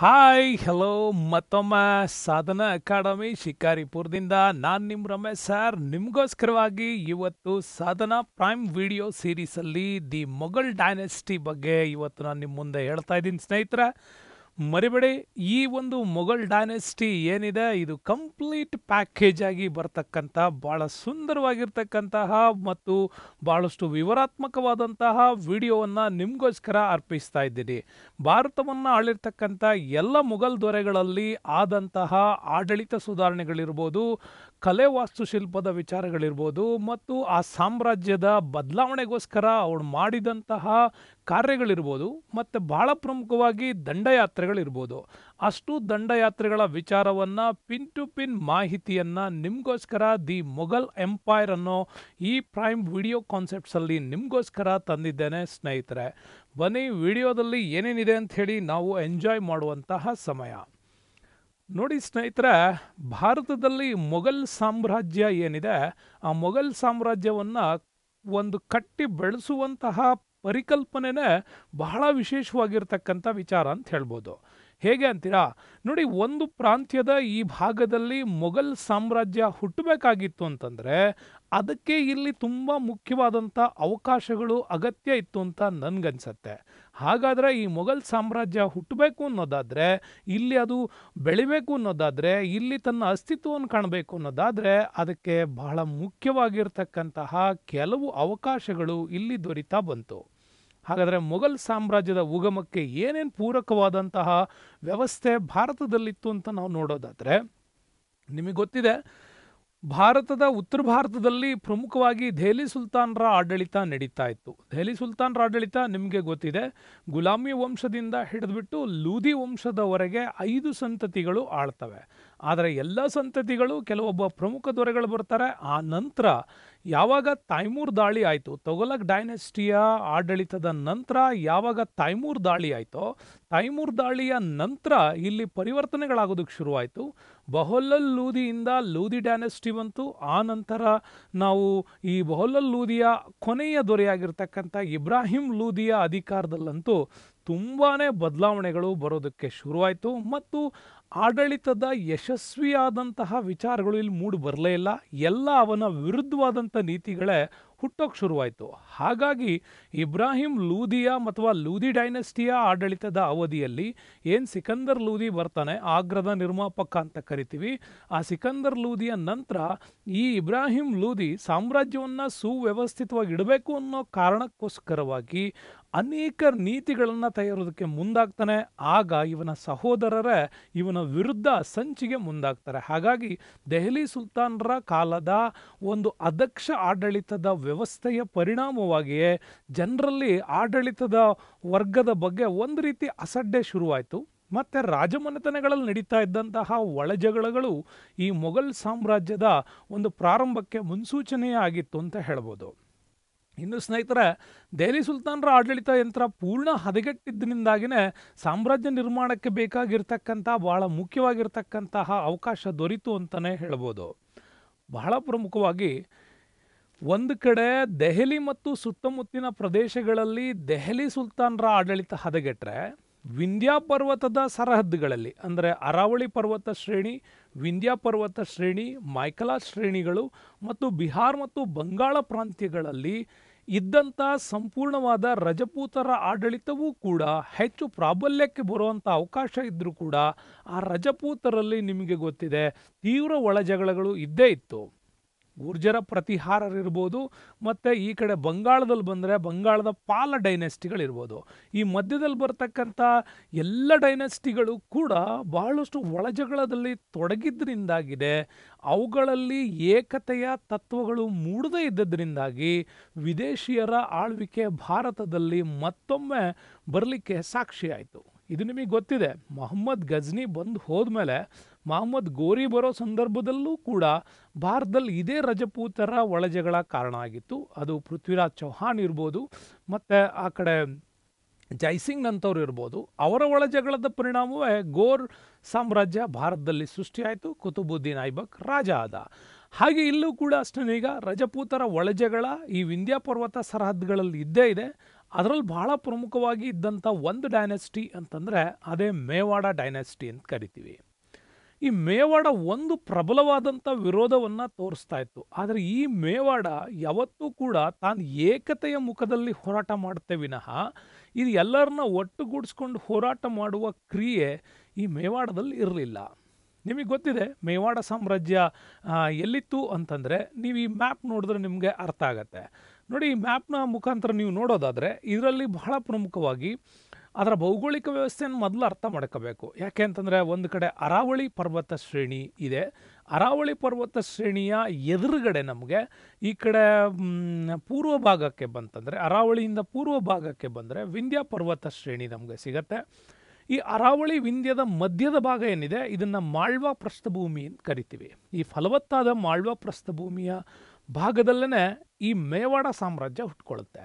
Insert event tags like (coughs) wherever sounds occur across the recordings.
hi hello ಮತ್ತೊಮ್ಮೆ ಸಾಧನಾ academy ಶಿಕಾರಿಪುರದಿಂದ ನಾನು ನಿಮ್ಮ ರಮೇಶ್ ಸರ್ ನಿಮಗೋಸ್ಕರವಾಗಿ ಇವತ್ತು ಸಾಧನಾ ಪ್ರೈಮ್ ವಿಡಿಯೋ ಸೀರೀಸಲ್ಲಿ ದಿ ಮೊಘಲ್ ಡೈನೆಸ್ಟಿ ಬಗ್ಗೆ ಇವತ್ತು ನಾನು ನಿಮ್ಮ ಮುಂದೆ ಹೇಳ್ತಾ ಇದ್ದೀನಿ ಸ್ನೇಹಿತರೆ ಮರಿಬೇಡಿ ಈ ಒಂದು ಮೊಘಲ್ ಡೈನೆಸ್ಟಿ ಏನಿದೆ ಇದು ಕಂಪ್ಲೀಟ್ ಪ್ಯಾಕೇಜ್ ಆಗಿ ಬರ್ತಕ್ಕಂತಹ ಭಾಳ ಸುಂದರವಾಗಿರ್ತಕ್ಕಂತಹ ಮತ್ತು ಭಾಳಷ್ಟು ವಿವರಾತ್ಮಕವಾದಂತಹ ವಿಡಿಯೋವನ್ನು ನಿಮಗೋಸ್ಕರ ಅರ್ಪಿಸ್ತಾ ಇದ್ದೀನಿ ಭಾರತವನ್ನು ಆಳಿರ್ತಕ್ಕಂಥ ಎಲ್ಲ ಮೊಘಲ್ ದೊರೆಗಳಲ್ಲಿ ಆದಂತಹ ಆಡಳಿತ ಸುಧಾರಣೆಗಳಿರ್ಬೋದು ಕಲೆ ವಾಸ್ತುಶಿಲ್ಪದ ವಿಚಾರಗಳಿರ್ಬೋದು ಮತ್ತು ಆ ಸಾಮ್ರಾಜ್ಯದ ಬದಲಾವಣೆಗೋಸ್ಕರ ಅವಳು ಮಾಡಿದಂತಹ ಕಾರ್ಯಗಳಿರ್ಬೋದು ಮತ್ತು ಭಾಳ ಪ್ರಮುಖವಾಗಿ ದಂಡಯಾತ್ರೆಗಳಿರ್ಬೋದು ಅಷ್ಟು ದಂಡಯಾತ್ರೆಗಳ ವಿಚಾರವನ್ನು ಪಿನ್ ಟು ಪಿನ್ ಮಾಹಿತಿಯನ್ನು ನಿಮಗೋಸ್ಕರ ದಿ ಮೊಘಲ್ ಎಂಪೈರ್ ಅನ್ನೋ ಈ ಪ್ರೈಮ್ ವಿಡಿಯೋ ಕಾನ್ಸೆಪ್ಟ್ಸಲ್ಲಿ ನಿಮಗೋಸ್ಕರ ತಂದಿದ್ದೇನೆ ಸ್ನೇಹಿತರೆ ಬನ್ನಿ ವಿಡಿಯೋದಲ್ಲಿ ಏನೇನಿದೆ ಅಂಥೇಳಿ ನಾವು ಎಂಜಾಯ್ ಮಾಡುವಂತಹ ಸಮಯ ನೋಡಿ ಸ್ನೇಹಿತರೆ ಭಾರತದಲ್ಲಿ ಮೊಘಲ್ ಸಾಮ್ರಾಜ್ಯ ಏನಿದೆ ಆ ಮೊಘಲ್ ಸಾಮ್ರಾಜ್ಯವನ್ನು ಒಂದು ಕಟ್ಟಿ ಬೆಳೆಸುವಂತಹ ಪರಿಕಲ್ಪನೆ ಬಹಳ ವಿಶೇಷವಾಗಿರ್ತಕ್ಕಂಥ ವಿಚಾರ ಅಂತ ಹೇಳ್ಬೋದು ಹೇಗೆ ಅಂತೀರಾ ನೋಡಿ ಒಂದು ಪ್ರಾಂತ್ಯದ ಈ ಭಾಗದಲ್ಲಿ ಮೊಘಲ್ ಸಾಮ್ರಾಜ್ಯ ಹುಟ್ಟಬೇಕಾಗಿತ್ತು ಅಂತಂದರೆ ಅದಕ್ಕೆ ಇಲ್ಲಿ ತುಂಬ ಮುಖ್ಯವಾದಂಥ ಅವಕಾಶಗಳು ಅಗತ್ಯ ಇತ್ತು ಅಂತ ನನಗನ್ಸತ್ತೆ ಹಾಗಾದರೆ ಈ ಮೊಘಲ್ ಸಾಮ್ರಾಜ್ಯ ಹುಟ್ಟಬೇಕು ಅನ್ನೋದಾದರೆ ಇಲ್ಲಿ ಅದು ಬೆಳಿಬೇಕು ಅನ್ನೋದಾದರೆ ಇಲ್ಲಿ ತನ್ನ ಅಸ್ತಿತ್ವವನ್ನು ಕಾಣಬೇಕು ಅನ್ನೋದಾದರೆ ಅದಕ್ಕೆ ಬಹಳ ಮುಖ್ಯವಾಗಿರ್ತಕ್ಕಂತಹ ಕೆಲವು ಅವಕಾಶಗಳು ಇಲ್ಲಿ ದೊರೀತಾ ಬಂತು ಹಾಗಾದರೆ ಮೊಘಲ್ ಸಾಮ್ರಾಜ್ಯದ ಉಗಮಕ್ಕೆ ಏನೇನು ಪೂರಕವಾದಂತಹ ವ್ಯವಸ್ಥೆ ಭಾರತದಲ್ಲಿತ್ತು ಅಂತ ನಾವು ನೋಡೋದಾದರೆ ನಿಮಗೆ ಗೊತ್ತಿದೆ ಭಾರತದ ಉತ್ತರ ಭಾರತದಲ್ಲಿ ಪ್ರಮುಖವಾಗಿ ದೆಹಲಿ ಸುಲ್ತಾನರ ಆಡಳಿತ ನಡೀತಾ ಇತ್ತು ದೆಹಲಿ ಸುಲ್ತಾನರ ಆಡಳಿತ ನಿಮಗೆ ಗೊತ್ತಿದೆ ಗುಲಾಮಿ ವಂಶದಿಂದ ಹಿಡಿದ್ಬಿಟ್ಟು ಲೂದಿ ವಂಶದವರೆಗೆ ಐದು ಸಂತತಿಗಳು ಆಳ್ತವೆ ಆದರೆ ಎಲ್ಲ ಸಂತತಿಗಳು ಕೆಲವೊಬ್ಬ ಪ್ರಮುಖ ದೊರೆಗಳು ಬರ್ತಾರೆ ಆ ನಂತರ ಯಾವಾಗ ತಾಯ್ಮೂರ್ ದಾಳಿ ಆಯಿತು ತೊಗಲಕ್ ಡೈನೆಸ್ಟಿಯ ಆಡಳಿತದ ನಂತರ ಯಾವಾಗ ತಾಯ್ಮೂರ್ ದಾಳಿ ಆಯಿತೋ ತೈಮೂರ್ ದಾಳಿಯ ನಂತರ ಇಲ್ಲಿ ಪರಿವರ್ತನೆಗಳಾಗೋದಕ್ಕೆ ಶುರುವಾಯಿತು ಬಹೊಲಲ್ ಲೂದಿಯಿಂದ ಲೂದಿ ಡೈನೆಸ್ಟಿ ಬಂತು ಆ ನಂತರ ನಾವು ಈ ಬಹೊಲಲ್ ಲೂದಿಯ ಕೊನೆಯ ದೊರೆಯಾಗಿರ್ತಕ್ಕಂಥ ಇಬ್ರಾಹಿಂ ಲೂದಿಯ ಅಧಿಕಾರದಲ್ಲಂತೂ ತುಂಬಾ ಬದಲಾವಣೆಗಳು ಬರೋದಕ್ಕೆ ಶುರುವಾಯಿತು ಮತ್ತು ಆಡಳಿತದ ಯಶಸ್ವಿಯಾದಂತಹ ವಿಚಾರಗಳು ಇಲ್ಲಿ ಮೂಡಿ ಬರಲೇ ಇಲ್ಲ ಎಲ್ಲ ಅವನ ವಿರುದ್ಧವಾದಂಥ ನೀತಿಗಳೇ ಹುಟ್ಟೋಕೆ ಶುರುವಾಯಿತು ಹಾಗಾಗಿ ಇಬ್ರಾಹಿಂ ಲೂದಿಯಾ ಅಥವಾ ಲೂದಿ ಡೈನಸ್ಟಿಯ ಆಡಳಿತದ ಅವಧಿಯಲ್ಲಿ ಏನು ಸಿಕಂದರ್ ಲೂದಿ ಬರ್ತಾನೆ ಆಗ್ರದ ನಿರ್ಮಾಪಕ ಅಂತ ಕರಿತೀವಿ ಆ ಸಿಕಂದರ್ ಲೂದಿಯ ನಂತರ ಈ ಇಬ್ರಾಹಿಂ ಲೂದಿ ಸಾಮ್ರಾಜ್ಯವನ್ನು ಸುವ್ಯವಸ್ಥಿತವಾಗಿ ಇಡಬೇಕು ಅನ್ನೋ ಕಾರಣಕ್ಕೋಸ್ಕರವಾಗಿ ಅನೇಕ ನೀತಿಗಳನ್ನು ತಯಾರೋದಕ್ಕೆ ಮುಂದಾಗ್ತಾನೆ ಆಗ ಇವನ ಸಹೋದರರೇ ಇವನ ವಿರುದ್ಧ ಸಂಚಿಗೆ ಮುಂದಾಗ್ತಾರೆ ಹಾಗಾಗಿ ದೆಹಲಿ ಸುಲ್ತಾನರ ಕಾಲದ ಒಂದು ಅದಕ್ಷ ಆಡಳಿತದ ವ್ಯವಸ್ಥೆಯ ಪರಿಣಾಮವಾಗಿಯೇ ಜನರಲ್ಲಿ ಆಡಳಿತದ ವರ್ಗದ ಬಗ್ಗೆ ಒಂದು ರೀತಿ ಅಸಡ್ಡೆ ಶುರುವಾಯಿತು ಮತ್ತು ರಾಜಮನೆತನಗಳಲ್ಲಿ ನಡೀತಾ ಇದ್ದಂತಹ ಒಳಜಗಳಗಳು ಈ ಮೊಘಲ್ ಸಾಮ್ರಾಜ್ಯದ ಒಂದು ಪ್ರಾರಂಭಕ್ಕೆ ಮುನ್ಸೂಚನೆಯೇ ಆಗಿತ್ತು ಅಂತ ಹೇಳ್ಬೋದು ಇನ್ನು ಸ್ನೇಹಿತರೆ ದೆಹಲಿ ಸುಲ್ತಾನರ ಆಡಳಿತ ಯಂತ್ರ ಪೂರ್ಣ ಹದಗೆಟ್ಟಿದ್ದರಿಂದಾಗಿನೇ ಸಾಮ್ರಾಜ್ಯ ನಿರ್ಮಾಣಕ್ಕೆ ಬೇಕಾಗಿರ್ತಕ್ಕಂಥ ಬಹಳ ಮುಖ್ಯವಾಗಿರ್ತಕ್ಕಂತಹ ಅವಕಾಶ ದೊರೀತು ಅಂತಲೇ ಹೇಳ್ಬೋದು ಬಹಳ ಪ್ರಮುಖವಾಗಿ ಒಂದು ಕಡೆ ದೆಹಲಿ ಮತ್ತು ಸುತ್ತಮುತ್ತಿನ ಪ್ರದೇಶಗಳಲ್ಲಿ ದೆಹಲಿ ಸುಲ್ತಾನರ ಆಡಳಿತ ಹದಗೆಟ್ಟರೆ ವಿಂಧ್ಯ ಪರ್ವತದ ಸರಹದ್ದುಗಳಲ್ಲಿ ಅಂದರೆ ಅರಾವಳಿ ಪರ್ವತ ಶ್ರೇಣಿ ವಿಂಧ್ಯ ಪರ್ವತ ಶ್ರೇಣಿ ಮೈಕಲಾ ಶ್ರೇಣಿಗಳು ಮತ್ತು ಬಿಹಾರ್ ಮತ್ತು ಬಂಗಾಳ ಪ್ರಾಂತ್ಯಗಳಲ್ಲಿ ಇದ್ದಂಥ ಸಂಪೂರ್ಣವಾದ ರಜಪೂತರ ಆಡಳಿತವೂ ಕೂಡ ಹೆಚ್ಚು ಪ್ರಾಬಲ್ಯಕ್ಕೆ ಬರುವಂಥ ಅವಕಾಶ ಇದ್ದರೂ ಕೂಡ ಆ ರಜಪೂತರಲ್ಲಿ ನಿಮಗೆ ಗೊತ್ತಿದೆ ತೀವ್ರ ಒಳಜಗಳಗಳು ಇದ್ದೇ ಇತ್ತು ಗುರ್ಜರ ಪ್ರತಿಹಾರರಿರ್ಬೋದು ಮತ್ತು ಈ ಕಡೆ ಬಂಗಾಳದಲ್ಲಿ ಬಂದರೆ ಬಂಗಾಳದ ಪಾಲ ಡೈನೆಸ್ಟಿಗಳಿರ್ಬೋದು ಈ ಮಧ್ಯದಲ್ಲಿ ಬರ್ತಕ್ಕಂಥ ಎಲ್ಲ ಡೈನೆಸ್ಟಿಗಳು ಕೂಡ ಬಹಳಷ್ಟು ಒಳಜಗಳದಲ್ಲಿ ತೊಡಗಿದ್ದರಿಂದಾಗಿದೆ ಅವುಗಳಲ್ಲಿ ಏಕತೆಯ ತತ್ವಗಳು ಮೂಡದೇ ಇದ್ದದ್ರಿಂದಾಗಿ ವಿದೇಶಿಯರ ಆಳ್ವಿಕೆ ಭಾರತದಲ್ಲಿ ಮತ್ತೊಮ್ಮೆ ಬರಲಿಕ್ಕೆ ಸಾಕ್ಷಿಯಾಯಿತು ಇದು ನಿಮಗೆ ಗೊತ್ತಿದೆ ಮೊಹಮ್ಮದ್ ಗಜ್ನಿ ಬಂದು ಹೋದ್ಮೇಲೆ ಮಹಮ್ಮದ್ ಗೋರಿ ಬರೋ ಸಂದರ್ಭದಲ್ಲೂ ಕೂಡ ಭಾರತದಲ್ಲಿ ಇದೇ ರಜಪೂತರ ಒಳಜಗಳ ಕಾರಣ ಆಗಿತ್ತು ಅದು ಪೃಥ್ವಿರಾಜ್ ಚೌಹಾಣ್ ಇರ್ಬೋದು ಮತ್ತು ಆ ಕಡೆ ಜೈಸಿಂಗ್ ಅಂಥವ್ರು ಇರ್ಬೋದು ಅವರ ಒಳಜಗಳದ ಪರಿಣಾಮವೇ ಗೋರ್ ಸಾಮ್ರಾಜ್ಯ ಭಾರತದಲ್ಲಿ ಸೃಷ್ಟಿಯಾಯಿತು ಕುತುಬುದ್ದೀನ್ ಐಬಕ್ ರಾಜ ಆದ ಹಾಗೆ ಇಲ್ಲೂ ಕೂಡ ಅಷ್ಟನೀಗ ರಜಪೂತರ ಒಳಜಗಳ ಈ ವಿಂಧ್ಯ ಪರ್ವತ ಸರಹದ್ದುಗಳಲ್ಲಿ ಇದ್ದೇ ಇದೆ ಅದರಲ್ಲಿ ಬಹಳ ಪ್ರಮುಖವಾಗಿ ಇದ್ದಂಥ ಒಂದು ಡೈನೆಸ್ಟಿ ಅಂತಂದರೆ ಅದೇ ಮೇವಾಡ ಡೈನೆಸ್ಟಿ ಅಂತ ಕರಿತೀವಿ ಈ ಮೇವಾಡ ಒಂದು ಪ್ರಬಲವಾದಂಥ ವಿರೋಧವನ್ನು ತೋರಿಸ್ತಾ ಇತ್ತು ಆದರೆ ಈ ಮೇವಾಡ ಯಾವತ್ತೂ ಕೂಡ ತಾನು ಏಕತೆಯ ಮುಖದಲ್ಲಿ ಹೋರಾಟ ಮಾಡುತ್ತೆ ವಿನಃ ಇದು ಎಲ್ಲರನ್ನ ಒಟ್ಟುಗೂಡಿಸ್ಕೊಂಡು ಹೋರಾಟ ಮಾಡುವ ಕ್ರಿಯೆ ಈ ಮೇವಾಡದಲ್ಲಿ ಇರಲಿಲ್ಲ ನಿಮಗೆ ಗೊತ್ತಿದೆ ಮೇವಾಡ ಸಾಮ್ರಾಜ್ಯ ಎಲ್ಲಿತ್ತು ಅಂತಂದರೆ ನೀವು ಈ ಮ್ಯಾಪ್ ನೋಡಿದ್ರೆ ನಿಮಗೆ ಅರ್ಥ ಆಗತ್ತೆ ನೋಡಿ ಈ ಮ್ಯಾಪ್ನ ಮುಖಾಂತರ ನೀವು ನೋಡೋದಾದರೆ ಇದರಲ್ಲಿ ಬಹಳ ಪ್ರಮುಖವಾಗಿ ಅದರ ಭೌಗೋಳಿಕ ವ್ಯವಸ್ಥೆಯನ್ನು ಮೊದಲು ಅರ್ಥ ಮಾಡ್ಕೋಬೇಕು ಯಾಕೆ ಅಂತಂದರೆ ಒಂದು ಕಡೆ ಅರಾವಳಿ ಪರ್ವತ ಶ್ರೇಣಿ ಇದೆ ಅರಾವಳಿ ಪರ್ವತ ಶ್ರೇಣಿಯ ಎದುರುಗಡೆ ನಮಗೆ ಈ ಕಡೆ ಪೂರ್ವ ಭಾಗಕ್ಕೆ ಬಂತಂದರೆ ಅರಾವಳಿಯಿಂದ ಪೂರ್ವ ಭಾಗಕ್ಕೆ ಬಂದರೆ ವಿಂಧ್ಯ ಪರ್ವತ ಶ್ರೇಣಿ ನಮಗೆ ಸಿಗತ್ತೆ ಈ ಅರಾವಳಿ ವಿಂಧ್ಯದ ಮಧ್ಯದ ಭಾಗ ಏನಿದೆ ಇದನ್ನು ಮಾಳ್ವ ಪ್ರಸ್ಥಭೂಮಿ ಅಂತ ಕರಿತೀವಿ ಈ ಫಲವತ್ತಾದ ಮಾಳ್ವ ಪ್ರಸ್ಥಭೂಮಿಯ ಭಾಗದಲ್ಲೇ ಈ ಮೇವಾಡ ಸಾಮ್ರಾಜ್ಯ ಹುಟ್ಕೊಳ್ಳುತ್ತೆ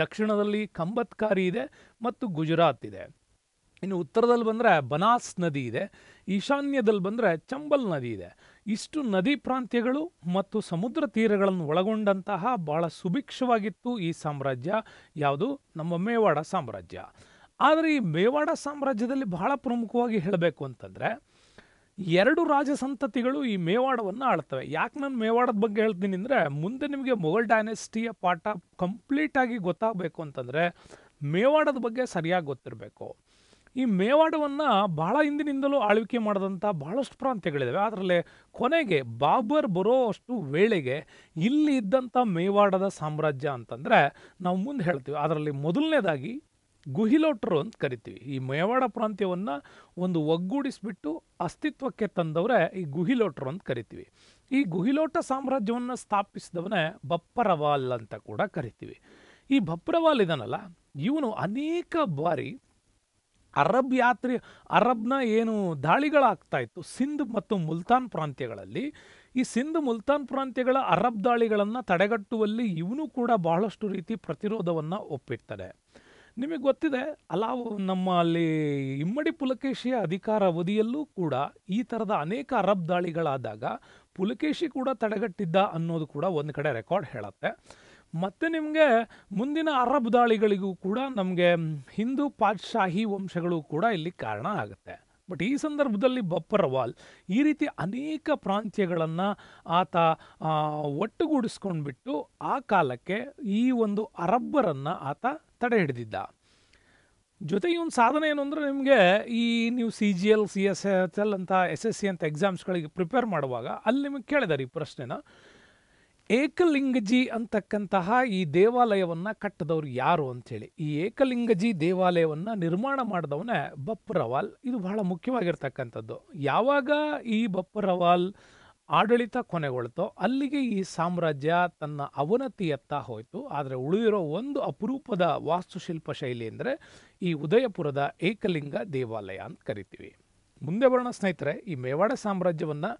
ದಕ್ಷಿಣದಲ್ಲಿ ಕಂಬತ್ಕಾರಿ ಇದೆ ಮತ್ತು ಗುಜರಾತ್ ಇದೆ ಇನ್ನು ಉತ್ತರದಲ್ಲಿ ಬಂದರೆ ಬನಾಸ್ ನದಿ ಇದೆ ಈಶಾನ್ಯದಲ್ಲಿ ಬಂದರೆ ಚಂಬಲ್ ನದಿ ಇದೆ ಇಷ್ಟು ನದಿ ಪ್ರಾಂತ್ಯಗಳು ಮತ್ತು ಸಮುದ್ರ ತೀರಗಳನ್ನು ಒಳಗೊಂಡಂತಹ ಬಹಳ ಸುಭಿಕ್ಷವಾಗಿತ್ತು ಈ ಸಾಮ್ರಾಜ್ಯ ಯಾವುದು ನಮ್ಮ ಮೇವಾಡ ಸಾಮ್ರಾಜ್ಯ ಆದರೆ ಈ ಮೇವಾಡ ಸಾಮ್ರಾಜ್ಯದಲ್ಲಿ ಬಹಳ ಪ್ರಮುಖವಾಗಿ ಹೇಳಬೇಕು ಅಂತಂದರೆ ಎರಡು ರಾಜ ಸಂತತಿಗಳು ಈ ಮೇವಾಡವನ್ನು ಆಳ್ತವೆ ಯಾಕೆ ನಾನು ಮೇವಾಡದ ಬಗ್ಗೆ ಹೇಳ್ತೀನಿ ಅಂದರೆ ಮುಂದೆ ನಿಮಗೆ ಮೊಘಲ್ ಡೈನೆಸ್ಟಿಯ ಪಾಠ ಕಂಪ್ಲೀಟಾಗಿ ಗೊತ್ತಾಗಬೇಕು ಅಂತಂದರೆ ಮೇವಾಡದ ಬಗ್ಗೆ ಸರಿಯಾಗಿ ಗೊತ್ತಿರಬೇಕು ಈ ಮೇವಾಡವನ್ನು ಬಹಳ ಹಿಂದಿನಿಂದಲೂ ಆಳ್ವಿಕೆ ಮಾಡಿದಂಥ ಬಹಳಷ್ಟು ಪ್ರಾಂತ್ಯಗಳಿದ್ದಾವೆ ಅದರಲ್ಲಿ ಕೊನೆಗೆ ಬಾಬರ್ ಬರೋ ಅಷ್ಟು ವೇಳೆಗೆ ಇಲ್ಲಿ ಇದ್ದಂಥ ಮೇವಾಡದ ಸಾಮ್ರಾಜ್ಯ ಅಂತಂದರೆ ನಾವು ಮುಂದೆ ಹೇಳ್ತೀವಿ ಅದರಲ್ಲಿ ಮೊದಲನೇದಾಗಿ ಗುಹಿಲೋಟ್ರು ಅಂತ ಕರಿತೀವಿ ಈ ಮೇವಾಡ ಪ್ರಾಂತ್ಯವನ್ನು ಒಂದು ಒಗ್ಗೂಡಿಸಿಬಿಟ್ಟು ಅಸ್ತಿತ್ವಕ್ಕೆ ತಂದವರೇ ಈ ಗುಹಿಲೋಟ್ರು ಅಂತ ಕರಿತೀವಿ ಈ ಗುಹಿಲೋಟ ಸಾಮ್ರಾಜ್ಯವನ್ನು ಸ್ಥಾಪಿಸಿದವನೇ ಬಪ್ಪರವಾಲ್ ಅಂತ ಕೂಡ ಕರಿತೀವಿ ಈ ಬಪ್ಪರವಾಲ್ ಇದಾನಲ್ಲ ಇವನು ಅನೇಕ ಬಾರಿ ಅರಬ್ ಯಾತ್ರೆ ಅರಬ್ನ ಏನು ದಾಳಿಗಳಾಗ್ತಾ ಇತ್ತು ಸಿಂಧ್ ಮತ್ತು ಮುಲ್ತಾನ್ ಪ್ರಾಂತ್ಯಗಳಲ್ಲಿ ಈ ಸಿಂಧ್ ಮುಲ್ತಾನ್ ಪ್ರಾಂತ್ಯಗಳ ಅರಬ್ ದಾಳಿಗಳನ್ನು ತಡೆಗಟ್ಟುವಲ್ಲಿ ಇವನು ಕೂಡ ಬಹಳಷ್ಟು ರೀತಿ ಪ್ರತಿರೋಧವನ್ನು ಒಪ್ಪಿಡ್ತಾರೆ ನಿಮಗೆ ಗೊತ್ತಿದೆ ಅಲಾವ್ ನಮ್ಮ ಅಲ್ಲಿ ಇಮ್ಮಡಿ ಪುಲಕೇಶಿಯ ಅವಧಿಯಲ್ಲೂ ಕೂಡ ಈ ಥರದ ಅನೇಕ ಅರಬ್ ದಾಳಿಗಳಾದಾಗ ಪುಲಕೇಶಿ ಕೂಡ ತಡೆಗಟ್ಟಿದ್ದ ಅನ್ನೋದು ಕೂಡ ಒಂದು ಕಡೆ ರೆಕಾರ್ಡ್ ಹೇಳುತ್ತೆ ಮತ್ತು ನಿಮಗೆ ಮುಂದಿನ ಅರಬ್ ದಾಳಿಗಳಿಗೂ ಕೂಡ ನಮಗೆ ಹಿಂದೂ ಪಾಟ್ಶಾಹಿ ವಂಶಗಳು ಕೂಡ ಇಲ್ಲಿ ಕಾರಣ ಆಗುತ್ತೆ ಬಟ್ ಈ ಸಂದರ್ಭದಲ್ಲಿ ಬಪ್ಪರವಾಲ್ ಈ ರೀತಿ ಅನೇಕ ಪ್ರಾಂತ್ಯಗಳನ್ನು ಆತ ಒಟ್ಟುಗೂಡಿಸ್ಕೊಂಡ್ಬಿಟ್ಟು ಆ ಕಾಲಕ್ಕೆ ಈ ಒಂದು ಅರಬ್ಬರನ್ನು ಆತ ತಡೆ ಹಿಡಿದಿದ್ದ ಜೊತೆಗೆ ಒಂದು ಸಾಧನೆ ಏನು ಅಂದರೆ ನಿಮಗೆ ಈ ನೀವು C G L S S L ಎಲ್ ಅಂತ ಎಸ್ ಎಸ್ ಸಿ ಅಂತ ಎಕ್ಸಾಮ್ಸ್ಗಳಿಗೆ ಪ್ರಿಪೇರ್ ಮಾಡುವಾಗ ಅಲ್ಲಿ ನಿಮಗೆ ಕೇಳಿದಾರೆ ಈ ಪ್ರಶ್ನೆನ ಏಕಲಿಂಗಜಿ ಅಂತಕ್ಕಂತಹ ಈ ದೇವಾಲಯವನ್ನು ಕಟ್ಟದವ್ರು ಯಾರು ಅಂಥೇಳಿ ಈ ಏಕಲಿಂಗಜಿ ದೇವಾಲಯವನ್ನು ನಿರ್ಮಾಣ ಮಾಡಿದವನೇ ರವಾಲ್ ಇದು ಬಹಳ ಮುಖ್ಯವಾಗಿರ್ತಕ್ಕಂಥದ್ದು ಯಾವಾಗ ಈ ರವಾಲ್ ಆಡಳಿತ ಕೊನೆಗೊಳ್ತೋ ಅಲ್ಲಿಗೆ ಈ ಸಾಮ್ರಾಜ್ಯ ತನ್ನ ಅವನತಿಯತ್ತ ಹೋಯಿತು ಆದರೆ ಉಳಿದಿರೋ ಒಂದು ಅಪರೂಪದ ವಾಸ್ತುಶಿಲ್ಪ ಶೈಲಿ ಅಂದರೆ ಈ ಉದಯಪುರದ ಏಕಲಿಂಗ ದೇವಾಲಯ ಅಂತ ಕರಿತೀವಿ ಮುಂದೆ ಬರೋಣ ಸ್ನೇಹಿತರೆ ಈ ಮೇವಾಡ ಸಾಮ್ರಾಜ್ಯವನ್ನು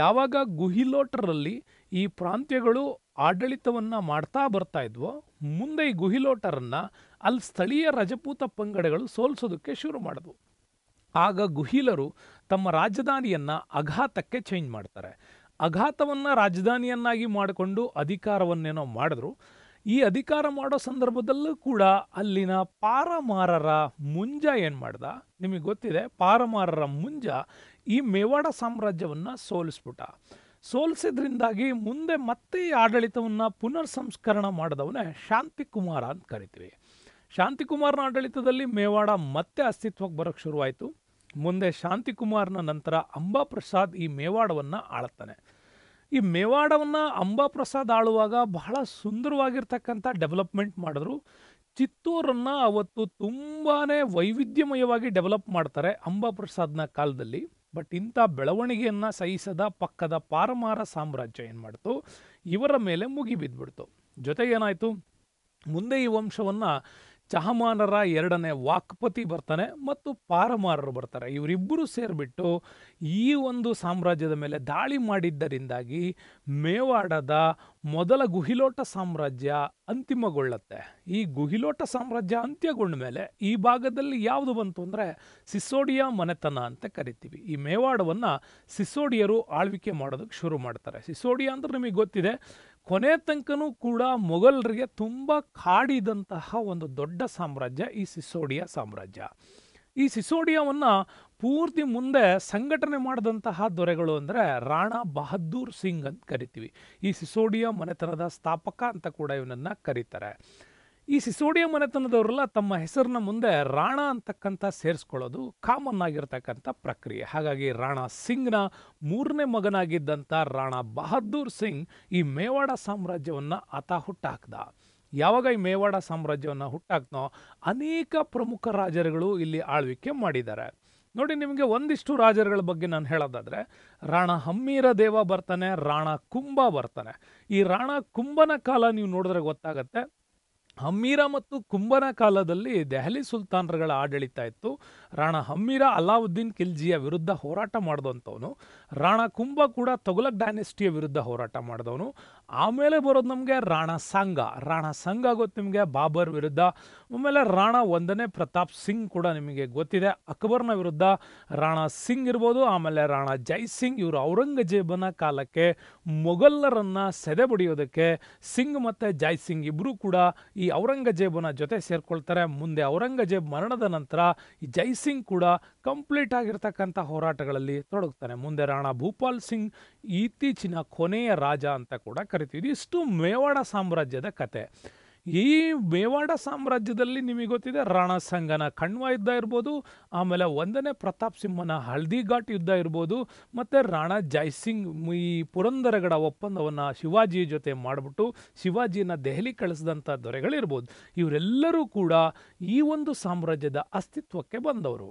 ಯಾವಾಗ ಗುಹಿಲೋಟರಲ್ಲಿ ಈ ಪ್ರಾಂತ್ಯಗಳು ಆಡಳಿತವನ್ನು ಮಾಡ್ತಾ ಬರ್ತಾ ಇದ್ವೋ ಮುಂದೆ ಈ ಗುಹಿಲೋಟರನ್ನು ಅಲ್ಲಿ ಸ್ಥಳೀಯ ರಜಪೂತ ಪಂಗಡಗಳು ಸೋಲ್ಸೋದಕ್ಕೆ ಶುರು ಮಾಡಿದ್ವು ಆಗ ಗುಹೀಲರು ತಮ್ಮ ರಾಜಧಾನಿಯನ್ನು ಅಘಾತಕ್ಕೆ ಚೇಂಜ್ ಮಾಡ್ತಾರೆ ಅಘಾತವನ್ನು ರಾಜಧಾನಿಯನ್ನಾಗಿ ಮಾಡಿಕೊಂಡು ಅಧಿಕಾರವನ್ನೇನೋ ಮಾಡಿದ್ರು ಈ ಅಧಿಕಾರ ಮಾಡೋ ಸಂದರ್ಭದಲ್ಲೂ ಕೂಡ ಅಲ್ಲಿನ ಪಾರಮಾರರ ಮುಂಜ ಏನು ಮಾಡ್ದ ನಿಮಗೆ ಗೊತ್ತಿದೆ ಪಾರಮಾರರ ಮುಂಜ ಈ ಮೇವಾಡ ಸಾಮ್ರಾಜ್ಯವನ್ನು ಸೋಲಿಸ್ಬಿಟ್ಟ ಸೋಲಿಸಿದ್ರಿಂದಾಗಿ ಮುಂದೆ ಮತ್ತೆ ಈ ಆಡಳಿತವನ್ನು ಪುನರ್ ಸಂಸ್ಕರಣ ಮಾಡಿದವನೇ ಶಾಂತಿ ಕುಮಾರ ಅಂತ ಕರಿತೀವಿ ಶಾಂತಿಕುಮಾರ್ನ ಆಡಳಿತದಲ್ಲಿ ಮೇವಾಡ ಮತ್ತೆ ಅಸ್ತಿತ್ವಕ್ಕೆ ಬರೋಕ್ಕೆ ಶುರುವಾಯಿತು ಮುಂದೆ ಶಾಂತಿಕುಮಾರ್ನ ನಂತರ ಅಂಬಾಪ್ರಸಾದ್ ಈ ಮೇವಾಡವನ್ನು ಆಳುತ್ತಾನೆ ಈ ಮೇವಾಡವನ್ನು ಅಂಬಾಪ್ರಸಾದ್ ಆಳುವಾಗ ಬಹಳ ಸುಂದರವಾಗಿರ್ತಕ್ಕಂಥ ಡೆವಲಪ್ಮೆಂಟ್ ಮಾಡಿದ್ರು ಚಿತ್ತೂರನ್ನು ಅವತ್ತು ತುಂಬಾ ವೈವಿಧ್ಯಮಯವಾಗಿ ಡೆವಲಪ್ ಮಾಡ್ತಾರೆ ಅಂಬಾಪ್ರಸಾದ್ನ ಕಾಲದಲ್ಲಿ ಬಟ್ ಇಂಥ ಬೆಳವಣಿಗೆಯನ್ನು ಸಹಿಸದ ಪಕ್ಕದ ಪಾರಮಾರ ಸಾಮ್ರಾಜ್ಯ ಏನು ಮಾಡ್ತು ಇವರ ಮೇಲೆ ಮುಗಿಬಿದ್ಬಿಡ್ತು ಜೊತೆಗೇನಾಯ್ತು ಮುಂದೆ ಈ ವಂಶವನ್ನು ಚಹಮಾನರ ಎರಡನೇ ವಾಕ್ಪತಿ ಬರ್ತಾನೆ ಮತ್ತು ಪಾರಮಾರರು ಬರ್ತಾರೆ ಇವರಿಬ್ಬರು ಸೇರಿಬಿಟ್ಟು ಈ ಒಂದು ಸಾಮ್ರಾಜ್ಯದ ಮೇಲೆ ದಾಳಿ ಮಾಡಿದ್ದರಿಂದಾಗಿ ಮೇವಾಡದ ಮೊದಲ ಗುಹಿಲೋಟ ಸಾಮ್ರಾಜ್ಯ ಅಂತಿಮಗೊಳ್ಳುತ್ತೆ ಈ ಗುಹಿಲೋಟ ಸಾಮ್ರಾಜ್ಯ ಅಂತ್ಯಗೊಂಡ ಮೇಲೆ ಈ ಭಾಗದಲ್ಲಿ ಯಾವುದು ಬಂತು ಅಂದರೆ ಸಿಸೋಡಿಯಾ ಮನೆತನ ಅಂತ ಕರಿತೀವಿ ಈ ಮೇವಾಡವನ್ನು ಸಿಸೋಡಿಯರು ಆಳ್ವಿಕೆ ಮಾಡೋದಕ್ಕೆ ಶುರು ಮಾಡ್ತಾರೆ ಸಿಸೋಡಿಯಾ ಅಂದ್ರೆ ನಿಮಗೆ ಗೊತ್ತಿದೆ ಕೊನೆ ತನಕನೂ ಕೂಡ ಮೊಘಲರಿಗೆ ತುಂಬ ಕಾಡಿದಂತಹ ಒಂದು ದೊಡ್ಡ ಸಾಮ್ರಾಜ್ಯ ಈ ಸಿಸೋಡಿಯಾ ಸಾಮ್ರಾಜ್ಯ ಈ ಸಿಸೋಡಿಯಾವನ್ನು ಪೂರ್ತಿ ಮುಂದೆ ಸಂಘಟನೆ ಮಾಡಿದಂತಹ ದೊರೆಗಳು ಅಂದರೆ ರಾಣಾ ಬಹದ್ದೂರ್ ಸಿಂಗ್ ಅಂತ ಕರಿತೀವಿ ಈ ಸಿಸೋಡಿಯಾ ಮನೆತನದ ಸ್ಥಾಪಕ ಅಂತ ಕೂಡ ಇವನನ್ನು ಕರೀತಾರೆ ಈ ಸಿಸೋಡಿಯ ಮನೆತನದವರೆಲ್ಲ ತಮ್ಮ ಹೆಸರಿನ ಮುಂದೆ ರಾಣಾ ಅಂತಕ್ಕಂಥ ಸೇರಿಸ್ಕೊಳ್ಳೋದು ಕಾಮನ್ ಆಗಿರ್ತಕ್ಕಂಥ ಪ್ರಕ್ರಿಯೆ ಹಾಗಾಗಿ ರಾಣಾ ಸಿಂಗ್ನ ಮೂರನೇ ಮಗನಾಗಿದ್ದಂಥ ರಾಣಾ ಬಹದ್ದೂರ್ ಸಿಂಗ್ ಈ ಮೇವಾಡ ಸಾಮ್ರಾಜ್ಯವನ್ನು ಆತ ಹುಟ್ಟಾಕ್ದ ಯಾವಾಗ ಈ ಮೇವಾಡ ಸಾಮ್ರಾಜ್ಯವನ್ನು ಹುಟ್ಟಾಕ್ನೋ ಅನೇಕ ಪ್ರಮುಖ ರಾಜರುಗಳು ಇಲ್ಲಿ ಆಳ್ವಿಕೆ ಮಾಡಿದ್ದಾರೆ ನೋಡಿ ನಿಮಗೆ ಒಂದಿಷ್ಟು ರಾಜರುಗಳ ಬಗ್ಗೆ ನಾನು ಹೇಳೋದಾದರೆ ರಾಣಾ ಹಮ್ಮೀರ ದೇವ ಬರ್ತಾನೆ ರಾಣಾ ಕುಂಭ ಬರ್ತಾನೆ ಈ ರಾಣಾ ಕುಂಭನ ಕಾಲ ನೀವು ನೋಡಿದ್ರೆ ಗೊತ್ತಾಗತ್ತೆ ಹಮ್ಮೀರ ಮತ್ತು ಕುಂಬನ ಕಾಲದಲ್ಲಿ ದೆಹಲಿ ಸುಲ್ತಾನರುಗಳ ಆಡಳಿತ ಇತ್ತು ರಾಣ ಹಮ್ಮೀರ ಅಲಾವುದ್ದೀನ್ ಖಿಲ್ಜಿಯ ವಿರುದ್ಧ ಹೋರಾಟ ಮಾಡಿದಂಥವನು ರಾಣಾ ಕುಂಬ ಕೂಡ ತೊಗಲಕ್ ಡೈನೆಸ್ಟಿಯ ವಿರುದ್ಧ ಹೋರಾಟ ಮಾಡಿದವನು ಆಮೇಲೆ ಬರೋದು ನಮಗೆ ರಾಣ ಸಂಘ ರಾಣಾ ಸಂಘ ಗೊತ್ತು ನಿಮಗೆ ಬಾಬರ್ ವಿರುದ್ಧ ಆಮೇಲೆ ರಾಣಾ ಒಂದನೇ ಪ್ರತಾಪ್ ಸಿಂಗ್ ಕೂಡ ನಿಮಗೆ ಗೊತ್ತಿದೆ ಅಕ್ಬರ್ನ ವಿರುದ್ಧ ರಾಣಾ ಸಿಂಗ್ ಇರ್ಬೋದು ಆಮೇಲೆ ರಾಣಾ ಜೈ ಸಿಂಗ್ ಇವರು ಔರಂಗಜೇಬನ ಕಾಲಕ್ಕೆ ಮೊಘಲ್ಲರನ್ನು ಸೆದೆ ಬಡಿಯೋದಕ್ಕೆ ಸಿಂಗ್ ಮತ್ತು ಜೈ ಸಿಂಗ್ ಇಬ್ಬರೂ ಕೂಡ ಈ ಔರಂಗಜೇಬನ ಜೊತೆ ಸೇರಿಕೊಳ್ತಾರೆ ಮುಂದೆ ಔರಂಗಜೇಬ್ ಮರಣದ ನಂತರ ಈ ಜೈ ಸಿಂಗ್ ಕೂಡ ಕಂಪ್ಲೀಟ್ ಆಗಿರ್ತಕ್ಕಂಥ ಹೋರಾಟಗಳಲ್ಲಿ ತೊಡಗುತ್ತಾನೆ ಮುಂದೆ ರಾಣಾ ಭೂಪಾಲ್ ಸಿಂಗ್ ಇತ್ತೀಚಿನ ಕೊನೆಯ ರಾಜ ಅಂತ ಕೂಡ ಕರಿತೀವಿ ಇಷ್ಟು ಮೇವಾಡ ಸಾಮ್ರಾಜ್ಯದ ಕತೆ ಈ ಮೇವಾಡ ಸಾಮ್ರಾಜ್ಯದಲ್ಲಿ ನಿಮಗೆ ಗೊತ್ತಿದೆ ರಣಸಂಗನ ಕಣ್ವ ಯುದ್ಧ ಇರ್ಬೋದು ಆಮೇಲೆ ಒಂದನೇ ಪ್ರತಾಪ್ ಸಿಂಹನ ಹಳದಿಘಾಟ್ ಘಾಟ್ ಯುದ್ಧ ಇರ್ಬೋದು ಮತ್ತು ರಾಣಾ ಜೈಸಿಂಗ್ ಈ ಪುರಂದರಗಡ ಒಪ್ಪಂದವನ್ನು ಶಿವಾಜಿ ಜೊತೆ ಮಾಡಿಬಿಟ್ಟು ಶಿವಾಜಿನ ದೆಹಲಿ ಕಳಿಸಿದಂಥ ದೊರೆಗಳಿರ್ಬೋದು ಇವರೆಲ್ಲರೂ ಕೂಡ ಈ ಒಂದು ಸಾಮ್ರಾಜ್ಯದ ಅಸ್ತಿತ್ವಕ್ಕೆ ಬಂದವರು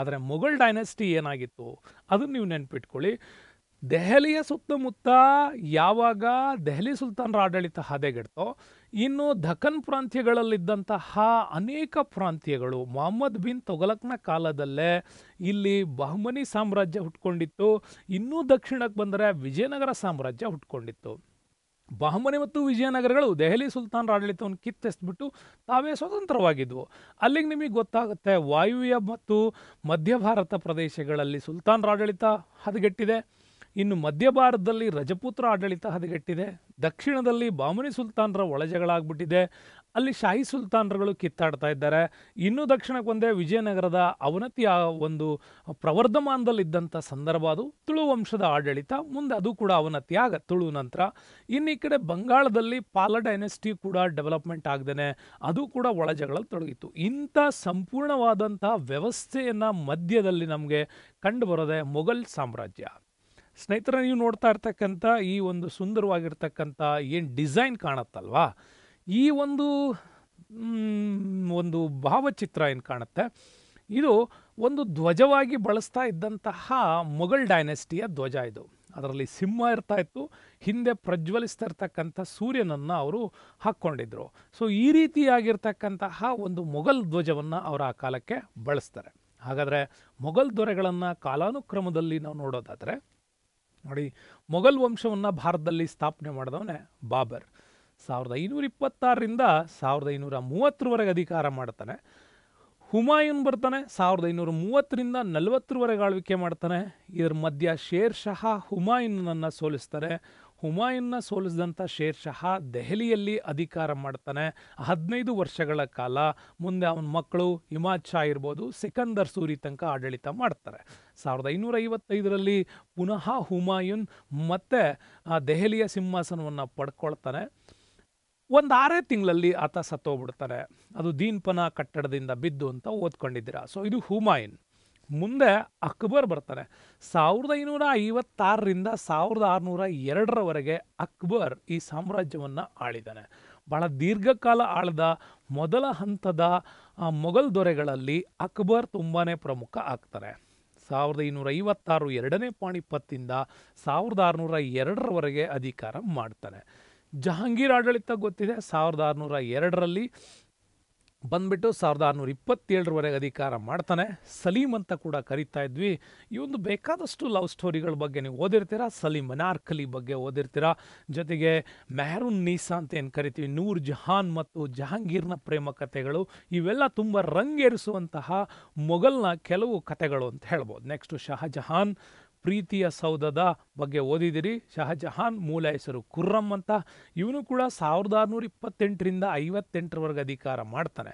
ಆದರೆ ಮೊಘಲ್ ಡೈನೆಸ್ಟಿ ಏನಾಗಿತ್ತು ಅದನ್ನು ನೀವು ನೆನಪಿಟ್ಕೊಳ್ಳಿ ದೆಹಲಿಯ ಸುತ್ತಮುತ್ತ ಯಾವಾಗ ದೆಹಲಿ ಸುಲ್ತಾನರ ಆಡಳಿತ ಹದೆಗೆಡ್ತೋ ಇನ್ನು ದಖನ್ ಪ್ರಾಂತ್ಯಗಳಲ್ಲಿದ್ದಂತಹ ಅನೇಕ ಪ್ರಾಂತ್ಯಗಳು ಮೊಹಮ್ಮದ್ ಬಿನ್ ತೊಗಲಕ್ನ ಕಾಲದಲ್ಲೇ ಇಲ್ಲಿ ಬಹಮನಿ ಸಾಮ್ರಾಜ್ಯ ಹುಟ್ಕೊಂಡಿತ್ತು ಇನ್ನೂ ದಕ್ಷಿಣಕ್ಕೆ ಬಂದರೆ ವಿಜಯನಗರ ಸಾಮ್ರಾಜ್ಯ ಹುಟ್ಕೊಂಡಿತ್ತು ಬಹಮನಿ ಮತ್ತು ವಿಜಯನಗರಗಳು ದೆಹಲಿ ಸುಲ್ತಾನರ ಆಡಳಿತವನ್ನು ಕಿತ್ತೆಸ್ಬಿಟ್ಟು ತಾವೇ ಸ್ವತಂತ್ರವಾಗಿದ್ವು ಅಲ್ಲಿಗೆ ನಿಮಗೆ ಗೊತ್ತಾಗುತ್ತೆ ವಾಯುವ್ಯ ಮತ್ತು ಮಧ್ಯ ಭಾರತ ಪ್ರದೇಶಗಳಲ್ಲಿ ಸುಲ್ತಾನರ ಆಡಳಿತ ಹದಗೆಟ್ಟಿದೆ ಇನ್ನು ಮಧ್ಯ ಭಾರತದಲ್ಲಿ ರಜಪುತ್ರ ಆಡಳಿತ ಹದಗೆಟ್ಟಿದೆ ದಕ್ಷಿಣದಲ್ಲಿ ಬಾಮನಿ ಸುಲ್ತಾನರ ಒಳಜಗಳಾಗ್ಬಿಟ್ಟಿದೆ ಅಲ್ಲಿ ಶಾಹಿ ಸುಲ್ತಾನರುಗಳು ಕಿತ್ತಾಡ್ತಾ ಇದ್ದಾರೆ ಇನ್ನು ದಕ್ಷಿಣಕ್ಕೆ ಒಂದೇ ವಿಜಯನಗರದ ಅವನತಿಯ ಒಂದು ಪ್ರವರ್ಧಮಾನದಲ್ಲಿದ್ದಂಥ ಸಂದರ್ಭ ಅದು ತುಳು ವಂಶದ ಆಡಳಿತ ಮುಂದೆ ಅದು ಕೂಡ ಅವನತಿ ಆಗ ತುಳು ನಂತರ ಇನ್ನು ಈ ಕಡೆ ಬಂಗಾಳದಲ್ಲಿ ಪಾಲ ಡೈನೆಸ್ಟಿ ಕೂಡ ಡೆವಲಪ್ಮೆಂಟ್ ಆಗದೇನೆ ಅದು ಕೂಡ ಒಳಜಗಳಲ್ಲಿ ತೊಡಗಿತ್ತು ಇಂಥ ಸಂಪೂರ್ಣವಾದಂಥ ವ್ಯವಸ್ಥೆಯನ್ನು ಮಧ್ಯದಲ್ಲಿ ನಮಗೆ ಕಂಡುಬರೋದೆ ಮೊಘಲ್ ಸಾಮ್ರಾಜ್ಯ ಸ್ನೇಹಿತರ ನೀವು ನೋಡ್ತಾ ಇರ್ತಕ್ಕಂಥ ಈ ಒಂದು ಸುಂದರವಾಗಿರ್ತಕ್ಕಂಥ ಏನು ಡಿಸೈನ್ ಕಾಣತ್ತಲ್ವಾ ಈ ಒಂದು ಒಂದು ಭಾವಚಿತ್ರ ಏನು ಕಾಣುತ್ತೆ ಇದು ಒಂದು ಧ್ವಜವಾಗಿ ಬಳಸ್ತಾ ಇದ್ದಂತಹ ಮೊಘಲ್ ಡೈನೆಸ್ಟಿಯ ಧ್ವಜ ಇದು ಅದರಲ್ಲಿ ಸಿಂಹ ಇರ್ತಾ ಇತ್ತು ಹಿಂದೆ ಪ್ರಜ್ವಲಿಸ್ತಾ ಇರ್ತಕ್ಕಂಥ ಸೂರ್ಯನನ್ನು ಅವರು ಹಾಕ್ಕೊಂಡಿದ್ರು ಸೊ ಈ ರೀತಿಯಾಗಿರ್ತಕ್ಕಂತಹ ಒಂದು ಮೊಘಲ್ ಧ್ವಜವನ್ನು ಅವರು ಆ ಕಾಲಕ್ಕೆ ಬಳಸ್ತಾರೆ ಹಾಗಾದರೆ ಮೊಘಲ್ ದೊರೆಗಳನ್ನು ಕಾಲಾನುಕ್ರಮದಲ್ಲಿ ನಾವು ನೋಡೋದಾದರೆ ನೋಡಿ ಮೊಘಲ್ ವಂಶವನ್ನು ಭಾರತದಲ್ಲಿ ಸ್ಥಾಪನೆ ಮಾಡಿದವನೇ ಬಾಬರ್ ಸಾವಿರದ ಐನೂರ ಇಪ್ಪತ್ತಾರರಿಂದ ಸಾವಿರದ ಐನೂರ ಮೂವತ್ತರವರೆಗೆ ಅಧಿಕಾರ ಮಾಡ್ತಾನೆ ಹುಮಾಯೂನ್ ಬರ್ತಾನೆ ಸಾವಿರದ ಐನೂರ ಮೂವತ್ತರಿಂದ ನಲವತ್ತರವರೆಗೆ ಆಳ್ವಿಕೆ ಮಾಡ್ತಾನೆ ಇದರ ಮಧ್ಯ ಶೇರ್ ಶಹಾ ಹುಮಾಯೂನನ್ನು ಸೋಲಿಸ್ತಾನೆ ಹುಮಾಯೂನ್ನ ಸೋಲಿಸಿದಂಥ ಶೇರ್ ಶಹ ದೆಹಲಿಯಲ್ಲಿ ಅಧಿಕಾರ ಮಾಡ್ತಾನೆ ಹದಿನೈದು ವರ್ಷಗಳ ಕಾಲ ಮುಂದೆ ಅವನ ಮಕ್ಕಳು ಹಿಮಾಚಾ ಇರ್ಬೋದು ಸಿಕಂದರ್ ಸೂರಿ ತನಕ ಆಡಳಿತ ಮಾಡ್ತಾರೆ ಸಾವಿರದ ಐನೂರ ಐವತ್ತೈದರಲ್ಲಿ ಪುನಃ ಹುಮಾಯೂನ್ ಮತ್ತೆ ದೆಹಲಿಯ ಸಿಂಹಾಸನವನ್ನು ಪಡ್ಕೊಳ್ತಾನೆ ಒಂದು ಆರೇ ತಿಂಗಳಲ್ಲಿ ಆತ ಸತ್ತೋಗ್ಬಿಡ್ತಾರೆ ಅದು ದೀನ್ಪನ ಕಟ್ಟಡದಿಂದ ಬಿದ್ದು ಅಂತ ಓದ್ಕೊಂಡಿದ್ದೀರಾ ಸೊ ಇದು ಹುಮಾಯೂನ್ ಮುಂದೆ ಅಕ್ಬರ್ ಬರ್ತಾನೆ ಸಾವಿರದ ಐನೂರ ಐವತ್ತಾರರಿಂದ ಸಾವಿರದ ಆರುನೂರ ಎರಡರವರೆಗೆ ಅಕ್ಬರ್ ಈ ಸಾಮ್ರಾಜ್ಯವನ್ನು ಆಳಿದ್ದಾನೆ ಬಹಳ ದೀರ್ಘಕಾಲ ಆಳದ ಮೊದಲ ಹಂತದ ಮೊಘಲ್ ದೊರೆಗಳಲ್ಲಿ ಅಕ್ಬರ್ ತುಂಬಾ ಪ್ರಮುಖ ಆಗ್ತಾರೆ ಸಾವಿರದ ಇನ್ನೂರ ಐವತ್ತಾರು ಎರಡನೇ ಪಾಣಿಪತ್ತಿಂದ ಸಾವಿರದ ಆರುನೂರ ಎರಡರವರೆಗೆ ಅಧಿಕಾರ ಮಾಡ್ತಾನೆ ಜಹಾಂಗೀರ್ ಆಡಳಿತ ಗೊತ್ತಿದೆ ಸಾವಿರದ ಆರುನೂರ ಎರಡರಲ್ಲಿ ಬಂದ್ಬಿಟ್ಟು ಸಾವಿರದ ಆರುನೂರ ಇಪ್ಪತ್ತೇಳರವರೆಗೆ ಅಧಿಕಾರ ಮಾಡ್ತಾನೆ ಸಲೀಮ್ ಅಂತ ಕೂಡ ಕರಿತಾ ಇದ್ವಿ ಈ ಒಂದು ಬೇಕಾದಷ್ಟು ಲವ್ ಸ್ಟೋರಿಗಳ ಬಗ್ಗೆ ನೀವು ಓದಿರ್ತೀರ ಸಲೀಂ ಮನಾರ್ಕಲಿ ಬಗ್ಗೆ ಓದಿರ್ತೀರ ಜೊತೆಗೆ ಮೆಹರೂನ್ ನೀಸಾ ಅಂತ ಏನು ಕರಿತೀವಿ ನೂರ್ ಜಹಾನ್ ಮತ್ತು ಜಹಾಂಗೀರ್ನ ಪ್ರೇಮ ಕಥೆಗಳು ಇವೆಲ್ಲ ತುಂಬ ರಂಗೇರಿಸುವಂತಹ ಮೊಘಲ್ನ ಕೆಲವು ಕಥೆಗಳು ಅಂತ ಹೇಳ್ಬೋದು ನೆಕ್ಸ್ಟು ಶಹಜಹಾನ್ ಪ್ರೀತಿಯ ಸೌಧದ ಬಗ್ಗೆ ಓದಿದಿರಿ ಶಹಜಹಾನ್ ಮೂಲ ಹೆಸರು ಖುರ್ರಮ್ ಅಂತ ಇವನು ಕೂಡ ಸಾವಿರದ ಆರುನೂರ ಇಪ್ಪತ್ತೆಂಟರಿಂದ ಐವತ್ತೆಂಟರವರೆಗೆ ಅಧಿಕಾರ ಮಾಡ್ತಾನೆ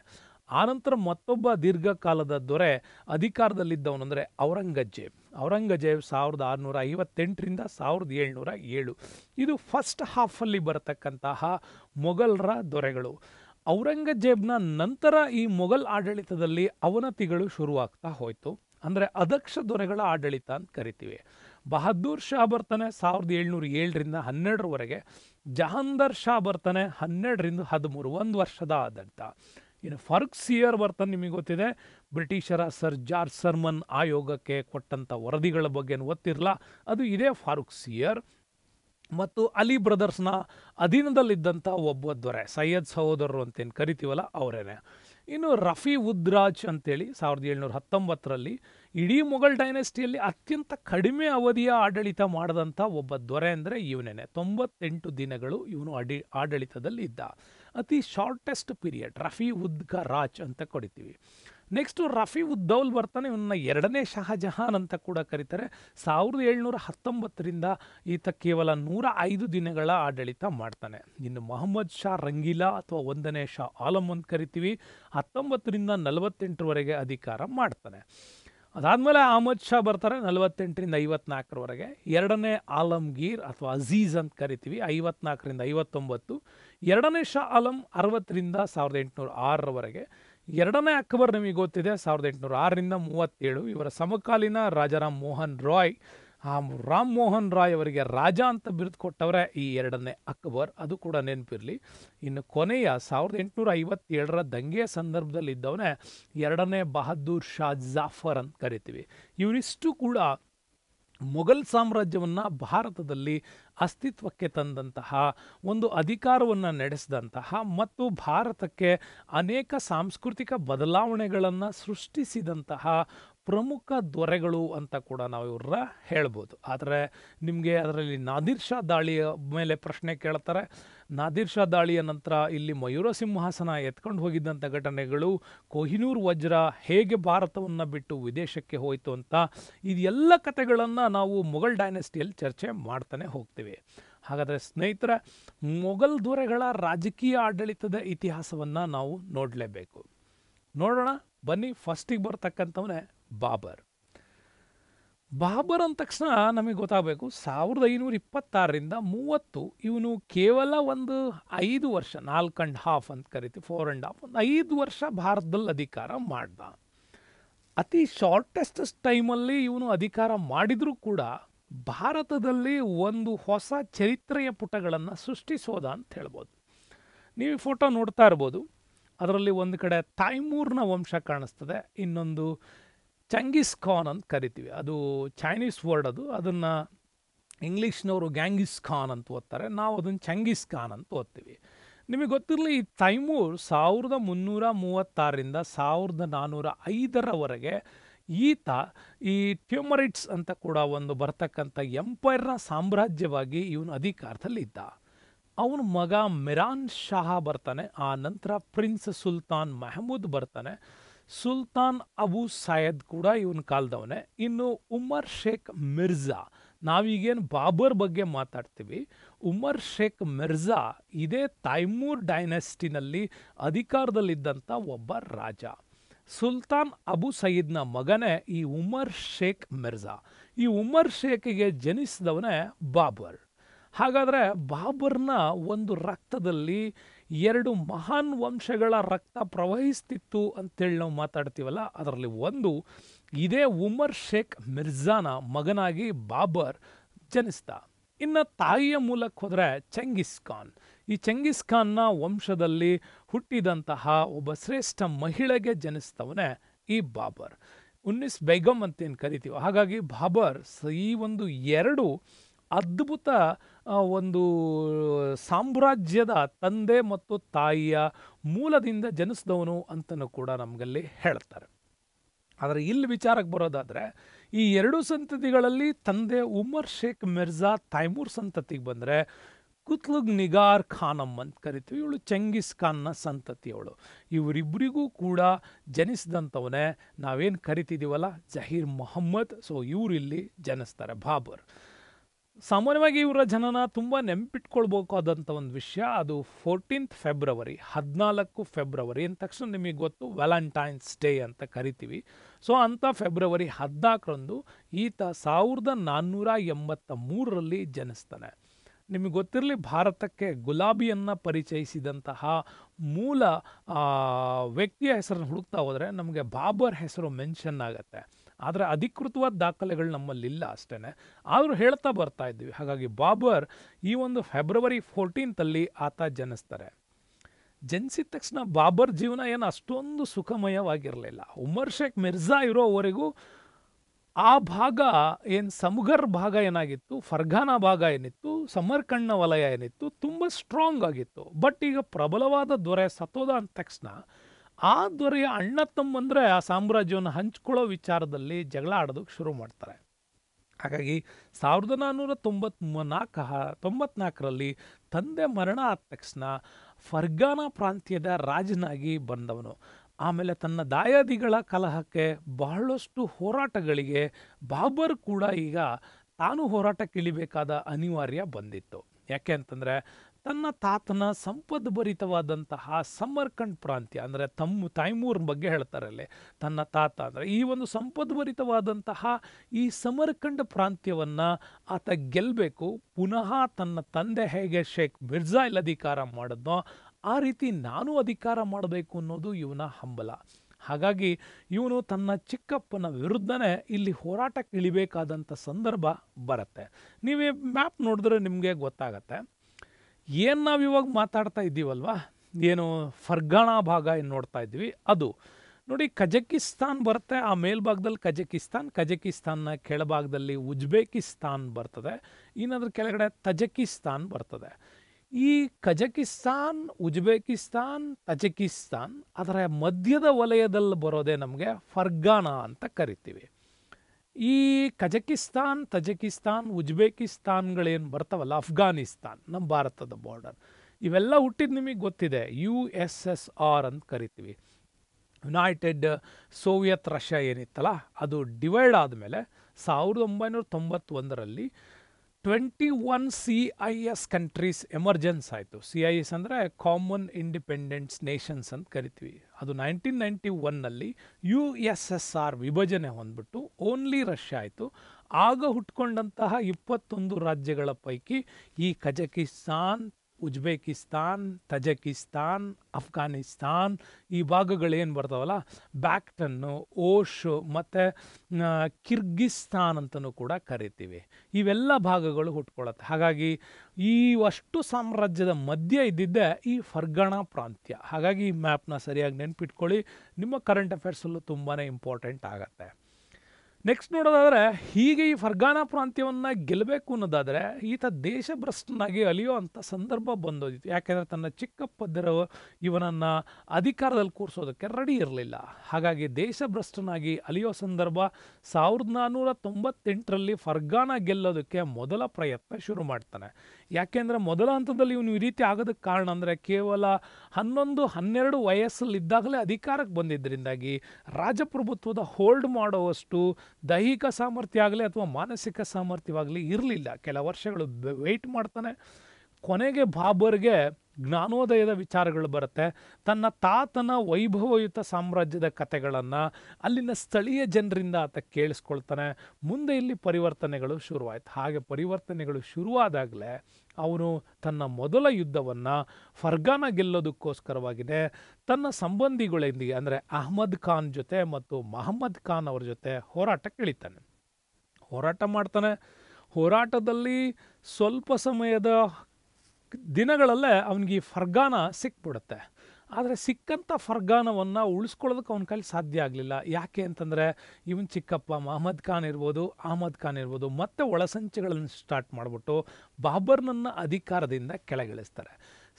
ಆನಂತರ ಮತ್ತೊಬ್ಬ ದೀರ್ಘಕಾಲದ ದೊರೆ ಅಧಿಕಾರದಲ್ಲಿದ್ದವನು ಅಂದರೆ ಔರಂಗಜೇಬ್ ಔರಂಗಜೇಬ್ ಸಾವಿರದ ಆರುನೂರ ಐವತ್ತೆಂಟರಿಂದ ಸಾವಿರದ ಏಳ್ನೂರ ಏಳು ಇದು ಫಸ್ಟ್ ಹಾಫಲ್ಲಿ ಬರತಕ್ಕಂತಹ ಮೊಘಲರ ದೊರೆಗಳು ಔರಂಗಜೇಬ್ನ ನಂತರ ಈ ಮೊಘಲ್ ಆಡಳಿತದಲ್ಲಿ ಅವನತಿಗಳು ಶುರುವಾಗ್ತಾ ಹೋಯಿತು ಅಂದರೆ ಅದಕ್ಷ ದೊರೆಗಳ ಆಡಳಿತ ಅಂತ ಕರಿತೀವಿ ಬಹದ್ದೂರ್ ಶಾ ಬರ್ತಾನೆ ಸಾವಿರದ ಏಳ್ನೂರ ಏಳರಿಂದ ಹನ್ನೆರಡರವರೆಗೆ ಜಹಾಂದರ್ ಶಾ ಬರ್ತಾನೆ ಹನ್ನೆರಡರಿಂದ ಹದಿಮೂರು ಒಂದು ವರ್ಷದ ಆದಂತ ಇನ್ನು ಫರ್ಕ್ ಸಿಯರ್ ಬರ್ತಾನೆ ನಿಮಗೆ ಗೊತ್ತಿದೆ ಬ್ರಿಟಿಷರ ಸರ್ ಜಾರ್ಜ್ ಸರ್ಮನ್ ಆಯೋಗಕ್ಕೆ ಕೊಟ್ಟಂಥ ವರದಿಗಳ ಬಗ್ಗೆ ಗೊತ್ತಿರಲ್ಲ ಅದು ಇದೇ ಫಾರೂಕ್ ಸಿಯರ್ ಮತ್ತು ಅಲಿ ಬ್ರದರ್ಸ್ನ ಅಧೀನದಲ್ಲಿದ್ದಂಥ ಒಬ್ಬ ದೊರೆ ಸೈಯದ್ ಸಹೋದರರು ಅಂತೇನು ಕರಿತೀವಲ್ಲ ಅವರೇನೆ ಇನ್ನು ರಫಿ ಉದ್ರಾಜ್ ಅಂತೇಳಿ ಸಾವಿರದ ಏಳ್ನೂರ ಹತ್ತೊಂಬತ್ತರಲ್ಲಿ ಇಡೀ ಮೊಘಲ್ ಡೈನೆಸ್ಟಿಯಲ್ಲಿ ಅತ್ಯಂತ ಕಡಿಮೆ ಅವಧಿಯ ಆಡಳಿತ ಮಾಡಿದಂಥ ಒಬ್ಬ ದೊರೆ ಅಂದರೆ ಇವನೇನೆ ತೊಂಬತ್ತೆಂಟು ದಿನಗಳು ಇವನು ಅಡಿ ಆಡಳಿತದಲ್ಲಿ ಇದ್ದ ಅತಿ ಶಾರ್ಟೆಸ್ಟ್ ಪೀರಿಯಡ್ ರಫಿ ಉದ್ಗ ರಾಜ್ ಅಂತ ಕೊಡಿತೀವಿ ನೆಕ್ಸ್ಟು ರಫಿ ಉದ್ದೌಲ್ ಬರ್ತಾನೆ ಇವನ್ನ ಎರಡನೇ ಶಹಜಹಾನ್ ಅಂತ ಕೂಡ ಕರೀತಾರೆ ಸಾವಿರದ ಏಳ್ನೂರ ಹತ್ತೊಂಬತ್ತರಿಂದ ಈತ ಕೇವಲ ನೂರ ಐದು ದಿನಗಳ ಆಡಳಿತ ಮಾಡ್ತಾನೆ ಇನ್ನು ಮೊಹಮ್ಮದ್ ಶಾ ರಂಗೀಲಾ ಅಥವಾ ಒಂದನೇ ಶಾ ಆಲಂ ಅಂತ ಕರಿತೀವಿ ಹತ್ತೊಂಬತ್ತರಿಂದ ನಲವತ್ತೆಂಟರವರೆಗೆ ಅಧಿಕಾರ ಮಾಡ್ತಾನೆ ಅದಾದಮೇಲೆ ಅಹಮದ್ ಶಾ ಬರ್ತಾರೆ ನಲವತ್ತೆಂಟರಿಂದ ಐವತ್ನಾಲ್ಕರವರೆಗೆ ಎರಡನೇ ಆಲಮ್ಗೀರ್ ಅಥವಾ ಅಜೀಜ್ ಅಂತ ಕರಿತೀವಿ ಐವತ್ನಾಲ್ಕರಿಂದ ಐವತ್ತೊಂಬತ್ತು ಎರಡನೇ ಶಾ ಆಲಂ ಅರವತ್ತರಿಂದ ಸಾವಿರದ ಎಂಟುನೂರ ಆರರವರೆಗೆ ಎರಡನೇ ಅಕ್ಬರ್ ನಿಮಗೆ ಗೊತ್ತಿದೆ ಸಾವಿರದ ಎಂಟುನೂರ ಆರರಿಂದ ಮೂವತ್ತೇಳು ಇವರ ಸಮಕಾಲೀನ ರಾಜಾರಾಮ್ ಮೋಹನ್ ರಾಯ್ ಆ ರಾಮ್ ಮೋಹನ್ ರಾಯ್ ಅವರಿಗೆ ರಾಜ ಅಂತ ಬಿರುದು ಕೊಟ್ಟವರೇ ಈ ಎರಡನೇ ಅಕ್ಬರ್ ಅದು ಕೂಡ ನೆನಪಿರಲಿ ಇನ್ನು ಕೊನೆಯ ಸಾವಿರದ ಎಂಟುನೂರ ಐವತ್ತೇಳರ ದಂಗೆ ಸಂದರ್ಭದಲ್ಲಿದ್ದವನೇ ಎರಡನೇ ಬಹದ್ದೂರ್ ಶಾ ಜಾಫರ್ ಅಂತ ಕರಿತೀವಿ ಇವರಿಷ್ಟು ಕೂಡ ಮೊಘಲ್ ಸಾಮ್ರಾಜ್ಯವನ್ನು ಭಾರತದಲ್ಲಿ ಅಸ್ತಿತ್ವಕ್ಕೆ ತಂದಂತಹ ಒಂದು ಅಧಿಕಾರವನ್ನು ನಡೆಸಿದಂತಹ ಮತ್ತು ಭಾರತಕ್ಕೆ ಅನೇಕ ಸಾಂಸ್ಕೃತಿಕ ಬದಲಾವಣೆಗಳನ್ನು ಸೃಷ್ಟಿಸಿದಂತಹ ಪ್ರಮುಖ ದೊರೆಗಳು ಅಂತ ಕೂಡ ನಾವು ಇವ್ರ ಹೇಳ್ಬೋದು ಆದರೆ ನಿಮಗೆ ಅದರಲ್ಲಿ ನಾದಿರ್ ಶಾ ದಾಳಿಯ ಮೇಲೆ ಪ್ರಶ್ನೆ ಕೇಳ್ತಾರೆ ನಾದಿರ್ ಶಾ ದಾಳಿಯ ನಂತರ ಇಲ್ಲಿ ಮಯೂರ ಸಿಂಹಾಸನ ಎತ್ಕೊಂಡು ಹೋಗಿದ್ದಂಥ ಘಟನೆಗಳು ಕೊಹಿನೂರ್ ವಜ್ರ ಹೇಗೆ ಭಾರತವನ್ನು ಬಿಟ್ಟು ವಿದೇಶಕ್ಕೆ ಹೋಯಿತು ಅಂತ ಇದೆಲ್ಲ ಕಥೆಗಳನ್ನು ನಾವು ಮೊಘಲ್ ಡೈನೆಸ್ಟಿಯಲ್ಲಿ ಚರ್ಚೆ ಮಾಡ್ತಾನೆ ಹೋಗ್ತೀವಿ ಹಾಗಾದರೆ ಸ್ನೇಹಿತರ ಮೊಘಲ್ ದೊರೆಗಳ ರಾಜಕೀಯ ಆಡಳಿತದ ಇತಿಹಾಸವನ್ನು ನಾವು ನೋಡಲೇಬೇಕು ನೋಡೋಣ ಬನ್ನಿ ಫಸ್ಟಿಗೆ ಬರ್ತಕ್ಕಂಥವನೇ ಬಾಬರ್ ಬಾಬರ್ ಅಂದ ತಕ್ಷಣ ನಮಗೆ ಗೊತ್ತಾಗಬೇಕು ಸಾವಿರದ ಐನೂರ ಇಪ್ಪತ್ತಾರರಿಂದ ಮೂವತ್ತು ಇವನು ಕೇವಲ ಒಂದು ಐದು ವರ್ಷ ನಾಲ್ಕು ಅಂಡ್ ಹಾಫ್ ಅಂತ ಕರಿತೀವಿ ಫೋರ್ ಅಂಡ್ ಹಾಫ್ ಒಂದು ಐದು ವರ್ಷ ಭಾರತದಲ್ಲಿ ಅಧಿಕಾರ ಮಾಡ್ದ ಅತಿ ಶಾರ್ಟೆಸ್ಟ್ ಟೈಮಲ್ಲಿ ಇವನು ಅಧಿಕಾರ ಮಾಡಿದರೂ ಕೂಡ ಭಾರತದಲ್ಲಿ ಒಂದು ಹೊಸ ಚರಿತ್ರೆಯ ಪುಟಗಳನ್ನು ಸೃಷ್ಟಿಸೋದ ಅಂತ ಹೇಳ್ಬೋದು ನೀವು ಫೋಟೋ ನೋಡ್ತಾ ಇರ್ಬೋದು ಅದರಲ್ಲಿ ಒಂದು ಕಡೆ ತಾಯ್ಮೂರ್ನ ವಂಶ ಕಾಣಿಸ್ತದೆ ಇನ್ನೊಂದು ಚಂಗಿಸ್ ಖಾನ್ ಅಂತ ಕರಿತೀವಿ ಅದು ಚೈನೀಸ್ ವರ್ಡ್ ಅದು ಅದನ್ನು ಇಂಗ್ಲೀಷ್ನವರು ಗ್ಯಾಂಗಿಸ್ ಖಾನ್ ಅಂತ ಓದ್ತಾರೆ ನಾವು ಅದನ್ನು ಚಂಗಿಸ್ ಖಾನ್ ಅಂತ ಓದ್ತೀವಿ ನಿಮಗೆ ಗೊತ್ತಿರಲಿ ಈ ತೈಮೂರ್ ಸಾವಿರದ ಮುನ್ನೂರ ಮೂವತ್ತಾರರಿಂದ ಸಾವಿರದ ನಾನ್ನೂರ ಐದರವರೆಗೆ ಈತ ಈ ಟ್ಯೂಮರಿಟ್ಸ್ ಅಂತ ಕೂಡ ಒಂದು ಬರ್ತಕ್ಕಂಥ ಎಂಪೈರ್ನ ಸಾಮ್ರಾಜ್ಯವಾಗಿ ಇವನು ಅಧಿಕಾರದಲ್ಲಿದ್ದ ಅವನ ಮಗ ಮಿರಾನ್ ಶಾಹ ಬರ್ತಾನೆ ಆ ನಂತರ ಪ್ರಿನ್ಸ್ ಸುಲ್ತಾನ್ ಮೆಹಮೂದ್ ಬರ್ತಾನೆ ಸುಲ್ತಾನ್ ಅಬು ಸಾಯದ್ ಕೂಡ ಇವನ ಕಾಲದವನೇ ಇನ್ನು ಉಮರ್ ಶೇಖ್ ಮಿರ್ಜಾ ನಾವೀಗೇನು ಬಾಬರ್ ಬಗ್ಗೆ ಮಾತಾಡ್ತೀವಿ ಉಮರ್ ಶೇಖ್ ಮಿರ್ಜಾ ಇದೇ ತೈಮೂರ್ ಡೈನೆಸ್ಟಿನಲ್ಲಿ ಅಧಿಕಾರದಲ್ಲಿದ್ದಂಥ ಒಬ್ಬ ರಾಜ ಸುಲ್ತಾನ್ ಅಬು ಸಯೀದ್ನ ಮಗನೇ ಈ ಉಮರ್ ಶೇಖ್ ಮಿರ್ಜಾ ಈ ಉಮರ್ ಶೇಖ್ಗೆ ಜನಿಸಿದವನೇ ಬಾಬರ್ ಹಾಗಾದರೆ ಬಾಬರ್ನ ಒಂದು ರಕ್ತದಲ್ಲಿ ಎರಡು ಮಹಾನ್ ವಂಶಗಳ ರಕ್ತ ಪ್ರವಹಿಸ್ತಿತ್ತು ಅಂತೇಳಿ ನಾವು ಮಾತಾಡ್ತೀವಲ್ಲ ಅದರಲ್ಲಿ ಒಂದು ಇದೇ ಉಮರ್ ಶೇಖ್ ಮಿರ್ಜಾನ ಮಗನಾಗಿ ಬಾಬರ್ ಜನಿಸ್ತ ಇನ್ನು ತಾಯಿಯ ಮೂಲಕ ಹೋದರೆ ಚೆಂಗಿಸ್ ಖಾನ್ ಈ ಚೆಂಗಿಸ್ ಖಾನ್ನ ವಂಶದಲ್ಲಿ ಹುಟ್ಟಿದಂತಹ ಒಬ್ಬ ಶ್ರೇಷ್ಠ ಮಹಿಳೆಗೆ ಜನಿಸ್ತವನೇ ಈ ಬಾಬರ್ ಉನ್ನಿಸ್ ಬೇಗಮ್ ಅಂತೇನು ಕರಿತೀವಿ ಹಾಗಾಗಿ ಬಾಬರ್ ಈ ಒಂದು ಎರಡು ಅದ್ಭುತ ಒಂದು ಸಾಮ್ರಾಜ್ಯದ ತಂದೆ ಮತ್ತು ತಾಯಿಯ ಮೂಲದಿಂದ ಜನಿಸಿದವನು ಅಂತಲೂ ಕೂಡ ನಮಗಲ್ಲಿ ಹೇಳ್ತಾರೆ ಆದರೆ ಇಲ್ಲಿ ವಿಚಾರಕ್ಕೆ ಬರೋದಾದರೆ ಈ ಎರಡು ಸಂತತಿಗಳಲ್ಲಿ ತಂದೆ ಉಮರ್ ಶೇಖ್ ಮಿರ್ಜಾ ತೈಮೂರ್ ಸಂತತಿಗೆ ಬಂದರೆ ಕುತ್ಲುಗ್ ನಿಗಾರ್ ಖಾನಮ್ ಅಂತ ಕರಿತೀವಿ ಇವಳು ಚಂಗಿಸ್ ಖಾನ್ನ ಸಂತತಿಯವಳು ಇವರಿಬ್ಬರಿಗೂ ಕೂಡ ಜನಿಸಿದಂಥವನೇ ನಾವೇನು ಕರಿತಿದ್ದೀವಲ್ಲ ಜಹೀರ್ ಮೊಹಮ್ಮದ್ ಸೊ ಇಲ್ಲಿ ಜನಿಸ್ತಾರೆ ಬಾಬರ್ ಸಾಮಾನ್ಯವಾಗಿ ಇವರ ಜನನ ತುಂಬ ನೆನಪಿಟ್ಕೊಳ್ಬೇಕಾದಂಥ ಒಂದು ವಿಷಯ ಅದು ಫೋರ್ಟೀನ್ತ್ ಫೆಬ್ರವರಿ ಹದಿನಾಲ್ಕು ಫೆಬ್ರವರಿ ಅಂದ ತಕ್ಷಣ ನಿಮಗೆ ಗೊತ್ತು ವ್ಯಾಲೆಂಟೈನ್ಸ್ ಡೇ ಅಂತ ಕರಿತೀವಿ ಸೊ ಅಂಥ ಫೆಬ್ರವರಿ ಹದಿನಾಲ್ಕರಂದು ಈತ ಸಾವಿರದ ನಾನ್ನೂರ ಎಂಬತ್ತ ಮೂರರಲ್ಲಿ ಜನಿಸ್ತಾನೆ ನಿಮಗೆ ಗೊತ್ತಿರಲಿ ಭಾರತಕ್ಕೆ ಗುಲಾಬಿಯನ್ನು ಪರಿಚಯಿಸಿದಂತಹ ಮೂಲ ವ್ಯಕ್ತಿಯ ಹೆಸರನ್ನು ಹುಡುಕ್ತಾ ಹೋದರೆ ನಮಗೆ ಬಾಬರ್ ಹೆಸರು ಮೆನ್ಷನ್ ಆಗುತ್ತೆ ಆದರೆ ಅಧಿಕೃತವಾದ ದಾಖಲೆಗಳು ನಮ್ಮಲ್ಲಿಲ್ಲ ಅಷ್ಟೇ ಆದರೂ ಹೇಳ್ತಾ ಬರ್ತಾ ಇದ್ದೀವಿ ಹಾಗಾಗಿ ಬಾಬರ್ ಈ ಒಂದು ಫೆಬ್ರವರಿ ಫೋರ್ಟೀನ್ತಲ್ಲಿ ಆತ ಜನಿಸ್ತಾರೆ ಜನಿಸಿದ ತಕ್ಷಣ ಬಾಬರ್ ಜೀವನ ಏನು ಅಷ್ಟೊಂದು ಸುಖಮಯವಾಗಿರಲಿಲ್ಲ ಉಮರ್ ಶೇಖ್ ಮಿರ್ಜಾ ಇರೋವರೆಗೂ ಆ ಭಾಗ ಏನು ಸಮುಗರ್ ಭಾಗ ಏನಾಗಿತ್ತು ಫರ್ಘಾನ ಭಾಗ ಏನಿತ್ತು ಸಮರ್ಕಣ್ಣ ವಲಯ ಏನಿತ್ತು ತುಂಬ ಸ್ಟ್ರಾಂಗ್ ಆಗಿತ್ತು ಬಟ್ ಈಗ ಪ್ರಬಲವಾದ ದೊರೆ ಸತೋದ ಅಂದ ತಕ್ಷಣ ಆ ದೊರೆಯ ಅಣ್ಣ ತಮ್ಮಂದರೆ ಆ ಸಾಮ್ರಾಜ್ಯವನ್ನು ಹಂಚ್ಕೊಳ್ಳೋ ವಿಚಾರದಲ್ಲಿ ಜಗಳ ಆಡೋದಕ್ಕೆ ಶುರು ಮಾಡ್ತಾರೆ ಹಾಗಾಗಿ ಸಾವಿರದ ನಾನ್ನೂರ ತೊಂಬತ್ತ್ ನಾಲ್ಕು ತೊಂಬತ್ನಾಲ್ಕರಲ್ಲಿ ತಂದೆ ಮರಣ ಆದ ತಕ್ಷಣ ಫರ್ಗಾನಾ ಪ್ರಾಂತ್ಯದ ರಾಜನಾಗಿ ಬಂದವನು ಆಮೇಲೆ ತನ್ನ ದಾಯಾದಿಗಳ ಕಲಹಕ್ಕೆ ಬಹಳಷ್ಟು ಹೋರಾಟಗಳಿಗೆ ಬಾಬರ್ ಕೂಡ ಈಗ ತಾನು ಹೋರಾಟಕ್ಕಿಳಿಬೇಕಾದ ಅನಿವಾರ್ಯ ಬಂದಿತ್ತು ಯಾಕೆ ಅಂತಂದರೆ ತನ್ನ ತಾತನ ಸಂಪದ್ಭರಿತವಾದಂತಹ ಸಮರ್ಕಂಡ್ ಪ್ರಾಂತ್ಯ ಅಂದರೆ ತಮ್ಮ ತಾಯ್ಮೂರ್ ಬಗ್ಗೆ ಹೇಳ್ತಾರಲ್ಲಿ ತನ್ನ ತಾತ ಅಂದರೆ ಈ ಒಂದು ಸಂಪದ್ಭರಿತವಾದಂತಹ ಈ ಸಮರ್ಕಂಡ್ ಪ್ರಾಂತ್ಯವನ್ನು ಆತ ಗೆಲ್ಲಬೇಕು ಪುನಃ ತನ್ನ ತಂದೆ ಹೇಗೆ ಶೇಖ್ ಮಿರ್ಜಾ ಇಲ್ಲಿ ಅಧಿಕಾರ ಮಾಡಿದ್ನೋ ಆ ರೀತಿ ನಾನು ಅಧಿಕಾರ ಮಾಡಬೇಕು ಅನ್ನೋದು ಇವನ ಹಂಬಲ ಹಾಗಾಗಿ ಇವನು ತನ್ನ ಚಿಕ್ಕಪ್ಪನ ವಿರುದ್ಧನೇ ಇಲ್ಲಿ ಹೋರಾಟಕ್ಕೆ ಇಳಿಬೇಕಾದಂಥ ಸಂದರ್ಭ ಬರುತ್ತೆ ನೀವೇ ಮ್ಯಾಪ್ ನೋಡಿದ್ರೆ ನಿಮಗೆ ಗೊತ್ತಾಗತ್ತೆ ಏನು ನಾವು ಇವಾಗ ಮಾತಾಡ್ತಾ ಇದ್ದೀವಲ್ವಾ ಏನು ಫರ್ಗಾಣಾ ಭಾಗ ಏನು ನೋಡ್ತಾ ಇದ್ವಿ ಅದು ನೋಡಿ ಕಜಕಿಸ್ತಾನ್ ಬರುತ್ತೆ ಆ ಮೇಲ್ಭಾಗದಲ್ಲಿ ಕಜಕಿಸ್ತಾನ್ ಕಜಕಿಸ್ತಾನ್ನ ಕೆಳಭಾಗದಲ್ಲಿ ಉಜ್ಬೇಕಿಸ್ತಾನ್ ಬರ್ತದೆ ಇನ್ನದ್ರ ಕೆಳಗಡೆ ತಜಕಿಸ್ತಾನ್ ಬರ್ತದೆ ಈ ಕಜಕಿಸ್ತಾನ್ ಉಜ್ಬೇಕಿಸ್ತಾನ್ ತಜಕಿಸ್ತಾನ್ ಅದರ ಮಧ್ಯದ ವಲಯದಲ್ಲಿ ಬರೋದೇ ನಮಗೆ ಫರ್ಗಾನ ಅಂತ ಕರಿತೀವಿ ಈ ಕಜಕಿಸ್ತಾನ್ ತಜಕಿಸ್ತಾನ್ ಉಜ್ಬೇಕಿಸ್ತಾನ್ಗಳೇನು ಬರ್ತಾವಲ್ಲ ಅಫ್ಘಾನಿಸ್ತಾನ್ ನಮ್ಮ ಭಾರತದ ಬಾರ್ಡರ್ ಇವೆಲ್ಲ ಹುಟ್ಟಿದ ನಿಮಗೆ ಗೊತ್ತಿದೆ ಯು ಎಸ್ ಎಸ್ ಆರ್ ಅಂತ ಕರಿತೀವಿ ಯುನೈಟೆಡ್ ಸೋವಿಯತ್ ರಷ್ಯಾ ಏನಿತ್ತಲ್ಲ ಅದು ಡಿವೈಡ್ ಆದಮೇಲೆ ಸಾವಿರದ ಒಂಬೈನೂರ ತೊಂಬತ್ತೊಂದರಲ್ಲಿ twenty one C I S countries emergence ಆಯಿತು ಸಿ ಐ ಎಸ್ ಅಂದರೆ ಕಾಮನ್ ಇಂಡಿಪೆಂಡೆಂಟ್ಸ್ ನೇಷನ್ಸ್ ಅಂತ ಕರಿತೀವಿ ಅದು ನೈನ್ಟೀನ್ ನೈಂಟಿ ಒನ್ನಲ್ಲಿ ಯು ಎಸ್ ಎಸ್ ಆರ್ ವಿಭಜನೆ ಹೊಂದ್ಬಿಟ್ಟು ಓನ್ಲಿ ರಷ್ಯಾ ಆಯಿತು ಆಗ ಹುಟ್ಕೊಂಡಂತಹ ಇಪ್ಪತ್ತೊಂದು ರಾಜ್ಯಗಳ ಪೈಕಿ ಈ ಕಜಕಿಸ್ತಾನ್ ಉಜ್ಬೇಕಿಸ್ತಾನ್ ತಜಕಿಸ್ತಾನ್ ಅಫ್ಘಾನಿಸ್ತಾನ್ ಈ ಭಾಗಗಳೇನು ಬರ್ತಾವಲ್ಲ ಬ್ಯಾಕ್ಟನ್ನು ಓಶು ಮತ್ತು ಕಿರ್ಗಿಸ್ತಾನ್ ಅಂತಲೂ ಕೂಡ ಕರಿತೀವಿ ಇವೆಲ್ಲ ಭಾಗಗಳು ಹುಟ್ಕೊಳ್ಳುತ್ತೆ ಹಾಗಾಗಿ ಈ ಅಷ್ಟು ಸಾಮ್ರಾಜ್ಯದ ಮಧ್ಯೆ ಇದ್ದಿದ್ದೆ ಈ ಫರ್ಗಣ ಪ್ರಾಂತ್ಯ ಹಾಗಾಗಿ ಈ ಮ್ಯಾಪ್ನ ಸರಿಯಾಗಿ ನೆನ್ಪಿಟ್ಕೊಳ್ಳಿ ನಿಮ್ಮ ಕರೆಂಟ್ ಅಫೇರ್ಸಲ್ಲೂ ತುಂಬಾ ಇಂಪಾರ್ಟೆಂಟ್ ಆಗುತ್ತೆ ನೆಕ್ಸ್ಟ್ ನೋಡೋದಾದರೆ ಹೀಗೆ ಈ ಫರ್ಗಾನ ಪ್ರಾಂತ್ಯವನ್ನು ಗೆಲ್ಲಬೇಕು ಅನ್ನೋದಾದರೆ ಈತ ದೇಶಭ್ರಷ್ಟನಾಗಿ ಅಲಿಯೋ ಅಂಥ ಸಂದರ್ಭ ಬಂದೋದಿತ್ತು ಯಾಕೆಂದರೆ ತನ್ನ ಚಿಕ್ಕಪ್ಪದ್ದರು ಇವನನ್ನು ಅಧಿಕಾರದಲ್ಲಿ ಕೂರಿಸೋದಕ್ಕೆ ರೆಡಿ ಇರಲಿಲ್ಲ ಹಾಗಾಗಿ ದೇಶಭ್ರಷ್ಟನಾಗಿ ಅಲಿಯೋ ಸಂದರ್ಭ ಸಾವಿರದ ನಾನ್ನೂರ ತೊಂಬತ್ತೆಂಟರಲ್ಲಿ ಫರ್ಗಾನ ಗೆಲ್ಲೋದಕ್ಕೆ ಮೊದಲ ಪ್ರಯತ್ನ ಶುರು ಮಾಡ್ತಾನೆ ಯಾಕೆಂದರೆ ಮೊದಲ ಹಂತದಲ್ಲಿ ಇವನು ಈ ರೀತಿ ಆಗೋದಕ್ಕೆ ಕಾರಣ ಅಂದರೆ ಕೇವಲ ಹನ್ನೊಂದು ಹನ್ನೆರಡು ವಯಸ್ಸಲ್ಲಿದ್ದಾಗಲೇ ಅಧಿಕಾರಕ್ಕೆ ಬಂದಿದ್ದರಿಂದಾಗಿ ರಾಜಪ್ರಭುತ್ವದ ಹೋಲ್ಡ್ ಮಾಡುವಷ್ಟು ದೈಹಿಕ ಸಾಮರ್ಥ್ಯ ಆಗಲಿ ಅಥವಾ ಮಾನಸಿಕ ಸಾಮರ್ಥ್ಯವಾಗಲಿ ಇರಲಿಲ್ಲ ಕೆಲ ವರ್ಷಗಳು ವೆಯ್ಟ್ ಮಾಡ್ತಾನೆ ಕೊನೆಗೆ ಬಾಬರ್ಗೆ ಜ್ಞಾನೋದಯದ ವಿಚಾರಗಳು ಬರುತ್ತೆ ತನ್ನ ತಾತನ ವೈಭವಯುತ ಸಾಮ್ರಾಜ್ಯದ ಕಥೆಗಳನ್ನು ಅಲ್ಲಿನ ಸ್ಥಳೀಯ ಜನರಿಂದ ಆತ ಕೇಳಿಸ್ಕೊಳ್ತಾನೆ ಮುಂದೆ ಇಲ್ಲಿ ಪರಿವರ್ತನೆಗಳು ಶುರುವಾಯಿತು ಹಾಗೆ ಪರಿವರ್ತನೆಗಳು ಶುರುವಾದಾಗಲೇ ಅವನು ತನ್ನ ಮೊದಲ ಯುದ್ಧವನ್ನು ಫರ್ಗಾನ ಗೆಲ್ಲೋದಕ್ಕೋಸ್ಕರವಾಗಿದೆ ತನ್ನ ಸಂಬಂಧಿಗಳೊಂದಿಗೆ ಅಂದರೆ ಅಹ್ಮದ್ ಖಾನ್ ಜೊತೆ ಮತ್ತು ಮಹಮ್ಮದ್ ಖಾನ್ ಅವರ ಜೊತೆ ಹೋರಾಟ ಕೇಳಿತಾನೆ ಹೋರಾಟ ಮಾಡ್ತಾನೆ ಹೋರಾಟದಲ್ಲಿ ಸ್ವಲ್ಪ ಸಮಯದ ದಿನಗಳಲ್ಲೇ ಅವನಿಗೆ ಈ ಫರ್ಗಾನ ಸಿಕ್ಬಿಡುತ್ತೆ ಆದರೆ ಸಿಕ್ಕಂಥ ಫರ್ಗಾನವನ್ನು ಉಳಿಸ್ಕೊಳ್ಳೋದಕ್ಕೆ ಅವನ ಕೈಲಿ ಸಾಧ್ಯ ಆಗಲಿಲ್ಲ ಯಾಕೆ ಅಂತಂದರೆ ಇವನ್ ಚಿಕ್ಕಪ್ಪ ಮಹಮ್ಮದ್ ಖಾನ್ ಇರ್ಬೋದು ಅಹಮದ್ ಖಾನ್ ಇರ್ಬೋದು ಮತ್ತೆ ಒಳಸಂಚೆಗಳನ್ನು ಸ್ಟಾರ್ಟ್ ಮಾಡಿಬಿಟ್ಟು ಬಾಬರ್ನನ್ನು ಅಧಿಕಾರದಿಂದ ಕೆಳಗಿಳಿಸ್ತಾರೆ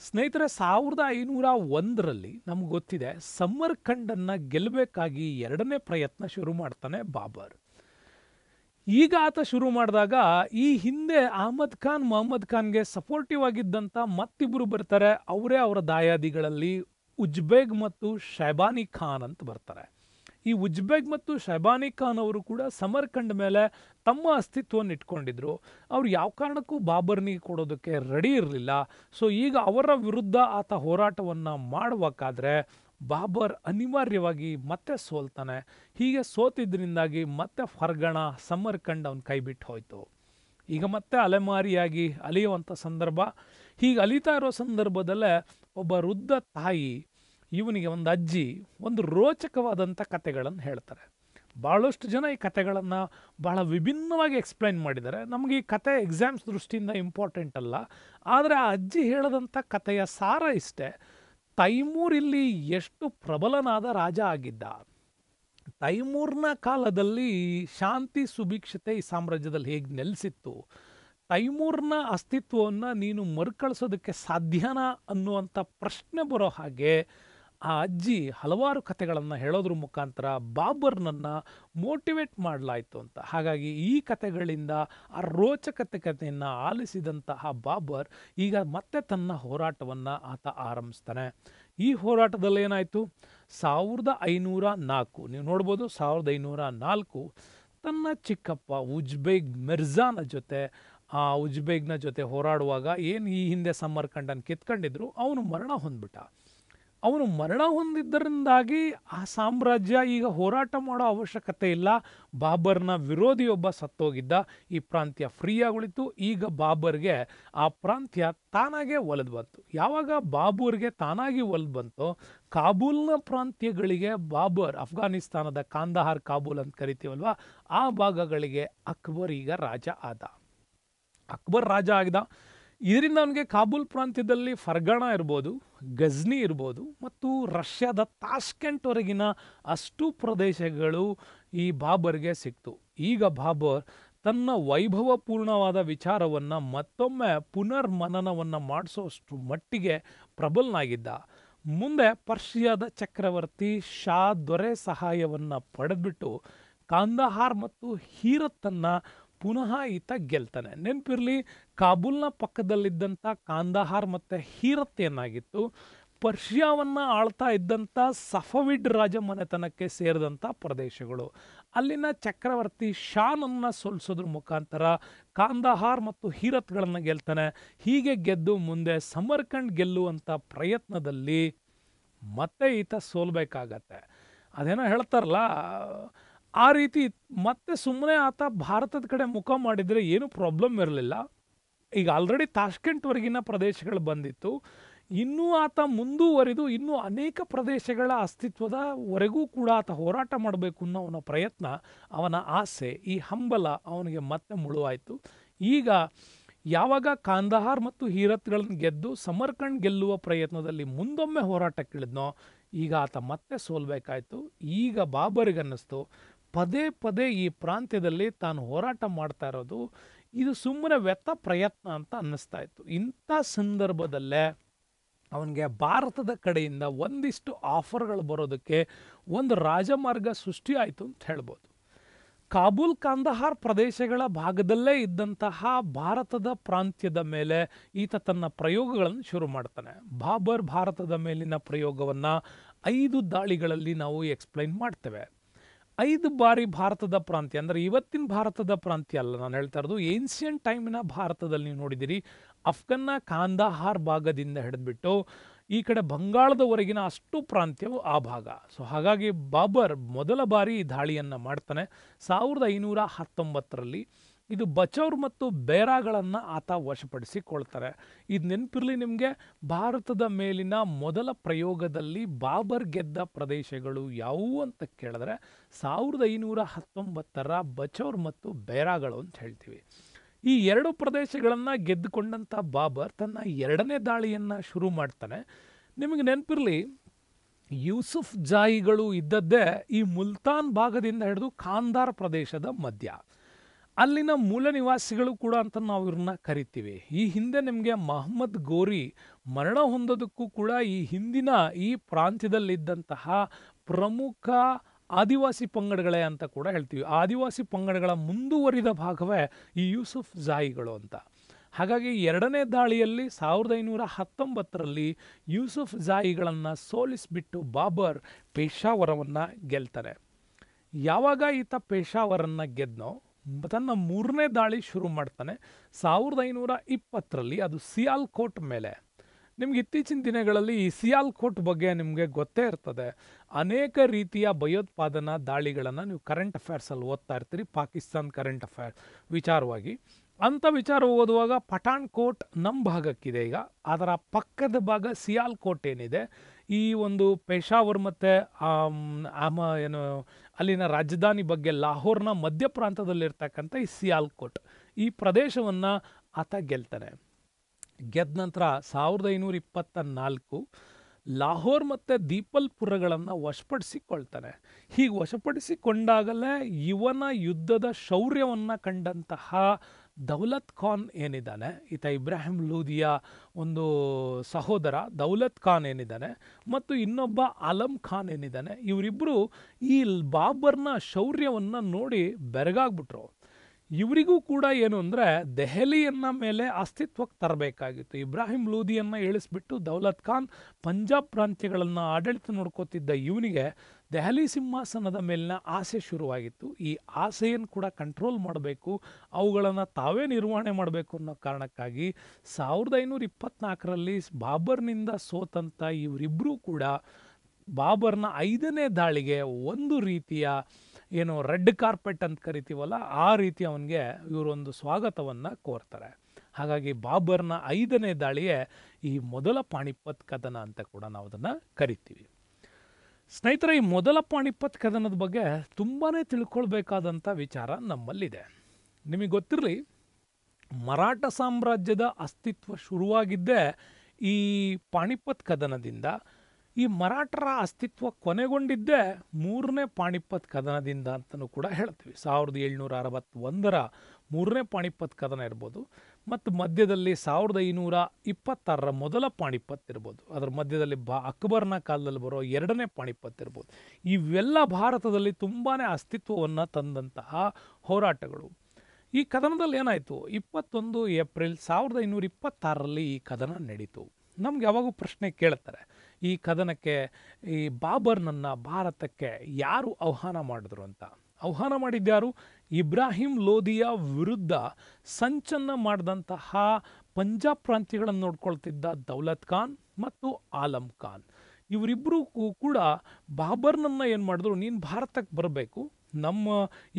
ಸ್ನೇಹಿತರೆ ಸಾವಿರದ ಐನೂರ ಒಂದರಲ್ಲಿ ನಮ್ಗೆ ಗೊತ್ತಿದೆ ಸಮ್ಮರ್ಖಂಡನ್ನು ಗೆಲ್ಲಬೇಕಾಗಿ ಎರಡನೇ ಪ್ರಯತ್ನ ಶುರು ಮಾಡ್ತಾನೆ ಬಾಬರ್ ಈಗ ಆತ ಶುರು ಮಾಡಿದಾಗ ಈ ಹಿಂದೆ ಅಹಮದ್ ಖಾನ್ ಮೊಹಮ್ಮದ್ ಖಾನ್ಗೆ ಸಪೋರ್ಟಿವ್ ಆಗಿದ್ದಂಥ ಮತ್ತಿಬ್ಬರು ಬರ್ತಾರೆ ಅವರೇ ಅವರ ದಾಯಾದಿಗಳಲ್ಲಿ ಉಜ್ಬೇಗ್ ಮತ್ತು ಶೈಬಾನಿ ಖಾನ್ ಅಂತ ಬರ್ತಾರೆ ಈ ಉಜ್ಬೇಗ್ ಮತ್ತು ಶೈಬಾನಿ ಖಾನ್ ಅವರು ಕೂಡ ಸಮರ್ಕಂಡ್ ಮೇಲೆ ತಮ್ಮ ಅಸ್ತಿತ್ವವನ್ನು ಇಟ್ಕೊಂಡಿದ್ರು ಅವ್ರು ಯಾವ ಕಾರಣಕ್ಕೂ ಬಾಬರ್ನಿಗೆ ಕೊಡೋದಕ್ಕೆ ರೆಡಿ ಇರಲಿಲ್ಲ ಸೊ ಈಗ ಅವರ ವಿರುದ್ಧ ಆತ ಹೋರಾಟವನ್ನು ಮಾಡಬೇಕಾದ್ರೆ ಬಾಬರ್ ಅನಿವಾರ್ಯವಾಗಿ ಮತ್ತೆ ಸೋಲ್ತಾನೆ ಹೀಗೆ ಸೋತಿದ್ದರಿಂದಾಗಿ ಮತ್ತೆ ಫರ್ಗಣ ಸಮ್ಮರ್ ಕಂಡು ಅವನ ಕೈ ಬಿಟ್ಟು ಹೋಯಿತು ಈಗ ಮತ್ತೆ ಅಲೆಮಾರಿಯಾಗಿ ಅಲಿಯುವಂಥ ಸಂದರ್ಭ ಹೀಗೆ ಅಲಿತಾ ಇರೋ ಸಂದರ್ಭದಲ್ಲೇ ಒಬ್ಬ ವೃದ್ಧ ತಾಯಿ ಇವನಿಗೆ ಒಂದು ಅಜ್ಜಿ ಒಂದು ರೋಚಕವಾದಂಥ ಕತೆಗಳನ್ನು ಹೇಳ್ತಾರೆ ಭಾಳಷ್ಟು ಜನ ಈ ಕಥೆಗಳನ್ನು ಭಾಳ ವಿಭಿನ್ನವಾಗಿ ಎಕ್ಸ್ಪ್ಲೈನ್ ಮಾಡಿದ್ದಾರೆ ನಮಗೆ ಈ ಕತೆ ಎಕ್ಸಾಮ್ಸ್ ದೃಷ್ಟಿಯಿಂದ ಇಂಪಾರ್ಟೆಂಟ್ ಅಲ್ಲ ಆದರೆ ಆ ಅಜ್ಜಿ ಹೇಳದಂಥ ಕಥೆಯ ಸಾರ ಇಷ್ಟೇ ತೈಮೂರ್ ಇಲ್ಲಿ ಎಷ್ಟು ಪ್ರಬಲನಾದ ರಾಜ ಆಗಿದ್ದ ತೈಮೂರ್ನ ಕಾಲದಲ್ಲಿ ಶಾಂತಿ ಸುಭಿಕ್ಷತೆ ಈ ಸಾಮ್ರಾಜ್ಯದಲ್ಲಿ ಹೇಗೆ ನೆಲೆಸಿತ್ತು ತೈಮೂರ್ನ ಅಸ್ತಿತ್ವವನ್ನು ನೀನು ಮರುಕಳಿಸೋದಕ್ಕೆ ಸಾಧ್ಯನಾ ಅನ್ನುವಂಥ ಪ್ರಶ್ನೆ ಬರೋ ಹಾಗೆ ಆ ಅಜ್ಜಿ ಹಲವಾರು ಕಥೆಗಳನ್ನು ಹೇಳೋದ್ರ ಮುಖಾಂತರ ಬಾಬರ್ನನ್ನು ಮೋಟಿವೇಟ್ ಮಾಡಲಾಯಿತು ಅಂತ ಹಾಗಾಗಿ ಈ ಕಥೆಗಳಿಂದ ಆ ರೋಚಕತೆ ಕಥೆಯನ್ನು ಆಲಿಸಿದಂತಹ ಬಾಬರ್ ಈಗ ಮತ್ತೆ ತನ್ನ ಹೋರಾಟವನ್ನು ಆತ ಆರಂಭಿಸ್ತಾನೆ ಈ ಹೋರಾಟದಲ್ಲಿ ಏನಾಯಿತು ಸಾವಿರದ ಐನೂರ ನಾಲ್ಕು ನೀವು ನೋಡ್ಬೋದು ಸಾವಿರದ ಐನೂರ ನಾಲ್ಕು ತನ್ನ ಚಿಕ್ಕಪ್ಪ ಉಜ್ಬೇಗ್ ಮಿರ್ಜಾನ ಜೊತೆ ಆ ಉಜ್ಬೇಗ್ನ ಜೊತೆ ಹೋರಾಡುವಾಗ ಏನು ಈ ಹಿಂದೆ ಸಮ್ಮರ್ಕಂಡನ್ನು ಕಿತ್ಕೊಂಡಿದ್ರು ಅವನು ಮರಣ ಹೊಂದ್ಬಿಟ್ಟ ಅವನು ಮರಣ ಹೊಂದಿದ್ದರಿಂದಾಗಿ ಆ ಸಾಮ್ರಾಜ್ಯ ಈಗ ಹೋರಾಟ ಮಾಡೋ ಅವಶ್ಯಕತೆ ಇಲ್ಲ ಬಾಬರ್ನ ವಿರೋಧಿಯೊಬ್ಬ ಸತ್ತೋಗಿದ್ದ ಈ ಪ್ರಾಂತ್ಯ ಫ್ರೀಯಾಗಿ ಉಳಿತು ಈಗ ಬಾಬರ್ಗೆ ಆ ಪ್ರಾಂತ್ಯ ತಾನಾಗೆ ಒಲಿದು ಬಂತು ಯಾವಾಗ ಬಾಬೂರ್ಗೆ ತಾನಾಗಿ ಒಲಿದು ಬಂತು ಕಾಬೂಲ್ನ ಪ್ರಾಂತ್ಯಗಳಿಗೆ ಬಾಬರ್ ಅಫ್ಘಾನಿಸ್ತಾನದ ಕಾಂದಹಾರ್ ಕಾಬೂಲ್ ಅಂತ ಕರಿತೀವಲ್ವ ಆ ಭಾಗಗಳಿಗೆ ಅಕ್ಬರ್ ಈಗ ರಾಜ ಆದ ಅಕ್ಬರ್ ರಾಜ ಆಗಿದ ಇದರಿಂದ ಅವನಿಗೆ ಕಾಬೂಲ್ ಪ್ರಾಂತ್ಯದಲ್ಲಿ ಫರ್ಗಣ ಇರ್ಬೋದು ಗಜ್ನಿ ಇರ್ಬೋದು ಮತ್ತು ರಷ್ಯಾದ ತಾಷ್ಕೆಂಟ್ವರೆಗಿನ ಅಷ್ಟು ಪ್ರದೇಶಗಳು ಈ ಬಾಬರ್ಗೆ ಸಿಕ್ತು ಈಗ ಬಾಬರ್ ತನ್ನ ವೈಭವಪೂರ್ಣವಾದ ವಿಚಾರವನ್ನು ಮತ್ತೊಮ್ಮೆ ಪುನರ್ ಮನನವನ್ನು ಮಾಡಿಸೋಷ್ಟು ಮಟ್ಟಿಗೆ ಪ್ರಬಲನಾಗಿದ್ದ ಮುಂದೆ ಪರ್ಷಿಯಾದ ಚಕ್ರವರ್ತಿ ಶಾ ದೊರೆ ಸಹಾಯವನ್ನು ಪಡೆದ್ಬಿಟ್ಟು ಕಾಂದಹಾರ್ ಮತ್ತು ಹೀರತ್ತನ್ನು ಪುನಃ ಈತ ಗೆಲ್ತಾನೆ ನೆನಪಿರಲಿ ಕಾಬೂಲ್ನ ಪಕ್ಕದಲ್ಲಿದ್ದಂಥ ಕಾಂದಹಾರ್ ಮತ್ತು ಹೀರತ್ ಏನಾಗಿತ್ತು ಪರ್ಷಿಯಾವನ್ನು ಆಳ್ತಾ ಇದ್ದಂಥ ಸಫವಿಡ್ ರಾಜ ಮನೆತನಕ್ಕೆ ಸೇರಿದಂಥ ಪ್ರದೇಶಗಳು ಅಲ್ಲಿನ ಚಕ್ರವರ್ತಿ ಶಾನನ್ನು ಸೋಲಿಸೋದ್ರ ಮುಖಾಂತರ ಕಾಂದಹಾರ್ ಮತ್ತು ಹೀರತ್ಗಳನ್ನು ಗೆಲ್ತಾನೆ ಹೀಗೆ ಗೆದ್ದು ಮುಂದೆ ಸಮರ್ಕಂಡ್ ಗೆಲ್ಲುವಂಥ ಪ್ರಯತ್ನದಲ್ಲಿ ಮತ್ತೆ ಈತ ಸೋಲ್ಬೇಕಾಗತ್ತೆ ಅದೇನೋ ಹೇಳ್ತಾರಲ್ಲ ಆ ರೀತಿ ಮತ್ತೆ ಸುಮ್ಮನೆ ಆತ ಭಾರತದ ಕಡೆ ಮುಖ ಮಾಡಿದರೆ ಏನು ಪ್ರಾಬ್ಲಮ್ ಇರಲಿಲ್ಲ ಈಗ ಆಲ್ರೆಡಿ ತಾಷ್ಕೆಂಟ್ವರೆಗಿನ ಪ್ರದೇಶಗಳು ಬಂದಿತ್ತು ಇನ್ನೂ ಆತ ಮುಂದುವರಿದು ಇನ್ನೂ ಅನೇಕ ಪ್ರದೇಶಗಳ ಅಸ್ತಿತ್ವದವರೆಗೂ ಕೂಡ ಆತ ಹೋರಾಟ ಮಾಡಬೇಕು ಅನ್ನೋ ಅವನ ಪ್ರಯತ್ನ ಅವನ ಆಸೆ ಈ ಹಂಬಲ ಅವನಿಗೆ ಮತ್ತೆ ಮುಳುವಾಯಿತು ಈಗ ಯಾವಾಗ ಕಾಂದಹಾರ್ ಮತ್ತು ಹೀರತ್ಗಳನ್ನು ಗೆದ್ದು ಸಮರ್ಕಂಡ್ ಗೆಲ್ಲುವ ಪ್ರಯತ್ನದಲ್ಲಿ ಮುಂದೊಮ್ಮೆ ಹೋರಾಟಕ್ಕಿಳಿದ್ನೋ ಈಗ ಆತ ಮತ್ತೆ ಸೋಲ್ಬೇಕಾಯಿತು ಈಗ ಬಾಬರಿಗನ್ನಿಸ್ತು ಪದೇ ಪದೇ ಈ ಪ್ರಾಂತ್ಯದಲ್ಲಿ ತಾನು ಹೋರಾಟ ಮಾಡ್ತಾ ಇರೋದು ಇದು ಸುಮ್ಮನೆ ವ್ಯರ್ಥ ಪ್ರಯತ್ನ ಅಂತ ಅನ್ನಿಸ್ತಾ ಇತ್ತು ಇಂಥ ಸಂದರ್ಭದಲ್ಲೇ ಅವನಿಗೆ ಭಾರತದ ಕಡೆಯಿಂದ ಒಂದಿಷ್ಟು ಆಫರ್ಗಳು ಬರೋದಕ್ಕೆ ಒಂದು ರಾಜಮಾರ್ಗ ಸೃಷ್ಟಿಯಾಯಿತು ಅಂತ ಹೇಳ್ಬೋದು ಕಾಬೂಲ್ ಕಾಂದಹಾರ್ ಪ್ರದೇಶಗಳ ಭಾಗದಲ್ಲೇ ಇದ್ದಂತಹ ಭಾರತದ ಪ್ರಾಂತ್ಯದ ಮೇಲೆ ಈತ ತನ್ನ ಪ್ರಯೋಗಗಳನ್ನು ಶುರು ಮಾಡ್ತಾನೆ ಬಾಬರ್ ಭಾರತದ ಮೇಲಿನ ಪ್ರಯೋಗವನ್ನು ಐದು ದಾಳಿಗಳಲ್ಲಿ ನಾವು ಎಕ್ಸ್ಪ್ಲೈನ್ ಮಾಡ್ತೇವೆ ಐದು ಬಾರಿ ಭಾರತದ ಪ್ರಾಂತ್ಯ ಅಂದರೆ ಇವತ್ತಿನ ಭಾರತದ ಪ್ರಾಂತ್ಯ ಅಲ್ಲ ನಾನು ಹೇಳ್ತಾ ಇರೋದು ಏನ್ಷಿಯಂಟ್ ಟೈಮಿನ ಭಾರತದಲ್ಲಿ ನೀವು ನೋಡಿದ್ದೀರಿ ಅಫ್ಘನ್ನ ಕಾಂದಹಾರ್ ಭಾಗದಿಂದ ಹಿಡಿದ್ಬಿಟ್ಟು ಈ ಕಡೆ ಬಂಗಾಳದವರೆಗಿನ ಅಷ್ಟು ಪ್ರಾಂತ್ಯವು ಆ ಭಾಗ ಸೊ ಹಾಗಾಗಿ ಬಾಬರ್ ಮೊದಲ ಬಾರಿ ದಾಳಿಯನ್ನು ಮಾಡ್ತಾನೆ ಸಾವಿರದ ಐನೂರ ಹತ್ತೊಂಬತ್ತರಲ್ಲಿ ಇದು ಬಚೌರ್ ಮತ್ತು ಬೇರಾಗಳನ್ನು ಆತ ವಶಪಡಿಸಿಕೊಳ್ತಾರೆ ಇದು ನೆನಪಿರಲಿ ನಿಮಗೆ ಭಾರತದ ಮೇಲಿನ ಮೊದಲ ಪ್ರಯೋಗದಲ್ಲಿ ಬಾಬರ್ ಗೆದ್ದ ಪ್ರದೇಶಗಳು ಯಾವುವು ಅಂತ ಕೇಳಿದ್ರೆ ಸಾವಿರದ ಐನೂರ ಹತ್ತೊಂಬತ್ತರ ಬಚೌರ್ ಮತ್ತು ಬೇರಾಗಳು ಅಂತ ಹೇಳ್ತೀವಿ ಈ ಎರಡು ಪ್ರದೇಶಗಳನ್ನು ಗೆದ್ದುಕೊಂಡಂಥ ಬಾಬರ್ ತನ್ನ ಎರಡನೇ ದಾಳಿಯನ್ನು ಶುರು ಮಾಡ್ತಾನೆ ನಿಮಗೆ ನೆನಪಿರಲಿ ಯೂಸುಫ್ ಜಾಯಿಗಳು ಇದ್ದದ್ದೇ ಈ ಮುಲ್ತಾನ್ ಭಾಗದಿಂದ ಹಿಡಿದು ಖಾಂದಾರ್ ಪ್ರದೇಶದ ಮಧ್ಯ ಅಲ್ಲಿನ ಮೂಲ ನಿವಾಸಿಗಳು ಕೂಡ ಅಂತ ನಾವು ಇವ್ರನ್ನ ಕರಿತೀವಿ ಈ ಹಿಂದೆ ನಿಮಗೆ ಮಹಮ್ಮದ್ ಗೋರಿ ಮರಣ ಹೊಂದೋದಕ್ಕೂ ಕೂಡ ಈ ಹಿಂದಿನ ಈ ಪ್ರಾಂತ್ಯದಲ್ಲಿದ್ದಂತಹ ಪ್ರಮುಖ ಆದಿವಾಸಿ ಪಂಗಡಗಳೇ ಅಂತ ಕೂಡ ಹೇಳ್ತೀವಿ ಆದಿವಾಸಿ ಪಂಗಡಗಳ ಮುಂದುವರಿದ ಭಾಗವೇ ಈ ಯೂಸುಫ್ ಜಾಯಿಗಳು ಅಂತ ಹಾಗಾಗಿ ಎರಡನೇ ದಾಳಿಯಲ್ಲಿ ಸಾವಿರದ ಐನೂರ ಹತ್ತೊಂಬತ್ತರಲ್ಲಿ ಯೂಸುಫ್ ಜಾಯಿಗಳನ್ನು ಸೋಲಿಸಿಬಿಟ್ಟು ಬಾಬರ್ ಪೇಶಾವರವನ್ನು ಗೆಲ್ತಾರೆ ಯಾವಾಗ ಈತ ಪೇಶಾವರನ್ನು ಗೆದ್ನೋ ತನ್ನ ಮೂರನೇ ದಾಳಿ ಶುರು ಮಾಡ್ತಾನೆ ಸಾವಿರದ ಐನೂರ ಇಪ್ಪತ್ತರಲ್ಲಿ ಅದು ಸಿಯಾಲ್ಕೋಟ್ ಮೇಲೆ ನಿಮ್ಗೆ ಇತ್ತೀಚಿನ ದಿನಗಳಲ್ಲಿ ಈ ಸಿಯಾಲ್ಕೋಟ್ ಬಗ್ಗೆ ನಿಮಗೆ ಗೊತ್ತೇ ಇರ್ತದೆ ಅನೇಕ ರೀತಿಯ ಭಯೋತ್ಪಾದನಾ ದಾಳಿಗಳನ್ನು ನೀವು ಕರೆಂಟ್ ಅಫೇರ್ಸಲ್ಲಿ ಓದ್ತಾ ಇರ್ತೀರಿ ಪಾಕಿಸ್ತಾನ್ ಕರೆಂಟ್ ಅಫೇರ್ ವಿಚಾರವಾಗಿ ಅಂಥ ವಿಚಾರ ಓದುವಾಗ ಪಠಾಣ್ಕೋಟ್ ನಮ್ಮ ಭಾಗಕ್ಕಿದೆ ಈಗ ಅದರ ಪಕ್ಕದ ಭಾಗ ಸಿಯಾಲ್ಕೋಟ್ ಏನಿದೆ ಈ ಒಂದು ಪೇಶಾವರ್ ಮತ್ತು ಆಮ ಏನು ಅಲ್ಲಿನ ರಾಜಧಾನಿ ಬಗ್ಗೆ ಲಾಹೋರ್ನ ಮಧ್ಯ ಪ್ರಾಂತದಲ್ಲಿರ್ತಕ್ಕಂಥ ಈ ಸಿಯಾಲ್ಕೋಟ್ ಈ ಪ್ರದೇಶವನ್ನು ಆತ ಗೆಲ್ತಾನೆ ಗೆದ್ದ ನಂತರ ಸಾವಿರದ ಐನೂರ ಇಪ್ಪತ್ತ ನಾಲ್ಕು ಲಾಹೋರ್ ಮತ್ತು ದೀಪಲ್ಪುರಗಳನ್ನು ವಶಪಡಿಸಿಕೊಳ್ತಾನೆ ಹೀಗೆ ವಶಪಡಿಸಿಕೊಂಡಾಗಲೇ ಇವನ ಯುದ್ಧದ ಶೌರ್ಯವನ್ನು ಕಂಡಂತಹ ದೌಲತ್ ಖಾನ್ ಏನಿದ್ದಾನೆ ಈತ ಇಬ್ರಾಹಿಂ ಲೂದಿಯ ಒಂದು ಸಹೋದರ ದೌಲತ್ ಖಾನ್ ಏನಿದ್ದಾನೆ ಮತ್ತು ಇನ್ನೊಬ್ಬ ಆಲಂ ಖಾನ್ ಏನಿದ್ದಾನೆ ಇವರಿಬ್ಬರು ಈ ಬಾಬರ್ನ ಶೌರ್ಯವನ್ನು ನೋಡಿ ಬೆರಗಾಗ್ಬಿಟ್ರು ಇವರಿಗೂ ಕೂಡ ಏನು ಅಂದರೆ ದೆಹಲಿಯನ್ನ ಮೇಲೆ ಅಸ್ತಿತ್ವಕ್ಕೆ ತರಬೇಕಾಗಿತ್ತು ಇಬ್ರಾಹಿಂ ಲೂದಿಯನ್ನು ಇಳಿಸ್ಬಿಟ್ಟು ದೌಲತ್ ಖಾನ್ ಪಂಜಾಬ್ ಪ್ರಾಂತ್ಯಗಳನ್ನು ಆಡಳಿತ ನೋಡ್ಕೋತಿದ್ದ ಇವನಿಗೆ ದೆಹಲಿ ಸಿಂಹಾಸನದ ಮೇಲಿನ ಆಸೆ ಶುರುವಾಗಿತ್ತು ಈ ಆಸೆಯನ್ನು ಕೂಡ ಕಂಟ್ರೋಲ್ ಮಾಡಬೇಕು ಅವುಗಳನ್ನು ತಾವೇ ನಿರ್ವಹಣೆ ಮಾಡಬೇಕು ಅನ್ನೋ ಕಾರಣಕ್ಕಾಗಿ ಸಾವಿರದ ಐನೂರ ಇಪ್ಪತ್ತ್ನಾಲ್ಕರಲ್ಲಿ ಬಾಬರ್ನಿಂದ ಸೋತಂಥ ಇವರಿಬ್ಬರೂ ಕೂಡ ಬಾಬರ್ನ ಐದನೇ ದಾಳಿಗೆ ಒಂದು ರೀತಿಯ ಏನು ರೆಡ್ ಕಾರ್ಪೆಟ್ ಅಂತ ಕರಿತೀವಲ್ಲ ಆ ರೀತಿ ಅವನಿಗೆ ಇವರೊಂದು ಸ್ವಾಗತವನ್ನು ಕೋರ್ತಾರೆ ಹಾಗಾಗಿ ಬಾಬರ್ನ ಐದನೇ ದಾಳಿಯೇ ಈ ಮೊದಲ ಪಾಣಿಪತ್ ಕದನ ಅಂತ ಕೂಡ ನಾವು ಅದನ್ನು ಕರಿತೀವಿ ಸ್ನೇಹಿತರ ಈ ಮೊದಲ ಪಾಣಿಪತ್ ಕದನದ ಬಗ್ಗೆ ತುಂಬಾ ತಿಳ್ಕೊಳ್ಬೇಕಾದಂಥ ವಿಚಾರ ನಮ್ಮಲ್ಲಿದೆ ನಿಮಗೆ ಗೊತ್ತಿರಲಿ ಮರಾಠ ಸಾಮ್ರಾಜ್ಯದ ಅಸ್ತಿತ್ವ ಶುರುವಾಗಿದ್ದೇ ಈ ಪಾಣಿಪತ್ ಕದನದಿಂದ ಈ ಮರಾಠರ ಅಸ್ತಿತ್ವ ಕೊನೆಗೊಂಡಿದ್ದೇ ಮೂರನೇ ಪಾಣಿಪತ್ ಕದನದಿಂದ ಅಂತಲೂ ಕೂಡ ಹೇಳ್ತೀವಿ ಸಾವಿರದ ಏಳ್ನೂರ ಅರವತ್ತೊಂದರ ಮೂರನೇ ಪಾಣಿಪತ್ ಕದನ ಇರ್ಬೋದು ಮತ್ತು ಮಧ್ಯದಲ್ಲಿ ಸಾವಿರದ ಐನೂರ ಇಪ್ಪತ್ತಾರರ ಮೊದಲ ಪಾಣಿಪತ್ ಇರ್ಬೋದು ಅದರ ಮಧ್ಯದಲ್ಲಿ ಬಾ ಅಕ್ಬರ್ನ ಕಾಲದಲ್ಲಿ ಬರೋ ಎರಡನೇ ಪಾಣಿಪತ್ ಇರ್ಬೋದು ಇವೆಲ್ಲ ಭಾರತದಲ್ಲಿ ತುಂಬಾ ಅಸ್ತಿತ್ವವನ್ನು ತಂದಂತಹ ಹೋರಾಟಗಳು ಈ ಕದನದಲ್ಲಿ ಏನಾಯಿತು ಇಪ್ಪತ್ತೊಂದು ಏಪ್ರಿಲ್ ಸಾವಿರದ ಐನೂರ ಇಪ್ಪತ್ತಾರರಲ್ಲಿ ಈ ಕದನ ನಡೀತು ನಮ್ಗೆ ಯಾವಾಗೂ ಪ್ರಶ್ನೆ ಕೇಳ್ತಾರೆ ಈ ಕದನಕ್ಕೆ ಈ ಬಾಬರ್ನನ್ನು ಭಾರತಕ್ಕೆ ಯಾರು ಆಹ್ವಾನ ಮಾಡಿದ್ರು ಅಂತ ಆಹ್ವಾನ ಮಾಡಿದ್ದಾರು ಇಬ್ರಾಹಿಂ ಲೋಧಿಯ ವಿರುದ್ಧ ಸಂಚನ್ನು ಮಾಡಿದಂತಹ ಪಂಜಾಬ್ ಪ್ರಾಂತ್ಯಗಳನ್ನು ನೋಡ್ಕೊಳ್ತಿದ್ದ ದೌಲತ್ ಖಾನ್ ಮತ್ತು ಆಲಂ ಖಾನ್ ಇವರಿಬ್ಬರೂ ಕೂಡ ಬಾಬರ್ನನ್ನು ಏನು ಮಾಡಿದ್ರು ನೀನು ಭಾರತಕ್ಕೆ ಬರಬೇಕು ನಮ್ಮ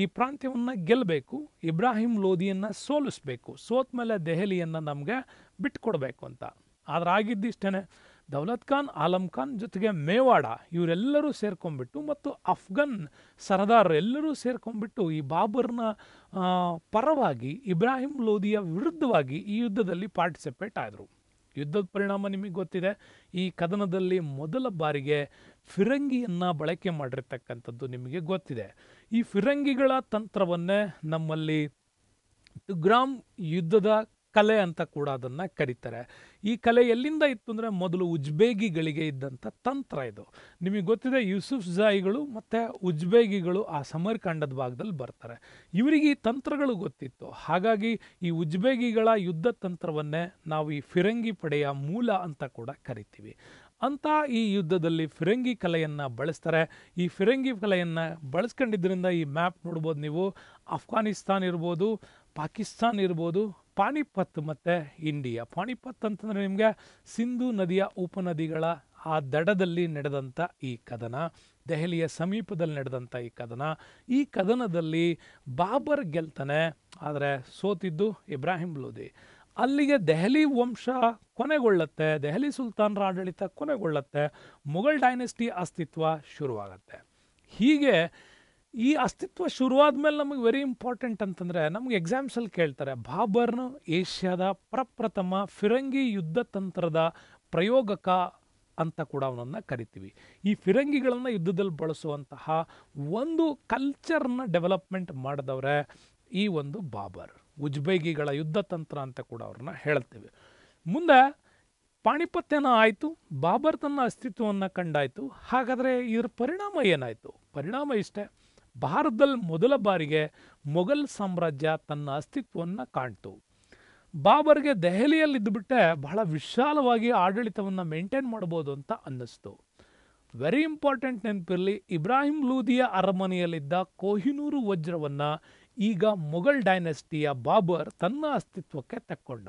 ಈ ಪ್ರಾಂತ್ಯವನ್ನು ಗೆಲ್ಲಬೇಕು ಇಬ್ರಾಹಿಂ ಲೋಧಿಯನ್ನು ಸೋಲಿಸ್ಬೇಕು ಸೋತ ಮೇಲೆ ದೆಹಲಿಯನ್ನು ನಮಗೆ ಬಿಟ್ಕೊಡ್ಬೇಕು ಅಂತ ಆದ್ರೆ ಆಗಿದ್ದಿಷ್ಟೇ ದೌಲತ್ ಖಾನ್ ಆಲಂ ಖಾನ್ ಜೊತೆಗೆ ಮೇವಾಡ ಇವರೆಲ್ಲರೂ ಸೇರ್ಕೊಂಡ್ಬಿಟ್ಟು ಮತ್ತು ಅಫ್ಘನ್ ಸರದಾರ್ ಎಲ್ಲರೂ ಸೇರ್ಕೊಂಡ್ಬಿಟ್ಟು ಈ ಬಾಬರ್ನ ಪರವಾಗಿ ಇಬ್ರಾಹಿಂ ಲೋಧಿಯ ವಿರುದ್ಧವಾಗಿ ಈ ಯುದ್ಧದಲ್ಲಿ ಪಾರ್ಟಿಸಿಪೇಟ್ ಆದರು ಯುದ್ಧದ ಪರಿಣಾಮ ನಿಮಗೆ ಗೊತ್ತಿದೆ ಈ ಕದನದಲ್ಲಿ ಮೊದಲ ಬಾರಿಗೆ ಫಿರಂಗಿಯನ್ನು ಬಳಕೆ ಮಾಡಿರ್ತಕ್ಕಂಥದ್ದು ನಿಮಗೆ ಗೊತ್ತಿದೆ ಈ ಫಿರಂಗಿಗಳ ತಂತ್ರವನ್ನೇ ನಮ್ಮಲ್ಲಿ ಟುಗ್ರಾಮ್ ಯುದ್ಧದ ಕಲೆ ಅಂತ ಕೂಡ ಅದನ್ನು ಕರೀತಾರೆ ಈ ಕಲೆ ಎಲ್ಲಿಂದ ಇತ್ತು ಅಂದರೆ ಮೊದಲು ಉಜ್ಬೇಗಿಗಳಿಗೆ ಇದ್ದಂಥ ತಂತ್ರ ಇದು ನಿಮಗೆ ಗೊತ್ತಿದೆ ಯೂಸುಫ್ ಝಾಯಿಗಳು ಮತ್ತು ಉಜ್ಬೇಗಿಗಳು ಆ ಸಮರ್ಖಂಡದ ಭಾಗದಲ್ಲಿ ಬರ್ತಾರೆ ಇವರಿಗೆ ಈ ತಂತ್ರಗಳು ಗೊತ್ತಿತ್ತು ಹಾಗಾಗಿ ಈ ಉಜ್ಬೇಗಿಗಳ ಯುದ್ಧ ತಂತ್ರವನ್ನೇ ನಾವು ಈ ಫಿರಂಗಿ ಪಡೆಯ ಮೂಲ ಅಂತ ಕೂಡ ಕರಿತೀವಿ ಅಂತ ಈ ಯುದ್ಧದಲ್ಲಿ ಫಿರಂಗಿ ಕಲೆಯನ್ನು ಬಳಸ್ತಾರೆ ಈ ಫಿರಂಗಿ ಕಲೆಯನ್ನು ಬಳಸ್ಕೊಂಡಿದ್ದರಿಂದ ಈ ಮ್ಯಾಪ್ ನೋಡ್ಬೋದು ನೀವು ಅಫ್ಘಾನಿಸ್ತಾನ್ ಇರ್ಬೋದು ಪಾಕಿಸ್ತಾನ್ ಇರ್ಬೋದು ಪಾಣಿಪತ್ ಮತ್ತು ಇಂಡಿಯಾ ಪಾಣಿಪತ್ ಅಂತಂದರೆ ನಿಮಗೆ ಸಿಂಧು ನದಿಯ ಉಪನದಿಗಳ ಆ ದಡದಲ್ಲಿ ನಡೆದಂಥ ಈ ಕದನ ದೆಹಲಿಯ ಸಮೀಪದಲ್ಲಿ ನಡೆದಂಥ ಈ ಕದನ ಈ ಕದನದಲ್ಲಿ ಬಾಬರ್ ಗೆಲ್ತಾನೆ ಆದರೆ ಸೋತಿದ್ದು ಇಬ್ರಾಹಿಂ ಲೋದಿ ಅಲ್ಲಿಗೆ ದೆಹಲಿ ವಂಶ ಕೊನೆಗೊಳ್ಳುತ್ತೆ ದೆಹಲಿ ಸುಲ್ತಾನರ ಆಡಳಿತ ಕೊನೆಗೊಳ್ಳುತ್ತೆ ಮೊಘಲ್ ಡೈನೆಸ್ಟಿ ಅಸ್ತಿತ್ವ ಶುರುವಾಗತ್ತೆ ಹೀಗೆ ಈ ಅಸ್ತಿತ್ವ ಶುರುವಾದ ಮೇಲೆ ನಮಗೆ ವೆರಿ ಇಂಪಾರ್ಟೆಂಟ್ ಅಂತಂದರೆ ನಮಗೆ ಎಕ್ಸಾಮ್ಸಲ್ಲಿ ಕೇಳ್ತಾರೆ ಬಾಬರ್ನ ಏಷ್ಯಾದ ಪ್ರಪ್ರಥಮ ಫಿರಂಗಿ ಯುದ್ಧ ತಂತ್ರದ ಪ್ರಯೋಗಕ ಅಂತ ಕೂಡ ಅವನನ್ನು ಕರಿತೀವಿ ಈ ಫಿರಂಗಿಗಳನ್ನು ಯುದ್ಧದಲ್ಲಿ ಬಳಸುವಂತಹ ಒಂದು ಕಲ್ಚರ್ನ ಡೆವಲಪ್ಮೆಂಟ್ ಮಾಡಿದವ್ರೆ ಈ ಒಂದು ಬಾಬರ್ ಉಜ್ಬೇಗಿಗಳ ಯುದ್ಧ ತಂತ್ರ ಅಂತ ಕೂಡ ಅವ್ರನ್ನ ಹೇಳ್ತೇವೆ ಮುಂದೆ ಪಾಣಿಪತ್ಯನ ಆಯಿತು ಬಾಬರ್ ತನ್ನ ಅಸ್ತಿತ್ವವನ್ನು ಕಂಡಾಯಿತು ಹಾಗಾದರೆ ಇದರ ಪರಿಣಾಮ ಏನಾಯಿತು ಪರಿಣಾಮ ಇಷ್ಟೇ ಭಾರತದಲ್ಲಿ ಮೊದಲ ಬಾರಿಗೆ ಮೊಘಲ್ ಸಾಮ್ರಾಜ್ಯ ತನ್ನ ಅಸ್ತಿತ್ವವನ್ನು ಕಾಣ್ತು ಬಾಬರ್ಗೆ ದೆಹಲಿಯಲ್ಲಿದ್ದುಬಿಟ್ಟೆ ಬಹಳ ವಿಶಾಲವಾಗಿ ಆಡಳಿತವನ್ನು ಮೇಂಟೈನ್ ಮಾಡ್ಬೋದು ಅಂತ ಅನ್ನಿಸ್ತು ವೆರಿ ಇಂಪಾರ್ಟೆಂಟ್ ನೆನಪಿರಲಿ ಇಬ್ರಾಹಿಂ ಲೂದಿಯ ಅರಮನೆಯಲ್ಲಿದ್ದ ಕೊಹಿನೂರು ವಜ್ರವನ್ನು ಈಗ ಮೊಘಲ್ ಡೈನೆಸ್ಟಿಯ ಬಾಬರ್ ತನ್ನ ಅಸ್ತಿತ್ವಕ್ಕೆ ತಕ್ಕೊಂಡ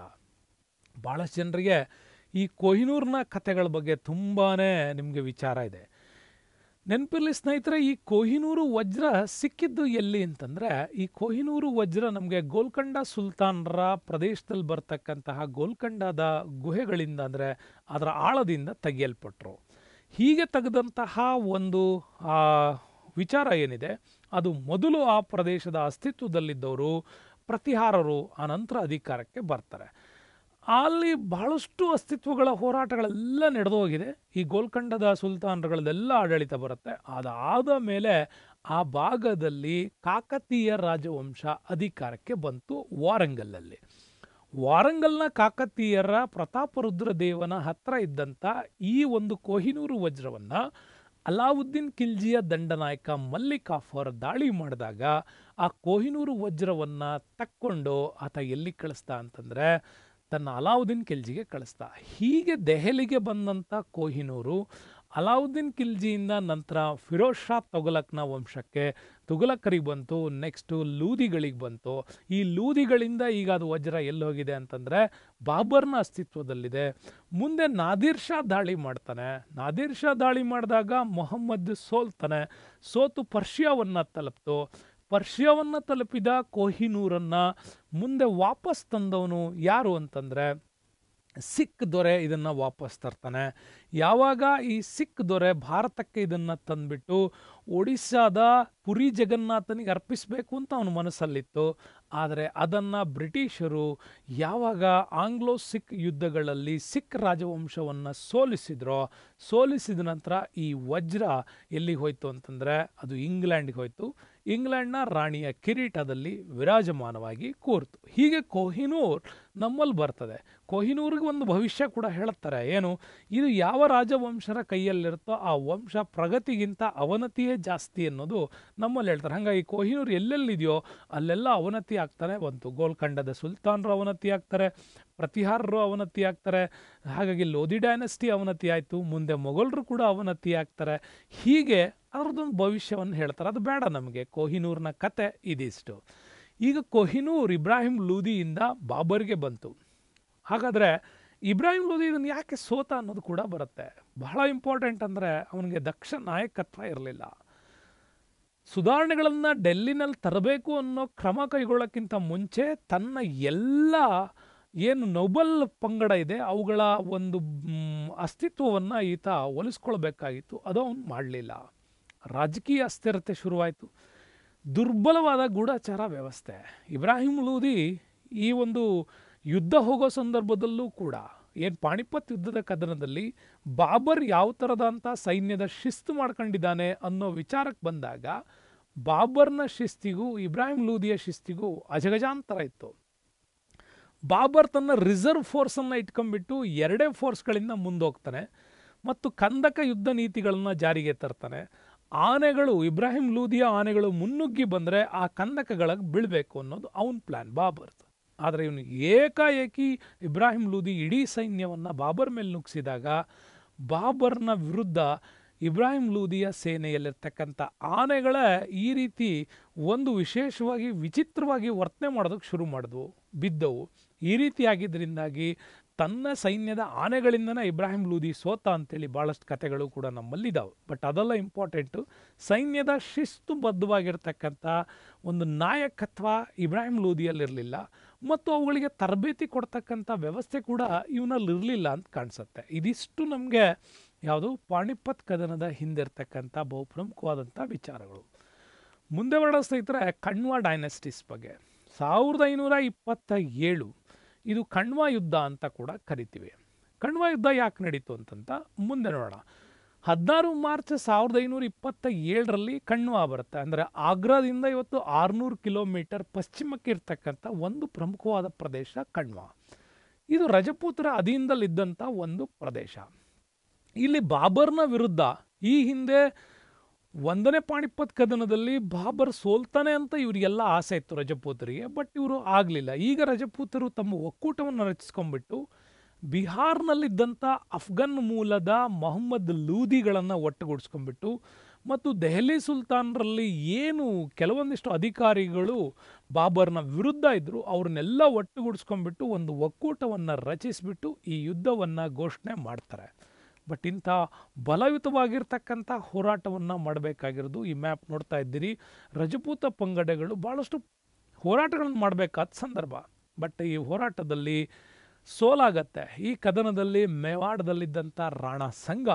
ಭಾಳಷ್ಟು ಜನರಿಗೆ ಈ ಕೊಹಿನೂರ್ನ ಕಥೆಗಳ ಬಗ್ಗೆ ತುಂಬಾ ನಿಮಗೆ ವಿಚಾರ ಇದೆ ನೆನಪಿರಲಿ ಸ್ನೇಹಿತರೆ ಈ ಕೋಹಿನೂರು ವಜ್ರ ಸಿಕ್ಕಿದ್ದು ಎಲ್ಲಿ ಅಂತಂದರೆ ಈ ಕೋಹಿನೂರು ವಜ್ರ ನಮಗೆ ಗೋಲ್ಕಂಡ ಸುಲ್ತಾನರ ಪ್ರದೇಶದಲ್ಲಿ ಬರ್ತಕ್ಕಂತಹ ಗೋಲ್ಕಂಡದ ಗುಹೆಗಳಿಂದ ಅಂದರೆ ಅದರ ಆಳದಿಂದ ತೆಗೆಯಲ್ಪಟ್ಟರು ಹೀಗೆ ತೆಗೆದಂತಹ ಒಂದು ವಿಚಾರ ಏನಿದೆ ಅದು ಮೊದಲು ಆ ಪ್ರದೇಶದ ಅಸ್ತಿತ್ವದಲ್ಲಿದ್ದವರು ಪ್ರತಿಹಾರರು ಆನಂತರ ಅಧಿಕಾರಕ್ಕೆ ಬರ್ತಾರೆ ಅಲ್ಲಿ ಬಹಳಷ್ಟು ಅಸ್ತಿತ್ವಗಳ ಹೋರಾಟಗಳೆಲ್ಲ ನಡೆದೋಗಿದೆ ಈ ಗೋಲ್ಕಂಡದ ಸುಲ್ತಾನರುಗಳದೆಲ್ಲ ಆಡಳಿತ ಬರುತ್ತೆ ಅದಾದ ಮೇಲೆ ಆ ಭಾಗದಲ್ಲಿ ಕಾಕತೀಯ ರಾಜವಂಶ ಅಧಿಕಾರಕ್ಕೆ ಬಂತು ವಾರಂಗಲ್ಲಲ್ಲಿ ವಾರಂಗಲ್ನ ಕಾಕತೀಯರ ಪ್ರತಾಪರುದ್ರ ದೇವನ ಹತ್ರ ಇದ್ದಂಥ ಈ ಒಂದು ಕೊಹಿನೂರು ವಜ್ರವನ್ನು ಅಲಾವುದ್ದೀನ್ ಖಿಲ್ಜಿಯ ದಂಡನಾಯಕ ಮಲ್ಲಿಕಾಫರ್ ದಾಳಿ ಮಾಡಿದಾಗ ಆ ಕೊಹಿನೂರು ವಜ್ರವನ್ನು ತಕ್ಕೊಂಡು ಆತ ಎಲ್ಲಿ ಕಳಿಸ್ತಾ ಅಂತಂದರೆ ತನ್ನ ಅಲಾವುದ್ದೀನ್ ಖಿಲ್ಜಿಗೆ ಕಳಿಸ್ದ ಹೀಗೆ ದೆಹಲಿಗೆ ಬಂದಂಥ ಕೋಹಿನೂರು ಅಲಾವುದ್ದೀನ್ ಖಿಲ್ಜಿಯಿಂದ ನಂತರ ಫಿರೋಜ್ ಶಾ ತೊಗಲಕ್ನ ವಂಶಕ್ಕೆ ತುಗಲಕ್ಕರಿಗೆ ಬಂತು ನೆಕ್ಸ್ಟು ಲೂದಿಗಳಿಗೆ ಬಂತು ಈ ಲೂದಿಗಳಿಂದ ಈಗ ಅದು ವಜ್ರ ಎಲ್ಲೋಗಿದೆ ಅಂತಂದರೆ ಬಾಬರ್ನ ಅಸ್ತಿತ್ವದಲ್ಲಿದೆ ಮುಂದೆ ನಾದಿರ್ ಶಾ ದಾಳಿ ಮಾಡ್ತಾನೆ ನಾದಿರ್ ಶಾ ದಾಳಿ ಮಾಡಿದಾಗ ಮೊಹಮ್ಮದ್ ಸೋಲ್ತಾನೆ ಸೋತು ಪರ್ಷಿಯಾವನ್ನು ತಲುಪ್ತು ಪರ್ಷ್ಯವನ್ನು ತಲುಪಿದ ಕೋಹಿನೂರನ್ನು ಮುಂದೆ ವಾಪಸ್ ತಂದವನು ಯಾರು ಅಂತಂದರೆ ಸಿಖ್ ದೊರೆ ಇದನ್ನು ವಾಪಸ್ ತರ್ತಾನೆ ಯಾವಾಗ ಈ ಸಿಖ್ ದೊರೆ ಭಾರತಕ್ಕೆ ಇದನ್ನು ತಂದುಬಿಟ್ಟು ಒಡಿಶಾದ ಪುರಿ ಜಗನ್ನಾಥನಿಗೆ ಅರ್ಪಿಸಬೇಕು ಅಂತ ಅವನ ಮನಸ್ಸಲ್ಲಿತ್ತು ಆದರೆ ಅದನ್ನು ಬ್ರಿಟಿಷರು ಯಾವಾಗ ಆಂಗ್ಲೋ ಸಿಖ್ ಯುದ್ಧಗಳಲ್ಲಿ ಸಿಖ್ ರಾಜವಂಶವನ್ನು ಸೋಲಿಸಿದ್ರೋ ಸೋಲಿಸಿದ ನಂತರ ಈ ವಜ್ರ ಎಲ್ಲಿಗೆ ಹೋಯ್ತು ಅಂತಂದರೆ ಅದು ಇಂಗ್ಲೆಂಡ್ಗೆ ಹೋಯ್ತು ಇಂಗ್ಲೆಂಡ್ನ ರಾಣಿಯ ಕಿರೀಟದಲ್ಲಿ ವಿರಾಜಮಾನವಾಗಿ ಕೂರ್ತು ಹೀಗೆ ಕೊಹಿನೂರ್ ನಮ್ಮಲ್ಲಿ ಬರ್ತದೆ ಕೊಹಿನೂರಿಗೆ ಒಂದು ಭವಿಷ್ಯ ಕೂಡ ಹೇಳುತ್ತಾರೆ ಏನು ಇದು ಯಾವ ರಾಜವಂಶರ ಕೈಯಲ್ಲಿರುತ್ತೋ ಆ ವಂಶ ಪ್ರಗತಿಗಿಂತ ಅವನತಿಯೇ ಜಾಸ್ತಿ ಅನ್ನೋದು ನಮ್ಮಲ್ಲಿ ಹೇಳ್ತಾರೆ ಹಾಗಾಗಿ ಕೊಹಿನೂರು ಎಲ್ಲೆಲ್ಲಿದೆಯೋ ಅಲ್ಲೆಲ್ಲ ಅವನತಿ ಆಗ್ತಾನೆ ಬಂತು ಗೋಲ್ಕಂಡದ ಸುಲ್ತಾನರು ಅವನತಿ ಆಗ್ತಾರೆ ಪ್ರತಿಹಾರರು ಅವನತಿ ಆಗ್ತಾರೆ ಹಾಗಾಗಿ ಲೋಧಿ ಡೈನಸ್ಟಿ ಅವನತಿ ಆಯಿತು ಮುಂದೆ ಮೊಘಲರು ಕೂಡ ಅವನತಿ ಆಗ್ತಾರೆ ಹೀಗೆ ಅದರದ್ದೊಂದು ಭವಿಷ್ಯವನ್ನು ಹೇಳ್ತಾರೆ ಅದು ಬೇಡ ನಮಗೆ ಕೊಹಿನೂರಿನ ಕತೆ ಇದಿಷ್ಟು ಈಗ ಕೊಹಿನೂರ್ ಇಬ್ರಾಹಿಂ ಲೂದಿಯಿಂದ ಬಾಬರ್ಗೆ ಬಂತು ಹಾಗಾದರೆ ಇಬ್ರಾಹಿಂ ಲೂದಿ ಇದನ್ನು ಯಾಕೆ ಸೋತ ಅನ್ನೋದು ಕೂಡ ಬರುತ್ತೆ ಬಹಳ ಇಂಪಾರ್ಟೆಂಟ್ ಅಂದರೆ ಅವನಿಗೆ ದಕ್ಷ ನಾಯಕತ್ವ ಇರಲಿಲ್ಲ ಸುಧಾರಣೆಗಳನ್ನು ಡೆಲ್ಲಿನಲ್ಲಿ ತರಬೇಕು ಅನ್ನೋ ಕ್ರಮ ಕೈಗೊಳ್ಳೋಕ್ಕಿಂತ ಮುಂಚೆ ತನ್ನ ಎಲ್ಲ ಏನು ನೊಬಲ್ ಪಂಗಡ ಇದೆ ಅವುಗಳ ಒಂದು ಅಸ್ತಿತ್ವವನ್ನು ಈತ ಒಲಿಸ್ಕೊಳ್ಬೇಕಾಗಿತ್ತು ಅದು ಅವನು ಮಾಡಲಿಲ್ಲ ರಾಜಕೀಯ ಅಸ್ಥಿರತೆ ಶುರುವಾಯಿತು ದುರ್ಬಲವಾದ ಗೂಢಚಾರ ವ್ಯವಸ್ಥೆ ಇಬ್ರಾಹಿಂ ಲೂದಿ ಈ ಒಂದು ಯುದ್ಧ ಹೋಗೋ ಸಂದರ್ಭದಲ್ಲೂ ಕೂಡ ಏನು ಪಾಣಿಪತ್ ಯುದ್ಧದ ಕದನದಲ್ಲಿ ಬಾಬರ್ ಯಾವ ಥರದಂಥ ಸೈನ್ಯದ ಶಿಸ್ತು ಮಾಡ್ಕೊಂಡಿದ್ದಾನೆ ಅನ್ನೋ ವಿಚಾರಕ್ಕೆ ಬಂದಾಗ ಬಾಬರ್ನ ಶಿಸ್ತಿಗೂ ಇಬ್ರಾಹಿಂ ಲೂದಿಯ ಶಿಸ್ತಿಗೂ ಅಜಗಜಾಂತರ ಇತ್ತು ಬಾಬರ್ ತನ್ನ ರಿಸರ್ವ್ ಫೋರ್ಸನ್ನು ಇಟ್ಕೊಂಡ್ಬಿಟ್ಟು ಎರಡೇ ಫೋರ್ಸ್ಗಳಿಂದ ಮುಂದೋಗ್ತಾನೆ ಮತ್ತು ಕಂದಕ ಯುದ್ಧ ನೀತಿಗಳನ್ನು ಜಾರಿಗೆ ತರ್ತಾನೆ ಆನೆಗಳು ಇಬ್ರಾಹಿಂ ಲೂದಿಯ ಆನೆಗಳು ಮುನ್ನುಗ್ಗಿ ಬಂದರೆ ಆ ಕಂದಕಗಳಿಗೆ ಬೀಳಬೇಕು ಅನ್ನೋದು ಅವನ ಪ್ಲ್ಯಾನ್ ಬಾಬರ್ದು ಆದರೆ ಇವನು ಏಕಾಏಕಿ ಇಬ್ರಾಹಿಂ ಲೂದಿ ಇಡೀ ಸೈನ್ಯವನ್ನು ಬಾಬರ್ ಮೇಲೆ ನುಗ್ಗಿಸಿದಾಗ ಬಾಬರ್ನ ವಿರುದ್ಧ ಇಬ್ರಾಹಿಂ ಲೂದಿಯ ಸೇನೆಯಲ್ಲಿರ್ತಕ್ಕಂಥ ಆನೆಗಳ ಈ ರೀತಿ ಒಂದು ವಿಶೇಷವಾಗಿ ವಿಚಿತ್ರವಾಗಿ ವರ್ತನೆ ಮಾಡೋದಕ್ಕೆ ಶುರು ಮಾಡಿದ್ವು ಬಿದ್ದವು ಈ ರೀತಿಯಾಗಿದ್ದರಿಂದಾಗಿ ತನ್ನ ಸೈನ್ಯದ ಆನೆಗಳಿಂದನೇ ಇಬ್ರಾಹಿಂ ಲೂದಿ ಸೋತ ಅಂತೇಳಿ ಭಾಳಷ್ಟು ಕಥೆಗಳು ಕೂಡ ನಮ್ಮಲ್ಲಿದ್ದಾವೆ ಬಟ್ ಅದೆಲ್ಲ ಇಂಪಾರ್ಟೆಂಟು ಸೈನ್ಯದ ಶಿಸ್ತುಬದ್ಧವಾಗಿರ್ತಕ್ಕಂಥ ಒಂದು ನಾಯಕತ್ವ ಇಬ್ರಾಹಿಂ ಲೂದಿಯಲ್ಲಿರಲಿಲ್ಲ ಮತ್ತು ಅವುಗಳಿಗೆ ತರಬೇತಿ ಕೊಡ್ತಕ್ಕಂಥ ವ್ಯವಸ್ಥೆ ಕೂಡ ಇವನಲ್ಲಿರಲಿಲ್ಲ ಅಂತ ಕಾಣಿಸುತ್ತೆ ಇದಿಷ್ಟು ನಮಗೆ ಯಾವುದು ಪಾಣಿಪತ್ ಕದನದ ಹಿಂದಿರ್ತಕ್ಕಂಥ ಬಹುಪ್ರಮುಖವಾದಂಥ ವಿಚಾರಗಳು ಮುಂದೆ ಬರೋ ಸ್ನೇಹಿತರೆ ಕಣ್ವ ಡೈನಸ್ಟಿಸ್ ಬಗ್ಗೆ ಸಾವಿರದ ಐನೂರ ಇಪ್ಪತ್ತ ಏಳು ಇದು ಕಣ್ವ ಯುದ್ಧ ಅಂತ ಕೂಡ ಕರಿತೀವಿ ಕಣ್ವ ಯುದ್ಧ ಯಾಕೆ ನಡೀತು ಅಂತಂತ ಮುಂದೆ ನೋಡೋಣ ಹದಿನಾರು ಮಾರ್ಚ್ ಸಾವಿರದ ಐನೂರ ಇಪ್ಪತ್ತ ಏಳರಲ್ಲಿ ಕಣ್ವ ಬರುತ್ತೆ ಅಂದರೆ ಆಗ್ರಾದಿಂದ ಇವತ್ತು ಆರುನೂರು ಕಿಲೋಮೀಟರ್ ಪಶ್ಚಿಮಕ್ಕೆ ಇರ್ತಕ್ಕಂಥ ಒಂದು ಪ್ರಮುಖವಾದ ಪ್ರದೇಶ ಕಣ್ವ ಇದು ರಜಪೂತ್ರ ಅಧೀನದಲ್ಲಿದ್ದಂಥ ಒಂದು ಪ್ರದೇಶ ಇಲ್ಲಿ ಬಾಬರ್ನ ವಿರುದ್ಧ ಈ ಹಿಂದೆ ಒಂದನೇ ಪಾಣಿಪತ್ ಕದನದಲ್ಲಿ ಬಾಬರ್ ಸೋಲ್ತಾನೆ ಅಂತ ಇವರಿಗೆಲ್ಲ ಆಸೆ ಇತ್ತು ರಜಪೂತರಿಗೆ ಬಟ್ ಇವರು ಆಗಲಿಲ್ಲ ಈಗ ರಜಪೂತರು ತಮ್ಮ ಒಕ್ಕೂಟವನ್ನು ರಚಿಸ್ಕೊಂಡ್ಬಿಟ್ಟು ಬಿಹಾರ್ನಲ್ಲಿದ್ದಂಥ ಅಫ್ಘನ್ ಮೂಲದ ಮೊಹಮ್ಮದ್ ಲೂದಿಗಳನ್ನು ಒಟ್ಟುಗೂಡಿಸ್ಕೊಂಡ್ಬಿಟ್ಟು ಮತ್ತು ದೆಹಲಿ ಸುಲ್ತಾನರಲ್ಲಿ ಏನು ಕೆಲವೊಂದಿಷ್ಟು ಅಧಿಕಾರಿಗಳು ಬಾಬರ್ನ ವಿರುದ್ಧ ಇದ್ದರು ಅವ್ರನ್ನೆಲ್ಲ ಒಟ್ಟುಗೂಡಿಸ್ಕೊಂಡ್ಬಿಟ್ಟು ಒಂದು ಒಕ್ಕೂಟವನ್ನು ರಚಿಸಿಬಿಟ್ಟು ಈ ಯುದ್ಧವನ್ನು ಘೋಷಣೆ ಮಾಡ್ತಾರೆ ಬಟ್ ಇಂಥ ಬಲಯುತವಾಗಿರ್ತಕ್ಕಂಥ ಹೋರಾಟವನ್ನು ಮಾಡಬೇಕಾಗಿರೋದು ಈ ಮ್ಯಾಪ್ ನೋಡ್ತಾ ಇದ್ದೀರಿ ರಜಪೂತ ಪಂಗಡಗಳು ಭಾಳಷ್ಟು ಹೋರಾಟಗಳನ್ನು ಮಾಡಬೇಕಾದ ಸಂದರ್ಭ ಬಟ್ ಈ ಹೋರಾಟದಲ್ಲಿ ಸೋಲಾಗತ್ತೆ ಈ ಕದನದಲ್ಲಿ ಮೇವಾಡದಲ್ಲಿದ್ದಂಥ ರಾಣಾ ಸಂಘ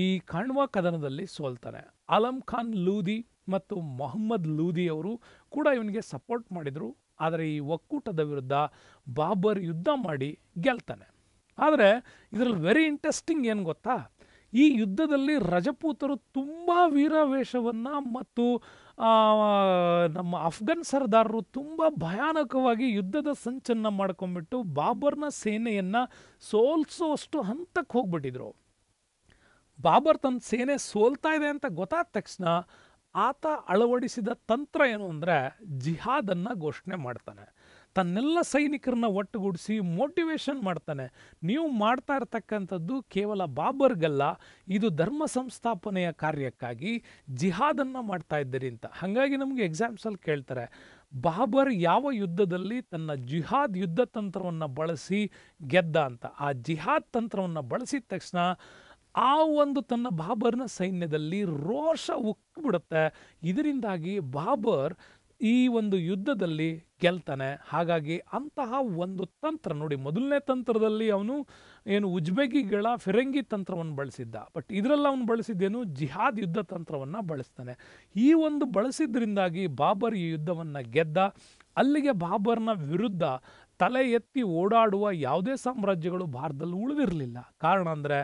ಈ ಖಾಂಡ್ವಾ ಕದನದಲ್ಲಿ ಸೋಲ್ತಾನೆ ಅಲಂ ಖಾನ್ ಲೂದಿ ಮತ್ತು ಮೊಹಮ್ಮದ್ ಲೂದಿ ಅವರು ಕೂಡ ಇವನಿಗೆ ಸಪೋರ್ಟ್ ಮಾಡಿದರು ಆದರೆ ಈ ಒಕ್ಕೂಟದ ವಿರುದ್ಧ ಬಾಬರ್ ಯುದ್ಧ ಮಾಡಿ ಗೆಲ್ತಾನೆ ಆದರೆ ಇದರಲ್ಲಿ ವೆರಿ ಇಂಟ್ರೆಸ್ಟಿಂಗ್ ಏನು ಗೊತ್ತಾ ಈ ಯುದ್ಧದಲ್ಲಿ ರಜಪೂತರು ತುಂಬ ವೀರಾವೇಶವನ್ನು ಮತ್ತು ನಮ್ಮ ಅಫ್ಘಾನ್ ಸರ್ದಾರರು ತುಂಬ ಭಯಾನಕವಾಗಿ ಯುದ್ಧದ ಸಂಚನ್ನ ಮಾಡ್ಕೊಂಡ್ಬಿಟ್ಟು ಬಾಬರ್ನ ಸೇನೆಯನ್ನು ಸೋಲ್ಸೋಷ್ಟು ಹಂತಕ್ಕೆ ಹೋಗ್ಬಿಟ್ಟಿದ್ರು ಬಾಬರ್ ತನ್ನ ಸೇನೆ ಸೋಲ್ತಾ ಇದೆ ಅಂತ ಗೊತ್ತಾದ ತಕ್ಷಣ ಆತ ಅಳವಡಿಸಿದ ತಂತ್ರ ಏನು ಅಂದರೆ ಜಿಹಾದನ್ನು ಘೋಷಣೆ ಮಾಡ್ತಾನೆ ತನ್ನೆಲ್ಲ ಸೈನಿಕರನ್ನ ಒಟ್ಟುಗೂಡಿಸಿ ಮೋಟಿವೇಶನ್ ಮಾಡ್ತಾನೆ ನೀವು ಮಾಡ್ತಾ ಇರ್ತಕ್ಕಂಥದ್ದು ಕೇವಲ ಬಾಬರ್ಗಲ್ಲ ಇದು ಧರ್ಮ ಸಂಸ್ಥಾಪನೆಯ ಕಾರ್ಯಕ್ಕಾಗಿ ಜಿಹಾದನ್ನು ಮಾಡ್ತಾ ಇದ್ದೀರಿ ಅಂತ ಹಾಗಾಗಿ ನಮಗೆ ಎಕ್ಸಾಂಪಲ್ ಕೇಳ್ತಾರೆ ಬಾಬರ್ ಯಾವ ಯುದ್ಧದಲ್ಲಿ ತನ್ನ ಜಿಹಾದ್ ಯುದ್ಧ ತಂತ್ರವನ್ನು ಬಳಸಿ ಗೆದ್ದ ಅಂತ ಆ ಜಿಹಾದ್ ತಂತ್ರವನ್ನು ಬಳಸಿದ ತಕ್ಷಣ ಆ ಒಂದು ತನ್ನ ಬಾಬರ್ನ ಸೈನ್ಯದಲ್ಲಿ ರೋಷ ಉಕ್ಕಿಬಿಡುತ್ತೆ ಇದರಿಂದಾಗಿ ಬಾಬರ್ ಈ ಒಂದು ಯುದ್ಧದಲ್ಲಿ ಗೆಲ್ತಾನೆ ಹಾಗಾಗಿ ಅಂತಹ ಒಂದು ತಂತ್ರ ನೋಡಿ ಮೊದಲನೇ ತಂತ್ರದಲ್ಲಿ ಅವನು ಏನು ಉಜ್ಬೇಗಿಗಳ ಫಿರಂಗಿ ತಂತ್ರವನ್ನು ಬಳಸಿದ್ದ ಬಟ್ ಇದರಲ್ಲಿ ಅವನು ಬಳಸಿದ್ದೇನು ಜಿಹಾದ್ ಯುದ್ಧ ತಂತ್ರವನ್ನು ಬಳಸ್ತಾನೆ ಈ ಒಂದು ಬಳಸಿದ್ರಿಂದಾಗಿ ಬಾಬರ್ ಈ ಯುದ್ಧವನ್ನು ಗೆದ್ದ ಅಲ್ಲಿಗೆ ಬಾಬರ್ನ ವಿರುದ್ಧ ತಲೆ ಎತ್ತಿ ಓಡಾಡುವ ಯಾವುದೇ ಸಾಮ್ರಾಜ್ಯಗಳು ಭಾರತದಲ್ಲಿ ಉಳಿದಿರಲಿಲ್ಲ ಕಾರಣ ಅಂದರೆ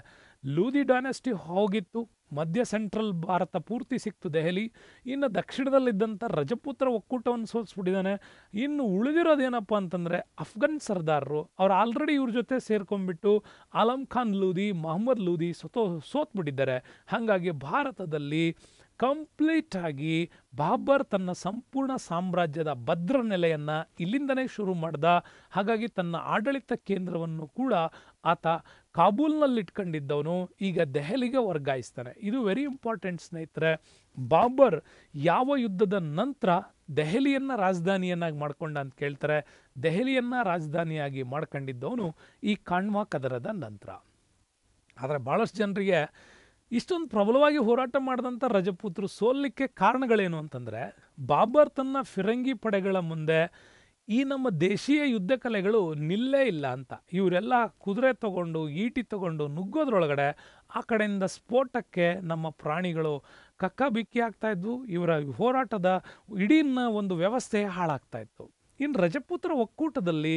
ಲೂದಿ ಡೈನೆಸ್ಟಿ ಹೋಗಿತ್ತು ಮಧ್ಯ ಸೆಂಟ್ರಲ್ ಭಾರತ ಪೂರ್ತಿ ಸಿಕ್ತು ದೆಹಲಿ ಇನ್ನು ದಕ್ಷಿಣದಲ್ಲಿದ್ದಂಥ ರಜಪುತ್ರ ಒಕ್ಕೂಟವನ್ನು ಸೋಲಿಸ್ಬಿಟ್ಟಿದ್ದಾನೆ ಇನ್ನು ಉಳಿದಿರೋದು ಏನಪ್ಪ ಅಂತಂದರೆ ಅಫ್ಘನ್ ಸರ್ದಾರರು ಅವರು ಆಲ್ರೆಡಿ ಇವ್ರ ಜೊತೆ ಸೇರ್ಕೊಂಡ್ಬಿಟ್ಟು ಆಲಂ ಖಾನ್ ಲೂದಿ ಮೊಹಮ್ಮದ್ ಲೂದಿ ಸೋತೋ ಸೋತ್ಬಿಟ್ಟಿದ್ದಾರೆ ಹಾಗಾಗಿ ಭಾರತದಲ್ಲಿ ಕಂಪ್ಲೀಟಾಗಿ ಬಾಬರ್ ತನ್ನ ಸಂಪೂರ್ಣ ಸಾಮ್ರಾಜ್ಯದ ಭದ್ರ ನೆಲೆಯನ್ನು ಇಲ್ಲಿಂದನೇ ಶುರು ಮಾಡ್ದ ಹಾಗಾಗಿ ತನ್ನ ಆಡಳಿತ ಕೇಂದ್ರವನ್ನು ಕೂಡ ಆತ ಕಾಬೂಲ್ನಲ್ಲಿಟ್ಕೊಂಡಿದ್ದವನು ಈಗ ದೆಹಲಿಗೆ ವರ್ಗಾಯಿಸ್ತಾನೆ ಇದು ವೆರಿ ಇಂಪಾರ್ಟೆಂಟ್ ಸ್ನೇಹಿತರೆ ಬಾಬರ್ ಯಾವ ಯುದ್ಧದ ನಂತರ ದೆಹಲಿಯನ್ನು ರಾಜಧಾನಿಯನ್ನಾಗಿ ಮಾಡ್ಕೊಂಡ ಅಂತ ಕೇಳ್ತಾರೆ ದೆಹಲಿಯನ್ನು ರಾಜಧಾನಿಯಾಗಿ ಮಾಡ್ಕೊಂಡಿದ್ದವನು ಈ ಕಾಣ್ವಾ ಕದರದ ನಂತರ ಆದರೆ ಭಾಳಷ್ಟು ಜನರಿಗೆ ಇಷ್ಟೊಂದು ಪ್ರಬಲವಾಗಿ ಹೋರಾಟ ಮಾಡಿದಂಥ ರಜಪೂತರು ಸೋಲಿಕ್ಕೆ ಕಾರಣಗಳೇನು ಅಂತಂದರೆ ಬಾಬರ್ ತನ್ನ ಫಿರಂಗಿ ಪಡೆಗಳ ಮುಂದೆ ಈ ನಮ್ಮ ದೇಶೀಯ ಯುದ್ಧ ಕಲೆಗಳು ನಿಲ್ಲೇ ಇಲ್ಲ ಅಂತ ಇವರೆಲ್ಲ ಕುದುರೆ ತಗೊಂಡು ಈಟಿ ತಗೊಂಡು ನುಗ್ಗೋದ್ರೊಳಗಡೆ ಆ ಕಡೆಯಿಂದ ಸ್ಫೋಟಕ್ಕೆ ನಮ್ಮ ಪ್ರಾಣಿಗಳು ಕಕ್ಕ ಬಿಕ್ಕಿ ಇದ್ವು ಇವರ ಹೋರಾಟದ ಇಡೀ ಒಂದು ವ್ಯವಸ್ಥೆ ಹಾಳಾಗ್ತಾ ಇತ್ತು ಇನ್ನು ರಜಪೂತ್ರ ಒಕ್ಕೂಟದಲ್ಲಿ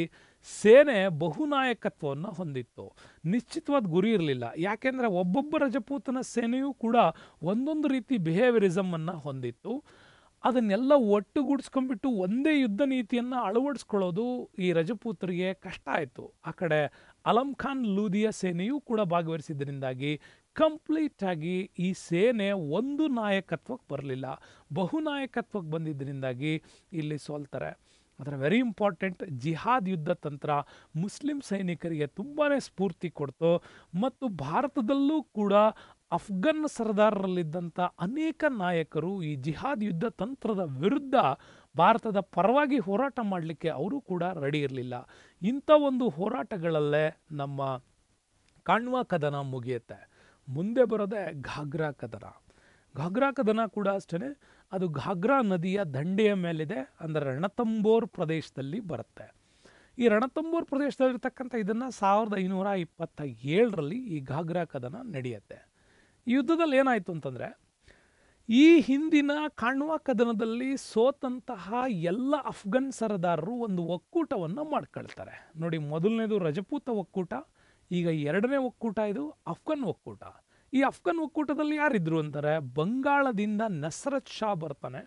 ಸೇನೆ ಬಹುನಾಯಕತ್ವವನ್ನು ಹೊಂದಿತ್ತು ನಿಶ್ಚಿತವಾದ ಗುರಿ ಇರಲಿಲ್ಲ ಯಾಕೆಂದರೆ ಒಬ್ಬೊಬ್ಬ ರಜಪೂತನ ಸೇನೆಯೂ ಕೂಡ ಒಂದೊಂದು ರೀತಿ ಬಿಹೇವಿಯರಿಸಮನ್ನು ಹೊಂದಿತ್ತು ಅದನ್ನೆಲ್ಲ ಒಟ್ಟುಗೂಡಿಸ್ಕೊಂಡ್ಬಿಟ್ಟು ಒಂದೇ ಯುದ್ಧ ನೀತಿಯನ್ನು ಅಳವಡಿಸ್ಕೊಳ್ಳೋದು ಈ ರಜಪೂತರಿಗೆ ಕಷ್ಟ ಆಯಿತು ಆ ಕಡೆ ಅಲಂ ಖಾನ್ ಲೂದಿಯ ಸೇನೆಯೂ ಕೂಡ ಭಾಗವಹಿಸಿದ್ದರಿಂದಾಗಿ ಕಂಪ್ಲೀಟ್ ಆಗಿ ಈ ಸೇನೆ ಒಂದು ನಾಯಕತ್ವಕ್ಕೆ ಬರಲಿಲ್ಲ ಬಹುನಾಯಕತ್ವಕ್ಕೆ ಬಂದಿದ್ದರಿಂದಾಗಿ ಇಲ್ಲಿ ಸೋಲ್ತಾರೆ ಅದರ ವೆರಿ ಇಂಪಾರ್ಟೆಂಟ್ ಜಿಹಾದ್ ಯುದ್ಧ ತಂತ್ರ ಮುಸ್ಲಿಂ ಸೈನಿಕರಿಗೆ ತುಂಬಾ ಸ್ಫೂರ್ತಿ ಕೊಡ್ತು ಮತ್ತು ಭಾರತದಲ್ಲೂ ಕೂಡ ಅಫ್ಘನ್ ಸರ್ದಾರರಲ್ಲಿದ್ದಂಥ ಅನೇಕ ನಾಯಕರು ಈ ಜಿಹಾದ್ ಯುದ್ಧ ತಂತ್ರದ ವಿರುದ್ಧ ಭಾರತದ ಪರವಾಗಿ ಹೋರಾಟ ಮಾಡಲಿಕ್ಕೆ ಅವರು ಕೂಡ ರೆಡಿ ಇರಲಿಲ್ಲ ಇಂಥ ಒಂದು ಹೋರಾಟಗಳಲ್ಲೇ ನಮ್ಮ ಕಾಣ್ವಾ ಕದನ ಮುಗಿಯುತ್ತೆ ಮುಂದೆ ಬರೋದೆ ಘಾಗ್ರಾ ಕದನ ಘಾಗ್ರಾ ಕದನ ಕೂಡ ಅಷ್ಟೇ ಅದು ಘಾಗ್ರಾ ನದಿಯ ದಂಡೆಯ ಮೇಲಿದೆ ಅಂದರೆ ರಣತಂಬೋರ್ ಪ್ರದೇಶದಲ್ಲಿ ಬರುತ್ತೆ ಈ ರಣತಂಬೋರ್ ಪ್ರದೇಶದಲ್ಲಿರ್ತಕ್ಕಂಥ ಇದನ್ನು ಸಾವಿರದ ಐನೂರ ಇಪ್ಪತ್ತ ಏಳರಲ್ಲಿ ಈ ಘಾಗ್ರಾ ಕದನ ನಡೆಯುತ್ತೆ ಯುದ್ಧದಲ್ಲಿ ಏನಾಯಿತು ಅಂತಂದರೆ ಈ ಹಿಂದಿನ ಕಾಣ್ವಾ ಕದನದಲ್ಲಿ ಸೋತಂತಹ ಎಲ್ಲ ಅಫ್ಘನ್ ಸರದಾರರು ಒಂದು ಒಕ್ಕೂಟವನ್ನು ಮಾಡ್ಕೊಳ್ತಾರೆ ನೋಡಿ ಮೊದಲನೇದು ರಜಪೂತ ಒಕ್ಕೂಟ ಈಗ ಎರಡನೇ ಒಕ್ಕೂಟ ಇದು ಅಫ್ಘನ್ ಒಕ್ಕೂಟ ಈ ಅಫ್ಘನ್ ಒಕ್ಕೂಟದಲ್ಲಿ ಯಾರಿದ್ರು ಅಂತಾರೆ ಬಂಗಾಳದಿಂದ ನಸರತ್ ಶಾ ಬರ್ತಾನೆ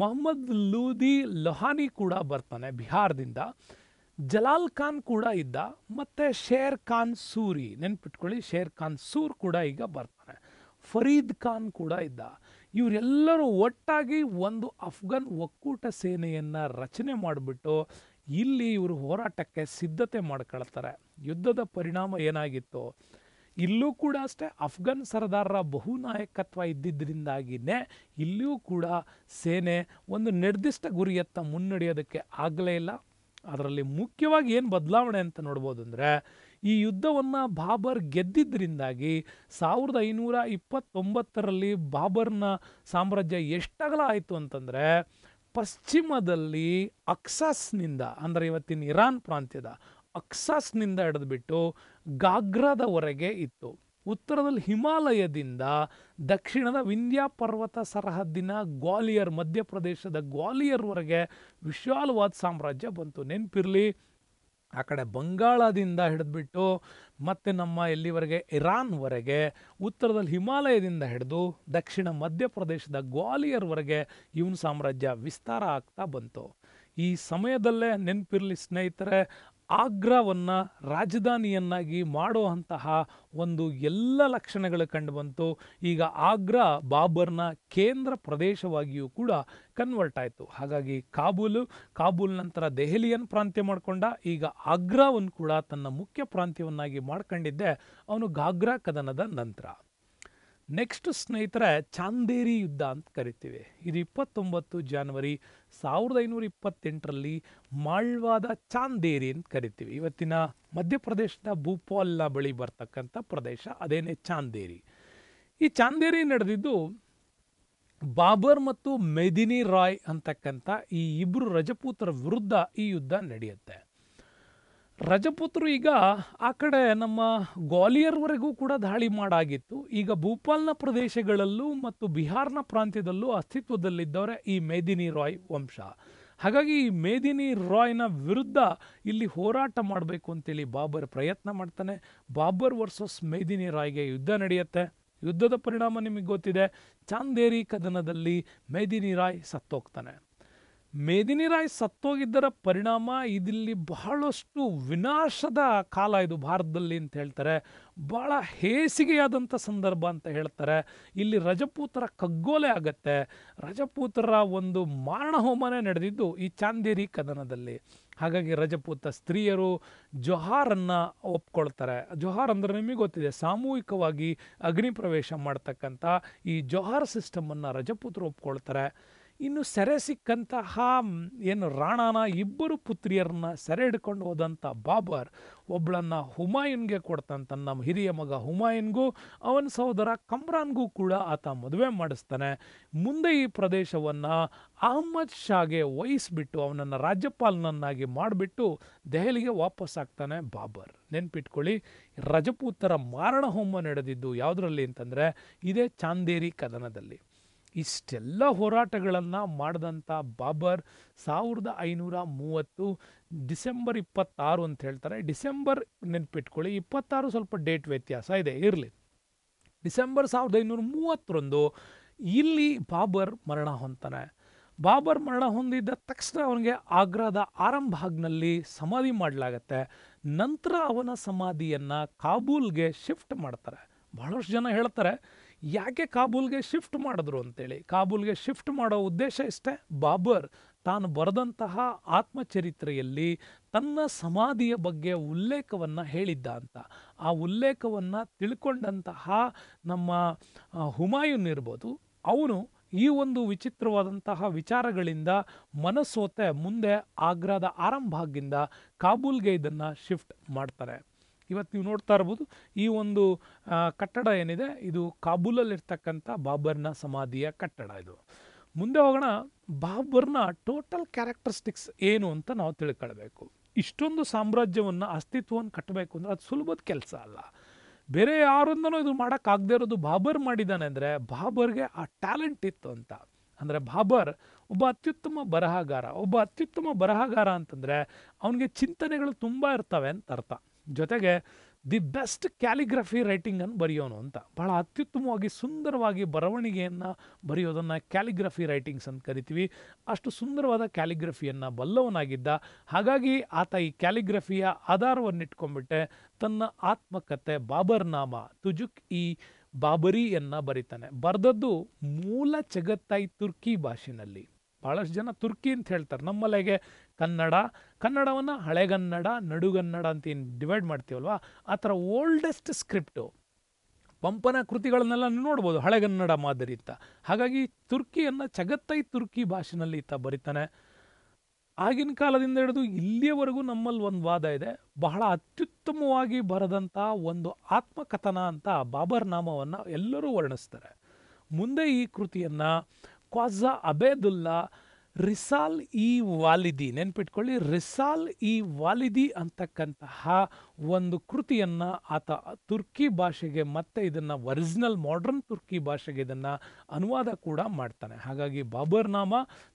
ಮೊಹಮ್ಮದ್ ಲೂದಿ ಲೊಹಾನಿ ಕೂಡ ಬರ್ತಾನೆ ಬಿಹಾರದಿಂದ ಜಲಾಲ್ ಖಾನ್ ಕೂಡ ಇದ್ದ ಮತ್ತು ಶೇರ್ ಖಾನ್ ಸೂರಿ ನೆನ್ಪಿಟ್ಕೊಳ್ಳಿ ಶೇರ್ ಖಾನ್ ಸೂರ್ ಕೂಡ ಈಗ ಬರ್ತಾರೆ ಫರೀದ್ ಖಾನ್ ಕೂಡ ಇದ್ದ ಇವರೆಲ್ಲರೂ ಒಟ್ಟಾಗಿ ಒಂದು ಅಫ್ಘಾನ್ ಒಕ್ಕೂಟ ಸೇನೆಯನ್ನು ರಚನೆ ಮಾಡಿಬಿಟ್ಟು ಇಲ್ಲಿ ಇವರು ಹೋರಾಟಕ್ಕೆ ಸಿದ್ಧತೆ ಮಾಡ್ಕೊಳ್ತಾರೆ ಯುದ್ಧದ ಪರಿಣಾಮ ಏನಾಗಿತ್ತು ಇಲ್ಲೂ ಕೂಡ ಅಷ್ಟೇ ಅಫ್ಘಾನ್ ಸರ್ದಾರರ ಬಹುನಾಯಕತ್ವ ಇದ್ದಿದ್ದರಿಂದಾಗಿನೇ ಇಲ್ಲಿಯೂ ಕೂಡ ಸೇನೆ ಒಂದು ನಿರ್ದಿಷ್ಟ ಗುರಿಯತ್ತ ಮುನ್ನಡೆಯೋದಕ್ಕೆ ಆಗಲೇ ಇಲ್ಲ ಅದರಲ್ಲಿ ಮುಖ್ಯವಾಗಿ ಏನು ಬದಲಾವಣೆ ಅಂತ ನೋಡ್ಬೋದು ಅಂದರೆ ಈ ಯುದ್ಧವನ್ನು ಬಾಬರ್ ಗೆದ್ದಿದ್ದರಿಂದಾಗಿ ಸಾವಿರದ ಐನೂರ ಇಪ್ಪತ್ತೊಂಬತ್ತರಲ್ಲಿ ಬಾಬರ್ನ ಸಾಮ್ರಾಜ್ಯ ಎಷ್ಟಗಲ ಆಯಿತು ಅಂತಂದರೆ ಪಶ್ಚಿಮದಲ್ಲಿ ಅಕ್ಸಾಸ್ನಿಂದ ಅಂದರೆ ಇವತ್ತಿನ ಇರಾನ್ ಪ್ರಾಂತ್ಯದ ಅಕ್ಸಾಸ್ನಿಂದ ಹಿಡಿದುಬಿಟ್ಟು ಗಾಗ್ರಾದವರೆಗೆ ಇತ್ತು ಉತ್ತರದಲ್ಲಿ ಹಿಮಾಲಯದಿಂದ ದಕ್ಷಿಣದ ವಿಂಧ್ಯ ಪರ್ವತ ಸರಹದ್ದಿನ ಗ್ವಾಲಿಯರ್ ಮಧ್ಯಪ್ರದೇಶದ ಗ್ವಾಲಿಯರ್ವರೆಗೆ ವಿಶಾಲವಾದ ಸಾಮ್ರಾಜ್ಯ ಬಂತು ನೆನಪಿರಲಿ ಆ ಕಡೆ ಬಂಗಾಳದಿಂದ ಹಿಡಿದ್ಬಿಟ್ಟು ಮತ್ತು ನಮ್ಮ ಎಲ್ಲಿವರೆಗೆ ಇರಾನ್ವರೆಗೆ ಉತ್ತರದಲ್ಲಿ ಹಿಮಾಲಯದಿಂದ ಹಿಡಿದು ದಕ್ಷಿಣ ಮಧ್ಯಪ್ರದೇಶದ ಗ್ವಾಲಿಯರ್ವರೆಗೆ ಇವನ ಸಾಮ್ರಾಜ್ಯ ವಿಸ್ತಾರ ಆಗ್ತಾ ಬಂತು ಈ ಸಮಯದಲ್ಲೇ ನೆನಪಿರಲಿ ಸ್ನೇಹಿತರೆ ಆಗ್ರಾವನ್ನು ರಾಜಧಾನಿಯನ್ನಾಗಿ ಮಾಡುವಂತಹ ಒಂದು ಎಲ್ಲ ಲಕ್ಷಣಗಳು ಕಂಡುಬಂತು ಈಗ ಆಗ್ರಾ ಬಾಬರ್ನ ಕೇಂದ್ರ ಪ್ರದೇಶವಾಗಿಯೂ ಕೂಡ ಕನ್ವರ್ಟ್ ಆಯಿತು ಹಾಗಾಗಿ ಕಾಬೂಲು ಕಾಬೂಲ್ ನಂತರ ದೆಹಲಿಯನ್ನು ಪ್ರಾಂತ್ಯ ಮಾಡಿಕೊಂಡ ಈಗ ಆಗ್ರಾವನ್ನು ಕೂಡ ತನ್ನ ಮುಖ್ಯ ಪ್ರಾಂತ್ಯವನ್ನಾಗಿ ಮಾಡ್ಕೊಂಡಿದ್ದೆ ಅವನು ಗಾಗ್ರಾ ಕದನದ ನಂತರ ನೆಕ್ಸ್ಟ್ ಸ್ನೇಹಿತರೆ ಚಾಂದೇರಿ ಯುದ್ಧ ಅಂತ ಕರಿತೀವಿ ಇದು ಇಪ್ಪತ್ತೊಂಬತ್ತು ಜಾನ್ವರಿ ಸಾವಿರದ ಐನೂರ ಇಪ್ಪತ್ತೆಂಟರಲ್ಲಿ ಮಾಳ್ವಾದ ಚಾಂದೇರಿ ಅಂತ ಕರಿತೀವಿ ಇವತ್ತಿನ ಮಧ್ಯಪ್ರದೇಶದ ಭೂಪಾಲ್ನ ಬಳಿ ಬರ್ತಕ್ಕಂಥ ಪ್ರದೇಶ ಅದೇನೇ ಚಾಂದೇರಿ ಈ ಚಾಂದೇರಿ ನಡೆದಿದ್ದು ಬಾಬರ್ ಮತ್ತು ಮೆದಿನಿ ರಾಯ್ ಅಂತಕ್ಕಂಥ ಈ ಇಬ್ಬರು ರಜಪೂತರ ವಿರುದ್ಧ ಈ ಯುದ್ಧ ನಡೆಯುತ್ತೆ ರಜಪುತ್ರು ಈಗ ಆ ಕಡೆ ನಮ್ಮ ಗ್ವಾಲಿಯರ್ವರೆಗೂ ಕೂಡ ದಾಳಿ ಮಾಡಾಗಿತ್ತು ಈಗ ಭೂಪಾಲ್ನ ಪ್ರದೇಶಗಳಲ್ಲೂ ಮತ್ತು ಬಿಹಾರ್ನ ಪ್ರಾಂತ್ಯದಲ್ಲೂ ಅಸ್ತಿತ್ವದಲ್ಲಿದ್ದವರೇ ಈ ಮೇದಿನಿ ರಾಯ್ ವಂಶ ಹಾಗಾಗಿ ಈ ಮೇದಿನಿ ರಾಯ್ನ ವಿರುದ್ಧ ಇಲ್ಲಿ ಹೋರಾಟ ಮಾಡಬೇಕು ಅಂತೇಳಿ ಬಾಬರ್ ಪ್ರಯತ್ನ ಮಾಡ್ತಾನೆ ಬಾಬರ್ ವರ್ಸಸ್ ಮೇದಿನಿ ರಾಯ್ಗೆ ಯುದ್ಧ ನಡೆಯುತ್ತೆ ಯುದ್ಧದ ಪರಿಣಾಮ ನಿಮಗೆ ಗೊತ್ತಿದೆ ಚಾಂದೇರಿ ಕದನದಲ್ಲಿ ಮೇದಿನಿ ರಾಯ್ ಸತ್ತೋಗ್ತಾನೆ ಮೇದಿನಿರಾಯ್ ಸತ್ತೋಗಿದ್ದರ ಪರಿಣಾಮ ಇದಿಲ್ಲಿ ಬಹಳಷ್ಟು ವಿನಾಶದ ಕಾಲ ಇದು ಭಾರತದಲ್ಲಿ ಅಂತ ಹೇಳ್ತಾರೆ ಭಾಳ ಹೇಸಿಗೆಯಾದಂಥ ಸಂದರ್ಭ ಅಂತ ಹೇಳ್ತಾರೆ ಇಲ್ಲಿ ರಜಪೂತರ ಕಗ್ಗೋಲೆ ಆಗತ್ತೆ ರಜಪೂತರ ಒಂದು ಮಾರಣಹೋಮನೇ ನಡೆದಿದ್ದು ಈ ಚಾಂದೇರಿ ಕದನದಲ್ಲಿ ಹಾಗಾಗಿ ರಜಪೂತ ಸ್ತ್ರೀಯರು ಜೊಹಾರನ್ನು ಒಪ್ಕೊಳ್ತಾರೆ ಜೊಹಾರ್ ಅಂದರೆ ನಿಮಗೆ ಗೊತ್ತಿದೆ ಸಾಮೂಹಿಕವಾಗಿ ಅಗ್ನಿ ಪ್ರವೇಶ ಮಾಡ್ತಕ್ಕಂಥ ಈ ಜೊಹಾರ್ ಸಿಸ್ಟಮನ್ನು ರಜಪೂತರು ಒಪ್ಕೊಳ್ತಾರೆ ಇನ್ನು ಸೆರೆ ಸಿಕ್ಕಂತಹ ಏನು ರಾಣಾನ ಇಬ್ಬರು ಪುತ್ರಿಯರನ್ನ ಸೆರೆ ಹಿಡ್ಕೊಂಡು ಹೋದಂಥ ಬಾಬರ್ ಒಬ್ಬಳನ್ನು ಹುಮಾಯೂನ್ಗೆ ಕೊಡ್ತಂತ ನಮ್ಮ ಹಿರಿಯ ಮಗ ಹುಮಾಯುನ್ಗೂ ಅವನ ಸಹೋದರ ಕಮ್ರಾನ್ಗೂ ಕೂಡ ಆತ ಮದುವೆ ಮಾಡಿಸ್ತಾನೆ ಮುಂದೆ ಈ ಪ್ರದೇಶವನ್ನು ಅಹಮದ್ ಶಾಗೆ ವಹಿಸ್ಬಿಟ್ಟು ಅವನನ್ನು ರಾಜ್ಯಪಾಲನನ್ನಾಗಿ ಮಾಡಿಬಿಟ್ಟು ದೆಹಲಿಗೆ ವಾಪಸ್ ಆಗ್ತಾನೆ ಬಾಬರ್ ನೆನ್ಪಿಟ್ಕೊಳ್ಳಿ ರಜಪೂತರ ಮಾರಣ ಹೋಮ ನಡೆದಿದ್ದು ಯಾವುದರಲ್ಲಿ ಅಂತಂದರೆ ಇದೇ ಚಾಂದೇರಿ ಕದನದಲ್ಲಿ ಇಷ್ಟೆಲ್ಲ ಹೋರಾಟಗಳನ್ನು ಮಾಡಿದಂಥ ಬಾಬರ್ ಸಾವಿರದ ಐನೂರ ಮೂವತ್ತು ಡಿಸೆಂಬರ್ ಇಪ್ಪತ್ತಾರು ಅಂತ ಹೇಳ್ತಾರೆ ಡಿಸೆಂಬರ್ ನೆನ್ಪಿಟ್ಕೊಳ್ಳಿ ಇಪ್ಪತ್ತಾರು ಸ್ವಲ್ಪ ಡೇಟ್ ವ್ಯತ್ಯಾಸ ಇದೆ ಇರಲಿ ಡಿಸೆಂಬರ್ ಸಾವಿರದ ಐನೂರ ಮೂವತ್ತರಂದು ಇಲ್ಲಿ ಬಾಬರ್ ಮರಣ ಹೊಂತಾನೆ ಬಾಬರ್ ಮರಣ ಹೊಂದಿದ್ದ ತಕ್ಷಣ ಅವನಿಗೆ ಆಗ್ರಾದ ಆರಂಭಾಗ್ನಲ್ಲಿ ಸಮಾಧಿ ಮಾಡಲಾಗತ್ತೆ ನಂತರ ಅವನ ಸಮಾಧಿಯನ್ನು ಕಾಬೂಲ್ಗೆ ಶಿಫ್ಟ್ ಮಾಡ್ತಾರೆ ಬಹಳಷ್ಟು ಜನ ಹೇಳ್ತಾರೆ ಯಾಕೆ ಕಾಬೂಲ್ಗೆ ಶಿಫ್ಟ್ ಮಾಡಿದ್ರು ಅಂತೇಳಿ ಕಾಬೂಲ್ಗೆ ಶಿಫ್ಟ್ ಮಾಡೋ ಉದ್ದೇಶ ಇಷ್ಟೇ ಬಾಬರ್ ತಾನು ಬರೆದಂತಹ ಆತ್ಮಚರಿತ್ರೆಯಲ್ಲಿ ತನ್ನ ಸಮಾಧಿಯ ಬಗ್ಗೆ ಉಲ್ಲೇಖವನ್ನು ಹೇಳಿದ್ದ ಅಂತ ಆ ಉಲ್ಲೇಖವನ್ನು ತಿಳ್ಕೊಂಡಂತಹ ನಮ್ಮ ಹುಮಾಯೂನ್ ಇರ್ಬೋದು ಅವನು ಈ ಒಂದು ವಿಚಿತ್ರವಾದಂತಹ ವಿಚಾರಗಳಿಂದ ಮನಸ್ಸೋತೆ ಮುಂದೆ ಆಗ್ರಾದ ಆರಂಭಾಗಿಂದ ಕಾಬೂಲ್ಗೆ ಇದನ್ನು ಶಿಫ್ಟ್ ಮಾಡ್ತಾರೆ ಇವತ್ತು ನೀವು ನೋಡ್ತಾ ಇರ್ಬೋದು ಈ ಒಂದು ಕಟ್ಟಡ ಏನಿದೆ ಇದು ಕಾಬೂಲಲ್ಲಿರ್ತಕ್ಕಂಥ ಬಾಬರ್ನ ಸಮಾಧಿಯ ಕಟ್ಟಡ ಇದು ಮುಂದೆ ಹೋಗೋಣ ಬಾಬರ್ನ ಟೋಟಲ್ ಕ್ಯಾರೆಕ್ಟರಿಸ್ಟಿಕ್ಸ್ ಏನು ಅಂತ ನಾವು ತಿಳ್ಕೊಳ್ಬೇಕು ಇಷ್ಟೊಂದು ಸಾಮ್ರಾಜ್ಯವನ್ನು ಅಸ್ತಿತ್ವವನ್ನು ಕಟ್ಟಬೇಕು ಅಂದರೆ ಅದು ಸುಲಭದ ಕೆಲಸ ಅಲ್ಲ ಬೇರೆ ಯಾರಿಂದನೂ ಇದು ಮಾಡೋಕ್ಕಾಗದೇ ಇರೋದು ಬಾಬರ್ ಮಾಡಿದ್ದಾನೆ ಅಂದರೆ ಬಾಬರ್ಗೆ ಆ ಟ್ಯಾಲೆಂಟ್ ಇತ್ತು ಅಂತ ಅಂದರೆ ಬಾಬರ್ ಒಬ್ಬ ಅತ್ಯುತ್ತಮ ಬರಹಗಾರ ಒಬ್ಬ ಅತ್ಯುತ್ತಮ ಬರಹಗಾರ ಅಂತಂದರೆ ಅವನಿಗೆ ಚಿಂತನೆಗಳು ತುಂಬ ಇರ್ತವೆ ಅಂತ ಅರ್ಥ ಜೊತೆಗೆ ದಿ ಬೆಸ್ಟ್ ಕ್ಯಾಲಿಗ್ರಫಿ ರೈಟಿಂಗನ್ನು ಬರೆಯೋನು ಅಂತ ಬಹಳ ಅತ್ಯುತ್ತಮವಾಗಿ ಸುಂದರವಾಗಿ ಬರವಣಿಗೆಯನ್ನು ಬರೆಯೋದನ್ನು ಕ್ಯಾಲಿಗ್ರಫಿ ರೈಟಿಂಗ್ಸ್ ಅಂತ ಕರಿತೀವಿ ಅಷ್ಟು ಸುಂದರವಾದ ಕ್ಯಾಲಿಗ್ರಫಿಯನ್ನು ಬಲ್ಲವನಾಗಿದ್ದ ಹಾಗಾಗಿ ಆತ ಈ ಕ್ಯಾಲಿಗ್ರಫಿಯ ಆಧಾರವನ್ನಿಟ್ಕೊಂಡ್ಬಿಟ್ಟೆ ತನ್ನ ಆತ್ಮಕಥೆ ಬಾಬರ್ನಾಮ ತುಜುಕ್ ಈ ಬಾಬರಿಯನ್ನು ಬರೀತಾನೆ ಬರೆದದ್ದು ಮೂಲ ಚಗತ್ತಾಯಿ ತುರ್ಕಿ ಭಾಷೆಯಲ್ಲಿ ಭಾಳಷ್ಟು ಜನ ತುರ್ಕಿ ಅಂತ ಹೇಳ್ತಾರೆ ನಮ್ಮಲ್ಲೇಗೆ ಕನ್ನಡ ಕನ್ನಡವನ್ನು ಹಳೆಗನ್ನಡ ನಡುಗನ್ನಡ ಅಂತ ಏನು ಡಿವೈಡ್ ಮಾಡ್ತೀವಲ್ವ ಆ ಥರ ಓಲ್ಡೆಸ್ಟ್ ಸ್ಕ್ರಿಪ್ಟು ಪಂಪನ ಕೃತಿಗಳನ್ನೆಲ್ಲ ನೋಡ್ಬೋದು ಹಳೆಗನ್ನಡ ಮಾದರಿ ಅಂತ ಹಾಗಾಗಿ ತುರ್ಕಿಯನ್ನು ಚಗತ್ತೈ ತುರ್ಕಿ ಭಾಷೆನಲ್ಲಿ ಇತ್ತ ಬರೀತಾನೆ ಆಗಿನ ಕಾಲದಿಂದ ಹಿಡಿದು ಇಲ್ಲಿಯವರೆಗೂ ನಮ್ಮಲ್ಲಿ ಒಂದು ವಾದ ಇದೆ ಬಹಳ ಅತ್ಯುತ್ತಮವಾಗಿ ಬರೆದಂಥ ಒಂದು ಆತ್ಮಕಥನ ಅಂತ ಬಾಬರ್ ನಾಮವನ್ನು ಎಲ್ಲರೂ ವರ್ಣಿಸ್ತಾರೆ ಮುಂದೆ ಈ ಕೃತಿಯನ್ನು ಕ್ವಾಜಾ ಅಬೇದುಲ್ಲಾ ರಿಸಾಲ್ ಇ ವಾಲಿದಿ ನೆನ್ಪಿಟ್ಕೊಳ್ಳಿ ರಿಸಾಲ್ ಇ ವಾಲಿದಿ ಅಂತಕ್ಕಂತಹ ಒಂದು ಕೃತಿಯನ್ನು ಆತ ತುರ್ಕಿ ಭಾಷೆಗೆ ಮತ್ತೆ ಇದನ್ನು ಒರಿಜಿನಲ್ ಮಾಡ್ರನ್ ತುರ್ಕಿ ಭಾಷೆಗೆ ಇದನ್ನು ಅನುವಾದ ಕೂಡ ಮಾಡ್ತಾನೆ ಹಾಗಾಗಿ ನಾಮ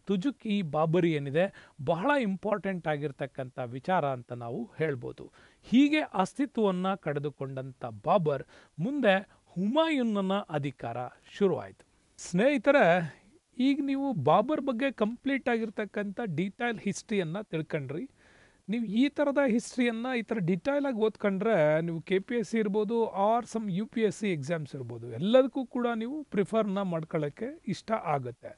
ತುಜುಕ್ ಇ ಬಾಬರಿ ಏನಿದೆ ಬಹಳ ಇಂಪಾರ್ಟೆಂಟ್ ಆಗಿರ್ತಕ್ಕಂಥ ವಿಚಾರ ಅಂತ ನಾವು ಹೇಳ್ಬೋದು ಹೀಗೆ ಅಸ್ತಿತ್ವವನ್ನು ಕಳೆದುಕೊಂಡಂಥ ಬಾಬರ್ ಮುಂದೆ ಹುಮಾಯುನ್ನ ಅಧಿಕಾರ ಶುರುವಾಯಿತು ಸ್ನೇಹಿತರೆ ಈಗ ನೀವು ಬಾಬರ್ ಬಗ್ಗೆ ಕಂಪ್ಲೀಟ್ ಆಗಿರ್ತಕ್ಕಂಥ ಡೀಟೈಲ್ ಹಿಸ್ಟ್ರಿಯನ್ನು ತಿಳ್ಕೊಂಡ್ರಿ ನೀವು ಈ ಥರದ ಹಿಸ್ಟ್ರಿಯನ್ನು ಈ ಥರ ಡಿಟೈಲಾಗಿ ಓದ್ಕೊಂಡ್ರೆ ನೀವು ಕೆ ಪಿ ಎಸ್ ಸಿ ಇರ್ಬೋದು or some U P S C exams ಇರ್ಬೋದು ಎಲ್ಲದಕ್ಕೂ ಕೂಡ ನೀವು ಪ್ರಿಫರ್ನ ಮಾಡ್ಕೊಳ್ಳೋಕ್ಕೆ ಇಷ್ಟ ಆಗುತ್ತೆ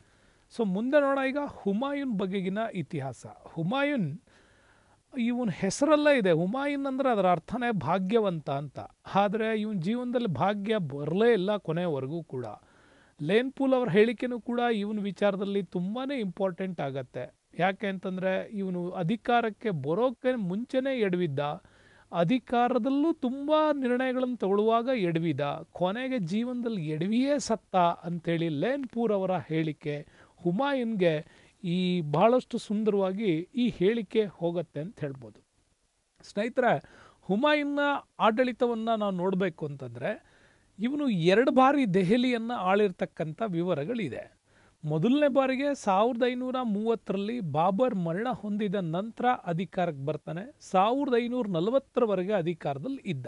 ಸೊ ಮುಂದೆ ನೋಡೋಣ ಈಗ ಹುಮಾಯೂನ್ ಬಗೆಗಿನ ಇತಿಹಾಸ ಹುಮಾಯೂನ್ ಇವನ ಹೆಸರಲ್ಲೇ ಇದೆ ಹುಮಾಯೂನ್ ಅಂದರೆ ಅದರ ಅರ್ಥನೇ ಭಾಗ್ಯವಂತ ಅಂತ ಆದರೆ ಇವನ ಜೀವನದಲ್ಲಿ ಭಾಗ್ಯ ಬರಲೇ ಇಲ್ಲ ಕೊನೆಯವರೆಗೂ ಕೂಡ ಲೇನ್ ಪೂಲ್ ಅವರ ಹೇಳಿಕೆನೂ ಕೂಡ ಇವನ ವಿಚಾರದಲ್ಲಿ ತುಂಬಾ ಇಂಪಾರ್ಟೆಂಟ್ ಆಗತ್ತೆ ಯಾಕೆ ಅಂತಂದರೆ ಇವನು ಅಧಿಕಾರಕ್ಕೆ ಬರೋಕ್ಕೆ ಮುಂಚೆನೇ ಎಡವಿದ್ದ ಅಧಿಕಾರದಲ್ಲೂ ತುಂಬ ನಿರ್ಣಯಗಳನ್ನು ತಗೊಳ್ಳುವಾಗ ಎಡವಿದ ಕೊನೆಗೆ ಜೀವನದಲ್ಲಿ ಎಡವಿಯೇ ಸತ್ತ ಅಂಥೇಳಿ ಲೇನ್ಪೂರ್ ಅವರ ಹೇಳಿಕೆ ಹುಮಾಯುನ್ಗೆ ಈ ಬಹಳಷ್ಟು ಸುಂದರವಾಗಿ ಈ ಹೇಳಿಕೆ ಹೋಗತ್ತೆ ಅಂತ ಹೇಳ್ಬೋದು ಸ್ನೇಹಿತರೆ ಹುಮಾಯೂನ್ನ ಆಡಳಿತವನ್ನು ನಾವು ನೋಡಬೇಕು ಅಂತಂದರೆ ಇವನು ಎರಡು ಬಾರಿ ದೆಹಲಿಯನ್ನು ಆಳಿರ್ತಕ್ಕಂಥ ವಿವರಗಳಿದೆ ಮೊದಲನೇ ಬಾರಿಗೆ ಸಾವಿರದ ಐನೂರ ಮೂವತ್ತರಲ್ಲಿ ಬಾಬರ್ ಮರಣ ಹೊಂದಿದ ನಂತರ ಅಧಿಕಾರಕ್ಕೆ ಬರ್ತಾನೆ ಸಾವಿರದ ಐನೂರ ನಲವತ್ತರವರೆಗೆ ಅಧಿಕಾರದಲ್ಲಿ ಇದ್ದ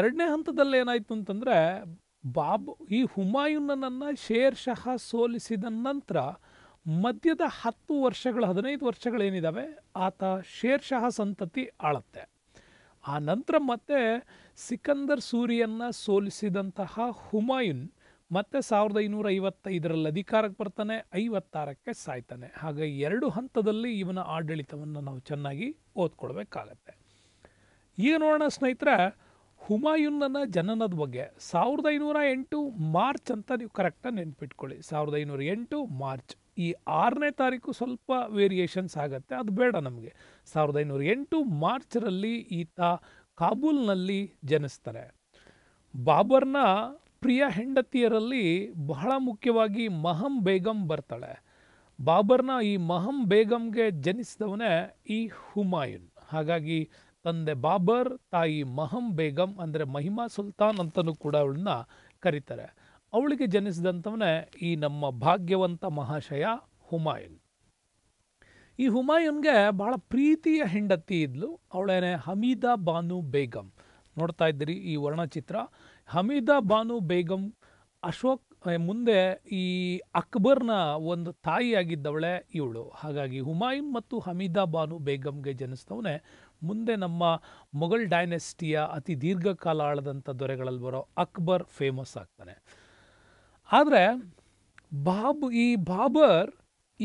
ಎರಡನೇ ಹಂತದಲ್ಲಿ ಏನಾಯಿತು ಅಂತಂದರೆ ಬಾಬ್ ಈ ಹುಮಾಯೂನನ್ನು ಶೇರ್ ಶಹ ಸೋಲಿಸಿದ ನಂತರ ಮಧ್ಯದ ಹತ್ತು ವರ್ಷಗಳು ಹದಿನೈದು ವರ್ಷಗಳೇನಿದ್ದಾವೆ ಆತ ಶೇರ್ ಶಹ ಸಂತತಿ ಆಳತ್ತೆ ಆ ನಂತರ ಮತ್ತೆ ಸಿಕಂದರ್ ಸೂರಿಯನ್ನು ಸೋಲಿಸಿದಂತಹ ಹುಮಾಯುನ್ ಮತ್ತೆ ಸಾವಿರದ ಐನೂರ ಐವತ್ತೈದರಲ್ಲಿ ಅಧಿಕಾರಕ್ಕೆ ಬರ್ತಾನೆ ಐವತ್ತಾರಕ್ಕೆ ಸಾಯ್ತಾನೆ ಹಾಗೆ ಎರಡು ಹಂತದಲ್ಲಿ ಇವನ ಆಡಳಿತವನ್ನು ನಾವು ಚೆನ್ನಾಗಿ ಓದ್ಕೊಳ್ಬೇಕಾಗತ್ತೆ ಈಗ ನೋಡೋಣ ಸ್ನೇಹಿತರೆ ಹುಮಾಯುನ್ನನ ಜನನದ ಬಗ್ಗೆ ಸಾವಿರದ ಐನೂರ ಎಂಟು ಮಾರ್ಚ್ ಅಂತ ನೀವು ಕರೆಕ್ಟಾಗಿ ನೆನ್ಪಿಟ್ಕೊಳ್ಳಿ ಸಾವಿರದ ಐನೂರ ಎಂಟು ಮಾರ್ಚ್ ಈ ಆರನೇ ತಾರೀಕು ಸ್ವಲ್ಪ ವೇರಿಯೇಷನ್ಸ್ ಆಗುತ್ತೆ ಅದು ಬೇಡ ನಮಗೆ ಸಾವಿರದ ಐನೂರ ಎಂಟು ಮಾರ್ಚರಲ್ಲಿ ಈತ ಕಾಬೂಲ್ನಲ್ಲಿ ಜನಿಸ್ತಾರೆ ಬಾಬರ್ನ ಪ್ರಿಯ ಹೆಂಡತಿಯರಲ್ಲಿ ಬಹಳ ಮುಖ್ಯವಾಗಿ ಮಹಮ್ ಬೇಗಂ ಬರ್ತಾಳೆ ಬಾಬರ್ನ ಈ ಮಹಮ್ ಬೇಗಂಗೆ ಜನಿಸಿದವನೇ ಈ ಹುಮಾಯುನ್ ಹಾಗಾಗಿ ತಂದೆ ಬಾಬರ್ ತಾಯಿ ಮಹಮ್ ಬೇಗಂ ಅಂದರೆ ಮಹಿಮಾ ಸುಲ್ತಾನ್ ಅಂತಲೂ ಕೂಡ ಅವಳನ್ನ ಕರೀತಾರೆ ಅವಳಿಗೆ ಜನಿಸಿದಂಥವನೇ ಈ ನಮ್ಮ ಭಾಗ್ಯವಂತ ಮಹಾಶಯ ಹುಮಾಯುನ್ ಈ ಹುಮಾಯುನ್ಗೆ ಬಹಳ ಪ್ರೀತಿಯ ಹೆಂಡತಿ ಇದ್ಲು ಅವಳೇನೆ ಹಮೀದಾ ಬಾನು ಬೇಗಂ ನೋಡ್ತಾ ಇದ್ದೀರಿ ಈ ವರ್ಣಚಿತ್ರ ಹಮೀದಾ ಬಾನು ಬೇಗಂ ಅಶೋಕ್ ಮುಂದೆ ಈ ಅಕ್ಬರ್ನ ಒಂದು ತಾಯಿಯಾಗಿದ್ದವಳೆ ಇವಳು ಹಾಗಾಗಿ ಹುಮಾಯುನ್ ಮತ್ತು ಹಮೀದಾ ಬಾನು ಬೇಗಂಗೆ ಜನಿಸಿದವನೇ ಮುಂದೆ ನಮ್ಮ ಮೊಘಲ್ ಡೈನೆಸ್ಟಿಯ ಅತಿ ದೀರ್ಘಕಾಲ ಆಳದಂಥ ದೊರೆಗಳಲ್ಲಿ ಬರೋ ಅಕ್ಬರ್ ಫೇಮಸ್ ಆಗ್ತಾನೆ ಆದರೆ ಬಾಬ್ ಈ ಬಾಬರ್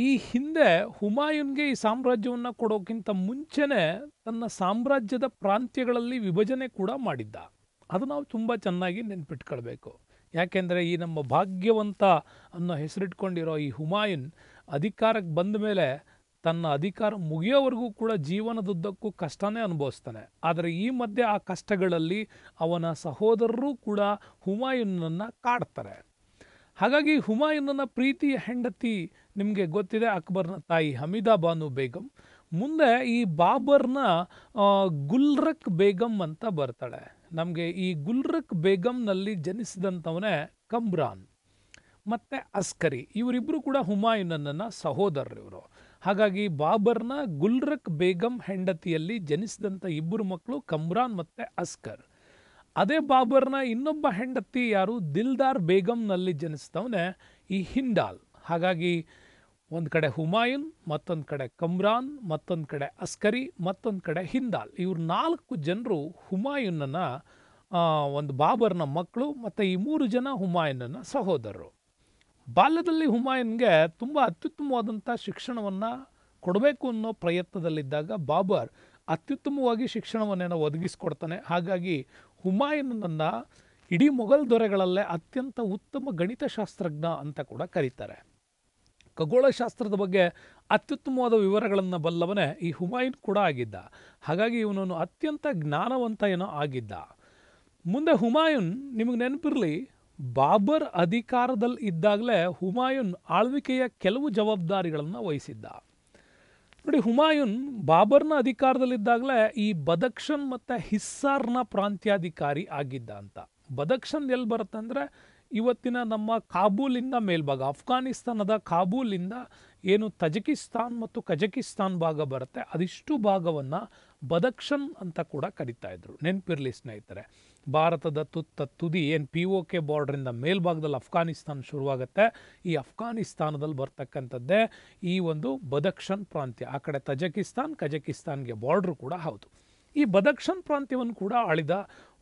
ಈ ಹಿಂದೆ ಹುಮಾಯೂನ್ಗೆ ಈ ಸಾಮ್ರಾಜ್ಯವನ್ನು ಕೊಡೋಕ್ಕಿಂತ ಮುಂಚೆನೇ ತನ್ನ ಸಾಮ್ರಾಜ್ಯದ ಪ್ರಾಂತ್ಯಗಳಲ್ಲಿ ವಿಭಜನೆ ಕೂಡ ಮಾಡಿದ್ದ ಅದು ನಾವು ತುಂಬ ಚೆನ್ನಾಗಿ ನೆನ್ಪಿಟ್ಕೊಳ್ಬೇಕು ಯಾಕೆಂದರೆ ಈ ನಮ್ಮ ಭಾಗ್ಯವಂತ ಅನ್ನೋ ಹೆಸರಿಟ್ಕೊಂಡಿರೋ ಈ ಹುಮಾಯೂನ್ ಅಧಿಕಾರಕ್ಕೆ ಬಂದ ಮೇಲೆ ತನ್ನ ಅಧಿಕಾರ ಮುಗಿಯೋವರೆಗೂ ಕೂಡ ಜೀವನದುದ್ದಕ್ಕೂ ಕಷ್ಟನೇ ಅನುಭವಿಸ್ತಾನೆ ಆದರೆ ಈ ಮಧ್ಯೆ ಆ ಕಷ್ಟಗಳಲ್ಲಿ ಅವನ ಸಹೋದರರು ಕೂಡ ಹುಮಾಯೂನನ್ನು ಕಾಡ್ತಾರೆ ಹಾಗಾಗಿ ಹುಮಾಯೂನ ಪ್ರೀತಿ ಹೆಂಡತಿ ನಿಮಗೆ ಗೊತ್ತಿದೆ ಅಕ್ಬರ್ನ ತಾಯಿ ಹಮೀದಾ ಬಾನು ಬೇಗಂ ಮುಂದೆ ಈ ಬಾಬರ್ನ ಗುಲ್ರಕ್ ಬೇಗಂ ಅಂತ ಬರ್ತಾಳೆ ನಮಗೆ ಈ ಗುಲ್ರಕ್ ಬೇಗಂನಲ್ಲಿ ಜನಿಸಿದಂಥವನೇ ಕಮ್ರಾನ್ ಮತ್ತು ಅಸ್ಕರಿ ಇವರಿಬ್ಬರು ಕೂಡ ಹುಮಾಯೂನನ್ನ ಸಹೋದರರಿವರು ಹಾಗಾಗಿ ಬಾಬರ್ನ ಗುಲ್ರಕ್ ಬೇಗಂ ಹೆಂಡತಿಯಲ್ಲಿ ಜನಿಸಿದಂಥ ಇಬ್ಬರು ಮಕ್ಕಳು ಕಮ್ರಾನ್ ಮತ್ತು ಅಸ್ಕರ್ ಅದೇ ಬಾಬರ್ನ ಇನ್ನೊಬ್ಬ ಹೆಂಡತಿ ಯಾರು ದಿಲ್ದಾರ್ ಬೇಗಂನಲ್ಲಿ ಜನಿಸಿದವನೇ ಈ ಹಿಂಡಾಲ್ ಹಾಗಾಗಿ ಒಂದು ಕಡೆ ಹುಮಾಯುನ್ ಮತ್ತೊಂದು ಕಡೆ ಕಮ್ರಾನ್ ಮತ್ತೊಂದು ಕಡೆ ಅಸ್ಕರಿ ಮತ್ತೊಂದು ಕಡೆ ಹಿಂದಾಲ್ ಇವ್ರ ನಾಲ್ಕು ಜನರು ಹುಮಾಯುನನ್ನು ಒಂದು ಬಾಬರ್ನ ಮಕ್ಕಳು ಮತ್ತು ಈ ಮೂರು ಜನ ಹುಮಾಯುನನ ಸಹೋದರರು ಬಾಲ್ಯದಲ್ಲಿ ಹುಮಾಯುನ್ಗೆ ತುಂಬ ಅತ್ಯುತ್ತಮವಾದಂಥ ಶಿಕ್ಷಣವನ್ನು ಕೊಡಬೇಕು ಅನ್ನೋ ಪ್ರಯತ್ನದಲ್ಲಿದ್ದಾಗ ಬಾಬರ್ ಅತ್ಯುತ್ತಮವಾಗಿ ಶಿಕ್ಷಣವನ್ನೇನೋ ಒದಗಿಸ್ಕೊಡ್ತಾನೆ ಹಾಗಾಗಿ ಹುಮಾಯೂನನ್ನು ಇಡೀ ಮೊಘಲ್ ದೊರೆಗಳಲ್ಲೇ ಅತ್ಯಂತ ಉತ್ತಮ ಗಣಿತಶಾಸ್ತ್ರಜ್ಞ ಅಂತ ಕೂಡ ಕರೀತಾರೆ ಖಗೋಳಶಾಸ್ತ್ರದ ಬಗ್ಗೆ ಅತ್ಯುತ್ತಮವಾದ ವಿವರಗಳನ್ನು ಬಲ್ಲವನೇ ಈ ಹುಮಾಯೂನ್ ಕೂಡ ಆಗಿದ್ದ ಹಾಗಾಗಿ ಇವನನ್ನು ಅತ್ಯಂತ ಜ್ಞಾನವಂತ ಏನೋ ಆಗಿದ್ದ ಮುಂದೆ ಹುಮಾಯೂನ್ ನಿಮಗೆ ನೆನಪಿರಲಿ ಬಾಬರ್ ಅಧಿಕಾರದಲ್ಲಿ ಇದ್ದಾಗಲೇ ಹುಮಾಯೂನ್ ಆಳ್ವಿಕೆಯ ಕೆಲವು ಜವಾಬ್ದಾರಿಗಳನ್ನು ವಹಿಸಿದ್ದ ನೋಡಿ ಹುಮಾಯೂನ್ ಬಾಬರ್ನ ಅಧಿಕಾರದಲ್ಲಿದ್ದಾಗಲೇ ಈ ಬದಕ್ಷನ್ ಮತ್ತು ಹಿಸ್ಸಾರ್ನ ಪ್ರಾಂತ್ಯಾಧಿಕಾರಿ ಆಗಿದ್ದ ಅಂತ ಬದಕ್ಷನ್ ಎಲ್ಲಿ ಬರುತ್ತೆ ಅಂದರೆ ಇವತ್ತಿನ ನಮ್ಮ ಕಾಬೂಲಿಂದ ಮೇಲ್ಭಾಗ ಅಫ್ಘಾನಿಸ್ತಾನದ ಕಾಬೂಲಿಂದ ಏನು ತಜಕಿಸ್ತಾನ್ ಮತ್ತು ಕಜಕಿಸ್ತಾನ್ ಭಾಗ ಬರುತ್ತೆ ಅದಿಷ್ಟು ಭಾಗವನ್ನು ಬದಕ್ಷನ್ ಅಂತ ಕೂಡ ಕರಿತಾ ಇದ್ರು ನೆನಪಿರಲಿ ಸ್ನೇಹಿತರೆ ಭಾರತದ ತುತ್ತ ತುದಿ ಏನು ಪಿ ಓ ಕೆ ಬಾರ್ಡ್ರಿಂದ ಮೇಲ್ಭಾಗದಲ್ಲಿ ಅಫ್ಘಾನಿಸ್ತಾನ ಶುರುವಾಗುತ್ತೆ ಈ ಅಫ್ಘಾನಿಸ್ತಾನದಲ್ಲಿ ಬರ್ತಕ್ಕಂಥದ್ದೇ ಈ ಒಂದು ಬದಕ್ಷನ್ ಪ್ರಾಂತ್ಯ ಆ ಕಡೆ ತಜಕಿಸ್ತಾನ್ ಕಜಕಿಸ್ತಾನ್ಗೆ ಬಾರ್ಡ್ರು ಕೂಡ ಹೌದು ಈ ಬದಕ್ಷನ್ ಪ್ರಾಂತ್ಯವನ್ನು ಕೂಡ ಆಳಿದ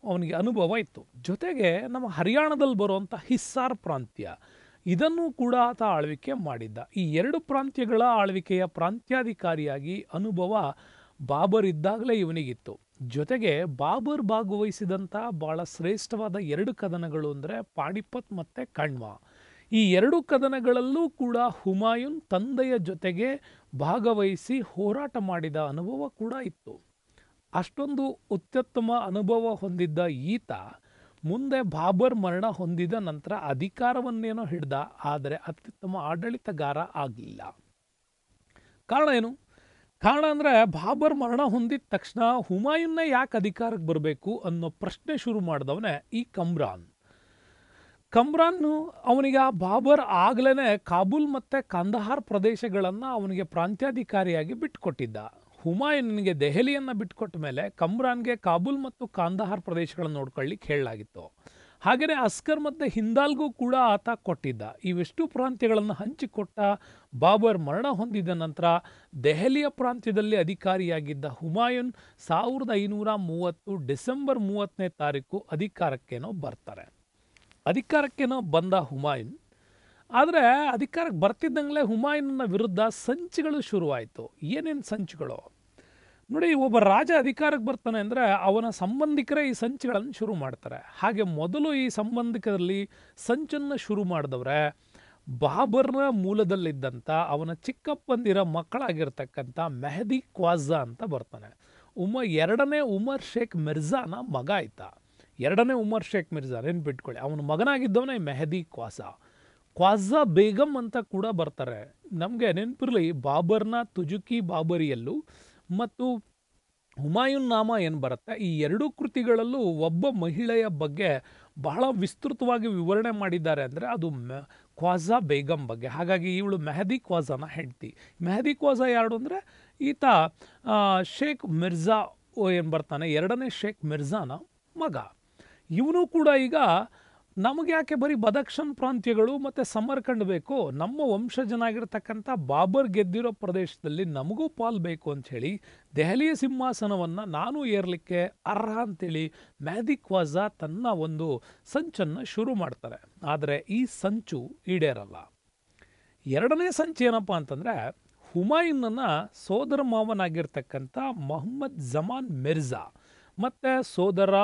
ಅವನಿಗೆ ಅನುಭವ ಇತ್ತು ಜೊತೆಗೆ ನಮ್ಮ ಹರಿಯಾಣದಲ್ಲಿ ಬರುವಂಥ ಹಿಸ್ಸಾರ್ ಪ್ರಾಂತ್ಯ ಇದನ್ನು ಕೂಡ ಆತ ಆಳ್ವಿಕೆ ಮಾಡಿದ್ದ ಈ ಎರಡು ಪ್ರಾಂತ್ಯಗಳ ಆಳ್ವಿಕೆಯ ಪ್ರಾಂತ್ಯಾಧಿಕಾರಿಯಾಗಿ ಅನುಭವ ಬಾಬರ್ ಇದ್ದಾಗಲೇ ಇವನಿಗಿತ್ತು ಜೊತೆಗೆ ಬಾಬರ್ ಭಾಗವಹಿಸಿದಂಥ ಭಾಳ ಶ್ರೇಷ್ಠವಾದ ಎರಡು ಕದನಗಳು ಅಂದರೆ ಪಾಣಿಪತ್ ಮತ್ತು ಕಣ್ವ ಈ ಎರಡು ಕದನಗಳಲ್ಲೂ ಕೂಡ ಹುಮಾಯೂನ್ ತಂದೆಯ ಜೊತೆಗೆ ಭಾಗವಹಿಸಿ ಹೋರಾಟ ಮಾಡಿದ ಅನುಭವ ಕೂಡ ಇತ್ತು ಅಷ್ಟೊಂದು ಅತ್ಯುತ್ತಮ ಅನುಭವ ಹೊಂದಿದ್ದ ಈತ ಮುಂದೆ ಬಾಬರ್ ಮರಣ ಹೊಂದಿದ ನಂತರ ಅಧಿಕಾರವನ್ನೇನೋ ಹಿಡ್ದ ಆದರೆ ಅತ್ಯುತ್ತಮ ಆಡಳಿತಗಾರ ಆಗಲಿಲ್ಲ ಕಾರಣ ಏನು ಕಾರಣ ಅಂದರೆ ಬಾಬರ್ ಮರಣ ಹೊಂದಿದ ತಕ್ಷಣ ಹುಮಾಯೂನ್ನ ಯಾಕೆ ಅಧಿಕಾರಕ್ಕೆ ಬರಬೇಕು ಅನ್ನೋ ಪ್ರಶ್ನೆ ಶುರು ಮಾಡಿದವನೇ ಈ ಕಮ್ರಾನ್ ಕಮ್ರಾನ್ ಅವನಿಗೆ ಬಾಬರ್ ಆಗ್ಲೇ ಕಾಬೂಲ್ ಮತ್ತು ಕಂದಹಾರ್ ಪ್ರದೇಶಗಳನ್ನು ಅವನಿಗೆ ಪ್ರಾಂತ್ಯಾಧಿಕಾರಿಯಾಗಿ ಬಿಟ್ಕೊಟ್ಟಿದ್ದ ಹುಮಾಯೂನ್ಗೆ ದೆಹಲಿಯನ್ನು ಬಿಟ್ಟುಕೊಟ್ಟ ಮೇಲೆ ಕಮ್ರಾನ್ಗೆ ಕಾಬೂಲ್ ಮತ್ತು ಕಾಂದಹಾರ್ ಪ್ರದೇಶಗಳನ್ನು ನೋಡ್ಕೊಳ್ಳಿ ಹೇಳಲಾಗಿತ್ತು ಹಾಗೆಯೇ ಅಸ್ಕರ್ ಮತ್ತು ಹಿಂದಾಲ್ಗೂ ಕೂಡ ಆತ ಕೊಟ್ಟಿದ್ದ ಇವೆಷ್ಟು ಪ್ರಾಂತ್ಯಗಳನ್ನು ಹಂಚಿಕೊಟ್ಟ ಬಾಬರ್ ಮರಣ ಹೊಂದಿದ ನಂತರ ದೆಹಲಿಯ ಪ್ರಾಂತ್ಯದಲ್ಲಿ ಅಧಿಕಾರಿಯಾಗಿದ್ದ ಹುಮಾಯೂನ್ ಸಾವಿರದ ಐನೂರ ಮೂವತ್ತು ಡಿಸೆಂಬರ್ ಮೂವತ್ತನೇ ತಾರೀಕು ಅಧಿಕಾರಕ್ಕೇನೋ ಬರ್ತಾರೆ ಅಧಿಕಾರಕ್ಕೇನೋ ಬಂದ ಹುಮಾಯೂನ್ ಆದರೆ ಅಧಿಕಾರಕ್ಕೆ ಬರ್ತಿದ್ದಂಗಲೇ ಹುಮಾಯೂನ್ನ ವಿರುದ್ಧ ಸಂಚುಗಳು ಶುರುವಾಯಿತು ಏನೇನು ಸಂಚುಗಳು ನೋಡಿ ಒಬ್ಬ ರಾಜ ಅಧಿಕಾರಕ್ಕೆ ಬರ್ತಾನೆ ಅಂದರೆ ಅವನ ಸಂಬಂಧಿಕರೇ ಈ ಸಂಚುಗಳನ್ನು ಶುರು ಮಾಡ್ತಾರೆ ಹಾಗೆ ಮೊದಲು ಈ ಸಂಬಂಧಿಕರಲ್ಲಿ ಸಂಚನ್ನು ಶುರು ಮಾಡಿದವ್ರೆ ಬಾಬರ್ನ ಮೂಲದಲ್ಲಿದ್ದಂಥ ಅವನ ಚಿಕ್ಕಪ್ಪಂದಿರ ಮಕ್ಕಳಾಗಿರ್ತಕ್ಕಂಥ ಮೆಹದಿ ಕ್ವಾಜಾ ಅಂತ ಬರ್ತಾನೆ ಉಮ ಎರಡನೇ ಉಮರ್ ಶೇಖ್ ಮಿರ್ಜಾನ ಮಗ ಆಯ್ತ ಎರಡನೇ ಉಮರ್ ಶೇಖ್ ಮಿರ್ಜಾ ನೆನ್ಪಿಟ್ಕೊಳ್ಳಿ ಅವನ ಮಗನಾಗಿದ್ದವನೇ ಮೆಹದಿ ಕ್ವಾಸಾ ಕ್ವಾಜಾ ಬೇಗಂ ಅಂತ ಕೂಡ ಬರ್ತಾರೆ ನಮಗೆ ನೆನಪಿರಲಿ ಬಾಬರ್ನ ತುಜುಕಿ ಬಾಬರಿಯಲ್ಲೂ ಮತ್ತು ಹುಮಾಯೂನ್ ನಾಮ ಏನು ಬರುತ್ತೆ ಈ ಎರಡೂ ಕೃತಿಗಳಲ್ಲೂ ಒಬ್ಬ ಮಹಿಳೆಯ ಬಗ್ಗೆ ಬಹಳ ವಿಸ್ತೃತವಾಗಿ ವಿವರಣೆ ಮಾಡಿದ್ದಾರೆ ಅಂದರೆ ಅದು ಕ್ವಾಜಾ ಬೇಗಂ ಬಗ್ಗೆ ಹಾಗಾಗಿ ಇವಳು ಮೆಹದಿ ಕ್ವಾಜಾನ ಹೆಂಡ್ತಿ ಮೆಹದಿ ಕ್ವಾಜಾ ಯಾರು ಅಂದರೆ ಈತ ಶೇಖ್ ಮಿರ್ಜಾ ಏನು ಬರ್ತಾನೆ ಎರಡನೇ ಶೇಖ್ ಮಿರ್ಜಾನ ಮಗ ಇವನು ಕೂಡ ಈಗ ನಮಗೆ ಯಾಕೆ ಬರೀ ಬದಕ್ಷನ್ ಪ್ರಾಂತ್ಯಗಳು ಮತ್ತು ಸಮರ್ಕಂಡ್ ಬೇಕು ನಮ್ಮ ವಂಶಜನಾಗಿರ್ತಕ್ಕಂಥ ಬಾಬರ್ ಗೆದ್ದಿರೋ ಪ್ರದೇಶದಲ್ಲಿ ನಮಗೂ ಪಾಲ್ ಬೇಕು ಅಂಥೇಳಿ ದೆಹಲಿಯ ಸಿಂಹಾಸನವನ್ನು ನಾನು ಏರಲಿಕ್ಕೆ ಅರ್ಹ ಅಂತೇಳಿ ಮ್ಯಾದಿಕ್ ವಾಜಾ ತನ್ನ ಒಂದು ಸಂಚನ್ನು ಶುರು ಮಾಡ್ತಾರೆ ಆದರೆ ಈ ಸಂಚು ಈಡೇರಲ್ಲ ಎರಡನೇ ಸಂಚು ಏನಪ್ಪ ಅಂತಂದರೆ ಹುಮಾಯೂನನ್ನ ಸೋದರ ಮಾವನಾಗಿರ್ತಕ್ಕಂಥ ಮೊಹಮ್ಮದ್ ಜಮಾನ್ ಮಿರ್ಜಾ ಮತ್ತು ಸೋದರ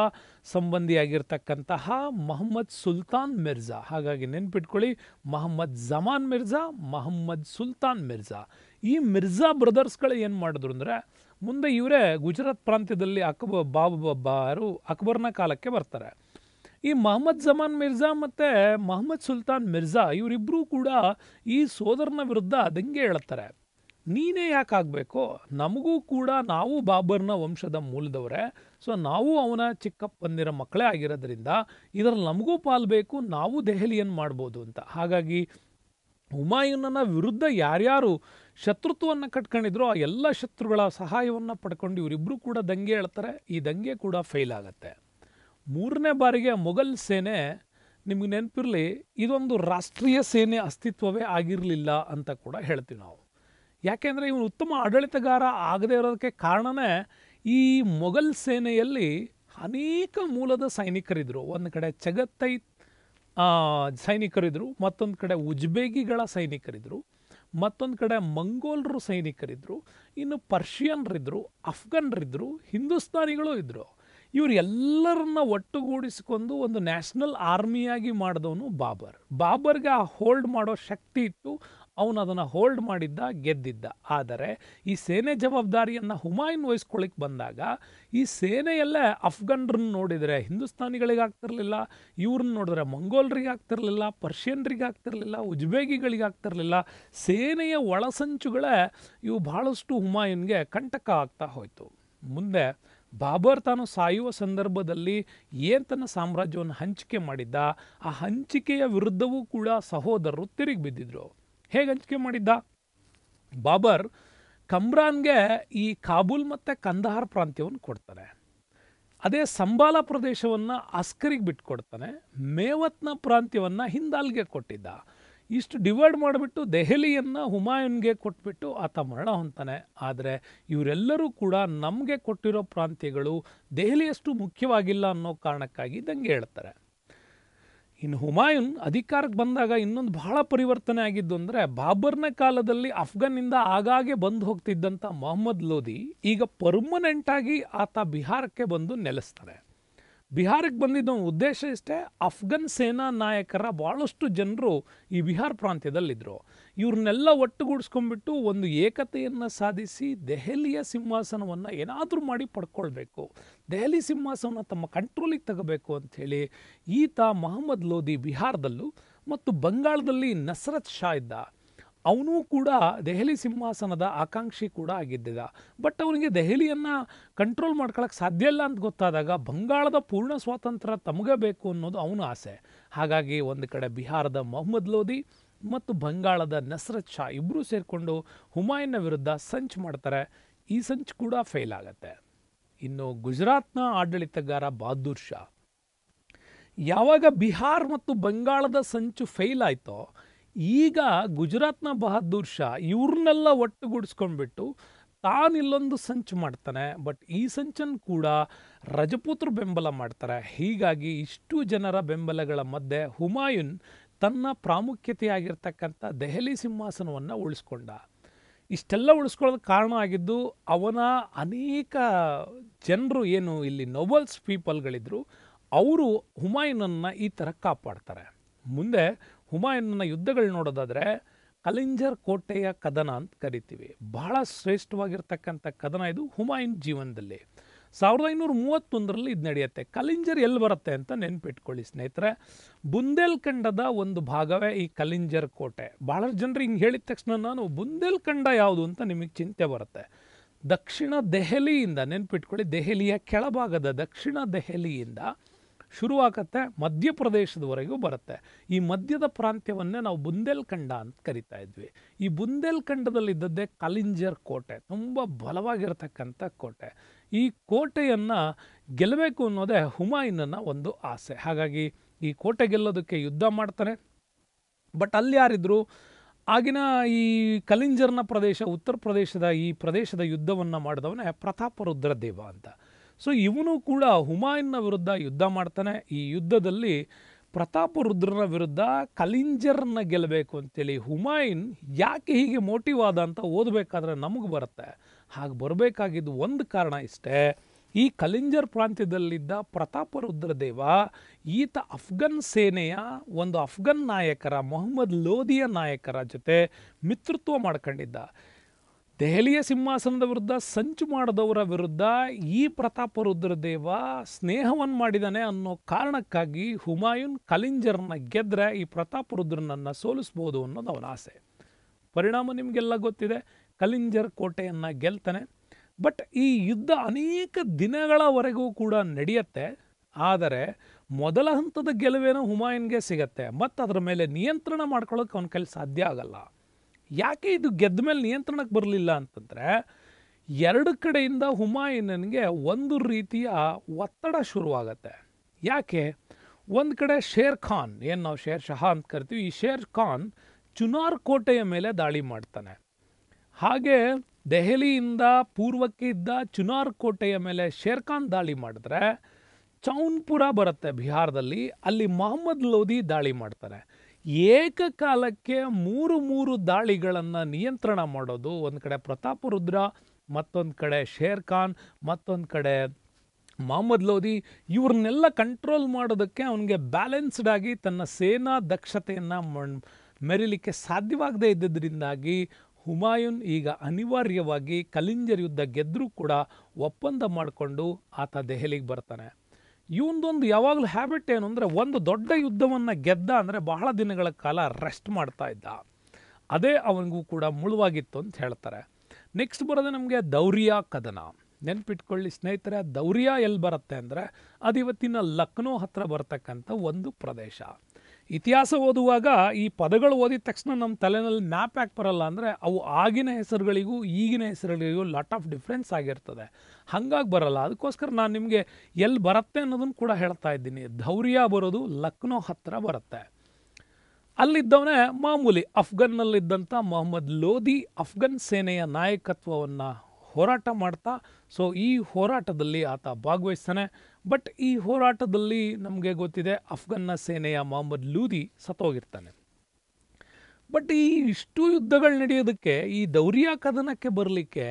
ಸಂಬಂಧಿಯಾಗಿರ್ತಕ್ಕಂತಹ ಮೊಹಮ್ಮದ್ ಸುಲ್ತಾನ್ ಮಿರ್ಜಾ ಹಾಗಾಗಿ ನೆನ್ಪಿಟ್ಕೊಳ್ಳಿ ಮೊಹಮ್ಮದ್ ಜಮಾನ್ ಮಿರ್ಜಾ ಮೊಹಮ್ಮದ್ ಸುಲ್ತಾನ್ ಮಿರ್ಜಾ ಈ ಮಿರ್ಜಾ ಬ್ರದರ್ಸ್ಗಳು ಏನು ಮಾಡಿದ್ರು ಅಂದರೆ ಮುಂದೆ ಇವರೇ ಗುಜರಾತ್ ಪ್ರಾಂತ್ಯದಲ್ಲಿ ಅಕ್ಬ ಬಾಬ ಬಾರು ಅಕ್ಬರ್ನ ಕಾಲಕ್ಕೆ ಬರ್ತಾರೆ ಈ ಮೊಹಮ್ಮದ್ ಜಮಾನ್ ಮಿರ್ಜಾ ಮತ್ತು ಮೊಹಮ್ಮದ್ ಸುಲ್ತಾನ್ ಮಿರ್ಜಾ ಇವರಿಬ್ಬರೂ ಕೂಡ ಈ ಸೋದರನ ವಿರುದ್ಧ ದಂಗೆ ಹೇಳ್ತಾರೆ ನೀನೇ ಯಾಕಾಗಬೇಕು ನಮಗೂ ಕೂಡ ನಾವು ಬಾಬರ್ನ ವಂಶದ ಮೂಲದವರೇ ಸೊ ನಾವು ಅವನ ಚಿಕ್ಕಪ್ಪಂದಿರ ಮಕ್ಕಳೇ ಆಗಿರೋದ್ರಿಂದ ಇದರಲ್ಲಿ ನಮಗೂ ಪಾಲ್ಬೇಕು ನಾವು ದೆಹಲಿಯನ್ನು ಮಾಡ್ಬೋದು ಅಂತ ಹಾಗಾಗಿ ಹುಮಾಯೂನನ ವಿರುದ್ಧ ಯಾರ್ಯಾರು ಶತ್ರುತ್ವವನ್ನು ಕಟ್ಕೊಂಡಿದ್ರು ಆ ಎಲ್ಲ ಶತ್ರುಗಳ ಸಹಾಯವನ್ನು ಪಡ್ಕೊಂಡು ಇವರಿಬ್ಬರು ಕೂಡ ದಂಗೆ ಹೇಳ್ತಾರೆ ಈ ದಂಗೆ ಕೂಡ ಫೇಲ್ ಆಗುತ್ತೆ ಮೂರನೇ ಬಾರಿಗೆ ಮೊಘಲ್ ಸೇನೆ ನಿಮಗೆ ನೆನಪಿರಲಿ ಇದೊಂದು ರಾಷ್ಟ್ರೀಯ ಸೇನೆ ಅಸ್ತಿತ್ವವೇ ಆಗಿರಲಿಲ್ಲ ಅಂತ ಕೂಡ ಹೇಳ್ತೀವಿ ನಾವು ಯಾಕೆಂದರೆ ಇವನು ಉತ್ತಮ ಆಡಳಿತಗಾರ ಆಗದೇ ಇರೋದಕ್ಕೆ ಕಾರಣನೇ ಈ ಮೊಘಲ್ ಸೇನೆಯಲ್ಲಿ ಅನೇಕ ಮೂಲದ ಸೈನಿಕರಿದ್ದರು ಒಂದು ಕಡೆ ಚಗತ್ತೈ ಸೈನಿಕರಿದ್ದರು ಮತ್ತೊಂದು ಕಡೆ ಉಜ್ಬೇಗಿಗಳ ಸೈನಿಕರಿದ್ದರು ಮತ್ತೊಂದು ಕಡೆ ಮಂಗೋಲರು ಸೈನಿಕರಿದ್ದರು ಇನ್ನು ಪರ್ಷಿಯನ್ರಿದ್ದರು ಅಫ್ಘನ್ರಿದ್ದರು ಹಿಂದೂಸ್ತಾನಿಗಳು ಇದ್ದರು ಇವರೆಲ್ಲರನ್ನ ಒಟ್ಟುಗೂಡಿಸಿಕೊಂಡು ಒಂದು ನ್ಯಾಷನಲ್ ಆರ್ಮಿಯಾಗಿ ಮಾಡಿದವನು ಬಾಬರ್ ಬಾಬರ್ಗೆ ಆ ಹೋಲ್ಡ್ ಮಾಡೋ ಶಕ್ತಿ ಇತ್ತು ಅವನು ಅದನ್ನು ಹೋಲ್ಡ್ ಮಾಡಿದ್ದ ಗೆದ್ದಿದ್ದ ಆದರೆ ಈ ಸೇನೆ ಜವಾಬ್ದಾರಿಯನ್ನು ಹುಮಾಯುನ್ ವಹಿಸ್ಕೊಳ್ಳಿಕ್ಕೆ ಬಂದಾಗ ಈ ಸೇನೆಯಲ್ಲೇ ಅಫ್ಘನ್ರನ್ನ ನೋಡಿದರೆ ಹಿಂದೂಸ್ತಾನಿಗಳಿಗೆ ಇವ್ರನ್ನ ನೋಡಿದ್ರೆ ಮಂಗೋಲ್ರಿಗೆ ಆಗ್ತಿರಲಿಲ್ಲ ಪರ್ಷಿಯನ್ರಿಗೆ ಆಗ್ತಿರಲಿಲ್ಲ ಉಜ್ಬೇಗಿಗಳಿಗೆ ಆಗ್ತಿರಲಿಲ್ಲ ಸೇನೆಯ ಒಳಸಂಚುಗಳೇ ಇವು ಭಾಳಷ್ಟು ಹುಮಾಯುನ್ಗೆ ಕಂಟಕ ಆಗ್ತಾ ಹೋಯಿತು ಮುಂದೆ ಬಾಬರ್ ತಾನು ಸಾಯುವ ಸಂದರ್ಭದಲ್ಲಿ ಏನು ತನ್ನ ಸಾಮ್ರಾಜ್ಯವನ್ನು ಹಂಚಿಕೆ ಮಾಡಿದ್ದ ಆ ಹಂಚಿಕೆಯ ವಿರುದ್ಧವೂ ಕೂಡ ಸಹೋದರರು ತಿರುಗಿ ಬಿದ್ದಿದ್ರು ಹೇಗೆ ಹಂಚಿಕೆ ಮಾಡಿದ್ದ ಬಾಬರ್ ಕಮ್ರಾನ್ಗೆ ಈ ಕಾಬೂಲ್ ಮತ್ತು ಕಂದಹಾರ್ ಪ್ರಾಂತ್ಯವನ್ನು ಕೊಡ್ತಾನೆ ಅದೇ ಸಂಬಾಲ ಪ್ರದೇಶವನ್ನು ಅಸ್ಕರಿಗೆ ಕೊಡ್ತಾನೆ ಮೇವತ್ನ ಪ್ರಾಂತ್ಯವನ್ನು ಹಿಂದಾಲ್ಗೆ ಕೊಟ್ಟಿದ್ದ ಇಷ್ಟು ಡಿವೈಡ್ ಮಾಡಿಬಿಟ್ಟು ದೆಹಲಿಯನ್ನು ಹುಮಾಯೂನ್ಗೆ ಕೊಟ್ಬಿಟ್ಟು ಆತ ಮರಣ ಹೊಂತಾನೆ ಆದರೆ ಇವರೆಲ್ಲರೂ ಕೂಡ ನಮಗೆ ಕೊಟ್ಟಿರೋ ಪ್ರಾಂತ್ಯಗಳು ದೆಹಲಿಯಷ್ಟು ಮುಖ್ಯವಾಗಿಲ್ಲ ಅನ್ನೋ ಕಾರಣಕ್ಕಾಗಿ ದಂಗೆ ಹೇಳ್ತಾರೆ ಇನ್ನು ಹುಮಾಯುನ್ ಅಧಿಕಾರಕ್ಕೆ ಬಂದಾಗ ಇನ್ನೊಂದು ಬಹಳ ಪರಿವರ್ತನೆ ಆಗಿದ್ದು ಅಂದರೆ ಬಾಬರ್ನ ಕಾಲದಲ್ಲಿ ಅಫ್ಘಾನಿಂದ ಆಗಾಗ್ಗೆ ಬಂದು ಹೋಗ್ತಿದ್ದಂಥ ಮೊಹಮ್ಮದ್ ಲೋಧಿ ಈಗ ಪರ್ಮನೆಂಟಾಗಿ ಆತ ಬಿಹಾರಕ್ಕೆ ಬಂದು ನೆಲೆಸ್ತಾರೆ ಬಿಹಾರಕ್ಕೆ ಬಂದಿದ್ದ ಉದ್ದೇಶ ಇಷ್ಟೇ ಅಫ್ಘನ್ ಸೇನಾ ನಾಯಕರ ಭಾಳಷ್ಟು ಜನರು ಈ ಬಿಹಾರ್ ಪ್ರಾಂತ್ಯದಲ್ಲಿದ್ದರು ಇವ್ರನ್ನೆಲ್ಲ ಒಟ್ಟುಗೂಡಿಸ್ಕೊಂಡ್ಬಿಟ್ಟು ಒಂದು ಏಕತೆಯನ್ನು ಸಾಧಿಸಿ ದೆಹಲಿಯ ಸಿಂಹಾಸನವನ್ನು ಏನಾದರೂ ಮಾಡಿ ಪಡ್ಕೊಳ್ಬೇಕು ದೆಹಲಿ ಸಿಂಹಾಸನ ತಮ್ಮ ಕಂಟ್ರೋಲಿಗೆ ತಗೋಬೇಕು ಅಂಥೇಳಿ ಈತ ಮೊಹಮ್ಮದ್ ಲೋಧಿ ಬಿಹಾರದಲ್ಲೂ ಮತ್ತು ಬಂಗಾಳದಲ್ಲಿ ನಸರತ್ ಶಾ ಇದ್ದ ಅವನೂ ಕೂಡ ದೆಹಲಿ ಸಿಂಹಾಸನದ ಆಕಾಂಕ್ಷಿ ಕೂಡ ಆಗಿದ್ದಿದ್ದ ಬಟ್ ಅವನಿಗೆ ದೆಹಲಿಯನ್ನು ಕಂಟ್ರೋಲ್ ಮಾಡ್ಕೊಳಕ್ಕೆ ಸಾಧ್ಯ ಇಲ್ಲ ಅಂತ ಗೊತ್ತಾದಾಗ ಬಂಗಾಳದ ಪೂರ್ಣ ಸ್ವಾತಂತ್ರ್ಯ ತಮಗೆ ಬೇಕು ಅನ್ನೋದು ಅವನ ಆಸೆ ಹಾಗಾಗಿ ಒಂದು ಕಡೆ ಬಿಹಾರದ ಮೊಹಮ್ಮದ್ ಲೋಧಿ ಮತ್ತು ಬಂಗಾಳದ ನಸ್ರತ್ ಶಾ ಇಬ್ಬರೂ ಸೇರಿಕೊಂಡು ಹುಮಾಯನ್ನ ವಿರುದ್ಧ ಸಂಚು ಮಾಡ್ತಾರೆ ಈ ಸಂಚು ಕೂಡ ಫೇಲ್ ಆಗತ್ತೆ ಇನ್ನು ಗುಜರಾತ್ನ ಆಡಳಿತಗಾರ ಬಹದ್ದೂರ್ ಶಾ ಯಾವಾಗ ಬಿಹಾರ್ ಮತ್ತು ಬಂಗಾಳದ ಸಂಚು ಫೇಲ್ ಆಯಿತೋ ಈಗ ಗುಜರಾತ್ನ ಬಹದ್ದೂರ್ ಶಾ ಇವ್ರನ್ನೆಲ್ಲ ಒಟ್ಟುಗೂಡಿಸ್ಕೊಂಡ್ಬಿಟ್ಟು ತಾನಿಲ್ಲೊಂದು ಸಂಚು ಮಾಡ್ತಾನೆ ಬಟ್ ಈ ಸಂಚನ್ ಕೂಡ ರಜಪೂತ್ರ ಬೆಂಬಲ ಮಾಡ್ತಾರೆ ಹೀಗಾಗಿ ಇಷ್ಟು ಜನರ ಬೆಂಬಲಗಳ ಮಧ್ಯೆ ಹುಮಾಯುನ್ ತನ್ನ ಪ್ರಾಮುಖ್ಯತೆಯಾಗಿರ್ತಕ್ಕಂಥ ದೆಹಲಿ ಸಿಂಹಾಸನವನ್ನು ಉಳಿಸ್ಕೊಂಡ ಇಷ್ಟೆಲ್ಲ ಉಳಿಸ್ಕೊಳ್ಳೋದಕ್ಕೆ ಕಾರಣ ಆಗಿದ್ದು ಅವನ ಅನೇಕ ಜನರು ಏನು ಇಲ್ಲಿ ನೊಬಲ್ಸ್ ಪೀಪಲ್ಗಳಿದ್ರು ಅವರು ಹುಮಾಯೂನನ್ನು ಈ ಥರ ಕಾಪಾಡ್ತಾರೆ ಮುಂದೆ ಹುಮಾಯೂನನ್ನ ಯುದ್ಧಗಳು ನೋಡೋದಾದರೆ ಕಲಿಂಜರ್ ಕೋಟೆಯ ಕದನ ಅಂತ ಕರಿತೀವಿ ಬಹಳ ಶ್ರೇಷ್ಠವಾಗಿರ್ತಕ್ಕಂಥ ಕದನ ಇದು ಹುಮಾಯೂನ್ ಜೀವನದಲ್ಲಿ ಸಾವಿರದ ಐನೂರ ಮೂವತ್ತೊಂದರಲ್ಲಿ ಇದು ನಡೆಯುತ್ತೆ ಕಲಿಂಜರ್ ಎಲ್ಲಿ ಬರುತ್ತೆ ಅಂತ ನೆನ್ಪಿಟ್ಕೊಳ್ಳಿ ಸ್ನೇಹಿತರೆ ಬುಂದೇಲ್ಖಂಡದ ಒಂದು ಭಾಗವೇ ಈ ಕಲಿಂಜರ್ ಕೋಟೆ ಭಾಳಷ್ಟು ಜನರು ಹಿಂಗೆ ಹೇಳಿದ ತಕ್ಷಣ ನಾನು ಬುಂದೇಲ್ಖಂಡ ಯಾವುದು ಅಂತ ನಿಮಗೆ ಚಿಂತೆ ಬರುತ್ತೆ ದಕ್ಷಿಣ ದೆಹಲಿಯಿಂದ ನೆನ್ಪಿಟ್ಕೊಳ್ಳಿ ದೆಹಲಿಯ ಕೆಳಭಾಗದ ದಕ್ಷಿಣ ದೆಹಲಿಯಿಂದ ಶುರುವಾಗುತ್ತೆ ಮಧ್ಯಪ್ರದೇಶದವರೆಗೂ ಬರುತ್ತೆ ಈ ಮಧ್ಯದ ಪ್ರಾಂತ್ಯವನ್ನೇ ನಾವು ಬುಂದೇಲ್ಖಂಡ ಅಂತ ಕರಿತಾ ಇದ್ವಿ ಈ ಬುಂದೇಲ್ಖಂಡದಲ್ಲಿದ್ದದ್ದೇ ಕಲಿಂಜರ್ ಕೋಟೆ ತುಂಬ ಬಲವಾಗಿರತಕ್ಕಂಥ ಕೋಟೆ ಈ ಕೋಟೆಯನ್ನು ಗೆಲ್ಲಬೇಕು ಅನ್ನೋದೇ ಹುಮಾಯಿನ ಒಂದು ಆಸೆ ಹಾಗಾಗಿ ಈ ಕೋಟೆ ಗೆಲ್ಲೋದಕ್ಕೆ ಯುದ್ಧ ಮಾಡ್ತಾರೆ ಬಟ್ ಅಲ್ಲಿ ಯಾರಿದ್ರು ಆಗಿನ ಈ ಕಲಿಂಜರ್ನ ಪ್ರದೇಶ ಉತ್ತರ ಪ್ರದೇಶದ ಈ ಪ್ರದೇಶದ ಯುದ್ಧವನ್ನು ಮಾಡಿದವನೇ ಪ್ರತಾಪರುದ್ರ ದೇವ ಅಂತ ಸೊ ಇವನು ಕೂಡ ಹುಮಾಯನ್ನ ವಿರುದ್ಧ ಯುದ್ಧ ಮಾಡ್ತಾನೆ ಈ ಯುದ್ಧದಲ್ಲಿ ಪ್ರತಾಪ ರುದ್ರನ ವಿರುದ್ಧ ಕಲಿಂಜರ್ನ ಗೆಲ್ಲಬೇಕು ಅಂತೇಳಿ ಹುಮಾಯಿನ್ ಯಾಕೆ ಹೀಗೆ ಮೋಟಿವ್ ಆದ ಅಂತ ಓದಬೇಕಾದ್ರೆ ನಮಗೆ ಬರುತ್ತೆ ಹಾಗೆ ಬರಬೇಕಾಗಿದ್ದು ಒಂದು ಕಾರಣ ಇಷ್ಟೇ ಈ ಕಲಿಂಜರ್ ಪ್ರಾಂತ್ಯದಲ್ಲಿದ್ದ ಪ್ರತಾಪ ರುದ್ರದೇವ ಈತ ಅಫ್ಘನ್ ಸೇನೆಯ ಒಂದು ಅಫ್ಘನ್ ನಾಯಕರ ಮೊಹಮ್ಮದ್ ಲೋಧಿಯ ನಾಯಕರ ಜೊತೆ ಮಿತ್ರತ್ವ ಮಾಡ್ಕೊಂಡಿದ್ದ ದೆಹಲಿಯ ಸಿಂಹಾಸನದ ವಿರುದ್ಧ ಸಂಚು ಮಾಡಿದವರ ವಿರುದ್ಧ ಈ ಪ್ರತಾಪ ರುದ್ರದೇವ ಸ್ನೇಹವನ್ನು ಮಾಡಿದಾನೆ ಅನ್ನೋ ಕಾರಣಕ್ಕಾಗಿ ಹುಮಾಯೂನ್ ಕಲಿಂಜರ್ನ ಗೆದ್ರೆ ಈ ಪ್ರತಾಪ ರುದ್ರನನ್ನು ಸೋಲಿಸ್ಬೋದು ಅನ್ನೋದು ಅವನ ಆಸೆ ಪರಿಣಾಮ ನಿಮಗೆಲ್ಲ ಗೊತ್ತಿದೆ ಕಲಿಂಜರ್ ಕೋಟೆಯನ್ನು ಗೆಲ್ತಾನೆ ಬಟ್ ಈ ಯುದ್ಧ ಅನೇಕ ದಿನಗಳವರೆಗೂ ಕೂಡ ನಡೆಯುತ್ತೆ ಆದರೆ ಮೊದಲ ಹಂತದ ಗೆಲುವೇನೋ ಹುಮಾಯೂನ್ಗೆ ಸಿಗತ್ತೆ ಮತ್ತು ಅದರ ಮೇಲೆ ನಿಯಂತ್ರಣ ಮಾಡ್ಕೊಳ್ಳೋಕೆ ಅವನ ಕೈಲಿ ಸಾಧ್ಯ ಆಗಲ್ಲ ಯಾಕೆ ಇದು ಗೆದ್ದ ಮೇಲೆ ನಿಯಂತ್ರಣಕ್ಕೆ ಬರಲಿಲ್ಲ ಅಂತಂದರೆ ಎರಡು ಕಡೆಯಿಂದ ಹುಮಾಯೂನನಿಗೆ ಒಂದು ರೀತಿಯ ಒತ್ತಡ ಶುರುವಾಗತ್ತೆ ಯಾಕೆ ಒಂದು ಕಡೆ ಶೇರ್ ಖಾನ್ ಏನು ನಾವು ಶೇರ್ ಶಹಾ ಅಂತ ಕರಿತೀವಿ ಈ ಶೇರ್ ಖಾನ್ ಚುನಾರ್ ಕೋಟೆಯ ಮೇಲೆ ದಾಳಿ ಮಾಡ್ತಾನೆ ಹಾಗೆ ದೆಹಲಿಯಿಂದ ಪೂರ್ವಕ್ಕೆ ಇದ್ದ ಚುನಾರ್ ಕೋಟೆಯ ಮೇಲೆ ಶೇರ್ ಖಾನ್ ದಾಳಿ ಮಾಡಿದ್ರೆ ಚೌನ್ಪುರ ಬರುತ್ತೆ ಬಿಹಾರದಲ್ಲಿ ಅಲ್ಲಿ ಮೊಹಮ್ಮದ್ ಲೋಧಿ ದಾಳಿ ಮಾಡ್ತಾರೆ ಏಕಕಾಲಕ್ಕೆ ಮೂರು ಮೂರು ದಾಳಿಗಳನ್ನು ನಿಯಂತ್ರಣ ಮಾಡೋದು ಒಂದು ಕಡೆ ಪ್ರತಾಪ ರುದ್ರ ಮತ್ತೊಂದು ಕಡೆ ಶೇರ್ ಖಾನ್ ಮತ್ತೊಂದು ಕಡೆ ಮೊಹಮ್ಮದ್ ಲೋದಿ ಇವ್ರನ್ನೆಲ್ಲ ಕಂಟ್ರೋಲ್ ಮಾಡೋದಕ್ಕೆ ಅವನಿಗೆ ಬ್ಯಾಲೆನ್ಸ್ಡ್ ಆಗಿ ತನ್ನ ಸೇನಾ ದಕ್ಷತೆಯನ್ನು ಮೆರೀಲಿಕ್ಕೆ ಸಾಧ್ಯವಾಗದೇ ಇದ್ದರಿಂದಾಗಿ ಹುಮಾಯೂನ್ ಈಗ ಅನಿವಾರ್ಯವಾಗಿ ಕಲಿಂಜರ್ ಯುದ್ಧ ಗೆದ್ದರೂ ಕೂಡ ಒಪ್ಪಂದ ಮಾಡಿಕೊಂಡು ಆತ ದೆಹಲಿಗೆ ಬರ್ತಾನೆ ಇವನದೊಂದು ಯಾವಾಗಲೂ ಹ್ಯಾಬಿಟ್ ಏನು ಅಂದರೆ ಒಂದು ದೊಡ್ಡ ಯುದ್ಧವನ್ನು ಗೆದ್ದ ಅಂದರೆ ಬಹಳ ದಿನಗಳ ಕಾಲ ರೆಸ್ಟ್ ಮಾಡ್ತಾ ಇದ್ದ ಅದೇ ಅವನಿಗೂ ಕೂಡ ಮುಳುವಾಗಿತ್ತು ಅಂತ ಹೇಳ್ತಾರೆ ನೆಕ್ಸ್ಟ್ ಬರೋದು ನಮಗೆ ದೌರ್ಯ ಕದನ ನೆನ್ಪಿಟ್ಕೊಳ್ಳಿ ಸ್ನೇಹಿತರೆ ದೌರ್ಯ ಎಲ್ಲಿ ಬರುತ್ತೆ ಅಂದರೆ ಅದು ಇವತ್ತಿನ ಲಕ್ನೋ ಹತ್ರ ಬರ್ತಕ್ಕಂಥ ಒಂದು ಪ್ರದೇಶ ಇತಿಹಾಸ ಓದುವಾಗ ಈ ಪದಗಳು ಓದಿದ ತಕ್ಷಣ ನಮ್ಮ ತಲೆನಲ್ಲಿ ಮ್ಯಾಪ್ ಯಾಕೆ ಬರಲ್ಲ ಅಂದರೆ ಅವು ಆಗಿನ ಹೆಸರುಗಳಿಗೂ ಈಗಿನ ಹೆಸರುಗಳಿಗೂ ಲಾಟ್ ಆಫ್ ಡಿಫ್ರೆನ್ಸ್ ಆಗಿರ್ತದೆ ಹಾಗಾಗಿ ಬರಲ್ಲ ಅದಕ್ಕೋಸ್ಕರ ನಾನು ನಿಮಗೆ ಎಲ್ಲಿ ಬರುತ್ತೆ ಅನ್ನೋದನ್ನು ಕೂಡ ಹೇಳ್ತಾ ಇದ್ದೀನಿ ಧೌರ್ಯ ಬರೋದು ಲಕ್ನೋ ಹತ್ತಿರ ಬರುತ್ತೆ ಅಲ್ಲಿದ್ದವನೇ ಮಾಮೂಲಿ ಅಫ್ಘನ್ನಲ್ಲಿದ್ದಂಥ ಮೊಹಮ್ಮದ್ ಲೋಧಿ ಅಫ್ಘನ್ ಸೇನೆಯ ನಾಯಕತ್ವವನ್ನು ಹೋರಾಟ ಮಾಡ್ತಾ ಸೊ ಈ ಹೋರಾಟದಲ್ಲಿ ಆತ ಭಾಗವಹಿಸ್ತಾನೆ ಬಟ್ ಈ ಹೋರಾಟದಲ್ಲಿ ನಮಗೆ ಗೊತ್ತಿದೆ ಅಫ್ಘನ್ನ ಸೇನೆಯ ಮೊಹಮ್ಮದ್ ಲೂದಿ ಸತ್ತೋಗಿರ್ತಾನೆ ಬಟ್ ಈ ಇಷ್ಟು ಯುದ್ಧಗಳು ನಡೆಯೋದಕ್ಕೆ ಈ ದೌರ್ಯ ಕದನಕ್ಕೆ ಬರಲಿಕ್ಕೆ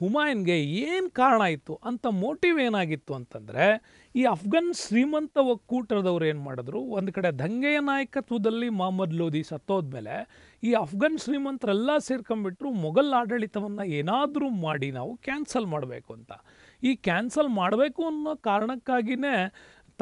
ಹುಮಾಯನ್ಗೆ ಏನು ಕಾರಣ ಇತ್ತು ಅಂತ ಮೋಟಿವ್ ಏನಾಗಿತ್ತು ಅಂತಂದರೆ ಈ ಅಫ್ಘನ್ ಶ್ರೀಮಂತ ಒಕ್ಕೂಟದವ್ರು ಏನು ಮಾಡಿದ್ರು ಒಂದು ಕಡೆ ದಂಗೆಯ ನಾಯಕತ್ವದಲ್ಲಿ ಮೊಹಮ್ಮದ್ ಲೋಧಿ ಸತ್ತೋದ್ಮೇಲೆ ಈ ಅಫ್ಘನ್ ಶ್ರೀಮಂತರೆಲ್ಲ ಸೇರ್ಕೊಂಡ್ಬಿಟ್ರು ಮೊಘಲ್ ಆಡಳಿತವನ್ನು ಏನಾದರೂ ಮಾಡಿ ನಾವು ಕ್ಯಾನ್ಸಲ್ ಮಾಡಬೇಕು ಅಂತ ಈ ಕ್ಯಾನ್ಸಲ್ ಮಾಡಬೇಕು ಅನ್ನೋ ಕಾರಣಕ್ಕಾಗಿಯೇ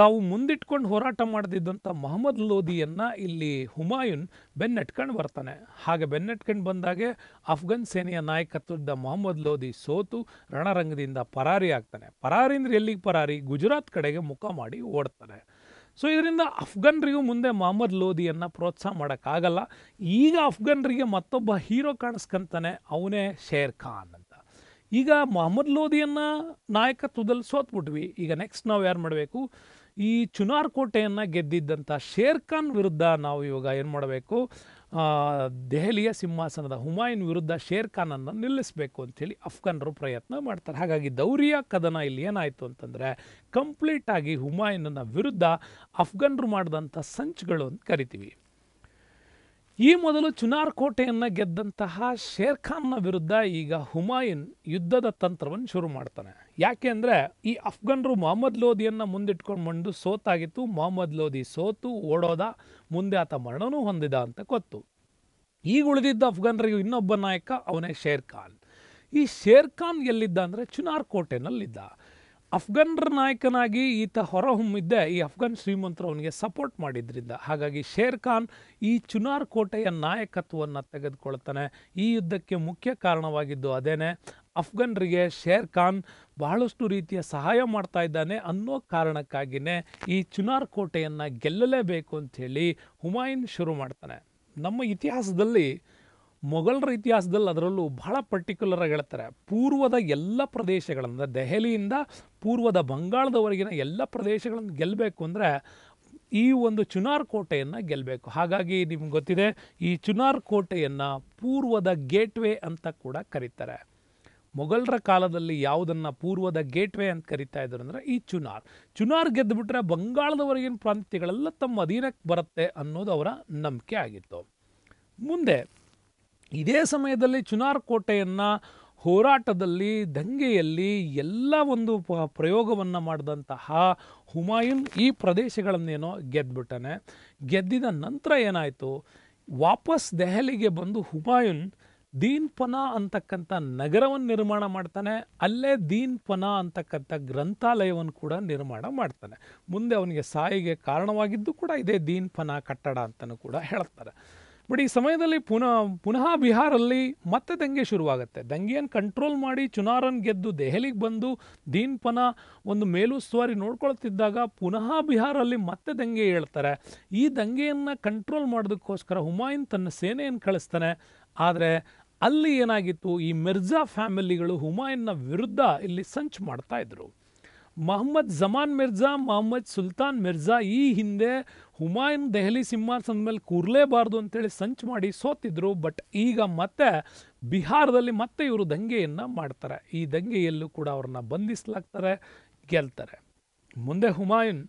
ತಾವು ಮುಂದಿಟ್ಕೊಂಡು ಹೋರಾಟ ಮಾಡದಿದ್ದಂಥ ಮೊಹಮ್ಮದ್ ಲೋಧಿಯನ್ನು ಇಲ್ಲಿ ಹುಮಾಯುನ್ ಬೆನ್ನಟ್ಕೊಂಡು ಬರ್ತಾನೆ ಹಾಗೆ ಬೆನ್ನಟ್ಕೊಂಡು ಬಂದಾಗೆ ಅಫ್ಘಾನ್ ಸೇನೆಯ ನಾಯಕತ್ವದ ಮೊಹಮ್ಮದ್ ಲೋಧಿ ಸೋತು ರಣರಂಗದಿಂದ ಪರಾರಿ ಆಗ್ತಾನೆ ಪರಾರಿ ಅಂದರೆ ಎಲ್ಲಿಗೆ ಪರಾರಿ ಗುಜರಾತ್ ಕಡೆಗೆ ಮುಖ ಮಾಡಿ ಓಡ್ತಾನೆ ಸೊ ಇದರಿಂದ ಅಫ್ಘನ್ರಿಗೂ ಮುಂದೆ ಮೊಹಮ್ಮದ್ ಲೋಧಿಯನ್ನು ಪ್ರೋತ್ಸಾಹ ಮಾಡೋಕ್ಕಾಗಲ್ಲ ಈಗ ಅಫ್ಘಾನ್ರಿಗೆ ಮತ್ತೊಬ್ಬ ಹೀರೋ ಕಾಣಿಸ್ಕೊಂತಾನೆ ಅವನೇ ಶೇರ್ ಖಾನ್ ಅಂತ ಈಗ ಮೊಹಮ್ಮದ್ ಲೋಧಿಯನ್ನು ನಾಯಕತ್ವದಲ್ಲಿ ಸೋತ್ಬಿಟ್ವಿ ಈಗ ನೆಕ್ಸ್ಟ್ ನಾವು ಯಾರು ಮಾಡಬೇಕು ಈ ಚುನಾರ್ ಕೋಟೆಯನ್ನು ಗೆದ್ದಿದ್ದಂಥ ಶೇರ್ ಖಾನ್ ವಿರುದ್ಧ ನಾವು ಇವಾಗ ಏನು ಮಾಡಬೇಕು ದೆಹಲಿಯ ಸಿಂಹಾಸನದ ಹುಮಾಯುನ್ ವಿರುದ್ಧ ಶೇರ್ ಖಾನನ್ನು ನಿಲ್ಲಿಸಬೇಕು ಅಂಥೇಳಿ ಅಫ್ಘಾನರು ಪ್ರಯತ್ನ ಮಾಡ್ತಾರೆ ಹಾಗಾಗಿ ದೌರಿಯ ಕದನ ಇಲ್ಲಿ ಏನಾಯಿತು ಅಂತಂದರೆ ಕಂಪ್ಲೀಟಾಗಿ ಹುಮಾಯೂನ್ನ ವಿರುದ್ಧ ಅಫ್ಘಾನರು ಮಾಡಿದಂಥ ಸಂಚುಗಳು ಅಂತ ಕರಿತೀವಿ ಈ ಮೊದಲು ಚುನಾರ್ ಕೋಟೆಯನ್ನು ಗೆದ್ದಂತಹ ಶೇರ್ ಖಾನ್ನ ವಿರುದ್ಧ ಈಗ ಹುಮಾಯುನ್ ಯುದ್ಧದ ತಂತ್ರವನ್ನು ಶುರು ಮಾಡ್ತಾನೆ ಯಾಕೆ ಅಂದರೆ ಈ ಅಫ್ಘನ್ರು ಮೊಹಮ್ಮದ್ ಲೋಧಿಯನ್ನು ಮುಂದಿಟ್ಕೊಂಡು ಬಂದು ಸೋತಾಗಿತ್ತು ಮೊಹಮ್ಮದ್ ಲೋಧಿ ಸೋತು ಓಡೋದ ಮುಂದೆ ಆತ ಮರಣನೂ ಹೊಂದಿದ ಅಂತ ಗೊತ್ತು ಈಗ ಉಳಿದಿದ್ದ ಅಫ್ಘಾನ್ರಿಗೆ ಇನ್ನೊಬ್ಬ ನಾಯಕ ಅವನೇ ಶೇರ್ ಖಾನ್ ಈ ಶೇರ್ ಖಾನ್ ಎಲ್ಲಿದ್ದ ಅಂದರೆ ಚುನಾರ್ ಕೋಟೆನಲ್ಲಿದ್ದ ಅಫ್ಘನ್ರ ನಾಯಕನಾಗಿ ಈತ ಹೊರಹೊಮ್ಮಿದ್ದೆ ಈ ಅಫ್ಘಾನ್ ಶ್ರೀಮಂತರು ಅವನಿಗೆ ಸಪೋರ್ಟ್ ಮಾಡಿದ್ರಿಂದ ಹಾಗಾಗಿ ಶೇರ್ ಖಾನ್ ಈ ಚುನಾರ್ ಕೋಟೆಯ ನಾಯಕತ್ವವನ್ನು ತೆಗೆದುಕೊಳ್ತಾನೆ ಈ ಯುದ್ಧಕ್ಕೆ ಮುಖ್ಯ ಕಾರಣವಾಗಿದ್ದು ಅದೇನೆ ಅಫ್ಘನ್ರಿಗೆ ಶೇರ್ ಖಾನ್ ಬಹಳಷ್ಟು ರೀತಿಯ ಸಹಾಯ ಮಾಡ್ತಾ ಇದ್ದಾನೆ ಅನ್ನೋ ಕಾರಣಕ್ಕಾಗಿಯೇ ಈ ಚುನಾರ್ ಕೋಟೆಯನ್ನು ಗೆಲ್ಲಲೇಬೇಕು ಅಂಥೇಳಿ ಹುಮಾಯೂನ್ ಶುರು ಮಾಡ್ತಾನೆ ನಮ್ಮ ಇತಿಹಾಸದಲ್ಲಿ ಮೊಘಲರ ಇತಿಹಾಸದಲ್ಲಿ ಅದರಲ್ಲೂ ಬಹಳ ಪರ್ಟಿಕ್ಯುಲರಾಗಿ ಹೇಳ್ತಾರೆ ಪೂರ್ವದ ಎಲ್ಲ ಪ್ರದೇಶಗಳಂದ್ರೆ ದೆಹಲಿಯಿಂದ ಪೂರ್ವದ ಬಂಗಾಳದವರೆಗಿನ ಎಲ್ಲ ಪ್ರದೇಶಗಳನ್ನು ಗೆಲ್ಲಬೇಕು ಅಂದರೆ ಈ ಒಂದು ಚುನಾರ್ ಕೋಟೆಯನ್ನು ಗೆಲ್ಲಬೇಕು ಹಾಗಾಗಿ ನಿಮ್ಗೆ ಗೊತ್ತಿದೆ ಈ ಚುನಾರ್ ಕೋಟೆಯನ್ನು ಪೂರ್ವದ ಗೇಟ್ವೇ ಅಂತ ಕೂಡ ಕರೀತಾರೆ ಮೊಘಲರ ಕಾಲದಲ್ಲಿ ಯಾವುದನ್ನು ಪೂರ್ವದ ಗೇಟ್ವೇ ಅಂತ ಕರಿತಾ ಇದ್ರು ಅಂದರೆ ಈ ಚುನಾರ್ ಚುನಾರ್ ಗೆದ್ದುಬಿಟ್ರೆ ಬಂಗಾಳದವರೆಗಿನ ಪ್ರಾಂತ್ಯಗಳೆಲ್ಲ ತಮ್ಮ ಅಧೀನಕ್ಕೆ ಬರುತ್ತೆ ಅನ್ನೋದು ಅವರ ನಂಬಿಕೆ ಆಗಿತ್ತು ಮುಂದೆ ಇದೇ ಸಮಯದಲ್ಲಿ ಚುನಾರ್ ಕೋಟೆಯನ್ನು ಹೋರಾಟದಲ್ಲಿ ದಂಗೆಯಲ್ಲಿ ಎಲ್ಲ ಒಂದು ಪ ಪ್ರಯೋಗವನ್ನು ಮಾಡಿದಂತಹ ಹುಮಾಯೂನ್ ಈ ಪ್ರದೇಶಗಳನ್ನೇನೋ ಗೆದ್ದುಬಿಟ್ಟಾನೆ ಗೆದ್ದಿದ ನಂತರ ಏನಾಯಿತು ವಾಪಸ್ ದೆಹಲಿಗೆ ಬಂದು ಹುಮಾಯೂನ್ ದೀನ್ಪನ ಅಂತಕ್ಕಂಥ ನಗರವನ್ನು ನಿರ್ಮಾಣ ಮಾಡ್ತಾನೆ ಅಲ್ಲೇ ದೀನ್ಪನ ಅಂತಕ್ಕಂಥ ಗ್ರಂಥಾಲಯವನ್ನು ಕೂಡ ನಿರ್ಮಾಣ ಮಾಡ್ತಾನೆ ಮುಂದೆ ಅವನಿಗೆ ಸಾಯಿಗೆ ಕಾರಣವಾಗಿದ್ದು ಕೂಡ ಇದೇ ದೀನ್ಪನ ಕಟ್ಟಡ ಅಂತಲೂ ಕೂಡ ಹೇಳ್ತಾರೆ ಬಟ್ ಈ ಸಮಯದಲ್ಲಿ ಪುನಃ ಪುನಃ ಬಿಹಾರಲ್ಲಿ ಮತ್ತೆ ದಂಗೆ ಶುರುವಾಗುತ್ತೆ ದಂಗೆಯನ್ನು ಕಂಟ್ರೋಲ್ ಮಾಡಿ ಚುನಾರನ್ ಗೆದ್ದು ದೆಹಲಿಗೆ ಬಂದು ದೀನ್ಪನ ಒಂದು ಮೇಲುಸ್ತುವಾರಿ ನೋಡ್ಕೊಳ್ತಿದ್ದಾಗ ಪುನಃ ಬಿಹಾರಲ್ಲಿ ಮತ್ತೆ ದಂಗೆ ಹೇಳ್ತಾರೆ ಈ ದಂಗೆಯನ್ನು ಕಂಟ್ರೋಲ್ ಮಾಡೋದಕ್ಕೋಸ್ಕರ ಹುಮಾಯೂನ್ ತನ್ನ ಸೇನೆಯನ್ನು ಕಳಿಸ್ತಾನೆ ಆದರೆ ಅಲ್ಲಿ ಏನಾಗಿತ್ತು ಈ ಮಿರ್ಜಾ ಫ್ಯಾಮಿಲಿಗಳು ಹುಮಾಯೂನ್ನ ವಿರುದ್ಧ ಇಲ್ಲಿ ಸಂಚು ಮಾಡ್ತಾ ಇದ್ರು ಮಹಮ್ಮದ್ ಜಮಾನ್ ಮಿರ್ಜಾ ಮಹಮ್ಮದ್ ಸುಲ್ತಾನ್ ಮಿರ್ಜಾ ಈ ಹಿಂದೆ ಹುಮಾಯೂನ್ ದೆಹಲಿ ಸಿಂಹಾಸನದ ಮೇಲೆ ಕೂರಲೇಬಾರ್ದು ಅಂತೇಳಿ ಸಂಚು ಮಾಡಿ ಸೋತಿದ್ರು ಬಟ್ ಈಗ ಮತ್ತೆ ಬಿಹಾರದಲ್ಲಿ ಮತ್ತೆ ಇವರು ದಂಗೆಯನ್ನು ಮಾಡ್ತಾರೆ ಈ ದಂಗೆಯಲ್ಲೂ ಕೂಡ ಅವ್ರನ್ನ ಬಂಧಿಸಲಾಗ್ತಾರೆ ಗೆಲ್ತಾರೆ ಮುಂದೆ ಹುಮಾಯೂನ್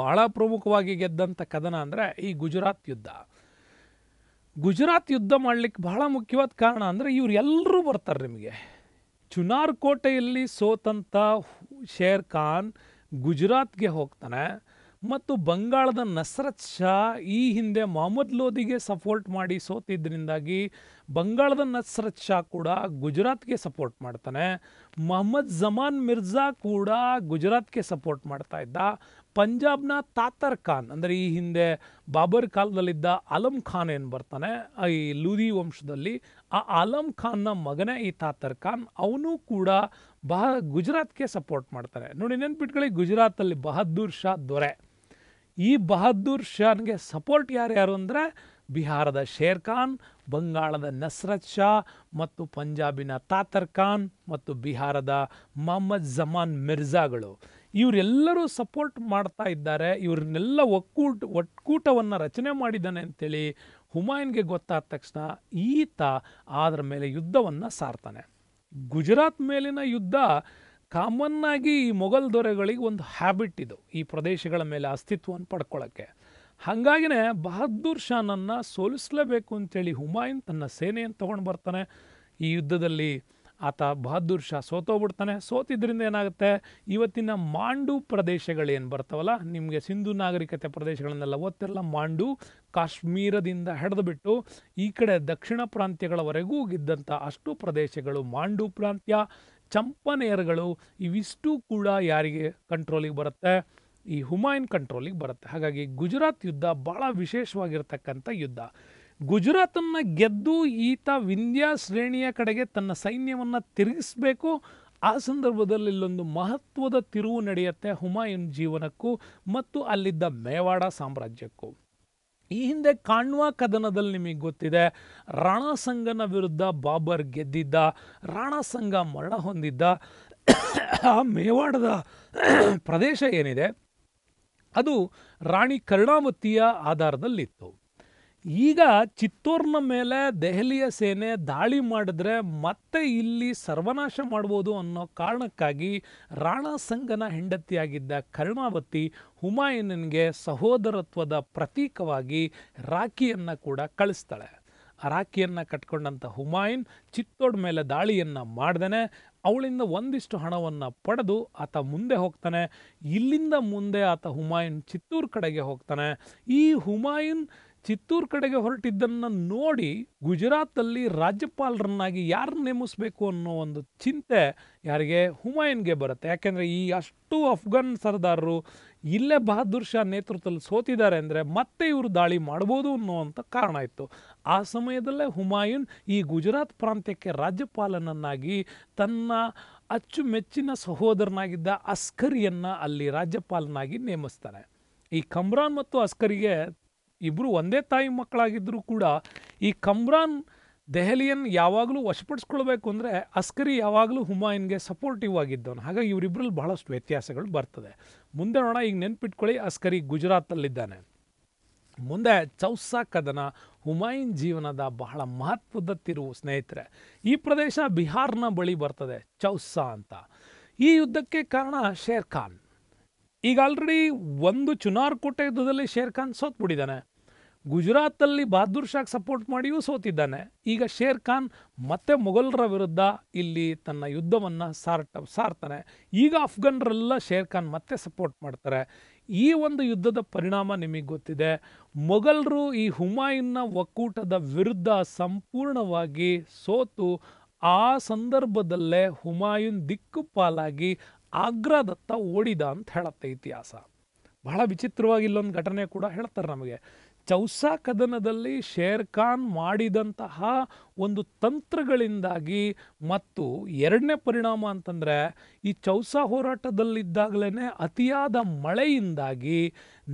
ಭಾಳ ಪ್ರಮುಖವಾಗಿ ಗೆದ್ದಂಥ ಕದನ ಅಂದರೆ ಈ ಗುಜರಾತ್ ಯುದ್ಧ ಗುಜರಾತ್ ಯುದ್ಧ ಮಾಡಲಿಕ್ಕೆ ಬಹಳ ಮುಖ್ಯವಾದ ಕಾರಣ ಅಂದರೆ ಇವರು ಎಲ್ಲರೂ ಬರ್ತಾರೆ ನಿಮಗೆ ಚುನಾರ್ ಕೋಟೆಯಲ್ಲಿ ಸೋತಂಥ ಶೇರ್ ಖಾನ್ ಗುಜರಾತ್ಗೆ ಹೋಗ್ತಾನೆ ಮತ್ತು ಬಂಗಾಳದ ನಸ್ರತ್ ಶಾ ಈ ಹಿಂದೆ ಮೊಹಮ್ಮದ್ ಲೋಧಿಗೆ ಸಪೋರ್ಟ್ ಮಾಡಿ ಸೋತಿದ್ದರಿಂದಾಗಿ ಬಂಗಾಳದ ನಸ್ರತ್ ಶಾ ಕೂಡ ಗುಜರಾತ್ಗೆ ಸಪೋರ್ಟ್ ಮಾಡ್ತಾನೆ ಮೊಹಮ್ಮದ್ ಜಮಾನ್ ಮಿರ್ಜಾ ಕೂಡ ಗುಜರಾತ್ಗೆ ಸಪೋರ್ಟ್ ಮಾಡ್ತಾ ಇದ್ದ ಪಂಜಾಬ್ನ ತಾತರ್ ಖಾನ್ ಅಂದರೆ ಈ ಹಿಂದೆ ಬಾಬರ್ ಕಾಲದಲ್ಲಿದ್ದ ಅಲಂ ಖಾನ್ ಏನು ಬರ್ತಾನೆ ಈ ಲೂದಿ ವಂಶದಲ್ಲಿ ಆ ಅಲಂ ಖಾನ್ನ ಮಗನೇ ಈ ತಾತರ್ ಖಾನ್ ಅವನು ಕೂಡ ಬಹ ಗುಜರಾತ್ಗೆ ಸಪೋರ್ಟ್ ಮಾಡ್ತಾರೆ ನೋಡಿ ನೆನ್ಪಿಟ್ಕೊಳ್ಳಿ ಗುಜರಾತಲ್ಲಿ ಬಹದ್ದೂರ್ ಶಾ ದೊರೆ ಈ ಬಹದ್ದೂರ್ ಶಾನ್ಗೆ ಸಪೋರ್ಟ್ ಯಾರ್ಯಾರು ಅಂದರೆ ಬಿಹಾರದ ಶೇರ್ ಖಾನ್ ಬಂಗಾಳದ ನಸ್ರತ್ ಶಾ ಮತ್ತು ಪಂಜಾಬಿನ ತಾತರ್ ಖಾನ್ ಮತ್ತು ಬಿಹಾರದ ಮೊಹಮ್ಮದ್ ಜಮಾನ್ ಮಿರ್ಜಾಗಳು ಇವರೆಲ್ಲರೂ ಸಪೋರ್ಟ್ ಮಾಡ್ತಾ ಇದ್ದಾರೆ ಇವ್ರನ್ನೆಲ್ಲ ಒಕ್ಕೂಟ ಒಕ್ಕೂಟವನ್ನು ರಚನೆ ಮಾಡಿದ್ದಾನೆ ಅಂತೇಳಿ ಹುಮಾಯನ್ಗೆ ಗೊತ್ತಾದ ತಕ್ಷಣ ಈತ ಅದರ ಮೇಲೆ ಯುದ್ಧವನ್ನು ಸಾರ್ತಾನೆ ಗುಜರಾತ್ ಮೇಲಿನ ಯುದ್ಧ ಕಾಮನ್ ಆಗಿ ಈ ಮೊಘಲ್ ದೊರೆಗಳಿಗೆ ಒಂದು ಹ್ಯಾಬಿಟ್ ಇದು ಈ ಪ್ರದೇಶಗಳ ಮೇಲೆ ಅಸ್ತಿತ್ವವನ್ನು ಪಡ್ಕೊಳ್ಳೋಕ್ಕೆ ಹಾಗಾಗಿನೇ ಬಹದ್ದೂರ್ ಶಾನನ್ನು ಸೋಲಿಸಲೇಬೇಕು ಅಂತೇಳಿ ಹುಮಾಯೂನ್ ತನ್ನ ಸೇನೆಯನ್ನು ತೊಗೊಂಡು ಬರ್ತಾನೆ ಈ ಯುದ್ಧದಲ್ಲಿ ಆತ ಬಹದ್ದೂರ್ ಶಾ ಸೋತೋಗ್ಬಿಡ್ತಾನೆ ಸೋತಿದ್ರಿಂದ ಏನಾಗುತ್ತೆ ಇವತ್ತಿನ ಮಾಂಡು ಪ್ರದೇಶಗಳೇನು ಬರ್ತಾವಲ್ಲ ನಿಮಗೆ ಸಿಂಧು ನಾಗರಿಕತೆ ಪ್ರದೇಶಗಳನ್ನೆಲ್ಲ ಓದ್ತಿರಲ್ಲ ಮಾಂಡು ಕಾಶ್ಮೀರದಿಂದ ಹಿಡಿದುಬಿಟ್ಟು ಈ ಕಡೆ ದಕ್ಷಿಣ ಪ್ರಾಂತ್ಯಗಳವರೆಗೂ ಇದ್ದಂಥ ಅಷ್ಟು ಪ್ರದೇಶಗಳು ಮಾಂಡು ಪ್ರಾಂತ್ಯ ಚಂಪನೇರ್ಗಳು ಇವಿಷ್ಟು ಕೂಡ ಯಾರಿಗೆ ಕಂಟ್ರೋಲಿಗೆ ಬರುತ್ತೆ ಈ ಹುಮಾಯನ್ ಕಂಟ್ರೋಲಿಗೆ ಬರುತ್ತೆ ಹಾಗಾಗಿ ಗುಜರಾತ್ ಯುದ್ಧ ಭಾಳ ವಿಶೇಷವಾಗಿರ್ತಕ್ಕಂಥ ಯುದ್ಧ ಗುಜರಾತನ್ನು ಗೆದ್ದು ಈತ ವಿಂಧ್ಯ ಶ್ರೇಣಿಯ ಕಡೆಗೆ ತನ್ನ ಸೈನ್ಯವನ್ನು ತಿರುಗಿಸಬೇಕು ಆ ಸಂದರ್ಭದಲ್ಲಿ ಇಲ್ಲೊಂದು ಮಹತ್ವದ ತಿರುವು ನಡೆಯುತ್ತೆ ಹುಮಾಯೂನ್ ಜೀವನಕ್ಕೂ ಮತ್ತು ಅಲ್ಲಿದ್ದ ಮೇವಾಡ ಸಾಮ್ರಾಜ್ಯಕ್ಕೂ ಈ ಹಿಂದೆ ಕಾಣ್ವಾ ಕದನದಲ್ಲಿ ನಿಮಗೆ ಗೊತ್ತಿದೆ ರಾಣಾ ವಿರುದ್ಧ ಬಾಬರ್ ಗೆದ್ದಿದ್ದ ರಾಣಾ ಮರಣ ಹೊಂದಿದ್ದ ಆ ಮೇವಾಡದ ಪ್ರದೇಶ ಏನಿದೆ ಅದು ರಾಣಿ ಕರುಣಾವತಿಯ ಆಧಾರದಲ್ಲಿತ್ತು ಈಗ ಚಿತ್ತೂರ್ನ ಮೇಲೆ ದೆಹಲಿಯ ಸೇನೆ ದಾಳಿ ಮಾಡಿದ್ರೆ ಮತ್ತೆ ಇಲ್ಲಿ ಸರ್ವನಾಶ ಮಾಡ್ಬೋದು ಅನ್ನೋ ಕಾರಣಕ್ಕಾಗಿ ರಾಣಾ ಸಂಘನ ಹೆಂಡತಿಯಾಗಿದ್ದ ಕರ್ಣಾವತಿ ಹುಮಾಯೂನನ್ಗೆ ಸಹೋದರತ್ವದ ಪ್ರತೀಕವಾಗಿ ರಾಖಿಯನ್ನು ಕೂಡ ಕಳಿಸ್ತಾಳೆ ಆ ರಾಖಿಯನ್ನು ಕಟ್ಕೊಂಡಂಥ ಹುಮಾಯೂನ್ ಚಿತ್ತೋಡ್ ಮೇಲೆ ದಾಳಿಯನ್ನು ಮಾಡ್ದೇ ಅವಳಿಂದ ಒಂದಿಷ್ಟು ಹಣವನ್ನು ಪಡೆದು ಆತ ಮುಂದೆ ಹೋಗ್ತಾನೆ ಇಲ್ಲಿಂದ ಮುಂದೆ ಆತ ಹುಮಾಯೂನ್ ಚಿತ್ತೂರು ಕಡೆಗೆ ಹೋಗ್ತಾನೆ ಈ ಹುಮಾಯೂನ್ ಚಿತ್ತೂರು ಕಡೆಗೆ ಹೊರಟಿದ್ದನ್ನು ನೋಡಿ ಗುಜರಾತಲ್ಲಿ ರಾಜ್ಯಪಾಲರನ್ನಾಗಿ ಯಾರು ನೇಮಿಸಬೇಕು ಅನ್ನೋ ಒಂದು ಚಿಂತೆ ಯಾರಿಗೆ ಹುಮಾಯನ್ಗೆ ಬರುತ್ತೆ ಯಾಕೆಂದರೆ ಈ ಅಷ್ಟು ಅಫ್ಘಾನ್ ಸರ್ದಾರರು ಇಲ್ಲೇ ಬಹದ್ದೂರ್ ಶಾ ನೇತೃತ್ವದಲ್ಲಿ ಸೋತಿದ್ದಾರೆ ಅಂದರೆ ಮತ್ತೆ ಇವರು ದಾಳಿ ಮಾಡ್ಬೋದು ಅನ್ನೋವಂಥ ಕಾರಣ ಇತ್ತು ಆ ಸಮಯದಲ್ಲೇ ಹುಮಾಯೂನ್ ಈ ಗುಜರಾತ್ ಪ್ರಾಂತ್ಯಕ್ಕೆ ರಾಜ್ಯಪಾಲನನ್ನಾಗಿ ತನ್ನ ಅಚ್ಚುಮೆಚ್ಚಿನ ಸಹೋದರನಾಗಿದ್ದ ಅಸ್ಕರಿಯನ್ನು ಅಲ್ಲಿ ರಾಜ್ಯಪಾಲನಾಗಿ ನೇಮಿಸ್ತಾರೆ ಈ ಕಮ್ರಾನ್ ಮತ್ತು ಅಸ್ಕರಿಗೆ ಇಬ್ಬರು ಒಂದೇ ತಾಯಿ ಮಕ್ಕಳಾಗಿದ್ದರೂ ಕೂಡ ಈ ಕಮ್ರಾನ್ ದೆಹಲಿಯನ್ನು ಯಾವಾಗಲೂ ವಶಪಡಿಸ್ಕೊಳ್ಬೇಕು ಅಂದರೆ ಅಸ್ಕರಿ ಯಾವಾಗಲೂ ಹುಮಾಯನ್ಗೆ ಸಪೋರ್ಟಿವ್ ಆಗಿದ್ದವನು ಹಾಗಾಗಿ ಇವರಿಬ್ಬರಲ್ಲಿ ಬಹಳಷ್ಟು ವ್ಯತ್ಯಾಸಗಳು ಬರ್ತದೆ ಮುಂದೆ ನೋಡೋಣ ಈಗ ನೆನ್ಪಿಟ್ಕೊಳ್ಳಿ ಅಸ್ಕರಿ ಗುಜರಾತಲ್ಲಿದ್ದಾನೆ ಮುಂದೆ ಚೌಸಾ ಕದನ ಹುಮಾಯಿನ್ ಜೀವನದ ಬಹಳ ಮಹತ್ವದ ತಿರುವು ಸ್ನೇಹಿತರೆ ಈ ಪ್ರದೇಶ ಬಿಹಾರ್ನ ಬಳಿ ಬರ್ತದೆ ಚೌಸಾ ಅಂತ ಈ ಯುದ್ಧಕ್ಕೆ ಕಾರಣ ಶೇರ್ ಖಾನ್ ಈಗ ಆಲ್ರೆಡಿ ಒಂದು ಚುನಾರ್ ಕೋಟೆ ಯುದ್ಧದಲ್ಲಿ ಶೇರ್ ಖಾನ್ ಗುಜರಾತ್ ಗುಜರಾತಲ್ಲಿ ಬಹದ್ದೂರ್ ಶಾಕ್ ಸಪೋರ್ಟ್ ಮಾಡಿಯೂ ಸೋತಿದ್ದಾನೆ ಈಗ ಶೇರ್ ಖಾನ್ ಮತ್ತೆ ಮೊಘಲರ ವಿರುದ್ಧ ಇಲ್ಲಿ ತನ್ನ ಯುದ್ಧವನ್ನು ಸಾರ್ಟ್ ಸಾರ್ತಾನೆ ಈಗ ಅಫ್ಘಾನ್ರೆಲ್ಲ ಶೇರ್ ಖಾನ್ ಮತ್ತೆ ಸಪೋರ್ಟ್ ಮಾಡ್ತಾರೆ ಈ ಒಂದು ಯುದ್ಧದ ಪರಿಣಾಮ ನಿಮಗೆ ಗೊತ್ತಿದೆ ಮೊಘಲರು ಈ ಹುಮಾಯುನ್ನ ಒಕ್ಕೂಟದ ವಿರುದ್ಧ ಸಂಪೂರ್ಣವಾಗಿ ಸೋತು ಆ ಸಂದರ್ಭದಲ್ಲೇ ಹುಮಾಯುನ್ ಪಾಲಾಗಿ ಆಗ್ರಾದತ್ತ ಓಡಿದ ಅಂತ ಹೇಳತ್ತೆ ಇತಿಹಾಸ ಬಹಳ ವಿಚಿತ್ರವಾಗಿ ಇಲ್ಲೊಂದು ಘಟನೆ ಕೂಡ ಹೇಳ್ತಾರೆ ನಮಗೆ ಚೌಸಾ ಕದನದಲ್ಲಿ ಶೇರ್ ಖಾನ್ ಮಾಡಿದಂತಹ ಒಂದು ತಂತ್ರಗಳಿಂದಾಗಿ ಮತ್ತು ಎರಡನೇ ಪರಿಣಾಮ ಅಂತಂದರೆ ಈ ಚೌಸಾ ಹೋರಾಟದಲ್ಲಿದ್ದಾಗಲೇ ಅತಿಯಾದ ಮಳೆಯಿಂದಾಗಿ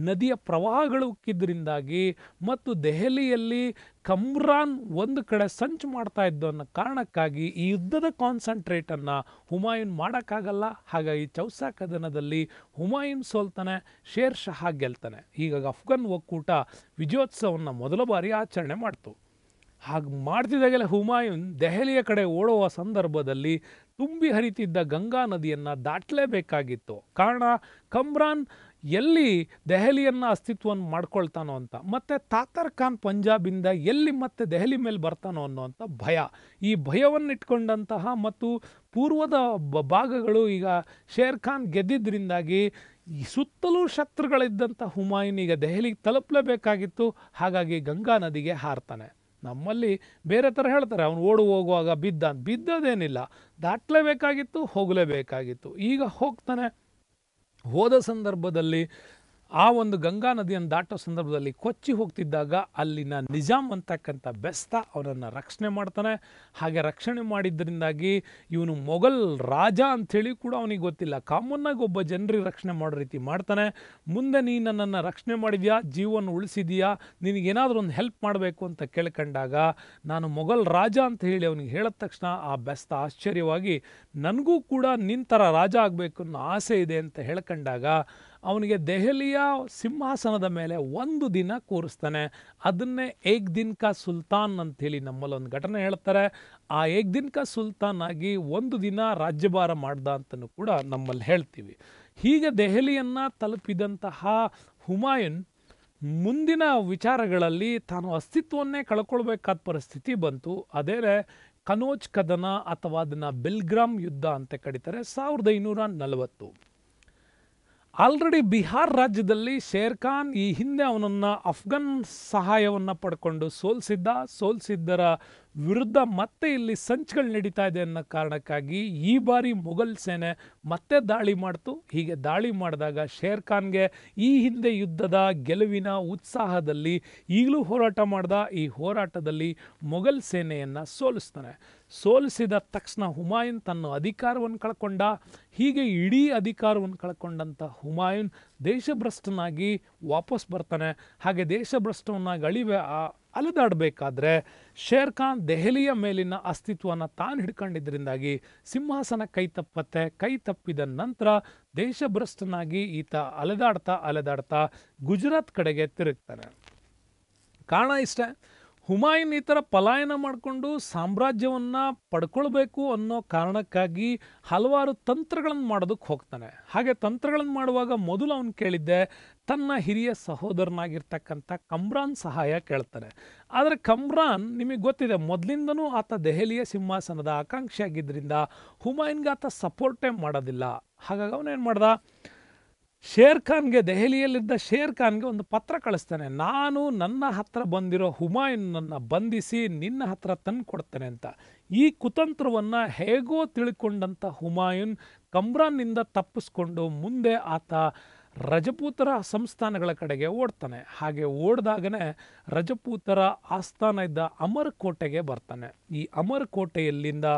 ನದಿಯ ಪ್ರವಾಹಗಳು ಉಕ್ಕಿದ್ದರಿಂದಾಗಿ ಮತ್ತು ದೆಹಲಿಯಲ್ಲಿ ಕಮ್ರಾನ್ ಒಂದು ಕಡೆ ಸಂಚು ಮಾಡ್ತಾ ಇದ್ದು ಅನ್ನೋ ಕಾರಣಕ್ಕಾಗಿ ಈ ಯುದ್ಧದ ಕಾನ್ಸಂಟ್ರೇಟನ್ನು ಹುಮಾಯೂನ್ ಮಾಡೋಕ್ಕಾಗಲ್ಲ ಹಾಗಾಗಿ ಚೌಸಾ ಕದನದಲ್ಲಿ ಹುಮಾಯೂನ್ ಸೋಲ್ತಾನೆ ಶೇರ್ ಶಹಾ ಗೆಲ್ತಾನೆ ಹೀಗಾಗಿ ಅಫ್ಘಾನ್ ಒಕ್ಕೂಟ ವಿಜಯೋತ್ಸವವನ್ನು ಮೊದಲ ಬಾರಿ ಆಚರಣೆ ಮಾಡ್ತು ಹಾಗೆ ಮಾಡ್ತಿದ್ದಾಗೆಲ್ಲ ಹುಮಾಯೂನ್ ದೆಹಲಿಯ ಕಡೆ ಓಡುವ ಸಂದರ್ಭದಲ್ಲಿ ತುಂಬಿ ಹರಿತಿದ್ದ ಗಂಗಾ ನದಿಯನ್ನು ದಾಟಲೇಬೇಕಾಗಿತ್ತು ಕಾರಣ ಕಮ್ರಾನ್ ಎಲ್ಲಿ ದೆಹಲಿಯನ್ನು ಅಸ್ತಿತ್ವವನ್ನು ಮಾಡ್ಕೊಳ್ತಾನೋ ಅಂತ ಮತ್ತು ತಾತರ್ ಖಾನ್ ಪಂಜಾಬಿಂದ ಎಲ್ಲಿ ಮತ್ತೆ ದೆಹಲಿ ಮೇಲೆ ಬರ್ತಾನೋ ಅನ್ನೋವಂಥ ಭಯ ಈ ಭಯವನ್ನಿಟ್ಕೊಂಡಂತಹ ಮತ್ತು ಪೂರ್ವದ ಭಾಗಗಳು ಈಗ ಶೇರ್ ಖಾನ್ ಗೆದ್ದಿದ್ದರಿಂದಾಗಿ ಸುತ್ತಲೂ ಶತ್ರುಗಳಿದ್ದಂಥ ಹುಮಾಯೂನ್ ಈಗ ದೆಹಲಿಗೆ ತಲುಪಲೇಬೇಕಾಗಿತ್ತು ಹಾಗಾಗಿ ಗಂಗಾ ನದಿಗೆ ಹಾರ್ತಾನೆ ನಮ್ಮಲ್ಲಿ ಬೇರೆ ಥರ ಹೇಳ್ತಾರೆ ಅವನು ಓಡು ಹೋಗುವಾಗ ಬಿದ್ದ ಬಿದ್ದದೇನಿಲ್ಲ ದಾಟಲೇಬೇಕಾಗಿತ್ತು ಹೋಗಲೇಬೇಕಾಗಿತ್ತು ಈಗ ಹೋಗ್ತಾನೆ ಹೋದ ಸಂದರ್ಭದಲ್ಲಿ ಆ ಒಂದು ಗಂಗಾ ನದಿಯನ್ನು ದಾಟೋ ಸಂದರ್ಭದಲ್ಲಿ ಕೊಚ್ಚಿ ಹೋಗ್ತಿದ್ದಾಗ ಅಲ್ಲಿನ ನಿಜಾಮ್ ಅಂತಕ್ಕಂಥ ಬೆಸ್ತ ಅವರನ್ನು ರಕ್ಷಣೆ ಮಾಡ್ತಾನೆ ಹಾಗೆ ರಕ್ಷಣೆ ಮಾಡಿದ್ದರಿಂದಾಗಿ ಇವನು ಮೊಘಲ್ ರಾಜ ಅಂಥೇಳಿ ಕೂಡ ಅವನಿಗೆ ಗೊತ್ತಿಲ್ಲ ಕಾಮನ್ನಾಗಿ ಒಬ್ಬ ಜನರಿಗೆ ರಕ್ಷಣೆ ಮಾಡೋ ರೀತಿ ಮಾಡ್ತಾನೆ ಮುಂದೆ ನೀ ನನ್ನನ್ನು ರಕ್ಷಣೆ ಮಾಡಿದ್ಯಾ ಜೀವನ ಉಳಿಸಿದೀಯಾ ನಿನಗೇನಾದರೂ ಒಂದು ಹೆಲ್ಪ್ ಮಾಡಬೇಕು ಅಂತ ಕೇಳ್ಕೊಂಡಾಗ ನಾನು ಮೊಘಲ್ ರಾಜ ಅಂತ ಹೇಳಿ ಅವನಿಗೆ ಹೇಳಿದ ತಕ್ಷಣ ಆ ಬೆಸ್ತ ಆಶ್ಚರ್ಯವಾಗಿ ನನಗೂ ಕೂಡ ನಿನ್ನ ಥರ ರಾಜ ಆಗಬೇಕು ಅನ್ನೋ ಆಸೆ ಇದೆ ಅಂತ ಹೇಳ್ಕೊಂಡಾಗ ಅವನಿಗೆ ದೆಹಲಿಯ ಸಿಂಹಾಸನದ ಮೇಲೆ ಒಂದು ದಿನ ಕೂರಿಸ್ತಾನೆ ಅದನ್ನೇ ಏಕ್ ದಿನ್ ಕಾ ಸುಲ್ತಾನ್ ಅಂಥೇಳಿ ನಮ್ಮಲ್ಲೊಂದು ಘಟನೆ ಹೇಳ್ತಾರೆ ಆ ಏಕ್ ದಿನ್ ಕಾ ಸುಲ್ತಾನ್ ಆಗಿ ಒಂದು ದಿನ ರಾಜ್ಯಭಾರ ಮಾಡ್ದ ಅಂತಲೂ ಕೂಡ ನಮ್ಮಲ್ಲಿ ಹೇಳ್ತೀವಿ ಹೀಗೆ ದೆಹಲಿಯನ್ನು ತಲುಪಿದಂತಹ ಹುಮಾಯುನ್ ಮುಂದಿನ ವಿಚಾರಗಳಲ್ಲಿ ತಾನು ಅಸ್ತಿತ್ವವನ್ನೇ ಕಳ್ಕೊಳ್ಬೇಕಾದ ಪರಿಸ್ಥಿತಿ ಬಂತು ಅದೇ ಕನೋಜ್ ಕದನ ಅಥವಾ ಅದನ್ನು ಬೆಲ್ಗ್ರಾಮ್ ಯುದ್ಧ ಅಂತ ಕರೀತಾರೆ ಸಾವಿರದ ಐನೂರ ನಲವತ್ತು ಆಲ್ರೆಡಿ ಬಿಹಾರ್ ರಾಜ್ಯದಲ್ಲಿ ಶೇರ್ ಖಾನ್ ಈ ಹಿಂದೆ ಅವನನ್ನು ಅಫ್ಘಾನ್ ಸಹಾಯವನ್ನು ಪಡ್ಕೊಂಡು ಸೋಲಿಸಿದ್ದ ಸೋಲಿಸಿದ್ದರ ವಿರುದ್ಧ ಮತ್ತೆ ಇಲ್ಲಿ ಸಂಚುಗಳು ನಡೀತಾ ಇದೆ ಅನ್ನೋ ಕಾರಣಕ್ಕಾಗಿ ಈ ಬಾರಿ ಮೊಘಲ್ ಸೇನೆ ಮತ್ತೆ ದಾಳಿ ಮಾಡ್ತು ಹೀಗೆ ದಾಳಿ ಮಾಡಿದಾಗ ಶೇರ್ ಖಾನ್ಗೆ ಈ ಹಿಂದೆ ಯುದ್ಧದ ಗೆಲುವಿನ ಉತ್ಸಾಹದಲ್ಲಿ ಈಗಲೂ ಹೋರಾಟ ಮಾಡ್ದ ಈ ಹೋರಾಟದಲ್ಲಿ ಮೊಘಲ್ ಸೇನೆಯನ್ನು ಸೋಲಿಸ್ತಾನೆ ಸೋಲಿಸಿದ ತಕ್ಷಣ ಹುಮಾಯೂನ್ ತನ್ನ ಅಧಿಕಾರವನ್ನು ಕಳ್ಕೊಂಡ ಹೀಗೆ ಇಡೀ ಅಧಿಕಾರವನ್ನು ಕಳ್ಕೊಂಡಂಥ ಹುಮಾಯೂನ್ ದೇಶಭ್ರಷ್ಟನಾಗಿ ವಾಪಸ್ ಬರ್ತಾನೆ ಹಾಗೆ ದೇಶಭ್ರಷ್ಟವನ್ನಾಗಿ ಅಳಿವೆ ಅಲೆದಾಡಬೇಕಾದ್ರೆ ಶೇರ್ ಖಾನ್ ದೆಹಲಿಯ ಮೇಲಿನ ಅಸ್ತಿತ್ವವನ್ನು ತಾನು ಹಿಡ್ಕೊಂಡಿದ್ದರಿಂದಾಗಿ ಸಿಂಹಾಸನ ಕೈ ತಪ್ಪತ್ತೆ ಕೈ ತಪ್ಪಿದ ನಂತರ ದೇಶಭ್ರಷ್ಟನಾಗಿ ಈತ ಅಲೆದಾಡ್ತಾ ಅಲೆದಾಡ್ತಾ ಗುಜರಾತ್ ಕಡೆಗೆ ತಿರುಗ್ತಾನೆ ಕಾರಣ ಇಷ್ಟೇ ಹುಮಾಯೂನ್ ಈ ಥರ ಪಲಾಯನ ಮಾಡಿಕೊಂಡು ಸಾಮ್ರಾಜ್ಯವನ್ನು ಪಡ್ಕೊಳ್ಬೇಕು ಅನ್ನೋ ಕಾರಣಕ್ಕಾಗಿ ಹಲವಾರು ತಂತ್ರಗಳನ್ನು ಮಾಡೋದಕ್ಕೆ ಹೋಗ್ತಾನೆ ಹಾಗೆ ತಂತ್ರಗಳನ್ನು ಮಾಡುವಾಗ ಮೊದಲು ಅವನು ಕೇಳಿದ್ದೆ ತನ್ನ ಹಿರಿಯ ಸಹೋದರನಾಗಿರ್ತಕ್ಕಂಥ ಕಮ್ರಾನ್ ಸಹಾಯ ಕೇಳ್ತಾನೆ ಆದರೆ ಕಮ್ರಾನ್ ನಿಮಗೆ ಗೊತ್ತಿದೆ ಮೊದಲಿಂದನೂ ಆತ ದೆಹಲಿಯ ಸಿಂಹಾಸನದ ಆಕಾಂಕ್ಷಿಯಾಗಿದ್ದರಿಂದ ಆಗಿದ್ದರಿಂದ ಹುಮಾಯೂನ್ಗೆ ಆತ ಸಪೋರ್ಟೇ ಮಾಡೋದಿಲ್ಲ ಹಾಗಾಗಿ ಅವನೇನು ಮಾಡ್ದ ಶೇರ್ ಖಾನ್ಗೆ ದೆಹಲಿಯಲ್ಲಿದ್ದ ಶೇರ್ ಖಾನ್ಗೆ ಒಂದು ಪತ್ರ ಕಳಿಸ್ತಾನೆ ನಾನು ನನ್ನ ಹತ್ರ ಬಂದಿರೋ ಹುಮಾಯೂನನ್ನು ಬಂಧಿಸಿ ನಿನ್ನ ಹತ್ರ ತಂದು ಕೊಡ್ತೇನೆ ಅಂತ ಈ ಕುತಂತ್ರವನ್ನು ಹೇಗೋ ತಿಳ್ಕೊಂಡಂಥ ಹುಮಾಯೂನ್ ಕಮ್ರಾನ್ನಿಂದ ತಪ್ಪಿಸ್ಕೊಂಡು ಮುಂದೆ ಆತ ರಜಪೂತರ ಸಂಸ್ಥಾನಗಳ ಕಡೆಗೆ ಓಡ್ತಾನೆ ಹಾಗೆ ಓಡಿದಾಗನೇ ರಜಪೂತರ ಆಸ್ಥಾನ ಇದ್ದ ಅಮರ್ ಕೋಟೆಗೆ ಬರ್ತಾನೆ ಈ ಅಮರ್ ಕೋಟೆಯಲ್ಲಿಂದ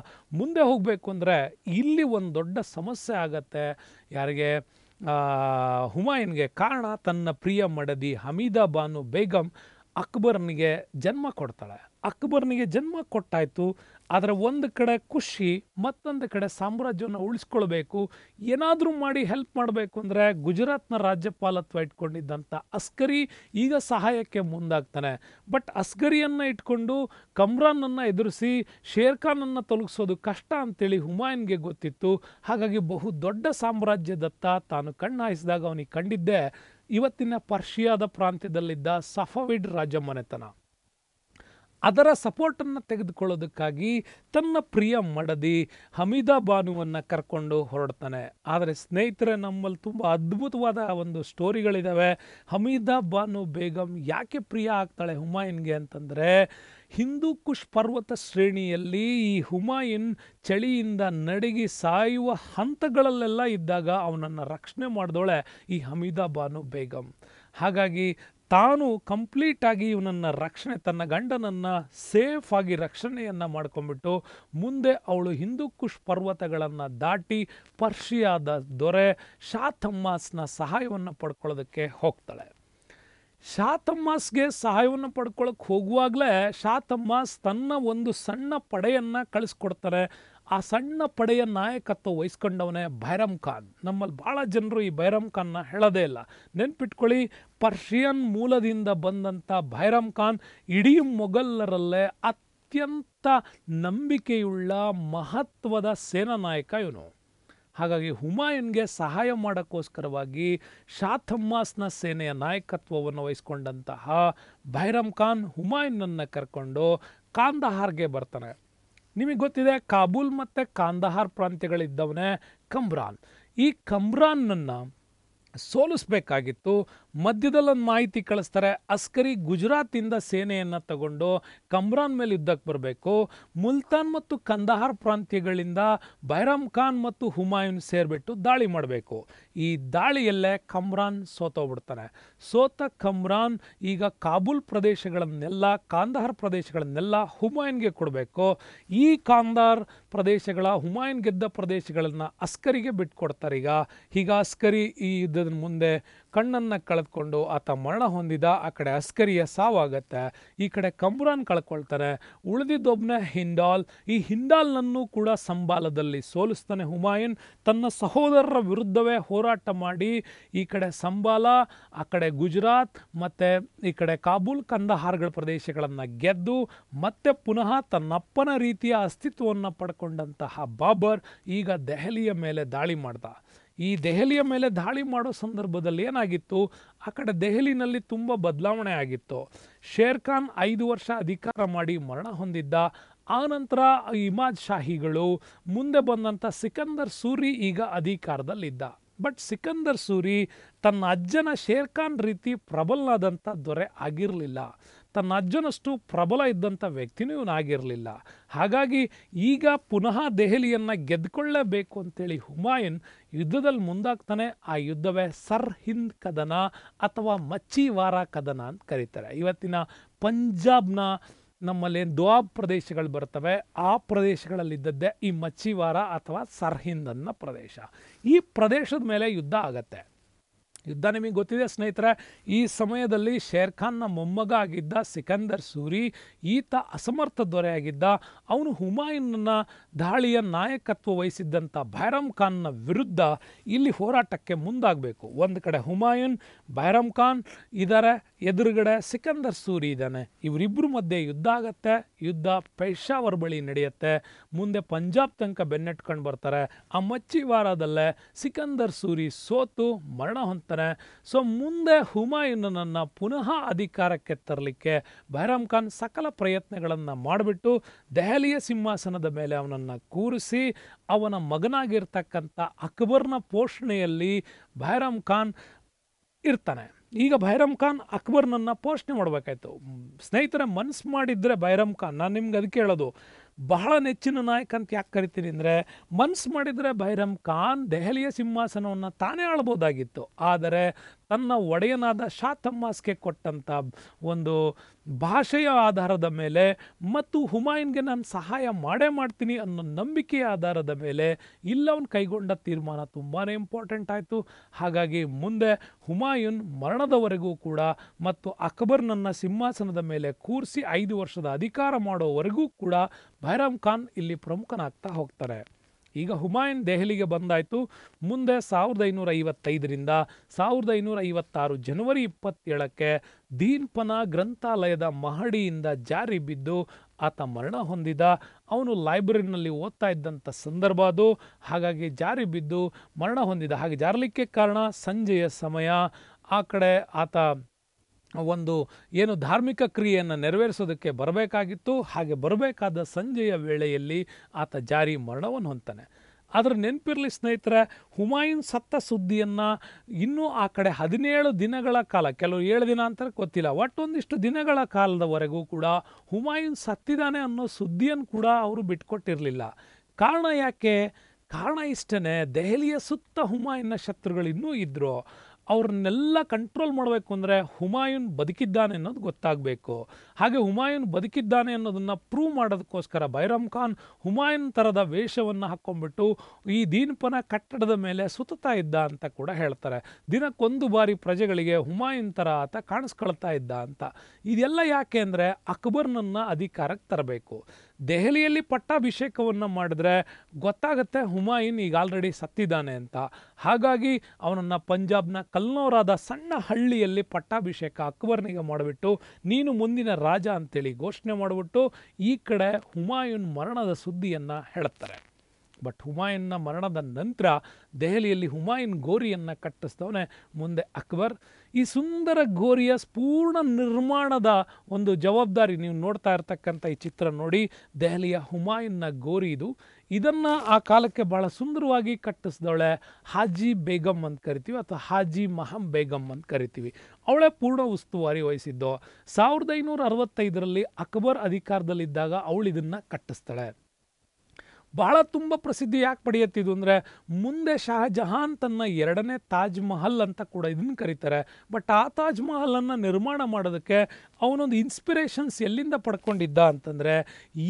ಮುಂದೆ ಹೋಗಬೇಕು ಅಂದರೆ ಇಲ್ಲಿ ಒಂದು ದೊಡ್ಡ ಸಮಸ್ಯೆ ಆಗತ್ತೆ ಯಾರಿಗೆ ಹುಮಾಯೂನ್ಗೆ ಕಾರಣ ತನ್ನ ಪ್ರಿಯ ಮಡದಿ ಹಮೀದಾ ಬಾನು ಬೇಗಂ ಅಕ್ಬರ್ನಿಗೆ ಜನ್ಮ ಕೊಡ್ತಾಳೆ ಅಕ್ಬರ್ನಿಗೆ ಜನ್ಮ ಕೊಟ್ಟಾಯಿತು ಆದರೆ ಒಂದು ಕಡೆ ಖುಷಿ ಮತ್ತೊಂದು ಕಡೆ ಸಾಮ್ರಾಜ್ಯವನ್ನು ಉಳಿಸ್ಕೊಳ್ಬೇಕು ಏನಾದರೂ ಮಾಡಿ ಹೆಲ್ಪ್ ಮಾಡಬೇಕು ಅಂದರೆ ಗುಜರಾತ್ನ ರಾಜ್ಯಪಾಲತ್ವ ಇಟ್ಕೊಂಡಿದ್ದಂಥ ಅಸ್ಕರಿ ಈಗ ಸಹಾಯಕ್ಕೆ ಮುಂದಾಗ್ತಾನೆ ಬಟ್ ಅಸ್ಕರಿಯನ್ನು ಇಟ್ಕೊಂಡು ಕಮ್ರಾನನ್ನು ಎದುರಿಸಿ ಶೇರ್ಖಾನನ್ನು ತೊಲಗಿಸೋದು ಕಷ್ಟ ಅಂತೇಳಿ ಹುಮಾಯನ್ಗೆ ಗೊತ್ತಿತ್ತು ಹಾಗಾಗಿ ಬಹು ದೊಡ್ಡ ಸಾಮ್ರಾಜ್ಯದತ್ತ ತಾನು ಕಣ್ಣಾಯಿಸಿದಾಗ ಅವನಿಗೆ ಕಂಡಿದ್ದೆ ಇವತ್ತಿನ ಪರ್ಷಿಯಾದ ಪ್ರಾಂತ್ಯದಲ್ಲಿದ್ದ ಸಫವಿಡ್ ರಾಜಮನೆತನ ಅದರ ಸಪೋರ್ಟನ್ನು ತೆಗೆದುಕೊಳ್ಳೋದಕ್ಕಾಗಿ ತನ್ನ ಪ್ರಿಯ ಮಡದಿ ಹಮೀದಾ ಬಾನುವನ್ನು ಕರ್ಕೊಂಡು ಹೊರಡ್ತಾನೆ ಆದರೆ ಸ್ನೇಹಿತರೆ ನಮ್ಮಲ್ಲಿ ತುಂಬ ಅದ್ಭುತವಾದ ಒಂದು ಸ್ಟೋರಿಗಳಿದ್ದಾವೆ ಹಮೀದಾ ಬಾನು ಬೇಗಂ ಯಾಕೆ ಪ್ರಿಯ ಆಗ್ತಾಳೆ ಹುಮಾಯಿನ್ಗೆ ಅಂತಂದರೆ ಹಿಂದೂ ಕುಶ್ ಪರ್ವತ ಶ್ರೇಣಿಯಲ್ಲಿ ಈ ಹುಮಾಯುನ್ ಚಳಿಯಿಂದ ನಡಗಿ ಸಾಯುವ ಹಂತಗಳಲ್ಲೆಲ್ಲ ಇದ್ದಾಗ ಅವನನ್ನು ರಕ್ಷಣೆ ಮಾಡಿದೋಳೆ ಈ ಹಮೀದಾ ಬಾನು ಬೇಗಂ ಹಾಗಾಗಿ ತಾನು ಕಂಪ್ಲೀಟ್ ಆಗಿ ಇವನನ್ನು ರಕ್ಷಣೆ ತನ್ನ ಗಂಡನನ್ನು ಸೇಫ್ ಆಗಿ ರಕ್ಷಣೆಯನ್ನು ಮಾಡ್ಕೊಂಡ್ಬಿಟ್ಟು ಮುಂದೆ ಅವಳು ಹಿಂದುಕುಶ್ ಪರ್ವತಗಳನ್ನು ದಾಟಿ ಪರ್ಷಿಯಾದ ದೊರೆ ಶಾತಮ್ಮಾಸ್ನ ಸಹಾಯವನ್ನು ಪಡ್ಕೊಳ್ಳೋದಕ್ಕೆ ಹೋಗ್ತಾಳೆ ಶಾತಮ್ಮಾಸ್ಗೆ ಸಹಾಯವನ್ನು ಪಡ್ಕೊಳ್ಳೋಕೆ ಹೋಗುವಾಗಲೇ ಶಾತಮ್ಮಾಸ್ ತನ್ನ ಒಂದು ಸಣ್ಣ ಪಡೆಯನ್ನು ಕಳಿಸ್ಕೊಡ್ತಾರೆ ಆ ಸಣ್ಣ ಪಡೆಯ ನಾಯಕತ್ವ ವಹಿಸ್ಕೊಂಡವನೇ ಬೈರಮ್ ಖಾನ್ ನಮ್ಮಲ್ಲಿ ಭಾಳ ಜನರು ಈ ಬೈರಮ್ ಖಾನ್ನ ಹೇಳೋದೇ ಇಲ್ಲ ನೆನ್ಪಿಟ್ಕೊಳ್ಳಿ ಪರ್ಷಿಯನ್ ಮೂಲದಿಂದ ಬಂದಂಥ ಬೈರಮ್ ಖಾನ್ ಇಡೀ ಮೊಘಲ್ಲರಲ್ಲೇ ಅತ್ಯಂತ ನಂಬಿಕೆಯುಳ್ಳ ಮಹತ್ವದ ಸೇನಾ ನಾಯಕ ಇವನು ಹಾಗಾಗಿ ಹುಮಾಯೂನ್ಗೆ ಸಹಾಯ ಮಾಡೋಕ್ಕೋಸ್ಕರವಾಗಿ ಶಾಥಮ್ಮಾಸ್ನ ಸೇನೆಯ ನಾಯಕತ್ವವನ್ನು ವಹಿಸ್ಕೊಂಡಂತಹ ಬೈರಮ್ ಖಾನ್ ಹುಮಾಯೂನನ್ನು ಕರ್ಕೊಂಡು ಕಾಂದಹಾರ್ಗೆ ಬರ್ತಾನೆ ನಿಮಗೆ ಗೊತ್ತಿದೆ ಕಾಬೂಲ್ ಮತ್ತು ಕಾಂದಹಾರ್ ಪ್ರಾಂತ್ಯಗಳಿದ್ದವನೇ ಕಮ್ರಾನ್ ಈ ಕಮ್ರಾನ್ನ ಸೋಲಿಸ್ಬೇಕಾಗಿತ್ತು ಮಧ್ಯದಲ್ಲೊಂದು ಮಾಹಿತಿ ಕಳಿಸ್ತಾರೆ ಅಸ್ಕರಿ ಗುಜರಾತಿಂದ ಸೇನೆಯನ್ನು ತಗೊಂಡು ಕಮ್ರಾನ್ ಮೇಲೆ ಯುದ್ಧಕ್ಕೆ ಬರಬೇಕು ಮುಲ್ತಾನ್ ಮತ್ತು ಕಂದಹಾರ್ ಪ್ರಾಂತ್ಯಗಳಿಂದ ಬೈರಾಮ್ ಖಾನ್ ಮತ್ತು ಹುಮಾಯೂನ್ ಸೇರಿಬಿಟ್ಟು ದಾಳಿ ಮಾಡಬೇಕು ಈ ದಾಳಿಯಲ್ಲೇ ಕಮ್ರಾನ್ ಸೋತೋಗ್ಬಿಡ್ತಾನೆ ಸೋತ ಕಮ್ರಾನ್ ಈಗ ಕಾಬೂಲ್ ಪ್ರದೇಶಗಳನ್ನೆಲ್ಲ ಕಾಂದಹಾರ್ ಪ್ರದೇಶಗಳನ್ನೆಲ್ಲ ಹುಮಾಯೂನ್ಗೆ ಕೊಡಬೇಕು ಈ ಕಾಂದಾರ್ ಪ್ರದೇಶಗಳ ಹುಮಾಯೂನ್ ಗೆದ್ದ ಪ್ರದೇಶಗಳನ್ನು ಅಸ್ಕರಿಗೆ ಬಿಟ್ಕೊಡ್ತಾರೆ ಈಗ ಹೀಗ ಅಸ್ಕರಿ ಈ ಯುದ್ಧದ ಮುಂದೆ ಕಣ್ಣನ್ನು ಕಳೆದುಕೊಂಡು ಆತ ಮರಣ ಹೊಂದಿದ ಆ ಕಡೆ ಅಸ್ಕರಿಯ ಸಾವಾಗತ್ತೆ ಈ ಕಡೆ ಕಂಬುರಾನ್ ಕಳ್ಕೊಳ್ತಾರೆ ಉಳಿದಿದ್ದೊಬ್ಬನ ಹಿಂಡಾಲ್ ಈ ಹಿಂಡಾಲ್ನನ್ನು ಕೂಡ ಸಂಬಾಲದಲ್ಲಿ ಸೋಲಿಸ್ತಾನೆ ಹುಮಾಯೂನ್ ತನ್ನ ಸಹೋದರರ ವಿರುದ್ಧವೇ ಹೋರಾಟ ಮಾಡಿ ಈ ಕಡೆ ಸಂಬಾಲ ಆ ಕಡೆ ಗುಜರಾತ್ ಮತ್ತು ಈ ಕಡೆ ಕಾಬೂಲ್ ಕಂದಹಾರ್ಗಳ ಪ್ರದೇಶಗಳನ್ನು ಗೆದ್ದು ಮತ್ತೆ ಪುನಃ ತನ್ನಪ್ಪನ ರೀತಿಯ ಅಸ್ತಿತ್ವವನ್ನು ಪಡ್ಕೊಂಡಂತಹ ಬಾಬರ್ ಈಗ ದೆಹಲಿಯ ಮೇಲೆ ದಾಳಿ ಮಾಡ್ದ ಈ ದೆಹಲಿಯ ಮೇಲೆ ದಾಳಿ ಮಾಡೋ ಸಂದರ್ಭದಲ್ಲಿ ಏನಾಗಿತ್ತು ಆ ಕಡೆ ದೆಹಲಿನಲ್ಲಿ ತುಂಬ ಬದಲಾವಣೆ ಆಗಿತ್ತು ಶೇರ್ ಖಾನ್ ಐದು ವರ್ಷ ಅಧಿಕಾರ ಮಾಡಿ ಮರಣ ಹೊಂದಿದ್ದ ಆನಂತರ ಇಮಾಜ್ ಶಾಹಿಗಳು ಮುಂದೆ ಬಂದಂಥ ಸಿಕಂದರ್ ಸೂರಿ ಈಗ ಅಧಿಕಾರದಲ್ಲಿದ್ದ ಬಟ್ ಸಿಕಂದರ್ ಸೂರಿ ತನ್ನ ಅಜ್ಜನ ಶೇರ್ ಖಾನ್ ರೀತಿ ಪ್ರಬಲನಾದಂಥ ದೊರೆ ಆಗಿರಲಿಲ್ಲ ತನ್ನ ಅಜ್ಜನಷ್ಟು ಪ್ರಬಲ ಇದ್ದಂಥ ವ್ಯಕ್ತಿನೂ ಇವನಾಗಿರಲಿಲ್ಲ ಹಾಗಾಗಿ ಈಗ ಪುನಃ ದೆಹಲಿಯನ್ನು ಗೆದ್ದುಕೊಳ್ಳಬೇಕು ಅಂತೇಳಿ ಹುಮಾಯನ್ ಯುದ್ಧದಲ್ಲಿ ಮುಂದಾಗ್ತಾನೆ ಆ ಯುದ್ಧವೇ ಸರ್ ಹಿಂದ್ ಕದನ ಅಥವಾ ಮಚ್ಚಿವಾರ ಕದನ ಅಂತ ಕರೀತಾರೆ ಇವತ್ತಿನ ಪಂಜಾಬ್ನ ನಮ್ಮಲ್ಲಿ ದ್ವಾಬ್ ಪ್ರದೇಶಗಳು ಬರ್ತವೆ ಆ ಪ್ರದೇಶಗಳಲ್ಲಿದ್ದದ್ದೇ ಈ ಮಚ್ಚಿವಾರ ಅಥವಾ ಸರ್ಹಿಂದ್ ಪ್ರದೇಶ ಈ ಪ್ರದೇಶದ ಮೇಲೆ ಯುದ್ಧ ಆಗತ್ತೆ ಯುದ್ಧ ನಿಮಗೆ ಗೊತ್ತಿದೆ ಸ್ನೇಹಿತರ ಈ ಸಮಯದಲ್ಲಿ ಶೇರ್ ಖಾನ್ನ ಮೊಮ್ಮಗ ಆಗಿದ್ದ ಸಿಕಂದರ್ ಸೂರಿ ಈತ ಅಸಮರ್ಥ ದೊರೆಯಾಗಿದ್ದ ಅವನು ಹುಮಾಯೂನ್ನ ದಾಳಿಯ ನಾಯಕತ್ವ ವಹಿಸಿದ್ದಂಥ ಬೈರಮ್ ಖಾನ್ನ ವಿರುದ್ಧ ಇಲ್ಲಿ ಹೋರಾಟಕ್ಕೆ ಮುಂದಾಗಬೇಕು ಒಂದು ಕಡೆ ಹುಮಾಯೂನ್ ಬೈರಮ್ ಖಾನ್ ಇದರ ಎದುರುಗಡೆ ಸಿಕಂದರ್ ಸೂರಿ ಇದ್ದಾನೆ ಇವರಿಬ್ಬರು ಮಧ್ಯೆ ಯುದ್ಧ ಆಗತ್ತೆ ಯುದ್ಧ ಪೇಶಾವರ್ ಬಳಿ ನಡೆಯುತ್ತೆ ಮುಂದೆ ಪಂಜಾಬ್ ತನಕ ಬೆನ್ನೆಟ್ಕೊಂಡು ಬರ್ತಾರೆ ಆ ವಾರದಲ್ಲೇ ಸಿಕಂದರ್ ಸೂರಿ ಸೋತು ಮರಣ ಹೊಂತ ಮಾಡ್ತಾನೆ ಸೊ ಮುಂದೆ ಹುಮಾಯೂನನ್ನು ಪುನಃ ಅಧಿಕಾರಕ್ಕೆ ತರಲಿಕ್ಕೆ ಬೈರಾಮ್ ಖಾನ್ ಸಕಲ ಪ್ರಯತ್ನಗಳನ್ನು ಮಾಡಿಬಿಟ್ಟು ದೆಹಲಿಯ ಸಿಂಹಾಸನದ ಮೇಲೆ ಅವನನ್ನು ಕೂರಿಸಿ ಅವನ ಮಗನಾಗಿರ್ತಕ್ಕಂಥ ಅಕ್ಬರ್ನ ಪೋಷಣೆಯಲ್ಲಿ ಬೈರಾಮ್ ಖಾನ್ ಇರ್ತಾನೆ ಈಗ ಬೈರಮ್ ಖಾನ್ ಅಕ್ಬರ್ನನ್ನು ಪೋಷಣೆ ಮಾಡಬೇಕಾಯ್ತು ಸ್ನೇಹಿತರೆ ಮನಸ್ಸು ಮಾಡಿದ್ರೆ ಬೈರಮ್ ಖಾನ್ ನಾನು ನಿಮ್ಗೆ ಅದಕ್ಕೆ ಹೇಳೋದು ಬಹಳ ನೆಚ್ಚಿನ ನಾಯಕ ಅಂತ ಯಾಕೆ ಕರಿತೀನಿ ಅಂದರೆ ಮನ್ಸು ಮಾಡಿದರೆ ಬೈರಮ್ ಖಾನ್ ದೆಹಲಿಯ ಸಿಂಹಾಸನವನ್ನು ತಾನೇ ಆಳ್ಬೋದಾಗಿತ್ತು ಆದರೆ ತನ್ನ ಒಡೆಯನಾದ ಶಾ ತಮ್ಮಾಸ್ಗೆ ಕೊಟ್ಟಂಥ ಒಂದು ಭಾಷೆಯ ಆಧಾರದ ಮೇಲೆ ಮತ್ತು ಹುಮಾಯುನ್ಗೆ ನಾನು ಸಹಾಯ ಮಾಡೇ ಮಾಡ್ತೀನಿ ಅನ್ನೋ ನಂಬಿಕೆಯ ಆಧಾರದ ಮೇಲೆ ಇಲ್ಲವನು ಕೈಗೊಂಡ ತೀರ್ಮಾನ ತುಂಬಾ ಇಂಪಾರ್ಟೆಂಟ್ ಆಯಿತು ಹಾಗಾಗಿ ಮುಂದೆ ಹುಮಾಯೂನ್ ಮರಣದವರೆಗೂ ಕೂಡ ಮತ್ತು ಅಕ್ಬರ್ ನನ್ನ ಸಿಂಹಾಸನದ ಮೇಲೆ ಕೂರಿಸಿ ಐದು ವರ್ಷದ ಅಧಿಕಾರ ಮಾಡೋವರೆಗೂ ಕೂಡ ಬೈರಾಮ್ ಖಾನ್ ಇಲ್ಲಿ ಪ್ರಮುಖನಾಗ್ತಾ ಹೋಗ್ತಾರೆ ಈಗ ಹುಮಾಯೂನ್ ದೆಹಲಿಗೆ ಬಂದಾಯಿತು ಮುಂದೆ ಸಾವಿರದ ಐನೂರ ಐವತ್ತೈದರಿಂದ ಸಾವಿರದ ಐನೂರ ಐವತ್ತಾರು ಜನವರಿ ಇಪ್ಪತ್ತೇಳಕ್ಕೆ ದೀನ್ಪನ ಗ್ರಂಥಾಲಯದ ಮಹಡಿಯಿಂದ ಜಾರಿ ಬಿದ್ದು ಆತ ಮರಣ ಹೊಂದಿದ ಅವನು ಲೈಬ್ರರಿನಲ್ಲಿ ಓದ್ತಾ ಇದ್ದಂಥ ಸಂದರ್ಭ ಅದು ಹಾಗಾಗಿ ಜಾರಿ ಬಿದ್ದು ಮರಣ ಹೊಂದಿದ ಹಾಗೆ ಜಾರಲಿಕ್ಕೆ ಕಾರಣ ಸಂಜೆಯ ಸಮಯ ಆ ಕಡೆ ಆತ ಒಂದು ಏನು ಧಾರ್ಮಿಕ ಕ್ರಿಯೆಯನ್ನು ನೆರವೇರಿಸೋದಕ್ಕೆ ಬರಬೇಕಾಗಿತ್ತು ಹಾಗೆ ಬರಬೇಕಾದ ಸಂಜೆಯ ವೇಳೆಯಲ್ಲಿ ಆತ ಜಾರಿ ಮರಣವನ್ನು ಹೊಂತಾನೆ ಅದರ ನೆನಪಿರಲಿ ಸ್ನೇಹಿತರೆ ಹುಮಾಯೂನ್ ಸತ್ತ ಸುದ್ದಿಯನ್ನು ಇನ್ನೂ ಆ ಕಡೆ ಹದಿನೇಳು ದಿನಗಳ ಕಾಲ ಕೆಲವು ಏಳು ದಿನ ಅಂತ ಗೊತ್ತಿಲ್ಲ ಒಟ್ಟೊಂದಿಷ್ಟು ದಿನಗಳ ಕಾಲದವರೆಗೂ ಕೂಡ ಹುಮಾಯೂನ್ ಸತ್ತಿದ್ದಾನೆ ಅನ್ನೋ ಸುದ್ದಿಯನ್ನು ಕೂಡ ಅವರು ಬಿಟ್ಕೊಟ್ಟಿರಲಿಲ್ಲ ಕಾರಣ ಯಾಕೆ ಕಾರಣ ಇಷ್ಟೇ ದೆಹಲಿಯ ಸುತ್ತ ಹುಮಾಯೂನ್ನ ಶತ್ರುಗಳು ಇನ್ನೂ ಇದ್ದರು ಅವ್ರನ್ನೆಲ್ಲ ಕಂಟ್ರೋಲ್ ಮಾಡಬೇಕು ಅಂದರೆ ಹುಮಾಯೂನ್ ಬದುಕಿದ್ದಾನೆ ಅನ್ನೋದು ಗೊತ್ತಾಗಬೇಕು ಹಾಗೆ ಹುಮಾಯೂನ್ ಬದುಕಿದ್ದಾನೆ ಅನ್ನೋದನ್ನು ಪ್ರೂವ್ ಮಾಡೋದಕ್ಕೋಸ್ಕರ ಬೈರಾಮ್ ಖಾನ್ ಹುಮಾಯೂನ್ ಥರದ ವೇಷವನ್ನು ಹಾಕ್ಕೊಂಡ್ಬಿಟ್ಟು ಈ ದೀನ್ಪನ ಕಟ್ಟಡದ ಮೇಲೆ ಸುತ್ತಾ ಇದ್ದ ಅಂತ ಕೂಡ ಹೇಳ್ತಾರೆ ದಿನಕ್ಕೊಂದು ಬಾರಿ ಪ್ರಜೆಗಳಿಗೆ ಹುಮಾಯೂನ್ ಥರ ಆತ ಕಾಣಿಸ್ಕೊಳ್ತಾ ಇದ್ದ ಅಂತ ಇದೆಲ್ಲ ಯಾಕೆ ಅಂದರೆ ಅಕ್ಬರ್ನನ್ನು ಅಧಿಕಾರಕ್ಕೆ ತರಬೇಕು ದೆಹಲಿಯಲ್ಲಿ ಪಟ್ಟಾಭಿಷೇಕವನ್ನು ಮಾಡಿದ್ರೆ ಗೊತ್ತಾಗುತ್ತೆ ಹುಮಾಯೂನ್ ಈಗ ಆಲ್ರೆಡಿ ಸತ್ತಿದ್ದಾನೆ ಅಂತ ಹಾಗಾಗಿ ಅವನನ್ನು ಪಂಜಾಬ್ನ ಕಲ್ನೋರಾದ ಸಣ್ಣ ಹಳ್ಳಿಯಲ್ಲಿ ಪಟ್ಟಾಭಿಷೇಕ ಅಕ್ಬರ್ನಿಗೆ ಮಾಡಿಬಿಟ್ಟು ನೀನು ಮುಂದಿನ ರಾಜ ಅಂತೇಳಿ ಘೋಷಣೆ ಮಾಡಿಬಿಟ್ಟು ಈ ಕಡೆ ಹುಮಾಯೂನ್ ಮರಣದ ಸುದ್ದಿಯನ್ನು ಹೇಳುತ್ತಾರೆ ಬಟ್ ಹುಮಾಯೂನ್ನ ಮರಣದ ನಂತರ ದೆಹಲಿಯಲ್ಲಿ ಹುಮಾಯೂನ್ ಗೋರಿಯನ್ನ ಕಟ್ಟಿಸ್ತವನೆ ಮುಂದೆ ಅಕ್ಬರ್ ಈ ಸುಂದರ ಗೋರಿಯ ಪೂರ್ಣ ನಿರ್ಮಾಣದ ಒಂದು ಜವಾಬ್ದಾರಿ ನೀವು ನೋಡ್ತಾ ಇರ್ತಕ್ಕಂಥ ಈ ಚಿತ್ರ ನೋಡಿ ದೆಹಲಿಯ ಹುಮಾಯೂನ್ನ ಗೋರಿ ಇದು ಇದನ್ನು ಆ ಕಾಲಕ್ಕೆ ಭಾಳ ಸುಂದರವಾಗಿ ಕಟ್ಟಿಸ್ದವಳೆ ಹಾಜಿ ಬೇಗಮ್ ಅಂತ ಕರಿತೀವಿ ಅಥವಾ ಹಾಜಿ ಮಹಮ್ ಬೇಗಮ್ ಅಂತ ಕರಿತೀವಿ ಅವಳೇ ಪೂರ್ಣ ಉಸ್ತುವಾರಿ ವಹಿಸಿದ್ದು ಸಾವಿರದ ಐನೂರ ಅರವತ್ತೈದರಲ್ಲಿ ಅಕ್ಬರ್ ಅಧಿಕಾರದಲ್ಲಿದ್ದಾಗ ಅವಳು ಇದನ್ನು ಕಟ್ಟಿಸ್ತಾಳೆ ಭಾಳ ತುಂಬ ಪ್ರಸಿದ್ಧಿ ಯಾಕೆ ಪಡೆಯುತ್ತಿದ್ದು ಅಂದರೆ ಮುಂದೆ ಶಹಜಹಾನ್ ತನ್ನ ಎರಡನೇ ತಾಜ್ ಮಹಲ್ ಅಂತ ಕೂಡ ಇದನ್ನು ಕರೀತಾರೆ ಬಟ್ ಆ ತಾಜ್ ಮಹಲನ್ನು ನಿರ್ಮಾಣ ಮಾಡೋದಕ್ಕೆ ಅವನೊಂದು ಇನ್ಸ್ಪಿರೇಷನ್ಸ್ ಎಲ್ಲಿಂದ ಪಡ್ಕೊಂಡಿದ್ದ ಅಂತಂದರೆ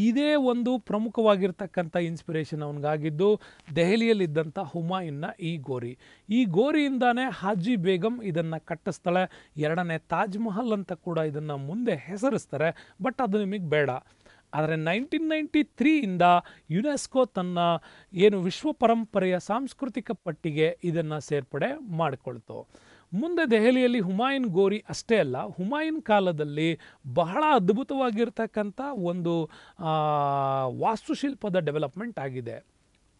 ಇದೇ ಒಂದು ಪ್ರಮುಖವಾಗಿರ್ತಕ್ಕಂಥ ಇನ್ಸ್ಪಿರೇಷನ್ ಅವನಿಗಾಗಿದ್ದು ದೆಹಲಿಯಲ್ಲಿದ್ದಂಥ ಹುಮಾಯುನ್ನ ಈ ಗೋರಿ ಈ ಗೋರಿಯಿಂದಾನೆ ಹಾಜಿ ಬೇಗಂ ಇದನ್ನು ಕಟ್ಟಿಸ್ತಾಳೆ ಎರಡನೇ ತಾಜ್ ಮಹಲ್ ಅಂತ ಕೂಡ ಇದನ್ನು ಮುಂದೆ ಹೆಸರಿಸ್ತಾರೆ ಬಟ್ ಅದು ನಿಮಗೆ ಬೇಡ ಆದರೆ ನೈನ್ಟೀನ್ ನೈಂಟಿ ತ್ರೀಯಿಂದ ಯುನೆಸ್ಕೋ ತನ್ನ ಏನು ವಿಶ್ವ ಪರಂಪರೆಯ ಸಾಂಸ್ಕೃತಿಕ ಪಟ್ಟಿಗೆ ಇದನ್ನು ಸೇರ್ಪಡೆ ಮಾಡಿಕೊಳ್ತು ಮುಂದೆ ದೆಹಲಿಯಲ್ಲಿ ಹುಮಾಯೂನ್ ಗೋರಿ ಅಷ್ಟೇ ಅಲ್ಲ ಹುಮಾಯೂನ್ ಕಾಲದಲ್ಲಿ ಬಹಳ ಅದ್ಭುತವಾಗಿರ್ತಕ್ಕಂಥ ಒಂದು ವಾಸ್ತುಶಿಲ್ಪದ ಡೆವಲಪ್ಮೆಂಟ್ ಆಗಿದೆ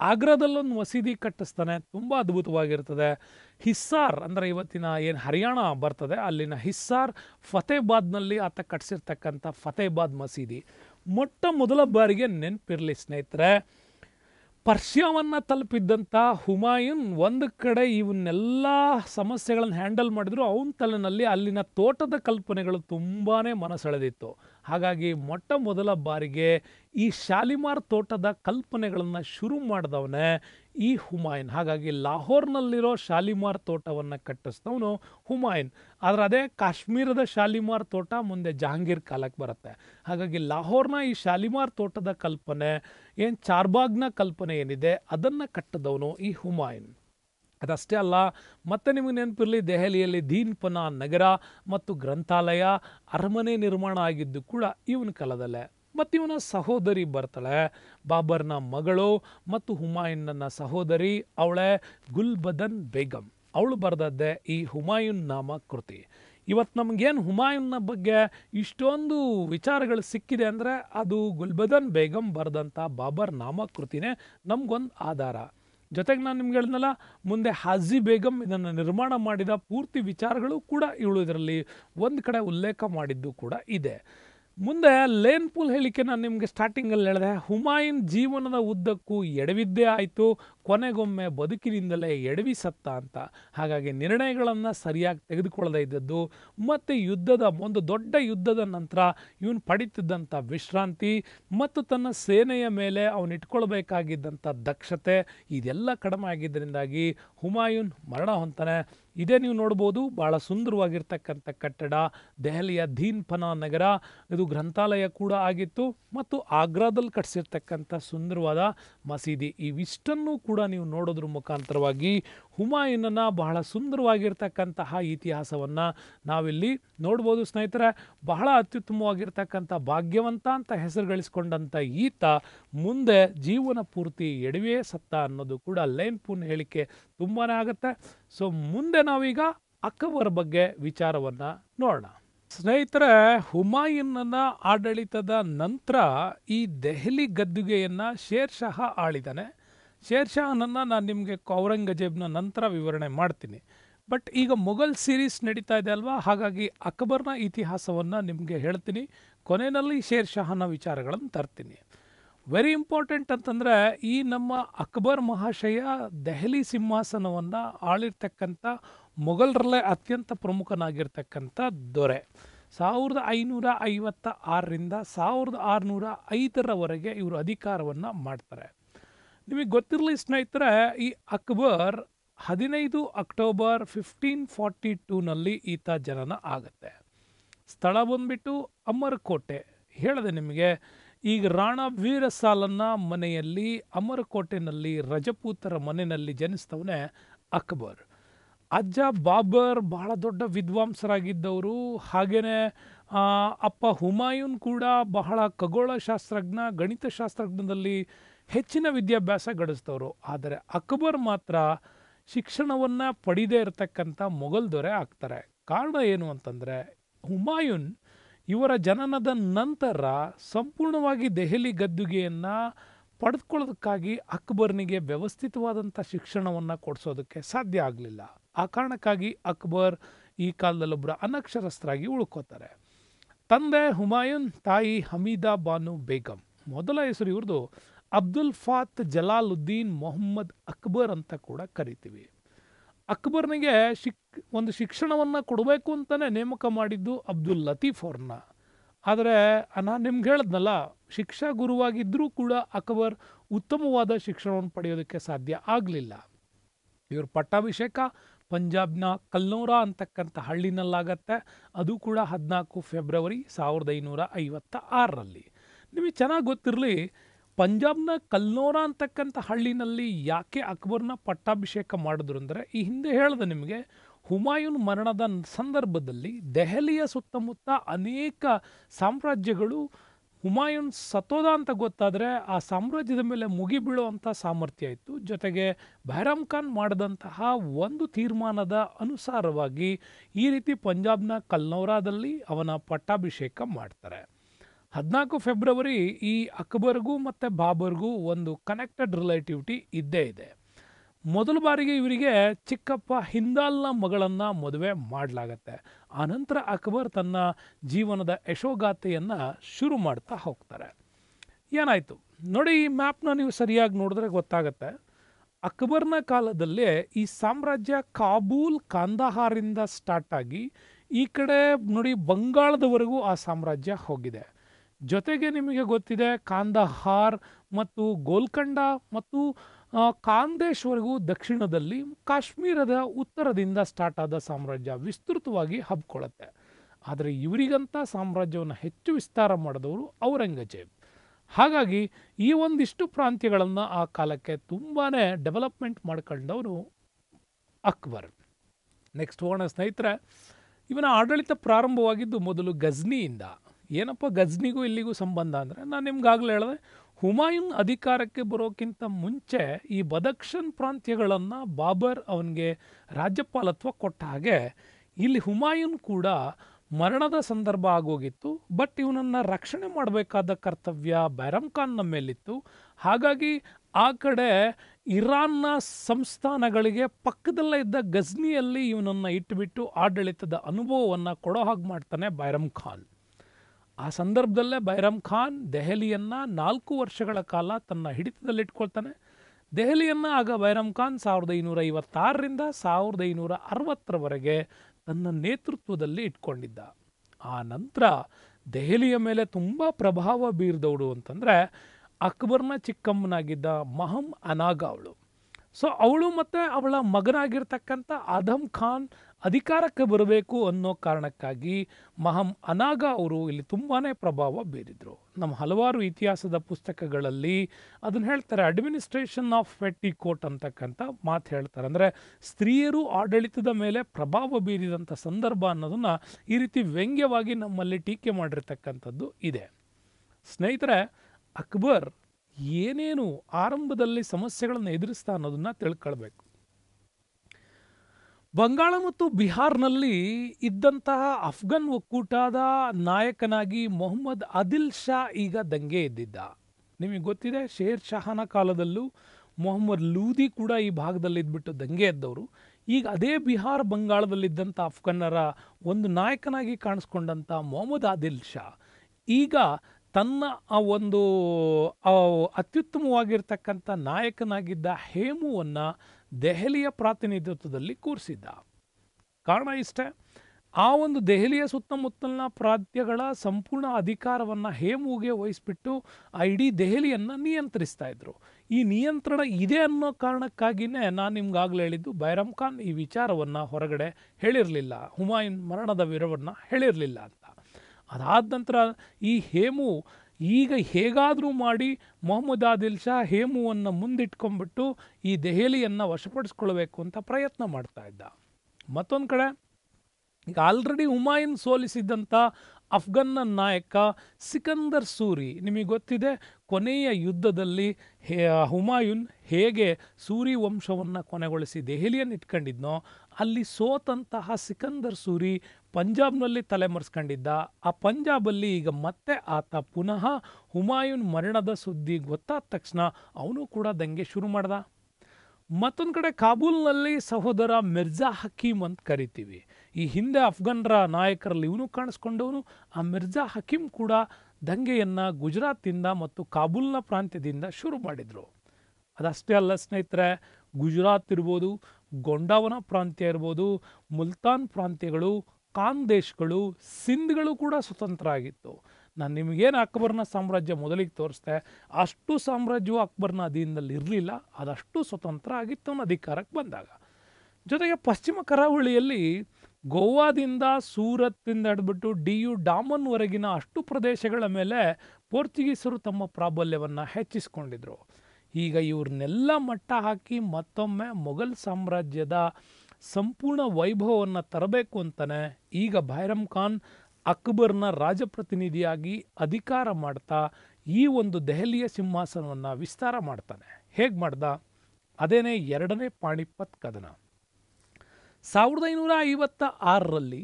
ಆಗ್ರಾದಲ್ಲೊಂದು ಮಸೀದಿ ಕಟ್ಟಿಸ್ತಾನೆ ತುಂಬ ಅದ್ಭುತವಾಗಿರ್ತದೆ ಹಿಸ್ಸಾರ್ ಅಂದರೆ ಇವತ್ತಿನ ಏನು ಹರಿಯಾಣ ಬರ್ತದೆ ಅಲ್ಲಿನ ಹಿಸ್ಸಾರ್ ಫತೇಬಾದ್ನಲ್ಲಿ ಆತ ಕಟ್ಟಿಸಿರ್ತಕ್ಕಂಥ ಫತೇಬಾದ್ ಮಸೀದಿ ಮೊಟ್ಟ ಮೊದಲ ಬಾರಿಗೆ ನೆನಪಿರಲಿ ಸ್ನೇಹಿತರೆ ಪರ್ಷ್ಯಾವನ್ನು ತಲುಪಿದ್ದಂಥ ಹುಮಾಯೂನ್ ಒಂದು ಕಡೆ ಇವನ್ನೆಲ್ಲ ಸಮಸ್ಯೆಗಳನ್ನು ಹ್ಯಾಂಡಲ್ ಮಾಡಿದ್ರು ಅವನ ತಲೆನಲ್ಲಿ ಅಲ್ಲಿನ ತೋಟದ ಕಲ್ಪನೆಗಳು ತುಂಬಾ ಮನಸೆಳೆದಿತ್ತು ಹಾಗಾಗಿ ಮೊಟ್ಟ ಮೊದಲ ಬಾರಿಗೆ ಈ ಶಾಲಿಮಾರ್ ತೋಟದ ಕಲ್ಪನೆಗಳನ್ನು ಶುರು ಮಾಡಿದವನೇ ಈ ಹುಮಾಯನ್ ಹಾಗಾಗಿ ಲಾಹೋರ್ನಲ್ಲಿರೋ ಶಾಲಿಮಾರ್ ತೋಟವನ್ನು ಕಟ್ಟಿಸ್ದವನು ಹುಮಾಯನ್ ಆದರೆ ಅದೇ ಕಾಶ್ಮೀರದ ಶಾಲಿಮಾರ್ ತೋಟ ಮುಂದೆ ಜಹಾಂಗೀರ್ ಕಾಲಕ್ಕೆ ಬರುತ್ತೆ ಹಾಗಾಗಿ ಲಾಹೋರ್ನ ಈ ಶಾಲಿಮಾರ್ ತೋಟದ ಕಲ್ಪನೆ ಏನು ಚಾರ್ಬಾಗ್ನ ಕಲ್ಪನೆ ಏನಿದೆ ಅದನ್ನು ಕಟ್ಟಿದವನು ಈ ಹುಮಾಯನ್ ಅದಷ್ಟೇ ಅಲ್ಲ ಮತ್ತೆ ನಿಮಗೆ ನೆನಪಿರಲಿ ದೆಹಲಿಯಲ್ಲಿ ದೀನ್ಪನ ನಗರ ಮತ್ತು ಗ್ರಂಥಾಲಯ ಅರಮನೆ ನಿರ್ಮಾಣ ಆಗಿದ್ದು ಕೂಡ ಇವನ ಕಾಲದಲ್ಲೇ ಮತ್ತು ಇವನ ಸಹೋದರಿ ಬರ್ತಾಳೆ ಬಾಬರ್ನ ಮಗಳು ಮತ್ತು ಹುಮಾಯೂನ್ನ ಸಹೋದರಿ ಅವಳೆ ಗುಲ್ಬದನ್ ಬೇಗಂ ಅವಳು ಬರೆದದ್ದೇ ಈ ಹುಮಾಯೂನ್ ನಾಮ ಕೃತಿ ಇವತ್ತು ನಮಗೇನು ಹುಮಾಯೂನ್ನ ಬಗ್ಗೆ ಇಷ್ಟೊಂದು ವಿಚಾರಗಳು ಸಿಕ್ಕಿದೆ ಅಂದರೆ ಅದು ಗುಲ್ಬದನ್ ಬೇಗಂ ಬರೆದಂಥ ಬಾಬರ್ ನಾಮ ಕೃತಿನೇ ನಮಗೊಂದು ಆಧಾರ ಜೊತೆಗೆ ನಾನು ನಿಮ್ಗೆ ಹೇಳಿದ್ನಲ್ಲ ಮುಂದೆ ಹಾಜಿ ಬೇಗಂ ಇದನ್ನು ನಿರ್ಮಾಣ ಮಾಡಿದ ಪೂರ್ತಿ ವಿಚಾರಗಳು ಕೂಡ ಇವಳು ಇದರಲ್ಲಿ ಒಂದು ಕಡೆ ಉಲ್ಲೇಖ ಮಾಡಿದ್ದು ಕೂಡ ಇದೆ ಮುಂದೆ ಲೇನ್ ಪುಲ್ ಹೇಳಿಕೆ ನಾನು ನಿಮಗೆ ಸ್ಟಾರ್ಟಿಂಗಲ್ಲಿ ಹೇಳಿದೆ ಹುಮಾಯೂನ್ ಜೀವನದ ಉದ್ದಕ್ಕೂ ಎಡವಿದ್ದೇ ಆಯಿತು ಕೊನೆಗೊಮ್ಮೆ ಬದುಕಿನಿಂದಲೇ ಎಡವಿ ಸತ್ತ ಅಂತ ಹಾಗಾಗಿ ನಿರ್ಣಯಗಳನ್ನು ಸರಿಯಾಗಿ ತೆಗೆದುಕೊಳ್ಳದೇ ಇದ್ದದ್ದು ಮತ್ತು ಯುದ್ಧದ ಒಂದು ದೊಡ್ಡ ಯುದ್ಧದ ನಂತರ ಇವನು ಪಡೀತಿದ್ದಂಥ ವಿಶ್ರಾಂತಿ ಮತ್ತು ತನ್ನ ಸೇನೆಯ ಮೇಲೆ ಅವನು ದಕ್ಷತೆ ಇದೆಲ್ಲ ಕಡಿಮೆ ಆಗಿದ್ದರಿಂದಾಗಿ ಹುಮಾಯೂನ್ ಮರಣ ಹೊಂತಾನೆ ಇದೇ ನೀವು ನೋಡ್ಬೋದು ಭಾಳ ಸುಂದರವಾಗಿರ್ತಕ್ಕಂಥ ಕಟ್ಟಡ ದೆಹಲಿಯ ದೀನ್ ಪನಾ ನಗರ ಇದು ಗ್ರಂಥಾಲಯ ಕೂಡ ಆಗಿತ್ತು ಮತ್ತು ಆಗ್ರಾದಲ್ಲಿ ಕಟ್ಟಿಸಿರ್ತಕ್ಕಂಥ ಸುಂದರವಾದ ಮಸೀದಿ ಇವಿಷ್ಟನ್ನು ಕೂಡ ನೀವು ನೋಡೋದ್ರ ಮುಖಾಂತರವಾಗಿ ಹುಮಾಯೂನನ್ನು ಬಹಳ ಸುಂದರವಾಗಿರ್ತಕ್ಕಂತಹ ಇತಿಹಾಸವನ್ನು ನಾವಿಲ್ಲಿ ನೋಡ್ಬೋದು ಸ್ನೇಹಿತರೆ ಬಹಳ ಅತ್ಯುತ್ತಮವಾಗಿರ್ತಕ್ಕಂಥ ಭಾಗ್ಯವಂತ ಅಂತ ಹೆಸರು ಗಳಿಸಿಕೊಂಡಂಥ ಈತ ಮುಂದೆ ಜೀವನ ಪೂರ್ತಿ ಎಡವೇ ಸತ್ತ ಅನ್ನೋದು ಕೂಡ ಲೈನ್ ಪೂನ್ ಹೇಳಿಕೆ ತುಂಬಾ ಆಗುತ್ತೆ ಸೊ ಮುಂದೆ ನಾವೀಗ ಅಕ್ಬರ್ ಬಗ್ಗೆ ವಿಚಾರವನ್ನ ನೋಡೋಣ ಸ್ನೇಹಿತರೆ ಹುಮಾಯೂನ್ನ ಆಡಳಿತದ ನಂತರ ಈ ದೆಹಲಿ ಗದ್ದುಗೆಯನ್ನು ಶೇರ್ ಶಹ ಆಳಿದಾನೆ ಶೇರ್ ಶಹನನ್ನು ನಾನು ನಿಮಗೆ ಔರಂಗಜೇಬ್ನ ನಂತರ ವಿವರಣೆ ಮಾಡ್ತೀನಿ ಬಟ್ ಈಗ ಮೊಘಲ್ ಸೀರೀಸ್ ನಡೀತಾ ಇದೆ ಅಲ್ವಾ ಹಾಗಾಗಿ ಅಕ್ಬರ್ನ ಇತಿಹಾಸವನ್ನು ನಿಮಗೆ ಹೇಳ್ತೀನಿ ಕೊನೆಯಲ್ಲಿ ಶೇರ್ ಶಹನ ವಿಚಾರಗಳನ್ನು ತರ್ತೀನಿ ವೆರಿ ಇಂಪಾರ್ಟೆಂಟ್ ಅಂತಂದರೆ ಈ ನಮ್ಮ ಅಕ್ಬರ್ ಮಹಾಶಯ ದೆಹಲಿ ಸಿಂಹಾಸನವನ್ನು ಆಳಿರ್ತಕ್ಕಂಥ ಮೊಘಲರಲ್ಲೇ ಅತ್ಯಂತ ಪ್ರಮುಖನಾಗಿರ್ತಕ್ಕಂಥ ದೊರೆ ಸಾವಿರದ ಐನೂರ ಐವತ್ತ ಆರರಿಂದ ಸಾವಿರದ ಆರುನೂರ ಐದರವರೆಗೆ ಇವರು ಅಧಿಕಾರವನ್ನು ಮಾಡ್ತಾರೆ ನಿಮಗೆ ಗೊತ್ತಿರಲಿ ಸ್ನೇಹಿತರೆ ಈ ಅಕ್ಬರ್ ಹದಿನೈದು ಅಕ್ಟೋಬರ್ ಫಿಫ್ಟೀನ್ ಫಾರ್ಟಿ ಟೂನಲ್ಲಿ ಈತ ಜನನ ಆಗುತ್ತೆ ಸ್ಥಳ ಬಂದ್ಬಿಟ್ಟು ಅಮರಕೋಟೆ ಹೇಳಿದೆ ನಿಮಗೆ ಈಗ ರಾಣ ವೀರ ಸಾಲನ್ನ ಮನೆಯಲ್ಲಿ ಅಮರಕೋಟೆನಲ್ಲಿ ರಜಪೂತರ ಮನೆಯಲ್ಲಿ ಜನಿಸ್ತವನೇ ಅಕ್ಬರ್ ಅಜ್ಜ ಬಾಬರ್ ಬಹಳ ದೊಡ್ಡ ವಿದ್ವಾಂಸರಾಗಿದ್ದವರು ಹಾಗೆಯೇ ಅಪ್ಪ ಹುಮಾಯೂನ್ ಕೂಡ ಬಹಳ ಶಾಸ್ತ್ರಜ್ಞ ಗಣಿತ ಶಾಸ್ತ್ರಜ್ಞದಲ್ಲಿ ಹೆಚ್ಚಿನ ವಿದ್ಯಾಭ್ಯಾಸ ಗಳಿಸ್ತವರು ಆದರೆ ಅಕ್ಬರ್ ಮಾತ್ರ ಶಿಕ್ಷಣವನ್ನು ಪಡೀದೇ ಇರತಕ್ಕಂಥ ಮೊಘಲ್ ದೊರೆ ಆಗ್ತಾರೆ ಕಾರಣ ಏನು ಅಂತಂದರೆ ಹುಮಾಯೂನ್ ಇವರ ಜನನದ ನಂತರ ಸಂಪೂರ್ಣವಾಗಿ ದೆಹಲಿ ಗದ್ದುಗೆಯನ್ನು ಪಡೆದುಕೊಳ್ಳೋದಕ್ಕಾಗಿ ಅಕ್ಬರ್ನಿಗೆ ವ್ಯವಸ್ಥಿತವಾದಂಥ ಶಿಕ್ಷಣವನ್ನು ಕೊಡಿಸೋದಕ್ಕೆ ಸಾಧ್ಯ ಆಗಲಿಲ್ಲ ಆ ಕಾರಣಕ್ಕಾಗಿ ಅಕ್ಬರ್ ಈ ಕಾಲದಲ್ಲೊಬ್ಬರು ಅನಕ್ಷರಸ್ಥರಾಗಿ ಉಳ್ಕೋತಾರೆ ತಂದೆ ಹುಮಾಯೂನ್ ತಾಯಿ ಹಮೀದಾ ಬಾನು ಬೇಗಂ ಮೊದಲ ಹೆಸರು ಇವ್ರದ್ದು ಅಬ್ದುಲ್ ಫಾತ್ ಜಲಾಲುದ್ದೀನ್ ಮೊಹಮ್ಮದ್ ಅಕ್ಬರ್ ಅಂತ ಕೂಡ ಕರಿತೀವಿ ಅಕ್ಬರ್ನಿಗೆ ಶಿಕ್ ಒಂದು ಶಿಕ್ಷಣವನ್ನು ಕೊಡಬೇಕು ಅಂತಲೇ ನೇಮಕ ಮಾಡಿದ್ದು ಅಬ್ದುಲ್ ಲತೀಫ್ ಅವ್ರನ್ನ ಆದರೆ ನಾನು ನಿಮ್ಗೆ ಹೇಳದ್ನಲ್ಲ ಶಿಕ್ಷಾ ಗುರುವಾಗಿದ್ದರೂ ಕೂಡ ಅಕ್ಬರ್ ಉತ್ತಮವಾದ ಶಿಕ್ಷಣವನ್ನು ಪಡೆಯೋದಕ್ಕೆ ಸಾಧ್ಯ ಆಗಲಿಲ್ಲ ಇವ್ರ ಪಟ್ಟಾಭಿಷೇಕ ಪಂಜಾಬ್ನ ಕಲ್ನೋರ ಅಂತಕ್ಕಂಥ ಹಳ್ಳಿನಲ್ಲಾಗತ್ತೆ ಅದು ಕೂಡ ಹದಿನಾಲ್ಕು ಫೆಬ್ರವರಿ ಸಾವಿರದ ಐನೂರ ಐವತ್ತ ಆರರಲ್ಲಿ ನಿಮಗೆ ಚೆನ್ನಾಗಿ ಗೊತ್ತಿರಲಿ ಪಂಜಾಬ್ನ ಕಲ್ನೋರ ಅಂತಕ್ಕಂಥ ಹಳ್ಳಿನಲ್ಲಿ ಯಾಕೆ ಅಕ್ಬರ್ನ ಪಟ್ಟಾಭಿಷೇಕ ಮಾಡಿದ್ರು ಅಂದರೆ ಈ ಹಿಂದೆ ಹೇಳಿದೆ ನಿಮಗೆ ಹುಮಾಯೂನ್ ಮರಣದ ಸಂದರ್ಭದಲ್ಲಿ ದೆಹಲಿಯ ಸುತ್ತಮುತ್ತ ಅನೇಕ ಸಾಮ್ರಾಜ್ಯಗಳು ಹುಮಾಯೂನ್ ಸತೋದ ಅಂತ ಗೊತ್ತಾದರೆ ಆ ಸಾಮ್ರಾಜ್ಯದ ಮೇಲೆ ಮುಗಿಬೀಳುವಂಥ ಸಾಮರ್ಥ್ಯ ಇತ್ತು ಜೊತೆಗೆ ಬೈರಾಮ್ ಖಾನ್ ಮಾಡಿದಂತಹ ಒಂದು ತೀರ್ಮಾನದ ಅನುಸಾರವಾಗಿ ಈ ರೀತಿ ಪಂಜಾಬ್ನ ಕಲ್ನೌರಾದಲ್ಲಿ ಅವನ ಪಟ್ಟಾಭಿಷೇಕ ಮಾಡ್ತಾರೆ ಹದಿನಾಲ್ಕು ಫೆಬ್ರವರಿ ಈ ಅಕ್ಬರ್ಗೂ ಮತ್ತು ಬಾಬರ್ಗೂ ಒಂದು ಕನೆಕ್ಟೆಡ್ ರಿಲೇಟಿವಿಟಿ ಇದ್ದೇ ಇದೆ ಮೊದಲ ಬಾರಿಗೆ ಇವರಿಗೆ ಚಿಕ್ಕಪ್ಪ ಹಿಂದಾಲ್ನ ಮಗಳನ್ನು ಮದುವೆ ಮಾಡಲಾಗತ್ತೆ ಆನಂತರ ಅಕ್ಬರ್ ತನ್ನ ಜೀವನದ ಯಶೋಗಾಥೆಯನ್ನು ಶುರು ಮಾಡ್ತಾ ಹೋಗ್ತಾರೆ ಏನಾಯಿತು ನೋಡಿ ಈ ಮ್ಯಾಪ್ನ ನೀವು ಸರಿಯಾಗಿ ನೋಡಿದ್ರೆ ಗೊತ್ತಾಗತ್ತೆ ಅಕ್ಬರ್ನ ಕಾಲದಲ್ಲೇ ಈ ಸಾಮ್ರಾಜ್ಯ ಕಾಬೂಲ್ ಕಾಂದಹಾರಿಂದ ಸ್ಟಾರ್ಟ್ ಆಗಿ ಈ ಕಡೆ ನೋಡಿ ಬಂಗಾಳದವರೆಗೂ ಆ ಸಾಮ್ರಾಜ್ಯ ಹೋಗಿದೆ ಜೊತೆಗೆ ನಿಮಗೆ ಗೊತ್ತಿದೆ ಕಾಂದಹಾರ್ ಮತ್ತು ಗೋಲ್ಕಂಡ ಮತ್ತು ಕಾಂದೇಶ್ವರಿಗೂ ದಕ್ಷಿಣದಲ್ಲಿ ಕಾಶ್ಮೀರದ ಉತ್ತರದಿಂದ ಸ್ಟಾರ್ಟ್ ಆದ ಸಾಮ್ರಾಜ್ಯ ವಿಸ್ತೃತವಾಗಿ ಹಬ್ಕೊಳ್ಳುತ್ತೆ ಆದರೆ ಇವರಿಗಂತ ಸಾಮ್ರಾಜ್ಯವನ್ನು ಹೆಚ್ಚು ವಿಸ್ತಾರ ಮಾಡಿದವರು ಔರಂಗಜೇಬ್ ಹಾಗಾಗಿ ಈ ಒಂದಿಷ್ಟು ಪ್ರಾಂತ್ಯಗಳನ್ನು ಆ ಕಾಲಕ್ಕೆ ತುಂಬಾ ಡೆವಲಪ್ಮೆಂಟ್ ಮಾಡ್ಕೊಂಡವರು ಅಕ್ಬರ್ ನೆಕ್ಸ್ಟ್ ಹೋಗೋಣ ಸ್ನೇಹಿತರೆ ಇವನ ಆಡಳಿತ ಪ್ರಾರಂಭವಾಗಿದ್ದು ಮೊದಲು ಗಜ್ನಿಯಿಂದ ಏನಪ್ಪ ಗಜ್ನಿಗೂ ಇಲ್ಲಿಗೂ ಸಂಬಂಧ ಅಂದರೆ ನಾನು ನಿಮ್ಗಾಗಲೇ ಹೇಳಿದೆ ಹುಮಾಯೂನ್ ಅಧಿಕಾರಕ್ಕೆ ಬರೋಕ್ಕಿಂತ ಮುಂಚೆ ಈ ಬದಕ್ಷನ್ ಪ್ರಾಂತ್ಯಗಳನ್ನು ಬಾಬರ್ ಅವನಿಗೆ ರಾಜ್ಯಪಾಲತ್ವ ಕೊಟ್ಟ ಹಾಗೆ ಇಲ್ಲಿ ಹುಮಾಯೂನ್ ಕೂಡ ಮರಣದ ಸಂದರ್ಭ ಆಗೋಗಿತ್ತು ಬಟ್ ಇವನನ್ನು ರಕ್ಷಣೆ ಮಾಡಬೇಕಾದ ಕರ್ತವ್ಯ ಬೈರಮ್ ಖಾನ್ನ ಮೇಲಿತ್ತು ಹಾಗಾಗಿ ಆ ಕಡೆ ಇರಾನ್ನ ಸಂಸ್ಥಾನಗಳಿಗೆ ಪಕ್ಕದಲ್ಲೇ ಇದ್ದ ಗಜ್ನಿಯಲ್ಲಿ ಇವನನ್ನು ಇಟ್ಟುಬಿಟ್ಟು ಆಡಳಿತದ ಅನುಭವವನ್ನು ಕೊಡೋ ಹಾಗೆ ಮಾಡ್ತಾನೆ ಬೈರಮ್ ಖಾನ್ ಆ ಸಂದರ್ಭದಲ್ಲೇ ಬೈರಾಮ್ ಖಾನ್ ದೆಹಲಿಯನ್ನು ನಾಲ್ಕು ವರ್ಷಗಳ ಕಾಲ ತನ್ನ ಹಿಡಿತದಲ್ಲಿಟ್ಕೊಳ್ತಾನೆ ದೆಹಲಿಯನ್ನು ಆಗ ಬೈರಾಮ್ ಖಾನ್ ಸಾವಿರದ ಐನೂರ ಐವತ್ತಾರರಿಂದ ಸಾವಿರದ ಐನೂರ ಅರವತ್ತರವರೆಗೆ ತನ್ನ ನೇತೃತ್ವದಲ್ಲಿ ಇಟ್ಕೊಂಡಿದ್ದ ಆ ನಂತರ ದೆಹಲಿಯ ಮೇಲೆ ತುಂಬ ಪ್ರಭಾವ ಬೀರಿದವಳು ಅಂತಂದರೆ ಅಕ್ಬರ್ನ ಚಿಕ್ಕಮ್ಮನಾಗಿದ್ದ ಮಹಮ್ ಅನಾಗ ಅವಳು ಸೊ ಅವಳು ಮತ್ತು ಅವಳ ಮಗನಾಗಿರ್ತಕ್ಕಂಥ ಆದಮ್ ಖಾನ್ ಅಧಿಕಾರಕ್ಕೆ ಬರಬೇಕು ಅನ್ನೋ ಕಾರಣಕ್ಕಾಗಿ ಮಹಮ್ ಅನಾಗ ಅವರು ಇಲ್ಲಿ ತುಂಬಾ ಪ್ರಭಾವ ಬೀರಿದರು ನಮ್ಮ ಹಲವಾರು ಇತಿಹಾಸದ ಪುಸ್ತಕಗಳಲ್ಲಿ ಅದನ್ನು ಹೇಳ್ತಾರೆ ಅಡ್ಮಿನಿಸ್ಟ್ರೇಷನ್ ಆಫ್ ಫೆಟ್ಟಿ ಕೋಟ್ ಅಂತಕ್ಕಂಥ ಮಾತು ಹೇಳ್ತಾರೆ ಅಂದರೆ ಸ್ತ್ರೀಯರು ಆಡಳಿತದ ಮೇಲೆ ಪ್ರಭಾವ ಬೀರಿದಂಥ ಸಂದರ್ಭ ಅನ್ನೋದನ್ನು ಈ ರೀತಿ ವ್ಯಂಗ್ಯವಾಗಿ ನಮ್ಮಲ್ಲಿ ಟೀಕೆ ಮಾಡಿರ್ತಕ್ಕಂಥದ್ದು ಇದೆ ಸ್ನೇಹಿತರೆ ಅಕ್ಬರ್ ಏನೇನು ಆರಂಭದಲ್ಲಿ ಸಮಸ್ಯೆಗಳನ್ನು ಎದುರಿಸ್ತಾ ಅನ್ನೋದನ್ನು ತಿಳ್ಕೊಳ್ಬೇಕು ಬಂಗಾಳ ಮತ್ತು ಬಿಹಾರ್ನಲ್ಲಿ ಇದ್ದಂತಹ ಅಫ್ಘನ್ ಒಕ್ಕೂಟದ ನಾಯಕನಾಗಿ ಮೊಹಮ್ಮದ್ ಆದಿಲ್ ಶಾ ಈಗ ದಂಗೆ ಎದ್ದಿದ್ದ ನಿಮಗೆ ಗೊತ್ತಿದೆ ಶೇರ್ ಶಹನ ಕಾಲದಲ್ಲೂ ಮೊಹಮ್ಮದ್ ಲೂದಿ ಕೂಡ ಈ ಭಾಗದಲ್ಲಿ ಇದ್ಬಿಟ್ಟು ದಂಗೆ ಎದ್ದವರು ಈಗ ಅದೇ ಬಿಹಾರ್ ಬಂಗಾಳದಲ್ಲಿದ್ದಂಥ ಅಫ್ಘನ್ನರ ಒಂದು ನಾಯಕನಾಗಿ ಕಾಣಿಸ್ಕೊಂಡಂಥ ಮೊಹಮ್ಮದ್ ಆದಿಲ್ ಶಾ ಈಗ ತನ್ನ ಆ ಒಂದು ಅತ್ಯುತ್ತಮವಾಗಿರ್ತಕ್ಕಂಥ ನಾಯಕನಾಗಿದ್ದ ಹೇಮುವನ್ನು ದೆಹಲಿಯ ಪ್ರಾತಿನಿಧಿತ್ವದಲ್ಲಿ ಕೂರಿಸಿದ್ದ ಕಾರಣ ಇಷ್ಟೇ ಆ ಒಂದು ದೆಹಲಿಯ ಸುತ್ತಮುತ್ತಲಿನ ಪ್ರಾಂತ್ಯಗಳ ಸಂಪೂರ್ಣ ಅಧಿಕಾರವನ್ನು ಹೇಮೂಗೆ ವಹಿಸ್ಬಿಟ್ಟು ಆ ಇಡೀ ದೆಹಲಿಯನ್ನು ನಿಯಂತ್ರಿಸ್ತಾ ಇದ್ರು ಈ ನಿಯಂತ್ರಣ ಇದೆ ಅನ್ನೋ ಕಾರಣಕ್ಕಾಗಿಯೇ ನಾನು ನಿಮ್ಗಾಗಲೇ ಹೇಳಿದ್ದು ಬೈರಾಮ್ ಖಾನ್ ಈ ವಿಚಾರವನ್ನು ಹೊರಗಡೆ ಹೇಳಿರಲಿಲ್ಲ ಹುಮಾಯೂನ್ ಮರಣದ ವಿರವನ್ನು ಹೇಳಿರಲಿಲ್ಲ ಅಂತ ಅದಾದ ನಂತರ ಈ ಹೇಮು ಈಗ ಹೇಗಾದರೂ ಮಾಡಿ ಮೊಹಮ್ಮದ್ ಆದಿಲ್ ಶಾ ಹೇಮುವನ್ನು ಮುಂದಿಟ್ಕೊಂಡ್ಬಿಟ್ಟು ಈ ದೆಹಲಿಯನ್ನು ವಶಪಡಿಸ್ಕೊಳ್ಬೇಕು ಅಂತ ಪ್ರಯತ್ನ ಮಾಡ್ತಾ ಇದ್ದ ಮತ್ತೊಂದು ಕಡೆ ಈಗ ಆಲ್ರೆಡಿ ಹುಮಾಯುನ್ ಸೋಲಿಸಿದ್ದಂಥ ಅಫ್ಘನ್ನ ನಾಯಕ ಸಿಕಂದರ್ ಸೂರಿ ನಿಮಗೆ ಗೊತ್ತಿದೆ ಕೊನೆಯ ಯುದ್ಧದಲ್ಲಿ ಹೇ ಹುಮಾಯುನ್ ಹೇಗೆ ಸೂರಿ ವಂಶವನ್ನು ಕೊನೆಗೊಳಿಸಿ ದೆಹಲಿಯನ್ನು ಇಟ್ಕೊಂಡಿದ್ನೋ ಅಲ್ಲಿ ಸೋತಂತಹ ಸಿಕಂದರ್ ಸೂರಿ ಪಂಜಾಬ್ನಲ್ಲಿ ತಲೆಮರೆಸ್ಕೊಂಡಿದ್ದ ಆ ಪಂಜಾಬಲ್ಲಿ ಈಗ ಮತ್ತೆ ಆತ ಪುನಃ ಹುಮಾಯೂನ್ ಮರಣದ ಸುದ್ದಿ ಗೊತ್ತಾದ ತಕ್ಷಣ ಅವನು ಕೂಡ ದಂಗೆ ಶುರು ಮಾಡ್ದ ಮತ್ತೊಂದು ಕಡೆ ಕಾಬೂಲ್ನಲ್ಲಿ ಸಹೋದರ ಮಿರ್ಜಾ ಹಕೀಮ್ ಅಂತ ಕರಿತೀವಿ ಈ ಹಿಂದೆ ಅಫ್ಘಾನ್ರ ನಾಯಕರಲ್ಲಿ ಇವನು ಕಾಣಿಸ್ಕೊಂಡವನು ಆ ಮಿರ್ಜಾ ಹಕೀಮ್ ಕೂಡ ದಂಗೆಯನ್ನು ಗುಜರಾತಿಂದ ಮತ್ತು ಕಾಬೂಲ್ನ ಪ್ರಾಂತ್ಯದಿಂದ ಶುರು ಮಾಡಿದರು ಅದಷ್ಟೇ ಅಲ್ಲ ಸ್ನೇಹಿತರೆ ಗುಜರಾತ್ ಇರ್ಬೋದು ಗೊಂಡಾವನ ಪ್ರಾಂತ್ಯ ಇರ್ಬೋದು ಮುಲ್ತಾನ್ ಪ್ರಾಂತ್ಯಗಳು ದೇಶ್ಗಳು ಸಿಂಧ್ಗಳು ಕೂಡ ಸ್ವತಂತ್ರ ಆಗಿತ್ತು ನಾನು ನಿಮಗೇನು ಅಕ್ಬರ್ನ ಸಾಮ್ರಾಜ್ಯ ಮೊದಲಿಗೆ ತೋರಿಸ್ದೆ ಅಷ್ಟು ಸಾಮ್ರಾಜ್ಯವು ಅಕ್ಬರ್ನ ಅಧೀನದಲ್ಲಿ ಇರಲಿಲ್ಲ ಅದಷ್ಟು ಸ್ವತಂತ್ರ ಆಗಿತ್ತು ಅನ್ನೋ ಅಧಿಕಾರಕ್ಕೆ ಬಂದಾಗ ಜೊತೆಗೆ ಪಶ್ಚಿಮ ಕರಾವಳಿಯಲ್ಲಿ ಗೋವಾದಿಂದ ಸೂರತ್ತಿಂದ ಹಿಡಿದ್ಬಿಟ್ಟು ಡಿ ಯು ಡಾಮನ್ವರೆಗಿನ ಅಷ್ಟು ಪ್ರದೇಶಗಳ ಮೇಲೆ ಪೋರ್ಚುಗೀಸರು ತಮ್ಮ ಪ್ರಾಬಲ್ಯವನ್ನು ಹೆಚ್ಚಿಸ್ಕೊಂಡಿದ್ರು ಈಗ ಇವ್ರನ್ನೆಲ್ಲ ಮಟ್ಟ ಹಾಕಿ ಮತ್ತೊಮ್ಮೆ ಮೊಘಲ್ ಸಾಮ್ರಾಜ್ಯದ ಸಂಪೂರ್ಣ ವೈಭವವನ್ನು ತರಬೇಕು ಅಂತಾನೆ ಈಗ ಭೈರಮ್ ಖಾನ್ ಅಕ್ಬರ್ನ ರಾಜಪ್ರತಿನಿಧಿಯಾಗಿ ಅಧಿಕಾರ ಮಾಡ್ತಾ ಈ ಒಂದು ದೆಹಲಿಯ ಸಿಂಹಾಸನವನ್ನು ವಿಸ್ತಾರ ಮಾಡ್ತಾನೆ ಹೇಗೆ ಮಾಡ್ದ ಅದೇನೇ ಎರಡನೇ ಪಾಣಿಪತ್ ಕದನ ಸಾವಿರದ ಐನೂರ ಐವತ್ತ ಆರರಲ್ಲಿ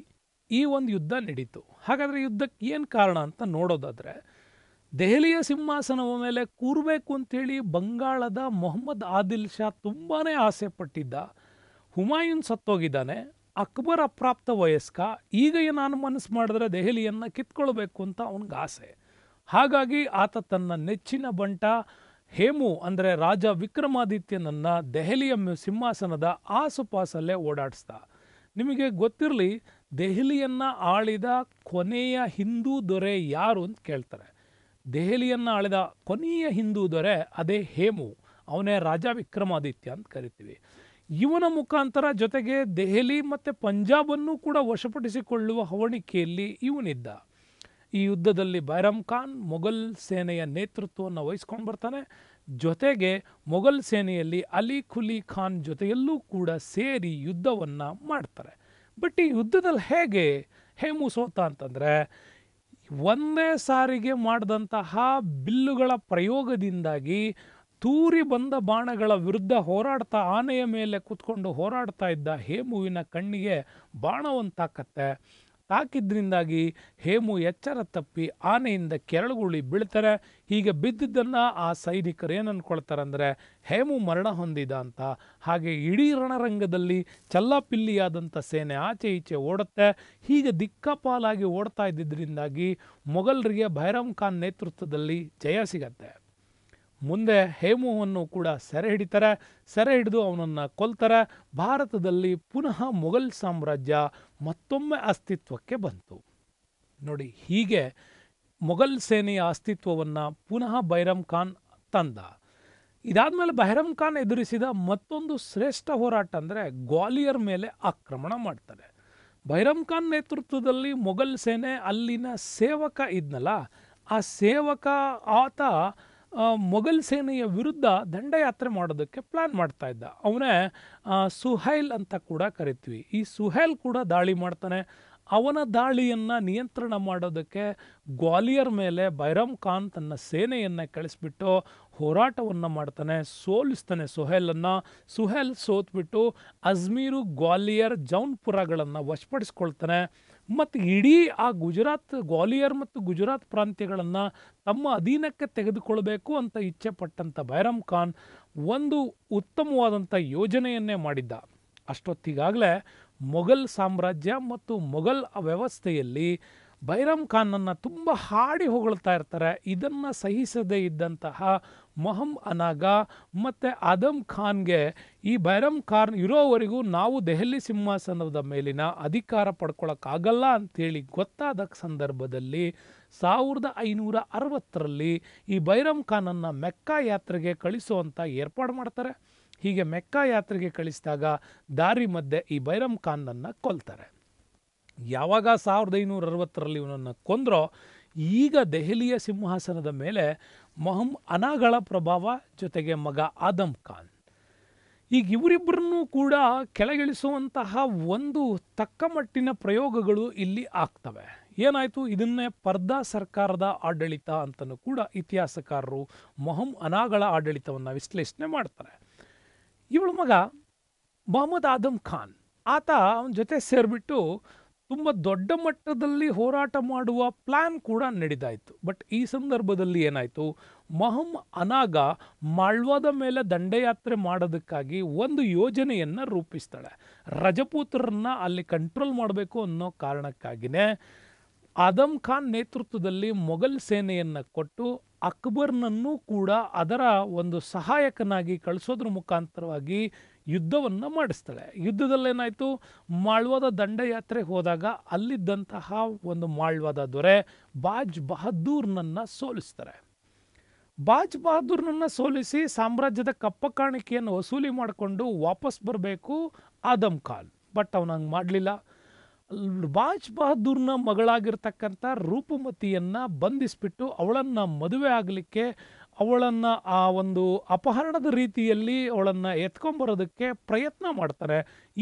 ಈ ಒಂದು ಯುದ್ಧ ನಡೀತು ಹಾಗಾದರೆ ಯುದ್ಧಕ್ಕೆ ಏನು ಕಾರಣ ಅಂತ ನೋಡೋದಾದರೆ ದೆಹಲಿಯ ಸಿಂಹಾಸನವ ಮೇಲೆ ಕೂರಬೇಕು ಅಂತೇಳಿ ಬಂಗಾಳದ ಮೊಹಮ್ಮದ್ ಆದಿಲ್ ಶಾ ತುಂಬಾ ಆಸೆ ಪಟ್ಟಿದ್ದ ಹುಮಾಯೂನ್ ಸತ್ತೋಗಿದ್ದಾನೆ ಅಕ್ಬರ್ ಅಪ್ರಾಪ್ತ ವಯಸ್ಕ ಈಗ ನಾನು ಮನಸ್ಸು ಮಾಡಿದ್ರೆ ದೆಹಲಿಯನ್ನು ಕಿತ್ಕೊಳ್ಬೇಕು ಅಂತ ಅವನಿಗೆ ಆಸೆ ಹಾಗಾಗಿ ಆತ ತನ್ನ ನೆಚ್ಚಿನ ಬಂಟ ಹೇಮು ಅಂದರೆ ರಾಜ ವಿಕ್ರಮಾದಿತ್ಯನನ್ನು ದೆಹಲಿಯ ಸಿಂಹಾಸನದ ಆಸುಪಾಸಲ್ಲೇ ಓಡಾಡಿಸ್ದ ನಿಮಗೆ ಗೊತ್ತಿರಲಿ ದೆಹಲಿಯನ್ನು ಆಳಿದ ಕೊನೆಯ ಹಿಂದೂ ದೊರೆ ಯಾರು ಅಂತ ಕೇಳ್ತಾರೆ ದೆಹಲಿಯನ್ನು ಆಳಿದ ಕೊನೆಯ ಹಿಂದೂ ದೊರೆ ಅದೇ ಹೇಮು ಅವನೇ ರಾಜ ವಿಕ್ರಮಾದಿತ್ಯ ಅಂತ ಕರಿತೀವಿ ಇವನ ಮುಖಾಂತರ ಜೊತೆಗೆ ದೆಹಲಿ ಮತ್ತು ಪಂಜಾಬನ್ನು ಕೂಡ ವಶಪಡಿಸಿಕೊಳ್ಳುವ ಹವಣಿಕೆಯಲ್ಲಿ ಇವನಿದ್ದ ಈ ಯುದ್ಧದಲ್ಲಿ ಬೈರಾಮ್ ಖಾನ್ ಮೊಘಲ್ ಸೇನೆಯ ನೇತೃತ್ವವನ್ನು ವಹಿಸ್ಕೊಂಡು ಬರ್ತಾನೆ ಜೊತೆಗೆ ಮೊಘಲ್ ಸೇನೆಯಲ್ಲಿ ಅಲಿ ಖುಲಿ ಖಾನ್ ಜೊತೆಯಲ್ಲೂ ಕೂಡ ಸೇರಿ ಯುದ್ಧವನ್ನು ಮಾಡ್ತಾರೆ ಬಟ್ ಈ ಯುದ್ಧದಲ್ಲಿ ಹೇಗೆ ಹೇಮು ಸೋತ ಅಂತಂದರೆ ಒಂದೇ ಸಾರಿಗೆ ಮಾಡಿದಂತಹ ಬಿಲ್ಲುಗಳ ಪ್ರಯೋಗದಿಂದಾಗಿ ತೂರಿ ಬಂದ ಬಾಣಗಳ ವಿರುದ್ಧ ಹೋರಾಡ್ತಾ ಆನೆಯ ಮೇಲೆ ಕೂತ್ಕೊಂಡು ಹೋರಾಡ್ತಾ ಇದ್ದ ಹೇಮುವಿನ ಕಣ್ಣಿಗೆ ಬಾಣವನ್ನು ತಾಕತ್ತೆ ತಾಕಿದ್ರಿಂದಾಗಿ ಹೇಮು ಎಚ್ಚರ ತಪ್ಪಿ ಆನೆಯಿಂದ ಕೆರಳುಗುಳಿ ಬೀಳ್ತಾರೆ ಹೀಗೆ ಬಿದ್ದಿದ್ದನ್ನು ಆ ಸೈನಿಕರು ಏನು ಅಂದರೆ ಹೇಮು ಮರಣ ಹೊಂದಿದ ಅಂತ ಹಾಗೆ ಇಡೀ ರಣರಂಗದಲ್ಲಿ ಚಲ್ಲಾಪಿಲ್ಲಿಯಾದಂಥ ಸೇನೆ ಆಚೆ ಈಚೆ ಓಡುತ್ತೆ ಹೀಗೆ ದಿಕ್ಕಪಾಲಾಗಿ ಓಡ್ತಾ ಇದ್ದಿದ್ದರಿಂದಾಗಿ ಮೊಘಲರಿಗೆ ಭೈರಮ್ ಖಾನ್ ನೇತೃತ್ವದಲ್ಲಿ ಜಯ ಸಿಗತ್ತೆ ಮುಂದೆ ಹೇಮುವನ್ನು ಕೂಡ ಸೆರೆ ಹಿಡಿತಾರೆ ಸೆರೆ ಹಿಡಿದು ಅವನನ್ನು ಕೊಲ್ತಾರೆ ಭಾರತದಲ್ಲಿ ಪುನಃ ಮೊಘಲ್ ಸಾಮ್ರಾಜ್ಯ ಮತ್ತೊಮ್ಮೆ ಅಸ್ತಿತ್ವಕ್ಕೆ ಬಂತು ನೋಡಿ ಹೀಗೆ ಮೊಘಲ್ ಸೇನೆಯ ಅಸ್ತಿತ್ವವನ್ನು ಪುನಃ ಬೈರಮ್ ಖಾನ್ ತಂದ ಇದಾದ ಮೇಲೆ ಬೈರಮ್ ಖಾನ್ ಎದುರಿಸಿದ ಮತ್ತೊಂದು ಶ್ರೇಷ್ಠ ಹೋರಾಟ ಅಂದರೆ ಗ್ವಾಲಿಯರ್ ಮೇಲೆ ಆಕ್ರಮಣ ಮಾಡ್ತಾರೆ ಬೈರಮ್ ಖಾನ್ ನೇತೃತ್ವದಲ್ಲಿ ಮೊಘಲ್ ಸೇನೆ ಅಲ್ಲಿನ ಸೇವಕ ಇದ್ನಲ್ಲ ಆ ಸೇವಕ ಆತ ಮೊಘಲ್ ಸೇನೆಯ ವಿರುದ್ಧ ದಂಡಯಾತ್ರೆ ಮಾಡೋದಕ್ಕೆ ಪ್ಲ್ಯಾನ್ ಮಾಡ್ತಾ ಇದ್ದ ಅವನೇ ಸುಹೈಲ್ ಅಂತ ಕೂಡ ಕರಿತೀವಿ ಈ ಸುಹೈಲ್ ಕೂಡ ದಾಳಿ ಮಾಡ್ತಾನೆ ಅವನ ದಾಳಿಯನ್ನು ನಿಯಂತ್ರಣ ಮಾಡೋದಕ್ಕೆ ಗ್ವಾಲಿಯರ್ ಮೇಲೆ ಬೈರಾಮ್ ಖಾನ್ ತನ್ನ ಸೇನೆಯನ್ನು ಕಳಿಸ್ಬಿಟ್ಟು ಹೋರಾಟವನ್ನು ಮಾಡ್ತಾನೆ ಸೋಲಿಸ್ತಾನೆ ಸುಹೇಲನ್ನು ಸುಹೇಲ್ ಸೋತ್ಬಿಟ್ಟು ಅಜ್ಮೀರು ಗ್ವಾಲಿಯರ್ ಜೌನ್ಪುರಗಳನ್ನು ವಶಪಡಿಸ್ಕೊಳ್ತಾನೆ ಮತ್ತು ಇಡೀ ಆ ಗುಜರಾತ್ ಗ್ವಾಲಿಯರ್ ಮತ್ತು ಗುಜರಾತ್ ಪ್ರಾಂತ್ಯಗಳನ್ನು ತಮ್ಮ ಅಧೀನಕ್ಕೆ ತೆಗೆದುಕೊಳ್ಬೇಕು ಅಂತ ಇಚ್ಛೆ ಪಟ್ಟಂಥ ಬೈರಾಮ್ ಖಾನ್ ಒಂದು ಉತ್ತಮವಾದಂಥ ಯೋಜನೆಯನ್ನೇ ಮಾಡಿದ್ದ ಅಷ್ಟೊತ್ತಿಗಾಗಲೇ ಮೊಘಲ್ ಸಾಮ್ರಾಜ್ಯ ಮತ್ತು ಮೊಘಲ್ ವ್ಯವಸ್ಥೆಯಲ್ಲಿ ಬೈರಾಮ್ ಖಾನನ್ನು ತುಂಬ ಹಾಡಿ ಹೊಗಳ್ತಾ ಇರ್ತಾರೆ ಇದನ್ನು ಸಹಿಸದೇ ಇದ್ದಂತಹ ಮೊಹಮ್ ಅನಾಗ ಮತ್ತು ಆದಮ್ ಖಾನ್ಗೆ ಈ ಬೈರಮ್ ಖಾನ್ ಇರೋವರೆಗೂ ನಾವು ದೆಹಲಿ ಸಿಂಹಾಸನದ ಮೇಲಿನ ಅಧಿಕಾರ ಪಡ್ಕೊಳ್ಳೋಕ್ಕಾಗಲ್ಲ ಅಂಥೇಳಿ ಗೊತ್ತಾದ ಸಂದರ್ಭದಲ್ಲಿ ಸಾವಿರದ ಐನೂರ ಅರವತ್ತರಲ್ಲಿ ಈ ಬೈರಮ್ ಖಾನನ್ನು ಮೆಕ್ಕ ಯಾತ್ರೆಗೆ ಕಳಿಸುವಂಥ ಏರ್ಪಾಡು ಮಾಡ್ತಾರೆ ಹೀಗೆ ಮೆಕ್ಕ ಯಾತ್ರೆಗೆ ಕಳಿಸಿದಾಗ ದಾರಿ ಮಧ್ಯೆ ಈ ಬೈರಮ್ ಖಾನನ್ನು ಕೊಲ್ತಾರೆ ಯಾವಾಗ ಸಾವಿರದ ಐನೂರ ಅರವತ್ತರಲ್ಲಿ ಇವನನ್ನು ಕೊಂದರೋ ಈಗ ದೆಹಲಿಯ ಸಿಂಹಾಸನದ ಮೇಲೆ ಮೊಹಮ್ ಅನಾಗಳ ಪ್ರಭಾವ ಜೊತೆಗೆ ಮಗ ಆದಮ್ ಖಾನ್ ಈಗ ಇವರಿಬ್ಬರನ್ನು ಕೂಡ ಕೆಳಗಿಳಿಸುವಂತಹ ಒಂದು ತಕ್ಕ ಮಟ್ಟಿನ ಪ್ರಯೋಗಗಳು ಇಲ್ಲಿ ಆಗ್ತವೆ ಏನಾಯಿತು ಇದನ್ನೇ ಪರ್ದಾ ಸರ್ಕಾರದ ಆಡಳಿತ ಅಂತಲೂ ಕೂಡ ಇತಿಹಾಸಕಾರರು ಮೊಹಮ್ ಅನಾಗಳ ಆಡಳಿತವನ್ನು ವಿಶ್ಲೇಷಣೆ ಮಾಡ್ತಾರೆ ಇವಳ ಮಗ ಮೊಹಮ್ಮದ್ ಆದಮ್ ಖಾನ್ ಆತ ಅವನ ಜೊತೆ ಸೇರಿಬಿಟ್ಟು ತುಂಬ ದೊಡ್ಡ ಮಟ್ಟದಲ್ಲಿ ಹೋರಾಟ ಮಾಡುವ ಪ್ಲ್ಯಾನ್ ಕೂಡ ನಡೀತಾ ಬಟ್ ಈ ಸಂದರ್ಭದಲ್ಲಿ ಏನಾಯಿತು ಮಹಮ್ ಅನಾಗ ಮಾಳ್ವಾದ ಮೇಲೆ ದಂಡಯಾತ್ರೆ ಮಾಡೋದಕ್ಕಾಗಿ ಒಂದು ಯೋಜನೆಯನ್ನು ರೂಪಿಸ್ತಾಳೆ ರಜಪೂತ್ರರನ್ನ ಅಲ್ಲಿ ಕಂಟ್ರೋಲ್ ಮಾಡಬೇಕು ಅನ್ನೋ ಕಾರಣಕ್ಕಾಗಿಯೇ ಆದಮ್ ಖಾನ್ ನೇತೃತ್ವದಲ್ಲಿ ಮೊಘಲ್ ಸೇನೆಯನ್ನು ಕೊಟ್ಟು ಅಕ್ಬರ್ನನ್ನು ಕೂಡ ಅದರ ಒಂದು ಸಹಾಯಕನಾಗಿ ಕಳಿಸೋದ್ರ ಮುಖಾಂತರವಾಗಿ ಯುದ್ಧವನ್ನು ಮಾಡಿಸ್ತಾಳೆ ಯುದ್ಧದಲ್ಲೇನಾಯಿತು ಮಾಳ್ವಾದ ದಂಡಯಾತ್ರೆ ಹೋದಾಗ ಅಲ್ಲಿದ್ದಂತಹ ಒಂದು ಮಾಳ್ವಾದ ದೊರೆ ಬಾಜ್ ಬಹದ್ದೂರ್ನನ್ನು ಸೋಲಿಸ್ತಾರೆ ಬಾಜ್ ಬಹದ್ದೂರ್ನನ್ನು ಸೋಲಿಸಿ ಸಾಮ್ರಾಜ್ಯದ ಕಪ್ಪ ಕಾಣಿಕೆಯನ್ನು ವಸೂಲಿ ಮಾಡಿಕೊಂಡು ವಾಪಸ್ ಬರಬೇಕು ಆದಮ್ ಖಾನ್ ಬಟ್ ಅವನಂಗೆ ಮಾಡಲಿಲ್ಲ ಬಾಜ್ ಬಹದ್ದೂರ್ನ ಮಗಳಾಗಿರ್ತಕ್ಕಂಥ ರೂಪಮತಿಯನ್ನು ಬಂಧಿಸಿಬಿಟ್ಟು ಅವಳನ್ನು ಮದುವೆ ಆಗಲಿಕ್ಕೆ ಅವಳನ್ನು ಆ ಒಂದು ಅಪಹರಣದ ರೀತಿಯಲ್ಲಿ ಅವಳನ್ನು ಎತ್ಕೊಂಬರೋದಕ್ಕೆ ಪ್ರಯತ್ನ ಮಾಡ್ತಾರೆ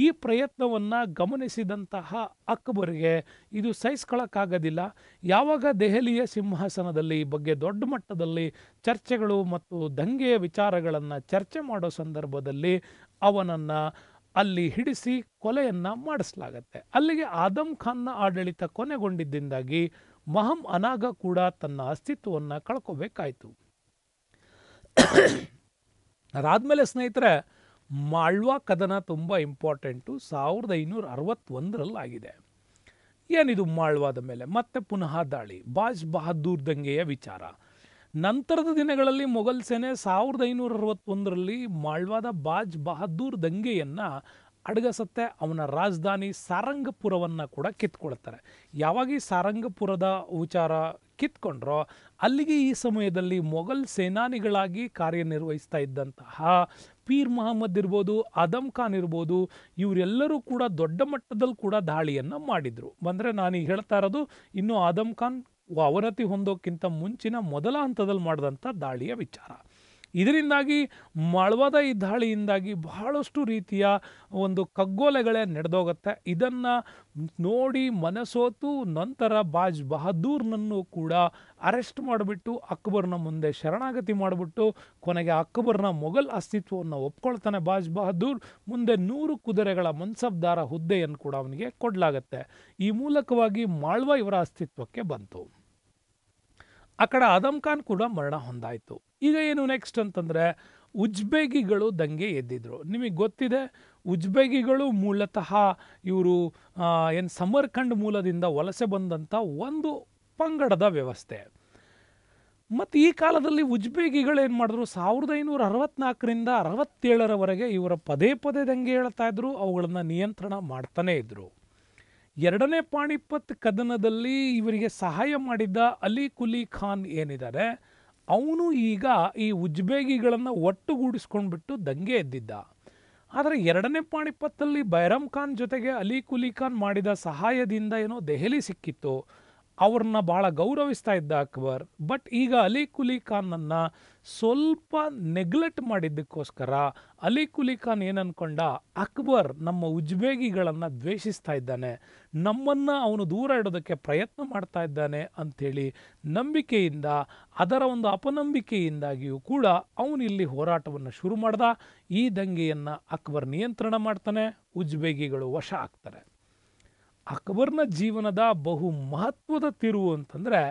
ಈ ಪ್ರಯತ್ನವನ್ನು ಗಮನಿಸಿದಂತಹ ಅಕ್ಬರಿಗೆ ಇದು ಸಹಿಸ್ಕೊಳ್ಳೋಕ್ಕಾಗೋದಿಲ್ಲ ಯಾವಾಗ ದೆಹಲಿಯ ಸಿಂಹಾಸನದಲ್ಲಿ ಈ ಬಗ್ಗೆ ದೊಡ್ಡ ಮಟ್ಟದಲ್ಲಿ ಚರ್ಚೆಗಳು ಮತ್ತು ದಂಗೆಯ ವಿಚಾರಗಳನ್ನು ಚರ್ಚೆ ಮಾಡೋ ಸಂದರ್ಭದಲ್ಲಿ ಅವನನ್ನು ಅಲ್ಲಿ ಹಿಡಿಸಿ ಕೊಲೆಯನ್ನು ಮಾಡಿಸಲಾಗತ್ತೆ ಅಲ್ಲಿಗೆ ಆದಮ್ ಖಾನ್ನ ಆಡಳಿತ ಕೊನೆಗೊಂಡಿದ್ದಿಂದಾಗಿ ಮಹಮ್ ಅನಾಗ ಕೂಡ ತನ್ನ ಅಸ್ತಿತ್ವವನ್ನು ಕಳ್ಕೋಬೇಕಾಯಿತು (coughs) ಅದಾದಮೇಲೆ ಸ್ನೇಹಿತರೆ ಮಾಳ್ವಾ ಕದನ ತುಂಬ ಇಂಪಾರ್ಟೆಂಟು ಸಾವಿರದ ಐನೂರ ಆಗಿದೆ ಏನಿದು ಮಾಳ್ವಾದ ಮೇಲೆ ಮತ್ತೆ ಪುನಃ ದಾಳಿ ಬಾಜ್ ಬಹದ್ದೂರ್ ದಂಗೆಯ ವಿಚಾರ ನಂತರದ ದಿನಗಳಲ್ಲಿ ಮೊಘಲ್ ಸೇನೆ ಸಾವಿರದ ಐನೂರ ಅರವತ್ತೊಂದರಲ್ಲಿ ಮಾಳ್ವಾದ ಬಾಜ್ ಬಹದ್ದೂರ್ ದಂಗೆಯನ್ನು ಅಡಗಸತ್ತೆ ಅವನ ರಾಜಧಾನಿ ಸಾರಂಗಪುರವನ್ನು ಕೂಡ ಕಿತ್ಕೊಳ್ತಾರೆ ಯಾವಾಗ ಈ ಸಾರಂಗಪುರದ ವಿಚಾರ ಕಿತ್ಕೊಂಡ್ರೋ ಅಲ್ಲಿಗೆ ಈ ಸಮಯದಲ್ಲಿ ಮೊಘಲ್ ಸೇನಾನಿಗಳಾಗಿ ಕಾರ್ಯನಿರ್ವಹಿಸ್ತಾ ಇದ್ದಂತಹ ಪೀರ್ ಮೊಹಮ್ಮದ್ ಇರ್ಬೋದು ಆದಮ್ ಖಾನ್ ಇರ್ಬೋದು ಇವರೆಲ್ಲರೂ ಕೂಡ ದೊಡ್ಡ ಮಟ್ಟದಲ್ಲಿ ಕೂಡ ದಾಳಿಯನ್ನು ಮಾಡಿದರು ಬಂದರೆ ನಾನು ಈಗ ಹೇಳ್ತಾ ಇರೋದು ಇನ್ನು ಆದಮ್ ಖಾನ್ ಅವನತಿ ಹೊಂದೋಕ್ಕಿಂತ ಮುಂಚಿನ ಮೊದಲ ಹಂತದಲ್ಲಿ ಮಾಡಿದಂಥ ದಾಳಿಯ ವಿಚಾರ ಇದರಿಂದಾಗಿ ಮಳವದ ಈ ದಾಳಿಯಿಂದಾಗಿ ಬಹಳಷ್ಟು ರೀತಿಯ ಒಂದು ಕಗ್ಗೋಲೆಗಳೇ ನಡೆದೋಗುತ್ತೆ ಇದನ್ನು ನೋಡಿ ಮನಸೋತು ನಂತರ ಬಾಜ್ ಬಹದ್ದೂರ್ನನ್ನು ಕೂಡ ಅರೆಸ್ಟ್ ಮಾಡಿಬಿಟ್ಟು ಅಕ್ಬರ್ನ ಮುಂದೆ ಶರಣಾಗತಿ ಮಾಡಿಬಿಟ್ಟು ಕೊನೆಗೆ ಅಕ್ಬರ್ನ ಮೊಘಲ್ ಅಸ್ತಿತ್ವವನ್ನು ಒಪ್ಕೊಳ್ತಾನೆ ಬಾಜ್ ಬಹದ್ದೂರ್ ಮುಂದೆ ನೂರು ಕುದುರೆಗಳ ಮನ್ಸಬ್ದಾರ ಹುದ್ದೆಯನ್ನು ಕೂಡ ಅವನಿಗೆ ಕೊಡಲಾಗತ್ತೆ ಈ ಮೂಲಕವಾಗಿ ಮಾಳ್ವ ಇವರ ಅಸ್ತಿತ್ವಕ್ಕೆ ಬಂತು ಆ ಕಡೆ ಆದಮ್ ಖಾನ್ ಕೂಡ ಮರಣ ಹೊಂದಾಯಿತು ಈಗ ಏನು ನೆಕ್ಸ್ಟ್ ಅಂತಂದರೆ ಉಜ್ಬೇಗಿಗಳು ದಂಗೆ ಎದ್ದಿದ್ರು ನಿಮಗೆ ಗೊತ್ತಿದೆ ಉಜ್ಬೇಗಿಗಳು ಮೂಲತಃ ಇವರು ಏನು ಸಮರ್ಖಂಡ್ ಮೂಲದಿಂದ ವಲಸೆ ಬಂದಂಥ ಒಂದು ಪಂಗಡದ ವ್ಯವಸ್ಥೆ ಮತ್ತು ಈ ಕಾಲದಲ್ಲಿ ಉಜ್ಬೇಗಿಗಳು ಏನು ಮಾಡಿದ್ರು ಸಾವಿರದ ಐನೂರ ಅರವತ್ನಾಲ್ಕರಿಂದ ಅರವತ್ತೇಳರವರೆಗೆ ಇವರ ಪದೇ ಪದೇ ದಂಗೆ ಹೇಳ್ತಾ ಇದ್ರು ಅವುಗಳನ್ನು ನಿಯಂತ್ರಣ ಮಾಡ್ತಾನೇ ಇದ್ದರು ಎರಡನೇ ಪಾಣಿಪತ್ ಕದನದಲ್ಲಿ ಇವರಿಗೆ ಸಹಾಯ ಮಾಡಿದ್ದ ಅಲಿ ಕುಲಿ ಖಾನ್ ಏನಿದ್ದಾರೆ ಅವನು ಈಗ ಈ ಉಜ್ಬೇಗಿಗಳನ್ನು ಒಟ್ಟುಗೂಡಿಸ್ಕೊಂಡ್ಬಿಟ್ಟು ದಂಗೆ ಎದ್ದಿದ್ದ ಆದರೆ ಎರಡನೇ ಪಾಣಿಪತ್ತಲ್ಲಿ ಬೈರಾಮ್ ಖಾನ್ ಜೊತೆಗೆ ಅಲಿ ಕುಲಿ ಖಾನ್ ಮಾಡಿದ ಸಹಾಯದಿಂದ ಏನೋ ದೆಹಲಿ ಸಿಕ್ಕಿತ್ತು ಅವ್ರನ್ನ ಭಾಳ ಗೌರವಿಸ್ತಾ ಇದ್ದ ಅಕ್ಬರ್ ಬಟ್ ಈಗ ಅಲಿ ಕುಲಿ ಖಾನನ್ನು ಸ್ವಲ್ಪ ನೆಗ್ಲೆಕ್ಟ್ ಮಾಡಿದ್ದಕ್ಕೋಸ್ಕರ ಅಲಿ ಕುಲಿ ಖಾನ್ ಏನನ್ಕೊಂಡ ಅಕ್ಬರ್ ನಮ್ಮ ಉಜ್ಬೇಗಿಗಳನ್ನು ದ್ವೇಷಿಸ್ತಾ ಇದ್ದಾನೆ ನಮ್ಮನ್ನು ಅವನು ದೂರ ಇಡೋದಕ್ಕೆ ಪ್ರಯತ್ನ ಮಾಡ್ತಾ ಇದ್ದಾನೆ ಅಂಥೇಳಿ ನಂಬಿಕೆಯಿಂದ ಅದರ ಒಂದು ಅಪನಂಬಿಕೆಯಿಂದಾಗಿಯೂ ಕೂಡ ಅವನಿಲ್ಲಿ ಇಲ್ಲಿ ಹೋರಾಟವನ್ನು ಶುರು ಮಾಡ್ದ ಈ ದಂಗೆಯನ್ನು ಅಕ್ಬರ್ ನಿಯಂತ್ರಣ ಮಾಡ್ತಾನೆ ಉಜ್ಬೇಗಿಗಳು ವಶ ಆಗ್ತಾರೆ ಅಕ್ಬರ್ನ ಜೀವನದ ಬಹು ಮಹತ್ವದ ತಿರುವು ಅಂತಂದರೆ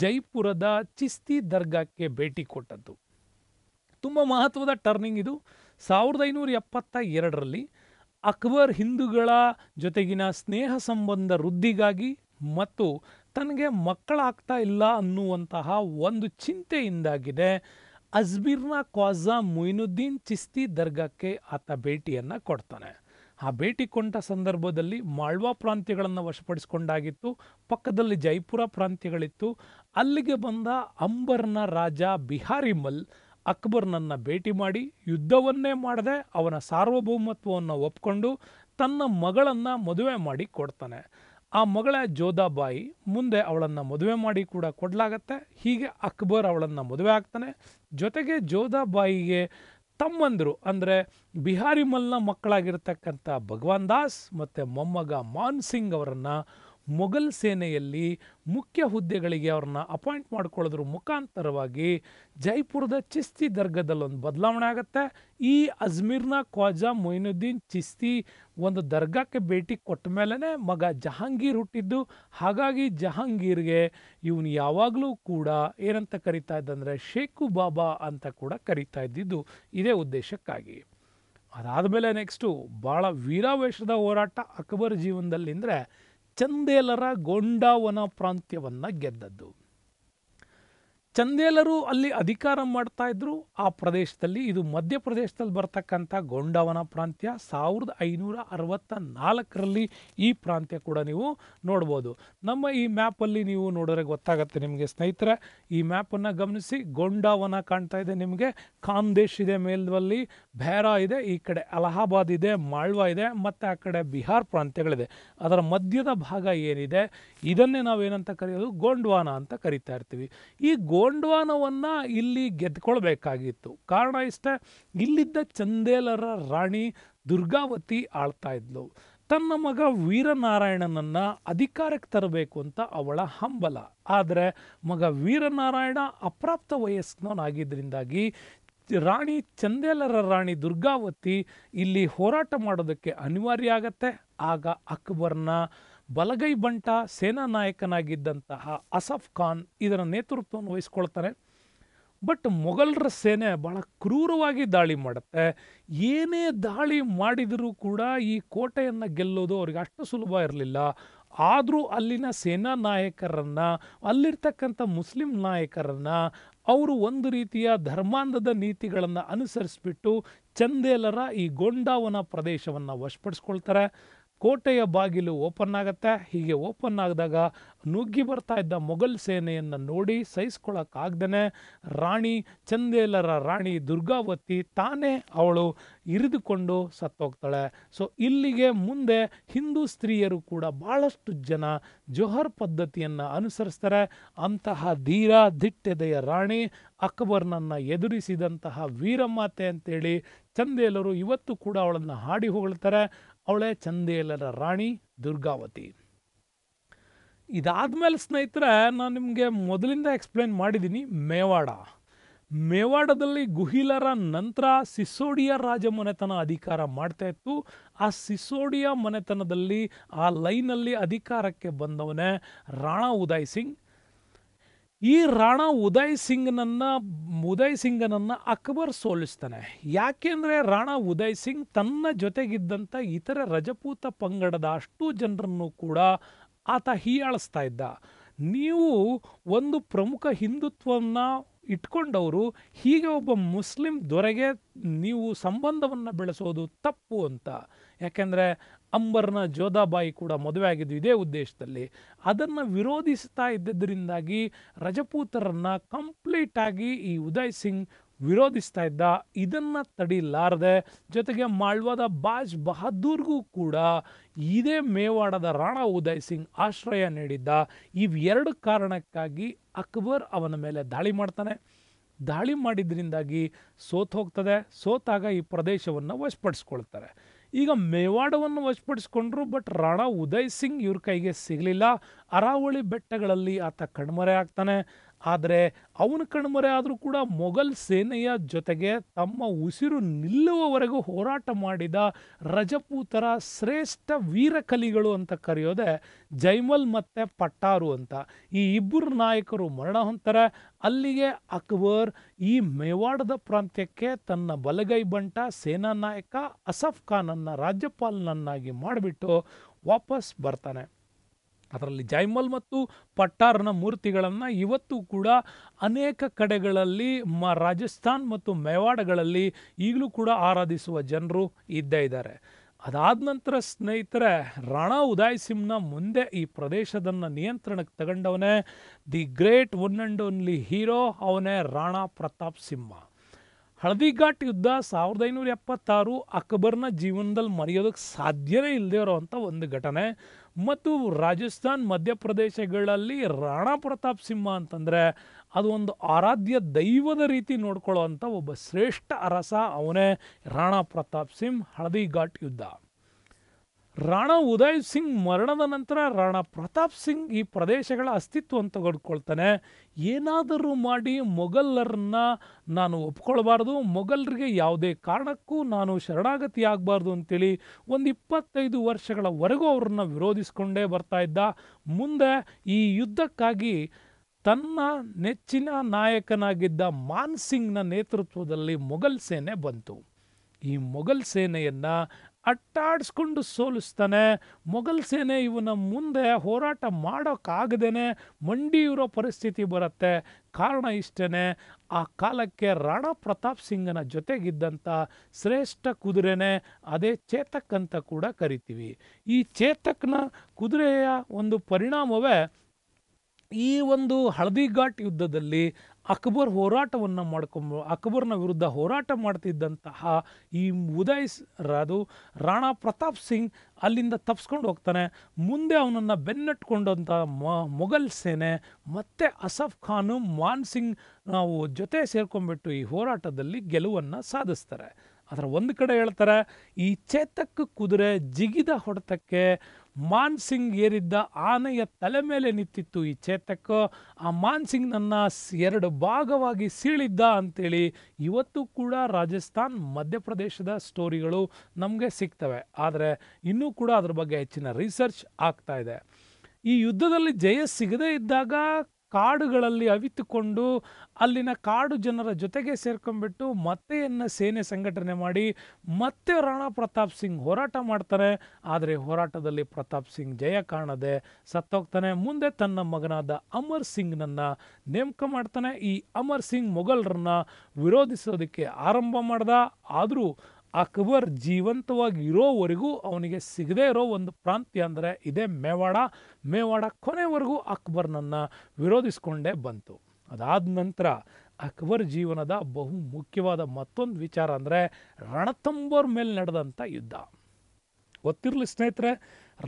ಜೈಪುರದ ಚಿಸ್ತಿ ದರ್ಗಾಕ್ಕೆ ಭೇಟಿ ಕೊಟ್ಟದ್ದು ತುಂಬ ಮಹತ್ವದ ಟರ್ನಿಂಗ್ ಇದು ಸಾವಿರದ ಐನೂರ ಎಪ್ಪತ್ತ ಎರಡರಲ್ಲಿ ಅಕ್ಬರ್ ಹಿಂದೂಗಳ ಜೊತೆಗಿನ ಸ್ನೇಹ ಸಂಬಂಧ ವೃದ್ಧಿಗಾಗಿ ಮತ್ತು ತನಗೆ ಮಕ್ಕಳಾಗ್ತಾ ಇಲ್ಲ ಅನ್ನುವಂತಹ ಒಂದು ಚಿಂತೆಯಿಂದಾಗಿದೆ ಅಜ್ಬೀರ್ನ ಖ್ವಾಜಾ ಮೊಯಿನುದ್ದೀನ್ ಚಿಸ್ತಿ ದರ್ಗಾಕ್ಕೆ ಆತ ಭೇಟಿಯನ್ನು ಕೊಡ್ತಾನೆ ಆ ಭೇಟಿ ಕೊಂಡ ಸಂದರ್ಭದಲ್ಲಿ ಮಾಳ್ವಾ ಪ್ರಾಂತ್ಯಗಳನ್ನು ವಶಪಡಿಸಿಕೊಂಡಾಗಿತ್ತು ಪಕ್ಕದಲ್ಲಿ ಜೈಪುರ ಪ್ರಾಂತ್ಯಗಳಿತ್ತು ಅಲ್ಲಿಗೆ ಬಂದ ಅಂಬರ್ನ ರಾಜ ಮಲ್ ಅಕ್ಬರ್ನನ್ನು ಭೇಟಿ ಮಾಡಿ ಯುದ್ಧವನ್ನೇ ಮಾಡದೆ ಅವನ ಸಾರ್ವಭೌಮತ್ವವನ್ನು ಒಪ್ಕೊಂಡು ತನ್ನ ಮಗಳನ್ನು ಮದುವೆ ಮಾಡಿ ಕೊಡ್ತಾನೆ ಆ ಮಗಳ ಜೋಧಾಬಾಯಿ ಮುಂದೆ ಅವಳನ್ನು ಮದುವೆ ಮಾಡಿ ಕೂಡ ಕೊಡಲಾಗತ್ತೆ ಹೀಗೆ ಅಕ್ಬರ್ ಅವಳನ್ನು ಮದುವೆ ಆಗ್ತಾನೆ ಜೊತೆಗೆ ಜೋಧಾಬಾಯಿಗೆ ತಮ್ಮಂದರು ಅಂದರೆ ಬಿಹಾರಿ ಮಲ್ನ ಮಕ್ಕಳಾಗಿರ್ತಕ್ಕಂಥ ಭಗವಾನ್ ದಾಸ್ ಮತ್ತು ಮೊಮ್ಮಗ ಮಾನ್ ಸಿಂಗ್ ಅವರನ್ನು ಮೊಘಲ್ ಸೇನೆಯಲ್ಲಿ ಮುಖ್ಯ ಹುದ್ದೆಗಳಿಗೆ ಅವ್ರನ್ನ ಅಪಾಯಿಂಟ್ ಮಾಡ್ಕೊಳ್ಳೋದ್ರ ಮುಖಾಂತರವಾಗಿ ಜೈಪುರದ ಚಿಸ್ತಿ ಒಂದು ಬದಲಾವಣೆ ಆಗುತ್ತೆ ಈ ಅಜ್ಮೀರ್ನ ಖ್ವಾಜಾ ಮೊಯಿನುದ್ದೀನ್ ಚಿಸ್ತಿ ಒಂದು ದರ್ಗಾಕ್ಕೆ ಭೇಟಿ ಕೊಟ್ಟ ಮೇಲೇ ಮಗ ಜಹಾಂಗೀರ್ ಹುಟ್ಟಿದ್ದು ಹಾಗಾಗಿ ಜಹಾಂಗೀರ್ಗೆ ಇವನು ಯಾವಾಗಲೂ ಕೂಡ ಏನಂತ ಕರಿತಾ ಇದ್ದಂದರೆ ಶೇಖು ಬಾಬಾ ಅಂತ ಕೂಡ ಕರಿತಾ ಇದ್ದಿದ್ದು ಇದೇ ಉದ್ದೇಶಕ್ಕಾಗಿ ಅದಾದಮೇಲೆ ನೆಕ್ಸ್ಟು ಭಾಳ ವೀರಾವೇಶದ ಹೋರಾಟ ಅಕ್ಬರ್ ಜೀವನದಲ್ಲಿ ಚಂದೇಲರ ಗೊಂಡಾವನ ಪ್ರಾಂತ್ಯವನ್ನು ಗೆದ್ದದ್ದು ಚಂದೇಲರು ಅಲ್ಲಿ ಅಧಿಕಾರ ಮಾಡ್ತಾ ಇದ್ರು ಆ ಪ್ರದೇಶದಲ್ಲಿ ಇದು ಮಧ್ಯಪ್ರದೇಶದಲ್ಲಿ ಬರ್ತಕ್ಕಂಥ ಗೊಂಡವನ ಪ್ರಾಂತ್ಯ ಸಾವಿರದ ಐನೂರ ಅರವತ್ತ ನಾಲ್ಕರಲ್ಲಿ ಈ ಪ್ರಾಂತ್ಯ ಕೂಡ ನೀವು ನೋಡ್ಬೋದು ನಮ್ಮ ಈ ಮ್ಯಾಪಲ್ಲಿ ನೀವು ನೋಡಿದ್ರೆ ಗೊತ್ತಾಗುತ್ತೆ ನಿಮಗೆ ಸ್ನೇಹಿತರೆ ಈ ಮ್ಯಾಪನ್ನು ಗಮನಿಸಿ ಗೊಂಡಾವನ ಕಾಣ್ತಾ ಇದೆ ನಿಮಗೆ ಖಾಂದೇಶ್ ಇದೆ ಮೇಲ್ವಲ್ಲಿ ಭೇರಾ ಇದೆ ಈ ಕಡೆ ಅಲಹಾಬಾದ್ ಇದೆ ಮಾಳ್ವಾ ಇದೆ ಮತ್ತು ಆ ಕಡೆ ಬಿಹಾರ್ ಪ್ರಾಂತ್ಯಗಳಿದೆ ಅದರ ಮಧ್ಯದ ಭಾಗ ಏನಿದೆ ಇದನ್ನೇ ನಾವೇನಂತ ಕರೆಯೋದು ಗೊಂಡ್ವಾನ ಅಂತ ಕರಿತಾ ಇರ್ತೀವಿ ಈ ಗೋ ಗೊಂಡ್ವಾನವನ್ನು ಇಲ್ಲಿ ಗೆದ್ಕೊಳ್ಬೇಕಾಗಿತ್ತು ಕಾರಣ ಇಷ್ಟೇ ಇಲ್ಲಿದ್ದ ಚಂದೇಲರ ರಾಣಿ ದುರ್ಗಾವತಿ ಆಳ್ತಾ ಇದ್ಲು ತನ್ನ ಮಗ ವೀರನಾರಾಯಣನನ್ನು ಅಧಿಕಾರಕ್ಕೆ ತರಬೇಕು ಅಂತ ಅವಳ ಹಂಬಲ ಆದರೆ ಮಗ ವೀರನಾರಾಯಣ ಅಪ್ರಾಪ್ತ ವಯಸ್ಸಿನವನಾಗಿದ್ದರಿಂದಾಗಿ ರಾಣಿ ಚಂದೇಲರ ರಾಣಿ ದುರ್ಗಾವತಿ ಇಲ್ಲಿ ಹೋರಾಟ ಮಾಡೋದಕ್ಕೆ ಅನಿವಾರ್ಯ ಆಗತ್ತೆ ಆಗ ಅಕ್ಬರ್ನ ಬಲಗೈ ಬಂಟ ಸೇನಾ ನಾಯಕನಾಗಿದ್ದಂತಹ ಅಸಫ್ ಖಾನ್ ಇದರ ನೇತೃತ್ವವನ್ನು ವಹಿಸ್ಕೊಳ್ತಾರೆ ಬಟ್ ಮೊಘಲರ ಸೇನೆ ಬಹಳ ಕ್ರೂರವಾಗಿ ದಾಳಿ ಮಾಡುತ್ತೆ ಏನೇ ದಾಳಿ ಮಾಡಿದರೂ ಕೂಡ ಈ ಕೋಟೆಯನ್ನು ಗೆಲ್ಲೋದು ಅವ್ರಿಗೆ ಅಷ್ಟು ಸುಲಭ ಇರಲಿಲ್ಲ ಆದರೂ ಅಲ್ಲಿನ ಸೇನಾ ನಾಯಕರನ್ನು ಅಲ್ಲಿರ್ತಕ್ಕಂಥ ಮುಸ್ಲಿಂ ನಾಯಕರನ್ನು ಅವರು ಒಂದು ರೀತಿಯ ಧರ್ಮಾಂಧದ ನೀತಿಗಳನ್ನು ಅನುಸರಿಸ್ಬಿಟ್ಟು ಚಂದೇಲರ ಈ ಗೊಂಡಾವನ ಪ್ರದೇಶವನ್ನು ವಶಪಡಿಸ್ಕೊಳ್ತಾರೆ ಕೋಟೆಯ ಬಾಗಿಲು ಓಪನ್ ಆಗುತ್ತೆ ಹೀಗೆ ಓಪನ್ ಆಗಿದಾಗ ನುಗ್ಗಿ ಬರ್ತಾ ಇದ್ದ ಮೊಘಲ್ ಸೇನೆಯನ್ನು ನೋಡಿ ಸಹಿಸ್ಕೊಳ್ಳೋಕ್ಕಾಗ್ದೇ ರಾಣಿ ಚಂದೇಲರ ರಾಣಿ ದುರ್ಗಾವತಿ ತಾನೇ ಅವಳು ಇರಿದುಕೊಂಡು ಸತ್ತೋಗ್ತಾಳೆ ಸೊ ಇಲ್ಲಿಗೆ ಮುಂದೆ ಹಿಂದೂ ಸ್ತ್ರೀಯರು ಕೂಡ ಭಾಳಷ್ಟು ಜನ ಜೊಹರ್ ಪದ್ಧತಿಯನ್ನು ಅನುಸರಿಸ್ತಾರೆ ಅಂತಹ ಧೀರ ದಿಟ್ಟೆದೆಯ ರಾಣಿ ಅಕ್ಬರ್ನನ್ನು ಎದುರಿಸಿದಂತಹ ವೀರಮಾತೆ ಅಂತೇಳಿ ಚಂದೇಲರು ಇವತ್ತು ಕೂಡ ಅವಳನ್ನು ಹಾಡಿ ಹೊಗಳ್ತಾರೆ ಅವಳೇ ಚಂದೇಲರ ರಾಣಿ ದುರ್ಗಾವತಿ ಇದಾದಮೇಲೆ ಸ್ನೇಹಿತರೆ ನಾನು ನಿಮಗೆ ಮೊದಲಿಂದ ಎಕ್ಸ್ಪ್ಲೇನ್ ಮಾಡಿದ್ದೀನಿ ಮೇವಾಡ ಮೇವಾಡದಲ್ಲಿ ಗುಹಿಲರ ನಂತರ ಸಿಸೋಡಿಯ ರಾಜಮನೆತನ ಅಧಿಕಾರ ಮಾಡ್ತಾ ಇತ್ತು ಆ ಸಿಸೋಡಿಯ ಮನೆತನದಲ್ಲಿ ಆ ಲೈನಲ್ಲಿ ಅಧಿಕಾರಕ್ಕೆ ಬಂದವನೇ ರಾಣಾ ಉದಯ್ ಸಿಂಗ್ ಈ ರಾಣಾ ಉದಯ್ ಸಿಂಗ್ನನ್ನ ಉದಯ್ ಸಿಂಗನನ್ನ ಅಕ್ಬರ್ ಸೋಲಿಸ್ತಾನೆ ಯಾಕೆಂದರೆ ರಾಣಾ ಉದಯ್ ಸಿಂಗ್ ತನ್ನ ಜೊತೆಗಿದ್ದಂಥ ಇತರ ರಜಪೂತ ಪಂಗಡದ ಅಷ್ಟು ಜನರನ್ನು ಕೂಡ ಆತ ಹೀಯಾಳಿಸ್ತಾ ಇದ್ದ ನೀವು ಒಂದು ಪ್ರಮುಖ ಹಿಂದುತ್ವವನ್ನು ಇಟ್ಕೊಂಡವರು ಹೀಗೆ ಒಬ್ಬ ಮುಸ್ಲಿಂ ದೊರೆಗೆ ನೀವು ಸಂಬಂಧವನ್ನು ಬೆಳೆಸೋದು ತಪ್ಪು ಅಂತ ಯಾಕೆಂದರೆ ಅಂಬರ್ನ ಜೋಧಾಬಾಯಿ ಕೂಡ ಮದುವೆ ಆಗಿದ್ದು ಇದೇ ಉದ್ದೇಶದಲ್ಲಿ ಅದನ್ನು ವಿರೋಧಿಸ್ತಾ ಇದ್ದದ್ದರಿಂದಾಗಿ ರಜಪೂತರನ್ನು ಕಂಪ್ಲೀಟಾಗಿ ಈ ಉದಯ್ ಸಿಂಗ್ ವಿರೋಧಿಸ್ತಾ ಇದ್ದ ಇದನ್ನು ತಡಿಲಾರದೆ ಜೊತೆಗೆ ಮಾಳ್ವಾದ ಬಾಜ್ ಬಹದ್ದೂರ್ಗೂ ಕೂಡ ಇದೇ ಮೇವಾಡದ ರಾಣಾ ಉದಯ್ ಸಿಂಗ್ ಆಶ್ರಯ ನೀಡಿದ್ದ ಇವೆರಡು ಕಾರಣಕ್ಕಾಗಿ ಅಕ್ಬರ್ ಅವನ ಮೇಲೆ ದಾಳಿ ಮಾಡ್ತಾನೆ ದಾಳಿ ಮಾಡಿದ್ರಿಂದಾಗಿ ಸೋತು ಹೋಗ್ತದೆ ಸೋತಾಗ ಈ ಪ್ರದೇಶವನ್ನು ವಶಪಡಿಸ್ಕೊಳ್ತಾರೆ ಈಗ ಮೇವಾಡವನ್ನು ವಶಪಡಿಸಿಕೊಂಡ್ರು ಬಟ್ ರಾಣಾ ಉದಯ್ ಸಿಂಗ್ ಇವ್ರ ಕೈಗೆ ಸಿಗಲಿಲ್ಲ ಅರಾವಳಿ ಬೆಟ್ಟಗಳಲ್ಲಿ ಆತ ಕಣ್ಮರೆ ಆಗ್ತಾನೆ ಆದರೆ ಅವನ ಕಣ್ಮರೆ ಆದರೂ ಕೂಡ ಮೊಘಲ್ ಸೇನೆಯ ಜೊತೆಗೆ ತಮ್ಮ ಉಸಿರು ನಿಲ್ಲುವವರೆಗೂ ಹೋರಾಟ ಮಾಡಿದ ರಜಪೂತರ ಶ್ರೇಷ್ಠ ವೀರಕಲಿಗಳು ಅಂತ ಕರೆಯೋದೆ ಜೈಮಲ್ ಮತ್ತು ಪಟ್ಟಾರು ಅಂತ ಈ ಇಬ್ಬರು ನಾಯಕರು ಮರಣ ಹೊಂತಾರೆ ಅಲ್ಲಿಗೆ ಅಕ್ಬರ್ ಈ ಮೇವಾಡದ ಪ್ರಾಂತ್ಯಕ್ಕೆ ತನ್ನ ಬಲಗೈ ಬಂಟ ಸೇನಾ ನಾಯಕ ಅಸಫ್ ಖಾನನ್ನು ರಾಜ್ಯಪಾಲನನ್ನಾಗಿ ಮಾಡಿಬಿಟ್ಟು ವಾಪಸ್ ಬರ್ತಾನೆ ಅದರಲ್ಲಿ ಜೈಮಲ್ ಮತ್ತು ಪಟ್ಟಾರ್ನ ಮೂರ್ತಿಗಳನ್ನು ಇವತ್ತು ಕೂಡ ಅನೇಕ ಕಡೆಗಳಲ್ಲಿ ಮ ರಾಜಸ್ಥಾನ್ ಮತ್ತು ಮೇವಾಡಗಳಲ್ಲಿ ಈಗಲೂ ಕೂಡ ಆರಾಧಿಸುವ ಜನರು ಇದ್ದೇ ಇದ್ದಾರೆ ಅದಾದ ನಂತರ ಸ್ನೇಹಿತರೆ ರಾಣಾ ಉದಯ್ ಸಿಂಹನ ಮುಂದೆ ಈ ಪ್ರದೇಶದನ್ನು ನಿಯಂತ್ರಣಕ್ಕೆ ತಗೊಂಡವನೇ the great one and only hero ಅವನೇ ರಾಣಾ ಪ್ರತಾಪ್ ಸಿಂಹ ಘಾಟ್ ಯುದ್ಧ ಸಾವಿರದ ಐನೂರ ಎಪ್ಪತ್ತಾರು ಅಕ್ಬರ್ನ ಜೀವನದಲ್ಲಿ ಮರೆಯೋದಕ್ಕೆ ಸಾಧ್ಯವೇ ಇಲ್ಲದೇ ಇರೋವಂಥ ಒಂದು ಘಟನೆ ಮತ್ತು ರಾಜಸ್ಥಾನ್ ಮಧ್ಯಪ್ರದೇಶಗಳಲ್ಲಿ ರಾಣಾ ಪ್ರತಾಪ್ ಸಿಂಹ ಅಂತಂದರೆ ಅದು ಒಂದು ಆರಾಧ್ಯ ದೈವದ ರೀತಿ ನೋಡ್ಕೊಳ್ಳೋ ಒಬ್ಬ ಶ್ರೇಷ್ಠ ಅರಸ ಅವನೇ ರಾಣಾ ಪ್ರತಾಪ್ ಸಿಂಹ ಹಳದಿ ಘಾಟ್ ಯುದ್ಧ ರಾಣಾ ಉದಯ್ ಸಿಂಗ್ ಮರಣದ ನಂತರ ರಾಣಾ ಪ್ರತಾಪ್ ಸಿಂಗ್ ಈ ಪ್ರದೇಶಗಳ ಅಸ್ತಿತ್ವವನ್ನು ತೆಗೆದುಕೊಳ್ತಾನೆ ಏನಾದರೂ ಮಾಡಿ ಮೊಘಲ್ಲರನ್ನ ನಾನು ಒಪ್ಕೊಳ್ಬಾರ್ದು ಮೊಘಲರಿಗೆ ಯಾವುದೇ ಕಾರಣಕ್ಕೂ ನಾನು ಶರಣಾಗತಿ ಆಗಬಾರ್ದು ಅಂತೇಳಿ ಒಂದು ಇಪ್ಪತ್ತೈದು ವರ್ಷಗಳವರೆಗೂ ಅವ್ರನ್ನ ವಿರೋಧಿಸ್ಕೊಂಡೇ ಬರ್ತಾ ಇದ್ದ ಮುಂದೆ ಈ ಯುದ್ಧಕ್ಕಾಗಿ ತನ್ನ ನೆಚ್ಚಿನ ನಾಯಕನಾಗಿದ್ದ ಮಾನ್ ಸಿಂಗ್ನ ನೇತೃತ್ವದಲ್ಲಿ ಮೊಘಲ್ ಸೇನೆ ಬಂತು ಈ ಮೊಘಲ್ ಸೇನೆಯನ್ನು ಅಟ್ಟಾಡಿಸ್ಕೊಂಡು ಸೋಲಿಸ್ತಾನೆ ಮೊಘಲ್ ಸೇನೆ ಇವನ ಮುಂದೆ ಹೋರಾಟ ಮಾಡೋಕ್ಕಾಗದೇ ಮಂಡಿಯಿರೋ ಪರಿಸ್ಥಿತಿ ಬರುತ್ತೆ ಕಾರಣ ಇಷ್ಟೇ ಆ ಕಾಲಕ್ಕೆ ರಾಣಾ ಪ್ರತಾಪ್ ಸಿಂಗನ ಜೊತೆಗಿದ್ದಂಥ ಶ್ರೇಷ್ಠ ಕುದುರೆನೇ ಅದೇ ಚೇತಕ್ ಅಂತ ಕೂಡ ಕರಿತೀವಿ ಈ ಚೇತಕ್ನ ಕುದುರೆಯ ಒಂದು ಪರಿಣಾಮವೇ ಈ ಒಂದು ಹಳದಿಘಾಟ್ ಯುದ್ಧದಲ್ಲಿ ಅಕ್ಬರ್ ಹೋರಾಟವನ್ನು ಮಾಡ್ಕೊಂಬ ಅಕ್ಬರ್ನ ವಿರುದ್ಧ ಹೋರಾಟ ಮಾಡ್ತಿದ್ದಂತಹ ಈ ಉದಯ್ ರಾದು ರಾಣಾ ಪ್ರತಾಪ್ ಸಿಂಗ್ ಅಲ್ಲಿಂದ ತಪ್ಸ್ಕೊಂಡು ಹೋಗ್ತಾನೆ ಮುಂದೆ ಅವನನ್ನು ಬೆನ್ನಟ್ಕೊಂಡಂಥ ಮೊಘಲ್ ಸೇನೆ ಮತ್ತೆ ಅಸಫ್ ಖಾನು ಮಾನ್ ಸಿಂಗ್ ನಾವು ಜೊತೆ ಸೇರ್ಕೊಂಡ್ಬಿಟ್ಟು ಈ ಹೋರಾಟದಲ್ಲಿ ಗೆಲುವನ್ನು ಸಾಧಿಸ್ತಾರೆ ಆದರೆ ಒಂದು ಕಡೆ ಹೇಳ್ತಾರೆ ಈ ಚೇತಕ್ ಕುದುರೆ ಜಿಗಿದ ಹೊಡೆತಕ್ಕೆ ಮಾನ್ ಸಿಂಗ್ ಏರಿದ್ದ ಆನೆಯ ತಲೆ ಮೇಲೆ ನಿಂತಿತ್ತು ಈ ಚೇತಕ್ ಆ ಮಾನ್ ನನ್ನ ಎರಡು ಭಾಗವಾಗಿ ಸೀಳಿದ್ದ ಅಂತೇಳಿ ಇವತ್ತು ಕೂಡ ರಾಜಸ್ಥಾನ್ ಮಧ್ಯಪ್ರದೇಶದ ಸ್ಟೋರಿಗಳು ನಮಗೆ ಸಿಗ್ತವೆ ಆದರೆ ಇನ್ನೂ ಕೂಡ ಅದ್ರ ಬಗ್ಗೆ ಹೆಚ್ಚಿನ ರಿಸರ್ಚ್ ಆಗ್ತಾ ಇದೆ ಈ ಯುದ್ಧದಲ್ಲಿ ಜಯ ಸಿಗದೇ ಇದ್ದಾಗ ಕಾಡುಗಳಲ್ಲಿ ಅವಿತುಕೊಂಡು ಅಲ್ಲಿನ ಕಾಡು ಜನರ ಜೊತೆಗೆ ಸೇರ್ಕೊಂಡ್ಬಿಟ್ಟು ಮತ್ತೆಯನ್ನು ಸೇನೆ ಸಂಘಟನೆ ಮಾಡಿ ಮತ್ತೆ ರಾಣಾ ಪ್ರತಾಪ್ ಸಿಂಗ್ ಹೋರಾಟ ಮಾಡ್ತಾರೆ ಆದರೆ ಹೋರಾಟದಲ್ಲಿ ಪ್ರತಾಪ್ ಸಿಂಗ್ ಜಯ ಕಾಣದೆ ಸತ್ತೋಗ್ತಾನೆ ಮುಂದೆ ತನ್ನ ಮಗನಾದ ಅಮರ್ ಸಿಂಗ್ನನ್ನು ನೇಮಕ ಮಾಡ್ತಾನೆ ಈ ಅಮರ್ ಸಿಂಗ್ ಮೊಘಲ್ರನ್ನ ವಿರೋಧಿಸೋದಕ್ಕೆ ಆರಂಭ ಮಾಡ್ದ ಆದರೂ ಅಕ್ಬರ್ ಜೀವಂತವಾಗಿ ಇರೋವರೆಗೂ ಅವನಿಗೆ ಸಿಗದೇ ಇರೋ ಒಂದು ಪ್ರಾಂತ್ಯ ಅಂದರೆ ಇದೇ ಮೇವಾಡ ಮೇವಾಡ ಕೊನೆವರೆಗೂ ಅಕ್ಬರ್ನನ್ನು ವಿರೋಧಿಸ್ಕೊಂಡೇ ಬಂತು ಅದಾದ ನಂತರ ಅಕ್ಬರ್ ಜೀವನದ ಬಹು ಮುಖ್ಯವಾದ ಮತ್ತೊಂದು ವಿಚಾರ ಅಂದರೆ ರಣತಂಬೋರ್ ಮೇಲೆ ನಡೆದಂಥ ಯುದ್ಧ ಗೊತ್ತಿರಲಿ ಸ್ನೇಹಿತರೆ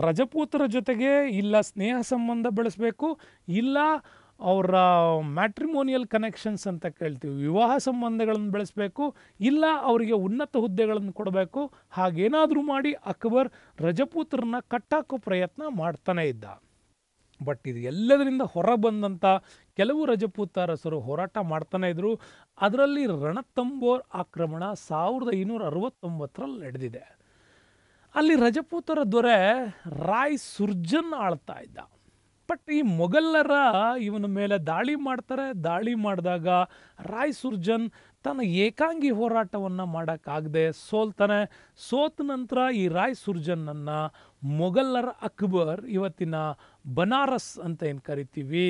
ರಜಪೂತರ ಜೊತೆಗೆ ಇಲ್ಲ ಸ್ನೇಹ ಸಂಬಂಧ ಬೆಳೆಸಬೇಕು ಇಲ್ಲ ಅವರ ಮ್ಯಾಟ್ರಿಮೋನಿಯಲ್ ಕನೆಕ್ಷನ್ಸ್ ಅಂತ ಕೇಳ್ತೀವಿ ವಿವಾಹ ಸಂಬಂಧಗಳನ್ನು ಬೆಳೆಸಬೇಕು ಇಲ್ಲ ಅವರಿಗೆ ಉನ್ನತ ಹುದ್ದೆಗಳನ್ನು ಕೊಡಬೇಕು ಹಾಗೇನಾದರೂ ಮಾಡಿ ಅಕ್ಬರ್ ರಜಪೂತ್ರನ ಕಟ್ಟಾಕೋ ಪ್ರಯತ್ನ ಮಾಡ್ತಾನೇ ಇದ್ದ ಬಟ್ ಇದು ಎಲ್ಲದರಿಂದ ಹೊರ ಬಂದಂಥ ಕೆಲವು ರಜಪೂತರಸರು ಹೋರಾಟ ಮಾಡ್ತಾನೆ ಇದ್ದರು ಅದರಲ್ಲಿ ರಣತಂಬೋರ್ ಆಕ್ರಮಣ ಸಾವಿರದ ಐನೂರ ಅರವತ್ತೊಂಬತ್ತರಲ್ಲಿ ನಡೆದಿದೆ ಅಲ್ಲಿ ರಜಪೂತರ ದೊರೆ ರಾಯ್ ಸುರ್ಜನ್ ಆಳ್ತಾ ಇದ್ದ ಬಟ್ ಈ ಮೊಘಲ್ಲರ ಇವನ ಮೇಲೆ ದಾಳಿ ಮಾಡ್ತಾರೆ ದಾಳಿ ಮಾಡಿದಾಗ ರಾಯ್ ಸುರ್ಜನ್ ತನ್ನ ಏಕಾಂಗಿ ಹೋರಾಟವನ್ನು ಮಾಡೋಕ್ಕಾಗದೆ ಸೋಲ್ತಾನೆ ಸೋತ ನಂತರ ಈ ರಾಯ್ ಸುರ್ಜನ್ನನ್ನು ಮೊಘಲರ ಅಕ್ಬರ್ ಇವತ್ತಿನ ಬನಾರಸ್ ಅಂತ ಏನು ಕರಿತೀವಿ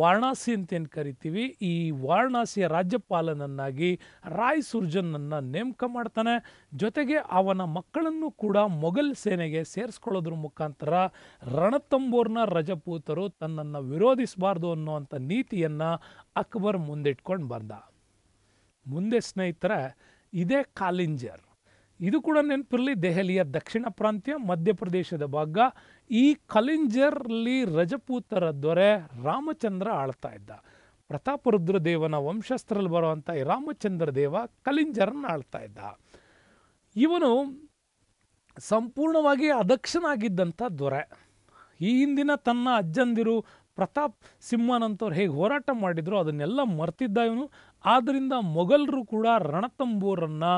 ವಾರಣಾಸಿ ಅಂತ ಏನು ಕರಿತೀವಿ ಈ ವಾರಣಾಸಿಯ ರಾಜ್ಯಪಾಲನನ್ನಾಗಿ ರಾಯ್ ಸುರ್ಜನ್ನನ್ನು ನೇಮಕ ಮಾಡ್ತಾನೆ ಜೊತೆಗೆ ಅವನ ಮಕ್ಕಳನ್ನು ಕೂಡ ಮೊಘಲ್ ಸೇನೆಗೆ ಸೇರಿಸ್ಕೊಳ್ಳೋದ್ರ ಮುಖಾಂತರ ರಣತಂಬೋರ್ನ ರಜಪೂತರು ತನ್ನನ್ನು ವಿರೋಧಿಸಬಾರ್ದು ಅನ್ನೋ ಅಂಥ ನೀತಿಯನ್ನು ಅಕ್ಬರ್ ಮುಂದಿಟ್ಕೊಂಡು ಬಂದ ಮುಂದೆ ಸ್ನೇಹಿತರ ಇದೇ ಕಾಲಿಂಜರ್ ಇದು ಕೂಡ ನೆನಪಿರಲಿ ದೆಹಲಿಯ ದಕ್ಷಿಣ ಪ್ರಾಂತ್ಯ ಮಧ್ಯಪ್ರದೇಶದ ಭಾಗ ಈ ಕಲಿಂಜರ್ಲಿ ರಜಪೂತರ ದೊರೆ ರಾಮಚಂದ್ರ ಆಳ್ತಾ ಇದ್ದ ಪ್ರತಾಪರುದ್ರ ದೇವನ ವಂಶಸ್ಥರಲ್ಲಿ ಬರುವಂಥ ಈ ರಾಮಚಂದ್ರ ದೇವ ಕಲಿಂಜರನ್ನ ಆಳ್ತಾ ಇದ್ದ ಇವನು ಸಂಪೂರ್ಣವಾಗಿ ಅದಕ್ಷನಾಗಿದ್ದಂಥ ದೊರೆ ಈ ಹಿಂದಿನ ತನ್ನ ಅಜ್ಜಂದಿರು ಪ್ರತಾಪ್ ಸಿಂಹನಂತವ್ರು ಹೇಗೆ ಹೋರಾಟ ಮಾಡಿದ್ರು ಅದನ್ನೆಲ್ಲ ಮರ್ತಿದ್ದ ಇವನು ಆದ್ದರಿಂದ ಮೊಘಲರು ಕೂಡ ರಣತಂಬೂರನ್ನು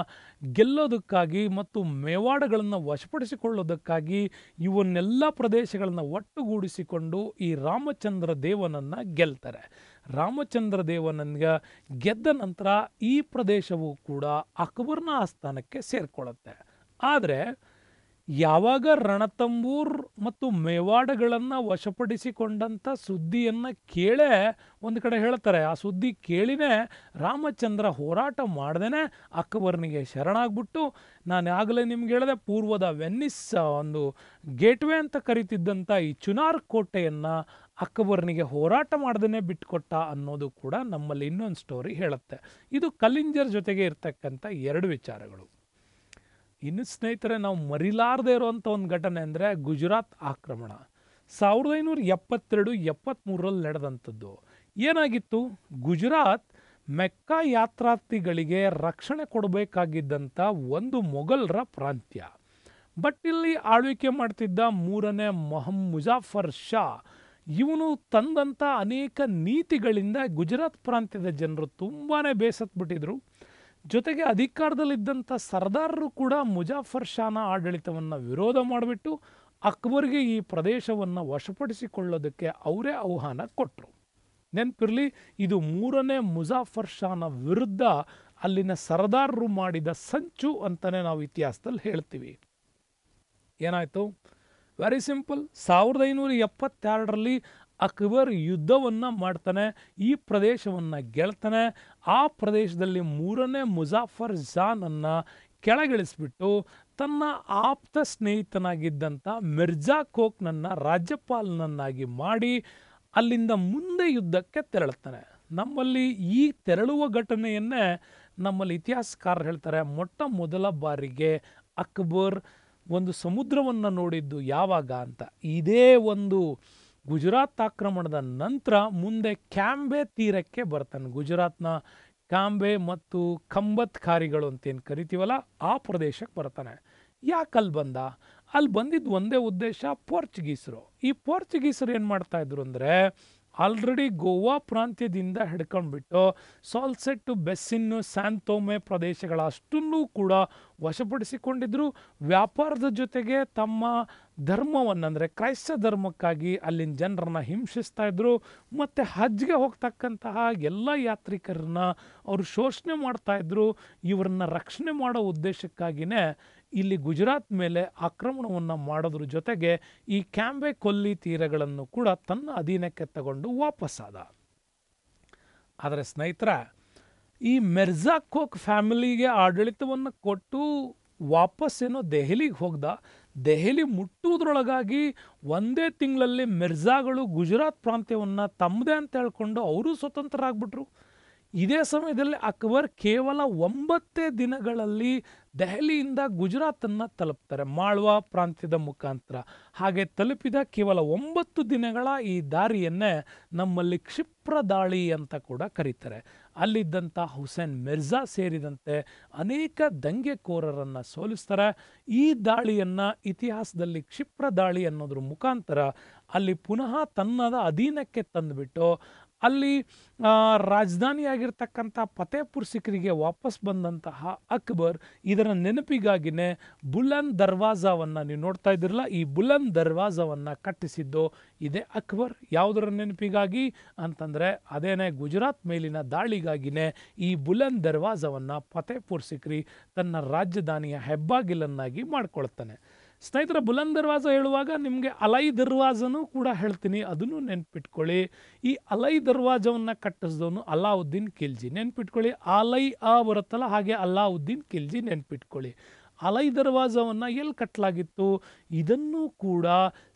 ಗೆಲ್ಲೋದಕ್ಕಾಗಿ ಮತ್ತು ಮೇವಾಡಗಳನ್ನು ವಶಪಡಿಸಿಕೊಳ್ಳೋದಕ್ಕಾಗಿ ಇವನ್ನೆಲ್ಲ ಪ್ರದೇಶಗಳನ್ನು ಒಟ್ಟುಗೂಡಿಸಿಕೊಂಡು ಈ ರಾಮಚಂದ್ರ ದೇವನನ್ನು ಗೆಲ್ತಾರೆ ರಾಮಚಂದ್ರ ದೇವನನ್ಗೆ ಗೆದ್ದ ನಂತರ ಈ ಪ್ರದೇಶವು ಕೂಡ ಅಕ್ಬರ್ನ ಆಸ್ಥಾನಕ್ಕೆ ಸೇರಿಕೊಳ್ಳುತ್ತೆ ಆದರೆ ಯಾವಾಗ ರಣತಂಬೂರ್ ಮತ್ತು ಮೇವಾಡಗಳನ್ನು ವಶಪಡಿಸಿಕೊಂಡಂಥ ಸುದ್ದಿಯನ್ನು ಕೇಳೇ ಒಂದು ಕಡೆ ಹೇಳ್ತಾರೆ ಆ ಸುದ್ದಿ ಕೇಳಿನೇ ರಾಮಚಂದ್ರ ಹೋರಾಟ ಮಾಡ್ದೇ ಅಕ್ಬರ್ನಿಗೆ ಶರಣಾಗ್ಬಿಟ್ಟು ನಾನು ಆಗಲೇ ನಿಮ್ಗೆ ಹೇಳಿದೆ ಪೂರ್ವದ ವೆನ್ನಿಸ್ ಒಂದು ಗೇಟ್ವೇ ಅಂತ ಕರಿತಿದ್ದಂಥ ಈ ಚುನಾರ್ ಕೋಟೆಯನ್ನು ಅಕ್ಬರ್ನಿಗೆ ಹೋರಾಟ ಮಾಡ್ದೇ ಬಿಟ್ಕೊಟ್ಟ ಅನ್ನೋದು ಕೂಡ ನಮ್ಮಲ್ಲಿ ಇನ್ನೊಂದು ಸ್ಟೋರಿ ಹೇಳುತ್ತೆ ಇದು ಕಲಿಂಜರ್ ಜೊತೆಗೆ ಇರ್ತಕ್ಕಂಥ ಎರಡು ವಿಚಾರಗಳು ಇನ್ನು ಸ್ನೇಹಿತರೆ ನಾವು ಮರಿಲಾರದೆ ಇರುವಂಥ ಒಂದು ಘಟನೆ ಅಂದರೆ ಗುಜರಾತ್ ಆಕ್ರಮಣ ಸಾವಿರದ ಐನೂರ ಎಪ್ಪತ್ತೆರಡು ಎಪ್ಪತ್ತ್ಮೂರರಲ್ಲಿ ನಡೆದಂಥದ್ದು ಏನಾಗಿತ್ತು ಗುಜರಾತ್ ಮೆಕ್ಕ ಯಾತ್ರಾರ್ಥಿಗಳಿಗೆ ರಕ್ಷಣೆ ಕೊಡಬೇಕಾಗಿದ್ದಂಥ ಒಂದು ಮೊಘಲ್ರ ಪ್ರಾಂತ್ಯ ಬಟ್ ಇಲ್ಲಿ ಆಳ್ವಿಕೆ ಮಾಡ್ತಿದ್ದ ಮೂರನೇ ಮೊಹಮ್ ಮುಜಾಫರ್ ಶಾ ಇವನು ತಂದಂಥ ಅನೇಕ ನೀತಿಗಳಿಂದ ಗುಜರಾತ್ ಪ್ರಾಂತ್ಯದ ಜನರು ತುಂಬಾ ಬೇಸತ್ಬಿಟ್ಟಿದ್ರು ಜೊತೆಗೆ ಅಧಿಕಾರದಲ್ಲಿದ್ದಂಥ ಸರ್ದಾರರು ಕೂಡ ಮುಜಾಫರ್ ಶಾನ ಆಡಳಿತವನ್ನು ವಿರೋಧ ಮಾಡಿಬಿಟ್ಟು ಅಕ್ಬರ್ಗೆ ಈ ಪ್ರದೇಶವನ್ನು ವಶಪಡಿಸಿಕೊಳ್ಳೋದಕ್ಕೆ ಅವರೇ ಆಹ್ವಾನ ಕೊಟ್ಟರು ನೆನಪಿರಲಿ ಇದು ಮೂರನೇ ಮುಜಾಫರ್ ಶಾನ ವಿರುದ್ಧ ಅಲ್ಲಿನ ಸರ್ದಾರರು ಮಾಡಿದ ಸಂಚು ಅಂತಲೇ ನಾವು ಇತಿಹಾಸದಲ್ಲಿ ಹೇಳ್ತೀವಿ ಏನಾಯಿತು ವೆರಿ ಸಿಂಪಲ್ ಸಾವಿರದ ಐನೂರ ಎಪ್ಪತ್ತೆರಡರಲ್ಲಿ ಅಕ್ಬರ್ ಯುದ್ಧವನ್ನು ಮಾಡ್ತಾನೆ ಈ ಪ್ರದೇಶವನ್ನು ಗೆಲ್ತಾನೆ ಆ ಪ್ರದೇಶದಲ್ಲಿ ಮೂರನೇ ಮುಜಾಫರ್ ಜಾನನ್ನು ಕೆಳಗಿಳಿಸ್ಬಿಟ್ಟು ತನ್ನ ಆಪ್ತ ಸ್ನೇಹಿತನಾಗಿದ್ದಂಥ ಮಿರ್ಜಾ ಕೋಕ್ನನ್ನು ರಾಜ್ಯಪಾಲನನ್ನಾಗಿ ಮಾಡಿ ಅಲ್ಲಿಂದ ಮುಂದೆ ಯುದ್ಧಕ್ಕೆ ತೆರಳುತ್ತಾನೆ ನಮ್ಮಲ್ಲಿ ಈ ತೆರಳುವ ಘಟನೆಯನ್ನೇ ನಮ್ಮಲ್ಲಿ ಇತಿಹಾಸಕಾರರು ಹೇಳ್ತಾರೆ ಮೊಟ್ಟ ಮೊದಲ ಬಾರಿಗೆ ಅಕ್ಬರ್ ಒಂದು ಸಮುದ್ರವನ್ನು ನೋಡಿದ್ದು ಯಾವಾಗ ಅಂತ ಇದೇ ಒಂದು ಗುಜರಾತ್ ಆಕ್ರಮಣದ ನಂತರ ಮುಂದೆ ಕ್ಯಾಂಬೆ ತೀರಕ್ಕೆ ಬರ್ತಾನೆ ಗುಜರಾತ್ನ ಕಾಂಬೆ ಮತ್ತು ಕಂಬತ್ ಖಾರಿಗಳು ಅಂತೇನು ಕರಿತೀವಲ್ಲ ಆ ಪ್ರದೇಶಕ್ಕೆ ಬರ್ತಾನೆ ಯಾಕೆ ಅಲ್ಲಿ ಬಂದ ಅಲ್ಲಿ ಬಂದಿದ್ದು ಒಂದೇ ಉದ್ದೇಶ ಪೋರ್ಚುಗೀಸರು ಈ ಪೋರ್ಚುಗೀಸರು ಏನು ಮಾಡ್ತಾಯಿದ್ರು ಅಂದರೆ ಆಲ್ರೆಡಿ ಗೋವಾ ಪ್ರಾಂತ್ಯದಿಂದ ಹಿಡ್ಕೊಂಡ್ಬಿಟ್ಟು ಸಾಲ್ಸೆಟ್ಟು ಬೆಸ್ಸಿನ್ನು ಸ್ಯಾಂತೋಮೆ ಪ್ರದೇಶಗಳಷ್ಟನ್ನೂ ಕೂಡ ವಶಪಡಿಸಿಕೊಂಡಿದ್ದರು ವ್ಯಾಪಾರದ ಜೊತೆಗೆ ತಮ್ಮ ಧರ್ಮವನ್ನು ಅಂದರೆ ಕ್ರೈಸ್ತ ಧರ್ಮಕ್ಕಾಗಿ ಅಲ್ಲಿನ ಜನರನ್ನು ಹಿಂಸಿಸ್ತಾ ಇದ್ದರು ಮತ್ತು ಹಜ್ಗೆ ಹೋಗ್ತಕ್ಕಂತಹ ಎಲ್ಲ ಯಾತ್ರಿಕರನ್ನ ಅವರು ಶೋಷಣೆ ಮಾಡ್ತಾಯಿದ್ರು ಇವರನ್ನ ರಕ್ಷಣೆ ಮಾಡೋ ಉದ್ದೇಶಕ್ಕಾಗಿಯೇ ಇಲ್ಲಿ ಗುಜರಾತ್ ಮೇಲೆ ಆಕ್ರಮಣವನ್ನು ಮಾಡೋದ್ರ ಜೊತೆಗೆ ಈ ಕ್ಯಾಂಬೆ ಕೊಲ್ಲಿ ತೀರಗಳನ್ನು ಕೂಡ ತನ್ನ ಅಧೀನಕ್ಕೆ ತಗೊಂಡು ವಾಪಸ್ಸಾದ ಆದರೆ ಸ್ನೇಹಿತರ ಈ ಕೋಕ್ ಫ್ಯಾಮಿಲಿಗೆ ಆಡಳಿತವನ್ನು ಕೊಟ್ಟು ವಾಪಸ್ ಏನೋ ದೆಹಲಿಗೆ ಹೋಗ್ದ ದೆಹಲಿ ಮುಟ್ಟುವುದರೊಳಗಾಗಿ ಒಂದೇ ತಿಂಗಳಲ್ಲಿ ಮಿರ್ಜಾಗಳು ಗುಜರಾತ್ ಪ್ರಾಂತ್ಯವನ್ನು ತಮ್ಮದೇ ಅಂತ ಹೇಳ್ಕೊಂಡು ಅವರು ಆಗ್ಬಿಟ್ರು ಇದೇ ಸಮಯದಲ್ಲಿ ಅಕ್ಬರ್ ಕೇವಲ ಒಂಬತ್ತೇ ದಿನಗಳಲ್ಲಿ ದೆಹಲಿಯಿಂದ ಗುಜರಾತನ್ನು ತಲುಪ್ತಾರೆ ಮಾಳ್ವಾ ಪ್ರಾಂತ್ಯದ ಮುಖಾಂತರ ಹಾಗೆ ತಲುಪಿದ ಕೇವಲ ಒಂಬತ್ತು ದಿನಗಳ ಈ ದಾರಿಯನ್ನೇ ನಮ್ಮಲ್ಲಿ ಕ್ಷಿಪ್ರ ದಾಳಿ ಅಂತ ಕೂಡ ಕರೀತಾರೆ ಅಲ್ಲಿದ್ದಂಥ ಹುಸೇನ್ ಮಿರ್ಜಾ ಸೇರಿದಂತೆ ಅನೇಕ ದಂಗೆಕೋರರನ್ನು ಸೋಲಿಸ್ತಾರೆ ಈ ದಾಳಿಯನ್ನು ಇತಿಹಾಸದಲ್ಲಿ ಕ್ಷಿಪ್ರ ದಾಳಿ ಅನ್ನೋದ್ರ ಮುಖಾಂತರ ಅಲ್ಲಿ ಪುನಃ ತನ್ನದ ಅಧೀನಕ್ಕೆ ತಂದುಬಿಟ್ಟು ಅಲ್ಲಿ ರಾಜಧಾನಿಯಾಗಿರ್ತಕ್ಕಂಥ ಫತೇಪುರ್ ಸಿಕ್ರಿಗೆ ವಾಪಸ್ ಬಂದಂತಹ ಅಕ್ಬರ್ ಇದರ ನೆನಪಿಗಾಗಿನೇ ಬುಲನ್ ದರ್ವಾಜಾವನ್ನು ನೀವು ನೋಡ್ತಾ ಇದ್ದಿರಲ್ಲ ಈ ಬುಲನ್ ದರ್ವಾಜವನ್ನು ಕಟ್ಟಿಸಿದ್ದು ಇದೇ ಅಕ್ಬರ್ ಯಾವುದರ ನೆನಪಿಗಾಗಿ ಅಂತಂದರೆ ಅದೇನೇ ಗುಜರಾತ್ ಮೇಲಿನ ದಾಳಿಗಾಗಿನೇ ಈ ಬುಲನ್ ದರ್ವಾಜವನ್ನು ಫತೇಪುರ್ ಸಿಕ್ರಿ ತನ್ನ ರಾಜಧಾನಿಯ ಹೆಬ್ಬಾಗಿಲನ್ನಾಗಿ ಮಾಡ್ಕೊಳ್ತಾನೆ ಸ್ನೇಹಿತರ ಬುಲಂದ್ ದರ್ವಾಜ ಹೇಳುವಾಗ ನಿಮಗೆ ಅಲೈ ದರ್ವಾಜನೂ ಕೂಡ ಹೇಳ್ತೀನಿ ಅದನ್ನು ನೆನ್ಪಿಟ್ಕೊಳ್ಳಿ ಈ ಅಲೈ ದರ್ವಾಜವನ್ನು ಕಟ್ಟಿಸಿದವನು ಅಲಾವುದ್ದೀನ್ ಖಿಲ್ಜಿ ನೆನ್ಪಿಟ್ಕೊಳ್ಳಿ ಅಲೈ ಆ ಬರುತ್ತಲ್ಲ ಹಾಗೆ ಅಲಾವುದ್ದೀನ್ ಖಿಲ್ಜಿ ನೆನ್ಪಿಟ್ಕೊಳ್ಳಿ ಅಲೈ ದರ್ವಾಜವನ್ನು ಎಲ್ಲಿ ಕಟ್ಟಲಾಗಿತ್ತು ಇದನ್ನು ಕೂಡ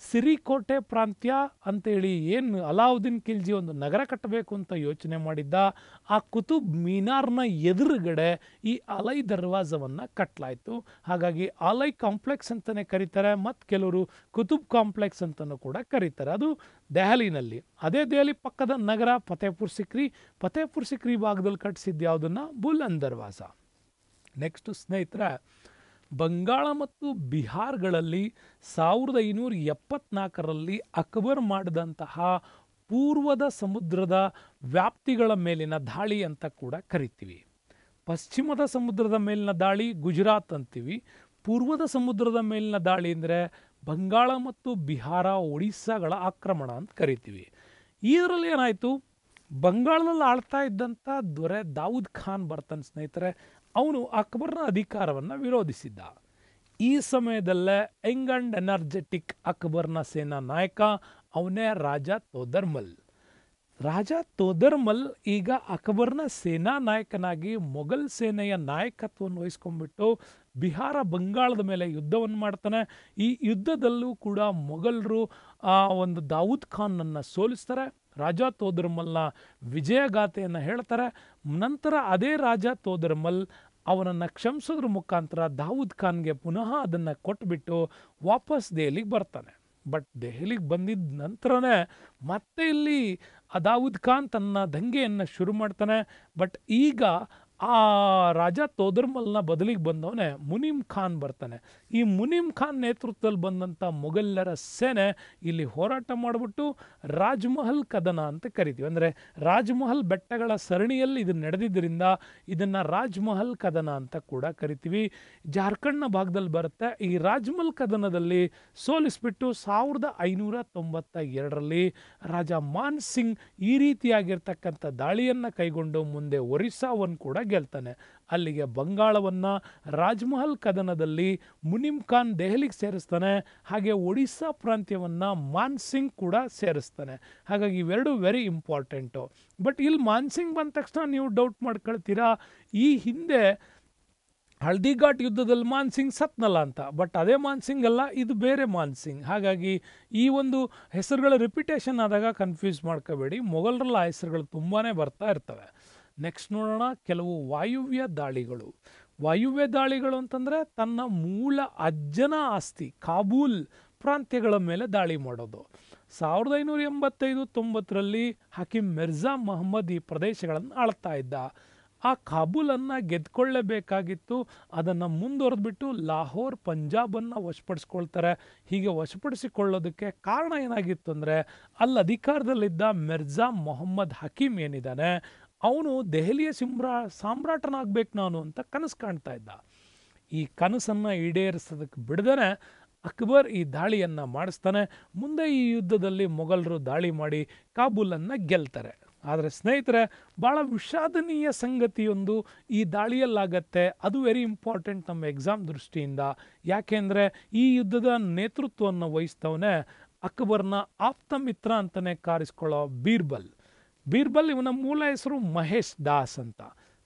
ಸಿರಿಕೋಟೆ ಪ್ರಾಂತ್ಯ ಅಂತೇಳಿ ಏನು ಅಲಾವುದ್ದೀನ್ ಖಿಲ್ಜಿ ಒಂದು ನಗರ ಕಟ್ಟಬೇಕು ಅಂತ ಯೋಚನೆ ಮಾಡಿದ್ದ ಆ ಕುತುಬ್ ಮೀನಾರ್ನ ಎದುರುಗಡೆ ಈ ಅಲೈ ದರ್ವಾಜವನ್ನು ಕಟ್ಟಲಾಯಿತು ಹಾಗಾಗಿ ಅಲೈ ಕಾಂಪ್ಲೆಕ್ಸ್ ಅಂತಲೇ ಕರೀತಾರೆ ಮತ್ತು ಕೆಲವರು ಕುತುಬ್ ಕಾಂಪ್ಲೆಕ್ಸ್ ಅಂತಲೂ ಕೂಡ ಕರೀತಾರೆ ಅದು ದೆಹಲಿನಲ್ಲಿ ಅದೇ ದೆಹಲಿ ಪಕ್ಕದ ನಗರ ಫತೇಪುರ್ ಸಿಕ್ರಿ ಫತೇಪುರ್ ಸಿಕ್ರಿ ಭಾಗದಲ್ಲಿ ಕಟ್ಟಿಸಿದ್ದು ಯಾವುದನ್ನು ಅನ್ ದರ್ವಾಜ ನೆಕ್ಸ್ಟ್ ಸ್ನೇಹಿತರೆ ಬಂಗಾಳ ಮತ್ತು ಬಿಹಾರ್ಗಳಲ್ಲಿ ಸಾವಿರದ ಐನೂರ ಎಪ್ಪತ್ನಾಲ್ಕರಲ್ಲಿ ಅಕ್ಬರ್ ಮಾಡಿದಂತಹ ಪೂರ್ವದ ಸಮುದ್ರದ ವ್ಯಾಪ್ತಿಗಳ ಮೇಲಿನ ದಾಳಿ ಅಂತ ಕೂಡ ಕರಿತೀವಿ ಪಶ್ಚಿಮದ ಸಮುದ್ರದ ಮೇಲಿನ ದಾಳಿ ಗುಜರಾತ್ ಅಂತೀವಿ ಪೂರ್ವದ ಸಮುದ್ರದ ಮೇಲಿನ ದಾಳಿ ಅಂದರೆ ಬಂಗಾಳ ಮತ್ತು ಬಿಹಾರ ಒಡಿಸ್ಸಾಗಳ ಆಕ್ರಮಣ ಅಂತ ಕರಿತೀವಿ ಇದರಲ್ಲಿ ಏನಾಯಿತು ಬಂಗಾಳದಲ್ಲಿ ಆಳ್ತಾ ಇದ್ದಂಥ ದೊರೆ ದಾವೂದ್ ಖಾನ್ ಬರ್ತಾನೆ ಸ್ನೇಹಿತರೆ ಅವನು ಅಕ್ಬರ್ನ ಅಧಿಕಾರವನ್ನು ವಿರೋಧಿಸಿದ್ದ ಈ ಸಮಯದಲ್ಲೇ ಯಂಗ್ ಎನರ್ಜೆಟಿಕ್ ಅಕ್ಬರ್ನ ಸೇನಾ ನಾಯಕ ಅವನೇ ರಾಜ ತೋದರ್ಮಲ್ ರಾಜ ತೋದರ್ಮಲ್ ಈಗ ಅಕ್ಬರ್ನ ಸೇನಾ ನಾಯಕನಾಗಿ ಮೊಘಲ್ ಸೇನೆಯ ನಾಯಕತ್ವವನ್ನು ವಹಿಸ್ಕೊಂಡ್ಬಿಟ್ಟು ಬಿಹಾರ ಬಂಗಾಳದ ಮೇಲೆ ಯುದ್ಧವನ್ನು ಮಾಡ್ತಾನೆ ಈ ಯುದ್ಧದಲ್ಲೂ ಕೂಡ ಮೊಘಲರು ಒಂದು ದಾವೂದ್ ಖಾನ್ನನ್ನು ಸೋಲಿಸ್ತಾರೆ ರಾಜ ತೋದರ್ಮಲ್ನ ವಿಜಯಗಾಥೆಯನ್ನು ಹೇಳ್ತಾರೆ ನಂತರ ಅದೇ ರಾಜ ತೋದರ್ಮಲ್ ಅವನನ್ನು ಕ್ಷಮಿಸೋದ್ರ ಮುಖಾಂತರ ದಾವೂದ್ ಖಾನ್ಗೆ ಪುನಃ ಅದನ್ನು ಕೊಟ್ಟುಬಿಟ್ಟು ವಾಪಸ್ ದೆಹಲಿಗೆ ಬರ್ತಾನೆ ಬಟ್ ದೆಹಲಿಗೆ ಬಂದಿದ್ದ ನಂತರನೇ ಮತ್ತೆ ಇಲ್ಲಿ ದಾವೂದ್ ಖಾನ್ ತನ್ನ ದಂಗೆಯನ್ನು ಶುರು ಮಾಡ್ತಾನೆ ಬಟ್ ಈಗ ಆ ರಾಜ ತೋದರ್ಮಲ್ನ ಬದಲಿಗೆ ಬಂದವನೇ ಮುನಿಮ್ ಖಾನ್ ಬರ್ತಾನೆ ಈ ಮುನಿಮ್ ಖಾನ್ ನೇತೃತ್ವದಲ್ಲಿ ಬಂದಂಥ ಮೊಘಲ್ಲರ ಸೇನೆ ಇಲ್ಲಿ ಹೋರಾಟ ಮಾಡಿಬಿಟ್ಟು ರಾಜ್ಮಹಲ್ ಕದನ ಅಂತ ಕರಿತೀವಿ ಅಂದರೆ ರಾಜ್ಮಹಲ್ ಬೆಟ್ಟಗಳ ಸರಣಿಯಲ್ಲಿ ಇದು ನಡೆದಿದ್ದರಿಂದ ಇದನ್ನು ರಾಜ್ಮಹಲ್ ಕದನ ಅಂತ ಕೂಡ ಕರಿತೀವಿ ಜಾರ್ಖಂಡ್ನ ಭಾಗದಲ್ಲಿ ಬರುತ್ತೆ ಈ ರಾಜ್ಮಹಲ್ ಕದನದಲ್ಲಿ ಸೋಲಿಸ್ಬಿಟ್ಟು ಸಾವಿರದ ಐನೂರ ತೊಂಬತ್ತ ಎರಡರಲ್ಲಿ ರಾಜ ಮಾನ್ ಸಿಂಗ್ ಈ ರೀತಿಯಾಗಿರ್ತಕ್ಕಂಥ ದಾಳಿಯನ್ನು ಕೈಗೊಂಡು ಮುಂದೆ ಒರಿಸ್ಸಾವನ್ನು ಕೂಡ ಗೆಲ್ತಾನೆ ಅಲ್ಲಿಗೆ ಬಂಗಾಳವನ್ನು ರಾಜ್ಮಹಲ್ ಕದನದಲ್ಲಿ ಮುನಿಮ್ ಖಾನ್ ದೆಹಲಿಗೆ ಸೇರಿಸ್ತಾನೆ ಹಾಗೆ ಒಡಿಸ್ಸಾ ಪ್ರಾಂತ್ಯವನ್ನು ಸಿಂಗ್ ಕೂಡ ಸೇರಿಸ್ತಾನೆ ಹಾಗಾಗಿ ಇವೆರಡು ವೆರಿ ಇಂಪಾರ್ಟೆಂಟು ಬಟ್ ಇಲ್ಲಿ ಮಾನ್ಸಿಂಗ್ ಬಂದ ತಕ್ಷಣ ನೀವು ಡೌಟ್ ಮಾಡ್ಕೊಳ್ತೀರಾ ಈ ಹಿಂದೆ ಹಳ್ದಿಘಾಟ್ ಯುದ್ಧದಲ್ಲಿ ಮಾನ್ಸಿಂಗ್ ಸತ್ನಲ್ಲ ಅಂತ ಬಟ್ ಅದೇ ಮಾನ್ಸಿಂಗ್ ಅಲ್ಲ ಇದು ಬೇರೆ ಮಾನ್ಸಿಂಗ್ ಹಾಗಾಗಿ ಈ ಒಂದು ಹೆಸರುಗಳ ರೆಪ್ಯುಟೇಷನ್ ಆದಾಗ ಕನ್ಫ್ಯೂಸ್ ಮಾಡ್ಕೋಬೇಡಿ ಆ ಹೆಸರುಗಳು ತುಂಬಾ ಬರ್ತಾ ಇರ್ತವೆ ನೆಕ್ಸ್ಟ್ ನೋಡೋಣ ಕೆಲವು ವಾಯುವ್ಯ ದಾಳಿಗಳು ವಾಯುವ್ಯ ದಾಳಿಗಳು ಅಂತಂದರೆ ತನ್ನ ಮೂಲ ಅಜ್ಜನ ಆಸ್ತಿ ಕಾಬೂಲ್ ಪ್ರಾಂತ್ಯಗಳ ಮೇಲೆ ದಾಳಿ ಮಾಡೋದು ಸಾವಿರದ ಐನೂರ ಎಂಬತ್ತೈದು ತೊಂಬತ್ತರಲ್ಲಿ ಹಕೀಂ ಮಿರ್ಜಾ ಮೊಹಮ್ಮದ್ ಈ ಪ್ರದೇಶಗಳನ್ನು ಆಳ್ತಾ ಇದ್ದ ಆ ಕಾಬೂಲನ್ನು ಗೆದ್ಕೊಳ್ಳಬೇಕಾಗಿತ್ತು ಅದನ್ನು ಮುಂದುವರೆದ್ಬಿಟ್ಟು ಲಾಹೋರ್ ಪಂಜಾಬನ್ನು ವಶಪಡಿಸ್ಕೊಳ್ತಾರೆ ಹೀಗೆ ವಶಪಡಿಸಿಕೊಳ್ಳೋದಕ್ಕೆ ಕಾರಣ ಏನಾಗಿತ್ತು ಅಂದರೆ ಅಲ್ಲಿ ಅಧಿಕಾರದಲ್ಲಿದ್ದ ಮಿರ್ಜಾ ಮೊಹಮ್ಮದ್ ಹಕೀಮ್ ಏನಿದ್ದಾನೆ ಅವನು ದೆಹಲಿಯ ಸಿಂಹ್ರಾ ಸಾಮ್ರಾಟನಾಗಬೇಕು ನಾನು ಅಂತ ಕನಸು ಕಾಣ್ತಾ ಇದ್ದ ಈ ಕನಸನ್ನು ಈಡೇರಿಸೋದಕ್ಕೆ ಬಿಡದೇ ಅಕ್ಬರ್ ಈ ದಾಳಿಯನ್ನು ಮಾಡಿಸ್ತಾನೆ ಮುಂದೆ ಈ ಯುದ್ಧದಲ್ಲಿ ಮೊಘಲರು ದಾಳಿ ಮಾಡಿ ಕಾಬೂಲನ್ನು ಗೆಲ್ತಾರೆ ಆದರೆ ಸ್ನೇಹಿತರೆ ಭಾಳ ವಿಷಾದನೀಯ ಸಂಗತಿಯೊಂದು ಈ ದಾಳಿಯಲ್ಲಾಗತ್ತೆ ಅದು ವೆರಿ ಇಂಪಾರ್ಟೆಂಟ್ ನಮ್ಮ ಎಕ್ಸಾಮ್ ದೃಷ್ಟಿಯಿಂದ ಯಾಕೆಂದರೆ ಈ ಯುದ್ಧದ ನೇತೃತ್ವವನ್ನು ವಹಿಸ್ತವನೇ ಅಕ್ಬರ್ನ ಆಪ್ತ ಮಿತ್ರ ಅಂತಲೇ ಕಾರಿಸ್ಕೊಳ್ಳೋ ಬೀರ್ಬಲ್ ಬೀರ್ಬಲ್ ಇವನ ಮೂಲ ಹೆಸರು ಮಹೇಶ್ ದಾಸ್ ಅಂತ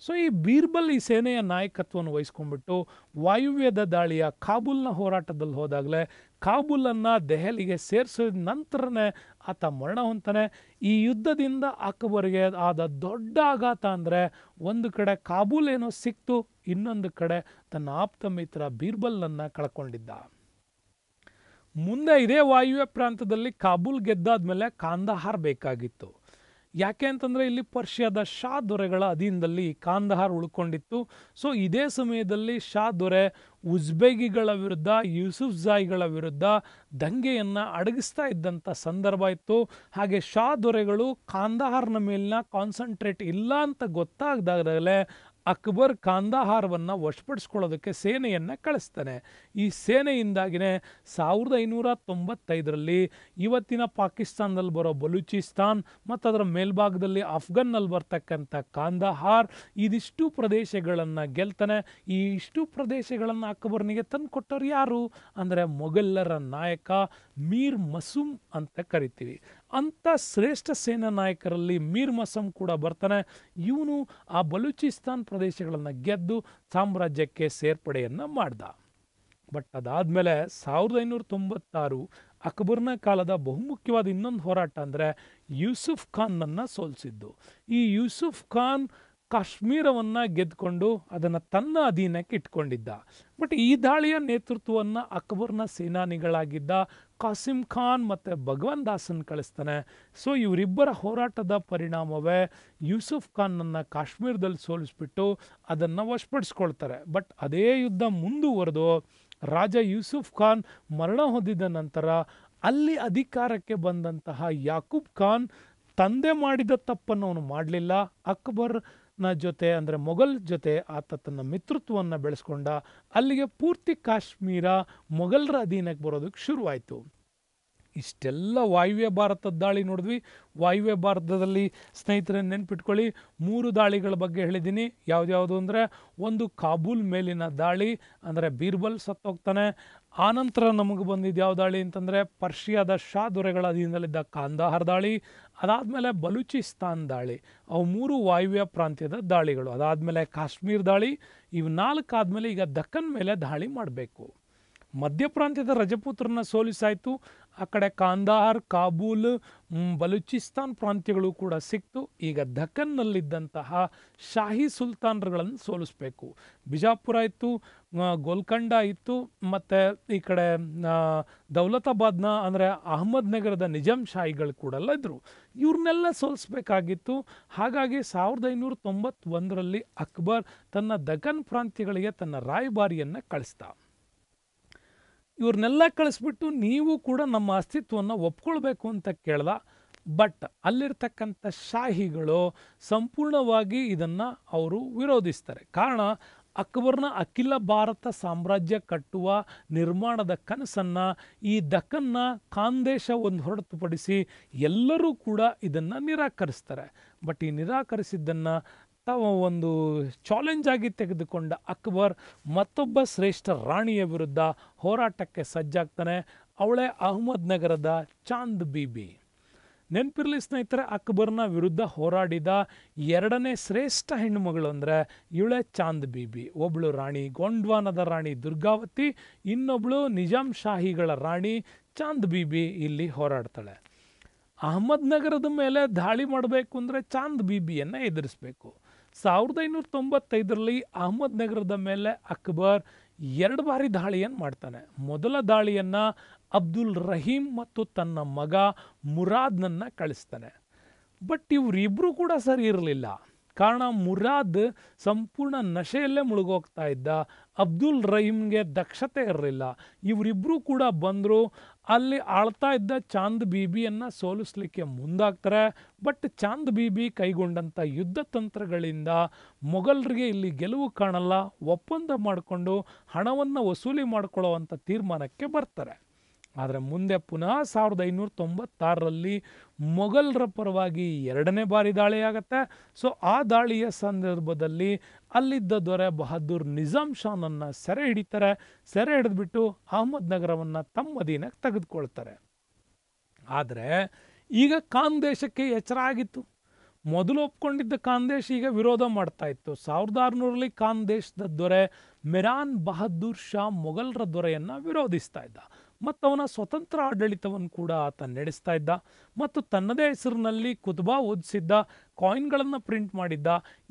ಸೊ ಈ ಬೀರ್ಬಲ್ ಈ ಸೇನೆಯ ನಾಯಕತ್ವವನ್ನು ವಹಿಸ್ಕೊಂಡ್ಬಿಟ್ಟು ವಾಯುವ್ಯದ ದಾಳಿಯ ಕಾಬೂಲ್ನ ಹೋರಾಟದಲ್ಲಿ ಹೋದಾಗಲೇ ಕಾಬೂಲನ್ನು ದೆಹಲಿಗೆ ಸೇರಿಸಿದ ನಂತರನೇ ಆತ ಮರಣ ಹೊಂತಾನೆ ಈ ಯುದ್ಧದಿಂದ ಅಕ್ಬರ್ಗೆ ಆದ ದೊಡ್ಡ ಆಘಾತ ಅಂದರೆ ಒಂದು ಕಡೆ ಕಾಬೂಲ್ ಏನೋ ಸಿಕ್ತು ಇನ್ನೊಂದು ಕಡೆ ತನ್ನ ಆಪ್ತ ಮಿತ್ರ ಬೀರ್ಬಲ್ನನ್ನು ಕಳ್ಕೊಂಡಿದ್ದ ಮುಂದೆ ಇದೇ ವಾಯುವ್ಯ ಪ್ರಾಂತದಲ್ಲಿ ಕಾಬೂಲ್ ಗೆದ್ದಾದ ಮೇಲೆ ಕಾಂದಹಾರ್ ಬೇಕಾಗಿತ್ತು ಯಾಕೆ ಅಂತಂದರೆ ಇಲ್ಲಿ ಪರ್ಷಿಯಾದ ಶಾ ದೊರೆಗಳ ಅಧೀನದಲ್ಲಿ ಕಾಂದಹಾರ್ ಉಳ್ಕೊಂಡಿತ್ತು ಸೊ ಇದೇ ಸಮಯದಲ್ಲಿ ಶಾ ದೊರೆ ಉಜ್ಬೇಗಿಗಳ ವಿರುದ್ಧ ಯೂಸುಫ್ ಝಾಯಿಗಳ ವಿರುದ್ಧ ದಂಗೆಯನ್ನು ಅಡಗಿಸ್ತಾ ಇದ್ದಂಥ ಸಂದರ್ಭ ಇತ್ತು ಹಾಗೆ ಶಾ ದೊರೆಗಳು ಕಾಂದಹಾರ್ನ ಮೇಲಿನ ಕಾನ್ಸಂಟ್ರೇಟ್ ಇಲ್ಲ ಅಂತ ಗೊತ್ತಾಗದಾಗಲೇ ಅಕ್ಬರ್ ಕಾಂದಾಹಾರವನ್ನು ವಶಪಡಿಸ್ಕೊಳ್ಳೋದಕ್ಕೆ ಸೇನೆಯನ್ನು ಕಳಿಸ್ತಾನೆ ಈ ಸೇನೆಯಿಂದಾಗಿನೇ ಸಾವಿರದ ಐನೂರ ತೊಂಬತ್ತೈದರಲ್ಲಿ ಇವತ್ತಿನ ಪಾಕಿಸ್ತಾನದಲ್ಲಿ ಬರೋ ಬಲೂಚಿಸ್ತಾನ್ ಮತ್ತು ಅದರ ಮೇಲ್ಭಾಗದಲ್ಲಿ ಅಫ್ಘಾನ್ನಲ್ಲಿ ಬರ್ತಕ್ಕಂಥ ಕಾಂದಹಾರ್ ಇದಿಷ್ಟು ಪ್ರದೇಶಗಳನ್ನು ಗೆಲ್ತಾನೆ ಈ ಇಷ್ಟು ಪ್ರದೇಶಗಳನ್ನು ಅಕ್ಬರ್ನಿಗೆ ತಂದು ಕೊಟ್ಟವ್ರು ಯಾರು ಅಂದರೆ ಮೊಘಲ್ಲರ ನಾಯಕ ಮೀರ್ ಮಸೂಮ್ ಅಂತ ಕರಿತೀವಿ ಅಂಥ ಶ್ರೇಷ್ಠ ಸೇನಾ ನಾಯಕರಲ್ಲಿ ಮೀರ್ ಮಸಮ್ ಕೂಡ ಬರ್ತಾನೆ ಇವನು ಆ ಬಲೂಚಿಸ್ತಾನ್ ಪ್ರದೇಶಗಳನ್ನು ಗೆದ್ದು ಸಾಮ್ರಾಜ್ಯಕ್ಕೆ ಸೇರ್ಪಡೆಯನ್ನು ಮಾಡ್ದ ಬಟ್ ಅದಾದಮೇಲೆ ಸಾವಿರದ ಐನೂರ ತೊಂಬತ್ತಾರು ಅಕ್ಬರ್ನ ಕಾಲದ ಬಹುಮುಖ್ಯವಾದ ಇನ್ನೊಂದು ಹೋರಾಟ ಅಂದರೆ ಯೂಸುಫ್ ಖಾನ್ನನ್ನು ಸೋಲಿಸಿದ್ದು ಈ ಯೂಸುಫ್ ಖಾನ್ ಕಾಶ್ಮೀರವನ್ನು ಗೆದ್ದುಕೊಂಡು ಅದನ್ನು ತನ್ನ ಅಧೀನಕ್ಕೆ ಇಟ್ಕೊಂಡಿದ್ದ ಬಟ್ ಈ ದಾಳಿಯ ನೇತೃತ್ವವನ್ನು ಅಕ್ಬರ್ನ ಸೇನಾನಿಗಳಾಗಿದ್ದ ಕಾಸಿಂ ಖಾನ್ ಮತ್ತು ಭಗವಾನ್ ದಾಸನ್ ಕಳಿಸ್ತಾನೆ ಸೊ ಇವರಿಬ್ಬರ ಹೋರಾಟದ ಪರಿಣಾಮವೇ ಯೂಸುಫ್ ಖಾನ್ನನ್ನು ಕಾಶ್ಮೀರದಲ್ಲಿ ಸೋಲಿಸ್ಬಿಟ್ಟು ಅದನ್ನು ವಶಪಡಿಸ್ಕೊಳ್ತಾರೆ ಬಟ್ ಅದೇ ಯುದ್ಧ ಮುಂದುವರೆದು ರಾಜ ಯೂಸುಫ್ ಖಾನ್ ಮರಣ ಹೊಂದಿದ ನಂತರ ಅಲ್ಲಿ ಅಧಿಕಾರಕ್ಕೆ ಬಂದಂತಹ ಯಾಕೂಬ್ ಖಾನ್ ತಂದೆ ಮಾಡಿದ ತಪ್ಪನ್ನು ಅವನು ಮಾಡಲಿಲ್ಲ ಅಕ್ಬರ್ ನ ಜೊತೆ ಅಂದರೆ ಮೊಘಲ್ ಜೊತೆ ಆತ ತನ್ನ ಮಿತ್ರತ್ವವನ್ನು ಬೆಳೆಸ್ಕೊಂಡ ಅಲ್ಲಿಗೆ ಪೂರ್ತಿ ಕಾಶ್ಮೀರ ಮೊಘಲರ ಅಧೀನಕ್ಕೆ ಬರೋದಕ್ಕೆ ಶುರುವಾಯಿತು ಇಷ್ಟೆಲ್ಲ ವಾಯುವ್ಯ ಭಾರತದ ದಾಳಿ ನೋಡಿದ್ವಿ ವಾಯುವ್ಯ ಭಾರತದಲ್ಲಿ ಸ್ನೇಹಿತರನ್ನು ನೆನ್ಪಿಟ್ಕೊಳ್ಳಿ ಮೂರು ದಾಳಿಗಳ ಬಗ್ಗೆ ಹೇಳಿದ್ದೀನಿ ಯಾವುದು ಅಂದರೆ ಒಂದು ಕಾಬೂಲ್ ಮೇಲಿನ ದಾಳಿ ಅಂದರೆ ಬೀರ್ಬಲ್ ಸತ್ತೋಗ್ತಾನೆ ಆನಂತರ ನಮಗೆ ಬಂದಿದ್ದು ಯಾವ ದಾಳಿ ಅಂತಂದರೆ ಪರ್ಷಿಯಾದ ಶಾ ದೊರೆಗಳ ಅಧೀನದಲ್ಲಿದ್ದ ಕಾಂದಹಾರ್ ದಾಳಿ ಅದಾದಮೇಲೆ ಬಲೂಚಿಸ್ತಾನ್ ದಾಳಿ ಅವು ಮೂರು ವಾಯುವ್ಯ ಪ್ರಾಂತ್ಯದ ದಾಳಿಗಳು ಅದಾದಮೇಲೆ ಕಾಶ್ಮೀರ್ ದಾಳಿ ಇವು ನಾಲ್ಕು ಆದಮೇಲೆ ಈಗ ದಕ್ಕನ್ ಮೇಲೆ ದಾಳಿ ಮಾಡಬೇಕು ಮಧ್ಯ ಪ್ರಾಂತ್ಯದ ರಜಪೂತ್ರನ ಸೋಲಿಸಾಯಿತು ಆ ಕಡೆ ಕಾಂದಾರ್ ಕಾಬೂಲ್ ಬಲೂಚಿಸ್ತಾನ್ ಪ್ರಾಂತ್ಯಗಳು ಕೂಡ ಸಿಕ್ತು ಈಗ ದಖನ್ನಲ್ಲಿದ್ದಂತಹ ಶಾಹಿ ಸುಲ್ತಾನ್ರುಗಳನ್ನು ಸೋಲಿಸ್ಬೇಕು ಬಿಜಾಪುರ ಇತ್ತು ಗೋಲ್ಕಂಡ ಇತ್ತು ಮತ್ತು ಈ ಕಡೆ ದೌಲತಾಬಾದ್ನ ಅಂದರೆ ಅಹಮದ್ ನಗರದ ನಿಜಾಮ್ ಶಾಹಿಗಳು ಕೂಡ ಇದ್ದರು ಇವ್ರನ್ನೆಲ್ಲ ಸೋಲಿಸ್ಬೇಕಾಗಿತ್ತು ಹಾಗಾಗಿ ಸಾವಿರದ ಐನೂರ ತೊಂಬತ್ತೊಂದರಲ್ಲಿ ಅಕ್ಬರ್ ತನ್ನ ದಖನ್ ಪ್ರಾಂತ್ಯಗಳಿಗೆ ತನ್ನ ರಾಯಭಾರಿಯನ್ನು ಕಳಿಸ್ತಾ ಇವ್ರನ್ನೆಲ್ಲ ಕಳಿಸ್ಬಿಟ್ಟು ನೀವು ಕೂಡ ನಮ್ಮ ಅಸ್ತಿತ್ವವನ್ನು ಒಪ್ಕೊಳ್ಬೇಕು ಅಂತ ಕೇಳ್ದ ಬಟ್ ಅಲ್ಲಿರ್ತಕ್ಕಂಥ ಶಾಹಿಗಳು ಸಂಪೂರ್ಣವಾಗಿ ಇದನ್ನು ಅವರು ವಿರೋಧಿಸ್ತಾರೆ ಕಾರಣ ಅಕ್ಬರ್ನ ಅಖಿಲ ಭಾರತ ಸಾಮ್ರಾಜ್ಯ ಕಟ್ಟುವ ನಿರ್ಮಾಣದ ಕನಸನ್ನು ಈ ದಕ್ಕನ್ನ ಖಾಂದೇಶ ಒಂದು ಹೊರತುಪಡಿಸಿ ಎಲ್ಲರೂ ಕೂಡ ಇದನ್ನು ನಿರಾಕರಿಸ್ತಾರೆ ಬಟ್ ಈ ನಿರಾಕರಿಸಿದ್ದನ್ನು ತಾವು ಒಂದು ಚಾಲೆಂಜ್ ಆಗಿ ತೆಗೆದುಕೊಂಡ ಅಕ್ಬರ್ ಮತ್ತೊಬ್ಬ ಶ್ರೇಷ್ಠ ರಾಣಿಯ ವಿರುದ್ಧ ಹೋರಾಟಕ್ಕೆ ಸಜ್ಜಾಗ್ತಾನೆ ಅವಳೇ ನಗರದ ಚಾಂದ್ ಬೀಬಿ ನೆನಪಿರಲಿ ಸ್ನೇಹಿತರೆ ಅಕ್ಬರ್ನ ವಿರುದ್ಧ ಹೋರಾಡಿದ ಎರಡನೇ ಶ್ರೇಷ್ಠ ಹೆಣ್ಣುಮಗಳು ಅಂದರೆ ಇವಳೆ ಚಾಂದ್ ಬೀಬಿ ಒಬ್ಬಳು ರಾಣಿ ಗೊಂಡ್ವಾನದ ರಾಣಿ ದುರ್ಗಾವತಿ ಇನ್ನೊಬ್ಳು ನಿಜಾಮ್ ಶಾಹಿಗಳ ರಾಣಿ ಚಾಂದ್ ಬೀಬಿ ಇಲ್ಲಿ ಹೋರಾಡ್ತಾಳೆ ನಗರದ ಮೇಲೆ ದಾಳಿ ಮಾಡಬೇಕು ಅಂದರೆ ಚಾಂದ್ ಬೀಬಿಯನ್ನು ಎದುರಿಸಬೇಕು ಸಾವಿರದ ಐನೂರ ತೊಂಬತ್ತೈದರಲ್ಲಿ ಅಹಮದ್ ನಗರದ ಮೇಲೆ ಅಕ್ಬರ್ ಎರಡು ಬಾರಿ ದಾಳಿಯನ್ನು ಮಾಡ್ತಾನೆ ಮೊದಲ ದಾಳಿಯನ್ನು ಅಬ್ದುಲ್ ರಹೀಮ್ ಮತ್ತು ತನ್ನ ಮಗ ಮುರಾದ್ನನ್ನು ಕಳಿಸ್ತಾನೆ ಬಟ್ ಇವರಿಬ್ಬರು ಕೂಡ ಸರಿ ಇರಲಿಲ್ಲ ಕಾರಣ ಮುರಾದ್ ಸಂಪೂರ್ಣ ನಶೆಯಲ್ಲೇ ಮುಳುಗೋಗ್ತಾ ಇದ್ದ ಅಬ್ದುಲ್ ರಹೀಮ್ಗೆ ದಕ್ಷತೆ ಇರಲಿಲ್ಲ ಇವರಿಬ್ಬರೂ ಕೂಡ ಬಂದರು ಅಲ್ಲಿ ಆಳ್ತಾ ಇದ್ದ ಚಾಂದ್ ಬೀಬಿಯನ್ನು ಸೋಲಿಸಲಿಕ್ಕೆ ಮುಂದಾಗ್ತಾರೆ ಬಟ್ ಚಾಂದ್ ಬೀಬಿ ಕೈಗೊಂಡಂಥ ಯುದ್ಧ ತಂತ್ರಗಳಿಂದ ಮೊಘಲರಿಗೆ ಇಲ್ಲಿ ಗೆಲುವು ಕಾಣಲ್ಲ ಒಪ್ಪಂದ ಮಾಡಿಕೊಂಡು ಹಣವನ್ನು ವಸೂಲಿ ಮಾಡಿಕೊಳ್ಳುವಂಥ ತೀರ್ಮಾನಕ್ಕೆ ಬರ್ತಾರೆ ಆದರೆ ಮುಂದೆ ಪುನಃ ಸಾವಿರದ ಐನೂರ ತೊಂಬತ್ತಾರರಲ್ಲಿ ಮೊಘಲ್ರ ಪರವಾಗಿ ಎರಡನೇ ಬಾರಿ ದಾಳಿಯಾಗತ್ತೆ ಸೊ ಆ ದಾಳಿಯ ಸಂದರ್ಭದಲ್ಲಿ ಅಲ್ಲಿದ್ದ ದೊರೆ ಬಹದ್ದೂರ್ ನಿಜಾಮ್ ಶಾನನ್ನು ಸೆರೆ ಹಿಡಿತಾರೆ ಸೆರೆ ಹಿಡಿದ್ಬಿಟ್ಟು ಅಹಮದ್ ತಮ್ಮ ತಮ್ಮದಿನ ತೆಗೆದುಕೊಳ್ತಾರೆ ಆದರೆ ಈಗ ದೇಶಕ್ಕೆ ಎಚ್ಚರ ಆಗಿತ್ತು ಮೊದಲು ಒಪ್ಕೊಂಡಿದ್ದ ದೇಶ ಈಗ ವಿರೋಧ ಮಾಡ್ತಾ ಇತ್ತು ಸಾವಿರದ ಆರುನೂರಲ್ಲಿ ದೇಶದ ದೊರೆ ಮಿರಾನ್ ಬಹದ್ದೂರ್ ಶಾ ಮೊಘಲ್ರ ದೊರೆಯನ್ನು ವಿರೋಧಿಸ್ತಾ ಇದ್ದ ಮತ್ತವನ ಸ್ವತಂತ್ರ ಆಡಳಿತವನ್ನು ಕೂಡ ಆತ ನಡೆಸ್ತಾ ಇದ್ದ ಮತ್ತು ತನ್ನದೇ ಹೆಸರಿನಲ್ಲಿ ಕುತುಬಾ ಓದಿಸಿದ್ದ ಕಾಯಿನ್ಗಳನ್ನು ಪ್ರಿಂಟ್ ಮಾಡಿದ್ದ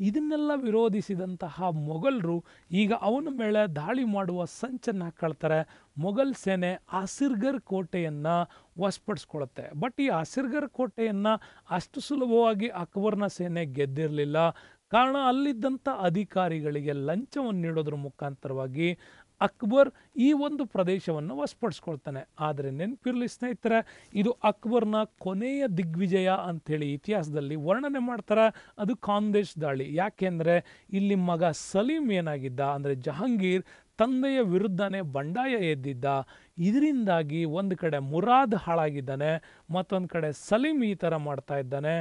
ಇದನ್ನೆಲ್ಲ ವಿರೋಧಿಸಿದಂತಹ ಮೊಘಲರು ಈಗ ಅವನ ಮೇಲೆ ದಾಳಿ ಮಾಡುವ ಸಂಚನ್ನ ಕಳ್ತಾರೆ ಮೊಘಲ್ ಸೇನೆ ಆಸಿರ್ಗರ್ ಕೋಟೆಯನ್ನು ವಶಪಡಿಸ್ಕೊಳತ್ತೆ ಬಟ್ ಈ ಆಸಿರ್ಗರ್ ಕೋಟೆಯನ್ನು ಅಷ್ಟು ಸುಲಭವಾಗಿ ಅಕ್ಬರ್ನ ಸೇನೆ ಗೆದ್ದಿರಲಿಲ್ಲ ಕಾರಣ ಅಲ್ಲಿದ್ದಂಥ ಅಧಿಕಾರಿಗಳಿಗೆ ಲಂಚವನ್ನು ನೀಡೋದ್ರ ಮುಖಾಂತರವಾಗಿ ಅಕ್ಬರ್ ಈ ಒಂದು ಪ್ರದೇಶವನ್ನು ವಶಪಡಿಸ್ಕೊಳ್ತಾನೆ ಆದರೆ ನೆನಪಿರಲಿ ಸ್ನೇಹಿತರೆ ಇದು ಅಕ್ಬರ್ನ ಕೊನೆಯ ದಿಗ್ವಿಜಯ ಅಂಥೇಳಿ ಇತಿಹಾಸದಲ್ಲಿ ವರ್ಣನೆ ಮಾಡ್ತಾರೆ ಅದು ಖಾಂದೇಶ್ ದಾಳಿ ಯಾಕೆಂದರೆ ಇಲ್ಲಿ ಮಗ ಸಲೀಂ ಏನಾಗಿದ್ದ ಅಂದರೆ ಜಹಾಂಗೀರ್ ತಂದೆಯ ವಿರುದ್ಧನೇ ಬಂಡಾಯ ಎದ್ದಿದ್ದ ಇದರಿಂದಾಗಿ ಒಂದು ಕಡೆ ಮುರಾದ್ ಹಾಳಾಗಿದ್ದಾನೆ ಮತ್ತೊಂದು ಕಡೆ ಸಲೀಂ ಈ ಥರ ಮಾಡ್ತಾ ಇದ್ದಾನೆ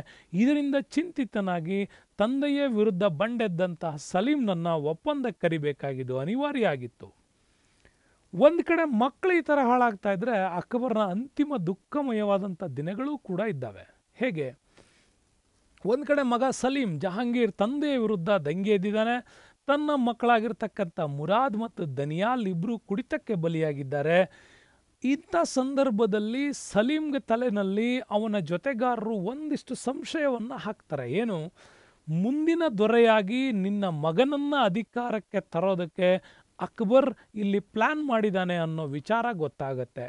ಇದರಿಂದ ಚಿಂತಿತನಾಗಿ ತಂದೆಯ ವಿರುದ್ಧ ಬಂಡೆದ್ದಂತಹ ಸಲೀಂನನ್ನು ಒಪ್ಪಂದಕ್ಕೆ ಕರಿಬೇಕಾಗಿದ್ದು ಅನಿವಾರ್ಯ ಆಗಿತ್ತು ಒಂದು ಕಡೆ ಮಕ್ಕಳು ಈ ಥರ ಹಾಳಾಗ್ತಾ ಇದ್ದರೆ ಅಕ್ಬರ್ನ ಅಂತಿಮ ದುಃಖಮಯವಾದಂಥ ದಿನಗಳೂ ಕೂಡ ಇದ್ದಾವೆ ಹೇಗೆ ಒಂದು ಕಡೆ ಮಗ ಸಲೀಂ ಜಹಾಂಗೀರ್ ತಂದೆಯ ವಿರುದ್ಧ ದಂಗೆ ಎದ್ದಿದ್ದಾನೆ ತನ್ನ ಮಕ್ಕಳಾಗಿರ್ತಕ್ಕಂಥ ಮುರಾದ್ ಮತ್ತು ದನಿಯಾಲ್ ಇಬ್ಬರು ಕುಡಿತಕ್ಕೆ ಬಲಿಯಾಗಿದ್ದಾರೆ ಇಂಥ ಸಂದರ್ಭದಲ್ಲಿ ಸಲೀಂಗೆ ತಲೆನಲ್ಲಿ ಅವನ ಜೊತೆಗಾರರು ಒಂದಿಷ್ಟು ಸಂಶಯವನ್ನು ಹಾಕ್ತಾರೆ ಏನು ಮುಂದಿನ ದೊರೆಯಾಗಿ ನಿನ್ನ ಮಗನನ್ನು ಅಧಿಕಾರಕ್ಕೆ ತರೋದಕ್ಕೆ ಅಕ್ಬರ್ ಇಲ್ಲಿ ಪ್ಲಾನ್ ಮಾಡಿದಾನೆ ಅನ್ನೋ ವಿಚಾರ ಗೊತ್ತಾಗತ್ತೆ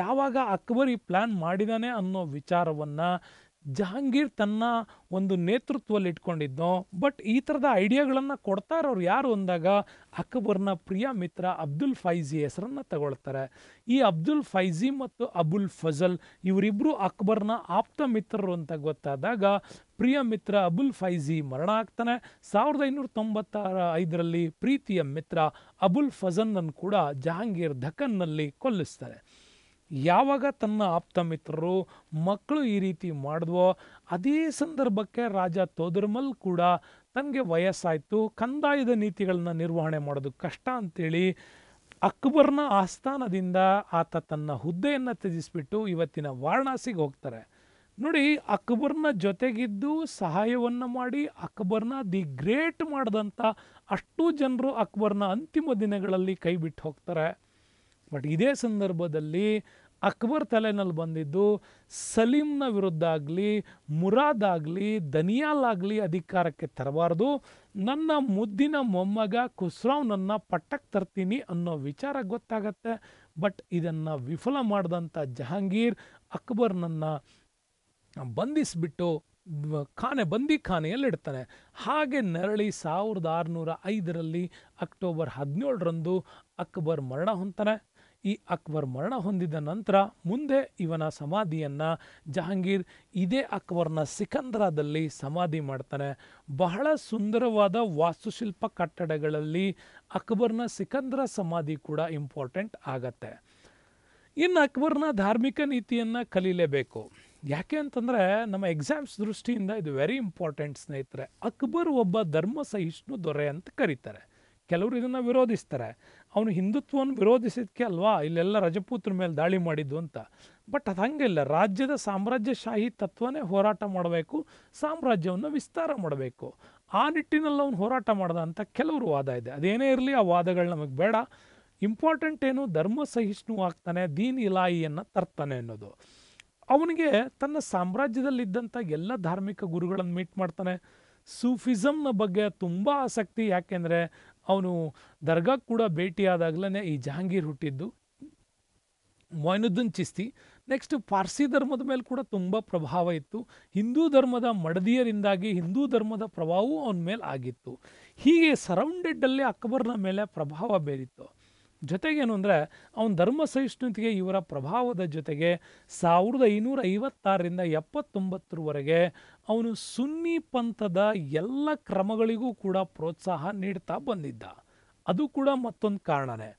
ಯಾವಾಗ ಅಕ್ಬರ್ ಈ ಪ್ಲ್ಯಾನ್ ಮಾಡಿದಾನೆ ಅನ್ನೋ ವಿಚಾರವನ್ನು ಜಹಾಂಗೀರ್ ತನ್ನ ಒಂದು ನೇತೃತ್ವದಲ್ಲಿ ಇಟ್ಕೊಂಡಿದ್ದೋ ಬಟ್ ಈ ಥರದ ಐಡಿಯಾಗಳನ್ನು ಕೊಡ್ತಾ ಇರೋರು ಯಾರು ಅಂದಾಗ ಅಕ್ಬರ್ನ ಪ್ರಿಯ ಮಿತ್ರ ಅಬ್ದುಲ್ ಫೈಜಿ ಹೆಸರನ್ನು ತಗೊಳ್ತಾರೆ ಈ ಅಬ್ದುಲ್ ಫೈಜಿ ಮತ್ತು ಅಬುಲ್ ಫಜಲ್ ಇವರಿಬ್ಬರು ಅಕ್ಬರ್ನ ಆಪ್ತ ಮಿತ್ರರು ಅಂತ ಗೊತ್ತಾದಾಗ ಪ್ರಿಯ ಮಿತ್ರ ಅಬುಲ್ ಫೈಜಿ ಮರಣ ಆಗ್ತಾನೆ ಸಾವಿರದ ಐನೂರ ತೊಂಬತ್ತಾರ ಐದರಲ್ಲಿ ಪ್ರೀತಿಯ ಮಿತ್ರ ಅಬುಲ್ ಫಜನ್ನನ್ನು ಕೂಡ ಜಹಾಂಗೀರ್ ಧಕನ್ನಲ್ಲಿ ಕೊಲ್ಲಿಸ್ತಾರೆ ಯಾವಾಗ ತನ್ನ ಆಪ್ತ ಮಿತ್ರರು ಮಕ್ಕಳು ಈ ರೀತಿ ಮಾಡಿದ್ವೋ ಅದೇ ಸಂದರ್ಭಕ್ಕೆ ರಾಜ ತೋದರ್ಮಲ್ ಕೂಡ ತನಗೆ ವಯಸ್ಸಾಯಿತು ಕಂದಾಯದ ನೀತಿಗಳನ್ನ ನಿರ್ವಹಣೆ ಮಾಡೋದು ಕಷ್ಟ ಅಂತೇಳಿ ಅಕ್ಬರ್ನ ಆಸ್ಥಾನದಿಂದ ಆತ ತನ್ನ ಹುದ್ದೆಯನ್ನು ತ್ಯಜಿಸಿಬಿಟ್ಟು ಇವತ್ತಿನ ವಾರಣಾಸಿಗೆ ಹೋಗ್ತಾರೆ ನೋಡಿ ಅಕ್ಬರ್ನ ಜೊತೆಗಿದ್ದು ಸಹಾಯವನ್ನು ಮಾಡಿ ಅಕ್ಬರ್ನ ದಿ ಗ್ರೇಟ್ ಮಾಡಿದಂಥ ಅಷ್ಟು ಜನರು ಅಕ್ಬರ್ನ ಅಂತಿಮ ದಿನಗಳಲ್ಲಿ ಕೈ ಬಿಟ್ಟು ಹೋಗ್ತಾರೆ ಬಟ್ ಇದೇ ಸಂದರ್ಭದಲ್ಲಿ ಅಕ್ಬರ್ ತಲೆನಲ್ಲಿ ಬಂದಿದ್ದು ಸಲೀಂನ ವಿರುದ್ಧ ಆಗಲಿ ಮುರಾದ್ ಆಗಲಿ ದನಿಯಾಲ್ ಆಗಲಿ ಅಧಿಕಾರಕ್ಕೆ ತರಬಾರ್ದು ನನ್ನ ಮುದ್ದಿನ ಮೊಮ್ಮಗ ಖುಸ್ರಾವ್ನನ್ನು ಪಟ್ಟಕ್ಕೆ ತರ್ತೀನಿ ಅನ್ನೋ ವಿಚಾರ ಗೊತ್ತಾಗತ್ತೆ ಬಟ್ ಇದನ್ನು ವಿಫಲ ಮಾಡಿದಂಥ ಜಹಾಂಗೀರ್ ಅಕ್ಬರ್ನನ್ನು ಬಂಧಿಸಿಬಿಟ್ಟು ಖಾನೆ ಬಂದಿ ಖಾನೆಯಲ್ಲಿಡ್ತಾನೆ ಹಾಗೆ ನೆರಳಿ ಸಾವಿರದ ಆರುನೂರ ಐದರಲ್ಲಿ ಅಕ್ಟೋಬರ್ ಹದಿನೇಳರಂದು ಅಕ್ಬರ್ ಮರಣ ಹೊಂತಾನೆ ಈ ಅಕ್ಬರ್ ಮರಣ ಹೊಂದಿದ ನಂತರ ಮುಂದೆ ಇವನ ಸಮಾಧಿಯನ್ನು ಜಹಾಂಗೀರ್ ಇದೇ ಅಕ್ಬರ್ನ ಸಿಕಂದ್ರಾದಲ್ಲಿ ಸಮಾಧಿ ಮಾಡ್ತಾನೆ ಬಹಳ ಸುಂದರವಾದ ವಾಸ್ತುಶಿಲ್ಪ ಕಟ್ಟಡಗಳಲ್ಲಿ ಅಕ್ಬರ್ನ ಸಿಕಂದ್ರ ಸಮಾಧಿ ಕೂಡ ಇಂಪಾರ್ಟೆಂಟ್ ಆಗತ್ತೆ ಇನ್ನು ಅಕ್ಬರ್ನ ಧಾರ್ಮಿಕ ನೀತಿಯನ್ನು ಕಲೀಲೇಬೇಕು ಯಾಕೆ ಅಂತಂದರೆ ನಮ್ಮ ಎಕ್ಸಾಮ್ಸ್ ದೃಷ್ಟಿಯಿಂದ ಇದು ವೆರಿ ಇಂಪಾರ್ಟೆಂಟ್ ಸ್ನೇಹಿತರೆ ಅಕ್ಬರ್ ಒಬ್ಬ ಧರ್ಮ ಸಹಿಷ್ಣು ದೊರೆ ಅಂತ ಕರೀತಾರೆ ಕೆಲವರು ಇದನ್ನು ವಿರೋಧಿಸ್ತಾರೆ ಅವನು ಹಿಂದುತ್ವವನ್ನು ವಿರೋಧಿಸಿದಕ್ಕೆ ಅಲ್ವಾ ಇಲ್ಲೆಲ್ಲ ರಜಪೂತ್ರ ಮೇಲೆ ದಾಳಿ ಮಾಡಿದ್ದು ಅಂತ ಬಟ್ ಅದು ಇಲ್ಲ ರಾಜ್ಯದ ಸಾಮ್ರಾಜ್ಯಶಾಹಿ ತತ್ವನೇ ಹೋರಾಟ ಮಾಡಬೇಕು ಸಾಮ್ರಾಜ್ಯವನ್ನು ವಿಸ್ತಾರ ಮಾಡಬೇಕು ಆ ನಿಟ್ಟಿನಲ್ಲಿ ಅವನು ಹೋರಾಟ ಮಾಡ್ದ ಅಂತ ಕೆಲವರು ವಾದ ಇದೆ ಅದೇನೇ ಇರಲಿ ಆ ವಾದಗಳು ನಮಗೆ ಬೇಡ ಇಂಪಾರ್ಟೆಂಟ್ ಏನು ಧರ್ಮ ಸಹಿಷ್ಣು ಆಗ್ತಾನೆ ದೀನ್ ಇಲಾಯಿಯನ್ನು ತರ್ತಾನೆ ಅನ್ನೋದು ಅವನಿಗೆ ತನ್ನ ಸಾಮ್ರಾಜ್ಯದಲ್ಲಿದ್ದಂಥ ಎಲ್ಲ ಧಾರ್ಮಿಕ ಗುರುಗಳನ್ನು ಮೀಟ್ ಮಾಡ್ತಾನೆ ಸೂಫಿಸಮ್ನ ಬಗ್ಗೆ ತುಂಬ ಆಸಕ್ತಿ ಯಾಕೆಂದರೆ ಅವನು ದರ್ಗಾ ಕೂಡ ಭೇಟಿಯಾದಾಗಲೇ ಈ ಜಹಾಂಗೀರ್ ಹುಟ್ಟಿದ್ದು ಮೊಯ್ನುದ್ದೀನ್ ಚಿಸ್ತಿ ನೆಕ್ಸ್ಟ್ ಪಾರ್ಸಿ ಧರ್ಮದ ಮೇಲೆ ಕೂಡ ತುಂಬ ಪ್ರಭಾವ ಇತ್ತು ಹಿಂದೂ ಧರ್ಮದ ಮಡದಿಯರಿಂದಾಗಿ ಹಿಂದೂ ಧರ್ಮದ ಪ್ರಭಾವವೂ ಅವನ ಮೇಲೆ ಆಗಿತ್ತು ಹೀಗೆ ಸರೌಂಡೆಡಲ್ಲೇ ಅಕ್ಬರ್ನ ಮೇಲೆ ಪ್ರಭಾವ ಬೀರಿತ್ತು ಜೊತೆಗೇನು ಅಂದರೆ ಅವನ ಧರ್ಮ ಸಹಿಷ್ಣುತೆಗೆ ಇವರ ಪ್ರಭಾವದ ಜೊತೆಗೆ ಸಾವಿರದ ಐನೂರ ಐವತ್ತಾರರಿಂದ ಎಪ್ಪತ್ತೊಂಬತ್ತರವರೆಗೆ ಅವನು ಸುನ್ನಿ ಪಂಥದ ಎಲ್ಲ ಕ್ರಮಗಳಿಗೂ ಕೂಡ ಪ್ರೋತ್ಸಾಹ ನೀಡ್ತಾ ಬಂದಿದ್ದ ಅದು ಕೂಡ ಮತ್ತೊಂದು ಕಾರಣನೇ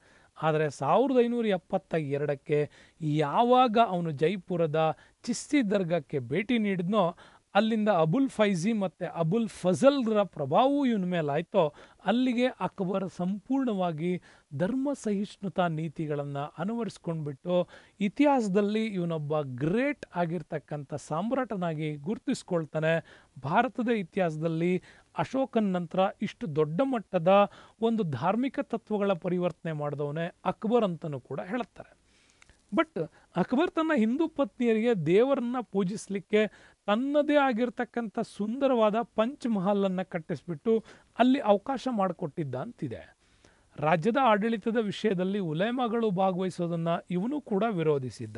ಆದರೆ ಸಾವಿರದ ಐನೂರ ಎಪ್ಪತ್ತ ಎರಡಕ್ಕೆ ಯಾವಾಗ ಅವನು ಜೈಪುರದ ಚಿಸ್ತಿ ದರ್ಗಕ್ಕೆ ಭೇಟಿ ನೀಡಿದ್ನೋ ಅಲ್ಲಿಂದ ಅಬುಲ್ ಫೈಜಿ ಮತ್ತು ಅಬುಲ್ ಫಜಲ್ರ ಪ್ರಭಾವವು ಇವನ ಮೇಲಾಯ್ತೋ ಅಲ್ಲಿಗೆ ಅಕ್ಬರ್ ಸಂಪೂರ್ಣವಾಗಿ ಧರ್ಮ ಸಹಿಷ್ಣುತಾ ನೀತಿಗಳನ್ನು ಅನುವರಿಸ್ಕೊಂಡ್ಬಿಟ್ಟು ಇತಿಹಾಸದಲ್ಲಿ ಇವನೊಬ್ಬ ಗ್ರೇಟ್ ಆಗಿರ್ತಕ್ಕಂಥ ಸಾಮ್ರಾಟನಾಗಿ ಗುರುತಿಸ್ಕೊಳ್ತಾನೆ ಭಾರತದ ಇತಿಹಾಸದಲ್ಲಿ ಅಶೋಕನ ನಂತರ ಇಷ್ಟು ದೊಡ್ಡ ಮಟ್ಟದ ಒಂದು ಧಾರ್ಮಿಕ ತತ್ವಗಳ ಪರಿವರ್ತನೆ ಮಾಡಿದವನೇ ಅಕ್ಬರ್ ಅಂತಲೂ ಕೂಡ ಹೇಳುತ್ತಾರೆ ಬಟ್ ಅಕ್ಬರ್ ತನ್ನ ಹಿಂದೂ ಪತ್ನಿಯರಿಗೆ ದೇವರನ್ನು ಪೂಜಿಸಲಿಕ್ಕೆ ತನ್ನದೇ ಆಗಿರ್ತಕ್ಕಂಥ ಸುಂದರವಾದ ಪಂಚ್ ಮಹಲನ್ನು ಕಟ್ಟಿಸ್ಬಿಟ್ಟು ಅಲ್ಲಿ ಅವಕಾಶ ಮಾಡಿಕೊಟ್ಟಿದ್ದ ಅಂತಿದೆ ರಾಜ್ಯದ ಆಡಳಿತದ ವಿಷಯದಲ್ಲಿ ಉಲೇಮಾಗಳು ಭಾಗವಹಿಸೋದನ್ನು ಇವನು ಕೂಡ ವಿರೋಧಿಸಿದ್ದ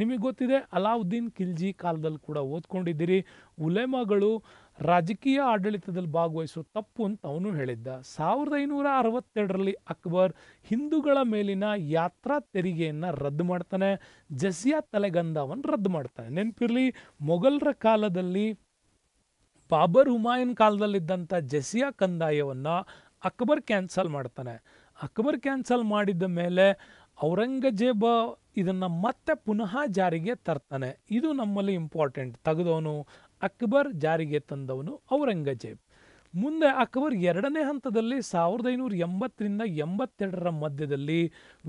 ನಿಮಗೆ ಗೊತ್ತಿದೆ ಅಲಾವುದ್ದೀನ್ ಖಿಲ್ಜಿ ಕಾಲದಲ್ಲಿ ಕೂಡ ಓದ್ಕೊಂಡಿದ್ದೀರಿ ಉಲೇಮಾಗಳು ರಾಜಕೀಯ ಆಡಳಿತದಲ್ಲಿ ಭಾಗವಹಿಸೋ ತಪ್ಪು ಅಂತ ಅವನು ಹೇಳಿದ್ದ ಸಾವಿರದ ಐನೂರ ಅರವತ್ತೆರಡರಲ್ಲಿ ಅಕ್ಬರ್ ಹಿಂದೂಗಳ ಮೇಲಿನ ಯಾತ್ರಾ ತೆರಿಗೆಯನ್ನು ರದ್ದು ಮಾಡ್ತಾನೆ ಜಸಿಯಾ ತಲೆಗಂಧವನ್ನು ರದ್ದು ಮಾಡ್ತಾನೆ ನೆನಪಿರಲಿ ಮೊಘಲರ ಕಾಲದಲ್ಲಿ ಬಾಬರ್ ಹುಮಾಯನ್ ಕಾಲದಲ್ಲಿದ್ದಂಥ ಜಸಿಯಾ ಕಂದಾಯವನ್ನು ಅಕ್ಬರ್ ಕ್ಯಾನ್ಸಲ್ ಮಾಡ್ತಾನೆ ಅಕ್ಬರ್ ಕ್ಯಾನ್ಸಲ್ ಮಾಡಿದ್ದ ಮೇಲೆ ಔರಂಗಜೇಬ ಇದನ್ನು ಮತ್ತೆ ಪುನಃ ಜಾರಿಗೆ ತರ್ತಾನೆ ಇದು ನಮ್ಮಲ್ಲಿ ಇಂಪಾರ್ಟೆಂಟ್ ತೆಗೆದವನು ಅಕ್ಬರ್ ಜಾರಿಗೆ ತಂದವನು ಔರಂಗಜೇಬ್ ಮುಂದೆ ಅಕ್ಬರ್ ಎರಡನೇ ಹಂತದಲ್ಲಿ ಸಾವಿರದ ಐನೂರ ಎಂಬತ್ತರಿಂದ ಎಂಬತ್ತೆರಡರ ಮಧ್ಯದಲ್ಲಿ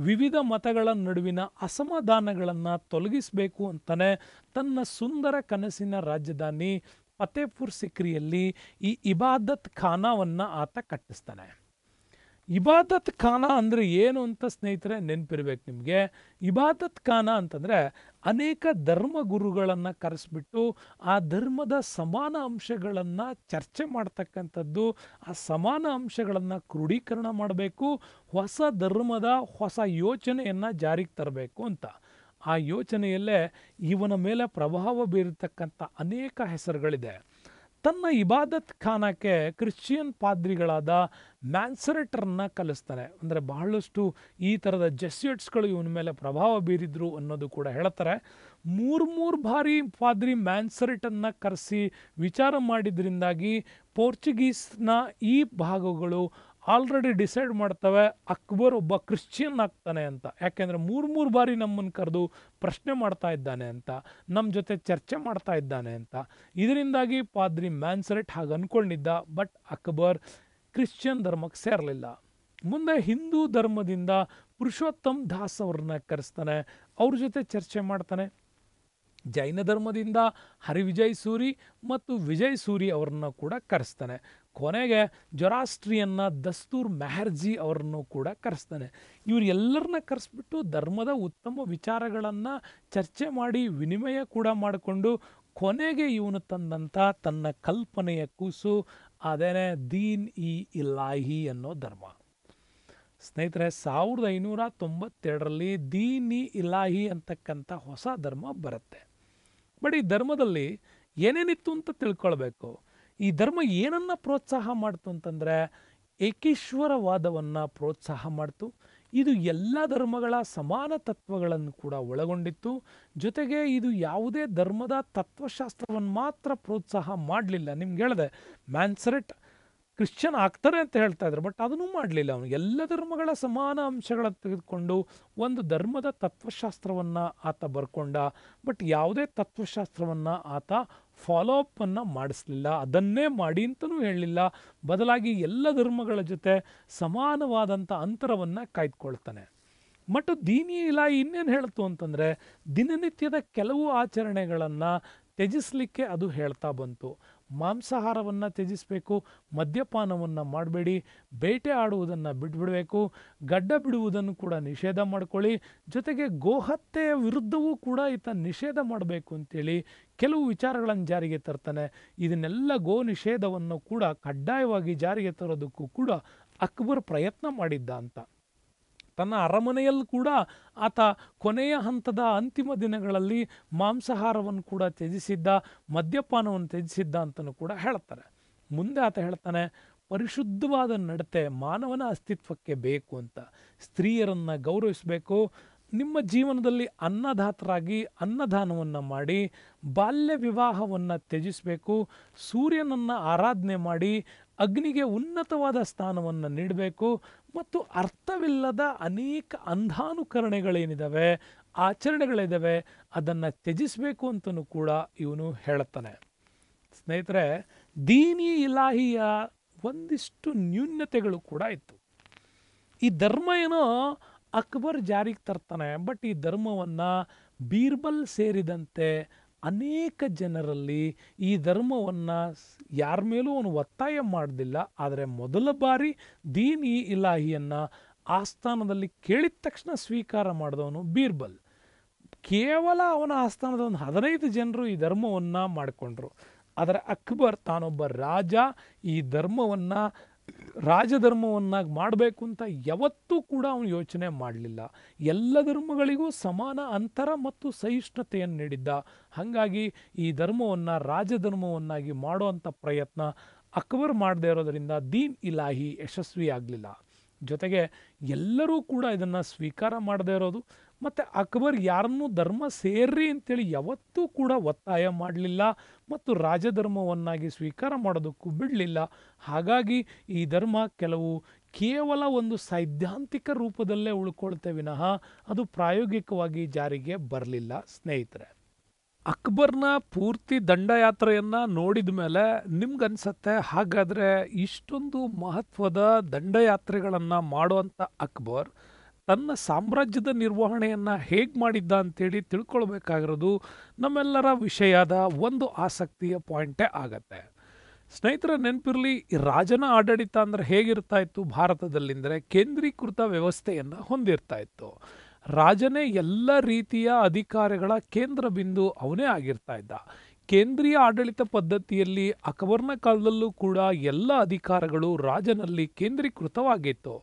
ವಿವಿಧ ಮತಗಳ ನಡುವಿನ ಅಸಮಾಧಾನಗಳನ್ನು ತೊಲಗಿಸಬೇಕು ಅಂತಾನೆ ತನ್ನ ಸುಂದರ ಕನಸಿನ ರಾಜಧಾನಿ ಫತೇಪುರ್ ಸಿಕ್ರಿಯಲ್ಲಿ ಈ ಇಬಾದತ್ ಖಾನಾವನ್ನು ಆತ ಕಟ್ಟಿಸ್ತಾನೆ ಇಬಾದತ್ ಖಾನ ಅಂದರೆ ಏನು ಅಂತ ಸ್ನೇಹಿತರೆ ನೆನಪಿರ್ಬೇಕು ನಿಮಗೆ ಇಬಾದತ್ ಖಾನ ಅಂತಂದರೆ ಅನೇಕ ಧರ್ಮ ಗುರುಗಳನ್ನು ಕರೆಸಿಬಿಟ್ಟು ಆ ಧರ್ಮದ ಸಮಾನ ಅಂಶಗಳನ್ನು ಚರ್ಚೆ ಮಾಡ್ತಕ್ಕಂಥದ್ದು ಆ ಸಮಾನ ಅಂಶಗಳನ್ನು ಕ್ರೋಢೀಕರಣ ಮಾಡಬೇಕು ಹೊಸ ಧರ್ಮದ ಹೊಸ ಯೋಚನೆಯನ್ನು ಜಾರಿಗೆ ತರಬೇಕು ಅಂತ ಆ ಯೋಚನೆಯಲ್ಲೇ ಇವನ ಮೇಲೆ ಪ್ರಭಾವ ಬೀರತಕ್ಕಂಥ ಅನೇಕ ಹೆಸರುಗಳಿದೆ ತನ್ನ ಇಬಾದತ್ ಖಾನಕ್ಕೆ ಕ್ರಿಶ್ಚಿಯನ್ ಪಾದ್ರಿಗಳಾದ ಮ್ಯಾನ್ಸರೇಟರನ್ನ ಕಲಿಸ್ತಾರೆ ಅಂದರೆ ಬಹಳಷ್ಟು ಈ ಥರದ ಜೆಸ್ಯೂಟ್ಸ್ಗಳು ಇವನ ಮೇಲೆ ಪ್ರಭಾವ ಬೀರಿದ್ರು ಅನ್ನೋದು ಕೂಡ ಹೇಳ್ತಾರೆ ಮೂರು ಮೂರು ಬಾರಿ ಪಾದ್ರಿ ಮ್ಯಾನ್ಸರೆಟನ್ನು ಕರೆಸಿ ವಿಚಾರ ಮಾಡಿದ್ರಿಂದಾಗಿ ಪೋರ್ಚುಗೀಸ್ನ ಈ ಭಾಗಗಳು ಆಲ್ರೆಡಿ ಡಿಸೈಡ್ ಮಾಡ್ತವೆ ಅಕ್ಬರ್ ಒಬ್ಬ ಕ್ರಿಶ್ಚಿಯನ್ ಆಗ್ತಾನೆ ಅಂತ ಯಾಕೆಂದರೆ ಮೂರು ಮೂರು ಬಾರಿ ನಮ್ಮನ್ನು ಕರೆದು ಪ್ರಶ್ನೆ ಮಾಡ್ತಾ ಇದ್ದಾನೆ ಅಂತ ನಮ್ಮ ಜೊತೆ ಚರ್ಚೆ ಮಾಡ್ತಾ ಇದ್ದಾನೆ ಅಂತ ಇದರಿಂದಾಗಿ ಪಾದ್ರಿ ಮ್ಯಾನ್ಸರೆಟ್ ಹಾಗೆ ಅಂದ್ಕೊಂಡಿದ್ದ ಬಟ್ ಅಕ್ಬರ್ ಕ್ರಿಶ್ಚಿಯನ್ ಧರ್ಮಕ್ಕೆ ಸೇರಲಿಲ್ಲ ಮುಂದೆ ಹಿಂದೂ ಧರ್ಮದಿಂದ ಪುರುಷೋತ್ತಮ್ ದಾಸ್ ಅವ್ರನ್ನ ಕರೆಸ್ತಾನೆ ಅವ್ರ ಜೊತೆ ಚರ್ಚೆ ಮಾಡ್ತಾನೆ ಜೈನ ಧರ್ಮದಿಂದ ಹರಿವಿಜಯ್ ಸೂರಿ ಮತ್ತು ವಿಜಯ್ ಸೂರಿ ಅವ್ರನ್ನ ಕೂಡ ಕರೆಸ್ತಾನೆ ಕೊನೆಗೆ ಜೊರಾಸ್ಟ್ರಿಯನ್ನ ದಸ್ತೂರ್ ಮೆಹರ್ಜಿ ಅವರನ್ನು ಕೂಡ ಕರೆಸ್ತಾನೆ ಎಲ್ಲರನ್ನ ಕರೆಸ್ಬಿಟ್ಟು ಧರ್ಮದ ಉತ್ತಮ ವಿಚಾರಗಳನ್ನು ಚರ್ಚೆ ಮಾಡಿ ವಿನಿಮಯ ಕೂಡ ಮಾಡಿಕೊಂಡು ಕೊನೆಗೆ ಇವನು ತಂದಂಥ ತನ್ನ ಕಲ್ಪನೆಯ ಕೂಸು ಅದೇನೆ ದೀನ್ ಇ ಇಲಾಹಿ ಅನ್ನೋ ಧರ್ಮ ಸ್ನೇಹಿತರೆ ಸಾವಿರದ ಐನೂರ ತೊಂಬತ್ತೆರಡರಲ್ಲಿ ದೀನ್ ಇ ಇಲಾಹಿ ಅಂತಕ್ಕಂಥ ಹೊಸ ಧರ್ಮ ಬರುತ್ತೆ ಬಟ್ ಈ ಧರ್ಮದಲ್ಲಿ ಏನೇನಿತ್ತು ಅಂತ ತಿಳ್ಕೊಳ್ಬೇಕು ಈ ಧರ್ಮ ಏನನ್ನು ಪ್ರೋತ್ಸಾಹ ಮಾಡ್ತು ಅಂತಂದರೆ ಏಕೀಶ್ವರವಾದವನ್ನು ಪ್ರೋತ್ಸಾಹ ಮಾಡ್ತು ಇದು ಎಲ್ಲ ಧರ್ಮಗಳ ಸಮಾನ ತತ್ವಗಳನ್ನು ಕೂಡ ಒಳಗೊಂಡಿತ್ತು ಜೊತೆಗೆ ಇದು ಯಾವುದೇ ಧರ್ಮದ ತತ್ವಶಾಸ್ತ್ರವನ್ನು ಮಾತ್ರ ಪ್ರೋತ್ಸಾಹ ಮಾಡಲಿಲ್ಲ ನಿಮ್ಗೆ ಹೇಳಿದೆ ಮ್ಯಾನ್ಸರೆಟ್ ಕ್ರಿಶ್ಚಿಯನ್ ಆಗ್ತಾರೆ ಅಂತ ಹೇಳ್ತಾ ಇದ್ರು ಬಟ್ ಅದನ್ನು ಮಾಡಲಿಲ್ಲ ಅವನು ಎಲ್ಲ ಧರ್ಮಗಳ ಸಮಾನ ಅಂಶಗಳನ್ನು ತೆಗೆದುಕೊಂಡು ಒಂದು ಧರ್ಮದ ತತ್ವಶಾಸ್ತ್ರವನ್ನು ಆತ ಬರ್ಕೊಂಡ ಬಟ್ ಯಾವುದೇ ತತ್ವಶಾಸ್ತ್ರವನ್ನು ಆತ ಫಾಲೋ ಅಪ್ಪನ್ನು ಮಾಡಿಸ್ಲಿಲ್ಲ ಅದನ್ನೇ ಮಾಡಿ ಅಂತಲೂ ಹೇಳಲಿಲ್ಲ ಬದಲಾಗಿ ಎಲ್ಲ ಧರ್ಮಗಳ ಜೊತೆ ಸಮಾನವಾದಂಥ ಅಂತರವನ್ನು ಕಾಯ್ದುಕೊಳ್ತಾನೆ ಮತ್ತು ದೀನಿ ಇಲಾಯಿ ಇನ್ನೇನು ಹೇಳ್ತು ಅಂತಂದರೆ ದಿನನಿತ್ಯದ ಕೆಲವು ಆಚರಣೆಗಳನ್ನು ತ್ಯಜಿಸಲಿಕ್ಕೆ ಅದು ಹೇಳ್ತಾ ಬಂತು ಮಾಂಸಾಹಾರವನ್ನು ತ್ಯಜಿಸಬೇಕು ಮದ್ಯಪಾನವನ್ನು ಮಾಡಬೇಡಿ ಬೇಟೆ ಆಡುವುದನ್ನು ಬಿಟ್ಬಿಡಬೇಕು ಗಡ್ಡ ಬಿಡುವುದನ್ನು ಕೂಡ ನಿಷೇಧ ಮಾಡ್ಕೊಳ್ಳಿ ಜೊತೆಗೆ ಗೋಹತ್ಯೆಯ ವಿರುದ್ಧವೂ ಕೂಡ ಈತ ನಿಷೇಧ ಮಾಡಬೇಕು ಅಂತೇಳಿ ಕೆಲವು ವಿಚಾರಗಳನ್ನು ಜಾರಿಗೆ ತರ್ತಾನೆ ಇದನ್ನೆಲ್ಲ ಗೋ ನಿಷೇಧವನ್ನು ಕೂಡ ಕಡ್ಡಾಯವಾಗಿ ಜಾರಿಗೆ ತರೋದಕ್ಕೂ ಕೂಡ ಅಕ್ಬರ್ ಪ್ರಯತ್ನ ಮಾಡಿದ್ದ ಅಂತ ತನ್ನ ಅರಮನೆಯಲ್ಲೂ ಕೂಡ ಆತ ಕೊನೆಯ ಹಂತದ ಅಂತಿಮ ದಿನಗಳಲ್ಲಿ ಮಾಂಸಾಹಾರವನ್ನು ಕೂಡ ತ್ಯಜಿಸಿದ್ದ ಮದ್ಯಪಾನವನ್ನು ತ್ಯಜಿಸಿದ್ದ ಅಂತಲೂ ಕೂಡ ಹೇಳ್ತಾರೆ ಮುಂದೆ ಆತ ಹೇಳ್ತಾನೆ ಪರಿಶುದ್ಧವಾದ ನಡತೆ ಮಾನವನ ಅಸ್ತಿತ್ವಕ್ಕೆ ಬೇಕು ಅಂತ ಸ್ತ್ರೀಯರನ್ನು ಗೌರವಿಸಬೇಕು ನಿಮ್ಮ ಜೀವನದಲ್ಲಿ ಅನ್ನದಾತರಾಗಿ ಅನ್ನದಾನವನ್ನು ಮಾಡಿ ಬಾಲ್ಯ ವಿವಾಹವನ್ನು ತ್ಯಜಿಸಬೇಕು ಸೂರ್ಯನನ್ನು ಆರಾಧನೆ ಮಾಡಿ ಅಗ್ನಿಗೆ ಉನ್ನತವಾದ ಸ್ಥಾನವನ್ನು ನೀಡಬೇಕು ಮತ್ತು ಅರ್ಥವಿಲ್ಲದ ಅನೇಕ ಅಂಧಾನುಕರಣೆಗಳೇನಿದ್ದಾವೆ ಆಚರಣೆಗಳಿದ್ದಾವೆ ಅದನ್ನು ತ್ಯಜಿಸಬೇಕು ಅಂತಲೂ ಕೂಡ ಇವನು ಹೇಳ್ತಾನೆ ಸ್ನೇಹಿತರೆ ದೀನಿ ಇಲಾಹಿಯ ಒಂದಿಷ್ಟು ನ್ಯೂನ್ಯತೆಗಳು ಕೂಡ ಇತ್ತು ಈ ಧರ್ಮ ಏನೋ ಅಕ್ಬರ್ ಜಾರಿಗೆ ತರ್ತಾನೆ ಬಟ್ ಈ ಧರ್ಮವನ್ನು ಬೀರ್ಬಲ್ ಸೇರಿದಂತೆ ಅನೇಕ ಜನರಲ್ಲಿ ಈ ಧರ್ಮವನ್ನು ಯಾರ ಮೇಲೂ ಅವನು ಒತ್ತಾಯ ಮಾಡಲಿಲ್ಲ ಆದರೆ ಮೊದಲ ಬಾರಿ ದೀನ್ ಇ ಇಲಾಹಿಯನ್ನು ಆಸ್ಥಾನದಲ್ಲಿ ಕೇಳಿದ ತಕ್ಷಣ ಸ್ವೀಕಾರ ಮಾಡಿದವನು ಬೀರ್ಬಲ್ ಕೇವಲ ಅವನ ಆಸ್ಥಾನದ ಒಂದು ಹದಿನೈದು ಜನರು ಈ ಧರ್ಮವನ್ನು ಮಾಡಿಕೊಂಡ್ರು ಆದರೆ ಅಕ್ಬರ್ ತಾನೊಬ್ಬ ರಾಜ ಈ ಧರ್ಮವನ್ನು ರಾಜಧರ್ಮವನ್ನಾಗಿ ಮಾಡಬೇಕು ಅಂತ ಯಾವತ್ತೂ ಕೂಡ ಅವನು ಯೋಚನೆ ಮಾಡಲಿಲ್ಲ ಎಲ್ಲ ಧರ್ಮಗಳಿಗೂ ಸಮಾನ ಅಂತರ ಮತ್ತು ಸಹಿಷ್ಣುತೆಯನ್ನು ನೀಡಿದ್ದ ಹಾಗಾಗಿ ಈ ಧರ್ಮವನ್ನು ರಾಜಧರ್ಮವನ್ನಾಗಿ ಮಾಡುವಂಥ ಪ್ರಯತ್ನ ಅಕ್ಬರ್ ಮಾಡದೇ ಇರೋದರಿಂದ ದೀನ್ ಇಲಾಹಿ ಯಶಸ್ವಿಯಾಗಲಿಲ್ಲ ಜೊತೆಗೆ ಎಲ್ಲರೂ ಕೂಡ ಇದನ್ನು ಸ್ವೀಕಾರ ಮಾಡದೇ ಇರೋದು ಮತ್ತು ಅಕ್ಬರ್ ಯಾರನ್ನೂ ಧರ್ಮ ಸೇರ್ರಿ ಅಂತೇಳಿ ಯಾವತ್ತೂ ಕೂಡ ಒತ್ತಾಯ ಮಾಡಲಿಲ್ಲ ಮತ್ತು ರಾಜಧರ್ಮವನ್ನಾಗಿ ಸ್ವೀಕಾರ ಮಾಡೋದಕ್ಕೂ ಬಿಡಲಿಲ್ಲ ಹಾಗಾಗಿ ಈ ಧರ್ಮ ಕೆಲವು ಕೇವಲ ಒಂದು ಸೈದ್ಧಾಂತಿಕ ರೂಪದಲ್ಲೇ ಉಳ್ಕೊಳ್ತೆ ವಿನಃ ಅದು ಪ್ರಾಯೋಗಿಕವಾಗಿ ಜಾರಿಗೆ ಬರಲಿಲ್ಲ ಸ್ನೇಹಿತರೆ ಅಕ್ಬರ್ನ ಪೂರ್ತಿ ದಂಡಯಾತ್ರೆಯನ್ನು ನೋಡಿದ ಮೇಲೆ ನಿಮ್ಗನ್ಸತ್ತೆ ಹಾಗಾದರೆ ಇಷ್ಟೊಂದು ಮಹತ್ವದ ದಂಡಯಾತ್ರೆಗಳನ್ನು ಮಾಡುವಂಥ ಅಕ್ಬರ್ ತನ್ನ ಸಾಮ್ರಾಜ್ಯದ ನಿರ್ವಹಣೆಯನ್ನು ಹೇಗೆ ಮಾಡಿದ್ದ ಅಂತೇಳಿ ತಿಳ್ಕೊಳ್ಬೇಕಾಗಿರೋದು ನಮ್ಮೆಲ್ಲರ ವಿಷಯದ ಒಂದು ಆಸಕ್ತಿಯ ಪಾಯಿಂಟೇ ಆಗತ್ತೆ ಸ್ನೇಹಿತರ ನೆನಪಿರಲಿ ರಾಜನ ಆಡಳಿತ ಅಂದರೆ ಹೇಗಿರ್ತಾ ಇತ್ತು ಅಂದರೆ ಕೇಂದ್ರೀಕೃತ ವ್ಯವಸ್ಥೆಯನ್ನು ಹೊಂದಿರ್ತಾ ಇತ್ತು ರಾಜನೇ ಎಲ್ಲ ರೀತಿಯ ಅಧಿಕಾರಗಳ ಕೇಂದ್ರ ಬಿಂದು ಅವನೇ ಆಗಿರ್ತಾ ಇದ್ದ ಕೇಂದ್ರೀಯ ಆಡಳಿತ ಪದ್ಧತಿಯಲ್ಲಿ ಅಕಬರ್ನ ಕಾಲದಲ್ಲೂ ಕೂಡ ಎಲ್ಲ ಅಧಿಕಾರಗಳು ರಾಜನಲ್ಲಿ ಕೇಂದ್ರೀಕೃತವಾಗಿತ್ತು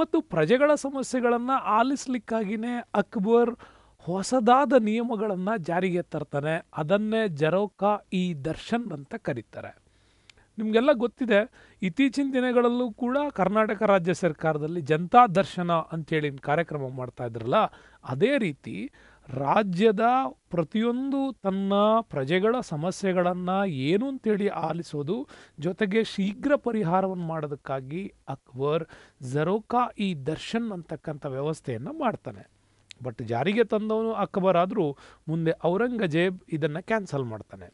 ಮತ್ತು ಪ್ರಜೆಗಳ ಸಮಸ್ಯೆಗಳನ್ನು ಆಲಿಸ್ಲಿಕ್ಕಾಗಿಯೇ ಅಕ್ಬರ್ ಹೊಸದಾದ ನಿಯಮಗಳನ್ನು ಜಾರಿಗೆ ತರ್ತಾನೆ ಅದನ್ನೇ ಜರೋಕಾ ಈ ದರ್ಶನ್ ಅಂತ ಕರೀತಾರೆ ನಿಮಗೆಲ್ಲ ಗೊತ್ತಿದೆ ಇತ್ತೀಚಿನ ದಿನಗಳಲ್ಲೂ ಕೂಡ ಕರ್ನಾಟಕ ರಾಜ್ಯ ಸರ್ಕಾರದಲ್ಲಿ ಜನತಾ ದರ್ಶನ ಅಂಥೇಳಿ ಕಾರ್ಯಕ್ರಮ ಮಾಡ್ತಾ ಇದ್ರಲ್ಲ ಅದೇ ರೀತಿ ರಾಜ್ಯದ ಪ್ರತಿಯೊಂದು ತನ್ನ ಪ್ರಜೆಗಳ ಸಮಸ್ಯೆಗಳನ್ನು ಏನು ಅಂತೇಳಿ ಆಲಿಸೋದು ಜೊತೆಗೆ ಶೀಘ್ರ ಪರಿಹಾರವನ್ನು ಮಾಡೋದಕ್ಕಾಗಿ ಅಕ್ಬರ್ ಝರೋಕಾ ಈ ದರ್ಶನ್ ಅಂತಕ್ಕಂಥ ವ್ಯವಸ್ಥೆಯನ್ನು ಮಾಡ್ತಾನೆ ಬಟ್ ಜಾರಿಗೆ ತಂದವನು ಅಕ್ಬರ್ ಆದರೂ ಮುಂದೆ ಔರಂಗಜೇಬ್ ಇದನ್ನು ಕ್ಯಾನ್ಸಲ್ ಮಾಡ್ತಾನೆ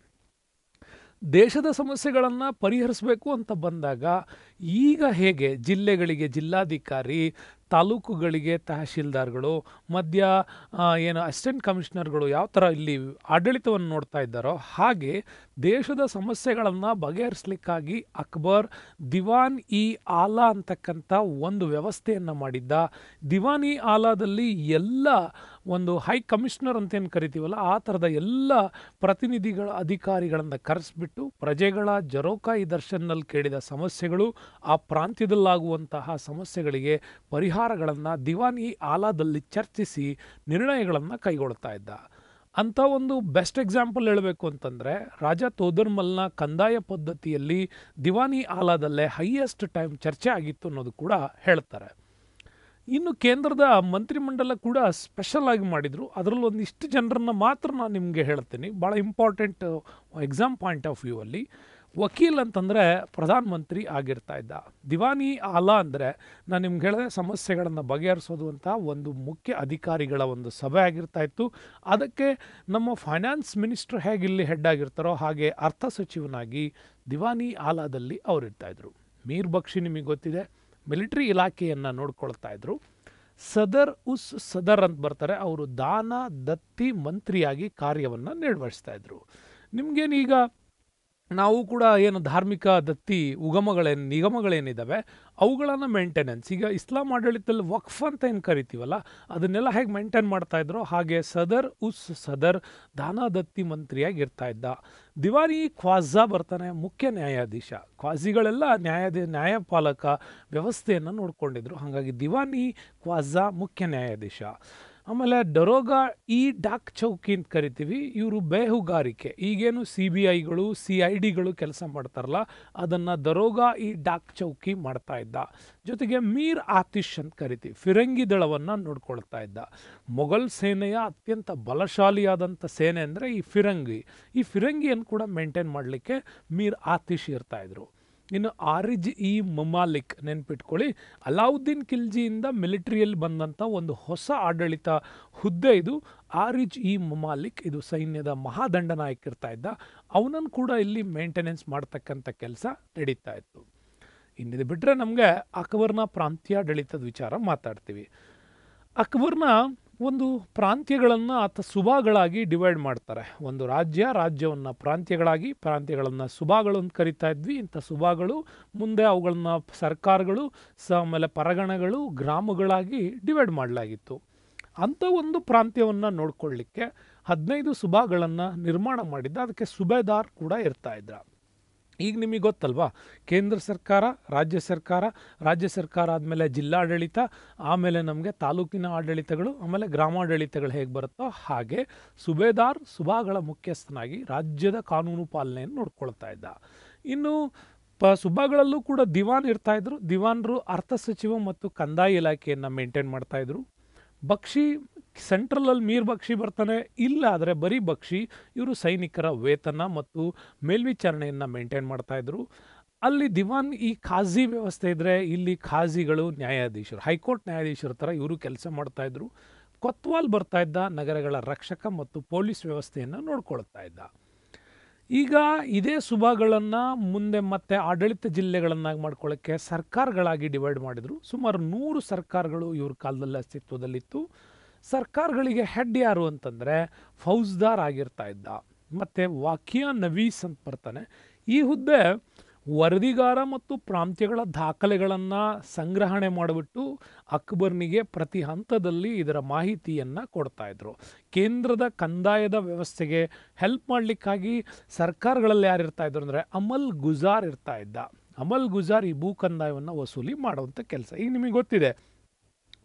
ದೇಶದ ಸಮಸ್ಯೆಗಳನ್ನು ಪರಿಹರಿಸಬೇಕು ಅಂತ ಬಂದಾಗ ಈಗ ಹೇಗೆ ಜಿಲ್ಲೆಗಳಿಗೆ ಜಿಲ್ಲಾಧಿಕಾರಿ ತಾಲೂಕುಗಳಿಗೆ ತಹಶೀಲ್ದಾರ್ಗಳು ಮಧ್ಯ ಏನು ಅಸಿಸ್ಟೆಂಟ್ ಕಮಿಷನರ್ಗಳು ಯಾವ ಥರ ಇಲ್ಲಿ ಆಡಳಿತವನ್ನು ನೋಡ್ತಾ ಇದ್ದಾರೋ ಹಾಗೆ ದೇಶದ ಸಮಸ್ಯೆಗಳನ್ನು ಬಗೆಹರಿಸಲಿಕ್ಕಾಗಿ ಅಕ್ಬರ್ ದಿವಾನ್ ಇ ಆಲಾ ಅಂತಕ್ಕಂಥ ಒಂದು ವ್ಯವಸ್ಥೆಯನ್ನು ಮಾಡಿದ್ದ ದಿವಾನ್ ಇ ಆಲಾದಲ್ಲಿ ಎಲ್ಲ ಒಂದು ಹೈ ಕಮಿಷನರ್ ಅಂತೇನು ಕರಿತೀವಲ್ಲ ಆ ಥರದ ಎಲ್ಲ ಪ್ರತಿನಿಧಿಗಳ ಅಧಿಕಾರಿಗಳನ್ನು ಕರೆಸಿಬಿಟ್ಟು ಪ್ರಜೆಗಳ ಜರೋಕಾಯಿ ದರ್ಶನ್ನಲ್ಲಿ ಕೇಳಿದ ಸಮಸ್ಯೆಗಳು ಆ ಪ್ರಾಂತ್ಯದಲ್ಲಾಗುವಂತಹ ಸಮಸ್ಯೆಗಳಿಗೆ ಪರಿಹಾರಗಳನ್ನು ದಿವಾನಿ ಆಲಾದಲ್ಲಿ ಚರ್ಚಿಸಿ ನಿರ್ಣಯಗಳನ್ನು ಕೈಗೊಳ್ತಾ ಇದ್ದ ಅಂಥ ಒಂದು ಬೆಸ್ಟ್ ಎಕ್ಸಾಂಪಲ್ ಹೇಳಬೇಕು ಅಂತಂದರೆ ರಾಜ ತೋದರ್ಮಲ್ನ ಕಂದಾಯ ಪದ್ಧತಿಯಲ್ಲಿ ದಿವಾನಿ ಆಲಾದಲ್ಲೇ ಹೈಯೆಸ್ಟ್ ಟೈಮ್ ಚರ್ಚೆ ಆಗಿತ್ತು ಅನ್ನೋದು ಕೂಡ ಹೇಳ್ತಾರೆ ಇನ್ನು ಕೇಂದ್ರದ ಮಂತ್ರಿಮಂಡಲ ಕೂಡ ಸ್ಪೆಷಲ್ ಆಗಿ ಮಾಡಿದರು ಅದರಲ್ಲಿ ಒಂದಿಷ್ಟು ಜನರನ್ನು ಮಾತ್ರ ನಾನು ನಿಮಗೆ ಹೇಳ್ತೀನಿ ಭಾಳ important exam point of view ಅಲ್ಲಿ ವಕೀಲ್ ಅಂತಂದರೆ ಪ್ರಧಾನಮಂತ್ರಿ ಆಗಿರ್ತಾ ಇದ್ದ ದಿವಾನಿ ಆಲಾ ಅಂದರೆ ನಾನು ನಿಮ್ಗೆ ಹೇಳಿದೆ ಸಮಸ್ಯೆಗಳನ್ನು ಬಗೆಹರಿಸೋದು ಅಂತ ಒಂದು ಮುಖ್ಯ ಅಧಿಕಾರಿಗಳ ಒಂದು ಸಭೆ ಆಗಿರ್ತಾ ಇತ್ತು ಅದಕ್ಕೆ ನಮ್ಮ ಫೈನಾನ್ಸ್ ಮಿನಿಸ್ಟರ್ ಹೇಗೆ ಇಲ್ಲಿ ಹೆಡ್ ಆಗಿರ್ತಾರೋ ಹಾಗೆ ಅರ್ಥ ಸಚಿವನಾಗಿ ದಿವಾನಿ ಆಲಾದಲ್ಲಿ ಅವರಿರ್ತಾಯಿದ್ರು ಮೀರ್ ಬಕ್ಷಿ ನಿಮಗೆ ಗೊತ್ತಿದೆ ಮಿಲಿಟ್ರಿ ಇಲಾಖೆಯನ್ನು ನೋಡ್ಕೊಳ್ತಾ ಇದ್ರು ಸದರ್ ಉಸ್ ಸದರ್ ಅಂತ ಬರ್ತಾರೆ ಅವರು ದಾನ ದತ್ತಿ ಮಂತ್ರಿಯಾಗಿ ಕಾರ್ಯವನ್ನು ನಿರ್ವಹಿಸ್ತಾ ಇದ್ರು ನಿಮಗೇನೀಗ ನಾವು ಕೂಡ ಏನು ಧಾರ್ಮಿಕ ದತ್ತಿ ಉಗಮಗಳೇನು ನಿಗಮಗಳೇನಿದ್ದಾವೆ ಅವುಗಳನ್ನು ಮೇಂಟೆನೆನ್ಸ್ ಈಗ ಇಸ್ಲಾಂ ಆಡಳಿತದಲ್ಲಿ ವಕ್ಫ್ ಅಂತ ಏನು ಕರಿತೀವಲ್ಲ ಅದನ್ನೆಲ್ಲ ಹೇಗೆ ಮೇಂಟೈನ್ ಮಾಡ್ತಾಯಿದ್ರು ಹಾಗೆ ಸದರ್ ಉಸ್ ಸದರ್ ದಾನ ದತ್ತಿ ಮಂತ್ರಿಯಾಗಿ ಇರ್ತಾ ಇದ್ದ ದಿವಾರಿ ಖ್ವಾಜಾ ಬರ್ತಾನೆ ಮುಖ್ಯ ನ್ಯಾಯಾಧೀಶ ಖ್ವಾಜಿಗಳೆಲ್ಲ ನ್ಯಾಯಾಧಿ ನ್ಯಾಯಪಾಲಕ ವ್ಯವಸ್ಥೆಯನ್ನು ನೋಡ್ಕೊಂಡಿದ್ರು ಹಾಗಾಗಿ ದಿವಾನಿ ಖ್ವಾಜಾ ಮುಖ್ಯ ನ್ಯಾಯಾಧೀಶ ಆಮೇಲೆ ದರೋಗಾ ಈ ಡಾಕ್ ಚೌಕಿ ಅಂತ ಕರಿತೀವಿ ಇವರು ಬೇಹುಗಾರಿಕೆ ಈಗೇನು ಸಿ ಬಿ ಐಗಳು ಸಿ ಐ ಡಿಗಳು ಕೆಲಸ ಮಾಡ್ತಾರಲ್ಲ ಅದನ್ನು ದರೋಗಾ ಈ ಡಾಕ್ ಚೌಕಿ ಮಾಡ್ತಾ ಇದ್ದ ಜೊತೆಗೆ ಮೀರ್ ಆತಿಶ್ ಅಂತ ಕರಿತೀವಿ ಫಿರಂಗಿ ದಳವನ್ನು ನೋಡ್ಕೊಳ್ತಾ ಇದ್ದ ಮೊಘಲ್ ಸೇನೆಯ ಅತ್ಯಂತ ಬಲಶಾಲಿಯಾದಂಥ ಸೇನೆ ಅಂದರೆ ಈ ಫಿರಂಗಿ ಈ ಫಿರಂಗಿಯನ್ನು ಕೂಡ ಮೇಂಟೈನ್ ಮಾಡಲಿಕ್ಕೆ ಮೀರ್ ಆತಿಶ್ ಇರ್ತಾಯಿದ್ರು ಇನ್ನು ಆರಿಜ್ ಇ ಮುಮಾಲಿಕ್ ನೆನ್ಪಿಟ್ಕೊಳ್ಳಿ ಅಲಾವುದ್ದೀನ್ ಖಿಲ್ಜಿಯಿಂದ ಮಿಲಿಟರಿಯಲ್ಲಿ ಬಂದಂಥ ಒಂದು ಹೊಸ ಆಡಳಿತ ಹುದ್ದೆ ಇದು ಆರಿಜ್ ಇ ಮುಮಾಲಿಕ್ ಇದು ಸೈನ್ಯದ ಮಹಾದಂಡ ನಾಯಕ ಇರ್ತಾ ಇದ್ದ ಅವನನ್ನು ಕೂಡ ಇಲ್ಲಿ ಮೇಂಟೆನೆನ್ಸ್ ಮಾಡ್ತಕ್ಕಂಥ ಕೆಲಸ ನಡೀತಾ ಇತ್ತು ಇನ್ನಿದು ಬಿಟ್ಟರೆ ನಮಗೆ ಅಕ್ಬರ್ನ ಪ್ರಾಂತ್ಯಾಡಳಿತದ ವಿಚಾರ ಮಾತಾಡ್ತೀವಿ ಅಕ್ಬರ್ನ ಒಂದು ಪ್ರಾಂತ್ಯಗಳನ್ನು ಆತ ಸುಭಾಗಳಾಗಿ ಡಿವೈಡ್ ಮಾಡ್ತಾರೆ ಒಂದು ರಾಜ್ಯ ರಾಜ್ಯವನ್ನು ಪ್ರಾಂತ್ಯಗಳಾಗಿ ಪ್ರಾಂತ್ಯಗಳನ್ನು ಸುಭಾಗಳು ಅಂತ ಕರಿತಾ ಇದ್ವಿ ಇಂಥ ಸುಭಾಗಳು ಮುಂದೆ ಅವುಗಳನ್ನ ಸರ್ಕಾರಗಳು ಸ ಆಮೇಲೆ ಪರಗಣಗಳು ಗ್ರಾಮಗಳಾಗಿ ಡಿವೈಡ್ ಮಾಡಲಾಗಿತ್ತು ಅಂಥ ಒಂದು ಪ್ರಾಂತ್ಯವನ್ನು ನೋಡ್ಕೊಳ್ಳಿಕ್ಕೆ ಹದಿನೈದು ಸುಭಾಗಳನ್ನು ನಿರ್ಮಾಣ ಮಾಡಿದ್ದ ಅದಕ್ಕೆ ಸುಬೇದಾರ್ ಕೂಡ ಇರ್ತಾ ಈಗ ನಿಮಗೆ ಗೊತ್ತಲ್ವಾ ಕೇಂದ್ರ ಸರ್ಕಾರ ರಾಜ್ಯ ಸರ್ಕಾರ ರಾಜ್ಯ ಸರ್ಕಾರ ಆದಮೇಲೆ ಜಿಲ್ಲಾಡಳಿತ ಆಮೇಲೆ ನಮಗೆ ತಾಲೂಕಿನ ಆಡಳಿತಗಳು ಆಮೇಲೆ ಗ್ರಾಮಾಡಳಿತಗಳು ಹೇಗೆ ಬರುತ್ತೋ ಹಾಗೆ ಸುಬೇದಾರ್ ಸುಭಾಗಳ ಮುಖ್ಯಸ್ಥನಾಗಿ ರಾಜ್ಯದ ಕಾನೂನು ಪಾಲನೆಯನ್ನು ನೋಡ್ಕೊಳ್ತಾ ಇದ್ದ ಇನ್ನು ಪ ಸುಬ್ಬಾಗಳಲ್ಲೂ ಕೂಡ ದಿವಾನ್ ಇರ್ತಾಯಿದ್ರು ದಿವಾನ್ರು ಅರ್ಥ ಸಚಿವ ಮತ್ತು ಕಂದಾಯ ಇಲಾಖೆಯನ್ನು ಮೇಂಟೈನ್ ಮಾಡ್ತಾಯಿದ್ರು ಬಕ್ಷಿ ಸೆಂಟ್ರಲಲ್ಲಿ ಮೀರ್ ಬಕ್ಷಿ ಬರ್ತಾನೆ ಇಲ್ಲ ಆದರೆ ಬರೀ ಬಕ್ಷಿ ಇವರು ಸೈನಿಕರ ವೇತನ ಮತ್ತು ಮೇಲ್ವಿಚಾರಣೆಯನ್ನು ಮೇಂಟೈನ್ ಮಾಡ್ತಾಯಿದ್ರು ಅಲ್ಲಿ ದಿವಾನ್ ಈ ಖಾಜಿ ವ್ಯವಸ್ಥೆ ಇದ್ದರೆ ಇಲ್ಲಿ ಖಾಜಿಗಳು ನ್ಯಾಯಾಧೀಶರು ಹೈಕೋರ್ಟ್ ನ್ಯಾಯಾಧೀಶರ ಥರ ಇವರು ಕೆಲಸ ಮಾಡ್ತಾಯಿದ್ರು ಕೊತ್ವಾಲ್ ಬರ್ತಾ ಇದ್ದ ನಗರಗಳ ರಕ್ಷಕ ಮತ್ತು ಪೊಲೀಸ್ ವ್ಯವಸ್ಥೆಯನ್ನು ನೋಡ್ಕೊಳ್ತಾ ಇದ್ದ ಈಗ ಇದೇ ಸುಭಾಗಳನ್ನು ಮುಂದೆ ಮತ್ತೆ ಆಡಳಿತ ಜಿಲ್ಲೆಗಳನ್ನಾಗಿ ಮಾಡ್ಕೊಳ್ಳೋಕ್ಕೆ ಸರ್ಕಾರಗಳಾಗಿ ಡಿವೈಡ್ ಮಾಡಿದರು ಸುಮಾರು ನೂರು ಸರ್ಕಾರಗಳು ಇವ್ರ ಕಾಲದಲ್ಲಿ ಅಸ್ತಿತ್ವದಲ್ಲಿತ್ತು ಸರ್ಕಾರಗಳಿಗೆ ಹೆಡ್ ಯಾರು ಅಂತಂದರೆ ಫೌಜ್ದಾರ್ ಆಗಿರ್ತಾ ಇದ್ದ ಮತ್ತು ವಾಕ್ಯ ನವೀಸ್ ಅಂತ ಬರ್ತಾನೆ ಈ ಹುದ್ದೆ ವರದಿಗಾರ ಮತ್ತು ಪ್ರಾಂತ್ಯಗಳ ದಾಖಲೆಗಳನ್ನು ಸಂಗ್ರಹಣೆ ಮಾಡಿಬಿಟ್ಟು ಅಕ್ಬರ್ನಿಗೆ ಪ್ರತಿ ಹಂತದಲ್ಲಿ ಇದರ ಮಾಹಿತಿಯನ್ನು ಕೊಡ್ತಾಯಿದ್ರು ಕೇಂದ್ರದ ಕಂದಾಯದ ವ್ಯವಸ್ಥೆಗೆ ಹೆಲ್ಪ್ ಮಾಡಲಿಕ್ಕಾಗಿ ಸರ್ಕಾರಗಳಲ್ಲಿ ಯಾರು ಇರ್ತಾ ಇದ್ರು ಅಂದರೆ ಅಮಲ್ ಗುಜಾರ್ ಇರ್ತಾ ಇದ್ದ ಅಮಲ್ ಗುಜಾರ್ ಈ ಭೂ ಕಂದಾಯವನ್ನು ವಸೂಲಿ ಮಾಡುವಂಥ ಕೆಲಸ ಈಗ ನಿಮಗೆ ಗೊತ್ತಿದೆ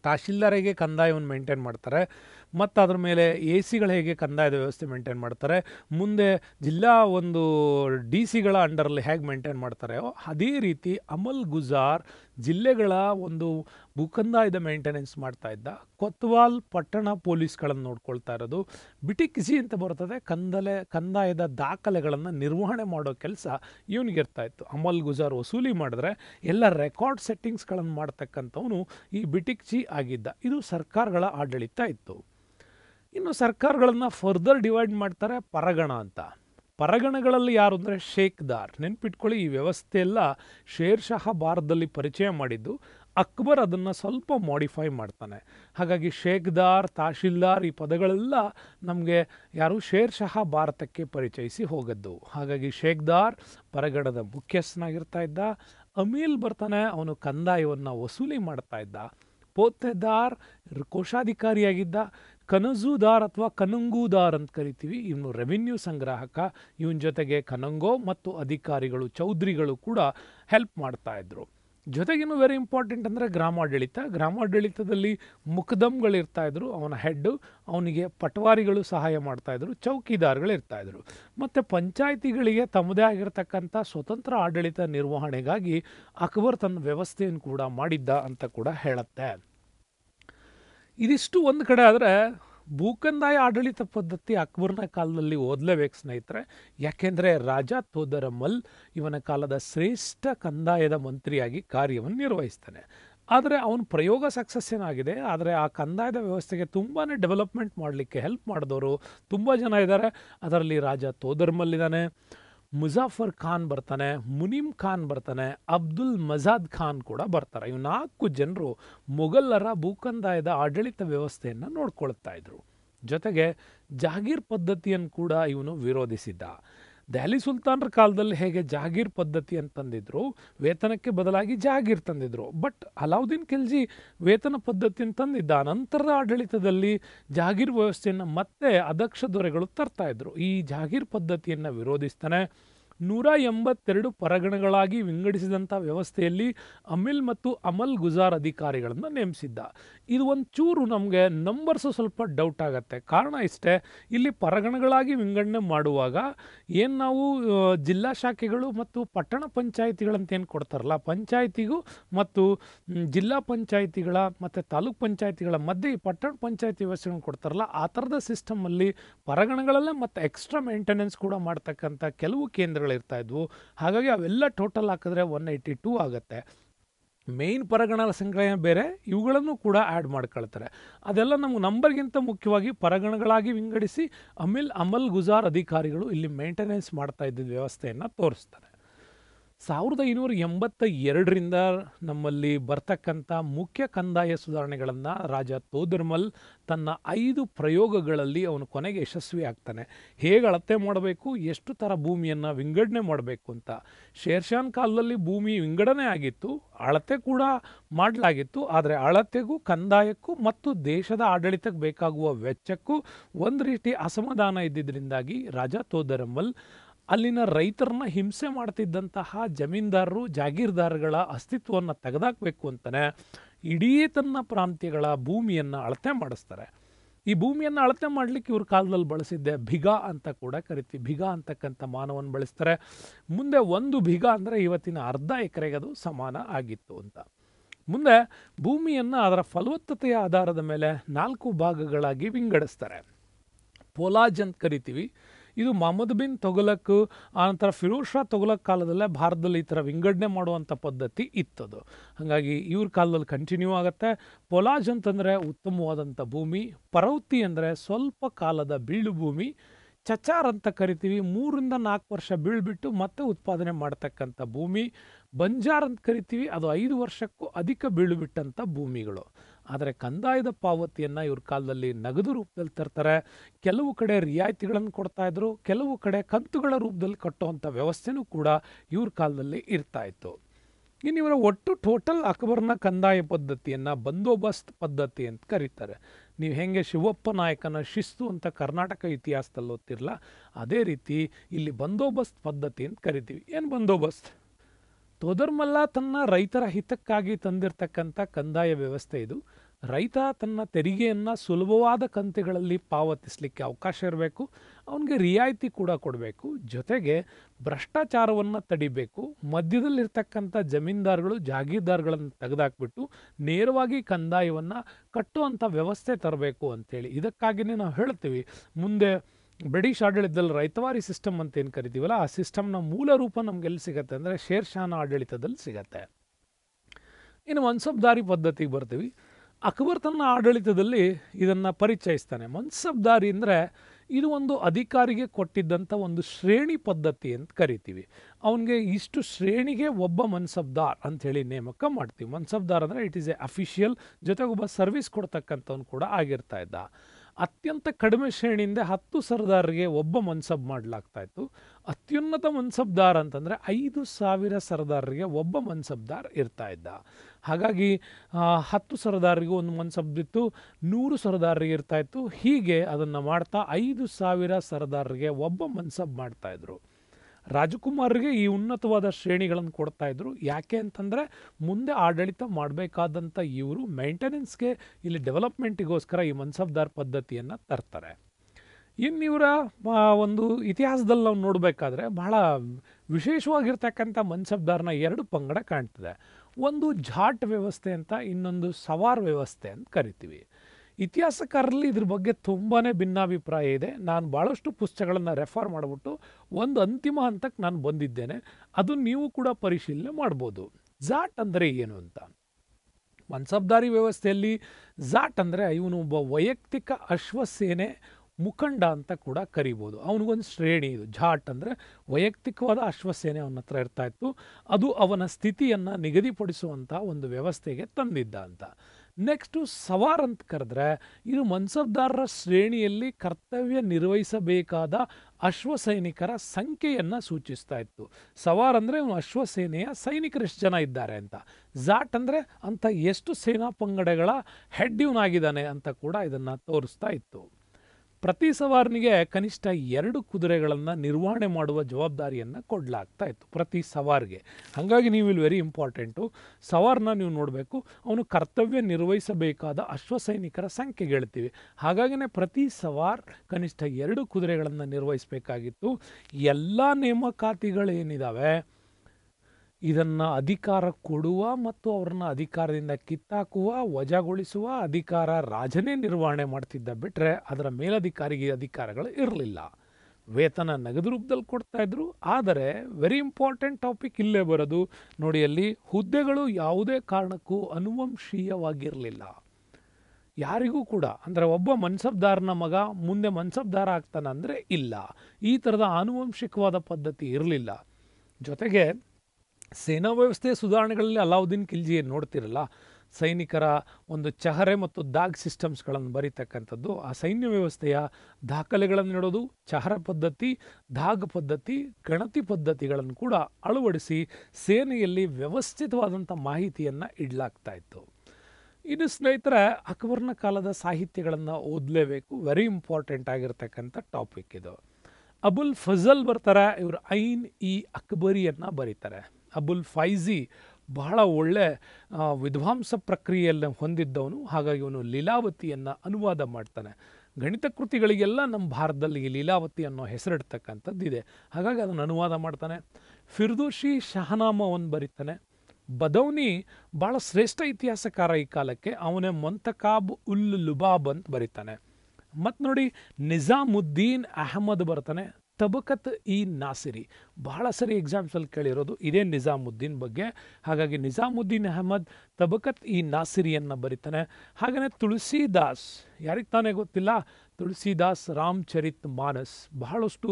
ತಹಶೀಲ್ದಾರಿಗೆ ಕಂದಾಯವನ್ನು ಮೇಂಟೈನ್ ಮಾಡ್ತಾರೆ ಮತ್ತು ಅದ್ರ ಮೇಲೆ ಎ ಸಿಗಳು ಹೇಗೆ ಕಂದಾಯದ ವ್ಯವಸ್ಥೆ ಮೇಂಟೈನ್ ಮಾಡ್ತಾರೆ ಮುಂದೆ ಜಿಲ್ಲಾ ಒಂದು ಡಿ ಸಿಗಳ ಅಂಡರಲ್ಲಿ ಹೇಗೆ ಮೇಂಟೈನ್ ಮಾಡ್ತಾರೆ ಅದೇ ರೀತಿ ಅಮಲ್ ಗುಜಾರ್ ಜಿಲ್ಲೆಗಳ ಒಂದು ಭೂಕಂದಾಯದ ಮೇಂಟೆನೆನ್ಸ್ ಮಾಡ್ತಾ ಇದ್ದ ಕೊತ್ವಾಲ್ ಪಟ್ಟಣ ಪೊಲೀಸ್ಗಳನ್ನು ನೋಡ್ಕೊಳ್ತಾ ಇರೋದು ಬಿಟಿಕಿಸಿ ಅಂತ ಬರ್ತದೆ ಕಂದಲೆ ಕಂದಾಯದ ದಾಖಲೆಗಳನ್ನು ನಿರ್ವಹಣೆ ಮಾಡೋ ಕೆಲಸ ಇವನಿಗಿರ್ತಾ ಇತ್ತು ಅಮಲ್ ಗುಜಾರ್ ವಸೂಲಿ ಮಾಡಿದ್ರೆ ಎಲ್ಲ ರೆಕಾರ್ಡ್ ಸೆಟ್ಟಿಂಗ್ಸ್ಗಳನ್ನು ಮಾಡ್ತಕ್ಕಂಥವನು ಈ ಬಿಟಿಕ್ಸಿ ಆಗಿದ್ದ ಇದು ಸರ್ಕಾರಗಳ ಆಡಳಿತ ಇತ್ತು ಇನ್ನು ಸರ್ಕಾರಗಳನ್ನು ಫರ್ದರ್ ಡಿವೈಡ್ ಮಾಡ್ತಾರೆ ಪರಗಣ ಅಂತ ಪರಗಣಗಳಲ್ಲಿ ಯಾರು ಅಂದರೆ ಶೇಖ್ದಾರ್ ನೆನ್ಪಿಟ್ಕೊಳ್ಳಿ ಈ ವ್ಯವಸ್ಥೆಯೆಲ್ಲ ಶೇರ್ ಶಹಾ ಭಾರತದಲ್ಲಿ ಪರಿಚಯ ಮಾಡಿದ್ದು ಅಕ್ಬರ್ ಅದನ್ನು ಸ್ವಲ್ಪ ಮಾಡಿಫೈ ಮಾಡ್ತಾನೆ ಹಾಗಾಗಿ ಶೇಖ್ದಾರ್ ತಹಶೀಲ್ದಾರ್ ಈ ಪದಗಳೆಲ್ಲ ನಮಗೆ ಯಾರು ಶೇರ್ ಶಹಾ ಭಾರತಕ್ಕೆ ಪರಿಚಯಿಸಿ ಹೋಗದ್ದು ಹಾಗಾಗಿ ಶೇಖ್ದಾರ್ ಪರಗಣದ ಮುಖ್ಯಸ್ಥನಾಗಿರ್ತಾ ಇದ್ದ ಅಮೀಲ್ ಬರ್ತಾನೆ ಅವನು ಕಂದಾಯವನ್ನು ವಸೂಲಿ ಮಾಡ್ತಾ ಇದ್ದ ಪೋತೆದಾರ್ ಕೋಶಾಧಿಕಾರಿಯಾಗಿದ್ದ ಕನಜುದಾರ್ ಅಥವಾ ಕನಂಗುದಾರ್ ಅಂತ ಕರಿತೀವಿ ಇವನು ರೆವಿನ್ಯೂ ಸಂಗ್ರಾಹಕ ಇವನ ಜೊತೆಗೆ ಕನಂಗೋ ಮತ್ತು ಅಧಿಕಾರಿಗಳು ಚೌಧರಿಗಳು ಕೂಡ ಹೆಲ್ಪ್ ಮಾಡ್ತಾ ಇದ್ರು ಜೊತೆಗಿನ್ನೂ ವೆರಿ ಇಂಪಾರ್ಟೆಂಟ್ ಅಂದರೆ ಗ್ರಾಮಾಡಳಿತ ಗ್ರಾಮಾಡಳಿತದಲ್ಲಿ ಮುಖದಮ್ಗಳಿರ್ತಾ ಇದ್ರು ಅವನ ಹೆಡ್ಡು ಅವನಿಗೆ ಪಟವಾರಿಗಳು ಸಹಾಯ ಮಾಡ್ತಾಯಿದ್ರು ಚೌಕಿದಾರ್ಗಳು ಇರ್ತಾಯಿದ್ರು ಮತ್ತು ಪಂಚಾಯಿತಿಗಳಿಗೆ ತಮ್ಮದೇ ಆಗಿರತಕ್ಕಂಥ ಸ್ವತಂತ್ರ ಆಡಳಿತ ನಿರ್ವಹಣೆಗಾಗಿ ಅಕ್ಬರ್ ತನ್ನ ವ್ಯವಸ್ಥೆಯನ್ನು ಕೂಡ ಮಾಡಿದ್ದ ಅಂತ ಕೂಡ ಹೇಳುತ್ತೆ ಇದಿಷ್ಟು ಒಂದು ಕಡೆ ಆದರೆ ಭೂಕಂದಾಯ ಆಡಳಿತ ಪದ್ಧತಿ ಅಕ್ಬರ್ನ ಕಾಲದಲ್ಲಿ ಓದಲೇಬೇಕು ಸ್ನೇಹಿತರೆ ಯಾಕೆಂದರೆ ರಾಜ ತೋದರಮಲ್ ಇವನ ಕಾಲದ ಶ್ರೇಷ್ಠ ಕಂದಾಯದ ಮಂತ್ರಿಯಾಗಿ ಕಾರ್ಯವನ್ನು ನಿರ್ವಹಿಸ್ತಾನೆ ಆದರೆ ಅವನ ಪ್ರಯೋಗ ಸಕ್ಸಸ್ ಏನಾಗಿದೆ ಆದರೆ ಆ ಕಂದಾಯದ ವ್ಯವಸ್ಥೆಗೆ ತುಂಬಾ ಡೆವಲಪ್ಮೆಂಟ್ ಮಾಡಲಿಕ್ಕೆ ಹೆಲ್ಪ್ ಮಾಡಿದವರು ತುಂಬ ಜನ ಇದ್ದಾರೆ ಅದರಲ್ಲಿ ರಾಜ ತೋದರ್ಮಲ್ ಇದ್ದಾನೆ ಮುಜಾಫರ್ ಖಾನ್ ಬರ್ತಾನೆ ಮುನಿಮ್ ಖಾನ್ ಬರ್ತಾನೆ ಅಬ್ದುಲ್ ಮಜಾದ್ ಖಾನ್ ಕೂಡ ಬರ್ತಾರೆ ಇವು ನಾಲ್ಕು ಜನರು ಮೊಘಲರ ಭೂಕಂದಾಯದ ಆಡಳಿತ ವ್ಯವಸ್ಥೆಯನ್ನು ನೋಡ್ಕೊಳ್ತಾ ಇದ್ರು ಜೊತೆಗೆ ಜಾಗೀರ್ ಪದ್ಧತಿಯನ್ನು ಕೂಡ ಇವನು ವಿರೋಧಿಸಿದ್ದ ದೆಹಲಿ ಸುಲ್ತಾನರ ಕಾಲದಲ್ಲಿ ಹೇಗೆ ಜಾಗೀರ್ ಪದ್ಧತಿ ಅಂತಂದಿದ್ರು ವೇತನಕ್ಕೆ ಬದಲಾಗಿ ಜಾಗೀರ್ ತಂದಿದ್ರು ಬಟ್ ಅಲಾವುದ್ದೀನ್ ಖಿಲ್ಜಿ ವೇತನ ಪದ್ಧತಿ ಅಂತಂದಿದ್ದ ನಂತರದ ಆಡಳಿತದಲ್ಲಿ ಜಾಗೀರ್ ವ್ಯವಸ್ಥೆಯನ್ನು ಮತ್ತೆ ಅದಕ್ಷ ದೊರೆಗಳು ತರ್ತಾ ಇದ್ರು ಈ ಜಾಗೀರ್ ಪದ್ಧತಿಯನ್ನು ವಿರೋಧಿಸ್ತಾನೆ ನೂರ ಎಂಬತ್ತೆರಡು ಪರಗಣಗಳಾಗಿ ವಿಂಗಡಿಸಿದಂಥ ವ್ಯವಸ್ಥೆಯಲ್ಲಿ ಅಮಿಲ್ ಮತ್ತು ಅಮಲ್ ಗುಜಾರ್ ಅಧಿಕಾರಿಗಳನ್ನು ನೇಮಿಸಿದ್ದ ಇದು ಒಂದು ಚೂರು ನಮಗೆ ನಂಬರ್ಸು ಸ್ವಲ್ಪ ಡೌಟ್ ಆಗುತ್ತೆ ಕಾರಣ ಇಷ್ಟೇ ಇಲ್ಲಿ ಪರಗಣಗಳಾಗಿ ವಿಂಗಡಣೆ ಮಾಡುವಾಗ ಏನು ನಾವು ಜಿಲ್ಲಾ ಶಾಖೆಗಳು ಮತ್ತು ಪಟ್ಟಣ ಪಂಚಾಯಿತಿಗಳಂತ ಏನು ಕೊಡ್ತಾರಲ್ಲ ಪಂಚಾಯಿತಿಗೂ ಮತ್ತು ಜಿಲ್ಲಾ ಪಂಚಾಯಿತಿಗಳ ಮತ್ತು ತಾಲೂಕ್ ಪಂಚಾಯಿತಿಗಳ ಮಧ್ಯೆ ಈ ಪಟ್ಟಣ ಪಂಚಾಯಿತಿ ವ್ಯವಸ್ಥೆಗಳು ಕೊಡ್ತಾರಲ್ಲ ಆ ಥರದ ಸಿಸ್ಟಮಲ್ಲಿ ಪರಗಣಗಳಲ್ಲೇ ಮತ್ತು ಎಕ್ಸ್ಟ್ರಾ ಮೇಂಟೆನೆನ್ಸ್ ಕೂಡ ಮಾಡ್ತಕ್ಕಂಥ ಕೆಲವು ಕೇಂದ್ರಗಳು ಇರ್ತಾಯಿದ್ವು ಹಾಗಾಗಿ ಅವೆಲ್ಲ ಟೋಟಲ್ ಹಾಕಿದ್ರೆ ಒನ್ ಏಯ್ಟಿ ಟೂ ಆಗುತ್ತೆ ಮೇಯ್ನ್ ಪರಗಣಗಳ ಸಂಗ್ರಹ ಬೇರೆ ಇವುಗಳನ್ನು ಕೂಡ ಆ್ಯಡ್ ಮಾಡ್ಕೊಳ್ತಾರೆ ಅದೆಲ್ಲ ನಮ್ಗೆ ನಂಬರ್ಗಿಂತ ಮುಖ್ಯವಾಗಿ ಪರಗಣಗಳಾಗಿ ವಿಂಗಡಿಸಿ ಅಮಿಲ್ ಅಮಲ್ ಗುಜಾರ್ ಅಧಿಕಾರಿಗಳು ಇಲ್ಲಿ ಮೇಂಟೆನೆನ್ಸ್ ಮಾಡ್ತಾ ಇದ್ದಿದ್ದ ವ್ಯವಸ್ಥೆಯನ್ನು ತೋರಿಸ್ತಾರೆ ಸಾವಿರದ ಐನೂರ ಎಂಬತ್ತ ಎರಡರಿಂದ ನಮ್ಮಲ್ಲಿ ಬರ್ತಕ್ಕಂಥ ಮುಖ್ಯ ಕಂದಾಯ ಸುಧಾರಣೆಗಳನ್ನು ರಾಜ ತೋದರ್ಮಲ್ ತನ್ನ ಐದು ಪ್ರಯೋಗಗಳಲ್ಲಿ ಅವನು ಕೊನೆಗೆ ಯಶಸ್ವಿ ಆಗ್ತಾನೆ ಹೇಗೆ ಅಳತೆ ಮಾಡಬೇಕು ಎಷ್ಟು ಥರ ಭೂಮಿಯನ್ನು ವಿಂಗಡಣೆ ಮಾಡಬೇಕು ಅಂತ ಶೇರ್ಷಾನ್ ಕಾಲದಲ್ಲಿ ಭೂಮಿ ವಿಂಗಡಣೆ ಆಗಿತ್ತು ಅಳತೆ ಕೂಡ ಮಾಡಲಾಗಿತ್ತು ಆದರೆ ಅಳತೆಗೂ ಕಂದಾಯಕ್ಕೂ ಮತ್ತು ದೇಶದ ಆಡಳಿತಕ್ಕೆ ಬೇಕಾಗುವ ವೆಚ್ಚಕ್ಕೂ ಒಂದು ರೀತಿ ಅಸಮಾಧಾನ ಇದ್ದಿದ್ದರಿಂದಾಗಿ ರಾಜ ತೋದರಮಲ್ ಅಲ್ಲಿನ ರೈತರನ್ನ ಹಿಂಸೆ ಮಾಡ್ತಿದ್ದಂತಹ ಜಮೀನ್ದಾರರು ಜಾಗೀರ್ದಾರ್ಗಳ ಅಸ್ತಿತ್ವವನ್ನು ತೆಗೆದಾಕಬೇಕು ಅಂತಲೇ ಇಡೀ ತನ್ನ ಪ್ರಾಂತ್ಯಗಳ ಭೂಮಿಯನ್ನು ಅಳತೆ ಮಾಡಿಸ್ತಾರೆ ಈ ಭೂಮಿಯನ್ನು ಅಳತೆ ಮಾಡಲಿಕ್ಕೆ ಇವ್ರ ಕಾಲದಲ್ಲಿ ಬಳಸಿದ್ದೆ ಭಿಗ ಅಂತ ಕೂಡ ಕರಿತೀವಿ ಭಿಗ ಅಂತಕ್ಕಂಥ ಮಾನವನ್ನು ಬಳಸ್ತಾರೆ ಮುಂದೆ ಒಂದು ಭಿಗ ಅಂದರೆ ಇವತ್ತಿನ ಅರ್ಧ ಎಕರೆಗೆ ಅದು ಸಮಾನ ಆಗಿತ್ತು ಅಂತ ಮುಂದೆ ಭೂಮಿಯನ್ನು ಅದರ ಫಲವತ್ತತೆಯ ಆಧಾರದ ಮೇಲೆ ನಾಲ್ಕು ಭಾಗಗಳಾಗಿ ವಿಂಗಡಿಸ್ತಾರೆ ಪೋಲಾಜ್ ಅಂತ ಕರಿತೀವಿ ಇದು ಮೊಹಮ್ಮದ್ ಬಿನ್ ತೊಗಲಕ್ ಆನಂತರ ಫಿರೋಜ್ ಶಾ ತೊಗಲಕ್ ಕಾಲದಲ್ಲೇ ಭಾರತದಲ್ಲಿ ಈ ಥರ ವಿಂಗಡಣೆ ಮಾಡುವಂಥ ಪದ್ಧತಿ ಇತ್ತದು ಹಾಗಾಗಿ ಇವ್ರ ಕಾಲದಲ್ಲಿ ಕಂಟಿನ್ಯೂ ಆಗುತ್ತೆ ಪೊಲಾಜ್ ಅಂತಂದರೆ ಉತ್ತಮವಾದಂಥ ಭೂಮಿ ಪರೌತಿ ಅಂದರೆ ಸ್ವಲ್ಪ ಕಾಲದ ಬೀಳು ಭೂಮಿ ಚಚಾರ್ ಅಂತ ಕರಿತೀವಿ ಮೂರಿಂದ ನಾಲ್ಕು ವರ್ಷ ಬೀಳ್ಬಿಟ್ಟು ಮತ್ತೆ ಉತ್ಪಾದನೆ ಮಾಡ್ತಕ್ಕಂಥ ಭೂಮಿ ಬಂಜಾರ್ ಅಂತ ಕರಿತೀವಿ ಅದು ಐದು ವರ್ಷಕ್ಕೂ ಅಧಿಕ ಬೀಳುಬಿಟ್ಟಂಥ ಭೂಮಿಗಳು ಆದರೆ ಕಂದಾಯದ ಪಾವತಿಯನ್ನು ಇವ್ರ ಕಾಲದಲ್ಲಿ ನಗದು ರೂಪದಲ್ಲಿ ತರ್ತಾರೆ ಕೆಲವು ಕಡೆ ರಿಯಾಯಿತಿಗಳನ್ನು ಕೊಡ್ತಾ ಇದ್ರು ಕೆಲವು ಕಡೆ ಕಂತುಗಳ ರೂಪದಲ್ಲಿ ಕಟ್ಟುವಂಥ ವ್ಯವಸ್ಥೆನೂ ಕೂಡ ಇವ್ರ ಕಾಲದಲ್ಲಿ ಇರ್ತಾ ಇತ್ತು ಇನ್ನು ಇವರ ಒಟ್ಟು ಟೋಟಲ್ ಅಕ್ಬರ್ನ ಕಂದಾಯ ಪದ್ಧತಿಯನ್ನು ಬಂದೋಬಸ್ತ್ ಪದ್ಧತಿ ಅಂತ ಕರೀತಾರೆ ನೀವು ಹೆಂಗೆ ಶಿವಪ್ಪ ನಾಯಕನ ಶಿಸ್ತು ಅಂತ ಕರ್ನಾಟಕ ಇತಿಹಾಸದಲ್ಲಿ ಓದ್ತಿರಲ್ಲ ಅದೇ ರೀತಿ ಇಲ್ಲಿ ಬಂದೋಬಸ್ತ್ ಪದ್ಧತಿ ಅಂತ ಕರಿತೀವಿ ಏನು ಬಂದೋಬಸ್ತ್ ತೋದರ್ಮಲ್ಲ ತನ್ನ ರೈತರ ಹಿತಕ್ಕಾಗಿ ತಂದಿರತಕ್ಕಂಥ ಕಂದಾಯ ವ್ಯವಸ್ಥೆ ಇದು ರೈತ ತನ್ನ ತೆರಿಗೆಯನ್ನು ಸುಲಭವಾದ ಕಂತೆಗಳಲ್ಲಿ ಪಾವತಿಸಲಿಕ್ಕೆ ಅವಕಾಶ ಇರಬೇಕು ಅವನಿಗೆ ರಿಯಾಯಿತಿ ಕೂಡ ಕೊಡಬೇಕು ಜೊತೆಗೆ ಭ್ರಷ್ಟಾಚಾರವನ್ನು ತಡಿಬೇಕು ಮಧ್ಯದಲ್ಲಿರ್ತಕ್ಕಂಥ ಜಮೀನ್ದಾರ್ಗಳು ಜಾಗೀರ್ದಾರ್ಗಳನ್ನು ತೆಗೆದಾಕ್ಬಿಟ್ಟು ನೇರವಾಗಿ ಕಂದಾಯವನ್ನು ಕಟ್ಟುವಂಥ ವ್ಯವಸ್ಥೆ ತರಬೇಕು ಅಂಥೇಳಿ ಇದಕ್ಕಾಗಿಯೇ ನಾವು ಹೇಳ್ತೀವಿ ಮುಂದೆ ಬ್ರಿಟಿಷ್ ಆಡಳಿತದಲ್ಲಿ ರೈತವಾರಿ ಸಿಸ್ಟಮ್ ಅಂತ ಏನು ಕರಿತೀವಲ್ಲ ಆ ಸಿಸ್ಟಮ್ನ ಮೂಲ ರೂಪ ನಮ್ಗೆಲ್ಲಿ ಸಿಗತ್ತೆ ಅಂದರೆ ಶೇರ್ ಶಾನ ಆಡಳಿತದಲ್ಲಿ ಸಿಗತ್ತೆ ಇನ್ನು ಮನ್ಸಬ್ದಾರಿ ಪದ್ಧತಿಗೆ ಬರ್ತೀವಿ ಅಕ್ಬರ್ ತನ್ನ ಆಡಳಿತದಲ್ಲಿ ಇದನ್ನು ಪರಿಚಯಿಸ್ತಾನೆ ಮನ್ಸಬ್ದಾರಿ ಅಂದರೆ ಇದು ಒಂದು ಅಧಿಕಾರಿಗೆ ಕೊಟ್ಟಿದ್ದಂಥ ಒಂದು ಶ್ರೇಣಿ ಪದ್ಧತಿ ಅಂತ ಕರಿತೀವಿ ಅವನಿಗೆ ಇಷ್ಟು ಶ್ರೇಣಿಗೆ ಒಬ್ಬ ಮನ್ಸಬ್ದಾರ್ ಹೇಳಿ ನೇಮಕ ಮಾಡ್ತೀವಿ ಮನ್ಸಬ್ದಾರ್ ಅಂದರೆ ಇಟ್ ಈಸ್ ಎ ಅಫಿಷಿಯಲ್ ಜೊತೆಗೆ ಒಬ್ಬ ಸರ್ವಿಸ್ ಕೊಡ್ತಕ್ಕಂಥವ್ನು ಕೂಡ ಆಗಿರ್ತಾ ಇದ್ದ ಅತ್ಯಂತ ಕಡಿಮೆ ಶ್ರೇಣಿಯಿಂದ ಹತ್ತು ಸರ್ದಾರ್ಗೆ ಒಬ್ಬ ಮನ್ಸಬ್ ಮಾಡಲಾಗ್ತಾ ಇತ್ತು ಅತ್ಯುನ್ನತ ಮನ್ಸಬ್ದಾರ್ ಅಂತಂದರೆ ಐದು ಸಾವಿರ ಸರ್ದಾರರಿಗೆ ಒಬ್ಬ ಮನ್ಸಬ್ದಾರ್ ಇರ್ತಾ ಇದ್ದ ಹಾಗಾಗಿ ಹತ್ತು ಸರದಾರಿಗೆ ಒಂದು ಮನ್ಸಬ್ದಿತ್ತು ನೂರು ಸರದಾರಿಗೆ ಇರ್ತಾ ಇತ್ತು ಹೀಗೆ ಅದನ್ನು ಮಾಡ್ತಾ ಐದು ಸಾವಿರ ಸರದಾರರಿಗೆ ಒಬ್ಬ ಮನ್ಸಬ್ ಮಾಡ್ತಾಯಿದ್ರು ರಾಜಕುಮಾರ್ಗೆ ಈ ಉನ್ನತವಾದ ಶ್ರೇಣಿಗಳನ್ನು ಕೊಡ್ತಾ ಇದ್ರು ಯಾಕೆ ಅಂತಂದರೆ ಮುಂದೆ ಆಡಳಿತ ಮಾಡಬೇಕಾದಂಥ ಇವರು ಮೇಂಟೆನೆನ್ಸ್ಗೆ ಇಲ್ಲಿ ಡೆವಲಪ್ಮೆಂಟಿಗೋಸ್ಕರ ಈ ಮನ್ಸಬ್ದಾರ್ ಪದ್ಧತಿಯನ್ನು ತರ್ತಾರೆ ಇವರ ಒಂದು ಇತಿಹಾಸದಲ್ಲಿ ನಾವು ನೋಡಬೇಕಾದ್ರೆ ಬಹಳ ವಿಶೇಷವಾಗಿರ್ತಕ್ಕಂಥ ಮನ್ಸಬ್ದಾರ್ನ ಎರಡು ಪಂಗಡ ಕಾಣ್ತದೆ ಒಂದು ಜಾಟ್ ವ್ಯವಸ್ಥೆ ಅಂತ ಇನ್ನೊಂದು ಸವಾರ್ ವ್ಯವಸ್ಥೆ ಅಂತ ಕರಿತೀವಿ ಇತಿಹಾಸಕಾರರಲ್ಲಿ ಇದ್ರ ಬಗ್ಗೆ ತುಂಬಾ ಭಿನ್ನಾಭಿಪ್ರಾಯ ಇದೆ ನಾನು ಭಾಳಷ್ಟು ಪುಸ್ತಕಗಳನ್ನು ರೆಫರ್ ಮಾಡಿಬಿಟ್ಟು ಒಂದು ಅಂತಿಮ ಹಂತಕ್ಕೆ ನಾನು ಬಂದಿದ್ದೇನೆ ಅದು ನೀವು ಕೂಡ ಪರಿಶೀಲನೆ ಮಾಡ್ಬೋದು ಜಾಟ್ ಅಂದರೆ ಏನು ಅಂತ ಮನ್ಸಬ್ದಾರಿ ವ್ಯವಸ್ಥೆಯಲ್ಲಿ ಜಾಟ್ ಅಂದರೆ ಇವನು ಒಬ್ಬ ವೈಯಕ್ತಿಕ ಅಶ್ವಸೇನೆ ಮುಖಂಡ ಅಂತ ಕೂಡ ಕರಿಬೋದು ಅವನಿಗೊಂದು ಶ್ರೇಣಿ ಇದು ಜಾಟ್ ಅಂದರೆ ವೈಯಕ್ತಿಕವಾದ ಅಶ್ವಸೇನೆ ಅವನ ಹತ್ರ ಇರ್ತಾ ಇತ್ತು ಅದು ಅವನ ಸ್ಥಿತಿಯನ್ನು ನಿಗದಿಪಡಿಸುವಂಥ ಒಂದು ವ್ಯವಸ್ಥೆಗೆ ತಂದಿದ್ದ ಅಂತ ನೆಕ್ಸ್ಟು ಸವಾರ್ ಅಂತ ಕರೆದ್ರೆ ಇದು ಮನ್ಸಬ್ದಾರರ ಶ್ರೇಣಿಯಲ್ಲಿ ಕರ್ತವ್ಯ ನಿರ್ವಹಿಸಬೇಕಾದ ಅಶ್ವಸೈನಿಕರ ಸಂಖ್ಯೆಯನ್ನು ಸೂಚಿಸ್ತಾ ಇತ್ತು ಸವಾರ್ ಅಂದರೆ ಇವನು ಅಶ್ವ ಸೇನೆಯ ಸೈನಿಕರೆಷ್ಟು ಜನ ಇದ್ದಾರೆ ಅಂತ ಜಾಟ್ ಅಂದರೆ ಅಂಥ ಎಷ್ಟು ಸೇನಾ ಪಂಗಡಗಳ ಹೆಡ್ ಇವನಾಗಿದ್ದಾನೆ ಅಂತ ಕೂಡ ಇದನ್ನು ತೋರಿಸ್ತಾ ಇತ್ತು ಪ್ರತಿ ಸವಾರನಿಗೆ ಕನಿಷ್ಠ ಎರಡು ಕುದುರೆಗಳನ್ನು ನಿರ್ವಹಣೆ ಮಾಡುವ ಜವಾಬ್ದಾರಿಯನ್ನು ಕೊಡಲಾಗ್ತಾ ಇತ್ತು ಪ್ರತಿ ಸವಾರಿಗೆ ಹಾಗಾಗಿ ನೀವು ಇಲ್ಲಿ ವೆರಿ ಇಂಪಾರ್ಟೆಂಟು ಸವಾರನ್ನ ನೀವು ನೋಡಬೇಕು ಅವನು ಕರ್ತವ್ಯ ನಿರ್ವಹಿಸಬೇಕಾದ ಅಶ್ವಸೈನಿಕರ ಸಂಖ್ಯೆ ಹೇಳ್ತೀವಿ ಹಾಗಾಗಿನೇ ಪ್ರತಿ ಸವಾರ್ ಕನಿಷ್ಠ ಎರಡು ಕುದುರೆಗಳನ್ನು ನಿರ್ವಹಿಸಬೇಕಾಗಿತ್ತು ಎಲ್ಲ ನೇಮಕಾತಿಗಳೇನಿದ್ದಾವೆ ಇದನ್ನು ಅಧಿಕಾರ ಕೊಡುವ ಮತ್ತು ಅವ್ರನ್ನ ಅಧಿಕಾರದಿಂದ ಕಿತ್ತಾಕುವ ವಜಾಗೊಳಿಸುವ ಅಧಿಕಾರ ರಾಜನೇ ನಿರ್ವಹಣೆ ಮಾಡ್ತಿದ್ದ ಬಿಟ್ಟರೆ ಅದರ ಮೇಲಧಿಕಾರಿಗೆ ಅಧಿಕಾರಗಳು ಇರಲಿಲ್ಲ ವೇತನ ನಗದು ರೂಪದಲ್ಲಿ ಕೊಡ್ತಾ ಇದ್ರು ಆದರೆ ವೆರಿ ಇಂಪಾರ್ಟೆಂಟ್ ಟಾಪಿಕ್ ಇಲ್ಲೇ ಬರೋದು ನೋಡಿ ಅಲ್ಲಿ ಹುದ್ದೆಗಳು ಯಾವುದೇ ಕಾರಣಕ್ಕೂ ಅನುವಂಶೀಯವಾಗಿರಲಿಲ್ಲ ಯಾರಿಗೂ ಕೂಡ ಅಂದರೆ ಒಬ್ಬ ಮನ್ಸಬ್ದಾರನ ಮಗ ಮುಂದೆ ಮನ್ಸಬ್ದಾರ ಆಗ್ತಾನೆ ಅಂದರೆ ಇಲ್ಲ ಈ ಥರದ ಆನುವಂಶಿಕವಾದ ಪದ್ಧತಿ ಇರಲಿಲ್ಲ ಜೊತೆಗೆ ಸೇನಾ ವ್ಯವಸ್ಥೆ ಸುಧಾರಣೆಗಳಲ್ಲಿ ಅಲಾವುದ್ದೀನ್ ಖಿಲ್ಜಿ ಏನು ನೋಡ್ತಿರಲ್ಲ ಸೈನಿಕರ ಒಂದು ಚಹರೆ ಮತ್ತು ದಾಗ್ ಸಿಸ್ಟಮ್ಸ್ಗಳನ್ನು ಬರೀತಕ್ಕಂಥದ್ದು ಆ ಸೈನ್ಯ ವ್ಯವಸ್ಥೆಯ ದಾಖಲೆಗಳನ್ನು ನೀಡೋದು ಚಹರ ಪದ್ಧತಿ ದಾಗ್ ಪದ್ಧತಿ ಗಣತಿ ಪದ್ಧತಿಗಳನ್ನು ಕೂಡ ಅಳವಡಿಸಿ ಸೇನೆಯಲ್ಲಿ ವ್ಯವಸ್ಥಿತವಾದಂಥ ಮಾಹಿತಿಯನ್ನು ಇಡಲಾಗ್ತಾ ಇತ್ತು ಇನ್ನು ಸ್ನೇಹಿತರೆ ಅಕ್ಬರ್ನ ಕಾಲದ ಸಾಹಿತ್ಯಗಳನ್ನು ಓದಲೇಬೇಕು ವೆರಿ ಇಂಪಾರ್ಟೆಂಟ್ ಆಗಿರ್ತಕ್ಕಂಥ ಟಾಪಿಕ್ ಇದು ಅಬುಲ್ ಫಜಲ್ ಬರ್ತಾರೆ ಇವರು ಐನ್ ಇ ಅಕ್ಬರಿಯನ್ನು ಬರೀತಾರೆ ಅಬುಲ್ ಫೈಜಿ ಬಹಳ ಒಳ್ಳೆ ವಿದ್ವಾಂಸ ಪ್ರಕ್ರಿಯೆಯನ್ನು ಹೊಂದಿದ್ದವನು ಹಾಗಾಗಿ ಇವನು ಲೀಲಾವತಿಯನ್ನು ಅನುವಾದ ಮಾಡ್ತಾನೆ ಗಣಿತ ಕೃತಿಗಳಿಗೆಲ್ಲ ನಮ್ಮ ಭಾರತದಲ್ಲಿ ಲೀಲಾವತಿ ಅನ್ನೋ ಹೆಸರಿಡ್ತಕ್ಕಂಥದ್ದಿದೆ ಹಾಗಾಗಿ ಅದನ್ನು ಅನುವಾದ ಮಾಡ್ತಾನೆ ಫಿರ್ದೋಶಿ ಶಹನಾಮವನ್ನು ಬರೀತಾನೆ ಬದೌನಿ ಭಾಳ ಶ್ರೇಷ್ಠ ಇತಿಹಾಸಕಾರ ಈ ಕಾಲಕ್ಕೆ ಅವನೇ ಮೊಂತಕಾಬ್ ಉಲ್ ಲುಬಾಬ್ ಅಂತ ಬರೀತಾನೆ ಮತ್ತು ನೋಡಿ ನಿಜಾಮುದ್ದೀನ್ ಅಹಮದ್ ಬರ್ತಾನೆ ತಬಕತ್ ಇ ನಾಸಿರಿ ಬಹಳ ಸರಿ ಎಕ್ಸಾಂಪಲ್ ಕೇಳಿರೋದು ಇದೇ ನಿಜಾಮುದ್ದೀನ್ ಬಗ್ಗೆ ಹಾಗಾಗಿ ನಿಜಾಮುದ್ದೀನ್ ಅಹಮದ್ ತಬಕತ್ ಇ ನಾಸಿರಿಯನ್ನು ಬರೀತಾನೆ ಹಾಗೆಯೇ ತುಳಸಿದಾಸ್ ಯಾರಿಗೆ ತಾನೇ ಗೊತ್ತಿಲ್ಲ ತುಳಸಿದಾಸ್ ರಾಮಚರಿತ್ ಮಾನಸ್ ಬಹಳಷ್ಟು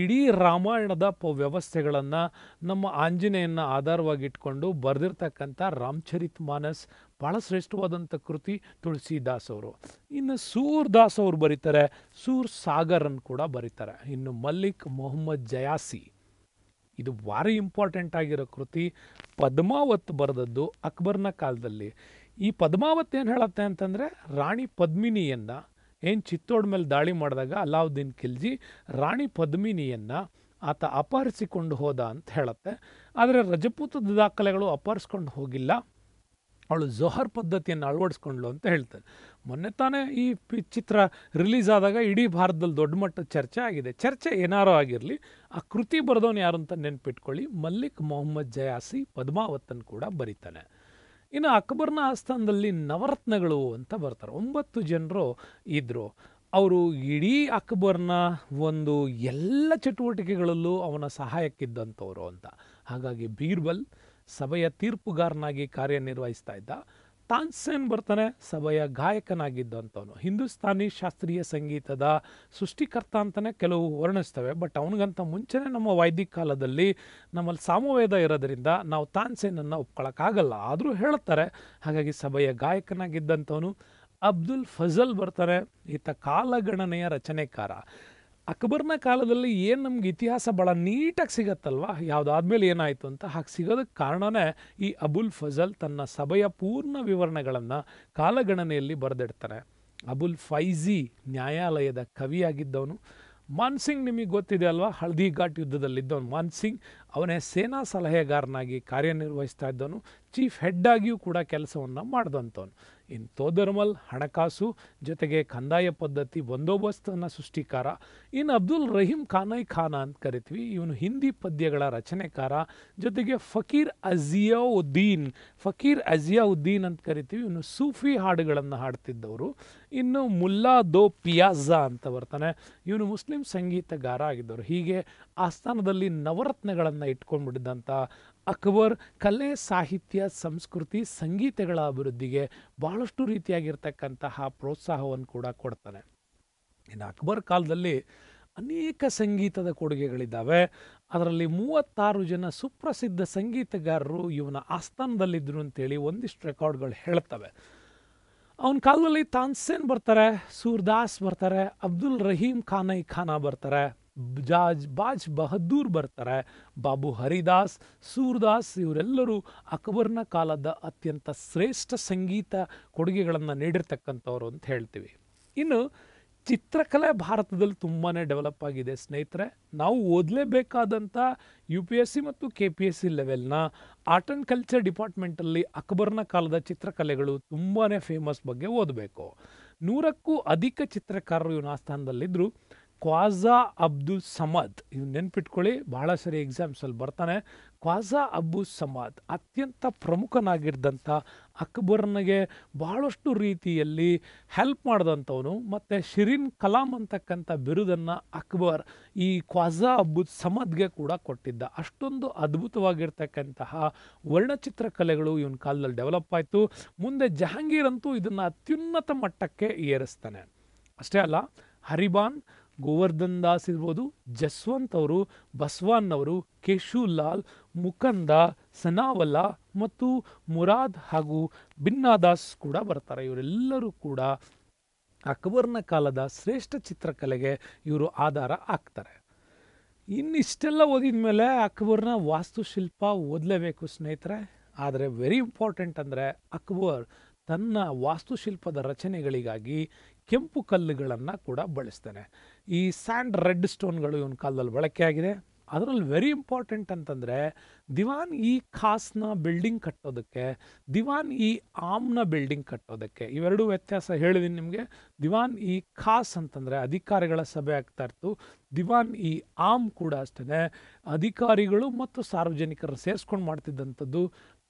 ಇಡೀ ರಾಮಾಯಣದ ಪ ವ್ಯವಸ್ಥೆಗಳನ್ನು ನಮ್ಮ ಆಂಜನೇಯನ ಆಧಾರವಾಗಿಟ್ಕೊಂಡು ಬರೆದಿರ್ತಕ್ಕಂಥ ರಾಮಚರಿತ್ ಮಾನಸ್ ಭಾಳ ಶ್ರೇಷ್ಠವಾದಂಥ ಕೃತಿ ತುಳಸಿದಾಸ್ ಅವರು ಇನ್ನು ಸೂರ್ ದಾಸ್ ಅವರು ಬರೀತಾರೆ ಸೂರ್ ಸಾಗರನ್ನು ಕೂಡ ಬರೀತಾರೆ ಇನ್ನು ಮಲ್ಲಿಕ್ ಮೊಹಮ್ಮದ್ ಜಯಾಸಿ ಇದು ಭಾರಿ ಇಂಪಾರ್ಟೆಂಟ್ ಆಗಿರೋ ಕೃತಿ ಪದ್ಮಾವತ್ ಬರೆದದ್ದು ಅಕ್ಬರ್ನ ಕಾಲದಲ್ಲಿ ಈ ಪದ್ಮಾವತ್ ಏನು ಹೇಳುತ್ತೆ ಅಂತಂದರೆ ರಾಣಿ ಪದ್ಮಿನಿಯನ್ನು ಏನು ಚಿತ್ತೋಡ್ ಮೇಲೆ ದಾಳಿ ಮಾಡಿದಾಗ ಅಲ್ಲಾವುದ್ದೀನ್ ಖಿಲ್ಜಿ ರಾಣಿ ಪದ್ಮಿನಿಯನ್ನು ಆತ ಅಪಹರಿಸಿಕೊಂಡು ಹೋದ ಅಂತ ಹೇಳುತ್ತೆ ಆದರೆ ರಜಪೂತದ ದಾಖಲೆಗಳು ಅಪಹರಿಸ್ಕೊಂಡು ಹೋಗಿಲ್ಲ ಅವಳು ಜೊಹರ್ ಪದ್ಧತಿಯನ್ನು ಅಳವಡಿಸ್ಕೊಂಡ್ಳು ಅಂತ ಹೇಳ್ತಾರೆ ಮೊನ್ನೆ ತಾನೇ ಈ ಪಿ ಚಿತ್ರ ರಿಲೀಸ್ ಆದಾಗ ಇಡೀ ಭಾರತದಲ್ಲಿ ದೊಡ್ಡ ಮಟ್ಟದ ಚರ್ಚೆ ಆಗಿದೆ ಚರ್ಚೆ ಏನಾರೋ ಆಗಿರಲಿ ಆ ಕೃತಿ ಬರೆದವನು ಯಾರು ಅಂತ ನೆನ್ಪಿಟ್ಕೊಳ್ಳಿ ಮಲ್ಲಿಕ್ ಮೊಹಮ್ಮದ್ ಜಯಾಸಿ ಪದ್ಮಾವತನ್ ಕೂಡ ಬರೀತಾನೆ ಇನ್ನು ಅಕ್ಬರ್ನ ಆಸ್ಥಾನದಲ್ಲಿ ನವರತ್ನಗಳು ಅಂತ ಬರ್ತಾರೆ ಒಂಬತ್ತು ಜನರು ಇದ್ದರು ಅವರು ಇಡೀ ಅಕ್ಬರ್ನ ಒಂದು ಎಲ್ಲ ಚಟುವಟಿಕೆಗಳಲ್ಲೂ ಅವನ ಸಹಾಯಕ್ಕಿದ್ದಂಥವ್ರು ಅಂತ ಹಾಗಾಗಿ ಬೀರ್ಬಲ್ ಸಭೆಯ ತೀರ್ಪುಗಾರನಾಗಿ ಕಾರ್ಯನಿರ್ವಹಿಸ್ತಾ ಇದ್ದ ತಾನ್ಸೇನ್ ಬರ್ತಾನೆ ಸಭೆಯ ಗಾಯಕನಾಗಿದ್ದಂಥವನು ಹಿಂದೂಸ್ತಾನಿ ಶಾಸ್ತ್ರೀಯ ಸಂಗೀತದ ಸೃಷ್ಟಿಕರ್ತ ಅಂತಲೇ ಕೆಲವು ವರ್ಣಿಸ್ತವೆ ಬಟ್ ಅವನಿಗಂತ ಮುಂಚೆನೇ ನಮ್ಮ ವೈದಿಕ ಕಾಲದಲ್ಲಿ ನಮ್ಮಲ್ಲಿ ಸಾಮವೇದ ಇರೋದರಿಂದ ನಾವು ತಾನ್ಸೇನನ್ನು ಒಪ್ಕೊಳ್ಳೋಕ್ಕಾಗಲ್ಲ ಆದರೂ ಹೇಳ್ತಾರೆ ಹಾಗಾಗಿ ಸಭೆಯ ಗಾಯಕನಾಗಿದ್ದಂಥವನು ಅಬ್ದುಲ್ ಫಜಲ್ ಬರ್ತಾರೆ ಈತ ಕಾಲಗಣನೆಯ ರಚನೆಕಾರ ಅಕ್ಬರ್ನ ಕಾಲದಲ್ಲಿ ಏನು ನಮ್ಗೆ ಇತಿಹಾಸ ಭಾಳ ನೀಟಾಗಿ ಸಿಗತ್ತಲ್ವ ಯಾವುದಾದ್ಮೇಲೆ ಏನಾಯಿತು ಅಂತ ಹಾಗೆ ಸಿಗೋದಕ್ಕೆ ಕಾರಣನೇ ಈ ಅಬುಲ್ ಫಜಲ್ ತನ್ನ ಸಭೆಯ ಪೂರ್ಣ ವಿವರಣೆಗಳನ್ನು ಕಾಲಗಣನೆಯಲ್ಲಿ ಬರೆದಿಡ್ತಾರೆ ಅಬುಲ್ ಫೈಜಿ ನ್ಯಾಯಾಲಯದ ಕವಿಯಾಗಿದ್ದವನು ಮಾನ್ಸಿಂಗ್ ನಿಮಗೆ ಗೊತ್ತಿದೆ ಅಲ್ವಾ ಹಳದಿ ಘಾಟ್ ಯುದ್ಧದಲ್ಲಿದ್ದವನು ಮಾನ್ಸಿಂಗ್ ಅವನೇ ಸೇನಾ ಸಲಹೆಗಾರನಾಗಿ ಕಾರ್ಯನಿರ್ವಹಿಸ್ತಾ ಇದ್ದವನು ಚೀಫ್ ಹೆಡ್ ಆಗಿಯೂ ಕೂಡ ಕೆಲಸವನ್ನು ಮಾಡಿದಂಥವನು ಇನ್ ಹಣಕಾಸು ಜೊತೆಗೆ ಕಂದಾಯ ಪದ್ಧತಿ ಬಂದೋಬಸ್ತನ ಸೃಷ್ಟಿಕಾರ ಇನ್ನು ಅಬ್ದುಲ್ ರಹೀಂ ಖಾನೈ ಖಾನ ಅಂತ ಕರಿತೀವಿ ಇವನು ಹಿಂದಿ ಪದ್ಯಗಳ ರಚನೆಕಾರ ಜೊತೆಗೆ ಫಕೀರ್ ಅಜಿಯಾ ಉದ್ದೀನ್ ಫಕೀರ್ ಉದ್ದೀನ್ ಅಂತ ಕರಿತೀವಿ ಇವನು ಸೂಫಿ ಹಾಡುಗಳನ್ನು ಹಾಡ್ತಿದ್ದವರು ಇನ್ನು ಮುಲ್ಲಾ ದೋ ಪಿಯಾಜಾ ಅಂತ ಬರ್ತಾನೆ ಇವನು ಮುಸ್ಲಿಂ ಸಂಗೀತಗಾರ ಆಗಿದ್ದವರು ಹೀಗೆ ಆಸ್ಥಾನದಲ್ಲಿ ನವರತ್ನಗಳನ್ನು ಇಟ್ಕೊಂಡ್ಬಿಟ್ಟಿದ್ದಂಥ ಅಕ್ಬರ್ ಕಲೆ ಸಾಹಿತ್ಯ ಸಂಸ್ಕೃತಿ ಸಂಗೀತಗಳ ಅಭಿವೃದ್ಧಿಗೆ ಬಹಳಷ್ಟು ರೀತಿಯಾಗಿರ್ತಕ್ಕಂತಹ ಪ್ರೋತ್ಸಾಹವನ್ನು ಕೂಡ ಕೊಡ್ತಾನೆ ಇನ್ನು ಅಕ್ಬರ್ ಕಾಲದಲ್ಲಿ ಅನೇಕ ಸಂಗೀತದ ಕೊಡುಗೆಗಳಿದ್ದಾವೆ ಅದರಲ್ಲಿ ಮೂವತ್ತಾರು ಜನ ಸುಪ್ರಸಿದ್ಧ ಸಂಗೀತಗಾರರು ಇವನ ಆಸ್ಥಾನದಲ್ಲಿದ್ದರು ಅಂತೇಳಿ ಒಂದಿಷ್ಟು ರೆಕಾರ್ಡ್ಗಳು ಹೇಳ್ತವೆ ಅವನ ಕಾಲದಲ್ಲಿ ತಾನ್ಸೇನ್ ಬರ್ತಾರೆ ಸೂರ್ದಾಸ್ ಬರ್ತಾರೆ ಅಬ್ದುಲ್ ರಹೀಮ್ ಖಾನೈ ಖಾನ ಬರ್ತಾರೆ ಜಾಜ್ ಬಾಜ್ ಬಹದ್ದೂರ್ ಬರ್ತಾರೆ ಬಾಬು ಹರಿದಾಸ್ ಸೂರ್ದಾಸ್ ಇವರೆಲ್ಲರೂ ಅಕ್ಬರ್ನ ಕಾಲದ ಅತ್ಯಂತ ಶ್ರೇಷ್ಠ ಸಂಗೀತ ಕೊಡುಗೆಗಳನ್ನು ನೀಡಿರ್ತಕ್ಕಂಥವ್ರು ಅಂತ ಹೇಳ್ತೀವಿ ಇನ್ನು ಚಿತ್ರಕಲೆ ಭಾರತದಲ್ಲಿ ತುಂಬಾ ಡೆವಲಪ್ ಆಗಿದೆ ಸ್ನೇಹಿತರೆ ನಾವು ಓದಲೇಬೇಕಾದಂಥ ಯು ಪಿ ಎಸ್ ಸಿ ಮತ್ತು ಕೆ ಪಿ ಎಸ್ ಸಿ ಲೆವೆಲ್ನ ಆರ್ಟ್ ಆ್ಯಂಡ್ ಕಲ್ಚರ್ ಡಿಪಾರ್ಟ್ಮೆಂಟಲ್ಲಿ ಅಕ್ಬರ್ನ ಕಾಲದ ಚಿತ್ರಕಲೆಗಳು ತುಂಬಾ ಫೇಮಸ್ ಬಗ್ಗೆ ಓದಬೇಕು ನೂರಕ್ಕೂ ಅಧಿಕ ಚಿತ್ರಕಾರರು ಇವನ ಆಸ್ಥಾನದಲ್ಲಿದ್ದರು ಕ್ವಾಜಾ ಅಬ್ದುಲ್ ಸಮದ್ ಇವ್ ನೆನ್ಪಿಟ್ಕೊಳ್ಳಿ ಭಾಳ ಸರಿ ಎಕ್ಸಾಮ್ಸಲ್ಲಿ ಬರ್ತಾನೆ ಕ್ವಾಜಾ ಅಬ್ದುಲ್ ಸಮದ್ ಅತ್ಯಂತ ಪ್ರಮುಖನಾಗಿದ್ದಂಥ ಅಕ್ಬರ್ನಿಗೆ ಬಹಳಷ್ಟು ರೀತಿಯಲ್ಲಿ ಹೆಲ್ಪ್ ಮಾಡಿದಂಥವನು ಮತ್ತು ಶಿರಿನ್ ಕಲಾಂ ಅಂತಕ್ಕಂಥ ಬಿರುದನ್ನು ಅಕ್ಬರ್ ಈ ಕ್ವಾಜಾ ಅಬ್ದು ಸಮದ್ಗೆ ಕೂಡ ಕೊಟ್ಟಿದ್ದ ಅಷ್ಟೊಂದು ಅದ್ಭುತವಾಗಿರ್ತಕ್ಕಂತಹ ವರ್ಣಚಿತ್ರಕಲೆಗಳು ಇವನ ಕಾಲದಲ್ಲಿ ಡೆವಲಪ್ ಆಯಿತು ಮುಂದೆ ಜಹಾಂಗೀರ್ ಅಂತೂ ಇದನ್ನು ಅತ್ಯುನ್ನತ ಮಟ್ಟಕ್ಕೆ ಏರಿಸ್ತಾನೆ ಅಷ್ಟೇ ಅಲ್ಲ ಹರಿಬಾನ್ ಗೋವರ್ಧನ್ ದಾಸ್ ಇರ್ಬೋದು ಜಸ್ವಂತ್ ಅವರು ಬಸ್ವಾನ್ ಅವರು ಲಾಲ್ ಮುಕಂದ ಸನಾವಲ್ಲಾ ಮತ್ತು ಮುರಾದ್ ಹಾಗೂ ಭಿನ್ನಾದಾಸ್ ಕೂಡ ಬರ್ತಾರೆ ಇವರೆಲ್ಲರೂ ಕೂಡ ಅಕ್ಬರ್ನ ಕಾಲದ ಶ್ರೇಷ್ಠ ಚಿತ್ರಕಲೆಗೆ ಇವರು ಆಧಾರ ಆಗ್ತಾರೆ ಇನ್ನಿಷ್ಟೆಲ್ಲ ಓದಿದ ಮೇಲೆ ಅಕ್ಬರ್ನ ವಾಸ್ತುಶಿಲ್ಪ ಓದಲೇಬೇಕು ಸ್ನೇಹಿತರೆ ಆದರೆ ವೆರಿ ಇಂಪಾರ್ಟೆಂಟ್ ಅಂದರೆ ಅಕ್ಬರ್ ತನ್ನ ವಾಸ್ತುಶಿಲ್ಪದ ರಚನೆಗಳಿಗಾಗಿ ಕೆಂಪು ಕಲ್ಲುಗಳನ್ನು ಕೂಡ ಬಳಸ್ತಾನೆ ಈ ಸ್ಯಾಂಡ್ ರೆಡ್ ಸ್ಟೋನ್ಗಳು ಇವನ ಕಾಲದಲ್ಲಿ ಬಳಕೆ ಆಗಿದೆ ಅದರಲ್ಲಿ ವೆರಿ ಇಂಪಾರ್ಟೆಂಟ್ ಅಂತಂದರೆ ದಿವಾನ್ ಈ ಖಾಸ್ನ ಬಿಲ್ಡಿಂಗ್ ಕಟ್ಟೋದಕ್ಕೆ ದಿವಾನ್ ಈ ಆಮ್ನ ಬಿಲ್ಡಿಂಗ್ ಕಟ್ಟೋದಕ್ಕೆ ಇವೆರಡೂ ವ್ಯತ್ಯಾಸ ಹೇಳಿದೀನಿ ನಿಮಗೆ ದಿವಾನ್ ಈ ಖಾಸ್ ಅಂತಂದರೆ ಅಧಿಕಾರಿಗಳ ಸಭೆ ಆಗ್ತಾ ಇತ್ತು ದಿವಾನ್ ಈ ಆಮ್ ಕೂಡ ಅಷ್ಟೇ ಅಧಿಕಾರಿಗಳು ಮತ್ತು ಸಾರ್ವಜನಿಕರು ಸೇರಿಸ್ಕೊಂಡು ಮಾಡ್ತಿದ್ದಂಥದ್ದು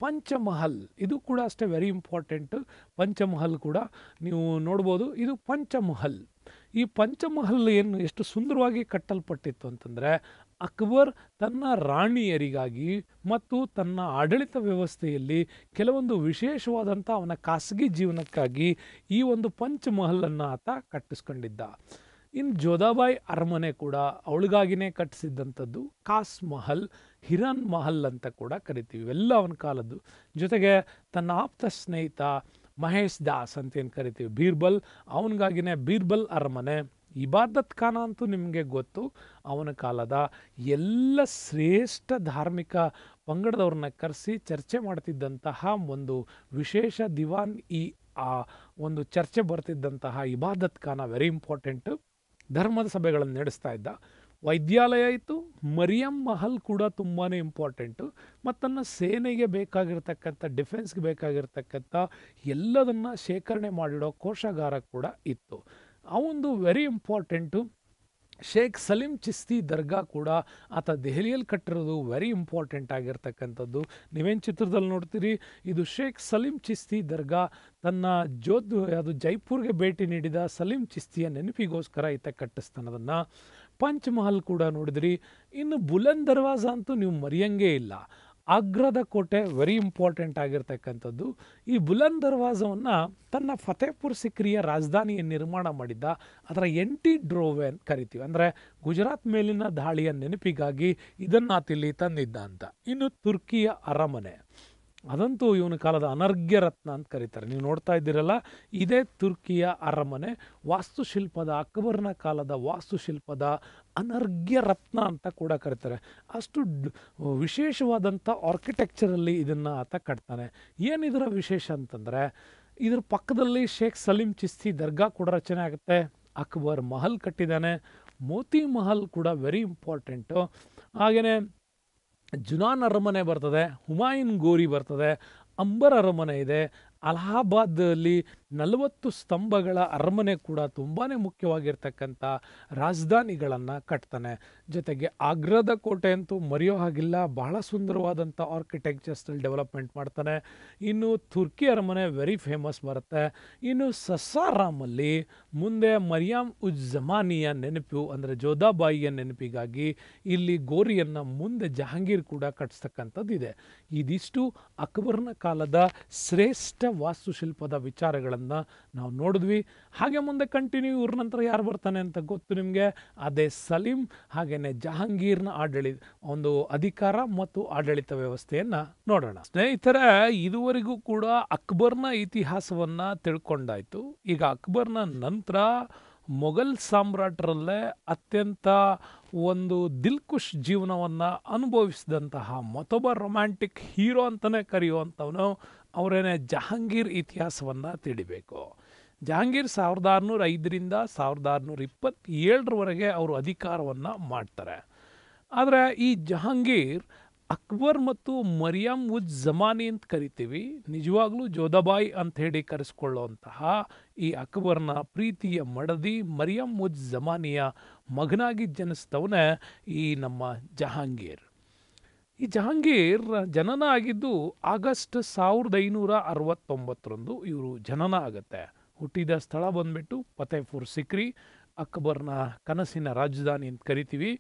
ಪಂಚಮಹಲ್ ಇದು ಕೂಡ ಅಷ್ಟೇ ವೆರಿ ಇಂಪಾರ್ಟೆಂಟು ಪಂಚಮಹಲ್ ಕೂಡ ನೀವು ನೋಡ್ಬೋದು ಇದು ಪಂಚಮಹಲ್ ಈ ಪಂಚಮಹಲ್ ಏನು ಎಷ್ಟು ಸುಂದರವಾಗಿ ಕಟ್ಟಲ್ಪಟ್ಟಿತ್ತು ಅಂತಂದರೆ ಅಕ್ಬರ್ ತನ್ನ ರಾಣಿಯರಿಗಾಗಿ ಮತ್ತು ತನ್ನ ಆಡಳಿತ ವ್ಯವಸ್ಥೆಯಲ್ಲಿ ಕೆಲವೊಂದು ವಿಶೇಷವಾದಂಥ ಅವನ ಖಾಸಗಿ ಜೀವನಕ್ಕಾಗಿ ಈ ಒಂದು ಪಂಚಮಹಲನ್ನು ಆತ ಕಟ್ಟಿಸ್ಕೊಂಡಿದ್ದ ಇನ್ನು ಜೋಧಾಬಾಯಿ ಅರಮನೆ ಕೂಡ ಅವಳಿಗಾಗಿನೇ ಕಟ್ಟಿಸಿದ್ದಂಥದ್ದು ಕಾಸ್ ಮಹಲ್ ಹಿರಾನ್ ಮಹಲ್ ಅಂತ ಕೂಡ ಕರಿತೀವಿ ಇವೆಲ್ಲ ಅವನ ಕಾಲದ್ದು ಜೊತೆಗೆ ತನ್ನ ಆಪ್ತ ಸ್ನೇಹಿತ ಮಹೇಶ್ ದಾಸ್ ಅಂತ ಏನು ಕರಿತೀವಿ ಬೀರ್ಬಲ್ ಅವನಿಗಾಗಿನೇ ಬೀರ್ಬಲ್ ಅರಮನೆ ಇಬಾದತ್ ಖಾನ ಅಂತೂ ನಿಮಗೆ ಗೊತ್ತು ಅವನ ಕಾಲದ ಎಲ್ಲ ಶ್ರೇಷ್ಠ ಧಾರ್ಮಿಕ ಪಂಗಡದವ್ರನ್ನ ಕರೆಸಿ ಚರ್ಚೆ ಮಾಡ್ತಿದ್ದಂತಹ ಒಂದು ವಿಶೇಷ ದಿವಾನ್ ಈ ಆ ಒಂದು ಚರ್ಚೆ ಬರ್ತಿದ್ದಂತಹ ಇಬಾದತ್ ಖಾನ ವೆರಿ ಇಂಪಾರ್ಟೆಂಟ್ ಧರ್ಮದ ಸಭೆಗಳನ್ನು ನಡೆಸ್ತಾ ಇದ್ದ ವೈದ್ಯಾಲಯ ಇತ್ತು ಮರಿಯಂ ಮಹಲ್ ಕೂಡ ತುಂಬಾ ಇಂಪಾರ್ಟೆಂಟು ಮತ್ತು ತನ್ನ ಸೇನೆಗೆ ಬೇಕಾಗಿರ್ತಕ್ಕಂಥ ಡಿಫೆನ್ಸ್ಗೆ ಬೇಕಾಗಿರ್ತಕ್ಕಂಥ ಎಲ್ಲದನ್ನು ಶೇಖರಣೆ ಮಾಡಿಡೋ ಕೋಶಗಾರ ಕೂಡ ಇತ್ತು ಆ ಒಂದು ವೆರಿ ಇಂಪಾರ್ಟೆಂಟು ಶೇಖ್ ಸಲೀಂ ಚಿಸ್ತಿ ದರ್ಗಾ ಕೂಡ ಆತ ದೆಹಲಿಯಲ್ಲಿ ಕಟ್ಟಿರೋದು ವೆರಿ ಇಂಪಾರ್ಟೆಂಟ್ ಆಗಿರ್ತಕ್ಕಂಥದ್ದು ನೀವೇನು ಚಿತ್ರದಲ್ಲಿ ನೋಡ್ತೀರಿ ಇದು ಶೇಖ್ ಸಲೀಂ ಚಿಸ್ತಿ ದರ್ಗಾ ತನ್ನ ಜೋಧ್ ಅದು ಜೈಪುರ್ಗೆ ಭೇಟಿ ನೀಡಿದ ಸಲೀಂ ಚಿಸ್ತಿಯ ನೆನಪಿಗೋಸ್ಕರ ಈತ ಕಟ್ಟಿಸ್ತಾನದನ್ನು ಮಹಲ್ ಕೂಡ ನೋಡಿದ್ರಿ ಇನ್ನು ಬುಲಂದ್ ದರ್ವಾಜ ಅಂತೂ ನೀವು ಮರೆಯಂಗೇ ಇಲ್ಲ ಆಗ್ರದ ಕೋಟೆ ವೆರಿ ಇಂಪಾರ್ಟೆಂಟ್ ಆಗಿರ್ತಕ್ಕಂಥದ್ದು ಈ ಬುಲಂದ್ ದರ್ವಾಜವನ್ನು ತನ್ನ ಫತೇಪುರ್ ಸಿಕ್ರಿಯ ರಾಜಧಾನಿಯ ನಿರ್ಮಾಣ ಮಾಡಿದ್ದ ಅದರ ಎಂಟಿ ಡ್ರೋವೆ ಅಂತ ಕರಿತೀವಿ ಅಂದರೆ ಗುಜರಾತ್ ಮೇಲಿನ ದಾಳಿಯ ನೆನಪಿಗಾಗಿ ಇದನ್ನು ತಿಳಿ ತಂದಿದ್ದ ಅಂತ ಇನ್ನು ತುರ್ಕಿಯ ಅರಮನೆ ಅದಂತೂ ಇವನ ಕಾಲದ ಅನರ್ಘ್ಯ ರತ್ನ ಅಂತ ಕರೀತಾರೆ ನೀವು ನೋಡ್ತಾ ಇದ್ದೀರಲ್ಲ ಇದೇ ತುರ್ಕಿಯ ಅರಮನೆ ವಾಸ್ತುಶಿಲ್ಪದ ಅಕ್ಬರ್ನ ಕಾಲದ ವಾಸ್ತುಶಿಲ್ಪದ ಅನರ್ಘ್ಯ ರತ್ನ ಅಂತ ಕೂಡ ಕರೀತಾರೆ ಅಷ್ಟು ವಿಶೇಷವಾದಂಥ ಆರ್ಕಿಟೆಕ್ಚರಲ್ಲಿ ಇದನ್ನು ಆತ ಕಟ್ತಾನೆ ಏನಿದರ ವಿಶೇಷ ಅಂತಂದರೆ ಇದ್ರ ಪಕ್ಕದಲ್ಲಿ ಶೇಖ್ ಸಲೀಂ ಚಿಸ್ತಿ ದರ್ಗಾ ಕೂಡ ರಚನೆ ಆಗುತ್ತೆ ಅಕ್ಬರ್ ಮಹಲ್ ಕಟ್ಟಿದ್ದಾನೆ ಮೋತಿ ಮಹಲ್ ಕೂಡ ವೆರಿ ಇಂಪಾರ್ಟೆಂಟು ಹಾಗೆಯೇ ಜುನಾನ್ ಅರಮನೆ ಬರ್ತದೆ ಹುಮಾಯುನ್ ಗೋರಿ ಬರ್ತದೆ ಅಂಬರ್ ಅರಮನೆ ಇದೆ ಅಲಹಾಬಾದಲ್ಲಿ ನಲವತ್ತು ಸ್ತಂಭಗಳ ಅರಮನೆ ಕೂಡ ತುಂಬಾ ಮುಖ್ಯವಾಗಿರ್ತಕ್ಕಂಥ ರಾಜಧಾನಿಗಳನ್ನು ಕಟ್ತಾನೆ ಜೊತೆಗೆ ಆಗ್ರಾದ ಕೋಟೆ ಅಂತೂ ಮರೆಯೋ ಹಾಗಿಲ್ಲ ಬಹಳ ಸುಂದರವಾದಂಥ ಆರ್ಕಿಟೆಕ್ಚರ್ಸ್ನಲ್ಲಿ ಡೆವಲಪ್ಮೆಂಟ್ ಮಾಡ್ತಾನೆ ಇನ್ನು ತುರ್ಕಿ ಅರಮನೆ ವೆರಿ ಫೇಮಸ್ ಬರುತ್ತೆ ಇನ್ನು ಸಸಾರಾಮಲ್ಲಿ ಮುಂದೆ ಮರಿಯಾಮ್ ಉಜ್ ಜಮಾನಿಯ ನೆನಪು ಅಂದರೆ ಜೋಧಾಬಾಯಿಯ ನೆನಪಿಗಾಗಿ ಇಲ್ಲಿ ಗೋರಿಯನ್ನು ಮುಂದೆ ಜಹಾಂಗೀರ್ ಕೂಡ ಕಟ್ಸ್ತಕ್ಕಂಥದ್ದಿದೆ ಇದಿಷ್ಟು ಅಕ್ಬರ್ನ ಕಾಲದ ಶ್ರೇಷ್ಠ ವಾಸ್ತುಶಿಲ್ಪದ ವಿಚಾರಗಳನ್ನು ನಾವು ನೋಡಿದ್ವಿ ಹಾಗೆ ಮುಂದೆ ಕಂಟಿನ್ಯೂ ಇವ್ರ ನಂತರ ಯಾರು ಬರ್ತಾನೆ ಅಂತ ಗೊತ್ತು ನಿಮಗೆ ಅದೇ ಸಲೀಂ ಹಾಗೆಯೇ ಜಹಾಂಗೀರ್ನ ಆಡಳಿತ ಒಂದು ಅಧಿಕಾರ ಮತ್ತು ಆಡಳಿತ ವ್ಯವಸ್ಥೆಯನ್ನು ನೋಡೋಣ ಸ್ನೇಹಿತರೆ ಇದುವರೆಗೂ ಕೂಡ ಅಕ್ಬರ್ನ ಇತಿಹಾಸವನ್ನು ತಿಳ್ಕೊಂಡಾಯಿತು ಈಗ ಅಕ್ಬರ್ನ ನಂತರ ಮೊಘಲ್ ಸಾಮ್ರಾಟರಲ್ಲೇ ಅತ್ಯಂತ ಒಂದು ದಿಲ್ಕುಶ್ ಜೀವನವನ್ನು ಅನುಭವಿಸಿದಂತಹ ಮತ್ತೊಬ್ಬ ರೊಮ್ಯಾಂಟಿಕ್ ಹೀರೋ ಅಂತಲೇ ಕರೆಯುವಂಥವನು ಅವರೇನೆ ಜಹಾಂಗೀರ್ ಇತಿಹಾಸವನ್ನು ತಿಳಿಬೇಕು ಜಹಾಂಗೀರ್ ಸಾವಿರದ ಆರುನೂರ ಐದರಿಂದ ಸಾವಿರದ ಆರುನೂರ ಇಪ್ಪತ್ತೇಳರವರೆಗೆ ಅವರು ಅಧಿಕಾರವನ್ನು ಮಾಡ್ತಾರೆ ಆದರೆ ಈ ಜಹಾಂಗೀರ್ ಅಕ್ಬರ್ ಮತ್ತು ಮರಿಯಮ್ ಉಜ್ ಜಮಾನಿ ಅಂತ ಕರಿತೀವಿ ನಿಜವಾಗ್ಲೂ ಜೋಧಬಾಯಿ ಅಂತ ಹೇಳಿ ಕರೆಸ್ಕೊಳ್ಳುವಂತಹ ಈ ಅಕ್ಬರ್ನ ಪ್ರೀತಿಯ ಮಡದಿ ಮರಿಯಮ್ ಉಜ್ ಜಮಾನಿಯ ಮಗನಾಗಿ ಜನಿಸ್ತವನೇ ಈ ನಮ್ಮ ಜಹಾಂಗೀರ್ ಈ ಜಹಾಂಗೀರ್ ಜನನ ಆಗಿದ್ದು ಆಗಸ್ಟ್ ಸಾವಿರದ ಐನೂರ ಅರವತ್ತೊಂಬತ್ತರಂದು ಇವರು ಜನನ ಆಗುತ್ತೆ ಹುಟ್ಟಿದ ಸ್ಥಳ ಬಂದ್ಬಿಟ್ಟು ಫತೇಪುರ್ ಸಿಕ್ರಿ ಅಕ್ಬರ್ನ ಕನಸಿನ ರಾಜಧಾನಿ ಅಂತ ಕರಿತೀವಿ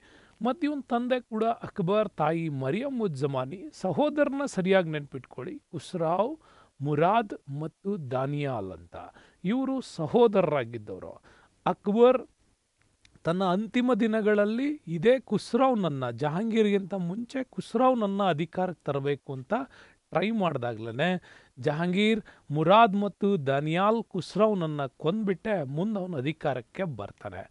ಮತ್ತು ಇವನ ತಂದೆ ಕೂಡ ಅಕ್ಬರ್ ತಾಯಿ ಮರಿಯಮ್ ಉಜ್ಜಮಾನಿ ಸಹೋದರನ ಸರಿಯಾಗಿ ನೆನ್ಪಿಟ್ಕೊಳ್ಳಿ ಉಸ್ರಾವ್ ಮುರಾದ್ ಮತ್ತು ದಾನಿಯಾಲ್ ಅಂತ ಇವರು ಸಹೋದರರಾಗಿದ್ದವರು ಅಕ್ಬರ್ ತನ್ನ ಅಂತಿಮ ದಿನಗಳಲ್ಲಿ ಇದೇ ನನ್ನ ಜಹಾಂಗೀರ್ಗಿಂತ ಮುಂಚೆ ನನ್ನ ಅಧಿಕಾರಕ್ಕೆ ತರಬೇಕು ಅಂತ ಟ್ರೈ ಮಾಡಿದಾಗ್ಲೇ ಜಹಾಂಗೀರ್ ಮುರಾದ್ ಮತ್ತು ದನಿಯಾಲ್ ಖುಸ್ರಾವ್ನನ್ನು ಕೊಂದ್ಬಿಟ್ಟೆ ಮುಂದೆ ಅವನು ಅಧಿಕಾರಕ್ಕೆ ಬರ್ತಾನೆ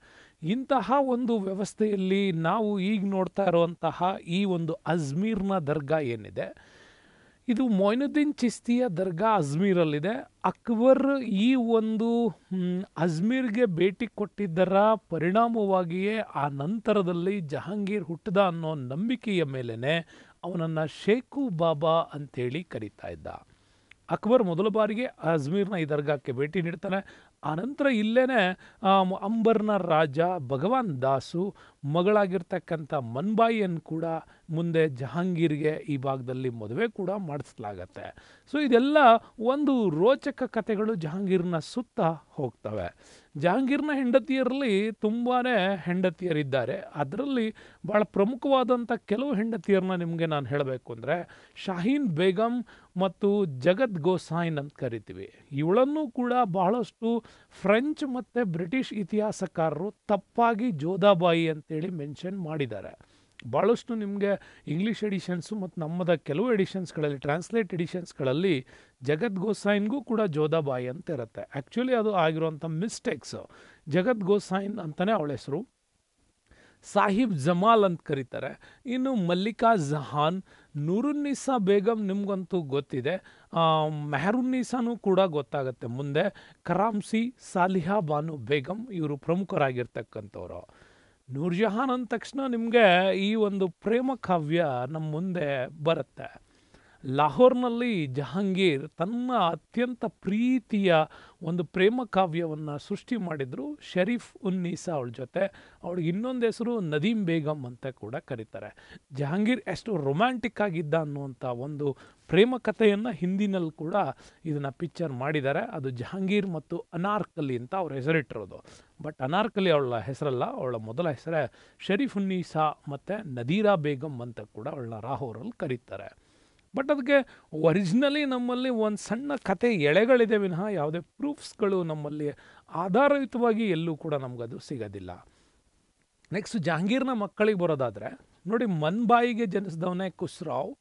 ಇಂತಹ ಒಂದು ವ್ಯವಸ್ಥೆಯಲ್ಲಿ ನಾವು ಈಗ ನೋಡ್ತಾ ಇರುವಂತಹ ಈ ಒಂದು ಅಜ್ಮೀರ್ನ ದರ್ಗಾ ಏನಿದೆ ಇದು ಮೊಯ್ನುದ್ದೀನ್ ಚಿಸ್ತಿಯ ದರ್ಗಾ ಅಜ್ಮೀರಲ್ಲಿದೆ ಅಕ್ಬರ್ ಈ ಒಂದು ಅಜ್ಮೀರ್ಗೆ ಭೇಟಿ ಕೊಟ್ಟಿದ್ದರ ಪರಿಣಾಮವಾಗಿಯೇ ಆ ನಂತರದಲ್ಲಿ ಜಹಾಂಗೀರ್ ಹುಟ್ಟದ ಅನ್ನೋ ನಂಬಿಕೆಯ ಮೇಲೇ ಅವನನ್ನು ಶೇಖು ಬಾಬಾ ಅಂತೇಳಿ ಕರೀತಾ ಇದ್ದ ಅಕ್ಬರ್ ಮೊದಲ ಬಾರಿಗೆ ಅಜ್ಮೀರ್ನ ಈ ದರ್ಗಾಕ್ಕೆ ಭೇಟಿ ನೀಡ್ತಾನೆ ಆನಂತರ ಇಲ್ಲೇ ಅಂಬರ್ನ ರಾಜ ಭಗವಾನ್ ದಾಸು ಮಗಳಾಗಿರ್ತಕ್ಕಂಥ ಮನ್ಬಾಯಿಯನ್ನು ಕೂಡ ಮುಂದೆ ಜಹಾಂಗೀರ್ಗೆ ಈ ಭಾಗದಲ್ಲಿ ಮದುವೆ ಕೂಡ ಮಾಡಿಸ್ಲಾಗತ್ತೆ ಸೊ ಇದೆಲ್ಲ ಒಂದು ರೋಚಕ ಕಥೆಗಳು ಜಹಾಂಗೀರ್ನ ಸುತ್ತ ಹೋಗ್ತವೆ ಜಹಾಂಗೀರ್ನ ಹೆಂಡತಿಯರಲ್ಲಿ ತುಂಬಾ ಹೆಂಡತಿಯರಿದ್ದಾರೆ ಅದರಲ್ಲಿ ಭಾಳ ಪ್ರಮುಖವಾದಂಥ ಕೆಲವು ಹೆಂಡತಿಯರನ್ನ ನಿಮಗೆ ನಾನು ಹೇಳಬೇಕು ಅಂದರೆ ಶಾಹೀನ್ ಬೇಗಂ ಮತ್ತು ಜಗತ್ ಗೋಸಾಯಿನ್ ಅಂತ ಕರಿತೀವಿ ಇವಳನ್ನು ಕೂಡ ಬಹಳಷ್ಟು ಫ್ರೆಂಚ್ ಮತ್ತು ಬ್ರಿಟಿಷ್ ಇತಿಹಾಸಕಾರರು ತಪ್ಪಾಗಿ ಜೋಧಾಬಾಯಿ ಅಂತೇಳಿ ಮೆನ್ಷನ್ ಮಾಡಿದ್ದಾರೆ ಭಾಳಷ್ಟು ನಿಮಗೆ ಇಂಗ್ಲೀಷ್ ಎಡಿಷನ್ಸು ಮತ್ತು ನಮ್ಮದ ಕೆಲವು ಎಡಿಷನ್ಸ್ಗಳಲ್ಲಿ ಟ್ರಾನ್ಸ್ಲೇಟ್ ಎಡಿಷನ್ಸ್ಗಳಲ್ಲಿ ಜಗತ್ ಗೋಸಾಯಿನ್ಗೂ ಕೂಡ ಜೋಧಾಬಾಯಿ ಅಂತ ಇರುತ್ತೆ ಆ್ಯಕ್ಚುಲಿ ಅದು ಆಗಿರುವಂಥ ಮಿಸ್ಟೇಕ್ಸು ಜಗತ್ ಗೋಸಾಯಿನ್ ಅಂತಲೇ ಅವಳ ಹೆಸರು ಸಾಹಿಬ್ ಜಮಾಲ್ ಅಂತ ಕರೀತಾರೆ ಇನ್ನು ಮಲ್ಲಿಕಾ ಜಹಾನ್ ನೂರುನ್ನಿಸಾ ಬೇಗಂ ನಿಮಗಂತೂ ಗೊತ್ತಿದೆ ಮೆಹರುನ್ನೀಸಾನೂ ಕೂಡ ಗೊತ್ತಾಗುತ್ತೆ ಮುಂದೆ ಕರಾಮ್ಸಿ ಸಾಲಿಹಾ ಬಾನು ಬೇಗಂ ಇವರು ಪ್ರಮುಖರಾಗಿರ್ತಕ್ಕಂಥವ್ರು ನೂರ್ಜಹಾನ್ ಅಂದ ತಕ್ಷಣ ನಿಮಗೆ ಈ ಒಂದು ಪ್ರೇಮ ಕಾವ್ಯ ನಮ್ಮ ಮುಂದೆ ಬರುತ್ತೆ ಲಾಹೋರ್ನಲ್ಲಿ ಜಹಾಂಗೀರ್ ತನ್ನ ಅತ್ಯಂತ ಪ್ರೀತಿಯ ಒಂದು ಪ್ರೇಮ ಕಾವ್ಯವನ್ನು ಸೃಷ್ಟಿ ಮಾಡಿದರು ಶರೀಫ್ ಉನ್ನೀಸಾ ಅವಳ ಜೊತೆ ಅವಳಿಗೆ ಇನ್ನೊಂದು ಹೆಸರು ನದೀಮ್ ಬೇಗಮ್ ಅಂತ ಕೂಡ ಕರೀತಾರೆ ಜಹಾಂಗೀರ್ ಎಷ್ಟು ರೊಮ್ಯಾಂಟಿಕ್ ಆಗಿದ್ದ ಅನ್ನುವಂಥ ಒಂದು ಪ್ರೇಮ ಕಥೆಯನ್ನು ಹಿಂದಿನಲ್ಲಿ ಕೂಡ ಇದನ್ನು ಪಿಕ್ಚರ್ ಮಾಡಿದ್ದಾರೆ ಅದು ಜಹಾಂಗೀರ್ ಮತ್ತು ಅನಾರ್ಕಲಿ ಅಂತ ಅವ್ರ ಹೆಸರಿಟ್ಟಿರೋದು ಬಟ್ ಅನಾರ್ಕಲಿ ಅವಳ ಹೆಸರಲ್ಲ ಅವಳ ಮೊದಲ ಹೆಸರೇ ಶರೀಫ್ ಉನ್ನೀಸಾ ಮತ್ತು ನದೀರಾ ಬೇಗಮ್ ಅಂತ ಕೂಡ ಅವಳ ರಾಹೋರಲ್ಲಿ ಕರೀತಾರೆ ಬಟ್ ಅದಕ್ಕೆ ಒರಿಜಿನಲಿ ನಮ್ಮಲ್ಲಿ ಒಂದು ಸಣ್ಣ ಕತೆ ಎಳೆಗಳಿದೆ ವಿನಃ ಯಾವುದೇ ಪ್ರೂಫ್ಸ್ಗಳು ನಮ್ಮಲ್ಲಿ ಆಧಾರಯುತವಾಗಿ ಎಲ್ಲೂ ಕೂಡ ನಮಗದು ಸಿಗೋದಿಲ್ಲ ನೆಕ್ಸ್ಟ್ ಜಹಾಂಗೀರ್ನ ಮಕ್ಕಳಿಗೆ ಬರೋದಾದರೆ ನೋಡಿ ಮನ್ಬಾಯಿಗೆ ಜನಿಸಿದವನೇ ಖುಷ್ರಾವ್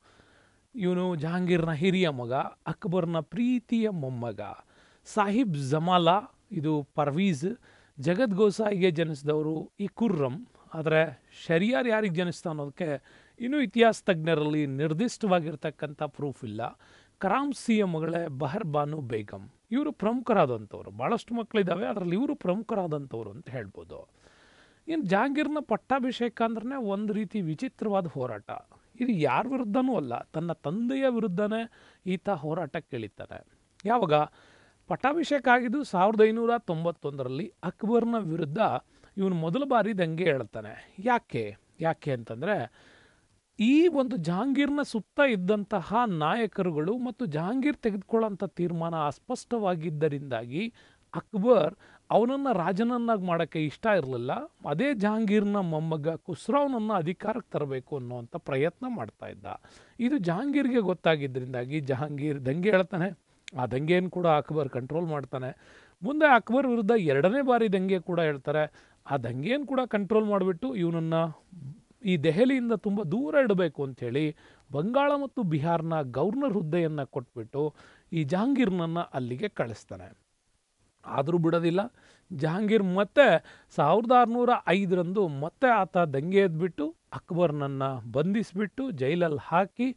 ಇವನು ಜಹಾಂಗೀರ್ನ ಹಿರಿಯ ಮಗ ಅಕ್ಬರ್ನ ಪ್ರೀತಿಯ ಮೊಮ್ಮಗ ಸಾಹಿಬ್ ಜಮಾಲಾ ಇದು ಪರ್ವೀಸ್ ಗೋಸಾಯಿಗೆ ಜನಿಸಿದವರು ಈ ಕುರ್ರಂ ಆದರೆ ಶರಿಯಾರ್ ಯಾರಿಗೆ ಜನಿಸ್ತಾ ಅನ್ನೋದಕ್ಕೆ ಇನ್ನು ಇತಿಹಾಸ ತಜ್ಞರಲ್ಲಿ ನಿರ್ದಿಷ್ಟವಾಗಿರ್ತಕ್ಕಂಥ ಪ್ರೂಫ್ ಇಲ್ಲ ಎ ಮಗಳೇ ಬಹರ್ ಬಾನು ಬೇಗಂ ಇವರು ಪ್ರಮುಖರಾದಂಥವ್ರು ಭಾಳಷ್ಟು ಮಕ್ಕಳಿದ್ದಾವೆ ಅದರಲ್ಲಿ ಇವರು ಪ್ರಮುಖರಾದಂಥವ್ರು ಅಂತ ಹೇಳ್ಬೋದು ಇನ್ನು ಜಹಾಂಗೀರ್ನ ಪಟ್ಟಾಭಿಷೇಕ ಅಂದ್ರೆ ಒಂದು ರೀತಿ ವಿಚಿತ್ರವಾದ ಹೋರಾಟ ಇದು ಯಾರ ವಿರುದ್ಧನೂ ಅಲ್ಲ ತನ್ನ ತಂದೆಯ ವಿರುದ್ಧನೇ ಈತ ಹೋರಾಟ ಕೇಳಿತಾನೆ ಯಾವಾಗ ಪಟ್ಟಾಭಿಷೇಕ ಆಗಿದ್ದು ಸಾವಿರದ ಐನೂರ ತೊಂಬತ್ತೊಂದರಲ್ಲಿ ಅಕ್ಬರ್ನ ವಿರುದ್ಧ ಇವನು ಮೊದಲ ಬಾರಿ ದಂಗೆ ಹೇಳ್ತಾನೆ ಯಾಕೆ ಯಾಕೆ ಅಂತಂದರೆ ಈ ಒಂದು ಜಹಾಂಗೀರ್ನ ಸುತ್ತ ಇದ್ದಂತಹ ನಾಯಕರುಗಳು ಮತ್ತು ಜಹಾಂಗೀರ್ ತೆಗೆದುಕೊಳ್ಳೋಂಥ ತೀರ್ಮಾನ ಅಸ್ಪಷ್ಟವಾಗಿದ್ದರಿಂದಾಗಿ ಅಕ್ಬರ್ ಅವನನ್ನು ರಾಜನನ್ನಾಗಿ ಮಾಡೋಕ್ಕೆ ಇಷ್ಟ ಇರಲಿಲ್ಲ ಅದೇ ಜಹಾಂಗೀರ್ನ ಮೊಮ್ಮಗ ಖುಸ್ರಾವ್ನನ್ನು ಅಧಿಕಾರಕ್ಕೆ ತರಬೇಕು ಅನ್ನುವಂಥ ಪ್ರಯತ್ನ ಮಾಡ್ತಾ ಇದ್ದ ಇದು ಜಹಾಂಗೀರ್ಗೆ ಗೊತ್ತಾಗಿದ್ದರಿಂದಾಗಿ ಜಹಾಂಗೀರ್ ದಂಗೆ ಹೇಳ್ತಾನೆ ಆ ದಂಗೆಯನ್ನು ಕೂಡ ಅಕ್ಬರ್ ಕಂಟ್ರೋಲ್ ಮಾಡ್ತಾನೆ ಮುಂದೆ ಅಕ್ಬರ್ ವಿರುದ್ಧ ಎರಡನೇ ಬಾರಿ ದಂಗೆ ಕೂಡ ಹೇಳ್ತಾರೆ ಆ ದಂಗೆಯನ್ನು ಕೂಡ ಕಂಟ್ರೋಲ್ ಮಾಡಿಬಿಟ್ಟು ಇವನನ್ನು ಈ ದೆಹಲಿಯಿಂದ ತುಂಬ ದೂರ ಇಡಬೇಕು ಅಂಥೇಳಿ ಬಂಗಾಳ ಮತ್ತು ಬಿಹಾರ್ನ ಗೌರ್ನರ್ ಹುದ್ದೆಯನ್ನು ಕೊಟ್ಬಿಟ್ಟು ಈ ಜಹಾಂಗೀರ್ನನ್ನು ಅಲ್ಲಿಗೆ ಕಳಿಸ್ತಾನೆ ಆದರೂ ಬಿಡೋದಿಲ್ಲ ಜಹಾಂಗೀರ್ ಮತ್ತೆ ಸಾವಿರದ ಆರುನೂರ ಐದರಂದು ಮತ್ತೆ ಆತ ದಂಗೆ ಎದ್ಬಿಟ್ಟು ಅಕ್ಬರ್ನನ್ನು ಬಂಧಿಸಿಬಿಟ್ಟು ಜೈಲಲ್ಲಿ ಹಾಕಿ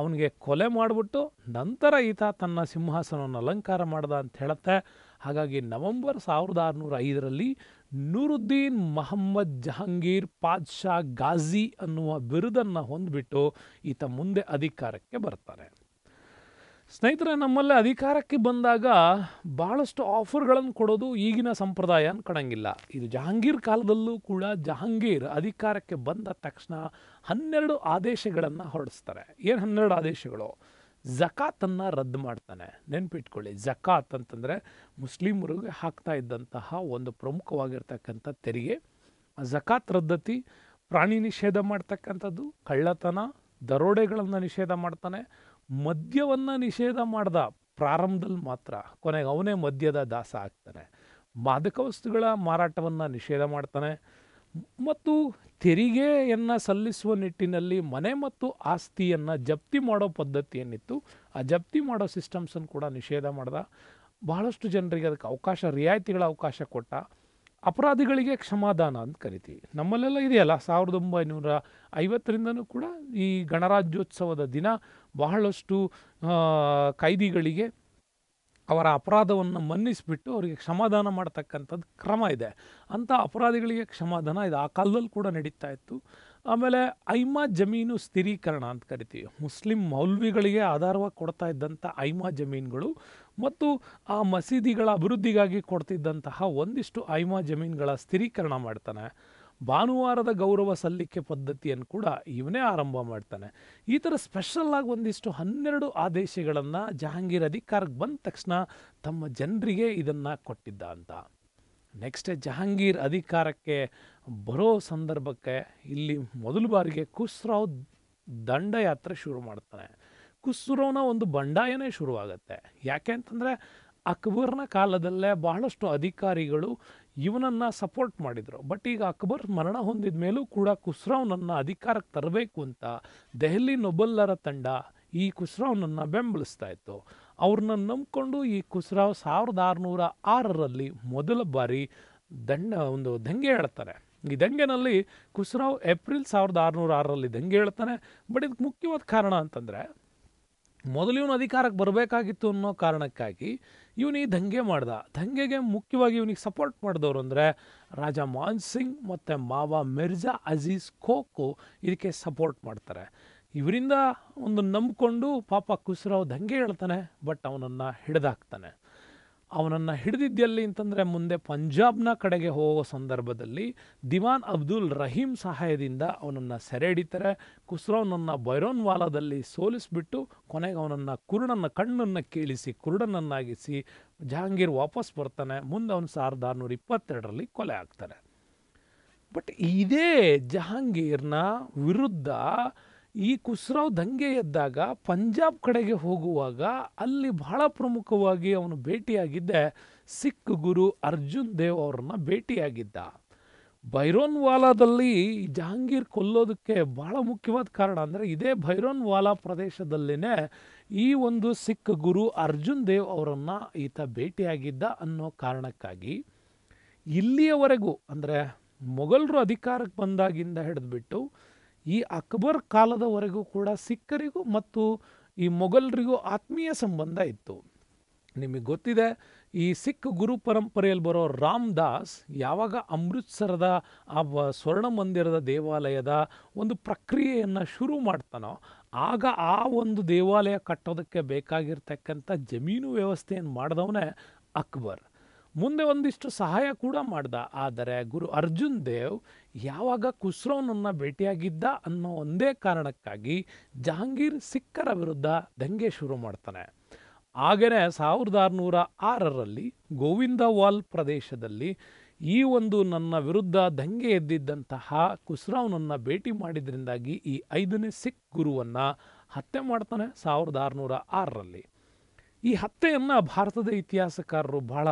ಅವನಿಗೆ ಕೊಲೆ ಮಾಡಿಬಿಟ್ಟು ನಂತರ ಈತ ತನ್ನ ಸಿಂಹಾಸನವನ್ನು ಅಲಂಕಾರ ಮಾಡ್ದ ಅಂತ ಹೇಳುತ್ತೆ ಹಾಗಾಗಿ ನವೆಂಬರ್ ಸಾವಿರದ ಆರುನೂರ ಐದರಲ್ಲಿ ನೂರುದ್ದೀನ್ ಮಹಮ್ಮದ್ ಜಹಾಂಗೀರ್ ಪಾದ್ಶಾ ಗಾಜಿ ಅನ್ನುವ ಬಿರುದನ್ನು ಹೊಂದ್ಬಿಟ್ಟು ಈತ ಮುಂದೆ ಅಧಿಕಾರಕ್ಕೆ ಬರ್ತಾರೆ ಸ್ನೇಹಿತರೆ ನಮ್ಮಲ್ಲಿ ಅಧಿಕಾರಕ್ಕೆ ಬಂದಾಗ ಭಾಳಷ್ಟು ಆಫರ್ಗಳನ್ನು ಕೊಡೋದು ಈಗಿನ ಸಂಪ್ರದಾಯ ಅನ್ಕೊಳಂಗಿಲ್ಲ ಇದು ಜಹಾಂಗೀರ್ ಕಾಲದಲ್ಲೂ ಕೂಡ ಜಹಾಂಗೀರ್ ಅಧಿಕಾರಕ್ಕೆ ಬಂದ ತಕ್ಷಣ ಹನ್ನೆರಡು ಆದೇಶಗಳನ್ನು ಹೊರಡಿಸ್ತಾರೆ ಏನು ಹನ್ನೆರಡು ಆದೇಶಗಳು ಜಕಾತನ್ನು ರದ್ದು ಮಾಡ್ತಾನೆ ನೆನ್ಪಿಟ್ಕೊಳ್ಳಿ ಜಕಾತ್ ಅಂತಂದರೆ ಮುಸ್ಲಿಮರಿಗೆ ಹಾಕ್ತಾ ಇದ್ದಂತಹ ಒಂದು ಪ್ರಮುಖವಾಗಿರ್ತಕ್ಕಂಥ ತೆರಿಗೆ ಆ ಜಕಾತ್ ರದ್ದತಿ ಪ್ರಾಣಿ ನಿಷೇಧ ಮಾಡ್ತಕ್ಕಂಥದ್ದು ಕಳ್ಳತನ ದರೋಡೆಗಳನ್ನು ನಿಷೇಧ ಮಾಡ್ತಾನೆ ಮದ್ಯವನ್ನು ನಿಷೇಧ ಮಾಡಿದ ಪ್ರಾರಂಭದಲ್ಲಿ ಮಾತ್ರ ಕೊನೆಗೆ ಅವನೇ ಮದ್ಯದ ದಾಸ ಆಗ್ತಾನೆ ಮಾದಕ ವಸ್ತುಗಳ ಮಾರಾಟವನ್ನು ನಿಷೇಧ ಮಾಡ್ತಾನೆ ಮತ್ತು ತೆರಿಗೆಯನ್ನು ಸಲ್ಲಿಸುವ ನಿಟ್ಟಿನಲ್ಲಿ ಮನೆ ಮತ್ತು ಆಸ್ತಿಯನ್ನು ಜಪ್ತಿ ಮಾಡೋ ಪದ್ಧತಿ ಏನಿತ್ತು ಆ ಜಪ್ತಿ ಮಾಡೋ ಸಿಸ್ಟಮ್ಸನ್ನು ಕೂಡ ನಿಷೇಧ ಮಾಡ್ದ ಬಹಳಷ್ಟು ಜನರಿಗೆ ಅದಕ್ಕೆ ಅವಕಾಶ ರಿಯಾಯಿತಿಗಳ ಅವಕಾಶ ಕೊಟ್ಟ ಅಪರಾಧಿಗಳಿಗೆ ಕ್ಷಮಾದಾನ ಅಂತ ಕರಿತೀವಿ ನಮ್ಮಲ್ಲೆಲ್ಲ ಇದೆಯಲ್ಲ ಸಾವಿರದ ಒಂಬೈನೂರ ಐವತ್ತರಿಂದನೂ ಕೂಡ ಈ ಗಣರಾಜ್ಯೋತ್ಸವದ ದಿನ ಬಹಳಷ್ಟು ಕೈದಿಗಳಿಗೆ ಅವರ ಅಪರಾಧವನ್ನು ಮನ್ನಿಸಿಬಿಟ್ಟು ಅವರಿಗೆ ಕ್ಷಮಾದಾನ ಮಾಡ್ತಕ್ಕಂಥದ್ದು ಕ್ರಮ ಇದೆ ಅಂಥ ಅಪರಾಧಿಗಳಿಗೆ ಕ್ಷಮಾದಾನ ಇದು ಆ ಕಾಲದಲ್ಲಿ ಕೂಡ ನಡೀತಾ ಇತ್ತು ಆಮೇಲೆ ಐಮಾ ಜಮೀನು ಸ್ಥಿರೀಕರಣ ಅಂತ ಕರಿತೀವಿ ಮುಸ್ಲಿಂ ಮೌಲ್ವಿಗಳಿಗೆ ಆಧಾರವಾಗಿ ಕೊಡ್ತಾ ಇದ್ದಂಥ ಐಮಾ ಜಮೀನುಗಳು ಮತ್ತು ಆ ಮಸೀದಿಗಳ ಅಭಿವೃದ್ಧಿಗಾಗಿ ಕೊಡ್ತಿದ್ದಂತಹ ಒಂದಿಷ್ಟು ಐಮಾ ಜಮೀನುಗಳ ಸ್ಥಿರೀಕರಣ ಮಾಡ್ತಾನೆ ಭಾನುವಾರದ ಗೌರವ ಸಲ್ಲಿಕೆ ಪದ್ಧತಿಯನ್ನು ಕೂಡ ಇವನೇ ಆರಂಭ ಮಾಡ್ತಾನೆ ಈ ಥರ ಸ್ಪೆಷಲ್ ಆಗಿ ಒಂದಿಷ್ಟು ಹನ್ನೆರಡು ಆದೇಶಗಳನ್ನು ಜಹಾಂಗೀರ್ ಅಧಿಕಾರಕ್ಕೆ ಬಂದ ತಕ್ಷಣ ತಮ್ಮ ಜನರಿಗೆ ಇದನ್ನು ಕೊಟ್ಟಿದ್ದ ಅಂತ ನೆಕ್ಸ್ಟ್ ಜಹಾಂಗೀರ್ ಅಧಿಕಾರಕ್ಕೆ ಬರೋ ಸಂದರ್ಭಕ್ಕೆ ಇಲ್ಲಿ ಮೊದಲ ಬಾರಿಗೆ ಕುಸ್ರಾವ್ ದಂಡಯಾತ್ರೆ ಶುರು ಮಾಡ್ತಾನೆ ಕುಸ್ರೋನ ಒಂದು ಬಂಡಾಯನೇ ಶುರುವಾಗತ್ತೆ ಯಾಕೆ ಅಂತಂದರೆ ಅಕ್ಬರ್ನ ಕಾಲದಲ್ಲೇ ಬಹಳಷ್ಟು ಅಧಿಕಾರಿಗಳು ಇವನನ್ನು ಸಪೋರ್ಟ್ ಮಾಡಿದರು ಬಟ್ ಈಗ ಅಕ್ಬರ್ ಮರಣ ಹೊಂದಿದ ಮೇಲೂ ಕೂಡ ಖುಸ್ರಾವ್ನನ್ನು ಅಧಿಕಾರಕ್ಕೆ ತರಬೇಕು ಅಂತ ದೆಹಲಿ ನೊಬಲ್ಲರ ತಂಡ ಈ ಖುಸ್ರಾವ್ನನ್ನು ಬೆಂಬಲಿಸ್ತಾ ಇತ್ತು ಅವ್ರನ್ನ ನಂಬಿಕೊಂಡು ಈ ಖುಸ್ರಾವ್ ಸಾವಿರದ ಆರುನೂರ ಆರರಲ್ಲಿ ಮೊದಲ ಬಾರಿ ದಂಡ ಒಂದು ದಂಗೆ ಹೇಳ್ತಾರೆ ಈ ದಂಗೆನಲ್ಲಿ ಖುಸ್ರಾವ್ ಏಪ್ರಿಲ್ ಸಾವಿರದ ಆರುನೂರ ಆರರಲ್ಲಿ ದಂಗೆ ಹೇಳ್ತಾನೆ ಬಟ್ ಇದಕ್ಕೆ ಮುಖ್ಯವಾದ ಕಾರಣ ಅಂತಂದರೆ ಮೊದಲು ಇವನು ಅಧಿಕಾರಕ್ಕೆ ಬರಬೇಕಾಗಿತ್ತು ಅನ್ನೋ ಕಾರಣಕ್ಕಾಗಿ ಇವನಿಗೆ ದಂಗೆ ಮಾಡ್ದ ದಂಗೆಗೆ ಮುಖ್ಯವಾಗಿ ಇವನಿಗೆ ಸಪೋರ್ಟ್ ಮಾಡಿದವರು ಅಂದರೆ ರಾಜ ಮಾನ್ ಸಿಂಗ್ ಮತ್ತು ಮಾವ ಮಿರ್ಜಾ ಅಜೀಜ್ ಖೋಕು ಇದಕ್ಕೆ ಸಪೋರ್ಟ್ ಮಾಡ್ತಾರೆ ಇವರಿಂದ ಒಂದು ನಂಬಿಕೊಂಡು ಪಾಪ ಕುಸ್ರಾವ್ ದಂಗೆ ಹೇಳ್ತಾನೆ ಬಟ್ ಅವನನ್ನು ಹಿಡಿದಾಕ್ತಾನೆ ಅವನನ್ನು ಹಿಡಿದಿದ್ದಲ್ಲಿ ಅಂತಂದರೆ ಮುಂದೆ ಪಂಜಾಬ್ನ ಕಡೆಗೆ ಹೋಗೋ ಸಂದರ್ಭದಲ್ಲಿ ದಿವಾನ್ ಅಬ್ದುಲ್ ರಹೀಂ ಸಹಾಯದಿಂದ ಅವನನ್ನು ಸೆರೆ ಹಿಡಿತಾರೆ ಖುಸ್ರೋನನ್ನು ಬೈರೋನ್ವಾಲಾದಲ್ಲಿ ಸೋಲಿಸಿಬಿಟ್ಟು ಕೊನೆಗೆ ಅವನನ್ನು ಕುರುಡನ್ನು ಕಣ್ಣನ್ನು ಕೇಳಿಸಿ ಕುರುಡನನ್ನಾಗಿಸಿ ಜಹಾಂಗೀರ್ ವಾಪಸ್ ಬರ್ತಾನೆ ಮುಂದೆ ಅವನು ಸಾವಿರದ ಆರುನೂರ ಇಪ್ಪತ್ತೆರಡರಲ್ಲಿ ಕೊಲೆ ಆಗ್ತಾನೆ ಬಟ್ ಇದೇ ಜಹಾಂಗೀರ್ನ ವಿರುದ್ಧ ಈ ಕುಸ್ರಾವ್ ದಂಗೆ ಎದ್ದಾಗ ಪಂಜಾಬ್ ಕಡೆಗೆ ಹೋಗುವಾಗ ಅಲ್ಲಿ ಬಹಳ ಪ್ರಮುಖವಾಗಿ ಅವನು ಭೇಟಿಯಾಗಿದ್ದೆ ಸಿಖ್ ಗುರು ಅರ್ಜುನ್ ದೇವ್ ಅವರನ್ನು ಭೇಟಿಯಾಗಿದ್ದ ಭೈರೋನ್ವಾಲಾದಲ್ಲಿ ಜಹಾಂಗೀರ್ ಕೊಲ್ಲೋದಕ್ಕೆ ಬಹಳ ಮುಖ್ಯವಾದ ಕಾರಣ ಅಂದರೆ ಇದೇ ಭೈರೋನ್ವಾಲಾ ಪ್ರದೇಶದಲ್ಲೇ ಈ ಒಂದು ಸಿಖ್ ಗುರು ಅರ್ಜುನ್ ದೇವ್ ಅವರನ್ನು ಈತ ಭೇಟಿಯಾಗಿದ್ದ ಅನ್ನೋ ಕಾರಣಕ್ಕಾಗಿ ಇಲ್ಲಿಯವರೆಗೂ ಅಂದರೆ ಮೊಘಲರು ಅಧಿಕಾರಕ್ಕೆ ಬಂದಾಗಿಂದ ಹಿಡಿದ್ಬಿಟ್ಟು ಈ ಅಕ್ಬರ್ ಕಾಲದವರೆಗೂ ಕೂಡ ಸಿಖ್ಖರಿಗೂ ಮತ್ತು ಈ ಮೊಘಲರಿಗೂ ಆತ್ಮೀಯ ಸಂಬಂಧ ಇತ್ತು ನಿಮಗೆ ಗೊತ್ತಿದೆ ಈ ಸಿಖ್ ಗುರು ಪರಂಪರೆಯಲ್ಲಿ ಬರೋ ರಾಮದಾಸ್ ಯಾವಾಗ ಅಮೃತ್ಸರದ ಆ ಸ್ವರ್ಣ ಮಂದಿರದ ದೇವಾಲಯದ ಒಂದು ಪ್ರಕ್ರಿಯೆಯನ್ನು ಶುರು ಮಾಡ್ತಾನೋ ಆಗ ಆ ಒಂದು ದೇವಾಲಯ ಕಟ್ಟೋದಕ್ಕೆ ಬೇಕಾಗಿರ್ತಕ್ಕಂಥ ಜಮೀನು ವ್ಯವಸ್ಥೆಯನ್ನು ಮಾಡಿದವನೇ ಅಕ್ಬರ್ ಮುಂದೆ ಒಂದಿಷ್ಟು ಸಹಾಯ ಕೂಡ ಮಾಡ್ದ ಆದರೆ ಗುರು ಅರ್ಜುನ್ ದೇವ್ ಯಾವಾಗ ಖುಸ್ರೋನನ್ನು ಭೇಟಿಯಾಗಿದ್ದ ಅನ್ನೋ ಒಂದೇ ಕಾರಣಕ್ಕಾಗಿ ಜಹಾಂಗೀರ್ ಸಿಖ್ಖರ ವಿರುದ್ಧ ದಂಗೆ ಶುರು ಮಾಡ್ತಾನೆ ಹಾಗೆಯೇ ಸಾವಿರದ ಆರುನೂರ ಆರರಲ್ಲಿ ಗೋವಿಂದವಾಲ್ ಪ್ರದೇಶದಲ್ಲಿ ಈ ಒಂದು ನನ್ನ ವಿರುದ್ಧ ದಂಗೆ ಎದ್ದಿದ್ದಂತಹ ಖುಸ್ರಾವ್ನನ್ನು ಭೇಟಿ ಮಾಡಿದ್ರಿಂದಾಗಿ ಈ ಐದನೇ ಸಿಖ್ ಗುರುವನ್ನು ಹತ್ಯೆ ಮಾಡ್ತಾನೆ ಸಾವಿರದ ಆರುನೂರ ಆರರಲ್ಲಿ ಈ ಹತ್ಯೆಯನ್ನು ಭಾರತದ ಇತಿಹಾಸಕಾರರು ಬಹಳ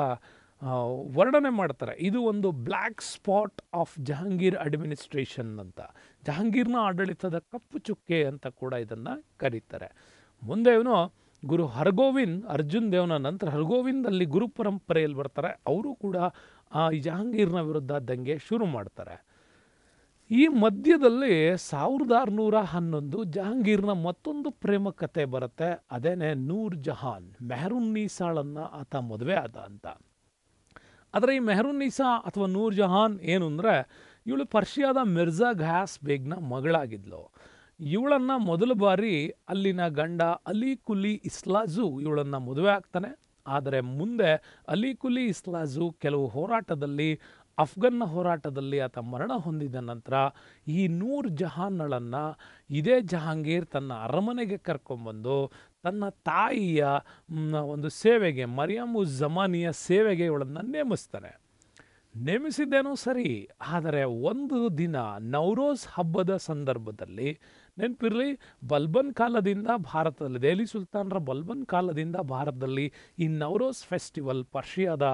ವರ್ಣನೆ ಮಾಡ್ತಾರೆ ಇದು ಒಂದು black spot of Jahangir administration ಅಂತ ಜಹಾಂಗೀರ್ನ ಆಡಳಿತದ ಕಪ್ಪು ಚುಕ್ಕೆ ಅಂತ ಕೂಡ ಇದನ್ನು ಕರೀತಾರೆ ಮುಂದೆ ಇವನು ಗುರು ಹರ್ಗೋವಿಂದ್ ಅರ್ಜುನ್ ದೇವ್ನ ನಂತರ ಹರ್ಗೋವಿಂದಲ್ಲಿ ಗುರು ಪರಂಪರೆಯಲ್ಲಿ ಬರ್ತಾರೆ ಅವರು ಕೂಡ ಆ ಜಹಾಂಗೀರ್ನ ವಿರುದ್ಧ ದಂಗೆ ಶುರು ಮಾಡ್ತಾರೆ ಈ ಮಧ್ಯದಲ್ಲಿ ಸಾವಿರದ ಆರುನೂರ ಹನ್ನೊಂದು ಜಹಾಂಗೀರ್ನ ಮತ್ತೊಂದು ಪ್ರೇಮ ಕತೆ ಬರುತ್ತೆ ಅದೇನೇ ನೂರ್ ಜಹಾನ್ ಮೆಹರುನ್ನೀಸಾಳನ್ನು ಆತ ಮದುವೆ ಆದ ಅಂತ ಆದರೆ ಈ ಮೆಹರುನ್ನಿಸಾ ಅಥವಾ ನೂರ್ ಜಹಾನ್ ಏನು ಅಂದರೆ ಇವಳು ಪರ್ಷಿಯಾದ ಮಿರ್ಜಾ ಘಾಸ್ ಬೇಗ್ನ ಮಗಳಾಗಿದ್ಲು ಇವಳನ್ನು ಮೊದಲ ಬಾರಿ ಅಲ್ಲಿನ ಗಂಡ ಅಲಿ ಕುಲಿ ಇಸ್ಲಾಜು ಇವಳನ್ನು ಮದುವೆ ಆಗ್ತಾನೆ ಆದರೆ ಮುಂದೆ ಅಲಿ ಕುಲಿ ಇಸ್ಲಾಜು ಕೆಲವು ಹೋರಾಟದಲ್ಲಿ ಅಫ್ಘನ್ನ ಹೋರಾಟದಲ್ಲಿ ಆತ ಮರಣ ಹೊಂದಿದ ನಂತರ ಈ ನೂರ್ ಜಹಾನ್ಗಳನ್ನು ಇದೇ ಜಹಾಂಗೀರ್ ತನ್ನ ಅರಮನೆಗೆ ಕರ್ಕೊಂಬಂದು ತನ್ನ ತಾಯಿಯ ಒಂದು ಸೇವೆಗೆ ಮರಿಯಮ್ಮು ಜಮಾನಿಯ ಸೇವೆಗೆ ಇವಳನ್ನು ನೇಮಿಸ್ತಾನೆ ನೇಮಿಸಿದ್ದೇನೋ ಸರಿ ಆದರೆ ಒಂದು ದಿನ ನವರೋಸ್ ಹಬ್ಬದ ಸಂದರ್ಭದಲ್ಲಿ ನೆನಪಿರಲಿ ಬಲ್ಬನ್ ಕಾಲದಿಂದ ಭಾರತದಲ್ಲಿ ದೆಹಲಿ ಸುಲ್ತಾನರ ಬಲ್ಬನ್ ಕಾಲದಿಂದ ಭಾರತದಲ್ಲಿ ಈ ನವರೋಸ್ ಫೆಸ್ಟಿವಲ್ ಪರ್ಷಿಯಾದ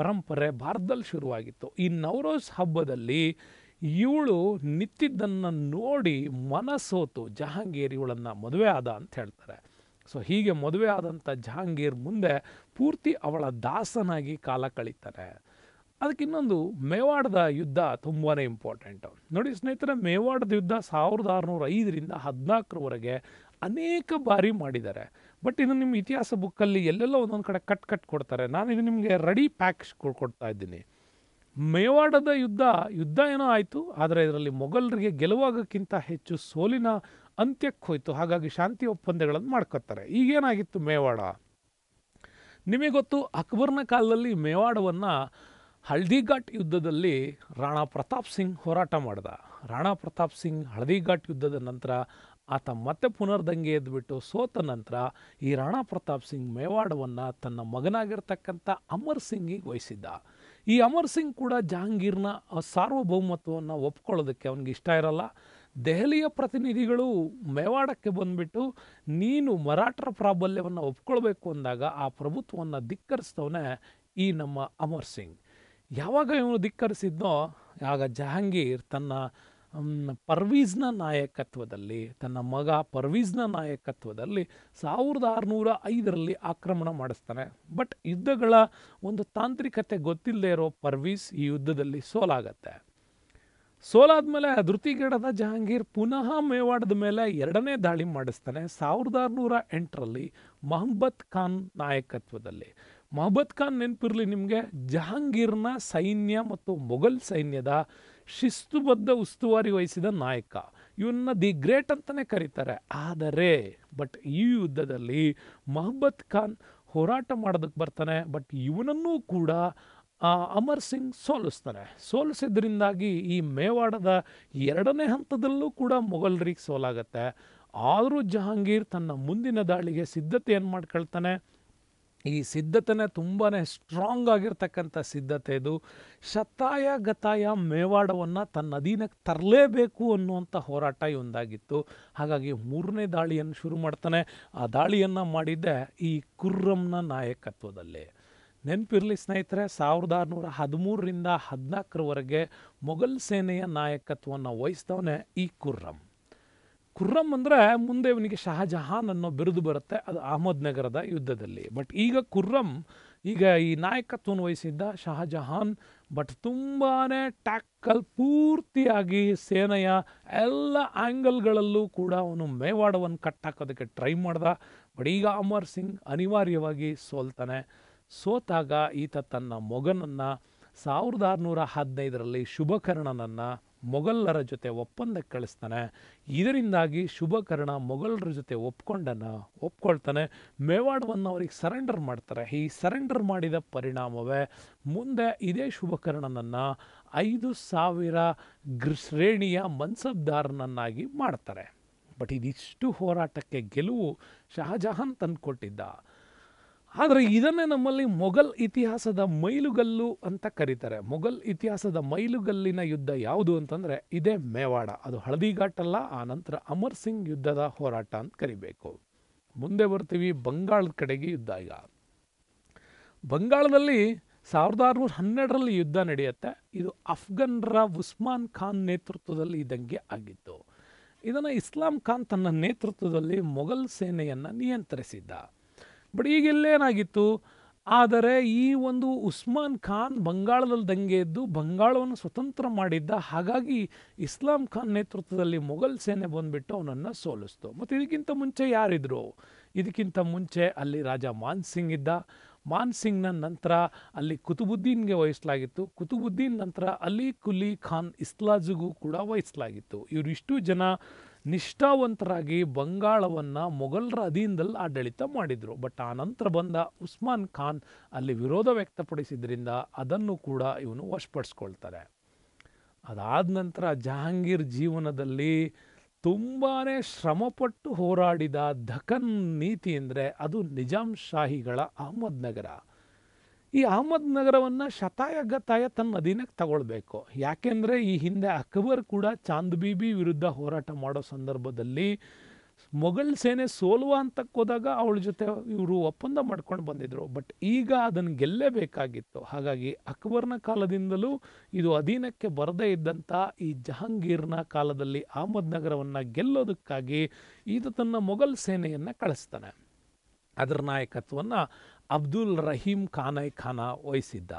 ಪರಂಪರೆ ಭಾರತದಲ್ಲಿ ಶುರುವಾಗಿತ್ತು ಈ ನವರೋಸ್ ಹಬ್ಬದಲ್ಲಿ ಇವಳು ನಿಂತಿದ್ದನ್ನು ನೋಡಿ ಮನಸೋತು ಜಹಾಂಗೀರ್ ಇವಳನ್ನು ಮದುವೆ ಆದ ಅಂತ ಹೇಳ್ತಾರೆ ಸೊ ಹೀಗೆ ಮದುವೆ ಆದಂಥ ಜಹಾಂಗೀರ್ ಮುಂದೆ ಪೂರ್ತಿ ಅವಳ ದಾಸನಾಗಿ ಕಾಲ ಕಳೀತಾರೆ ಅದಕ್ಕೆ ಇನ್ನೊಂದು ಮೇವಾಡದ ಯುದ್ಧ ತುಂಬಾ ಇಂಪಾರ್ಟೆಂಟು ನೋಡಿ ಸ್ನೇಹಿತರೆ ಮೇವಾಡದ ಯುದ್ಧ ಸಾವಿರದ ಆರುನೂರ ಐದರಿಂದ ಹದಿನಾಲ್ಕರವರೆಗೆ ಅನೇಕ ಬಾರಿ ಮಾಡಿದ್ದಾರೆ ಬಟ್ ಇದು ನಿಮ್ಮ ಇತಿಹಾಸ ಬುಕ್ಕಲ್ಲಿ ಎಲ್ಲೆಲ್ಲೋ ಒಂದೊಂದು ಕಡೆ ಕಟ್ ಕಟ್ ಕೊಡ್ತಾರೆ ನಾನು ಇದು ನಿಮಗೆ ರೆಡಿ ಪ್ಯಾಕ್ಸ್ ಕೊಡ್ಕೊಡ್ತಾ ಇದ್ದೀನಿ ಮೇವಾಡದ ಯುದ್ಧ ಯುದ್ಧ ಏನೋ ಆಯಿತು ಆದರೆ ಇದರಲ್ಲಿ ಮೊಘಲರಿಗೆ ಗೆಲುವಾಗಕ್ಕಿಂತ ಹೆಚ್ಚು ಸೋಲಿನ ಅಂತ್ಯಕ್ಕೆ ಹೋಯಿತು ಹಾಗಾಗಿ ಶಾಂತಿ ಒಪ್ಪಂದಗಳನ್ನು ಮಾಡ್ಕೋತಾರೆ ಈಗೇನಾಗಿತ್ತು ಮೇವಾಡ ನಿಮಗೆ ಗೊತ್ತು ಅಕ್ಬರ್ನ ಕಾಲದಲ್ಲಿ ಮೇವಾಡವನ್ನು ಹಳದಿಘಾಟ್ ಯುದ್ಧದಲ್ಲಿ ರಾಣಾ ಪ್ರತಾಪ್ ಸಿಂಗ್ ಹೋರಾಟ ಮಾಡಿದ ರಾಣಾ ಪ್ರತಾಪ್ ಸಿಂಗ್ ಹಳದಿಘಾಟ್ ಯುದ್ಧದ ನಂತರ ಆತ ಮತ್ತೆ ಪುನರ್ದಂಗೆ ಎದ್ದುಬಿಟ್ಟು ಸೋತ ನಂತರ ಈ ರಾಣಾ ಪ್ರತಾಪ್ ಸಿಂಗ್ ಮೇವಾಡವನ್ನು ತನ್ನ ಮಗನಾಗಿರ್ತಕ್ಕಂಥ ಅಮರ್ ಸಿಂಗಿಗೆ ವಹಿಸಿದ್ದ ಈ ಅಮರ್ ಸಿಂಗ್ ಕೂಡ ಜಹಾಂಗೀರ್ನ ಸಾರ್ವಭೌಮತ್ವವನ್ನು ಒಪ್ಕೊಳ್ಳೋದಕ್ಕೆ ಅವನಿಗೆ ಇಷ್ಟ ಇರಲ್ಲ ದೆಹಲಿಯ ಪ್ರತಿನಿಧಿಗಳು ಮೇವಾಡಕ್ಕೆ ಬಂದುಬಿಟ್ಟು ನೀನು ಮರಾಠರ ಪ್ರಾಬಲ್ಯವನ್ನು ಒಪ್ಕೊಳ್ಬೇಕು ಅಂದಾಗ ಆ ಪ್ರಭುತ್ವವನ್ನು ಧಿಕ್ಕರಿಸ್ತವನೇ ಈ ನಮ್ಮ ಅಮರ್ ಸಿಂಗ್ ಯಾವಾಗ ಇವನು ಧಿಕ್ಕರಿಸಿದ್ನೋ ಆಗ ಜಹಾಂಗೀರ್ ತನ್ನ ಪರ್ವೀಸ್ನ ನಾಯಕತ್ವದಲ್ಲಿ ತನ್ನ ಮಗ ಪರ್ವೀಸ್ನ ನಾಯಕತ್ವದಲ್ಲಿ ಸಾವಿರದ ಆರುನೂರ ಐದರಲ್ಲಿ ಆಕ್ರಮಣ ಮಾಡಿಸ್ತಾನೆ ಬಟ್ ಯುದ್ಧಗಳ ಒಂದು ತಾಂತ್ರಿಕತೆ ಗೊತ್ತಿಲ್ಲದೆ ಇರೋ ಪರ್ವೀಸ್ ಈ ಯುದ್ಧದಲ್ಲಿ ಸೋಲಾಗತ್ತೆ ಸೋಲಾದ್ಮೇಲೆ ಧೃತಿಗಡದ ಜಹಾಂಗೀರ್ ಪುನಃ ಮೇವಾಡದ ಮೇಲೆ ಎರಡನೇ ದಾಳಿ ಮಾಡಿಸ್ತಾನೆ ಸಾವಿರದ ಆರುನೂರ ಎಂಟರಲ್ಲಿ ಮೊಹಮ್ಮದ್ ಖಾನ್ ನಾಯಕತ್ವದಲ್ಲಿ ಮೊಹಮ್ಮದ್ ಖಾನ್ ನೆನಪಿರಲಿ ನಿಮಗೆ ಜಹಾಂಗೀರ್ನ ಸೈನ್ಯ ಮತ್ತು ಮೊಘಲ್ ಸೈನ್ಯದ ಶಿಸ್ತುಬದ್ಧ ಉಸ್ತುವಾರಿ ವಹಿಸಿದ ನಾಯಕ ಇವನ್ನ ದಿ ಗ್ರೇಟ್ ಅಂತಲೇ ಕರೀತಾರೆ ಆದರೆ ಬಟ್ ಈ ಯುದ್ಧದಲ್ಲಿ ಮೊಹಮ್ಮದ್ ಖಾನ್ ಹೋರಾಟ ಮಾಡೋದಕ್ಕೆ ಬರ್ತಾನೆ ಬಟ್ ಇವನನ್ನೂ ಕೂಡ ಅಮರ್ ಸಿಂಗ್ ಸೋಲಿಸ್ತಾರೆ ಸೋಲಿಸಿದ್ರಿಂದಾಗಿ ಈ ಮೇವಾಡದ ಎರಡನೇ ಹಂತದಲ್ಲೂ ಕೂಡ ಮೊಘಲ್ರಿಗೆ ಸೋಲಾಗತ್ತೆ ಆದರೂ ಜಹಾಂಗೀರ್ ತನ್ನ ಮುಂದಿನ ದಾಳಿಗೆ ಸಿದ್ಧತೆಯನ್ನು ಮಾಡ್ಕೊಳ್ತಾನೆ ಈ ಸಿದ್ಧತೆನೇ ತುಂಬಾ ಸ್ಟ್ರಾಂಗ್ ಆಗಿರ್ತಕ್ಕಂಥ ಸಿದ್ಧತೆ ಇದು ಶತಾಯ ಗತಾಯ ಮೇವಾಡವನ್ನು ತನ್ನ ಅಧೀನಕ್ಕೆ ತರಲೇಬೇಕು ಅನ್ನುವಂಥ ಹೋರಾಟ ಒಂದಾಗಿತ್ತು ಹಾಗಾಗಿ ಮೂರನೇ ದಾಳಿಯನ್ನು ಶುರು ಮಾಡ್ತಾನೆ ಆ ದಾಳಿಯನ್ನು ಮಾಡಿದ್ದೆ ಈ ಕುರ್ರಮ್ನ ನಾಯಕತ್ವದಲ್ಲಿ ನೆನಪಿರಲಿ ಸ್ನೇಹಿತರೆ ಸಾವಿರದ ಆರುನೂರ ಹದಿಮೂರರಿಂದ ಹದಿನಾಲ್ಕರವರೆಗೆ ಮೊಘಲ್ ಸೇನೆಯ ನಾಯಕತ್ವವನ್ನು ವಹಿಸಿದವನೇ ಈ ಕುರ್ರಮ್ ಕುರ್ರಮ್ ಅಂದರೆ ಮುಂದೆ ಇವನಿಗೆ ಶಹಜಹಾನ್ ಅನ್ನೋ ಬಿರುದು ಬರುತ್ತೆ ಅದು ಅಹಮದ್ ನಗರದ ಯುದ್ಧದಲ್ಲಿ ಬಟ್ ಈಗ ಕುರ್ರಮ್ ಈಗ ಈ ನಾಯಕತ್ವವನ್ನು ವಹಿಸಿದ್ದ ಶಹಜಹಾನ್ ಬಟ್ ತುಂಬಾ ಟ್ಯಾಕಲ್ ಪೂರ್ತಿಯಾಗಿ ಸೇನೆಯ ಎಲ್ಲ ಆ್ಯಂಗಲ್ಗಳಲ್ಲೂ ಕೂಡ ಅವನು ಮೇವಾಡವನ್ನು ಕಟ್ಟಾಕೋದಕ್ಕೆ ಟ್ರೈ ಮಾಡ್ದ ಬಟ್ ಈಗ ಅಮರ್ ಸಿಂಗ್ ಅನಿವಾರ್ಯವಾಗಿ ಸೋಲ್ತಾನೆ ಸೋತಾಗ ಈತ ತನ್ನ ಮೊಗನನ್ನು ಸಾವಿರದ ಆರುನೂರ ಹದಿನೈದರಲ್ಲಿ ಶುಭಕರ್ಣನನ್ನು ಮೊಘಲರ ಜೊತೆ ಒಪ್ಪಂದಕ್ಕೆ ಕಳಿಸ್ತಾನೆ ಇದರಿಂದಾಗಿ ಶುಭಕರ್ಣ ಮೊಘಲ್ರ ಜೊತೆ ಒಪ್ಕೊಂಡನ ಒಪ್ಕೊಳ್ತಾನೆ ಮೇವಾಡವನ್ನು ಅವ್ರಿಗೆ ಸರೆಂಡರ್ ಮಾಡ್ತಾರೆ ಈ ಸರೆಂಡರ್ ಮಾಡಿದ ಪರಿಣಾಮವೇ ಮುಂದೆ ಇದೇ ಶುಭಕರ್ಣನನ್ನು ಐದು ಸಾವಿರ ಶ್ರೇಣಿಯ ಮನ್ಸಬ್ದಾರನನ್ನಾಗಿ ಮಾಡ್ತಾರೆ ಬಟ್ ಇದಿಷ್ಟು ಹೋರಾಟಕ್ಕೆ ಗೆಲುವು ಶಹಜಹಾನ್ ತಂದುಕೊಟ್ಟಿದ್ದ ಆದರೆ ಇದನ್ನೇ ನಮ್ಮಲ್ಲಿ ಮೊಘಲ್ ಇತಿಹಾಸದ ಮೈಲುಗಲ್ಲು ಅಂತ ಕರೀತಾರೆ ಮೊಘಲ್ ಇತಿಹಾಸದ ಮೈಲುಗಲ್ಲಿನ ಯುದ್ಧ ಯಾವುದು ಅಂತಂದರೆ ಇದೇ ಮೇವಾಡ ಅದು ಹಳದಿಘಾಟಲ್ಲ ಆ ನಂತರ ಅಮರ್ ಸಿಂಗ್ ಯುದ್ಧದ ಹೋರಾಟ ಅಂತ ಕರಿಬೇಕು ಮುಂದೆ ಬರ್ತೀವಿ ಬಂಗಾಳದ ಕಡೆಗೆ ಯುದ್ಧ ಈಗ ಬಂಗಾಳದಲ್ಲಿ ಸಾವಿರದ ಆರುನೂರ ಹನ್ನೆರಡರಲ್ಲಿ ಯುದ್ಧ ನಡೆಯುತ್ತೆ ಇದು ಅಫ್ಘನ್ರ ಉಸ್ಮಾನ್ ಖಾನ್ ನೇತೃತ್ವದಲ್ಲಿ ಇದ್ದಂಗೆ ಆಗಿತ್ತು ಇದನ್ನು ಇಸ್ಲಾಂ ಖಾನ್ ತನ್ನ ನೇತೃತ್ವದಲ್ಲಿ ಮೊಘಲ್ ಸೇನೆಯನ್ನು ನಿಯಂತ್ರಿಸಿದ್ದ ಬಟ್ ಈಗೆಲ್ಲೇನಾಗಿತ್ತು ಆದರೆ ಈ ಒಂದು ಉಸ್ಮಾನ್ ಖಾನ್ ಬಂಗಾಳದಲ್ಲಿ ದಂಗೆ ಎದ್ದು ಬಂಗಾಳವನ್ನು ಸ್ವತಂತ್ರ ಮಾಡಿದ್ದ ಹಾಗಾಗಿ ಇಸ್ಲಾಂ ಖಾನ್ ನೇತೃತ್ವದಲ್ಲಿ ಮೊಘಲ್ ಸೇನೆ ಬಂದುಬಿಟ್ಟು ಅವನನ್ನು ಸೋಲಿಸ್ತು ಮತ್ತು ಇದಕ್ಕಿಂತ ಮುಂಚೆ ಯಾರಿದ್ರು ಇದಕ್ಕಿಂತ ಮುಂಚೆ ಅಲ್ಲಿ ರಾಜ ಸಿಂಗ್ ಇದ್ದ ಮಾನ್ ಸಿಂಗ್ನ ನಂತರ ಅಲ್ಲಿ ಕುತುಬುದ್ದೀನ್ಗೆ ವಹಿಸಲಾಗಿತ್ತು ಕುತುಬುದ್ದೀನ್ ನಂತರ ಅಲಿ ಕುಲಿ ಖಾನ್ ಇಸ್ಲಾಜಿಗೂ ಕೂಡ ವಹಿಸಲಾಗಿತ್ತು ಇವರಿಷ್ಟು ಜನ ನಿಷ್ಠಾವಂತರಾಗಿ ಬಂಗಾಳವನ್ನು ಮೊಘಲರ ಅಧೀನದಲ್ಲಿ ಆಡಳಿತ ಮಾಡಿದರು ಬಟ್ ಆ ನಂತರ ಬಂದ ಉಸ್ಮಾನ್ ಖಾನ್ ಅಲ್ಲಿ ವಿರೋಧ ವ್ಯಕ್ತಪಡಿಸಿದ್ರಿಂದ ಅದನ್ನು ಕೂಡ ಇವನು ವಶಪಡಿಸ್ಕೊಳ್ತಾರೆ ಅದಾದ ನಂತರ ಜಹಾಂಗೀರ್ ಜೀವನದಲ್ಲಿ ತುಂಬಾ ಶ್ರಮಪಟ್ಟು ಹೋರಾಡಿದ ದಖನ್ ನೀತಿ ಅಂದರೆ ಅದು ನಿಜಾಂ ಶಾಹಿಗಳ ಅಹಮದ್ನಗರ ಈ ಶತಾಯ ಶತಾಯಗತಾಯ ತನ್ನ ಅಧೀನಕ್ಕೆ ತಗೊಳ್ಬೇಕು ಯಾಕೆಂದರೆ ಈ ಹಿಂದೆ ಅಕ್ಬರ್ ಕೂಡ ಚಾಂದ್ ಬೀಬಿ ವಿರುದ್ಧ ಹೋರಾಟ ಮಾಡೋ ಸಂದರ್ಭದಲ್ಲಿ ಮೊಘಲ್ ಸೇನೆ ಸೋಲುವ ಅಂತಕ್ಕೋದಾಗ ಅವಳ ಜೊತೆ ಇವರು ಒಪ್ಪಂದ ಮಾಡ್ಕೊಂಡು ಬಂದಿದ್ರು ಬಟ್ ಈಗ ಅದನ್ನು ಗೆಲ್ಲಲೇಬೇಕಾಗಿತ್ತು ಹಾಗಾಗಿ ಅಕ್ಬರ್ನ ಕಾಲದಿಂದಲೂ ಇದು ಅಧೀನಕ್ಕೆ ಬರದೇ ಇದ್ದಂಥ ಈ ಜಹಾಂಗೀರ್ನ ಕಾಲದಲ್ಲಿ ಅಹಮದ್ ನಗರವನ್ನು ಗೆಲ್ಲೋದಕ್ಕಾಗಿ ಈತ ತನ್ನ ಮೊಘಲ್ ಸೇನೆಯನ್ನು ಕಳಿಸ್ತಾನೆ ಅದರ ನಾಯಕತ್ವವನ್ನು ಅಬ್ದುಲ್ ರಹೀಂ ಖಾನೈ ಖಾನ ವಹಿಸಿದ್ದ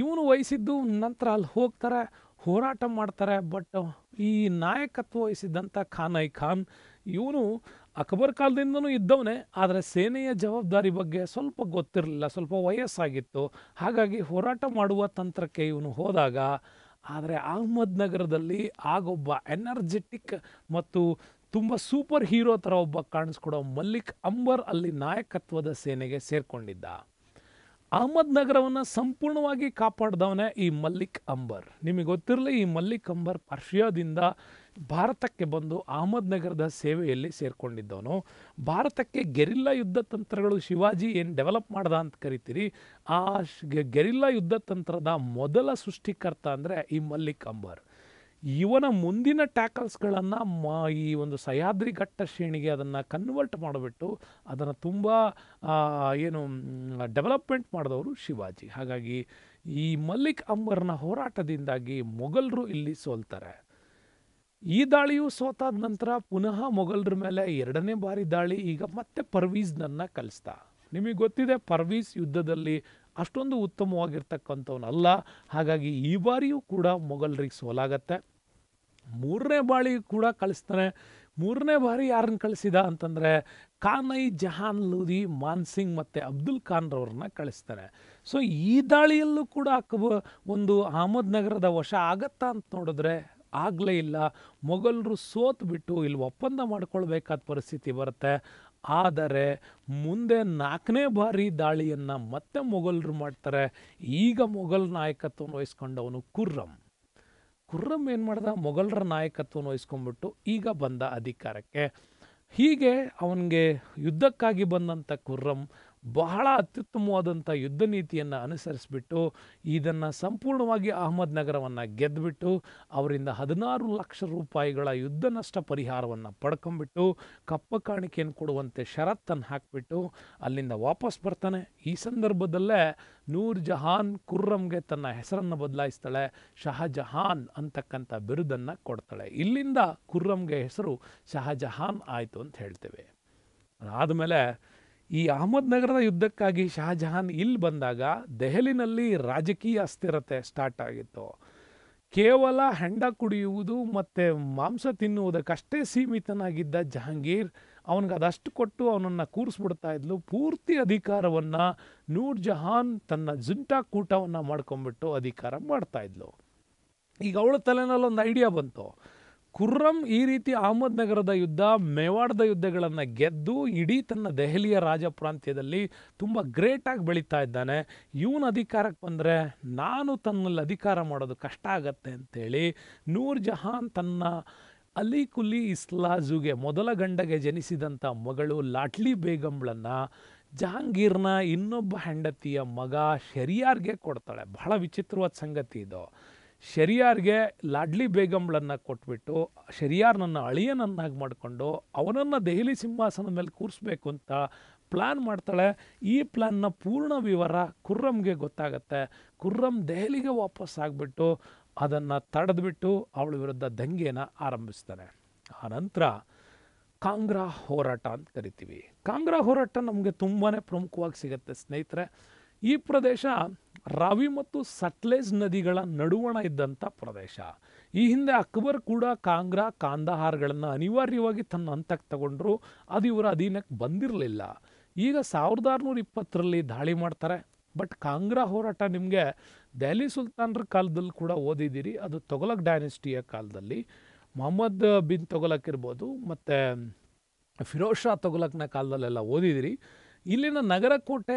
ಇವನು ವಹಿಸಿದ್ದು ನಂತರ ಅಲ್ಲಿ ಹೋಗ್ತಾರೆ ಹೋರಾಟ ಮಾಡ್ತಾರೆ ಬಟ್ ಈ ನಾಯಕತ್ವ ವಹಿಸಿದ್ದಂಥ ಖಾನೈ ಖಾನ್ ಇವನು ಅಕ್ಬರ್ ಕಾಲದಿಂದನೂ ಇದ್ದವನೇ ಆದರೆ ಸೇನೆಯ ಜವಾಬ್ದಾರಿ ಬಗ್ಗೆ ಸ್ವಲ್ಪ ಗೊತ್ತಿರಲಿಲ್ಲ ಸ್ವಲ್ಪ ವಯಸ್ಸಾಗಿತ್ತು ಹಾಗಾಗಿ ಹೋರಾಟ ಮಾಡುವ ತಂತ್ರಕ್ಕೆ ಇವನು ಹೋದಾಗ ಆದರೆ ಅಹಮದ್ ನಗರದಲ್ಲಿ ಆಗೊಬ್ಬ ಎನರ್ಜೆಟಿಕ್ ಮತ್ತು ತುಂಬ ಸೂಪರ್ ಹೀರೋ ಥರ ಒಬ್ಬ ಕಾಣಿಸ್ಕೊಡೋ ಮಲ್ಲಿಕ್ ಅಂಬರ್ ಅಲ್ಲಿ ನಾಯಕತ್ವದ ಸೇನೆಗೆ ಸೇರಿಕೊಂಡಿದ್ದ ನಗರವನ್ನು ಸಂಪೂರ್ಣವಾಗಿ ಕಾಪಾಡ್ದವನೇ ಈ ಮಲ್ಲಿಕ್ ಅಂಬರ್ ನಿಮಗೆ ಗೊತ್ತಿರಲಿ ಈ ಮಲ್ಲಿಕ್ ಅಂಬರ್ ಪರ್ಷಿಯಾದಿಂದ ಭಾರತಕ್ಕೆ ಬಂದು ಅಹಮದ್ ನಗರದ ಸೇವೆಯಲ್ಲಿ ಸೇರಿಕೊಂಡಿದ್ದವನು ಭಾರತಕ್ಕೆ ಗೆರಿಲ್ಲಾ ಯುದ್ಧ ತಂತ್ರಗಳು ಶಿವಾಜಿ ಏನು ಡೆವಲಪ್ ಮಾಡ್ದ ಅಂತ ಕರಿತೀರಿ ಆ ಗೆರಿಲ್ಲಾ ಯುದ್ಧ ತಂತ್ರದ ಮೊದಲ ಸೃಷ್ಟಿಕರ್ತ ಅಂದರೆ ಈ ಮಲ್ಲಿಕ್ ಅಂಬರ್ ಇವನ ಮುಂದಿನ ಟ್ಯಾಕಲ್ಸ್ಗಳನ್ನು ಮ ಈ ಒಂದು ಸಹ್ಯಾದ್ರಿ ಘಟ್ಟ ಶ್ರೇಣಿಗೆ ಅದನ್ನು ಕನ್ವರ್ಟ್ ಮಾಡಿಬಿಟ್ಟು ಅದನ್ನು ತುಂಬ ಏನು ಡೆವಲಪ್ಮೆಂಟ್ ಮಾಡಿದವರು ಶಿವಾಜಿ ಹಾಗಾಗಿ ಈ ಮಲ್ಲಿಕ್ ಅಂಬರ್ನ ಹೋರಾಟದಿಂದಾಗಿ ಮೊಘಲರು ಇಲ್ಲಿ ಸೋಲ್ತಾರೆ ಈ ದಾಳಿಯು ಸೋತಾದ ನಂತರ ಪುನಃ ಮೊಘಲರ ಮೇಲೆ ಎರಡನೇ ಬಾರಿ ದಾಳಿ ಈಗ ಮತ್ತೆ ಪರ್ವೀಸ್ನನ್ನು ಕಲಿಸ್ತಾ ನಿಮಗೆ ಗೊತ್ತಿದೆ ಪರ್ವೀಸ್ ಯುದ್ಧದಲ್ಲಿ ಅಷ್ಟೊಂದು ಉತ್ತಮವಾಗಿರ್ತಕ್ಕಂಥವನಲ್ಲ ಹಾಗಾಗಿ ಈ ಬಾರಿಯೂ ಕೂಡ ಮೊಘಲರಿಗೆ ಸೋಲಾಗತ್ತೆ ಮೂರನೇ ಬಾಳಿ ಕೂಡ ಕಳಿಸ್ತಾನೆ ಮೂರನೇ ಬಾರಿ ಯಾರನ್ನು ಕಳಿಸಿದ ಅಂತಂದರೆ ಖಾನೈ ಜಹಾನ್ ಲೂದಿ ಮಾನ್ಸಿಂಗ್ ಮತ್ತು ಅಬ್ದುಲ್ ಖಾನ್ರವ್ರನ್ನ ಕಳಿಸ್ತಾರೆ ಸೊ ಈ ದಾಳಿಯಲ್ಲೂ ಕೂಡ ಒಂದು ಒಂದು ನಗರದ ವಶ ಆಗತ್ತಾ ಅಂತ ನೋಡಿದ್ರೆ ಆಗಲೇ ಇಲ್ಲ ಮೊಘಲರು ಸೋತು ಬಿಟ್ಟು ಇಲ್ಲಿ ಒಪ್ಪಂದ ಮಾಡ್ಕೊಳ್ಬೇಕಾದ ಪರಿಸ್ಥಿತಿ ಬರುತ್ತೆ ಆದರೆ ಮುಂದೆ ನಾಲ್ಕನೇ ಬಾರಿ ದಾಳಿಯನ್ನು ಮತ್ತೆ ಮೊಘಲರು ಮಾಡ್ತಾರೆ ಈಗ ಮೊಘಲ್ ನಾಯಕತ್ವವನ್ನು ವಹಿಸ್ಕೊಂಡವನು ಕುರ್ರಂ ಕುರ್ರಂ ಏನು ಮಾಡ್ದ ಮೊಘಲರ ನಾಯಕತ್ವವನ್ನು ವಹಿಸ್ಕೊಂಡ್ಬಿಟ್ಟು ಈಗ ಬಂದ ಅಧಿಕಾರಕ್ಕೆ ಹೀಗೆ ಅವನಿಗೆ ಯುದ್ಧಕ್ಕಾಗಿ ಬಂದಂಥ ಕುರ್ರಂ ಬಹಳ ಅತ್ಯುತ್ತಮವಾದಂಥ ಯುದ್ಧ ನೀತಿಯನ್ನು ಅನುಸರಿಸಿಬಿಟ್ಟು ಇದನ್ನು ಸಂಪೂರ್ಣವಾಗಿ ನಗರವನ್ನು ಗೆದ್ದುಬಿಟ್ಟು ಅವರಿಂದ ಹದಿನಾರು ಲಕ್ಷ ರೂಪಾಯಿಗಳ ಯುದ್ಧ ನಷ್ಟ ಪರಿಹಾರವನ್ನು ಪಡ್ಕೊಂಬಿಟ್ಟು ಕಪ್ಪ ಕಾಣಿಕೆಯನ್ನು ಕೊಡುವಂತೆ ಷರತ್ತನ್ನು ಹಾಕಿಬಿಟ್ಟು ಅಲ್ಲಿಂದ ವಾಪಸ್ ಬರ್ತಾನೆ ಈ ಸಂದರ್ಭದಲ್ಲೇ ನೂರ್ ಜಹಾನ್ ಕುರ್ರಮ್ಗೆ ತನ್ನ ಹೆಸರನ್ನು ಬದಲಾಯಿಸ್ತಾಳೆ ಶಹಜಹಾನ್ ಅಂತಕ್ಕಂಥ ಬಿರುದನ್ನು ಕೊಡ್ತಾಳೆ ಇಲ್ಲಿಂದ ಕುರ್ರಂಗೆ ಹೆಸರು ಶಹಜಹಾನ್ ಆಯಿತು ಅಂತ ಹೇಳ್ತೇವೆ ಆದಮೇಲೆ ಈ ನಗರದ ಯುದ್ಧಕ್ಕಾಗಿ ಶಹಜಹಾನ್ ಇಲ್ಲಿ ಬಂದಾಗ ದೆಹಲಿನಲ್ಲಿ ರಾಜಕೀಯ ಅಸ್ಥಿರತೆ ಸ್ಟಾರ್ಟ್ ಆಗಿತ್ತು ಕೇವಲ ಹೆಂಡ ಕುಡಿಯುವುದು ಮತ್ತು ಮಾಂಸ ತಿನ್ನುವುದಕ್ಕಷ್ಟೇ ಸೀಮಿತನಾಗಿದ್ದ ಜಹಾಂಗೀರ್ ಅವನಿಗೆ ಅದಷ್ಟು ಕೊಟ್ಟು ಅವನನ್ನು ಕೂರಿಸ್ಬಿಡ್ತಾ ಇದ್ಲು ಪೂರ್ತಿ ಅಧಿಕಾರವನ್ನು ನೂರ್ ಜಹಾನ್ ತನ್ನ ಜುಂಟಾ ಕೂಟವನ್ನು ಮಾಡ್ಕೊಂಬಿಟ್ಟು ಅಧಿಕಾರ ಮಾಡ್ತಾ ಇದ್ಲು ಈಗ ಅವಳ ತಲೆನಲ್ಲೊಂದು ಐಡಿಯಾ ಬಂತು ಖುರ್ರಂ ಈ ರೀತಿ ಅಹಮದ್ನಗರದ ಯುದ್ಧ ಮೇವಾಡದ ಯುದ್ಧಗಳನ್ನು ಗೆದ್ದು ಇಡೀ ತನ್ನ ದೆಹಲಿಯ ರಾಜಪ್ರಾಂತ್ಯದಲ್ಲಿ ತುಂಬ ಗ್ರೇಟಾಗಿ ಬೆಳೀತಾ ಇದ್ದಾನೆ ಇವನ ಅಧಿಕಾರಕ್ಕೆ ಬಂದರೆ ನಾನು ತನ್ನಲ್ಲಿ ಅಧಿಕಾರ ಮಾಡೋದು ಕಷ್ಟ ಆಗತ್ತೆ ಅಂತೇಳಿ ನೂರ್ ಜಹಾನ್ ತನ್ನ ಅಲಿ ಕುಲಿ ಇಸ್ಲಾಜುಗೆ ಮೊದಲ ಗಂಡಗೆ ಜನಿಸಿದಂಥ ಮಗಳು ಲಾಟ್ಲಿ ಬೇಗಂಳನ್ನು ಜಹಾಂಗೀರ್ನ ಇನ್ನೊಬ್ಬ ಹೆಂಡತಿಯ ಮಗ ಶೆರಿಯಾರ್ಗೆ ಕೊಡ್ತಾಳೆ ಬಹಳ ವಿಚಿತ್ರವಾದ ಸಂಗತಿ ಇದು ಶೆರಿಯಾರ್ಗೆ ಲಾಡ್ಲಿ ಬೇಗಂಬ್ಳನ್ನು ಕೊಟ್ಬಿಟ್ಟು ಶರಿಯಾರ್ನನ್ನು ಅಳಿಯನನ್ನಾಗಿ ಮಾಡಿಕೊಂಡು ಅವನನ್ನು ದೆಹಲಿ ಸಿಂಹಾಸನದ ಮೇಲೆ ಕೂರಿಸ್ಬೇಕು ಅಂತ ಪ್ಲ್ಯಾನ್ ಮಾಡ್ತಾಳೆ ಈ ಪ್ಲ್ಯಾನ್ನ ಪೂರ್ಣ ವಿವರ ಕುರ್ರಮ್ಗೆ ಗೊತ್ತಾಗತ್ತೆ ಕುರ್ರಮ್ ದೆಹಲಿಗೆ ವಾಪಸ್ ಆಗಿಬಿಟ್ಟು ಅದನ್ನು ತಡೆದ್ಬಿಟ್ಟು ಅವಳ ವಿರುದ್ಧ ದಂಗೆಯನ್ನು ಆರಂಭಿಸ್ತಾನೆ ಆನಂತರ ಕಾಂಗ್ರಾ ಹೋರಾಟ ಅಂತ ಕರಿತೀವಿ ಕಾಂಗ್ರಾ ಹೋರಾಟ ನಮಗೆ ತುಂಬಾ ಪ್ರಮುಖವಾಗಿ ಸಿಗುತ್ತೆ ಸ್ನೇಹಿತರೆ ಈ ಪ್ರದೇಶ ರಾವಿ ಮತ್ತು ಸಟ್ಲೇಜ್ ನದಿಗಳ ನಡುವಣ ಇದ್ದಂಥ ಪ್ರದೇಶ ಈ ಹಿಂದೆ ಅಕ್ಬರ್ ಕೂಡ ಕಾಂಗ್ರಾ ಕಾಂದಹಾರ್ಗಳನ್ನು ಅನಿವಾರ್ಯವಾಗಿ ತನ್ನ ಹಂತಕ್ಕೆ ತಗೊಂಡ್ರು ಅದು ಇವರ ಅಧೀನಕ್ಕೆ ಬಂದಿರಲಿಲ್ಲ ಈಗ ಸಾವಿರದ ಆರುನೂರ ಇಪ್ಪತ್ತರಲ್ಲಿ ದಾಳಿ ಮಾಡ್ತಾರೆ ಬಟ್ ಕಾಂಗ್ರಾ ಹೋರಾಟ ನಿಮಗೆ ದೆಹಲಿ ಸುಲ್ತಾನರ ಕಾಲದಲ್ಲಿ ಕೂಡ ಓದಿದ್ದೀರಿ ಅದು ತೊಗಲಕ್ ಡೈನೆಸ್ಟಿಯ ಕಾಲದಲ್ಲಿ ಮೊಹಮ್ಮದ್ ಬಿನ್ ತೊಗಲಕ್ ಇರ್ಬೋದು ಮತ್ತು ಫಿರೋಜ್ ಶಾ ತೊಗಲಕ್ನ ಕಾಲದಲ್ಲೆಲ್ಲ ಓದಿದಿರಿ ಇಲ್ಲಿನ ನಗರಕೋಟೆ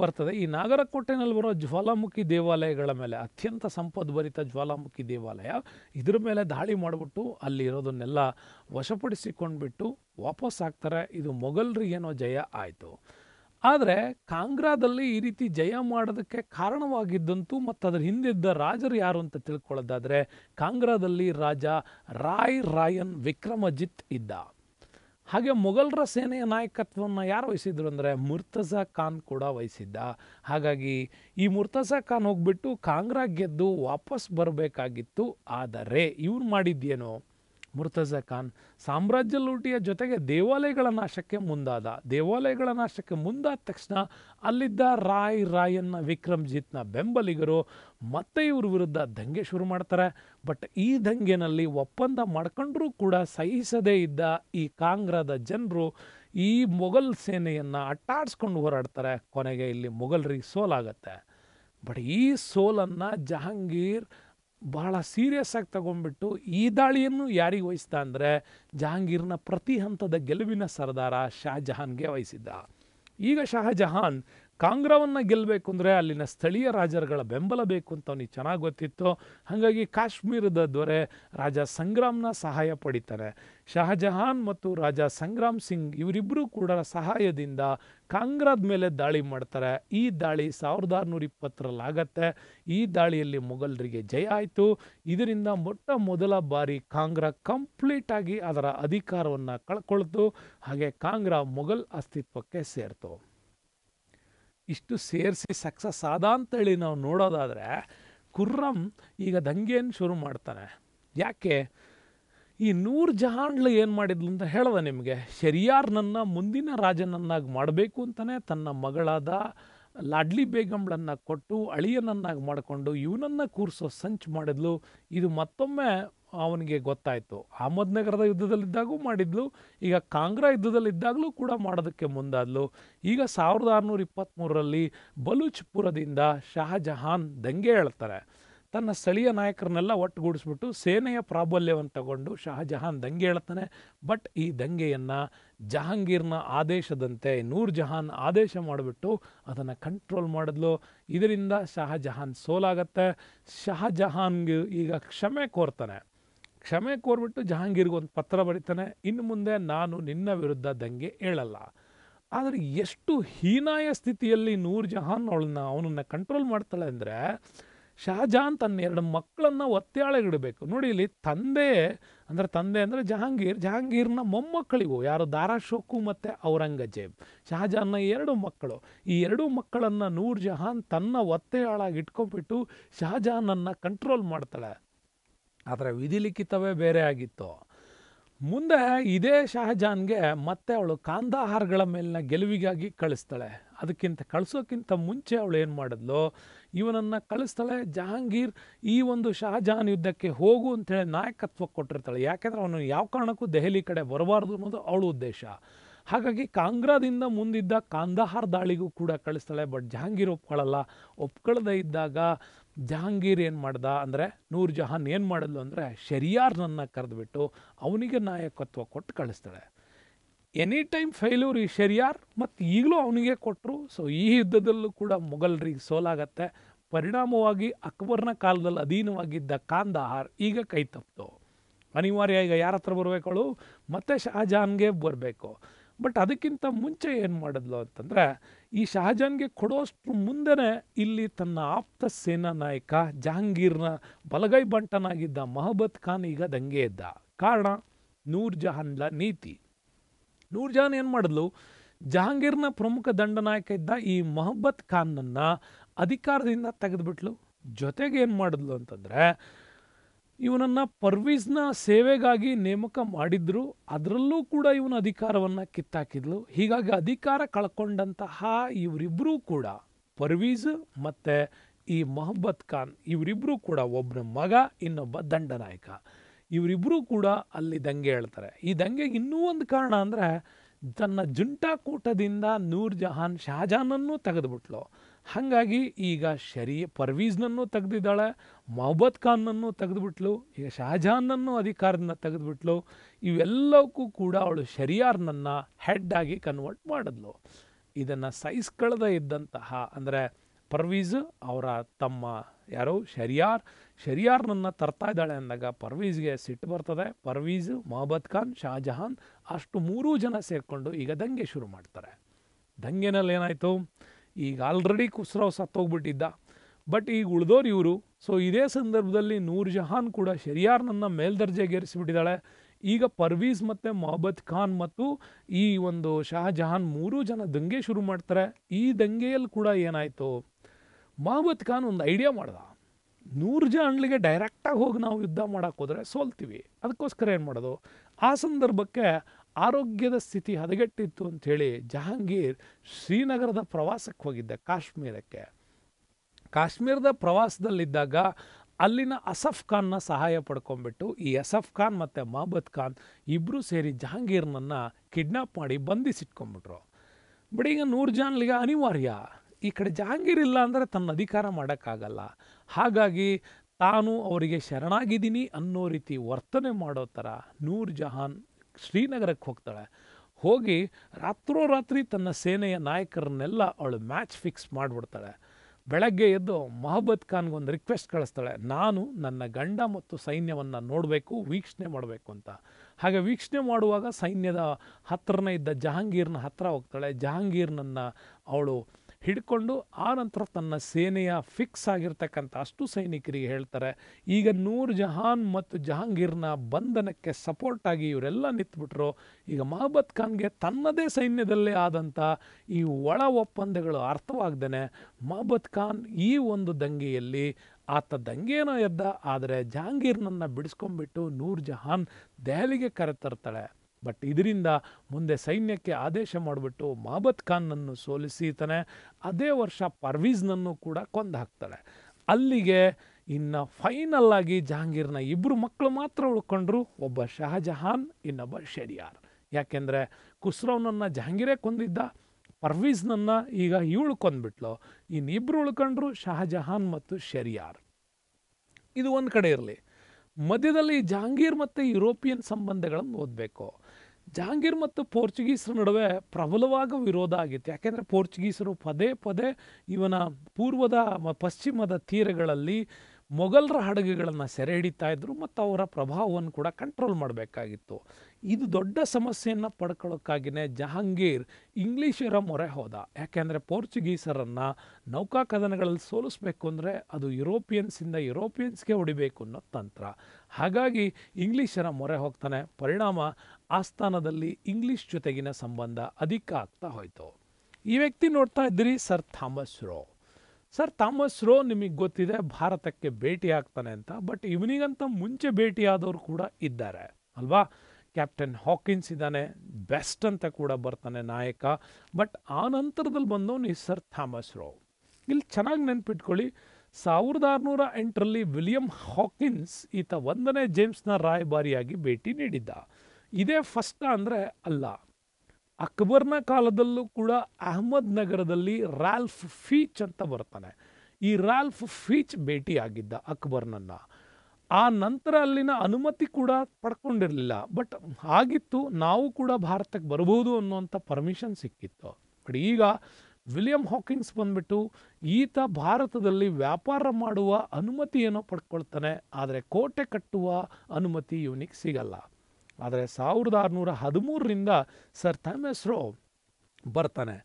ಬರ್ತದೆ ಈ ನಾಗರಕೋಟೆನಲ್ಲಿ ಬರೋ ಜ್ವಾಲಾಮುಖಿ ದೇವಾಲಯಗಳ ಮೇಲೆ ಅತ್ಯಂತ ಸಂಪದ್ಭರಿತ ಜ್ವಾಲಾಮುಖಿ ದೇವಾಲಯ ಇದ್ರ ಮೇಲೆ ದಾಳಿ ಮಾಡಿಬಿಟ್ಟು ಅಲ್ಲಿ ಇರೋದನ್ನೆಲ್ಲ ವಶಪಡಿಸಿಕೊಂಡ್ಬಿಟ್ಟು ವಾಪಸ್ ಹಾಕ್ತಾರೆ ಇದು ಮೊಘಲ್ರಿಗೇನೋ ಜಯ ಆಯಿತು ಆದರೆ ಕಾಂಗ್ರಾದಲ್ಲಿ ಈ ರೀತಿ ಜಯ ಮಾಡೋದಕ್ಕೆ ಕಾರಣವಾಗಿದ್ದಂತೂ ಮತ್ತು ಅದರ ಹಿಂದಿದ್ದ ರಾಜರು ಯಾರು ಅಂತ ತಿಳ್ಕೊಳ್ಳೋದಾದರೆ ಕಾಂಗ್ರಾದಲ್ಲಿ ರಾಜ ರಾಯ್ ರಾಯನ್ ವಿಕ್ರಮಜಿತ್ ಇದ್ದ ಹಾಗೆ ಮೊಘಲರ ಸೇನೆಯ ನಾಯಕತ್ವವನ್ನು ಯಾರು ವಹಿಸಿದ್ರು ಅಂದರೆ ಮುರ್ತಜಾ ಖಾನ್ ಕೂಡ ವಹಿಸಿದ್ದ ಹಾಗಾಗಿ ಈ ಮುರ್ತಜಾ ಖಾನ್ ಹೋಗ್ಬಿಟ್ಟು ಕಾಂಗ್ರಾ ಗೆದ್ದು ವಾಪಸ್ ಬರಬೇಕಾಗಿತ್ತು ಆದರೆ ಇವ್ರು ಮಾಡಿದ್ದೇನು ಮುರ್ತಜ ಖಾನ್ ಸಾಮ್ರಾಜ್ಯ ಲೂಟಿಯ ಜೊತೆಗೆ ದೇವಾಲಯಗಳ ನಾಶಕ್ಕೆ ಮುಂದಾದ ದೇವಾಲಯಗಳ ನಾಶಕ್ಕೆ ಮುಂದಾದ ತಕ್ಷಣ ಅಲ್ಲಿದ್ದ ರಾಯ್ ರಾಯನ್ನ ವಿಕ್ರಮ್ಜಿತ್ನ ಬೆಂಬಲಿಗರು ಮತ್ತೆ ಇವ್ರ ವಿರುದ್ಧ ದಂಗೆ ಶುರು ಮಾಡ್ತಾರೆ ಬಟ್ ಈ ದಂಗೆನಲ್ಲಿ ಒಪ್ಪಂದ ಮಾಡ್ಕೊಂಡ್ರೂ ಕೂಡ ಸಹಿಸದೇ ಇದ್ದ ಈ ಕಾಂಗ್ರಾದ ಜನರು ಈ ಮೊಘಲ್ ಸೇನೆಯನ್ನು ಅಟ್ಟಾಡಿಸ್ಕೊಂಡು ಹೋರಾಡ್ತಾರೆ ಕೊನೆಗೆ ಇಲ್ಲಿ ಮೊಘಲ್ರಿಗೆ ಸೋಲಾಗತ್ತೆ ಬಟ್ ಈ ಸೋಲನ್ನು ಜಹಾಂಗೀರ್ ಬಹಳ ಸೀರಿಯಸ್ ಆಗಿ ತಗೊಂಡ್ಬಿಟ್ಟು ಈ ದಾಳಿಯನ್ನು ಯಾರಿಗೆ ವಹಿಸ್ದ ಅಂದರೆ ಜಹಾಂಗೀರ್ನ ಪ್ರತಿ ಹಂತದ ಗೆಲುವಿನ ಸರದಾರ ಶಾಜಹಾನ್ಗೆ ವಹಿಸಿದ್ದ ಈಗ ಶಹಜಹಾನ್ ಕಾಂಗ್ರಾವನ್ನು ಗೆಲ್ಲಬೇಕು ಅಂದರೆ ಅಲ್ಲಿನ ಸ್ಥಳೀಯ ರಾಜರುಗಳ ಬೆಂಬಲ ಬೇಕು ಅಂತ ಅವನಿಗೆ ಚೆನ್ನಾಗಿ ಗೊತ್ತಿತ್ತು ಹಾಗಾಗಿ ಕಾಶ್ಮೀರದ ದೊರೆ ರಾಜ ಸಂಗ್ರಾಮ್ನ ಸಹಾಯ ಪಡಿತಾರೆ ಶಹಜಹಾನ್ ಮತ್ತು ರಾಜ ಸಂಗ್ರಾಮ್ ಸಿಂಗ್ ಇವರಿಬ್ಬರೂ ಕೂಡ ಸಹಾಯದಿಂದ ಕಾಂಗ್ರಾದ ಮೇಲೆ ದಾಳಿ ಮಾಡ್ತಾರೆ ಈ ದಾಳಿ ಸಾವಿರದ ಆರುನೂರ ಇಪ್ಪತ್ತರಲ್ಲಿ ಆಗತ್ತೆ ಈ ದಾಳಿಯಲ್ಲಿ ಮೊಘಲರಿಗೆ ಜಯ ಆಯಿತು ಇದರಿಂದ ಮೊಟ್ಟ ಮೊದಲ ಬಾರಿ ಕಾಂಗ್ರಾ ಕಂಪ್ಲೀಟಾಗಿ ಅದರ ಅಧಿಕಾರವನ್ನು ಕಳ್ಕೊಳ್ತು ಹಾಗೆ ಕಾಂಗ್ರಾ ಮೊಘಲ್ ಅಸ್ತಿತ್ವಕ್ಕೆ ಸೇರ್ತು ಇಷ್ಟು ಸೇರಿಸಿ ಸಕ್ಸಸ್ ಆದ ಅಂತೇಳಿ ನಾವು ನೋಡೋದಾದರೆ ಕುರ್ರಂ ಈಗ ದಂಗೆಯನ್ನು ಶುರು ಮಾಡ್ತಾನೆ ಯಾಕೆ ಈ ನೂರು ಜಹಾನ್ಳು ಏನು ಮಾಡಿದ್ಲು ಅಂತ ಹೇಳಿದೆ ನಿಮಗೆ ಶರಿಯಾರ್ನನ್ನ ಮುಂದಿನ ರಾಜನನ್ನಾಗಿ ಮಾಡಬೇಕು ಅಂತಲೇ ತನ್ನ ಮಗಳಾದ ಲಾಡ್ಲಿ ಬೇಗಂಳನ್ನು ಕೊಟ್ಟು ಅಳಿಯನನ್ನಾಗಿ ಮಾಡಿಕೊಂಡು ಇವನನ್ನು ಕೂರಿಸೋ ಸಂಚು ಮಾಡಿದ್ಲು ಇದು ಮತ್ತೊಮ್ಮೆ ಅವನಿಗೆ ಗೊತ್ತಾಯಿತು ಅಹಮದ್ನಗರದ ಯುದ್ಧದಲ್ಲಿದ್ದಾಗೂ ಮಾಡಿದ್ಲು ಈಗ ಕಾಂಗ್ರಾ ಯುದ್ಧದಲ್ಲಿದ್ದಾಗಲೂ ಕೂಡ ಮಾಡೋದಕ್ಕೆ ಮುಂದಾದ್ಲು ಈಗ ಸಾವಿರದ ಆರುನೂರ ಇಪ್ಪತ್ತ್ಮೂರರಲ್ಲಿ ಬಲೂಚ್ಪುರದಿಂದ ಶಹಜಹಾನ್ ದಂಗೆ ಹೇಳ್ತಾರೆ ತನ್ನ ಸ್ಥಳೀಯ ನಾಯಕರನ್ನೆಲ್ಲ ಒಟ್ಟುಗೂಡಿಸ್ಬಿಟ್ಟು ಸೇನೆಯ ಪ್ರಾಬಲ್ಯವನ್ನು ತಗೊಂಡು ಶಹಜಹಾನ್ ದಂಗೆ ಹೇಳ್ತಾನೆ ಬಟ್ ಈ ದಂಗೆಯನ್ನು ಜಹಾಂಗೀರ್ನ ಆದೇಶದಂತೆ ನೂರ್ ಜಹಾನ್ ಆದೇಶ ಮಾಡಿಬಿಟ್ಟು ಅದನ್ನು ಕಂಟ್ರೋಲ್ ಮಾಡಿದ್ಲು ಇದರಿಂದ ಶಹಜಹಾನ್ ಸೋಲಾಗತ್ತೆ ಶಹಜಹಾನ್ಗೆ ಈಗ ಕ್ಷಮೆ ಕೋರ್ತಾನೆ ಕ್ಷಮೆ ಕೋರ್ಬಿಟ್ಟು ಜಹಾಂಗೀರ್ಗೆ ಒಂದು ಪತ್ರ ಬರೀತಾನೆ ಇನ್ನು ಮುಂದೆ ನಾನು ನಿನ್ನ ವಿರುದ್ಧ ದಂಗೆ ಹೇಳಲ್ಲ ಆದರೆ ಎಷ್ಟು ಹೀನಾಯ ಸ್ಥಿತಿಯಲ್ಲಿ ನೂರ್ ಜಹಾನ್ ಅವಳನ್ನ ಅವನನ್ನು ಕಂಟ್ರೋಲ್ ಮಾಡ್ತಾಳೆ ಅಂದರೆ ಶಹಜಹಾನ್ ತನ್ನ ಎರಡು ಮಕ್ಕಳನ್ನು ಒತ್ತಾಳೆಗಿಡಬೇಕು ನೋಡಿ ಇಲ್ಲಿ ತಂದೆ ಅಂದರೆ ತಂದೆ ಅಂದರೆ ಜಹಾಂಗೀರ್ ಜಹಾಂಗೀರ್ನ ಮೊಮ್ಮಕ್ಕಳಿಗೂ ಯಾರು ದಾರಾ ಶೋಕು ಮತ್ತು ಔರಂಗಜೇಬ್ ಶಹಜಹಾನ್ನ ಎರಡು ಮಕ್ಕಳು ಈ ಎರಡು ಮಕ್ಕಳನ್ನು ನೂರ್ ಜಹಾನ್ ತನ್ನ ಒತ್ತೆಯಾಳಾಗಿ ಇಟ್ಕೊಂಡ್ಬಿಟ್ಟು ಶಹಜಹಾನನ್ನು ಕಂಟ್ರೋಲ್ ಮಾಡ್ತಾಳೆ ಆದರೆ ವಿಧಿಲಿಖಿತವೇ ಬೇರೆ ಆಗಿತ್ತು ಮುಂದೆ ಇದೇ ಶಹಜಾನ್ಗೆ ಮತ್ತೆ ಅವಳು ಕಾಂದಾಹಾರ್ಗಳ ಮೇಲಿನ ಗೆಲುವಿಗಾಗಿ ಕಳಿಸ್ತಾಳೆ ಅದಕ್ಕಿಂತ ಕಳಿಸೋಕ್ಕಿಂತ ಮುಂಚೆ ಅವಳು ಏನು ಮಾಡಿದ್ಲು ಇವನನ್ನು ಕಳಿಸ್ತಾಳೆ ಜಹಾಂಗೀರ್ ಈ ಒಂದು ಶಹಜಹಾನ್ ಯುದ್ಧಕ್ಕೆ ಹೋಗು ಅಂತೇಳಿ ನಾಯಕತ್ವ ಕೊಟ್ಟಿರ್ತಾಳೆ ಯಾಕೆಂದರೆ ಅವನು ಯಾವ ಕಾರಣಕ್ಕೂ ದೆಹಲಿ ಕಡೆ ಬರಬಾರ್ದು ಅನ್ನೋದು ಅವಳ ಉದ್ದೇಶ ಹಾಗಾಗಿ ಕಾಂಗ್ರಾದಿಂದ ಮುಂದಿದ್ದ ಕಾಂದಹಾರ್ ದಾಳಿಗೂ ಕೂಡ ಕಳಿಸ್ತಾಳೆ ಬಟ್ ಜಹಾಂಗೀರ್ ಒಪ್ಕೊಳ್ಳಲ್ಲ ಒಪ್ಕೊಳ್ಳದೇ ಇದ್ದಾಗ ಜಹಾಂಗೀರ್ ಏನು ಮಾಡ್ದ ಅಂದರೆ ನೂರ್ ಜಹಾನ್ ಏನು ಮಾಡಿದ್ಲು ಅಂದರೆ ಶರಿಯಾರ್ನನ್ನು ಕರೆದುಬಿಟ್ಟು ಅವನಿಗೆ ನಾಯಕತ್ವ ಕೊಟ್ಟು ಕಳಿಸ್ತಾಳೆ ಎನಿ ಟೈಮ್ ಫೈಲ್ಯೂರ್ ಈ ಶರಿಯಾರ್ ಮತ್ತು ಈಗಲೂ ಅವನಿಗೆ ಕೊಟ್ಟರು ಸೊ ಈ ಯುದ್ಧದಲ್ಲೂ ಕೂಡ ಮೊಘಲರಿಗೆ ಸೋಲಾಗತ್ತೆ ಪರಿಣಾಮವಾಗಿ ಅಕ್ಬರ್ನ ಕಾಲದಲ್ಲಿ ಅಧೀನವಾಗಿದ್ದ ಕಾಂದಹಾರ್ ಈಗ ಕೈ ತಪ್ಪಿತು ಅನಿವಾರ್ಯ ಈಗ ಯಾರ ಹತ್ರ ಬರಬೇಕಳು ಮತ್ತೆ ಶಹಜಹಾನ್ಗೆ ಬರಬೇಕು ಬಟ್ ಅದಕ್ಕಿಂತ ಮುಂಚೆ ಏನು ಮಾಡಿದ್ಲು ಅಂತಂದರೆ ಈ ಶಹಜಾನ್ಗೆ ಕೊಡೋಷ್ಟು ಮುಂದೆನೆ ಇಲ್ಲಿ ತನ್ನ ಆಪ್ತ ಸೇನಾ ನಾಯಕ ಜಹಾಂಗೀರ್ನ ಬಲಗೈ ಬಂಟನಾಗಿದ್ದ ಮಹಬತ್ ಖಾನ್ ಈಗ ದಂಗೆ ಇದ್ದ ಕಾರಣ ನೂರ್ ಜಹಾನ್ಲ ನೀತಿ ನೂರ್ ಜಹಾನ್ ಏನು ಮಾಡಿದ್ಲು ಜಹಾಂಗೀರ್ನ ಪ್ರಮುಖ ದಂಡನಾಯಕ ಇದ್ದ ಈ ಮೊಹಬ್ಬತ್ ಖಾನ್ನನ್ನು ಅಧಿಕಾರದಿಂದ ತೆಗೆದುಬಿಟ್ಲು ಜೊತೆಗೆ ಏನು ಮಾಡಿದ್ಲು ಅಂತಂದರೆ ಇವನನ್ನು ಪರ್ವೀಸ್ನ ಸೇವೆಗಾಗಿ ನೇಮಕ ಮಾಡಿದ್ರು ಅದರಲ್ಲೂ ಕೂಡ ಇವನ ಅಧಿಕಾರವನ್ನು ಕಿತ್ತಾಕಿದ್ಲು ಹೀಗಾಗಿ ಅಧಿಕಾರ ಕಳ್ಕೊಂಡಂತಹ ಇವರಿಬ್ಬರೂ ಕೂಡ ಪರ್ವೀಸ್ ಮತ್ತು ಈ ಮೊಹಬ್ಬತ್ ಖಾನ್ ಇವರಿಬ್ಬರೂ ಕೂಡ ಒಬ್ಬನ ಮಗ ಇನ್ನೊಬ್ಬ ದಂಡನಾಯಕ ಇವರಿಬ್ಬರೂ ಕೂಡ ಅಲ್ಲಿ ದಂಗೆ ಹೇಳ್ತಾರೆ ಈ ದಂಗೆಗೆ ಇನ್ನೂ ಒಂದು ಕಾರಣ ಅಂದರೆ ತನ್ನ ಜುಂಟಾಕೂಟದಿಂದ ನೂರ್ ಜಹಾನ್ ಶಹಜಾನನ್ನು ತೆಗೆದುಬಿಟ್ಲು ಹಾಗಾಗಿ ಈಗ ಶರೀ ಪರ್ವೀಜ್ನನ್ನು ತೆಗೆದಿದ್ದಾಳೆ ಮೊಹಬತ್ ಖಾನ್ನನ್ನು ತೆಗೆದುಬಿಟ್ಲು ಈಗ ಶಹಜಹಾನ್ನನ್ನು ಅಧಿಕಾರನ ತೆಗೆದುಬಿಟ್ಲು ಇವೆಲ್ಲವಕ್ಕೂ ಕೂಡ ಅವಳು ಶರಿಯಾರ್ನನ್ನು ಹೆಡ್ ಆಗಿ ಕನ್ವರ್ಟ್ ಮಾಡಿದ್ಲು ಇದನ್ನು ಸಹಿಸ್ಕೊಳ್ಳದೇ ಇದ್ದಂತಹ ಅಂದರೆ ಪರ್ವೀಜ್ ಅವರ ತಮ್ಮ ಯಾರೋ ಶರಿಯಾರ್ ಶರಿಯಾರ್ನನ್ನು ತರ್ತಾ ಇದ್ದಾಳೆ ಅಂದಾಗ ಪರ್ವೀಜ್ಗೆ ಸಿಟ್ಟು ಬರ್ತದೆ ಪರ್ವೀಜ್ ಮೊಹಬತ್ ಖಾನ್ ಶಾಜಹಾನ್ ಅಷ್ಟು ಮೂರೂ ಜನ ಸೇರಿಕೊಂಡು ಈಗ ದಂಗೆ ಶುರು ಮಾಡ್ತಾರೆ ದಂಗೆನಲ್ಲಿ ಏನಾಯಿತು ಈಗ ಆಲ್ರೆಡಿ ಖುಸ್ರಾವ್ ಸತ್ತೋಗ್ಬಿಟ್ಟಿದ್ದ ಬಟ್ ಈಗ ಉಳ್ದೋರು ಇವರು ಸೊ ಇದೇ ಸಂದರ್ಭದಲ್ಲಿ ನೂರ್ ಜಹಾನ್ ಕೂಡ ಶರಿಯಾರ್ನನ್ನು ಮೇಲ್ದರ್ಜೆಗೇರಿಸಿಬಿಟ್ಟಿದ್ದಾಳೆ ಈಗ ಪರ್ವೀಸ್ ಮತ್ತು ಮೊಹಬದ್ ಖಾನ್ ಮತ್ತು ಈ ಒಂದು ಶಹಜಹಾನ್ ಮೂರೂ ಜನ ದಂಗೆ ಶುರು ಮಾಡ್ತಾರೆ ಈ ದಂಗೆಯಲ್ಲಿ ಕೂಡ ಏನಾಯಿತು ಮೊಹಬ್ಬದ್ ಖಾನ್ ಒಂದು ಐಡಿಯಾ ಮಾಡ್ದ ನೂರು ಜಹಾನ್ಲಿಗೆ ಡೈರೆಕ್ಟಾಗಿ ಹೋಗಿ ನಾವು ಯುದ್ಧ ಮಾಡೋಕ್ಕೋದ್ರೆ ಸೋಲ್ತೀವಿ ಅದಕ್ಕೋಸ್ಕರ ಏನು ಮಾಡೋದು ಆ ಸಂದರ್ಭಕ್ಕೆ ಆರೋಗ್ಯದ ಸ್ಥಿತಿ ಹದಗೆಟ್ಟಿತ್ತು ಅಂಥೇಳಿ ಜಹಾಂಗೀರ್ ಶ್ರೀನಗರದ ಪ್ರವಾಸಕ್ಕೆ ಹೋಗಿದ್ದ ಕಾಶ್ಮೀರಕ್ಕೆ ಕಾಶ್ಮೀರದ ಪ್ರವಾಸದಲ್ಲಿದ್ದಾಗ ಅಲ್ಲಿನ ಅಸಫ್ ಖಾನ್ನ ಸಹಾಯ ಪಡ್ಕೊಂಡ್ಬಿಟ್ಟು ಈ ಅಸಫ್ ಖಾನ್ ಮತ್ತು ಮಹಬತ್ ಖಾನ್ ಇಬ್ಬರು ಸೇರಿ ಜಹಾಂಗೀರ್ನನ್ನು ಕಿಡ್ನಾಪ್ ಮಾಡಿ ಬಂಧಿಸಿಟ್ಕೊಂಡ್ಬಿಟ್ರು ಬಟ್ ಈಗ ನೂರ್ ನೂರ್ಜಾನ್ಲಿಗೆ ಅನಿವಾರ್ಯ ಈ ಕಡೆ ಜಹಾಂಗೀರ್ ಇಲ್ಲ ಅಂದರೆ ತನ್ನ ಅಧಿಕಾರ ಮಾಡೋಕ್ಕಾಗಲ್ಲ ಹಾಗಾಗಿ ತಾನು ಅವರಿಗೆ ಶರಣಾಗಿದ್ದೀನಿ ಅನ್ನೋ ರೀತಿ ವರ್ತನೆ ಮಾಡೋ ಥರ ನೂರ್ ಜಹಾನ್ ಶ್ರೀನಗರಕ್ಕೆ ಹೋಗ್ತಾಳೆ ಹೋಗಿ ರಾತ್ರೋರಾತ್ರಿ ತನ್ನ ಸೇನೆಯ ನಾಯಕರನ್ನೆಲ್ಲ ಅವಳು ಮ್ಯಾಚ್ ಫಿಕ್ಸ್ ಮಾಡಿಬಿಡ್ತಾಳೆ ಬೆಳಗ್ಗೆ ಎದ್ದು ಖಾನ್ಗೆ ಒಂದು ರಿಕ್ವೆಸ್ಟ್ ಕಳಿಸ್ತಾಳೆ ನಾನು ನನ್ನ ಗಂಡ ಮತ್ತು ಸೈನ್ಯವನ್ನು ನೋಡಬೇಕು ವೀಕ್ಷಣೆ ಮಾಡಬೇಕು ಅಂತ ಹಾಗೆ ವೀಕ್ಷಣೆ ಮಾಡುವಾಗ ಸೈನ್ಯದ ಹತ್ರನೇ ಇದ್ದ ಜಹಾಂಗೀರ್ನ ಹತ್ತಿರ ಹೋಗ್ತಾಳೆ ಜಹಾಂಗೀರ್ನನ್ನು ಅವಳು ಹಿಡ್ಕೊಂಡು ಆ ನಂತರ ತನ್ನ ಸೇನೆಯ ಫಿಕ್ಸ್ ಆಗಿರ್ತಕ್ಕಂಥ ಅಷ್ಟು ಸೈನಿಕರಿಗೆ ಹೇಳ್ತಾರೆ ಈಗ ನೂರ್ ಜಹಾನ್ ಮತ್ತು ಜಹಾಂಗೀರ್ನ ಬಂಧನಕ್ಕೆ ಸಪೋರ್ಟ್ ಆಗಿ ಇವರೆಲ್ಲ ನಿಂತ್ಬಿಟ್ರು ಈಗ ಮಹಬತ್ ಖಾನ್ಗೆ ತನ್ನದೇ ಸೈನ್ಯದಲ್ಲೇ ಆದಂಥ ಈ ಒಳ ಒಪ್ಪಂದಗಳು ಅರ್ಥವಾಗ್ದೇ ಮಹಬತ್ ಖಾನ್ ಈ ಒಂದು ದಂಗೆಯಲ್ಲಿ ಆತ ದಂಗೇನೋ ಎದ್ದ ಆದರೆ ಜಹಾಂಗೀರ್ನನ್ನು ಬಿಡಿಸ್ಕೊಂಡ್ಬಿಟ್ಟು ನೂರ್ ಜಹಾನ್ ದೆಹಲಿಗೆ ಕರೆತರ್ತಾಳೆ ಬಟ್ ಇದರಿಂದ ಮುಂದೆ ಸೈನ್ಯಕ್ಕೆ ಆದೇಶ ಮಾಡಿಬಿಟ್ಟು ಮಹಬತ್ ಖಾನ್ನನ್ನು ಸೋಲಿಸಿತಾನೆ ಅದೇ ವರ್ಷ ಪರ್ವೀಜ್ನನ್ನು ಕೂಡ ಕೊಂದು ಹಾಕ್ತಾಳೆ ಅಲ್ಲಿಗೆ ಇನ್ನು ಫೈನಲ್ ಆಗಿ ಜಹಾಂಗೀರ್ನ ಇಬ್ಬರು ಮಕ್ಕಳು ಮಾತ್ರ ಉಳ್ಕೊಂಡ್ರು ಒಬ್ಬ ಶಹಜಹಾನ್ ಇನ್ನೊಬ್ಬ ಶರಿಯಾರ್ ಯಾಕೆಂದರೆ ಖುಸ್ರವ್ನನ್ನು ಜಹಾಂಗೀರೇ ಕೊಂದಿದ್ದ ಪರ್ವೀಜ್ನನ್ನು ಈಗ ಇವಳು ಕೊಂದ್ಬಿಟ್ಲು ಇನ್ನಿಬ್ಬರು ಉಳ್ಕೊಂಡ್ರು ಶಹಜಹಾನ್ ಮತ್ತು ಶೆರಿಯಾರ್ ಇದು ಒಂದು ಕಡೆ ಇರಲಿ ಮಧ್ಯದಲ್ಲಿ ಜಹಾಂಗೀರ್ ಮತ್ತು ಯುರೋಪಿಯನ್ ಸಂಬಂಧಗಳನ್ನು ಓದಬೇಕು ಜಹಾಂಗೀರ್ ಮತ್ತು ಪೋರ್ಚುಗೀಸರ ನಡುವೆ ಪ್ರಬಲವಾಗ ವಿರೋಧ ಆಗಿತ್ತು ಯಾಕೆಂದರೆ ಪೋರ್ಚುಗೀಸರು ಪದೇ ಪದೇ ಇವನ ಪೂರ್ವದ ಪಶ್ಚಿಮದ ತೀರಗಳಲ್ಲಿ ಮೊಘಲರ ಹಡಗುಗಳನ್ನು ಸೆರೆ ಹಿಡಿತಾ ಇದ್ದರು ಮತ್ತು ಅವರ ಪ್ರಭಾವವನ್ನು ಕೂಡ ಕಂಟ್ರೋಲ್ ಮಾಡಬೇಕಾಗಿತ್ತು ಇದು ದೊಡ್ಡ ಸಮಸ್ಯೆಯನ್ನು ಪಡ್ಕೊಳ್ಳೋಕ್ಕಾಗಿಯೇ ಜಹಾಂಗೀರ್ ಇಂಗ್ಲೀಷರ ಮೊರೆ ಹೋದ ಯಾಕೆಂದರೆ ಪೋರ್ಚುಗೀಸರನ್ನು ನೌಕಾ ಕದನಗಳಲ್ಲಿ ಸೋಲಿಸ್ಬೇಕು ಅಂದರೆ ಅದು ಯುರೋಪಿಯನ್ಸಿಂದ ಯುರೋಪಿಯನ್ಸ್ಗೆ ಹೊಡಿಬೇಕು ಅನ್ನೋ ತಂತ್ರ ಹಾಗಾಗಿ ಇಂಗ್ಲೀಷರ ಮೊರೆ ಹೋಗ್ತಾನೆ ಪರಿಣಾಮ ಆಸ್ಥಾನದಲ್ಲಿ ಇಂಗ್ಲಿಷ್ ಜೊತೆಗಿನ ಸಂಬಂಧ ಅಧಿಕ ಆಗ್ತಾ ಹೋಯಿತು ಈ ವ್ಯಕ್ತಿ ನೋಡ್ತಾ ಇದ್ರಿ sir Thomas Roe sir Thomas Roe ನಿಮಗೆ ಗೊತ್ತಿದೆ ಭಾರತಕ್ಕೆ ಭೇಟಿ ಆಗ್ತಾನೆ ಅಂತ ಬಟ್ ಇವನಿಗಂತ ಮುಂಚೆ ಭೇಟಿಯಾದವರು ಕೂಡ ಇದ್ದಾರೆ ಅಲ್ವಾ ಕ್ಯಾಪ್ಟನ್ ಹಾಕಿನ್ಸ್ ಇದ್ದಾನೆ ಬೆಸ್ಟ್ ಅಂತ ಕೂಡ ಬರ್ತಾನೆ ನಾಯಕ ಬಟ್ ಆ ನಂತರದಲ್ಲಿ ಬಂದವನು ಈ ಸರ್ ಥಾಮಸ್ ರೋ ಇಲ್ಲಿ ಚೆನ್ನಾಗಿ ನೆನ್ಪಿಟ್ಕೊಳ್ಳಿ ಸಾವಿರದ ಆರುನೂರ ಎಂಟರಲ್ಲಿ ವಿಲಿಯಂ ಹಾಕಿನ್ಸ್ ಈತ ಒಂದನೇ ಜೇಮ್ಸ್ನ ರಾಯಭಾರಿಯಾಗಿ ಭೇಟಿ ನೀಡಿದ್ದ ಇದೇ ಫಸ್ಟ್ ಅಂದರೆ ಅಲ್ಲ ಅಕ್ಬರ್ನ ಕಾಲದಲ್ಲೂ ಕೂಡ ಅಹಮದ್ ನಗರದಲ್ಲಿ ರಾಲ್ಫ್ ಫೀಚ್ ಅಂತ ಬರ್ತಾನೆ ಈ ರಾಲ್ಫ್ ಫೀಚ್ ಭೇಟಿಯಾಗಿದ್ದ ಅಕ್ಬರ್ನನ್ನು ಆ ನಂತರ ಅಲ್ಲಿನ ಅನುಮತಿ ಕೂಡ ಪಡ್ಕೊಂಡಿರಲಿಲ್ಲ ಬಟ್ ಆಗಿತ್ತು ನಾವು ಕೂಡ ಭಾರತಕ್ಕೆ ಬರ್ಬೋದು ಅನ್ನುವಂಥ ಪರ್ಮಿಷನ್ ಸಿಕ್ಕಿತ್ತು ಬಟ್ ಈಗ ವಿಲಿಯಂ ಹಾಕಿಂಗ್ಸ್ ಬಂದ್ಬಿಟ್ಟು ಈತ ಭಾರತದಲ್ಲಿ ವ್ಯಾಪಾರ ಮಾಡುವ ಅನುಮತಿಯನ್ನು ಪಡ್ಕೊಳ್ತಾನೆ ಆದರೆ ಕೋಟೆ ಕಟ್ಟುವ ಅನುಮತಿ ಇವನಿಗೆ ಸಿಗಲ್ಲ ಆದರೆ ಸಾವಿರದ ಆರುನೂರ ಹದಿಮೂರರಿಂದ ಸರ್ ಥಾಮಸ್ ಬರ್ತಾನೆ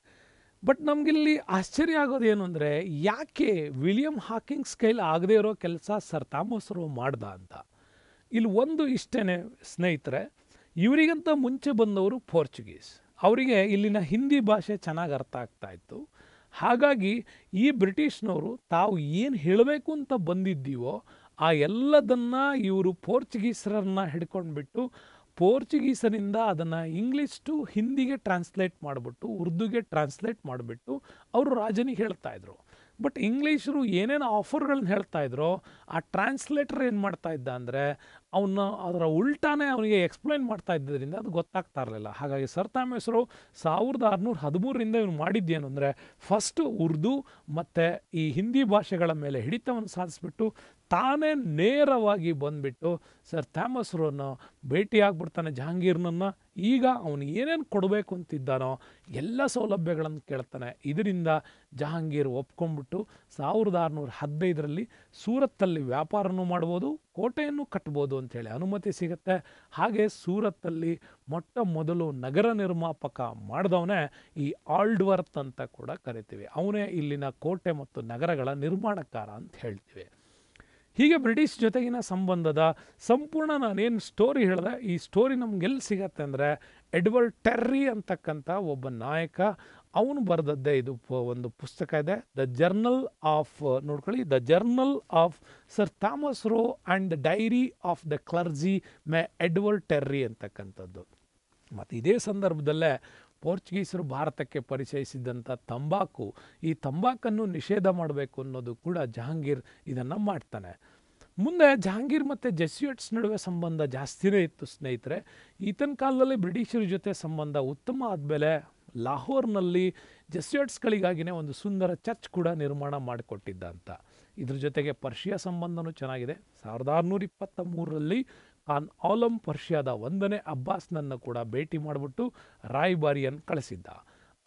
ಬಟ್ ನಮಗಿಲ್ಲಿ ಆಶ್ಚರ್ಯ ಆಗೋದು ಏನು ಅಂದರೆ ಯಾಕೆ ವಿಲಿಯಂ ಹಾಕಿಂಗ್ ಸ್ಕೈಲ್ ಆಗದೇ ಇರೋ ಕೆಲಸ ಸರ್ ಥಾಮಸ್ ಮಾಡ್ದ ಅಂತ ಇಲ್ಲಿ ಒಂದು ಇಷ್ಟೇ ಸ್ನೇಹಿತರೆ ಇವರಿಗಂತ ಮುಂಚೆ ಬಂದವರು ಪೋರ್ಚುಗೀಸ್ ಅವರಿಗೆ ಇಲ್ಲಿನ ಹಿಂದಿ ಭಾಷೆ ಚೆನ್ನಾಗಿ ಅರ್ಥ ಆಗ್ತಾ ಇತ್ತು ಹಾಗಾಗಿ ಈ ಬ್ರಿಟಿಷ್ನವರು ತಾವು ಏನು ಹೇಳಬೇಕು ಅಂತ ಬಂದಿದ್ದೀವೋ ಆ ಎಲ್ಲದನ್ನು ಇವರು ಪೋರ್ಚುಗೀಸರನ್ನ ಹಿಡ್ಕೊಂಡ್ಬಿಟ್ಟು ಪೋರ್ಚುಗೀಸರಿಂದ ಅದನ್ನು ಇಂಗ್ಲೀಷ್ ಟು ಹಿಂದಿಗೆ ಟ್ರಾನ್ಸ್ಲೇಟ್ ಮಾಡಿಬಿಟ್ಟು ಉರ್ದುಗೆ ಟ್ರಾನ್ಸ್ಲೇಟ್ ಮಾಡಿಬಿಟ್ಟು ಅವರು ರಾಜನಿಗೆ ಹೇಳ್ತಾ ಇದ್ರು ಬಟ್ ಇಂಗ್ಲೀಷರು ಏನೇನು ಆಫರ್ಗಳನ್ನ ಹೇಳ್ತಾ ಇದ್ರೋ ಆ ಟ್ರಾನ್ಸ್ಲೇಟರ್ ಏನು ಮಾಡ್ತಾ ಇದ್ದ ಅಂದರೆ ಅವನ್ನ ಅದರ ಉಲ್ಟಾನೇ ಅವನಿಗೆ ಎಕ್ಸ್ಪ್ಲೈನ್ ಮಾಡ್ತಾ ಇದ್ದರಿಂದ ಅದು ಗೊತ್ತಾಗ್ತಾ ಇರಲಿಲ್ಲ ಹಾಗಾಗಿ ಸರ್ ಹೆಸರು ಸಾವಿರದ ಆರುನೂರ ಹದಿಮೂರರಿಂದ ಇವನು ಮಾಡಿದ್ದೇನು ಅಂದರೆ ಫಸ್ಟು ಉರ್ದು ಮತ್ತು ಈ ಹಿಂದಿ ಭಾಷೆಗಳ ಮೇಲೆ ಹಿಡಿತವನ್ನು ಸಾಧಿಸ್ಬಿಟ್ಟು ತಾನೇ ನೇರವಾಗಿ ಬಂದುಬಿಟ್ಟು ಸರ್ ಥಾಮಸ್ರನ್ನು ಆಗ್ಬಿಡ್ತಾನೆ ಜಹಾಂಗೀರ್ನನ್ನು ಈಗ ಅವನು ಏನೇನು ಕೊಡಬೇಕು ಅಂತಿದ್ದಾನೋ ಎಲ್ಲ ಸೌಲಭ್ಯಗಳನ್ನು ಕೇಳ್ತಾನೆ ಇದರಿಂದ ಜಹಾಂಗೀರ್ ಒಪ್ಕೊಂಡ್ಬಿಟ್ಟು ಸಾವಿರದ ಆರುನೂರ ಹದಿನೈದರಲ್ಲಿ ಸೂರತ್ತಲ್ಲಿ ವ್ಯಾಪಾರನು ಮಾಡ್ಬೋದು ಕೋಟೆಯನ್ನು ಕಟ್ಬೋದು ಅಂಥೇಳಿ ಅನುಮತಿ ಸಿಗುತ್ತೆ ಹಾಗೆ ಸೂರತ್ತಲ್ಲಿ ಮೊಟ್ಟ ಮೊದಲು ನಗರ ನಿರ್ಮಾಪಕ ಮಾಡಿದವನೇ ಈ ಆಲ್ಡ್ವರ್ತ್ ಅಂತ ಕೂಡ ಕರಿತೀವಿ ಅವನೇ ಇಲ್ಲಿನ ಕೋಟೆ ಮತ್ತು ನಗರಗಳ ನಿರ್ಮಾಣಕಾರ ಅಂತ ಹೇಳ್ತೀವಿ ಹೀಗೆ ಬ್ರಿಟಿಷ್ ಜೊತೆಗಿನ ಸಂಬಂಧದ ಸಂಪೂರ್ಣ ನಾನೇನು ಸ್ಟೋರಿ ಹೇಳಿದೆ ಈ ಸ್ಟೋರಿ ನಮ್ಗೆಲ್ಲಿ ಸಿಗತ್ತೆ ಅಂದರೆ ಎಡ್ವರ್ಡ್ ಟೆರ್ರಿ ಅಂತಕ್ಕಂಥ ಒಬ್ಬ ನಾಯಕ ಅವನು ಬರೆದದ್ದೇ ಇದು ಒಂದು ಪುಸ್ತಕ ಇದೆ ದ ಜರ್ನಲ್ ಆಫ್ ನೋಡ್ಕೊಳ್ಳಿ the journal of sir Thomas Roe and the diary of the clergyman Edward Terry ಅಂತಕ್ಕಂಥದ್ದು ಮತ್ತು ಇದೇ ಸಂದರ್ಭದಲ್ಲೇ ಪೋರ್ಚುಗೀಸರು ಭಾರತಕ್ಕೆ ಪರಿಚಯಿಸಿದಂಥ ತಂಬಾಕು ಈ ತಂಬಾಕನ್ನು ನಿಷೇಧ ಮಾಡಬೇಕು ಅನ್ನೋದು ಕೂಡ ಜಹಾಂಗೀರ್ ಇದನ್ನು ಮಾಡ್ತಾನೆ ಮುಂದೆ ಜಹಾಂಗೀರ್ ಮತ್ತು ಜೆಸ್ಯೂಟ್ಸ್ ನಡುವೆ ಸಂಬಂಧ ಜಾಸ್ತಿನೇ ಇತ್ತು ಸ್ನೇಹಿತರೆ ಈತನ ಕಾಲದಲ್ಲಿ ಬ್ರಿಟಿಷರ ಜೊತೆ ಸಂಬಂಧ ಉತ್ತಮ ಆದಮೇಲೆ ಲಾಹೋರ್ನಲ್ಲಿ ಜೆಸ್ಯೂಟ್ಸ್ಗಳಿಗಾಗಿನೇ ಒಂದು ಸುಂದರ ಚರ್ಚ್ ಕೂಡ ನಿರ್ಮಾಣ ಅಂತ ಇದ್ರ ಜೊತೆಗೆ ಪರ್ಷಿಯಾ ಸಂಬಂಧನೂ ಚೆನ್ನಾಗಿದೆ ಸಾವಿರದ ಆರುನೂರ ಇಪ್ಪತ್ತ ಮೂರರಲ್ಲಿ ಆನ್ ಆಲಂ ಪರ್ಷಿಯಾದ ಒಂದನೇ ಅಬ್ಬಾಸ್ನನ್ನು ಕೂಡ ಭೇಟಿ ಮಾಡಿಬಿಟ್ಟು ರಾಯ್ಬಾರಿಯನ್ನು ಕಳಿಸಿದ್ದ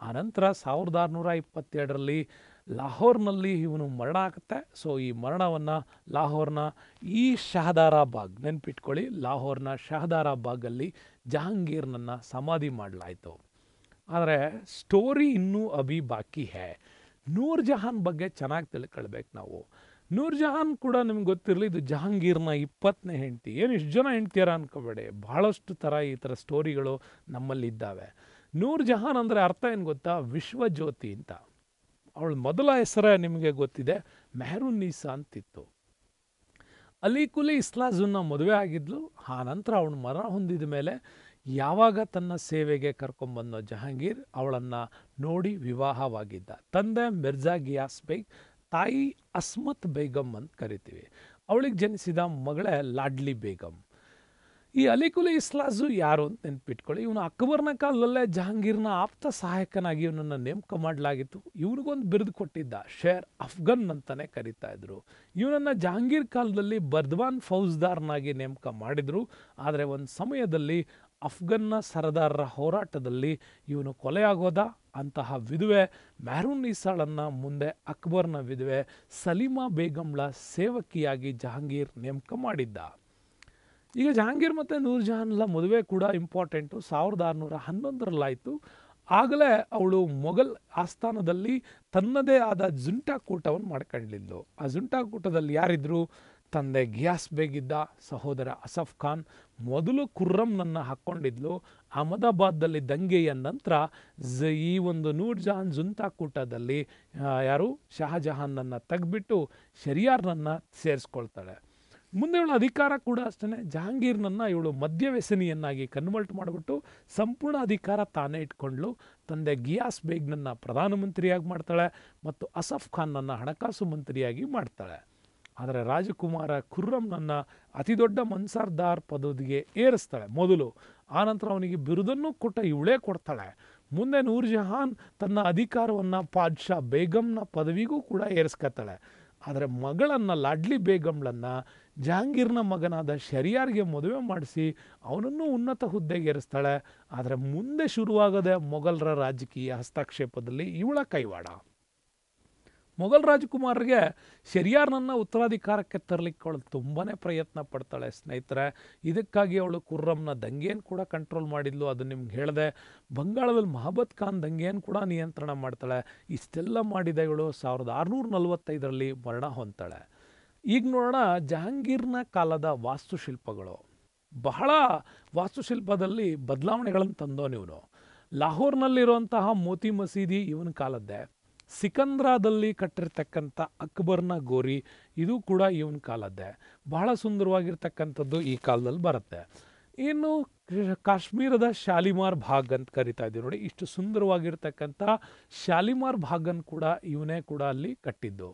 ಆನಂತರ ಸಾವಿರದ ಆರುನೂರ ಇಪ್ಪತ್ತೆರಡರಲ್ಲಿ ಲಾಹೋರ್ನಲ್ಲಿ ಇವನು ಮರಣ ಆಗುತ್ತೆ ಸೊ ಈ ಮರಣವನ್ನು ಲಾಹೋರ್ನ ಈ ಬಾಗ್ ನೆನ್ಪಿಟ್ಕೊಳ್ಳಿ ಲಾಹೋರ್ನ ಬಾಗಲ್ಲಿ ಜಹಾಂಗೀರ್ನನ್ನು ಸಮಾಧಿ ಮಾಡಲಾಯಿತು ಆದರೆ ಸ್ಟೋರಿ ಇನ್ನೂ ಅಭಿ ಬಾಕಿ ಹೇ ನೂರ್ ಜಹಾನ್ ಬಗ್ಗೆ ಚೆನ್ನಾಗಿ ತಿಳ್ಕೊಳ್ಬೇಕು ನಾವು ನೂರ್ ಜಹಾನ್ ಕೂಡ ನಿಮ್ಗೆ ಗೊತ್ತಿರಲಿ ಇದು ಜಹಾಂಗೀರ್ನ ಇಪ್ಪತ್ತನೇ ಹೆಂಡತಿ ಏನು ಇಷ್ಟು ಜನ ಹೆಂಡ್ತೀರ ಅನ್ಕೋಬೇಡಿ ಬಹಳಷ್ಟು ಥರ ಈ ಥರ ಸ್ಟೋರಿಗಳು ನಮ್ಮಲ್ಲಿದ್ದಾವೆ ನೂರ್ ಜಹಾನ್ ಅಂದ್ರೆ ಅರ್ಥ ಏನು ಗೊತ್ತಾ ವಿಶ್ವಜ್ಯೋತಿ ಅಂತ ಅವಳ ಮೊದಲ ಹೆಸರೇ ನಿಮಗೆ ಗೊತ್ತಿದೆ ನೀಸಾ ಅಂತಿತ್ತು ಅಲಿ ಕುಲಿ ಇಸ್ಲಾಜುನ್ನ ಮದುವೆ ಆಗಿದ್ಲು ಆ ನಂತರ ಅವಳು ಮರ ಹೊಂದಿದ ಮೇಲೆ ಯಾವಾಗ ತನ್ನ ಸೇವೆಗೆ ಕರ್ಕೊಂಬಂದ ಜಹಾಂಗೀರ್ ಅವಳನ್ನು ನೋಡಿ ವಿವಾಹವಾಗಿದ್ದ ತಂದೆ ಮಿರ್ಜಾ ಗಿಯಾಸ್ ಬೇಗ್ ತಾಯಿ ಅಸ್ಮತ್ ಬೇಗಂ ಅಂತ ಕರಿತೀವಿ ಅವಳಿಗೆ ಜನಿಸಿದ ಮಗಳೇ ಲಾಡ್ಲಿ ಬೇಗಂ ಈ ಅಲಿಕುಲಿ ಇಸ್ಲಾಜು ಯಾರು ಅಂತ ನೆನ್ಪಿಟ್ಕೊಳ್ಳಿ ಇವನು ಅಕ್ಬರ್ನ ಕಾಲದಲ್ಲೇ ಜಹಾಂಗೀರ್ನ ಆಪ್ತ ಸಹಾಯಕನಾಗಿ ಇವನನ್ನು ನೇಮಕ ಮಾಡಲಾಗಿತ್ತು ಇವ್ರಿಗೊಂದು ಬಿರುದು ಕೊಟ್ಟಿದ್ದ ಶೇರ್ ಅಫ್ಘನ್ ಅಂತಾನೆ ಕರಿತಾ ಇದ್ರು ಇವನನ್ನು ಜಹಾಂಗೀರ್ ಕಾಲದಲ್ಲಿ ಬರ್ದ್ವಾನ್ ಫೌಜ್ದಾರ್ನಾಗಿ ನೇಮಕ ಮಾಡಿದ್ರು ಆದರೆ ಒಂದು ಸಮಯದಲ್ಲಿ ಅಫ್ಘನ್ನ ಸರದಾರರ ಹೋರಾಟದಲ್ಲಿ ಇವನು ಕೊಲೆಯಾಗೋದ ಅಂತಹ ವಿಧವೆ ಮೆಹರೂನ್ ನಿಸಾಳನ್ನು ಮುಂದೆ ಅಕ್ಬರ್ನ ವಿಧವೆ ಸಲೀಮಾ ಬೇಗಂಳ ಸೇವಕಿಯಾಗಿ ಜಹಾಂಗೀರ್ ನೇಮಕ ಮಾಡಿದ್ದ ಈಗ ಜಹಾಂಗೀರ್ ಮತ್ತು ಲ ಮದುವೆ ಕೂಡ ಇಂಪಾರ್ಟೆಂಟು ಸಾವಿರದ ಆರುನೂರ ಹನ್ನೊಂದರಲ್ಲಾಯಿತು ಆಗಲೇ ಅವಳು ಮೊಘಲ್ ಆಸ್ಥಾನದಲ್ಲಿ ತನ್ನದೇ ಆದ ಜುಂಟಾ ಕೂಟವನ್ನು ಆ ಜುಂಟಾ ಕೂಟದಲ್ಲಿ ಯಾರಿದ್ರು ತಂದೆ ಗ್ಯಾಸ್ ಬೇಗಿದ್ದ ಸಹೋದರ ಅಸಫ್ ಖಾನ್ ಮೊದಲು ಖುರ್ರಮ್ನನ್ನು ಹಾಕ್ಕೊಂಡಿದ್ಲು ಅಹಮದಾಬಾದ್ದಲ್ಲಿ ದಂಗೆಯ ನಂತರ ಈ ಒಂದು ನೂರ್ ಜಹಾನ್ ಜುಂತಾ ಕೂಟದಲ್ಲಿ ಯಾರು ಶಹಜಹಾನ್ನನ್ನು ತೆಗೆದ್ಬಿಟ್ಟು ಶರಿಯಾರ್ನನ್ನು ಸೇರಿಸ್ಕೊಳ್ತಾಳೆ ಮುಂದೆ ಇವಳು ಅಧಿಕಾರ ಕೂಡ ಅಷ್ಟೇ ಜಹಾಂಗೀರ್ನನ್ನು ಇವಳು ಮದ್ಯವ್ಯಸನಿಯನ್ನಾಗಿ ಕನ್ವರ್ಟ್ ಮಾಡಿಬಿಟ್ಟು ಸಂಪೂರ್ಣ ಅಧಿಕಾರ ತಾನೇ ಇಟ್ಕೊಂಡ್ಲು ತಂದೆ ಗಿಯಾಸ್ ಬೇಗ್ನನ್ನು ಪ್ರಧಾನಮಂತ್ರಿಯಾಗಿ ಮಾಡ್ತಾಳೆ ಮತ್ತು ಅಸಫ್ ಖಾನ್ನನ್ನು ಹಣಕಾಸು ಮಂತ್ರಿಯಾಗಿ ಮಾಡ್ತಾಳೆ ಆದರೆ ರಾಜಕುಮಾರ ಖುರ್ರಮ್ನನ್ನು ಅತಿ ದೊಡ್ಡ ಮನ್ಸಾರ್ದಾರ್ ಪದವಿಗೆ ಏರಿಸ್ತಾಳೆ ಮೊದಲು ಆನಂತರ ಅವನಿಗೆ ಬಿರುದನ್ನು ಕೊಟ್ಟ ಇವಳೇ ಕೊಡ್ತಾಳೆ ಮುಂದೆ ನೂರ್ ಜಹಾನ್ ತನ್ನ ಅಧಿಕಾರವನ್ನು ಪಾದ್ಶಾ ಬೇಗಂನ ಪದವಿಗೂ ಕೂಡ ಏರಿಸ್ಕತ್ತಾಳೆ ಆದರೆ ಮಗಳನ್ನು ಲಾಡ್ಲಿ ಬೇಗಂಳನ್ನು ಜಹಾಂಗೀರ್ನ ಮಗನಾದ ಶರಿಯಾರ್ಗೆ ಮದುವೆ ಮಾಡಿಸಿ ಅವನನ್ನು ಉನ್ನತ ಹುದ್ದೆಗೆ ಏರಿಸ್ತಾಳೆ ಆದರೆ ಮುಂದೆ ಶುರುವಾಗದೆ ಮೊಘಲರ ರಾಜಕೀಯ ಹಸ್ತಕ್ಷೇಪದಲ್ಲಿ ಇವಳ ಕೈವಾಡ ಮೊಘಲ್ ರಾಜಕುಮಾರರಿಗೆ ಶರಿಯಾರ್ನನ್ನು ಉತ್ತರಾಧಿಕಾರಕ್ಕೆ ತರಲಿಕ್ಕೆ ಅವಳು ತುಂಬಾ ಪ್ರಯತ್ನ ಪಡ್ತಾಳೆ ಸ್ನೇಹಿತರೆ ಇದಕ್ಕಾಗಿ ಅವಳು ಕುರ್ರಮ್ನ ದಂಗೆಯನ್ನು ಕೂಡ ಕಂಟ್ರೋಲ್ ಮಾಡಿದ್ಲು ಅದು ನಿಮ್ಗೆ ಹೇಳಿದೆ ಬಂಗಾಳದಲ್ಲಿ ಮಹಬತ್ ಖಾನ್ ದಂಗೆಯನ್ನು ಕೂಡ ನಿಯಂತ್ರಣ ಮಾಡ್ತಾಳೆ ಇಷ್ಟೆಲ್ಲ ಮಾಡಿದ ಇವಳು ಸಾವಿರದ ಆರುನೂರ ನಲವತ್ತೈದರಲ್ಲಿ ಮರಣ ಹೊಂತಾಳೆ ಈಗ ನೋಡೋಣ ಜಹಾಂಗೀರ್ನ ಕಾಲದ ವಾಸ್ತುಶಿಲ್ಪಗಳು ಬಹಳ ವಾಸ್ತುಶಿಲ್ಪದಲ್ಲಿ ಬದಲಾವಣೆಗಳನ್ನು ತಂದೋನು ಇವನು ಲಾಹೋರ್ನಲ್ಲಿರುವಂತಹ ಮೋತಿ ಮಸೀದಿ ಇವನ ಕಾಲದ್ದೇ ಸಿಕಂದ್ರಾದಲ್ಲಿ ಕಟ್ಟಿರ್ತಕ್ಕಂಥ ಅಕ್ಬರ್ನ ಗೋರಿ ಇದು ಕೂಡ ಇವನ ಕಾಲದ್ದೇ ಬಹಳ ಸುಂದರವಾಗಿರ್ತಕ್ಕಂಥದ್ದು ಈ ಕಾಲದಲ್ಲಿ ಬರುತ್ತೆ ಇನ್ನು ಕಾಶ್ಮೀರದ ಶಾಲಿಮಾರ್ ಭಾಗ್ ಅಂತ ಕರಿತಾ ಇದ್ದೀವಿ ನೋಡಿ ಇಷ್ಟು ಸುಂದರವಾಗಿರ್ತಕ್ಕಂಥ ಶಾಲಿಮಾರ್ ಭಾಗನ್ ಕೂಡ ಇವನೇ ಕೂಡ ಅಲ್ಲಿ ಕಟ್ಟಿದ್ದು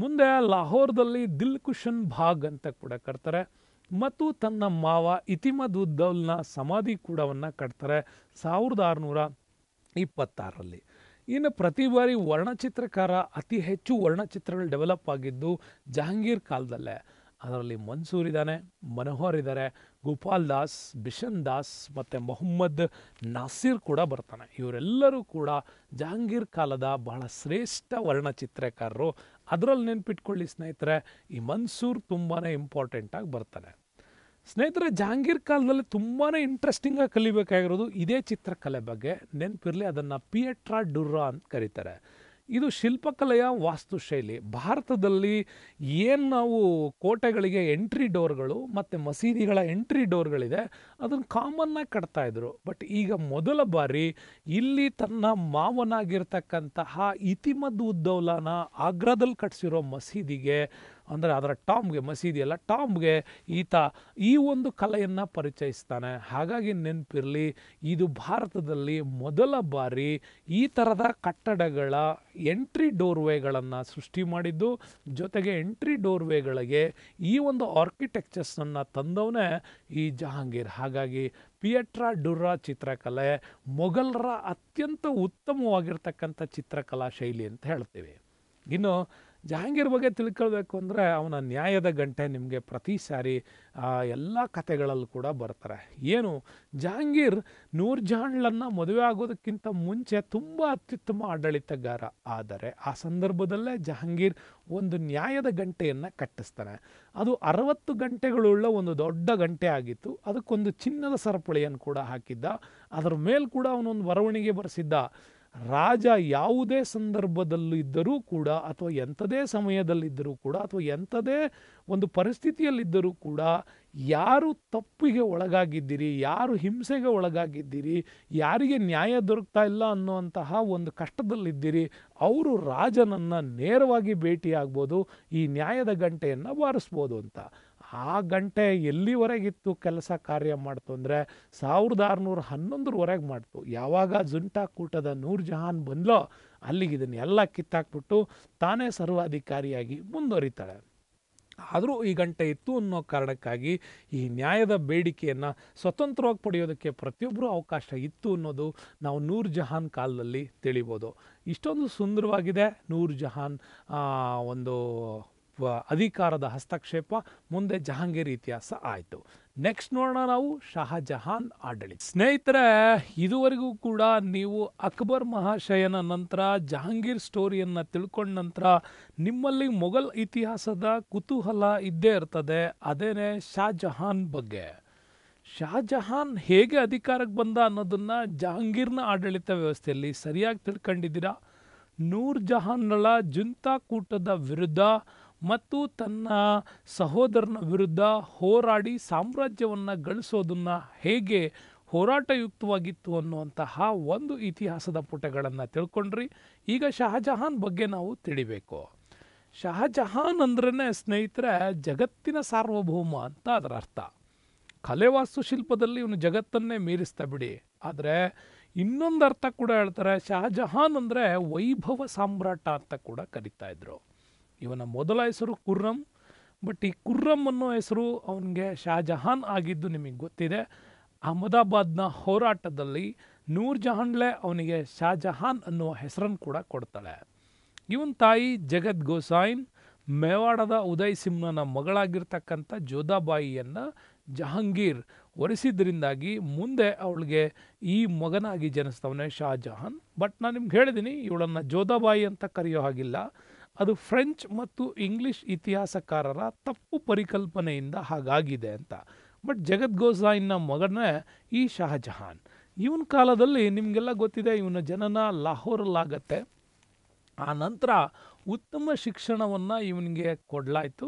ಮುಂದೆ ಲಾಹೋರ್ದಲ್ಲಿ ದಿಲ್ ಕುಶನ್ ಭಾಗ್ ಅಂತ ಕೂಡ ಕಟ್ತಾರೆ ಮತ್ತು ತನ್ನ ಮಾವ ಇತಿಮದ್ ಉದ್ದವ್ನ ಸಮಾಧಿ ಕೂಡವನ್ನು ಕಟ್ತಾರೆ ಸಾವಿರದ ಆರುನೂರ ಇಪ್ಪತ್ತಾರರಲ್ಲಿ ಇನ್ನು ಪ್ರತಿ ಬಾರಿ ವರ್ಣಚಿತ್ರಕಾರ ಅತಿ ಹೆಚ್ಚು ವರ್ಣಚಿತ್ರಗಳು ಡೆವಲಪ್ ಆಗಿದ್ದು ಜಹಾಂಗೀರ್ ಕಾಲದಲ್ಲೇ ಅದರಲ್ಲಿ ಮನ್ಸೂರ್ ಇದ್ದಾನೆ ಮನೋಹರ್ ಇದ್ದಾರೆ ಗೋಪಾಲ್ ದಾಸ್ ಬಿಷನ್ ದಾಸ್ ಮತ್ತು ಮೊಹಮ್ಮದ್ ನಾಸೀರ್ ಕೂಡ ಬರ್ತಾನೆ ಇವರೆಲ್ಲರೂ ಕೂಡ ಜಹಾಂಗೀರ್ ಕಾಲದ ಬಹಳ ಶ್ರೇಷ್ಠ ವರ್ಣಚಿತ್ರಕಾರರು ಅದರಲ್ಲಿ ನೆನ್ಪಿಟ್ಕೊಳ್ಳಿ ಸ್ನೇಹಿತರೆ ಈ ಮನ್ಸೂರ್ ತುಂಬಾ ಇಂಪಾರ್ಟೆಂಟಾಗಿ ಬರ್ತಾನೆ ಸ್ನೇಹಿತರೆ ಜಹಾಂಗೀರ್ ಕಾಲದಲ್ಲಿ ತುಂಬಾ ಇಂಟ್ರೆಸ್ಟಿಂಗಾಗಿ ಕಲಿಬೇಕಾಗಿರೋದು ಇದೇ ಚಿತ್ರಕಲೆ ಬಗ್ಗೆ ನೆನಪಿರಲಿ ಅದನ್ನು ಪಿಯೆಟ್ರಾ ಡುರ್ರಾ ಅಂತ ಕರೀತಾರೆ ಇದು ಶಿಲ್ಪಕಲೆಯ ವಾಸ್ತುಶೈಲಿ ಭಾರತದಲ್ಲಿ ಏನು ನಾವು ಕೋಟೆಗಳಿಗೆ ಎಂಟ್ರಿ ಡೋರ್ಗಳು ಮತ್ತು ಮಸೀದಿಗಳ ಎಂಟ್ರಿ ಡೋರ್ಗಳಿದೆ ಅದನ್ನು ಕಾಮನ್ನಾಗಿ ಕಟ್ತಾಯಿದ್ರು ಬಟ್ ಈಗ ಮೊದಲ ಬಾರಿ ಇಲ್ಲಿ ತನ್ನ ಮಾವನಾಗಿರ್ತಕ್ಕಂತಹ ಇತಿಮದ್ ಉದ್ದೌಲಾನ ಆಗ್ರಾದಲ್ಲಿ ಕಟ್ಟಿಸಿರೋ ಮಸೀದಿಗೆ ಅಂದರೆ ಅದರ ಟಾಮ್ಗೆ ಮಸೀದಿಯಲ್ಲ ಟಾಮ್ಗೆ ಈತ ಈ ಒಂದು ಕಲೆಯನ್ನು ಪರಿಚಯಿಸ್ತಾನೆ ಹಾಗಾಗಿ ನೆನಪಿರಲಿ ಇದು ಭಾರತದಲ್ಲಿ ಮೊದಲ ಬಾರಿ ಈ ಥರದ ಕಟ್ಟಡಗಳ ಎಂಟ್ರಿ ಡೋರ್ವೇಗಳನ್ನು ಸೃಷ್ಟಿ ಮಾಡಿದ್ದು ಜೊತೆಗೆ ಎಂಟ್ರಿ ಡೋರ್ವೇಗಳಿಗೆ ಈ ಒಂದು ಆರ್ಕಿಟೆಕ್ಚರ್ಸನ್ನು ತಂದವನೇ ಈ ಜಹಾಂಗೀರ್ ಹಾಗಾಗಿ ಪಿಯಟ್ರಾ ಡುರ್ರಾ ಚಿತ್ರಕಲೆ ಮೊಘಲರ ಅತ್ಯಂತ ಉತ್ತಮವಾಗಿರ್ತಕ್ಕಂಥ ಚಿತ್ರಕಲಾ ಶೈಲಿ ಅಂತ ಹೇಳ್ತೀವಿ ಇನ್ನು ಜಹಾಂಗೀರ್ ಬಗ್ಗೆ ತಿಳ್ಕೊಳ್ಬೇಕು ಅಂದರೆ ಅವನ ನ್ಯಾಯದ ಗಂಟೆ ನಿಮಗೆ ಪ್ರತಿ ಸಾರಿ ಎಲ್ಲ ಕಥೆಗಳಲ್ಲೂ ಕೂಡ ಬರ್ತಾರೆ ಏನು ಜಹಾಂಗೀರ್ ಜಾಣ್ಲನ್ನು ಮದುವೆ ಆಗೋದಕ್ಕಿಂತ ಮುಂಚೆ ತುಂಬ ಅತ್ಯುತ್ತಮ ಆಡಳಿತಗಾರ ಆದರೆ ಆ ಸಂದರ್ಭದಲ್ಲೇ ಜಹಾಂಗೀರ್ ಒಂದು ನ್ಯಾಯದ ಗಂಟೆಯನ್ನು ಕಟ್ಟಿಸ್ತಾನೆ ಅದು ಅರವತ್ತು ಗಂಟೆಗಳುಳ್ಳ ಒಂದು ದೊಡ್ಡ ಗಂಟೆ ಆಗಿತ್ತು ಅದಕ್ಕೊಂದು ಚಿನ್ನದ ಸರಪಳಿಯನ್ನು ಕೂಡ ಹಾಕಿದ್ದ ಅದರ ಮೇಲೆ ಕೂಡ ಅವನೊಂದು ಬರವಣಿಗೆ ಬರೆಸಿದ್ದ ರಾಜ ಯಾವುದೇ ಸಂದರ್ಭದಲ್ಲೂ ಇದ್ದರೂ ಕೂಡ ಅಥವಾ ಎಂಥದೇ ಸಮಯದಲ್ಲಿದ್ದರೂ ಕೂಡ ಅಥವಾ ಎಂಥದೇ ಒಂದು ಪರಿಸ್ಥಿತಿಯಲ್ಲಿದ್ದರೂ ಕೂಡ ಯಾರು ತಪ್ಪಿಗೆ ಒಳಗಾಗಿದ್ದೀರಿ ಯಾರು ಹಿಂಸೆಗೆ ಒಳಗಾಗಿದ್ದೀರಿ ಯಾರಿಗೆ ನ್ಯಾಯ ದೊರಕ್ತಾ ಇಲ್ಲ ಅನ್ನುವಂತಹ ಒಂದು ಕಷ್ಟದಲ್ಲಿದ್ದೀರಿ ಅವರು ರಾಜನನ್ನು ನೇರವಾಗಿ ಭೇಟಿಯಾಗ್ಬೋದು ಈ ನ್ಯಾಯದ ಗಂಟೆಯನ್ನು ಬಾರಿಸ್ಬೋದು ಅಂತ ಆ ಗಂಟೆ ಎಲ್ಲಿವರೆಗಿತ್ತು ಕೆಲಸ ಕಾರ್ಯ ಮಾಡ್ತು ಅಂದರೆ ಸಾವಿರದ ಆರುನೂರ ಹನ್ನೊಂದರವರೆಗೆ ಮಾಡ್ತು ಯಾವಾಗ ಜುಂಟಾ ಕೂಟದ ನೂರ್ ಜಹಾನ್ ಬಂದ್ಲೋ ಅಲ್ಲಿಗೆ ಇದನ್ನೆಲ್ಲ ಕಿತ್ತಾಕ್ಬಿಟ್ಟು ತಾನೇ ಸರ್ವಾಧಿಕಾರಿಯಾಗಿ ಮುಂದುವರಿತಾಳೆ ಆದರೂ ಈ ಗಂಟೆ ಇತ್ತು ಅನ್ನೋ ಕಾರಣಕ್ಕಾಗಿ ಈ ನ್ಯಾಯದ ಬೇಡಿಕೆಯನ್ನು ಸ್ವತಂತ್ರವಾಗಿ ಪಡೆಯೋದಕ್ಕೆ ಪ್ರತಿಯೊಬ್ಬರೂ ಅವಕಾಶ ಇತ್ತು ಅನ್ನೋದು ನಾವು ನೂರ್ ಜಹಾನ್ ಕಾಲದಲ್ಲಿ ತಿಳಿಬೋದು ಇಷ್ಟೊಂದು ಸುಂದರವಾಗಿದೆ ನೂರ್ ಜಹಾನ್ ಒಂದು ಅಧಿಕಾರದ ಹಸ್ತಕ್ಷೇಪ ಮುಂದೆ ಜಹಾಂಗೀರ್ ಇತಿಹಾಸ ಆಯಿತು ನೆಕ್ಸ್ಟ್ ನೋಡೋಣ ನಾವು ಶಹಜಹಾನ್ ಆಡಳಿತ ಸ್ನೇಹಿತರೆ ಇದುವರೆಗೂ ಕೂಡ ನೀವು ಅಕ್ಬರ್ ಮಹಾಶಯನ ನಂತರ ಜಹಾಂಗೀರ್ ಸ್ಟೋರಿಯನ್ನು ತಿಳ್ಕೊಂಡ ನಂತರ ನಿಮ್ಮಲ್ಲಿ ಮೊಘಲ್ ಇತಿಹಾಸದ ಕುತೂಹಲ ಇದ್ದೇ ಇರ್ತದೆ ಅದೇನೆ ಶಾಜಹಾನ್ ಬಗ್ಗೆ ಶಾಜಹಾನ್ ಹೇಗೆ ಅಧಿಕಾರಕ್ಕೆ ಬಂದ ಅನ್ನೋದನ್ನ ಜಹಾಂಗೀರ್ನ ಆಡಳಿತ ವ್ಯವಸ್ಥೆಯಲ್ಲಿ ಸರಿಯಾಗಿ ತಿಳ್ಕೊಂಡಿದ್ದೀರಾ ನೂರ್ ಜಹಾನ್ಗಳ ಜುಂತಾ ಕೂಟದ ವಿರುದ್ಧ ಮತ್ತು ತನ್ನ ಸಹೋದರನ ವಿರುದ್ಧ ಹೋರಾಡಿ ಸಾಮ್ರಾಜ್ಯವನ್ನು ಗಳಿಸೋದನ್ನು ಹೇಗೆ ಹೋರಾಟಯುಕ್ತವಾಗಿತ್ತು ಅನ್ನುವಂತಹ ಒಂದು ಇತಿಹಾಸದ ಪುಟಗಳನ್ನು ತಿಳ್ಕೊಂಡ್ರಿ ಈಗ ಶಹಜಹಾನ್ ಬಗ್ಗೆ ನಾವು ತಿಳಿಬೇಕು ಶಹಜಹಾನ್ ಅಂದ್ರೇ ಸ್ನೇಹಿತರೆ ಜಗತ್ತಿನ ಸಾರ್ವಭೌಮ ಅಂತ ಅದರ ಅರ್ಥ ಕಲೆ ವಾಸ್ತುಶಿಲ್ಪದಲ್ಲಿ ಇವನು ಜಗತ್ತನ್ನೇ ಮೀರಿಸ್ತಾ ಬಿಡಿ ಆದರೆ ಇನ್ನೊಂದು ಅರ್ಥ ಕೂಡ ಹೇಳ್ತಾರೆ ಶಹಜಹಾನ್ ಅಂದರೆ ವೈಭವ ಸಾಮ್ರಾಟ ಅಂತ ಕೂಡ ಕರಿತಾ ಇದ್ರು ಇವನ ಮೊದಲ ಹೆಸರು ಕುರ್ರಮ್ ಬಟ್ ಈ ಕುರ್ರಮ್ ಅನ್ನೋ ಹೆಸರು ಅವನಿಗೆ ಶಾಜಹಾನ್ ಆಗಿದ್ದು ನಿಮಗೆ ಗೊತ್ತಿದೆ ಅಹಮದಾಬಾದ್ನ ಹೋರಾಟದಲ್ಲಿ ನೂರ್ ಜಹಾನ್ಲೆ ಅವನಿಗೆ ಶಾಜಹಾನ್ ಅನ್ನುವ ಹೆಸರನ್ನು ಕೂಡ ಕೊಡ್ತಾಳೆ ಇವನ ತಾಯಿ ಜಗದ್ ಗೋಸಾಯಿನ್ ಮೇವಾಡದ ಉದಯ್ ಸಿಂಹನ ಮಗಳಾಗಿರ್ತಕ್ಕಂಥ ಜೋಧಾಬಾಯಿಯನ್ನು ಜಹಾಂಗೀರ್ ಒರೆಸಿದ್ರಿಂದಾಗಿ ಮುಂದೆ ಅವಳಿಗೆ ಈ ಮಗನಾಗಿ ಜನಿಸ್ತವನೇ ಶಾಜಹಾನ್ ಬಟ್ ನಾನು ನಿಮ್ಗೆ ಹೇಳಿದ್ದೀನಿ ಇವಳನ್ನು ಜೋಧಾಬಾಯಿ ಅಂತ ಕರೆಯೋ ಹಾಗಿಲ್ಲ ಅದು ಫ್ರೆಂಚ್ ಮತ್ತು ಇಂಗ್ಲಿಷ್ ಇತಿಹಾಸಕಾರರ ತಪ್ಪು ಪರಿಕಲ್ಪನೆಯಿಂದ ಹಾಗಾಗಿದೆ ಅಂತ ಬಟ್ ಜಗತ್ ಗೋಸಾಯಿನ ಮಗನೇ ಈ ಶಹಜಹಾನ್ ಇವನ ಕಾಲದಲ್ಲಿ ನಿಮಗೆಲ್ಲ ಗೊತ್ತಿದೆ ಇವನ ಜನನ ಲಾಹೋರಲ್ಲಾಗತ್ತೆ ಆ ನಂತರ ಉತ್ತಮ ಶಿಕ್ಷಣವನ್ನು ಇವನಿಗೆ ಕೊಡಲಾಯಿತು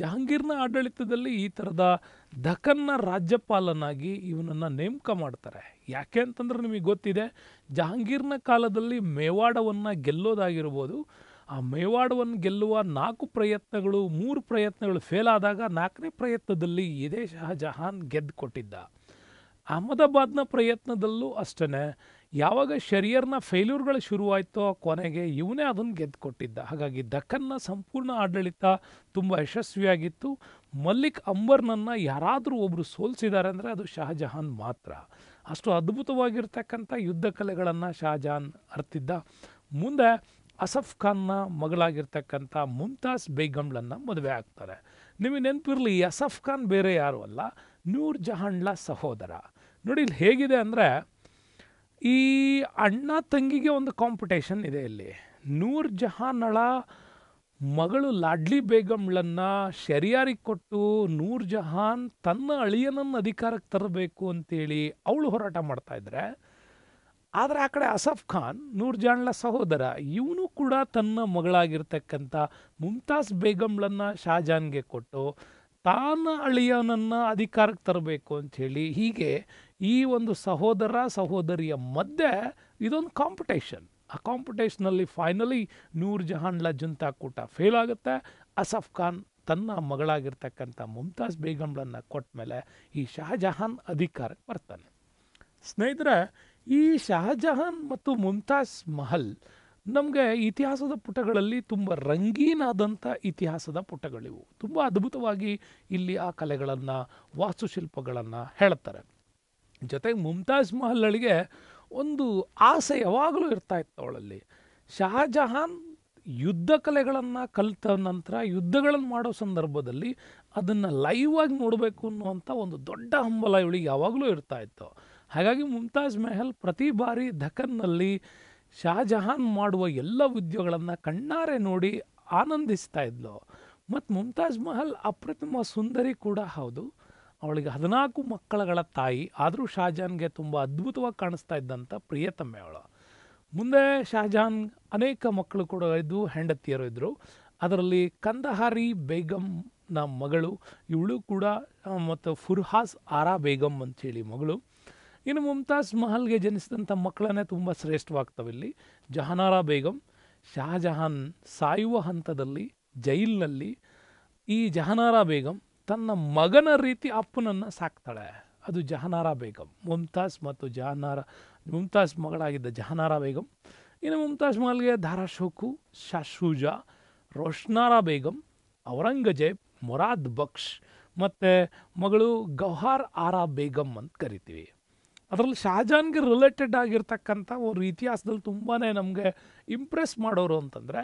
ಜಹಾಂಗೀರ್ನ ಆಡಳಿತದಲ್ಲಿ ಈ ಥರದ ದಖನ್ನ ರಾಜ್ಯಪಾಲನಾಗಿ ಇವನನ್ನು ನೇಮಕ ಮಾಡ್ತಾರೆ ಯಾಕೆ ಅಂತಂದ್ರೆ ನಿಮಗೆ ಗೊತ್ತಿದೆ ಜಹಾಂಗೀರ್ನ ಕಾಲದಲ್ಲಿ ಮೇವಾಡವನ್ನು ಗೆಲ್ಲೋದಾಗಿರ್ಬೋದು ಆ ಮೇವಾಡವನ್ನು ಗೆಲ್ಲುವ ನಾಲ್ಕು ಪ್ರಯತ್ನಗಳು ಮೂರು ಪ್ರಯತ್ನಗಳು ಫೇಲ್ ಆದಾಗ ನಾಲ್ಕನೇ ಪ್ರಯತ್ನದಲ್ಲಿ ಇದೇ ಶಹಜಹಾನ್ ಗೆದ್ದು ಕೊಟ್ಟಿದ್ದ ಅಹಮದಾಬಾದ್ನ ಪ್ರಯತ್ನದಲ್ಲೂ ಅಷ್ಟೇ ಯಾವಾಗ ಶರಿಯರ್ನ ಫೇಲ್ಯೂರ್ಗಳು ಶುರುವಾಯಿತೋ ಕೊನೆಗೆ ಇವನೇ ಅದನ್ನು ಗೆದ್ದು ಕೊಟ್ಟಿದ್ದ ಹಾಗಾಗಿ ದಕ್ಕನ್ನ ಸಂಪೂರ್ಣ ಆಡಳಿತ ತುಂಬ ಯಶಸ್ವಿಯಾಗಿತ್ತು ಮಲ್ಲಿಕ್ ಅಂಬರ್ನನ್ನು ಯಾರಾದರೂ ಒಬ್ಬರು ಸೋಲ್ಸಿದ್ದಾರೆ ಅಂದರೆ ಅದು ಶಹಜಹಾನ್ ಮಾತ್ರ ಅಷ್ಟು ಅದ್ಭುತವಾಗಿರ್ತಕ್ಕಂಥ ಯುದ್ಧ ಕಲೆಗಳನ್ನು ಶಹಜಹಾನ್ ಅರ್ತಿದ್ದ ಮುಂದೆ ಅಸಫ್ ಖಾನ್ನ ಮಗಳಾಗಿರ್ತಕ್ಕಂಥ ಮುಮ್ತಾಜ್ ಬೇಗಂಳನ್ನು ಮದುವೆ ಆಗ್ತಾರೆ ನಿಮಗೆ ನೆನಪಿರಲಿ ಅಸಫ್ ಖಾನ್ ಬೇರೆ ಯಾರು ಅಲ್ಲ ನೂರ್ ಜಹಾನ್ಳ ಸಹೋದರ ನೋಡಿ ಇಲ್ಲಿ ಹೇಗಿದೆ ಅಂದರೆ ಈ ಅಣ್ಣ ತಂಗಿಗೆ ಒಂದು ಕಾಂಪಿಟೇಷನ್ ಇದೆ ಇಲ್ಲಿ ನೂರ್ ಜಹಾನಳ ಮಗಳು ಲಾಡ್ಲಿ ಬೇಗಂಳನ್ನು ಶರಿಯಾರಿಗೆ ಕೊಟ್ಟು ನೂರ್ ಜಹಾನ್ ತನ್ನ ಅಳಿಯನನ್ನು ಅಧಿಕಾರಕ್ಕೆ ತರಬೇಕು ಅಂತೇಳಿ ಅವಳು ಹೋರಾಟ ಮಾಡ್ತಾಯಿದ್ರೆ ಆದರೆ ಆ ಕಡೆ ಅಸಫ್ ಖಾನ್ ನೂರ್ ಸಹೋದರ ಇವನು ಕೂಡ ತನ್ನ ಮಗಳಾಗಿರ್ತಕ್ಕಂಥ ಮುಮ್ತಾಜ್ ಬೇಗಂಳನ್ನು ಶಾಜಾನ್ಗೆ ಕೊಟ್ಟು ತಾನ ಅಳಿಯನನ್ನು ಅಧಿಕಾರಕ್ಕೆ ತರಬೇಕು ಅಂಥೇಳಿ ಹೀಗೆ ಈ ಒಂದು ಸಹೋದರ ಸಹೋದರಿಯ ಮಧ್ಯೆ ಇದೊಂದು ಕಾಂಪಿಟೇಷನ್ ಆ ಕಾಂಪಿಟೇಷನಲ್ಲಿ ಫೈನಲಿ ನೂರ್ ಜಹಾನ್ಲ ಜುಂತಾ ಕೂಟ ಫೇಲ್ ಆಗುತ್ತೆ ಅಸಫ್ ಖಾನ್ ತನ್ನ ಮಗಳಾಗಿರ್ತಕ್ಕಂಥ ಮುಮ್ತಾಜ್ ಬೇಗಂಳನ್ನು ಕೊಟ್ಟ ಮೇಲೆ ಈ ಶಹಜಹಾನ್ ಅಧಿಕಾರಕ್ಕೆ ಬರ್ತಾನೆ ಸ್ನೇಹಿತರೆ ಈ ಶಹಜಹಾನ್ ಮತ್ತು ಮುಮ್ತಾಜ್ ಮಹಲ್ ನಮಗೆ ಇತಿಹಾಸದ ಪುಟಗಳಲ್ಲಿ ತುಂಬ ರಂಗೀನಾದಂಥ ಇತಿಹಾಸದ ಪುಟಗಳಿವು ತುಂಬ ಅದ್ಭುತವಾಗಿ ಇಲ್ಲಿ ಆ ಕಲೆಗಳನ್ನು ವಾಸ್ತುಶಿಲ್ಪಗಳನ್ನು ಹೇಳ್ತಾರೆ ಜೊತೆಗೆ ಮುಮ್ತಾಜ್ ಮಹಲ್ಗಳಿಗೆ ಒಂದು ಆಸೆ ಯಾವಾಗಲೂ ಇರ್ತಾ ಇತ್ತು ಅವಳಲ್ಲಿ ಶಹಜಹಾನ್ ಯುದ್ಧ ಕಲೆಗಳನ್ನು ಕಲಿತ ನಂತರ ಯುದ್ಧಗಳನ್ನು ಮಾಡೋ ಸಂದರ್ಭದಲ್ಲಿ ಅದನ್ನು ಲೈವ್ ಆಗಿ ನೋಡಬೇಕು ಅನ್ನುವಂಥ ಒಂದು ದೊಡ್ಡ ಹಂಬಲ ಇವಳಿಗೆ ಯಾವಾಗಲೂ ಇರ್ತಾ ಇತ್ತು ಹಾಗಾಗಿ ಮುಮ್ತಾಜ್ ಮೆಹಲ್ ಪ್ರತಿ ಬಾರಿ ಧಕನ್ನಲ್ಲಿ ಶಾಜಹಾನ್ ಮಾಡುವ ಎಲ್ಲ ಉದ್ಯೋಗಗಳನ್ನು ಕಣ್ಣಾರೆ ನೋಡಿ ಆನಂದಿಸ್ತಾ ಇದ್ಲು ಮತ್ತು ಮುಮ್ತಾಜ್ ಮಹಲ್ ಅಪ್ರತಿಮ ಸುಂದರಿ ಕೂಡ ಹೌದು ಅವಳಿಗೆ ಹದಿನಾಲ್ಕು ಮಕ್ಕಳಗಳ ತಾಯಿ ಆದರೂ ಶಾಜಹಾನ್ಗೆ ತುಂಬ ಅದ್ಭುತವಾಗಿ ಕಾಣಿಸ್ತಾ ಇದ್ದಂಥ ಪ್ರಿಯತಮೆ ಅವಳು ಮುಂದೆ ಶಾಜಹಾನ್ ಅನೇಕ ಮಕ್ಕಳು ಕೂಡ ಇದ್ದು ಹೆಂಡತಿಯರು ಇದ್ದರು ಅದರಲ್ಲಿ ಕಂದಹಾರಿ ಬೇಗಂನ ಮಗಳು ಇವಳು ಕೂಡ ಮತ್ತು ಫುರ್ಹಾಸ್ ಆರಾ ಬೇಗಂ ಅಂತೇಳಿ ಮಗಳು ಇನ್ನು ಮುಮ್ತಾಜ್ ಮಹಲ್ಗೆ ಜನಿಸಿದಂಥ ಮಕ್ಕಳನ್ನೇ ತುಂಬ ಶ್ರೇಷ್ಠವಾಗ್ತವೆ ಇಲ್ಲಿ ಜಹಾನಾರಾ ಬೇಗಂ ಶಾಹಜಹಾನ್ ಸಾಯುವ ಹಂತದಲ್ಲಿ ಜೈಲಿನಲ್ಲಿ ಈ ಜಹನಾರಾ ಬೇಗಂ ತನ್ನ ಮಗನ ರೀತಿ ಅಪ್ಪನನ್ನು ಸಾಕ್ತಾಳೆ ಅದು ಜಹನಾರಾ ಬೇಗಂ ಮುಮ್ತಾಜ್ ಮತ್ತು ಜಹನಾರ ಮುಮ್ತಾಜ್ ಮಗಳಾಗಿದ್ದ ಜಹನಾರಾ ಬೇಗಂ ಇನ್ನು ಮುಮ್ತಾಜ್ ಮಹಲ್ಗೆ ಧಾರಾಶೋಕು ಶೋಕು ಶಾಶೂಜಾ ರೋಷ್ನಾರಾ ಬೇಗಂ ಔರಂಗಜೇಬ್ ಮೊರಾದ್ ಬಕ್ಷ್ ಮತ್ತು ಮಗಳು ಗೌಹಾರ್ ಆರಾ ಬೇಗಂ ಅಂತ ಕರಿತೀವಿ ಅದರಲ್ಲಿ ಶಹಜಾನ್ಗೆ ರಿಲೇಟೆಡ್ ಆಗಿರ್ತಕ್ಕಂಥ ಅವರು ಇತಿಹಾಸದಲ್ಲಿ ತುಂಬಾ ನಮಗೆ ಇಂಪ್ರೆಸ್ ಮಾಡೋರು ಅಂತಂದರೆ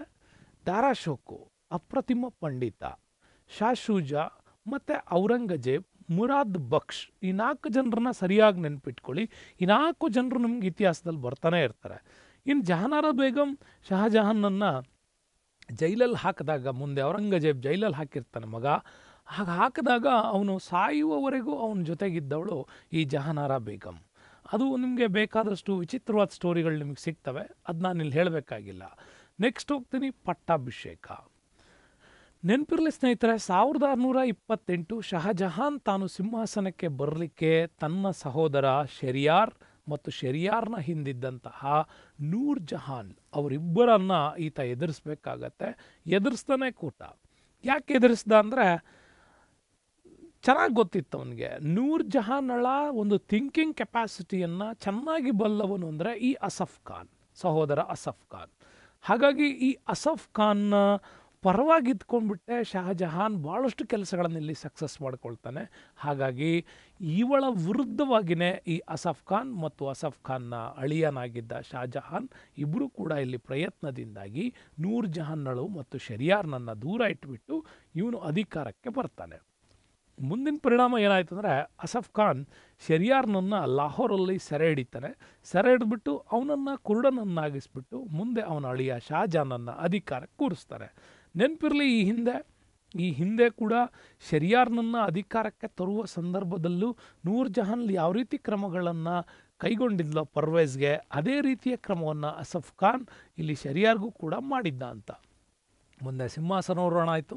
ದಾರಾಶೋಕು ಅಪ್ರತಿಮ ಪಂಡಿತ ಶಾ ಶೂಜಾ ಮತ್ತು ಔರಂಗಜೇಬ್ ಮುರಾದ್ ಬಕ್ಷ್ ಈ ನಾಲ್ಕು ಜನರನ್ನ ಸರಿಯಾಗಿ ನೆನ್ಪಿಟ್ಕೊಳ್ಳಿ ಈ ನಾಲ್ಕು ಜನರು ನಮ್ಗೆ ಇತಿಹಾಸದಲ್ಲಿ ಬರ್ತಾನೆ ಇರ್ತಾರೆ ಇನ್ನು ಜಹಾನಾರ ಬೇಗಂ ಶಹಜಹಾನನ್ನು ಜೈಲಲ್ಲಿ ಹಾಕಿದಾಗ ಮುಂದೆ ಔರಂಗಜೇಬ್ ಜೈಲಲ್ಲಿ ಹಾಕಿರ್ತಾನೆ ಮಗ ಹಾಗೆ ಹಾಕಿದಾಗ ಅವನು ಸಾಯುವವರೆಗೂ ಅವನ ಜೊತೆಗಿದ್ದವಳು ಈ ಜಹಾನಾರ ಬೇಗಂ ಅದು ನಿಮಗೆ ಬೇಕಾದಷ್ಟು ವಿಚಿತ್ರವಾದ ಸ್ಟೋರಿಗಳು ನಿಮಗೆ ಸಿಗ್ತವೆ ಅದು ನಾನು ಇಲ್ಲಿ ಹೇಳಬೇಕಾಗಿಲ್ಲ ನೆಕ್ಸ್ಟ್ ಹೋಗ್ತೀನಿ ಪಟ್ಟಾಭಿಷೇಕ ನೆನಪಿರಲಿ ಸ್ನೇಹಿತರೆ ಸಾವಿರದ ಆರುನೂರ ಇಪ್ಪತ್ತೆಂಟು ಶಹಜಹಾನ್ ತಾನು ಸಿಂಹಾಸನಕ್ಕೆ ಬರಲಿಕ್ಕೆ ತನ್ನ ಸಹೋದರ ಶೆರಿಯಾರ್ ಮತ್ತು ಶೆರಿಯಾರ್ನ ಹಿಂದಿದ್ದಂತಹ ನೂರ್ ಜಹಾನ್ ಅವರಿಬ್ಬರನ್ನು ಈತ ಎದುರಿಸ್ಬೇಕಾಗತ್ತೆ ಎದುರಿಸ್ತಾನೆ ಕೂಟ ಯಾಕೆ ಎದುರಿಸ್ದ ಅಂದರೆ ಚೆನ್ನಾಗಿ ಗೊತ್ತಿತ್ತು ಅವನಿಗೆ ನೂರ್ ಜಹಾನಳ ಒಂದು ಥಿಂಕಿಂಗ್ ಕೆಪಾಸಿಟಿಯನ್ನು ಚೆನ್ನಾಗಿ ಬಲ್ಲವನು ಅಂದರೆ ಈ ಅಸಫ್ ಖಾನ್ ಸಹೋದರ ಅಸಫ್ ಖಾನ್ ಹಾಗಾಗಿ ಈ ಅಸಫ್ ಖಾನ್ನ ಪರವಾಗಿ ಇದ್ಕೊಂಡ್ಬಿಟ್ಟೆ ಶಹಜಹಾನ್ ಭಾಳಷ್ಟು ಕೆಲಸಗಳನ್ನು ಇಲ್ಲಿ ಸಕ್ಸಸ್ ಮಾಡ್ಕೊಳ್ತಾನೆ ಹಾಗಾಗಿ ಇವಳ ವಿರುದ್ಧವಾಗಿಯೇ ಈ ಅಸಫ್ ಖಾನ್ ಮತ್ತು ಅಸಫ್ ಖಾನ್ನ ಅಳಿಯನಾಗಿದ್ದ ಶಹಜಹಾನ್ ಇಬ್ಬರು ಕೂಡ ಇಲ್ಲಿ ಪ್ರಯತ್ನದಿಂದಾಗಿ ನೂರ್ ಜಹಾನ್ನಳು ಮತ್ತು ಶರಿಯಾರ್ನನ್ನು ದೂರ ಇಟ್ಬಿಟ್ಟು ಇವನು ಅಧಿಕಾರಕ್ಕೆ ಬರ್ತಾನೆ ಮುಂದಿನ ಪರಿಣಾಮ ಏನಾಯಿತು ಅಂದರೆ ಅಸಫ್ ಖಾನ್ ಶೆರಿಯಾರ್ನನ್ನು ಲಾಹೋರಲ್ಲಿ ಸೆರೆ ಹಿಡಿತಾನೆ ಸೆರೆ ಹಿಡಿದ್ಬಿಟ್ಟು ಅವನನ್ನು ಕುರುಡನನ್ನಾಗಿಸ್ಬಿಟ್ಟು ಮುಂದೆ ಅವನ ಅಳಿಯ ಶಾಜಾನನ್ನು ಅಧಿಕಾರಕ್ಕೆ ಕೂರಿಸ್ತಾರೆ ನೆನಪಿರಲಿ ಈ ಹಿಂದೆ ಈ ಹಿಂದೆ ಕೂಡ ಶರಿಯಾರ್ನನ್ನು ಅಧಿಕಾರಕ್ಕೆ ತರುವ ಸಂದರ್ಭದಲ್ಲೂ ನೂರ್ ಜಹಾನ್ ಯಾವ ರೀತಿ ಕ್ರಮಗಳನ್ನು ಕೈಗೊಂಡಿದ್ಲೋ ಪರ್ವೇಸ್ಗೆ ಅದೇ ರೀತಿಯ ಕ್ರಮವನ್ನು ಅಸಫ್ ಖಾನ್ ಇಲ್ಲಿ ಶರಿಯಾರ್ಗೂ ಕೂಡ ಮಾಡಿದ್ದ ಅಂತ ಮುಂದೆ ಸಿಂಹಾಸನಾರೋಹಣ ಆಯಿತು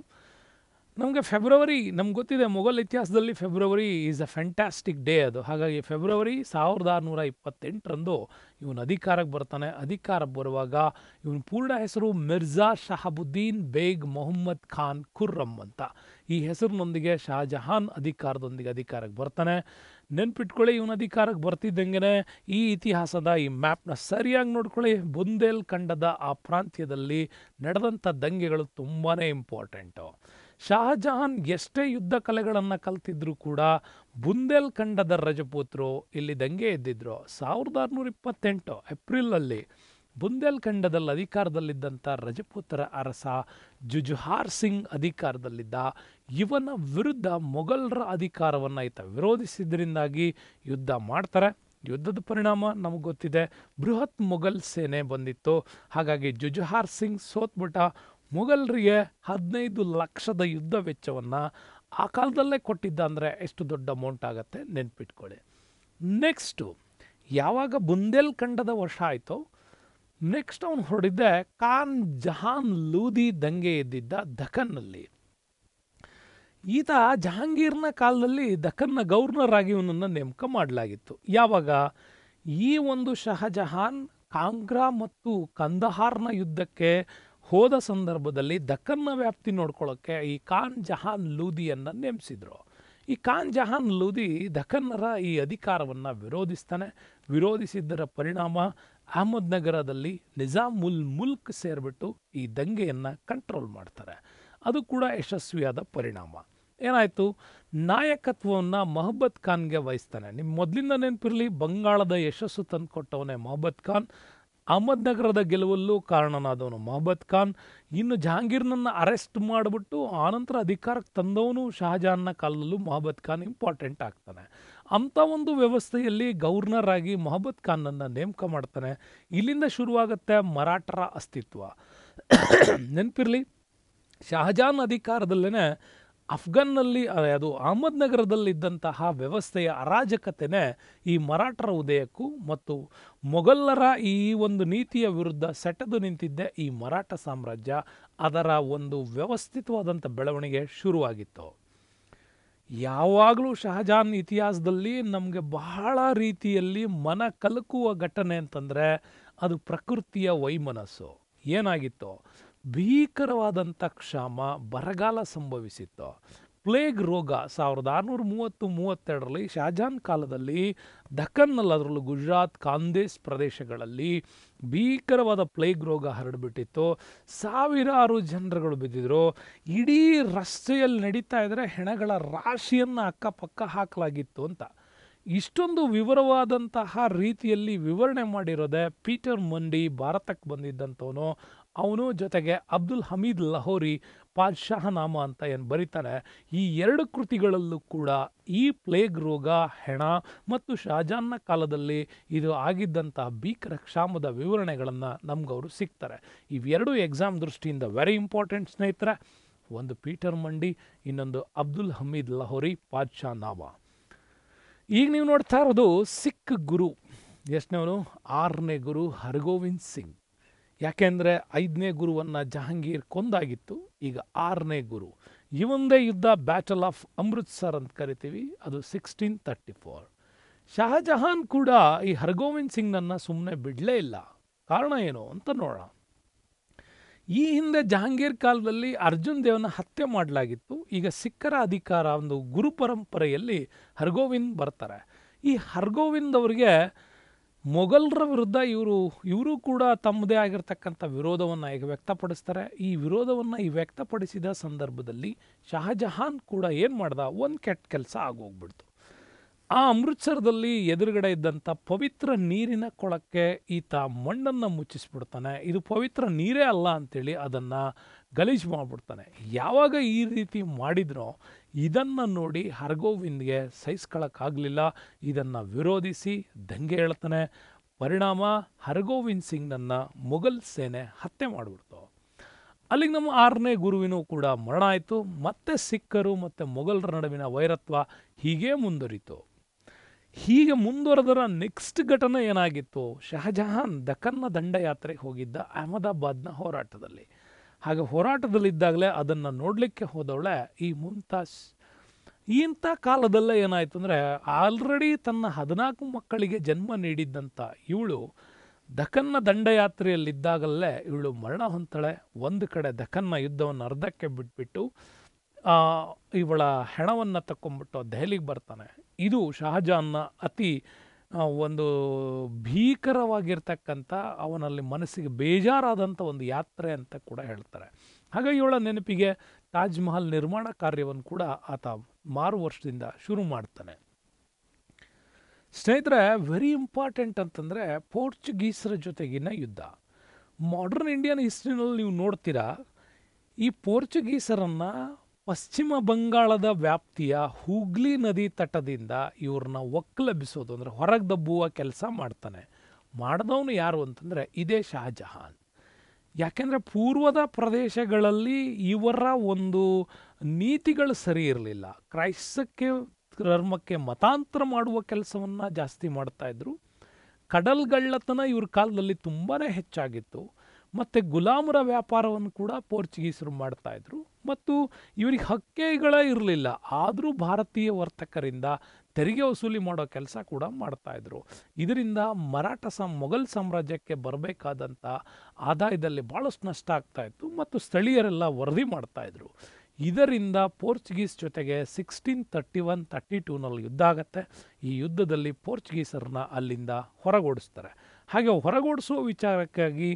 ನಮಗೆ ಫೆಬ್ರವರಿ ನಮ್ಗೆ ಗೊತ್ತಿದೆ ಮೊಘಲ್ ಇತಿಹಾಸದಲ್ಲಿ February is a fantastic day ಅದು ಹಾಗಾಗಿ ಫೆಬ್ರವರಿ ಸಾವಿರದ ಆರುನೂರ ಇಪ್ಪತ್ತೆಂಟರಂದು ಇವನು ಅಧಿಕಾರಕ್ಕೆ ಬರ್ತಾನೆ ಅಧಿಕಾರ ಬರುವಾಗ ಇವನ ಪೂರ್ಣ ಹೆಸರು ಮಿರ್ಜಾ ಶಹಾಬುದ್ದೀನ್ ಬೇಗ್ ಮೊಹಮ್ಮದ್ ಖಾನ್ ಖುರ್ರಮ್ ಅಂತ ಈ ಹೆಸರಿನೊಂದಿಗೆ ಶಾಜಹಾನ್ ಅಧಿಕಾರದೊಂದಿಗೆ ಅಧಿಕಾರಕ್ಕೆ ಬರ್ತಾನೆ ನೆನ್ಪಿಟ್ಕೊಳ್ಳಿ ಇವನ ಅಧಿಕಾರಕ್ಕೆ ಬರ್ತಿದ್ದಂಗೆ ಈ ಇತಿಹಾಸದ ಈ ಮ್ಯಾಪ್ನ ಸರಿಯಾಗಿ ನೋಡ್ಕೊಳ್ಳಿ ಬುಂದೇಲ್ ಖಂಡದ ಆ ಪ್ರಾಂತ್ಯದಲ್ಲಿ ನಡೆದಂಥ ದಂಗೆಗಳು ತುಂಬಾ ಇಂಪಾರ್ಟೆಂಟು ಶಹಜಹಾನ್ ಎಷ್ಟೇ ಯುದ್ಧ ಕಲೆಗಳನ್ನು ಕಲ್ತಿದ್ರು ಕೂಡ ಬುಂದೇಲ್ ಖಂಡದ ರಜಪೂತರು ಇಲ್ಲಿ ದಂಗೆ ಎದ್ದಿದ್ರು ಸಾವಿರದ ಆರುನೂರ ಇಪ್ಪತ್ತೆಂಟು ಏಪ್ರಿಲಲ್ಲಿ ಬುಂದೇಲ್ ಖಂಡದಲ್ಲಿ ಅಧಿಕಾರದಲ್ಲಿದ್ದಂಥ ರಜಪೂತರ ಅರಸ ಜುಜುಹಾರ್ ಸಿಂಗ್ ಅಧಿಕಾರದಲ್ಲಿದ್ದ ಇವನ ವಿರುದ್ಧ ಮೊಘಲರ ಅಧಿಕಾರವನ್ನು ಈತ ವಿರೋಧಿಸಿದ್ರಿಂದಾಗಿ ಯುದ್ಧ ಮಾಡ್ತಾರೆ ಯುದ್ಧದ ಪರಿಣಾಮ ನಮಗೆ ಗೊತ್ತಿದೆ ಬೃಹತ್ ಮೊಘಲ್ ಸೇನೆ ಬಂದಿತ್ತು ಹಾಗಾಗಿ ಜುಜುಹಾರ್ ಸಿಂಗ್ ಸೋತ್ಬಿಟ್ಟ ಮೊಘಲರಿಗೆ ಹದಿನೈದು ಲಕ್ಷದ ಯುದ್ಧ ವೆಚ್ಚವನ್ನು ಆ ಕಾಲದಲ್ಲೇ ಕೊಟ್ಟಿದ್ದ ಅಂದರೆ ಎಷ್ಟು ದೊಡ್ಡ ಅಮೌಂಟ್ ಆಗತ್ತೆ ನೆನ್ಪಿಟ್ಕೊಳ್ಳಿ ನೆಕ್ಸ್ಟು ಯಾವಾಗ ಖಂಡದ ವರ್ಷ ಆಯಿತು ನೆಕ್ಸ್ಟ್ ಅವನು ಹೊರಡಿದ್ದೆ ಖಾನ್ ಜಹಾನ್ ಲೂದಿ ದಂಗೆ ಎದ್ದಿದ್ದ ದಖನ್ನಲ್ಲಿ ಈತ ಜಹಾಂಗೀರ್ನ ಕಾಲದಲ್ಲಿ ದಖನ್ನ ಗವರ್ನರ್ ಆಗಿ ಇವನನ್ನು ನೇಮಕ ಮಾಡಲಾಗಿತ್ತು ಯಾವಾಗ ಈ ಒಂದು ಶಹಜಹಾನ್ ಕಾಂಗ್ರಾ ಮತ್ತು ಕಂದಹಾರ್ನ ಯುದ್ಧಕ್ಕೆ ಹೋದ ಸಂದರ್ಭದಲ್ಲಿ ದಕ್ಕನ್ನ ವ್ಯಾಪ್ತಿ ನೋಡ್ಕೊಳ್ಳೋಕ್ಕೆ ಈ ಖಾನ್ ಜಹಾನ್ ಲೂದಿಯನ್ನು ನೇಮಿಸಿದ್ರು ಈ ಖಾನ್ ಜಹಾನ್ ಲೂದಿ ದಕ್ಕನ್ನರ ಈ ಅಧಿಕಾರವನ್ನು ವಿರೋಧಿಸ್ತಾನೆ ವಿರೋಧಿಸಿದ್ದರ ಪರಿಣಾಮ ಅಹಮದ್ ನಗರದಲ್ಲಿ ನಿಜಾಮುಲ್ ಮುಲ್ಕ್ ಸೇರಿಬಿಟ್ಟು ಈ ದಂಗೆಯನ್ನು ಕಂಟ್ರೋಲ್ ಮಾಡ್ತಾರೆ ಅದು ಕೂಡ ಯಶಸ್ವಿಯಾದ ಪರಿಣಾಮ ಏನಾಯಿತು ನಾಯಕತ್ವವನ್ನು ಮೊಹಬ್ಬತ್ ಖಾನ್ಗೆ ವಹಿಸ್ತಾನೆ ನಿಮ್ಮ ಮೊದಲಿಂದ ನೆನಪಿರಲಿ ಬಂಗಾಳದ ಯಶಸ್ಸು ತಂದುಕೊಟ್ಟವನೇ ಮೊಹಬ್ಬತ್ ಖಾನ್ ನಗರದ ಗೆಲುವಲ್ಲೂ ಕಾರಣನಾದವನು ಮೊಹಮ್ಮದ್ ಖಾನ್ ಇನ್ನು ಜಹಾಂಗೀರ್ನನ್ನು ಅರೆಸ್ಟ್ ಮಾಡಿಬಿಟ್ಟು ಆನಂತರ ಅಧಿಕಾರಕ್ಕೆ ತಂದವನು ಶಹಜಹಾನ್ನ ಕಾಲದಲ್ಲೂ ಮೊಹಮ್ಮದ್ ಖಾನ್ ಇಂಪಾರ್ಟೆಂಟ್ ಆಗ್ತಾನೆ ಅಂಥ ಒಂದು ವ್ಯವಸ್ಥೆಯಲ್ಲಿ ಗವರ್ನರ್ ಆಗಿ ಮೊಹಮ್ಮದ್ ಖಾನನ್ನು ನೇಮಕ ಮಾಡ್ತಾನೆ ಇಲ್ಲಿಂದ ಶುರುವಾಗುತ್ತೆ ಮರಾಠರ ಅಸ್ತಿತ್ವ ನೆನಪಿರಲಿ ಶಹಜಹಾನ್ ಅಧಿಕಾರದಲ್ಲೇ ಅಫ್ಘಾನ್ನಲ್ಲಿ ಅದು ಅಹಮದ್ ನಗರದಲ್ಲಿದ್ದಂತಹ ವ್ಯವಸ್ಥೆಯ ಅರಾಜಕತೆನೇ ಈ ಮರಾಠರ ಉದಯಕ್ಕೂ ಮತ್ತು ಮೊಘಲ್ಲರ ಈ ಒಂದು ನೀತಿಯ ವಿರುದ್ಧ ಸೆಟೆದು ನಿಂತಿದ್ದೆ ಈ ಮರಾಠ ಸಾಮ್ರಾಜ್ಯ ಅದರ ಒಂದು ವ್ಯವಸ್ಥಿತವಾದಂಥ ಬೆಳವಣಿಗೆ ಶುರುವಾಗಿತ್ತು ಯಾವಾಗಲೂ ಶಹಜಾನ್ ಇತಿಹಾಸದಲ್ಲಿ ನಮಗೆ ಬಹಳ ರೀತಿಯಲ್ಲಿ ಮನ ಕಲುಕುವ ಘಟನೆ ಅಂತಂದರೆ ಅದು ಪ್ರಕೃತಿಯ ವೈಮನಸ್ಸು ಏನಾಗಿತ್ತು ಭೀಕರವಾದಂಥ ಕ್ಷಾಮ ಬರಗಾಲ ಸಂಭವಿಸಿತ್ತು ಪ್ಲೇಗ್ ರೋಗ ಸಾವಿರದ ಆರುನೂರ ಮೂವತ್ತು ಮೂವತ್ತೆರಡರಲ್ಲಿ ಶಾಜಾನ್ ಕಾಲದಲ್ಲಿ ದಕ್ಕನ್ನಲ್ಲಿ ಅದರಲ್ಲೂ ಗುಜರಾತ್ ಕಾಂದೇಸ್ ಪ್ರದೇಶಗಳಲ್ಲಿ ಭೀಕರವಾದ ಪ್ಲೇಗ್ ರೋಗ ಹರಡಿಬಿಟ್ಟಿತ್ತು ಸಾವಿರಾರು ಜನರುಗಳು ಬಿದ್ದಿದ್ರು ಇಡೀ ರಸ್ತೆಯಲ್ಲಿ ನಡೀತಾ ಇದ್ದರೆ ಹೆಣಗಳ ರಾಶಿಯನ್ನು ಅಕ್ಕಪಕ್ಕ ಹಾಕಲಾಗಿತ್ತು ಅಂತ ಇಷ್ಟೊಂದು ವಿವರವಾದಂತಹ ರೀತಿಯಲ್ಲಿ ವಿವರಣೆ ಮಾಡಿರೋದೆ ಪೀಟರ್ ಮಂಡಿ ಭಾರತಕ್ಕೆ ಬಂದಿದ್ದಂಥವನು ಅವನು ಜೊತೆಗೆ ಅಬ್ದುಲ್ ಹಮೀದ್ ಲಹೋರಿ ನಾಮ ಅಂತ ಏನು ಬರೀತಾನೆ ಈ ಎರಡು ಕೃತಿಗಳಲ್ಲೂ ಕೂಡ ಈ ಪ್ಲೇಗ್ ರೋಗ ಹೆಣ ಮತ್ತು ಶಹಜಾನ್ನ ಕಾಲದಲ್ಲಿ ಇದು ಆಗಿದ್ದಂಥ ಭೀಕರ ಕ್ಷಾಮದ ವಿವರಣೆಗಳನ್ನು ನಮಗವರು ಸಿಗ್ತಾರೆ ಇವೆರಡೂ ಎಕ್ಸಾಮ್ ದೃಷ್ಟಿಯಿಂದ ವೆರಿ ಇಂಪಾರ್ಟೆಂಟ್ ಸ್ನೇಹಿತರೆ ಒಂದು ಪೀಟರ್ ಮಂಡಿ ಇನ್ನೊಂದು ಅಬ್ದುಲ್ ಹಮೀದ್ ಲಹೋರಿ ನಾಮ ಈಗ ನೀವು ನೋಡ್ತಾ ಇರೋದು ಸಿಖ್ ಗುರು ಎಷ್ಟನೇವನು ಆರನೇ ಗುರು ಹರ್ಗೋವಿಂದ್ ಸಿಂಗ್ ಯಾಕೆಂದರೆ ಐದನೇ ಗುರುವನ್ನು ಜಹಾಂಗೀರ್ ಕೊಂದಾಗಿತ್ತು ಈಗ ಆರನೇ ಗುರು ಇವೊಂದೇ ಯುದ್ಧ ಬ್ಯಾಟಲ್ ಆಫ್ ಅಮೃತ್ಸರ್ ಅಂತ ಕರಿತೀವಿ ಅದು ಸಿಕ್ಸ್ಟೀನ್ ತರ್ಟಿ ಫೋರ್ ಶಹಜಹಾನ್ ಕೂಡ ಈ ಹರ್ಗೋವಿಂದ್ ಸಿಂಗ್ನನ್ನು ಸುಮ್ಮನೆ ಬಿಡಲೇ ಇಲ್ಲ ಕಾರಣ ಏನು ಅಂತ ನೋಡೋಣ ಈ ಹಿಂದೆ ಜಹಾಂಗೀರ್ ಕಾಲದಲ್ಲಿ ಅರ್ಜುನ್ ದೇವನ ಹತ್ಯೆ ಮಾಡಲಾಗಿತ್ತು ಈಗ ಸಿಖ್ಖರ ಅಧಿಕಾರ ಒಂದು ಗುರು ಪರಂಪರೆಯಲ್ಲಿ ಹರ್ಗೋವಿಂದ್ ಬರ್ತಾರೆ ಈ ಹರ್ಗೋವಿಂದ್ ಅವರಿಗೆ ಮೊಘಲರ ವಿರುದ್ಧ ಇವರು ಇವರು ಕೂಡ ತಮ್ಮದೇ ಆಗಿರ್ತಕ್ಕಂಥ ವಿರೋಧವನ್ನು ಈಗ ವ್ಯಕ್ತಪಡಿಸ್ತಾರೆ ಈ ವಿರೋಧವನ್ನು ಈ ವ್ಯಕ್ತಪಡಿಸಿದ ಸಂದರ್ಭದಲ್ಲಿ ಶಹಜಹಾನ್ ಕೂಡ ಏನು ಮಾಡ್ದ ಒಂದು ಕೆಟ್ಟ ಕೆಲಸ ಆಗೋಗ್ಬಿಡ್ತು ಆ ಅಮೃತ್ಸರದಲ್ಲಿ ಎದುರುಗಡೆ ಇದ್ದಂಥ ಪವಿತ್ರ ನೀರಿನ ಕೊಳಕ್ಕೆ ಈತ ಮಣ್ಣನ್ನು ಮುಚ್ಚಿಸ್ಬಿಡ್ತಾನೆ ಇದು ಪವಿತ್ರ ನೀರೇ ಅಲ್ಲ ಅಂಥೇಳಿ ಅದನ್ನು ಗಲೀಜು ಮಾಡಿಬಿಡ್ತಾನೆ ಯಾವಾಗ ಈ ರೀತಿ ಮಾಡಿದ್ರೋ ಇದನ್ನು ನೋಡಿ ಹರ್ಗೋವಿಂದ್ಗೆ ಸಹಿಸ್ಕೊಳಕ್ಕಾಗಲಿಲ್ಲ ಇದನ್ನು ವಿರೋಧಿಸಿ ದಂಗೆ ಹೇಳ್ತಾನೆ ಪರಿಣಾಮ ಹರ್ಗೋವಿಂದ್ ಸಿಂಗ್ನನ್ನು ಮೊಘಲ್ ಸೇನೆ ಹತ್ಯೆ ಮಾಡಿಬಿಡ್ತು ಅಲ್ಲಿಗೆ ನಮ್ಮ ಆರನೇ ಗುರುವಿನೂ ಕೂಡ ಮರಣ ಆಯಿತು ಮತ್ತೆ ಸಿಖ್ಖರು ಮತ್ತು ಮೊಘಲರ ನಡುವಿನ ವೈರತ್ವ ಹೀಗೇ ಮುಂದುವರಿತು ಹೀಗೆ ಮುಂದುವರೆದರ ನೆಕ್ಸ್ಟ್ ಘಟನೆ ಏನಾಗಿತ್ತು ಶಹಜಹಾನ್ ದಖನ್ನ ದಂಡಯಾತ್ರೆಗೆ ಹೋಗಿದ್ದ ಅಹಮದಾಬಾದ್ನ ಹೋರಾಟದಲ್ಲಿ ಹಾಗೆ ಹೋರಾಟದಲ್ಲಿದ್ದಾಗಲೇ ಅದನ್ನು ನೋಡಲಿಕ್ಕೆ ಹೋದವಳೆ ಈ ಮುಮ್ತಾಜ್ ಇಂಥ ಕಾಲದಲ್ಲೇ ಏನಾಯಿತು ಅಂದರೆ ಆಲ್ರೆಡಿ ತನ್ನ ಹದಿನಾಲ್ಕು ಮಕ್ಕಳಿಗೆ ಜನ್ಮ ನೀಡಿದ್ದಂಥ ಇವಳು ದಖನ್ನ ದಂಡಯಾತ್ರೆಯಲ್ಲಿದ್ದಾಗಲೇ ಇವಳು ಮರಣ ಹೊಂತಾಳೆ ಒಂದು ಕಡೆ ದಖನ್ನ ಯುದ್ಧವನ್ನು ಅರ್ಧಕ್ಕೆ ಬಿಟ್ಬಿಟ್ಟು ಇವಳ ಹೆಣವನ್ನು ತಕ್ಕೊಂಬಿಟ್ಟು ದೆಹಲಿಗೆ ಬರ್ತಾನೆ ಇದು ಶಹಜಾನ್ನ ಅತಿ ಒಂದು ಭೀಕರವಾಗಿರ್ತಕ್ಕಂಥ ಅವನಲ್ಲಿ ಮನಸ್ಸಿಗೆ ಬೇಜಾರಾದಂಥ ಒಂದು ಯಾತ್ರೆ ಅಂತ ಕೂಡ ಹೇಳ್ತಾರೆ ಹಾಗಾಗಿ ಇವಳ ನೆನಪಿಗೆ ತಾಜ್ ಮಹಲ್ ನಿರ್ಮಾಣ ಕಾರ್ಯವನ್ನು ಕೂಡ ಆತ ಮಾರು ವರ್ಷದಿಂದ ಶುರು ಮಾಡ್ತಾನೆ ಸ್ನೇಹಿತರೆ ವೆರಿ ಇಂಪಾರ್ಟೆಂಟ್ ಅಂತಂದರೆ ಪೋರ್ಚುಗೀಸರ ಜೊತೆಗಿನ ಯುದ್ಧ ಮಾಡ್ರನ್ ಇಂಡಿಯನ್ ಹಿಸ್ಟ್ರಿನಲ್ಲಿ ನೀವು ನೋಡ್ತೀರಾ ಈ ಪೋರ್ಚುಗೀಸರನ್ನು ಪಶ್ಚಿಮ ಬಂಗಾಳದ ವ್ಯಾಪ್ತಿಯ ಹೂಗ್ಲಿ ನದಿ ತಟದಿಂದ ಇವ್ರನ್ನ ಒಕ್ಕಲಬ್ಬಿಸೋದು ಅಂದರೆ ಹೊರಗೆ ದಬ್ಬುವ ಕೆಲಸ ಮಾಡ್ತಾನೆ ಮಾಡಿದವನು ಯಾರು ಅಂತಂದರೆ ಇದೇ ಶಹಜಹಾನ್ ಯಾಕೆಂದರೆ ಪೂರ್ವದ ಪ್ರದೇಶಗಳಲ್ಲಿ ಇವರ ಒಂದು ನೀತಿಗಳು ಸರಿ ಇರಲಿಲ್ಲ ಕ್ರೈಸ್ತಕ್ಕೆ ಧರ್ಮಕ್ಕೆ ಮತಾಂತರ ಮಾಡುವ ಕೆಲಸವನ್ನು ಜಾಸ್ತಿ ಮಾಡ್ತಾಯಿದ್ರು ಕಡಲ್ಗಳ್ಳತನ ಇವ್ರ ಕಾಲದಲ್ಲಿ ತುಂಬಾ ಹೆಚ್ಚಾಗಿತ್ತು ಮತ್ತು ಗುಲಾಮರ ವ್ಯಾಪಾರವನ್ನು ಕೂಡ ಪೋರ್ಚುಗೀಸರು ಮಾಡ್ತಾಯಿದ್ರು ಮತ್ತು ಇವರಿಗೆ ಹಕ್ಕೆಗಳೇ ಇರಲಿಲ್ಲ ಆದರೂ ಭಾರತೀಯ ವರ್ತಕರಿಂದ ತೆರಿಗೆ ವಸೂಲಿ ಮಾಡೋ ಕೆಲಸ ಕೂಡ ಮಾಡ್ತಾಯಿದ್ರು ಇದರಿಂದ ಮರಾಠ ಸಂ ಮೊಘಲ್ ಸಾಮ್ರಾಜ್ಯಕ್ಕೆ ಬರಬೇಕಾದಂಥ ಆದಾಯದಲ್ಲಿ ಭಾಳಷ್ಟು ನಷ್ಟ ಆಗ್ತಾಯಿತ್ತು ಮತ್ತು ಸ್ಥಳೀಯರೆಲ್ಲ ವರದಿ ಮಾಡ್ತಾಯಿದ್ರು ಇದರಿಂದ ಪೋರ್ಚುಗೀಸ್ ಜೊತೆಗೆ ಸಿಕ್ಸ್ಟೀನ್ ತರ್ಟಿ ಒನ್ ತರ್ಟಿ ಟೂನಲ್ಲಿ ಯುದ್ಧ ಆಗುತ್ತೆ ಈ ಯುದ್ಧದಲ್ಲಿ ಪೋರ್ಚುಗೀಸರನ್ನ ಅಲ್ಲಿಂದ ಹೊರಗೋಡಿಸ್ತಾರೆ ಹಾಗೆ ಹೊರಗೋಡಿಸೋ ವಿಚಾರಕ್ಕಾಗಿ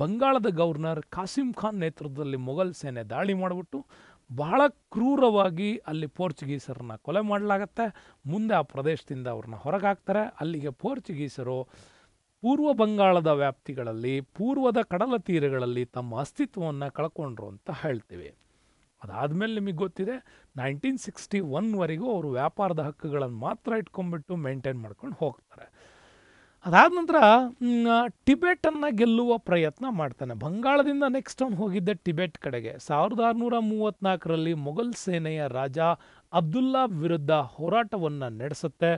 ಬಂಗಾಳದ ಗವರ್ನರ್ ಕಾಸಿಂ ಖಾನ್ ನೇತೃತ್ವದಲ್ಲಿ ಮೊಘಲ್ ಸೇನೆ ದಾಳಿ ಮಾಡಿಬಿಟ್ಟು ಬಹಳ ಕ್ರೂರವಾಗಿ ಅಲ್ಲಿ ಪೋರ್ಚುಗೀಸರನ್ನ ಕೊಲೆ ಮಾಡಲಾಗತ್ತೆ ಮುಂದೆ ಆ ಪ್ರದೇಶದಿಂದ ಅವ್ರನ್ನ ಹೊರಗಾಕ್ತಾರೆ ಅಲ್ಲಿಗೆ ಪೋರ್ಚುಗೀಸರು ಪೂರ್ವ ಬಂಗಾಳದ ವ್ಯಾಪ್ತಿಗಳಲ್ಲಿ ಪೂರ್ವದ ಕಡಲ ತೀರಗಳಲ್ಲಿ ತಮ್ಮ ಅಸ್ತಿತ್ವವನ್ನು ಕಳ್ಕೊಂಡ್ರು ಅಂತ ಹೇಳ್ತೀವಿ ಅದಾದಮೇಲೆ ನಿಮಗೆ ಗೊತ್ತಿದೆ ನೈನ್ಟೀನ್ ಸಿಕ್ಸ್ಟಿ ಒನ್ವರೆಗೂ ಅವರು ವ್ಯಾಪಾರದ ಹಕ್ಕುಗಳನ್ನು ಮಾತ್ರ ಇಟ್ಕೊಂಡ್ಬಿಟ್ಟು ಮೇಂಟೈನ್ ಮಾಡ್ಕೊಂಡು ಹೋಗ್ತಾರೆ ಅದಾದ ನಂತರ ಟಿಬೆಟನ್ನು ಗೆಲ್ಲುವ ಪ್ರಯತ್ನ ಮಾಡ್ತಾನೆ ಬಂಗಾಳದಿಂದ ನೆಕ್ಸ್ಟ್ ಟೌನ್ ಹೋಗಿದ್ದ ಟಿಬೆಟ್ ಕಡೆಗೆ ಸಾವಿರದ ಆರುನೂರ ಮೂವತ್ತ್ನಾಲ್ಕರಲ್ಲಿ ಮೊಘಲ್ ಸೇನೆಯ ರಾಜ ಅಬ್ದುಲ್ಲಾ ವಿರುದ್ಧ ಹೋರಾಟವನ್ನು ನಡೆಸುತ್ತೆ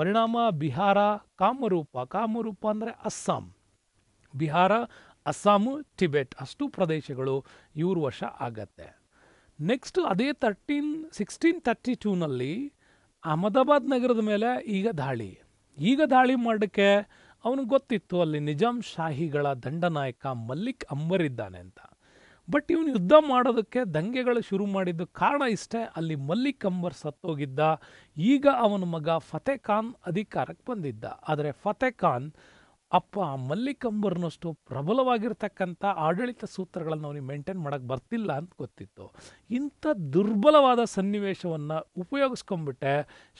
ಪರಿಣಾಮ ಬಿಹಾರ ಕಾಮರೂಪ ಕಾಮರೂಪ ಅಂದರೆ ಅಸ್ಸಾಂ ಬಿಹಾರ ಅಸ್ಸಾಮು ಟಿಬೆಟ್ ಅಷ್ಟು ಪ್ರದೇಶಗಳು ಇವ್ರ ವರ್ಷ ಆಗತ್ತೆ ನೆಕ್ಸ್ಟ್ ಅದೇ ತರ್ಟೀನ್ ಸಿಕ್ಸ್ಟೀನ್ ತರ್ಟಿ ಟೂನಲ್ಲಿ ಅಹಮದಾಬಾದ್ ನಗರದ ಮೇಲೆ ಈಗ ದಾಳಿ ಈಗ ದಾಳಿ ಮಾಡೋಕ್ಕೆ ಅವನಿಗೆ ಗೊತ್ತಿತ್ತು ಅಲ್ಲಿ ನಿಜಾಂ ಶಾಹಿಗಳ ದಂಡನಾಯಕ ಮಲ್ಲಿಕ್ ಅಂಬರ್ ಇದ್ದಾನೆ ಅಂತ ಬಟ್ ಇವನು ಯುದ್ಧ ಮಾಡೋದಕ್ಕೆ ದಂಗೆಗಳು ಶುರು ಮಾಡಿದ್ದು ಕಾರಣ ಇಷ್ಟೇ ಅಲ್ಲಿ ಮಲ್ಲಿಕ್ ಅಂಬರ್ ಸತ್ತೋಗಿದ್ದ ಈಗ ಅವನ ಮಗ ಫತೇ ಖಾನ್ ಅಧಿಕಾರಕ್ಕೆ ಬಂದಿದ್ದ ಆದರೆ ಫತೇ ಖಾನ್ ಅಪ್ಪ ಮಲ್ಲಿಕಂಬರ್ನಷ್ಟು ಪ್ರಬಲವಾಗಿರ್ತಕ್ಕಂಥ ಆಡಳಿತ ಸೂತ್ರಗಳನ್ನು ಅವನಿಗೆ ಮೇಂಟೈನ್ ಮಾಡೋಕ್ಕೆ ಬರ್ತಿಲ್ಲ ಅಂತ ಗೊತ್ತಿತ್ತು ಇಂಥ ದುರ್ಬಲವಾದ ಸನ್ನಿವೇಶವನ್ನು ಉಪಯೋಗಿಸ್ಕೊಂಬಿಟ್ಟೆ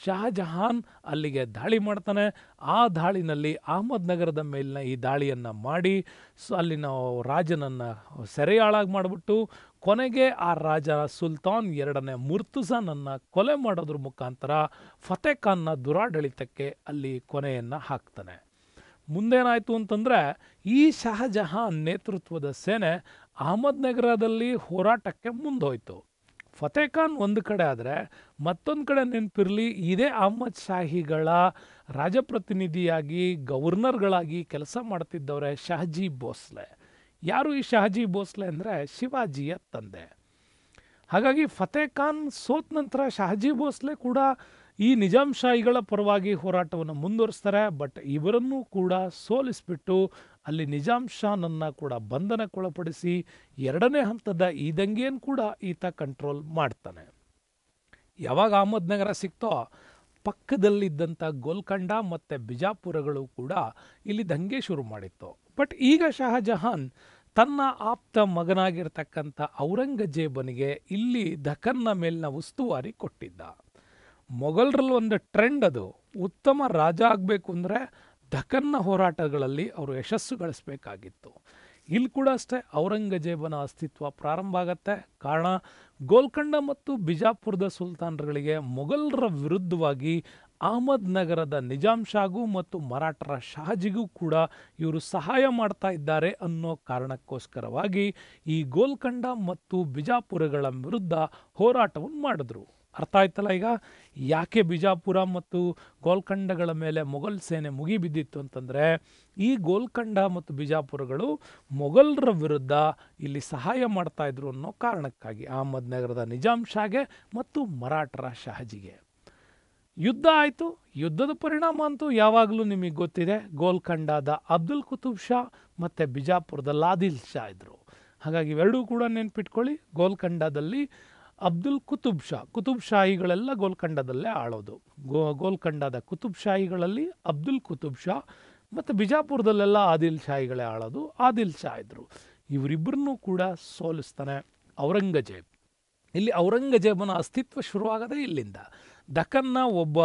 ಶಹಜಹಾನ್ ಅಲ್ಲಿಗೆ ದಾಳಿ ಮಾಡ್ತಾನೆ ಆ ದಾಳಿನಲ್ಲಿ ನಗರದ ಮೇಲಿನ ಈ ದಾಳಿಯನ್ನು ಮಾಡಿ ಸೊ ಅಲ್ಲಿನ ರಾಜನನ್ನು ಸೆರೆಯಾಳಾಗಿ ಮಾಡಿಬಿಟ್ಟು ಕೊನೆಗೆ ಆ ರಾಜ ಸುಲ್ತಾನ್ ಎರಡನೇ ಮುರ್ತುಸಾನನ್ನು ಕೊಲೆ ಮಾಡೋದ್ರ ಮುಖಾಂತರ ಫತೇಖಾನ್ನ ದುರಾಡಳಿತಕ್ಕೆ ಅಲ್ಲಿ ಕೊನೆಯನ್ನು ಹಾಕ್ತಾನೆ ಮುಂದೇನಾಯಿತು ಅಂತಂದರೆ ಈ ಶಹಜಹಾನ್ ನೇತೃತ್ವದ ಸೇನೆ ನಗರದಲ್ಲಿ ಹೋರಾಟಕ್ಕೆ ಮುಂದೋಯ್ತು ಫತೇ ಖಾನ್ ಒಂದು ಕಡೆ ಆದರೆ ಮತ್ತೊಂದು ಕಡೆ ನೆನಪಿರಲಿ ಇದೇ ಅಹಮದ್ ಶಾಹಿಗಳ ರಾಜಪ್ರತಿನಿಧಿಯಾಗಿ ಗವರ್ನರ್ಗಳಾಗಿ ಕೆಲಸ ಮಾಡ್ತಿದ್ದವ್ರೆ ಶಹಜಿ ಭೋಸ್ಲೆ ಯಾರು ಈ ಶಹಜಿ ಭೋಸ್ಲೆ ಅಂದರೆ ಶಿವಾಜಿಯ ತಂದೆ ಹಾಗಾಗಿ ಫತೇ ಖಾನ್ ಸೋತ ನಂತರ ಶಹಜಿ ಭೋಸ್ಲೆ ಕೂಡ ಈ ನಿಜಾಂಶಾಹಿಗಳ ಪರವಾಗಿ ಹೋರಾಟವನ್ನು ಮುಂದುವರಿಸ್ತಾರೆ ಬಟ್ ಇವರನ್ನು ಕೂಡ ಸೋಲಿಸಿಬಿಟ್ಟು ಅಲ್ಲಿ ನಿಜಾಂಶನನ್ನು ಕೂಡ ಬಂಧನಕ್ಕೊಳಪಡಿಸಿ ಎರಡನೇ ಹಂತದ ಈ ದಂಗೆಯನ್ನು ಕೂಡ ಈತ ಕಂಟ್ರೋಲ್ ಮಾಡ್ತಾನೆ ಯಾವಾಗ ನಗರ ಸಿಕ್ತೋ ಪಕ್ಕದಲ್ಲಿದ್ದಂಥ ಗೋಲ್ಕಂಡ ಮತ್ತು ಬಿಜಾಪುರಗಳು ಕೂಡ ಇಲ್ಲಿ ದಂಗೆ ಶುರು ಮಾಡಿತ್ತು ಬಟ್ ಈಗ ಶಹಜಹಾನ್ ತನ್ನ ಆಪ್ತ ಮಗನಾಗಿರ್ತಕ್ಕಂಥ ಔರಂಗಜೇಬನಿಗೆ ಇಲ್ಲಿ ದಕನ್ನ ಮೇಲಿನ ಉಸ್ತುವಾರಿ ಕೊಟ್ಟಿದ್ದ ಮೊಘಲ್ರಲ್ಲಿ ಒಂದು ಟ್ರೆಂಡ್ ಅದು ಉತ್ತಮ ರಾಜ ಆಗಬೇಕು ಅಂದರೆ ದಖನ್ನ ಹೋರಾಟಗಳಲ್ಲಿ ಅವರು ಯಶಸ್ಸು ಗಳಿಸಬೇಕಾಗಿತ್ತು ಇಲ್ಲಿ ಕೂಡ ಅಷ್ಟೇ ಔರಂಗಜೇಬನ ಅಸ್ತಿತ್ವ ಪ್ರಾರಂಭ ಆಗತ್ತೆ ಕಾರಣ ಗೋಲ್ಕಂಡ ಮತ್ತು ಬಿಜಾಪುರದ ಸುಲ್ತಾನರುಗಳಿಗೆ ಮೊಘಲ್ರ ವಿರುದ್ಧವಾಗಿ ಅಹಮದ್ ನಗರದ ನಿಜಾಮ್ ಶಾಗೂ ಮತ್ತು ಮರಾಠರ ಶಹಜಿಗೂ ಕೂಡ ಇವರು ಸಹಾಯ ಮಾಡ್ತಾ ಇದ್ದಾರೆ ಅನ್ನೋ ಕಾರಣಕ್ಕೋಸ್ಕರವಾಗಿ ಈ ಗೋಲ್ಕಂಡ ಮತ್ತು ಬಿಜಾಪುರಗಳ ವಿರುದ್ಧ ಹೋರಾಟವನ್ನು ಮಾಡಿದ್ರು ಅರ್ಥ ಆಯ್ತಲ್ಲ ಈಗ ಯಾಕೆ ಬಿಜಾಪುರ ಮತ್ತು ಗೋಲ್ಖಂಡಗಳ ಮೇಲೆ ಮೊಘಲ್ ಸೇನೆ ಮುಗಿಬಿದ್ದಿತ್ತು ಅಂತಂದರೆ ಈ ಗೋಲ್ಖಂಡ ಮತ್ತು ಬಿಜಾಪುರಗಳು ಮೊಘಲರ ವಿರುದ್ಧ ಇಲ್ಲಿ ಸಹಾಯ ಮಾಡ್ತಾ ಇದ್ರು ಅನ್ನೋ ಕಾರಣಕ್ಕಾಗಿ ನಗರದ ನಿಜಾಮ್ ಶಾಗೆ ಮತ್ತು ಮರಾಠರ ಶಹಜಿಗೆ ಯುದ್ಧ ಆಯಿತು ಯುದ್ಧದ ಪರಿಣಾಮ ಅಂತೂ ಯಾವಾಗಲೂ ನಿಮಗೆ ಗೊತ್ತಿದೆ ಗೋಲ್ಖಂಡದ ಅಬ್ದುಲ್ ಕುತುಬ್ ಶಾ ಮತ್ತು ಬಿಜಾಪುರದ ಲಾದಿಲ್ ಶಾ ಇದ್ದರು ಹಾಗಾಗಿ ಇವೆರಡೂ ಕೂಡ ನೆನ್ಪಿಟ್ಕೊಳ್ಳಿ ಗೋಲ್ಖಂಡದಲ್ಲಿ ಅಬ್ದುಲ್ ಕುತುಬ್ ಶಾ ಕುತುಬ್ ಶಾಹಿಗಳೆಲ್ಲ ಗೋಲ್ಕಂಡದಲ್ಲೇ ಆಳೋದು ಗೋ ಗೋಲ್ಕಂಡದ ಕುತುಬ್ ಶಾಹಿಗಳಲ್ಲಿ ಅಬ್ದುಲ್ ಕುತುಬ್ ಶಾ ಮತ್ತು ಬಿಜಾಪುರದಲ್ಲೆಲ್ಲ ಆದಿಲ್ ಶಾಹಿಗಳೇ ಆಳೋದು ಆದಿಲ್ ಶಾ ಇದ್ದರು ಇವರಿಬ್ಬರನ್ನೂ ಕೂಡ ಸೋಲಿಸ್ತಾನೆ ಔರಂಗಜೇಬ್ ಇಲ್ಲಿ ಔರಂಗಜೇಬನ ಅಸ್ತಿತ್ವ ಶುರುವಾಗದೆ ಇಲ್ಲಿಂದ ದಕನ್ನ ಒಬ್ಬ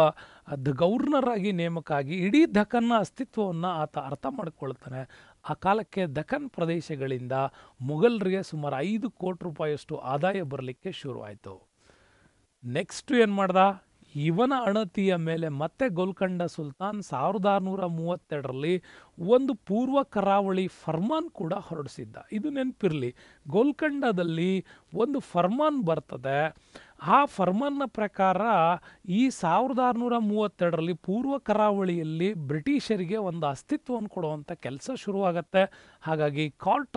ದ ಗೌರ್ನರ್ ಆಗಿ ನೇಮಕ ಆಗಿ ಇಡೀ ದಖನ್ನ ಅಸ್ತಿತ್ವವನ್ನು ಆತ ಅರ್ಥ ಮಾಡ್ಕೊಳ್ತಾನೆ ಆ ಕಾಲಕ್ಕೆ ದಖನ್ ಪ್ರದೇಶಗಳಿಂದ ಮೊಘಲರಿಗೆ ಸುಮಾರು ಐದು ಕೋಟಿ ರೂಪಾಯಿಯಷ್ಟು ಆದಾಯ ಬರಲಿಕ್ಕೆ ಶುರುವಾಯಿತು ನೆಕ್ಸ್ಟು ಏನು ಮಾಡ್ದ ಇವನ ಅಣತಿಯ ಮೇಲೆ ಮತ್ತೆ ಗೋಲ್ಕಂಡ ಸುಲ್ತಾನ್ ಸಾವಿರದ ಆರುನೂರ ಮೂವತ್ತೆರಡರಲ್ಲಿ ಒಂದು ಪೂರ್ವ ಕರಾವಳಿ ಫರ್ಮಾನ್ ಕೂಡ ಹೊರಡಿಸಿದ್ದ ಇದು ನೆನಪಿರಲಿ ಗೋಲ್ಕಂಡದಲ್ಲಿ ಒಂದು ಫರ್ಮಾನ್ ಬರ್ತದೆ ಆ ಫರ್ಮನ್ನ ಪ್ರಕಾರ ಈ ಸಾವಿರದ ಆರುನೂರ ಮೂವತ್ತೆರಡರಲ್ಲಿ ಪೂರ್ವ ಕರಾವಳಿಯಲ್ಲಿ ಬ್ರಿಟಿಷರಿಗೆ ಒಂದು ಅಸ್ತಿತ್ವವನ್ನು ಕೊಡುವಂಥ ಕೆಲಸ ಶುರುವಾಗತ್ತೆ ಹಾಗಾಗಿ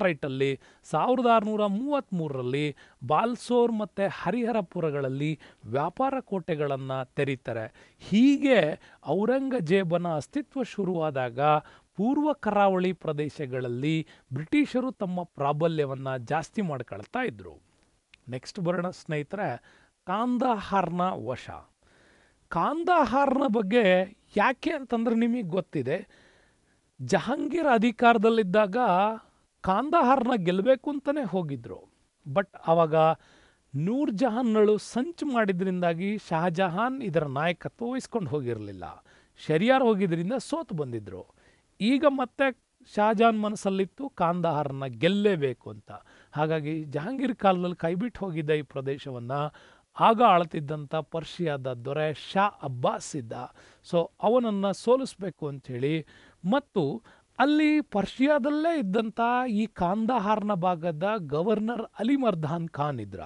ರೈಟಲ್ಲಿ ಸಾವಿರದ ಆರುನೂರ ಮೂವತ್ತ್ಮೂರರಲ್ಲಿ ಬಾಲ್ಸೋರ್ ಮತ್ತು ಹರಿಹರಪುರಗಳಲ್ಲಿ ವ್ಯಾಪಾರ ಕೋಟೆಗಳನ್ನು ತೆರೀತಾರೆ ಹೀಗೆ ಔರಂಗಜೇಬನ ಅಸ್ತಿತ್ವ ಶುರುವಾದಾಗ ಪೂರ್ವ ಕರಾವಳಿ ಪ್ರದೇಶಗಳಲ್ಲಿ ಬ್ರಿಟಿಷರು ತಮ್ಮ ಪ್ರಾಬಲ್ಯವನ್ನು ಜಾಸ್ತಿ ಮಾಡ್ಕೊಳ್ತಾ ಇದ್ದರು ನೆಕ್ಸ್ಟ್ ಬರೋಣ ಸ್ನೇಹಿತರೆ ಕಾಂದಹಾರ್ನ ವಶ ಕಾಂದಹಾರ್ನ ಬಗ್ಗೆ ಯಾಕೆ ಅಂತಂದ್ರೆ ನಿಮಗೆ ಗೊತ್ತಿದೆ ಜಹಾಂಗೀರ್ ಅಧಿಕಾರದಲ್ಲಿದ್ದಾಗ ಕಾಂದಹಾರ್ನ ಗೆಲ್ಲಬೇಕು ಅಂತಲೇ ಹೋಗಿದ್ರು ಬಟ್ ಆವಾಗ ನೂರ್ ಜಹಾನ್ನಳು ಸಂಚು ಮಾಡಿದ್ರಿಂದಾಗಿ ಶಹಜಹಾನ್ ಇದರ ನಾಯಕತ್ವ ವಹಿಸ್ಕೊಂಡು ಹೋಗಿರಲಿಲ್ಲ ಶರಿಯಾರ್ ಹೋಗಿದ್ರಿಂದ ಸೋತು ಬಂದಿದ್ದರು ಈಗ ಮತ್ತೆ ಶಹಜಹಾನ್ ಮನಸ್ಸಲ್ಲಿತ್ತು ಕಾಂದಹಾರನ್ನ ಗೆಲ್ಲೇಬೇಕು ಅಂತ ಹಾಗಾಗಿ ಜಹಾಂಗೀರ್ ಕಾಲದಲ್ಲಿ ಕೈಬಿಟ್ಟು ಹೋಗಿದ್ದ ಈ ಪ್ರದೇಶವನ್ನು ಆಗ ಆಳ್ತಿದ್ದಂಥ ಪರ್ಷಿಯಾದ ದೊರೆ ಶಾ ಅಬ್ಬಾಸ್ ಇದ್ದ ಸೊ ಅವನನ್ನು ಸೋಲಿಸ್ಬೇಕು ಅಂಥೇಳಿ ಮತ್ತು ಅಲ್ಲಿ ಪರ್ಷಿಯಾದಲ್ಲೇ ಇದ್ದಂಥ ಈ ಕಾಂದಹಾರ್ನ ಭಾಗದ ಗವರ್ನರ್ ಅಲಿ ಮರ್ದಾನ್ ಖಾನ್ ಇದ್ರ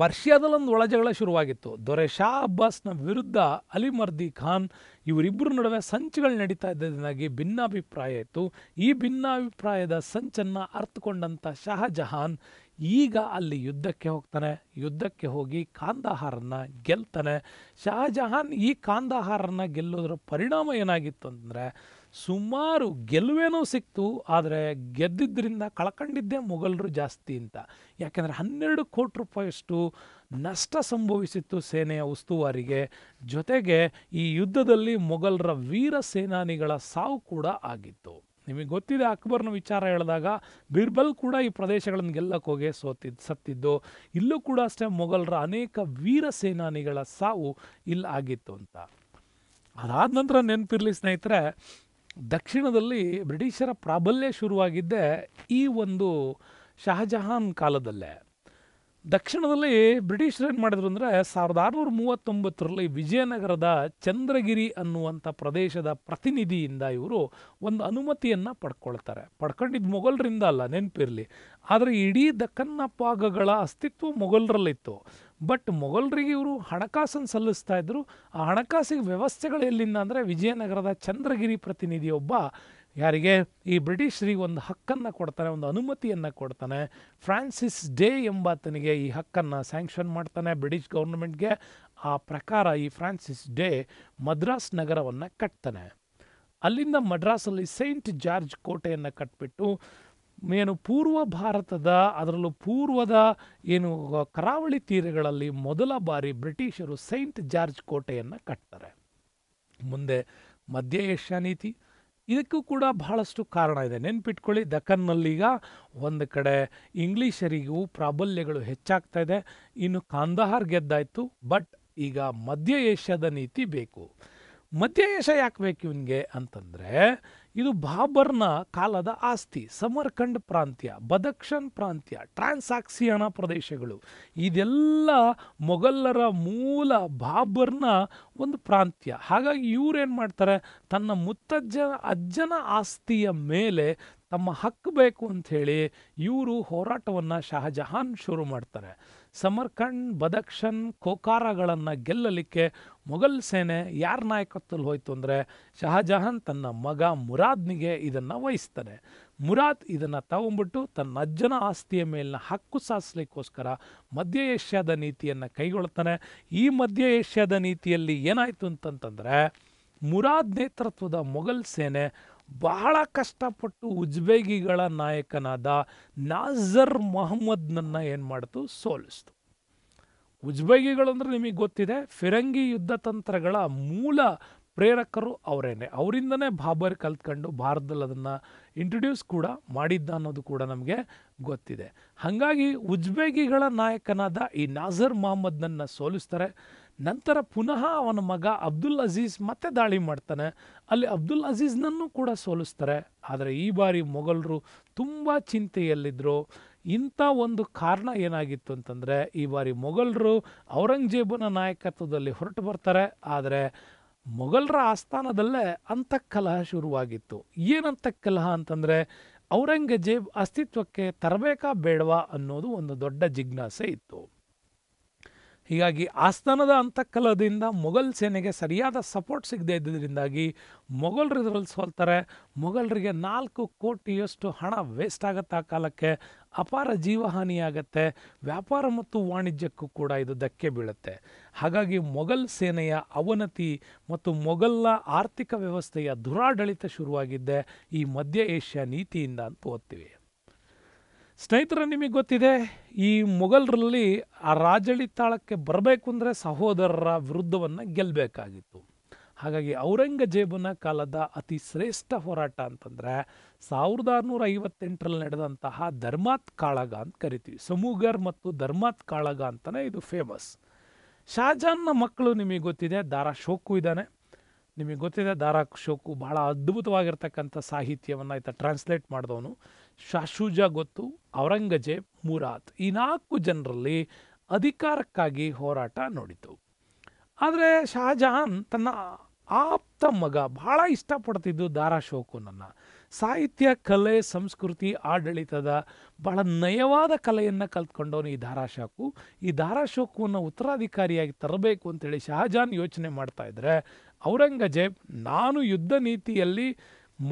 ಪರ್ಷಿಯಾದಲ್ಲೊಂದು ಒಳಜಗಳ ಶುರುವಾಗಿತ್ತು ದೊರೆ ಶಾ ಅಬ್ಬಾಸ್ನ ವಿರುದ್ಧ ಅಲಿ ಮರ್ದಿ ಖಾನ್ ಇವರಿಬ್ಬರ ನಡುವೆ ಸಂಚುಗಳು ನಡೀತಾ ಇದ್ದಾಗಿ ಭಿನ್ನಾಭಿಪ್ರಾಯ ಇತ್ತು ಈ ಭಿನ್ನಾಭಿಪ್ರಾಯದ ಸಂಚನ್ನು ಅರ್ಥಕೊಂಡಂಥ ಶಹಜಹಾನ್ ಈಗ ಅಲ್ಲಿ ಯುದ್ಧಕ್ಕೆ ಹೋಗ್ತಾನೆ ಯುದ್ಧಕ್ಕೆ ಹೋಗಿ ಕಾಂದಾಹಾರನ್ನ ಗೆಲ್ತಾನೆ ಶಾಜಹಾನ್ ಈ ಕಾಂದಹಾರನ್ನ ಗೆಲ್ಲೋದ್ರ ಪರಿಣಾಮ ಏನಾಗಿತ್ತು ಅಂದರೆ ಸುಮಾರು ಗೆಲುವೇನೋ ಸಿಕ್ತು ಆದರೆ ಗೆದ್ದಿದ್ದರಿಂದ ಕಳ್ಕೊಂಡಿದ್ದೇ ಮೊಘಲರು ಜಾಸ್ತಿ ಅಂತ ಯಾಕೆಂದರೆ ಹನ್ನೆರಡು ಕೋಟಿ ರೂಪಾಯಿಯಷ್ಟು ನಷ್ಟ ಸಂಭವಿಸಿತ್ತು ಸೇನೆಯ ಉಸ್ತುವಾರಿಗೆ ಜೊತೆಗೆ ಈ ಯುದ್ಧದಲ್ಲಿ ಮೊಘಲರ ವೀರ ಸೇನಾನಿಗಳ ಸಾವು ಕೂಡ ಆಗಿತ್ತು ನಿಮಗೆ ಗೊತ್ತಿದೆ ಅಕ್ಬರ್ನ ವಿಚಾರ ಹೇಳಿದಾಗ ಬಿರ್ಬಲ್ ಕೂಡ ಈ ಪ್ರದೇಶಗಳನ್ನು ಹೋಗಿ ಸೋತಿದ್ದು ಸತ್ತಿದ್ದು ಇಲ್ಲೂ ಕೂಡ ಅಷ್ಟೇ ಮೊಘಲರ ಅನೇಕ ವೀರ ಸೇನಾನಿಗಳ ಸಾವು ಇಲ್ಲಿ ಆಗಿತ್ತು ಅಂತ ಅದಾದ ನಂತರ ನೆನಪಿರಲಿ ಸ್ನೇಹಿತರೆ ದಕ್ಷಿಣದಲ್ಲಿ ಬ್ರಿಟಿಷರ ಪ್ರಾಬಲ್ಯ ಶುರುವಾಗಿದ್ದೆ ಈ ಒಂದು ಶಹಜಹಾನ್ ಕಾಲದಲ್ಲೇ ದಕ್ಷಿಣದಲ್ಲಿ ಬ್ರಿಟಿಷರು ಏನು ಮಾಡಿದ್ರು ಅಂದರೆ ಸಾವಿರದ ಆರುನೂರ ಮೂವತ್ತೊಂಬತ್ತರಲ್ಲಿ ವಿಜಯನಗರದ ಚಂದ್ರಗಿರಿ ಅನ್ನುವಂಥ ಪ್ರದೇಶದ ಪ್ರತಿನಿಧಿಯಿಂದ ಇವರು ಒಂದು ಅನುಮತಿಯನ್ನು ಪಡ್ಕೊಳ್ತಾರೆ ಪಡ್ಕೊಂಡಿದ್ದು ಮೊಘಲರಿಂದ ಅಲ್ಲ ನೆನಪಿರಲಿ ಆದರೆ ಇಡೀ ದಕ್ಕನ್ನ ಪಾಗಗಳ ಅಸ್ತಿತ್ವ ಮೊಘಲರಲ್ಲಿತ್ತು ಬಟ್ ಮೊಘಲರಿಗೆ ಇವರು ಹಣಕಾಸನ್ನು ಸಲ್ಲಿಸ್ತಾ ಇದ್ದರು ಆ ಹಣಕಾಸಿಗೆ ವ್ಯವಸ್ಥೆಗಳು ಎಲ್ಲಿಂದ ಅಂದರೆ ವಿಜಯನಗರದ ಚಂದ್ರಗಿರಿ ಪ್ರತಿನಿಧಿಯೊಬ್ಬ ಯಾರಿಗೆ ಈ ಬ್ರಿಟಿಷರಿಗೆ ಒಂದು ಹಕ್ಕನ್ನು ಕೊಡ್ತಾನೆ ಒಂದು ಅನುಮತಿಯನ್ನು ಕೊಡ್ತಾನೆ ಫ್ರಾನ್ಸಿಸ್ ಡೇ ಎಂಬಾತನಿಗೆ ಈ ಹಕ್ಕನ್ನು ಸ್ಯಾಂಕ್ಷನ್ ಮಾಡ್ತಾನೆ ಬ್ರಿಟಿಷ್ ಗೌರ್ಮೆಂಟ್ಗೆ ಆ ಪ್ರಕಾರ ಈ ಫ್ರಾನ್ಸಿಸ್ ಡೇ ಮದ್ರಾಸ್ ನಗರವನ್ನು ಕಟ್ತಾನೆ ಅಲ್ಲಿಂದ ಮದ್ರಾಸಲ್ಲಿ ಸೈಂಟ್ ಜಾರ್ಜ್ ಕೋಟೆಯನ್ನು ಕಟ್ಬಿಟ್ಟು ಏನು ಪೂರ್ವ ಭಾರತದ ಅದರಲ್ಲೂ ಪೂರ್ವದ ಏನು ಕರಾವಳಿ ತೀರಗಳಲ್ಲಿ ಮೊದಲ ಬಾರಿ ಬ್ರಿಟಿಷರು ಸೈಂಟ್ ಜಾರ್ಜ್ ಕೋಟೆಯನ್ನು ಕಟ್ತಾರೆ ಮುಂದೆ ಮಧ್ಯ ಏಷ್ಯಾ ನೀತಿ ಇದಕ್ಕೂ ಕೂಡ ಬಹಳಷ್ಟು ಕಾರಣ ಇದೆ ನೆನ್ಪಿಟ್ಕೊಳ್ಳಿ ದಕ್ಕನ್ನಲ್ಲೀಗ ಒಂದು ಕಡೆ ಇಂಗ್ಲೀಷರಿಗೂ ಪ್ರಾಬಲ್ಯಗಳು ಹೆಚ್ಚಾಗ್ತಾ ಇದೆ ಇನ್ನು ಕಾಂದಹಾರ್ ಗೆದ್ದಾಯಿತು ಬಟ್ ಈಗ ಮಧ್ಯ ಏಷ್ಯಾದ ನೀತಿ ಬೇಕು ಮಧ್ಯ ಏಷ್ಯಾ ಯಾಕೆ ಬೇಕು ಇವನಿಗೆ ಅಂತಂದರೆ ಇದು ಬಾಬರ್ನ ಕಾಲದ ಆಸ್ತಿ ಸಮರ್ಖಂಡ್ ಪ್ರಾಂತ್ಯ ಬದಕ್ಷನ್ ಪ್ರಾಂತ್ಯ ಟ್ರಾನ್ಸಾಕ್ಸಿಯಾನ ಪ್ರದೇಶಗಳು ಇದೆಲ್ಲ ಮೊಘಲ್ಲರ ಮೂಲ ಬಾಬರ್ನ ಒಂದು ಪ್ರಾಂತ್ಯ ಹಾಗಾಗಿ ಏನು ಮಾಡ್ತಾರೆ ತನ್ನ ಮುತ್ತಜ್ಜ ಅಜ್ಜನ ಆಸ್ತಿಯ ಮೇಲೆ ತಮ್ಮ ಹಕ್ಕು ಬೇಕು ಅಂಥೇಳಿ ಇವರು ಹೋರಾಟವನ್ನು ಶಹಜಹಾನ್ ಶುರು ಮಾಡ್ತಾರೆ ಸಮರ್ಖಂಡ್ ಬದಕ್ಷನ್ ಕೋಕಾರಗಳನ್ನು ಗೆಲ್ಲಲಿಕ್ಕೆ ಮೊಘಲ್ ಸೇನೆ ಯಾರ ನಾಯಕತ್ವದಲ್ಲಿ ಹೋಯಿತು ಅಂದರೆ ಶಹಜಹಾನ್ ತನ್ನ ಮಗ ಮುರಾದ್ನಿಗೆ ಇದನ್ನು ವಹಿಸ್ತಾನೆ ಮುರಾದ್ ಇದನ್ನು ತಗೊಂಬಿಟ್ಟು ತನ್ನ ಅಜ್ಜನ ಆಸ್ತಿಯ ಮೇಲಿನ ಹಕ್ಕು ಸಾಸಲಿಕ್ಕೋಸ್ಕರ ಮಧ್ಯ ಏಷ್ಯಾದ ನೀತಿಯನ್ನು ಕೈಗೊಳ್ತಾನೆ ಈ ಮಧ್ಯ ಏಷ್ಯಾದ ನೀತಿಯಲ್ಲಿ ಏನಾಯಿತು ಅಂತಂತಂದರೆ ಮುರಾದ್ ನೇತೃತ್ವದ ಮೊಘಲ್ ಸೇನೆ ಬಹಳ ಕಷ್ಟಪಟ್ಟು ಉಜ್ಬೇಗಿಗಳ ನಾಯಕನಾದ ನಾಜರ್ ಮೊಹಮ್ಮದ್ನನ್ನು ಏನು ಮಾಡ್ತು ಸೋಲಿಸ್ತು ಉಜ್ಬೇಗಿಗಳಂದ್ರೆ ನಿಮಗೆ ಗೊತ್ತಿದೆ ಫಿರಂಗಿ ಯುದ್ಧ ತಂತ್ರಗಳ ಮೂಲ ಪ್ರೇರಕರು ಅವರೇನೆ ಅವರಿಂದನೇ ಬಾಬರ್ ಕಲ್ತ್ಕೊಂಡು ಭಾರತದಲ್ಲಿ ಅದನ್ನು ಇಂಟ್ರೊಡ್ಯೂಸ್ ಕೂಡ ಮಾಡಿದ್ದ ಅನ್ನೋದು ಕೂಡ ನಮಗೆ ಗೊತ್ತಿದೆ ಹಾಗಾಗಿ ಉಜ್ಬೇಗಿಗಳ ನಾಯಕನಾದ ಈ ನಾಜರ್ ಮೊಹಮ್ಮದ್ನನ್ನು ಸೋಲಿಸ್ತಾರೆ ನಂತರ ಪುನಃ ಅವನ ಮಗ ಅಬ್ದುಲ್ ಅಜೀಜ್ ಮತ್ತೆ ದಾಳಿ ಮಾಡ್ತಾನೆ ಅಲ್ಲಿ ಅಬ್ದುಲ್ ಅಜೀಜ್ನನ್ನು ಕೂಡ ಸೋಲಿಸ್ತಾರೆ ಆದರೆ ಈ ಬಾರಿ ಮೊಘಲರು ತುಂಬ ಚಿಂತೆಯಲ್ಲಿದ್ದರು ಇಂಥ ಒಂದು ಕಾರಣ ಏನಾಗಿತ್ತು ಅಂತಂದರೆ ಈ ಬಾರಿ ಮೊಘಲರು ಔರಂಗಜೇಬನ ನಾಯಕತ್ವದಲ್ಲಿ ಹೊರಟು ಬರ್ತಾರೆ ಆದರೆ ಮೊಘಲರ ಆಸ್ಥಾನದಲ್ಲೇ ಕಲಹ ಶುರುವಾಗಿತ್ತು ಏನಂತಃಕಲಹ ಅಂತಂದರೆ ಔರಂಗಜೇಬ್ ಅಸ್ತಿತ್ವಕ್ಕೆ ತರಬೇಕಾ ಬೇಡವಾ ಅನ್ನೋದು ಒಂದು ದೊಡ್ಡ ಜಿಜ್ಞಾಸೆ ಇತ್ತು ಹೀಗಾಗಿ ಆಸ್ಥಾನದ ಅಂತಃಕಲದಿಂದ ಮೊಘಲ್ ಸೇನೆಗೆ ಸರಿಯಾದ ಸಪೋರ್ಟ್ ಸಿಗದೇ ಇದ್ದರಿಂದಾಗಿ ಮೊಘಲರು ಇದರಲ್ಲಿ ಸೋಲ್ತಾರೆ ಮೊಘಲರಿಗೆ ನಾಲ್ಕು ಕೋಟಿಯಷ್ಟು ಹಣ ವೇಸ್ಟ್ ಆಗುತ್ತೆ ಆ ಕಾಲಕ್ಕೆ ಅಪಾರ ಜೀವಹಾನಿಯಾಗತ್ತೆ ವ್ಯಾಪಾರ ಮತ್ತು ವಾಣಿಜ್ಯಕ್ಕೂ ಕೂಡ ಇದು ಧಕ್ಕೆ ಬೀಳುತ್ತೆ ಹಾಗಾಗಿ ಮೊಘಲ್ ಸೇನೆಯ ಅವನತಿ ಮತ್ತು ಮೊಘಲ್ನ ಆರ್ಥಿಕ ವ್ಯವಸ್ಥೆಯ ದುರಾಡಳಿತ ಶುರುವಾಗಿದ್ದೆ ಈ ಮಧ್ಯ ಏಷ್ಯಾ ನೀತಿಯಿಂದ ಅಂತ ಓದ್ತೀವಿ ಸ್ನೇಹಿತರ ನಿಮಗೆ ಗೊತ್ತಿದೆ ಈ ಮೊಘಲರಲ್ಲಿ ಆ ರಾಜಳಿತಾಳಕ್ಕೆ ಬರಬೇಕು ಅಂದರೆ ಸಹೋದರರ ವಿರುದ್ಧವನ್ನು ಗೆಲ್ಲಬೇಕಾಗಿತ್ತು ಹಾಗಾಗಿ ಔರಂಗಜೇಬನ ಕಾಲದ ಅತಿ ಶ್ರೇಷ್ಠ ಹೋರಾಟ ಅಂತಂದರೆ ಸಾವಿರದ ಆರುನೂರ ಐವತ್ತೆಂಟರಲ್ಲಿ ನಡೆದಂತಹ ಧರ್ಮಾತ್ ಕಾಳಗ ಅಂತ ಕರಿತೀವಿ ಸಮೂಗರ್ ಮತ್ತು ಧರ್ಮಾತ್ ಕಾಳಗ ಅಂತಲೇ ಇದು ಫೇಮಸ್ ಶಾಜಾನ್ನ ಮಕ್ಕಳು ನಿಮಗೆ ಗೊತ್ತಿದೆ ದಾರಾ ಶೋಕು ಇದ್ದಾನೆ ನಿಮಗೆ ಗೊತ್ತಿದೆ ದಾರಾ ಶೋಕು ಬಹಳ ಅದ್ಭುತವಾಗಿರ್ತಕ್ಕಂಥ ಸಾಹಿತ್ಯವನ್ನು ಆಯಿತಾ ಟ್ರಾನ್ಸ್ಲೇಟ್ ಮಾಡಿದವನು ಶಾಶೂಜ ಗೊತ್ತು ಔರಂಗಜೇಬ್ ಮುರಾತ್ ಈ ನಾಲ್ಕು ಜನರಲ್ಲಿ ಅಧಿಕಾರಕ್ಕಾಗಿ ಹೋರಾಟ ನೋಡಿತು ಆದರೆ ಶಹಜಹಾನ್ ತನ್ನ ಆಪ್ತ ಮಗ ಬಹಳ ಇಷ್ಟಪಡ್ತಿದ್ದು ದಾರಾ ನನ್ನ ಸಾಹಿತ್ಯ ಕಲೆ ಸಂಸ್ಕೃತಿ ಆಡಳಿತದ ಬಹಳ ನಯವಾದ ಕಲೆಯನ್ನು ಕಲ್ತ್ಕೊಂಡವನು ಈ ದಾರಾಶಾಕು ಈ ಧಾರಾಶೋಕುವನ್ನು ಉತ್ತರಾಧಿಕಾರಿಯಾಗಿ ತರಬೇಕು ಅಂತೇಳಿ ಶಹಜಾನ್ ಯೋಚನೆ ಮಾಡ್ತಾ ಇದ್ದರೆ ಔರಂಗಜೇಬ್ ನಾನು ಯುದ್ಧ ನೀತಿಯಲ್ಲಿ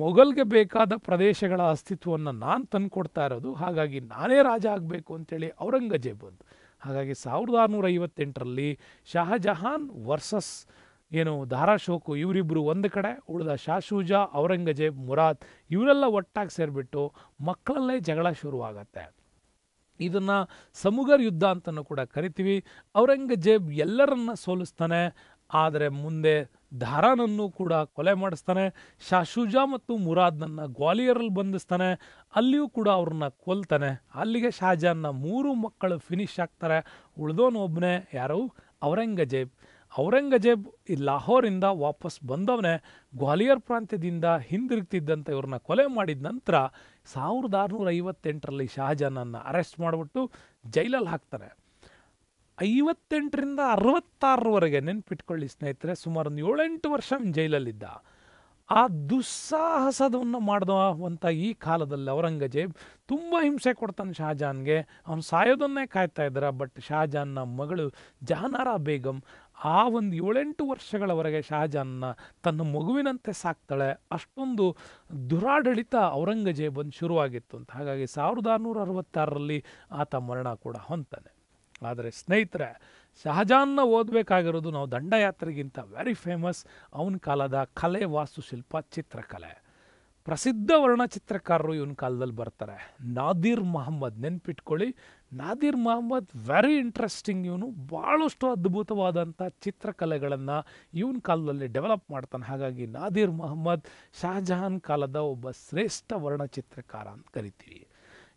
ಮೊಘಲ್ಗೆ ಬೇಕಾದ ಪ್ರದೇಶಗಳ ಅಸ್ತಿತ್ವವನ್ನು ನಾನು ತಂದುಕೊಡ್ತಾ ಇರೋದು ಹಾಗಾಗಿ ನಾನೇ ರಾಜ ಆಗಬೇಕು ಅಂತೇಳಿ ಔರಂಗಜೇಬ್ ಅಂತ ಹಾಗಾಗಿ ಸಾವಿರದ ಆರುನೂರ ಐವತ್ತೆಂಟರಲ್ಲಿ ಶಹಜಹಾನ್ ವರ್ಸಸ್ ಏನು ಧಾರಾಶೋಕು ಇವರಿಬ್ಬರು ಒಂದು ಕಡೆ ಉಳಿದ ಶಾಶೂಜಾ ಔರಂಗಜೇಬ್ ಮುರಾದ್ ಇವರೆಲ್ಲ ಒಟ್ಟಾಗಿ ಸೇರಿಬಿಟ್ಟು ಮಕ್ಕಳಲ್ಲೇ ಜಗಳ ಶುರುವಾಗತ್ತೆ ಇದನ್ನು ಸಮುಗರ್ ಯುದ್ಧ ಅಂತಲೂ ಕೂಡ ಕರಿತೀವಿ ಔರಂಗಜೇಬ್ ಎಲ್ಲರನ್ನ ಸೋಲಿಸ್ತಾನೆ ಆದರೆ ಮುಂದೆ ಧಾರಾನನ್ನು ಕೂಡ ಕೊಲೆ ಮಾಡಿಸ್ತಾನೆ ಶಾಶುಜಾ ಮತ್ತು ಮುರಾದ್ನನ್ನ ಗ್ವಾಲಿಯರಲ್ಲಿ ಬಂಧಿಸ್ತಾನೆ ಅಲ್ಲಿಯೂ ಕೂಡ ಅವ್ರನ್ನ ಕೊಲ್ತಾನೆ ಅಲ್ಲಿಗೆ ಶಾಜಾನ್ನ ಮೂರು ಮಕ್ಕಳು ಫಿನಿಶ್ ಆಗ್ತಾರೆ ಉಳಿದೋನೊಬ್ಬನೇ ಯಾರು ಔರಂಗಜೇಬ್ ಔರಂಗಜೇಬ್ ಈ ಲಾಹೋರಿಂದ ವಾಪಸ್ ಬಂದವನೇ ಗ್ವಾಲಿಯರ್ ಪ್ರಾಂತ್ಯದಿಂದ ಹಿಂದಿರುಗ್ತಿದ್ದಂಥ ಇವ್ರನ್ನ ಕೊಲೆ ಮಾಡಿದ ನಂತರ ಸಾವಿರದ ಆರುನೂರ ಐವತ್ತೆಂಟರಲ್ಲಿ ಶಹಜಾನನ್ನು ಅರೆಸ್ಟ್ ಮಾಡಿಬಿಟ್ಟು ಜೈಲಲ್ಲಿ ಹಾಕ್ತಾರೆ ಐವತ್ತೆಂಟರಿಂದ ಅರವತ್ತಾರರವರೆಗೆ ನೆನ್ಪಿಟ್ಕೊಳ್ಳಿ ಸ್ನೇಹಿತರೆ ಸುಮಾರು ಒಂದು ಏಳೆಂಟು ವರ್ಷ ಜೈಲಲ್ಲಿದ್ದ ಆ ದುಸ್ಸಾಹಸದವನ್ನು ಮಾಡಿದವಂಥ ಈ ಕಾಲದಲ್ಲಿ ಔರಂಗಜೇಬ್ ತುಂಬ ಹಿಂಸೆ ಕೊಡ್ತಾನೆ ಶಹಜಾನ್ಗೆ ಅವನು ಸಾಯೋದನ್ನೇ ಕಾಯ್ತಾ ಇದ್ದಾರೆ ಬಟ್ ಶಹಜಾನ್ನ ಮಗಳು ಜಹಾನಾರಾ ಬೇಗಂ ಆ ಒಂದು ಏಳೆಂಟು ವರ್ಷಗಳವರೆಗೆ ಶಹಜಾನ್ನ ತನ್ನ ಮಗುವಿನಂತೆ ಸಾಕ್ತಾಳೆ ಅಷ್ಟೊಂದು ದುರಾಡಳಿತ ಔರಂಗಜೇಬನ್ ಶುರುವಾಗಿತ್ತು ಅಂತ ಹಾಗಾಗಿ ಸಾವಿರದ ಆರುನೂರ ಅರವತ್ತಾರರಲ್ಲಿ ಆತ ಮರಣ ಕೂಡ ಹೊಂತಾನೆ ಆದರೆ ಸ್ನೇಹಿತರೆ ಶಹಜಾನ್ನ ಓದಬೇಕಾಗಿರೋದು ನಾವು ದಂಡಯಾತ್ರೆಗಿಂತ ವೆರಿ ಫೇಮಸ್ ಅವನ ಕಾಲದ ಕಲೆ ವಾಸ್ತುಶಿಲ್ಪ ಚಿತ್ರಕಲೆ ಪ್ರಸಿದ್ಧ ವರ್ಣಚಿತ್ರಕಾರರು ಇವನ ಕಾಲದಲ್ಲಿ ಬರ್ತಾರೆ ನಾದಿರ್ ಮಹಮ್ಮದ್ ನೆನ್ಪಿಟ್ಕೊಳ್ಳಿ ನಾದಿರ್ ಮಹಮ್ಮದ್ ವೆರಿ ಇಂಟ್ರೆಸ್ಟಿಂಗ್ ಇವನು ಭಾಳಷ್ಟು ಅದ್ಭುತವಾದಂಥ ಚಿತ್ರಕಲೆಗಳನ್ನು ಇವನ ಕಾಲದಲ್ಲಿ ಡೆವಲಪ್ ಮಾಡ್ತಾನೆ ಹಾಗಾಗಿ ನಾದಿರ್ ಮಹಮ್ಮದ್ ಶಹಜಹಾನ್ ಕಾಲದ ಒಬ್ಬ ಶ್ರೇಷ್ಠ ವರ್ಣಚಿತ್ರಕಾರ ಅಂತ ಕರಿತೀವಿ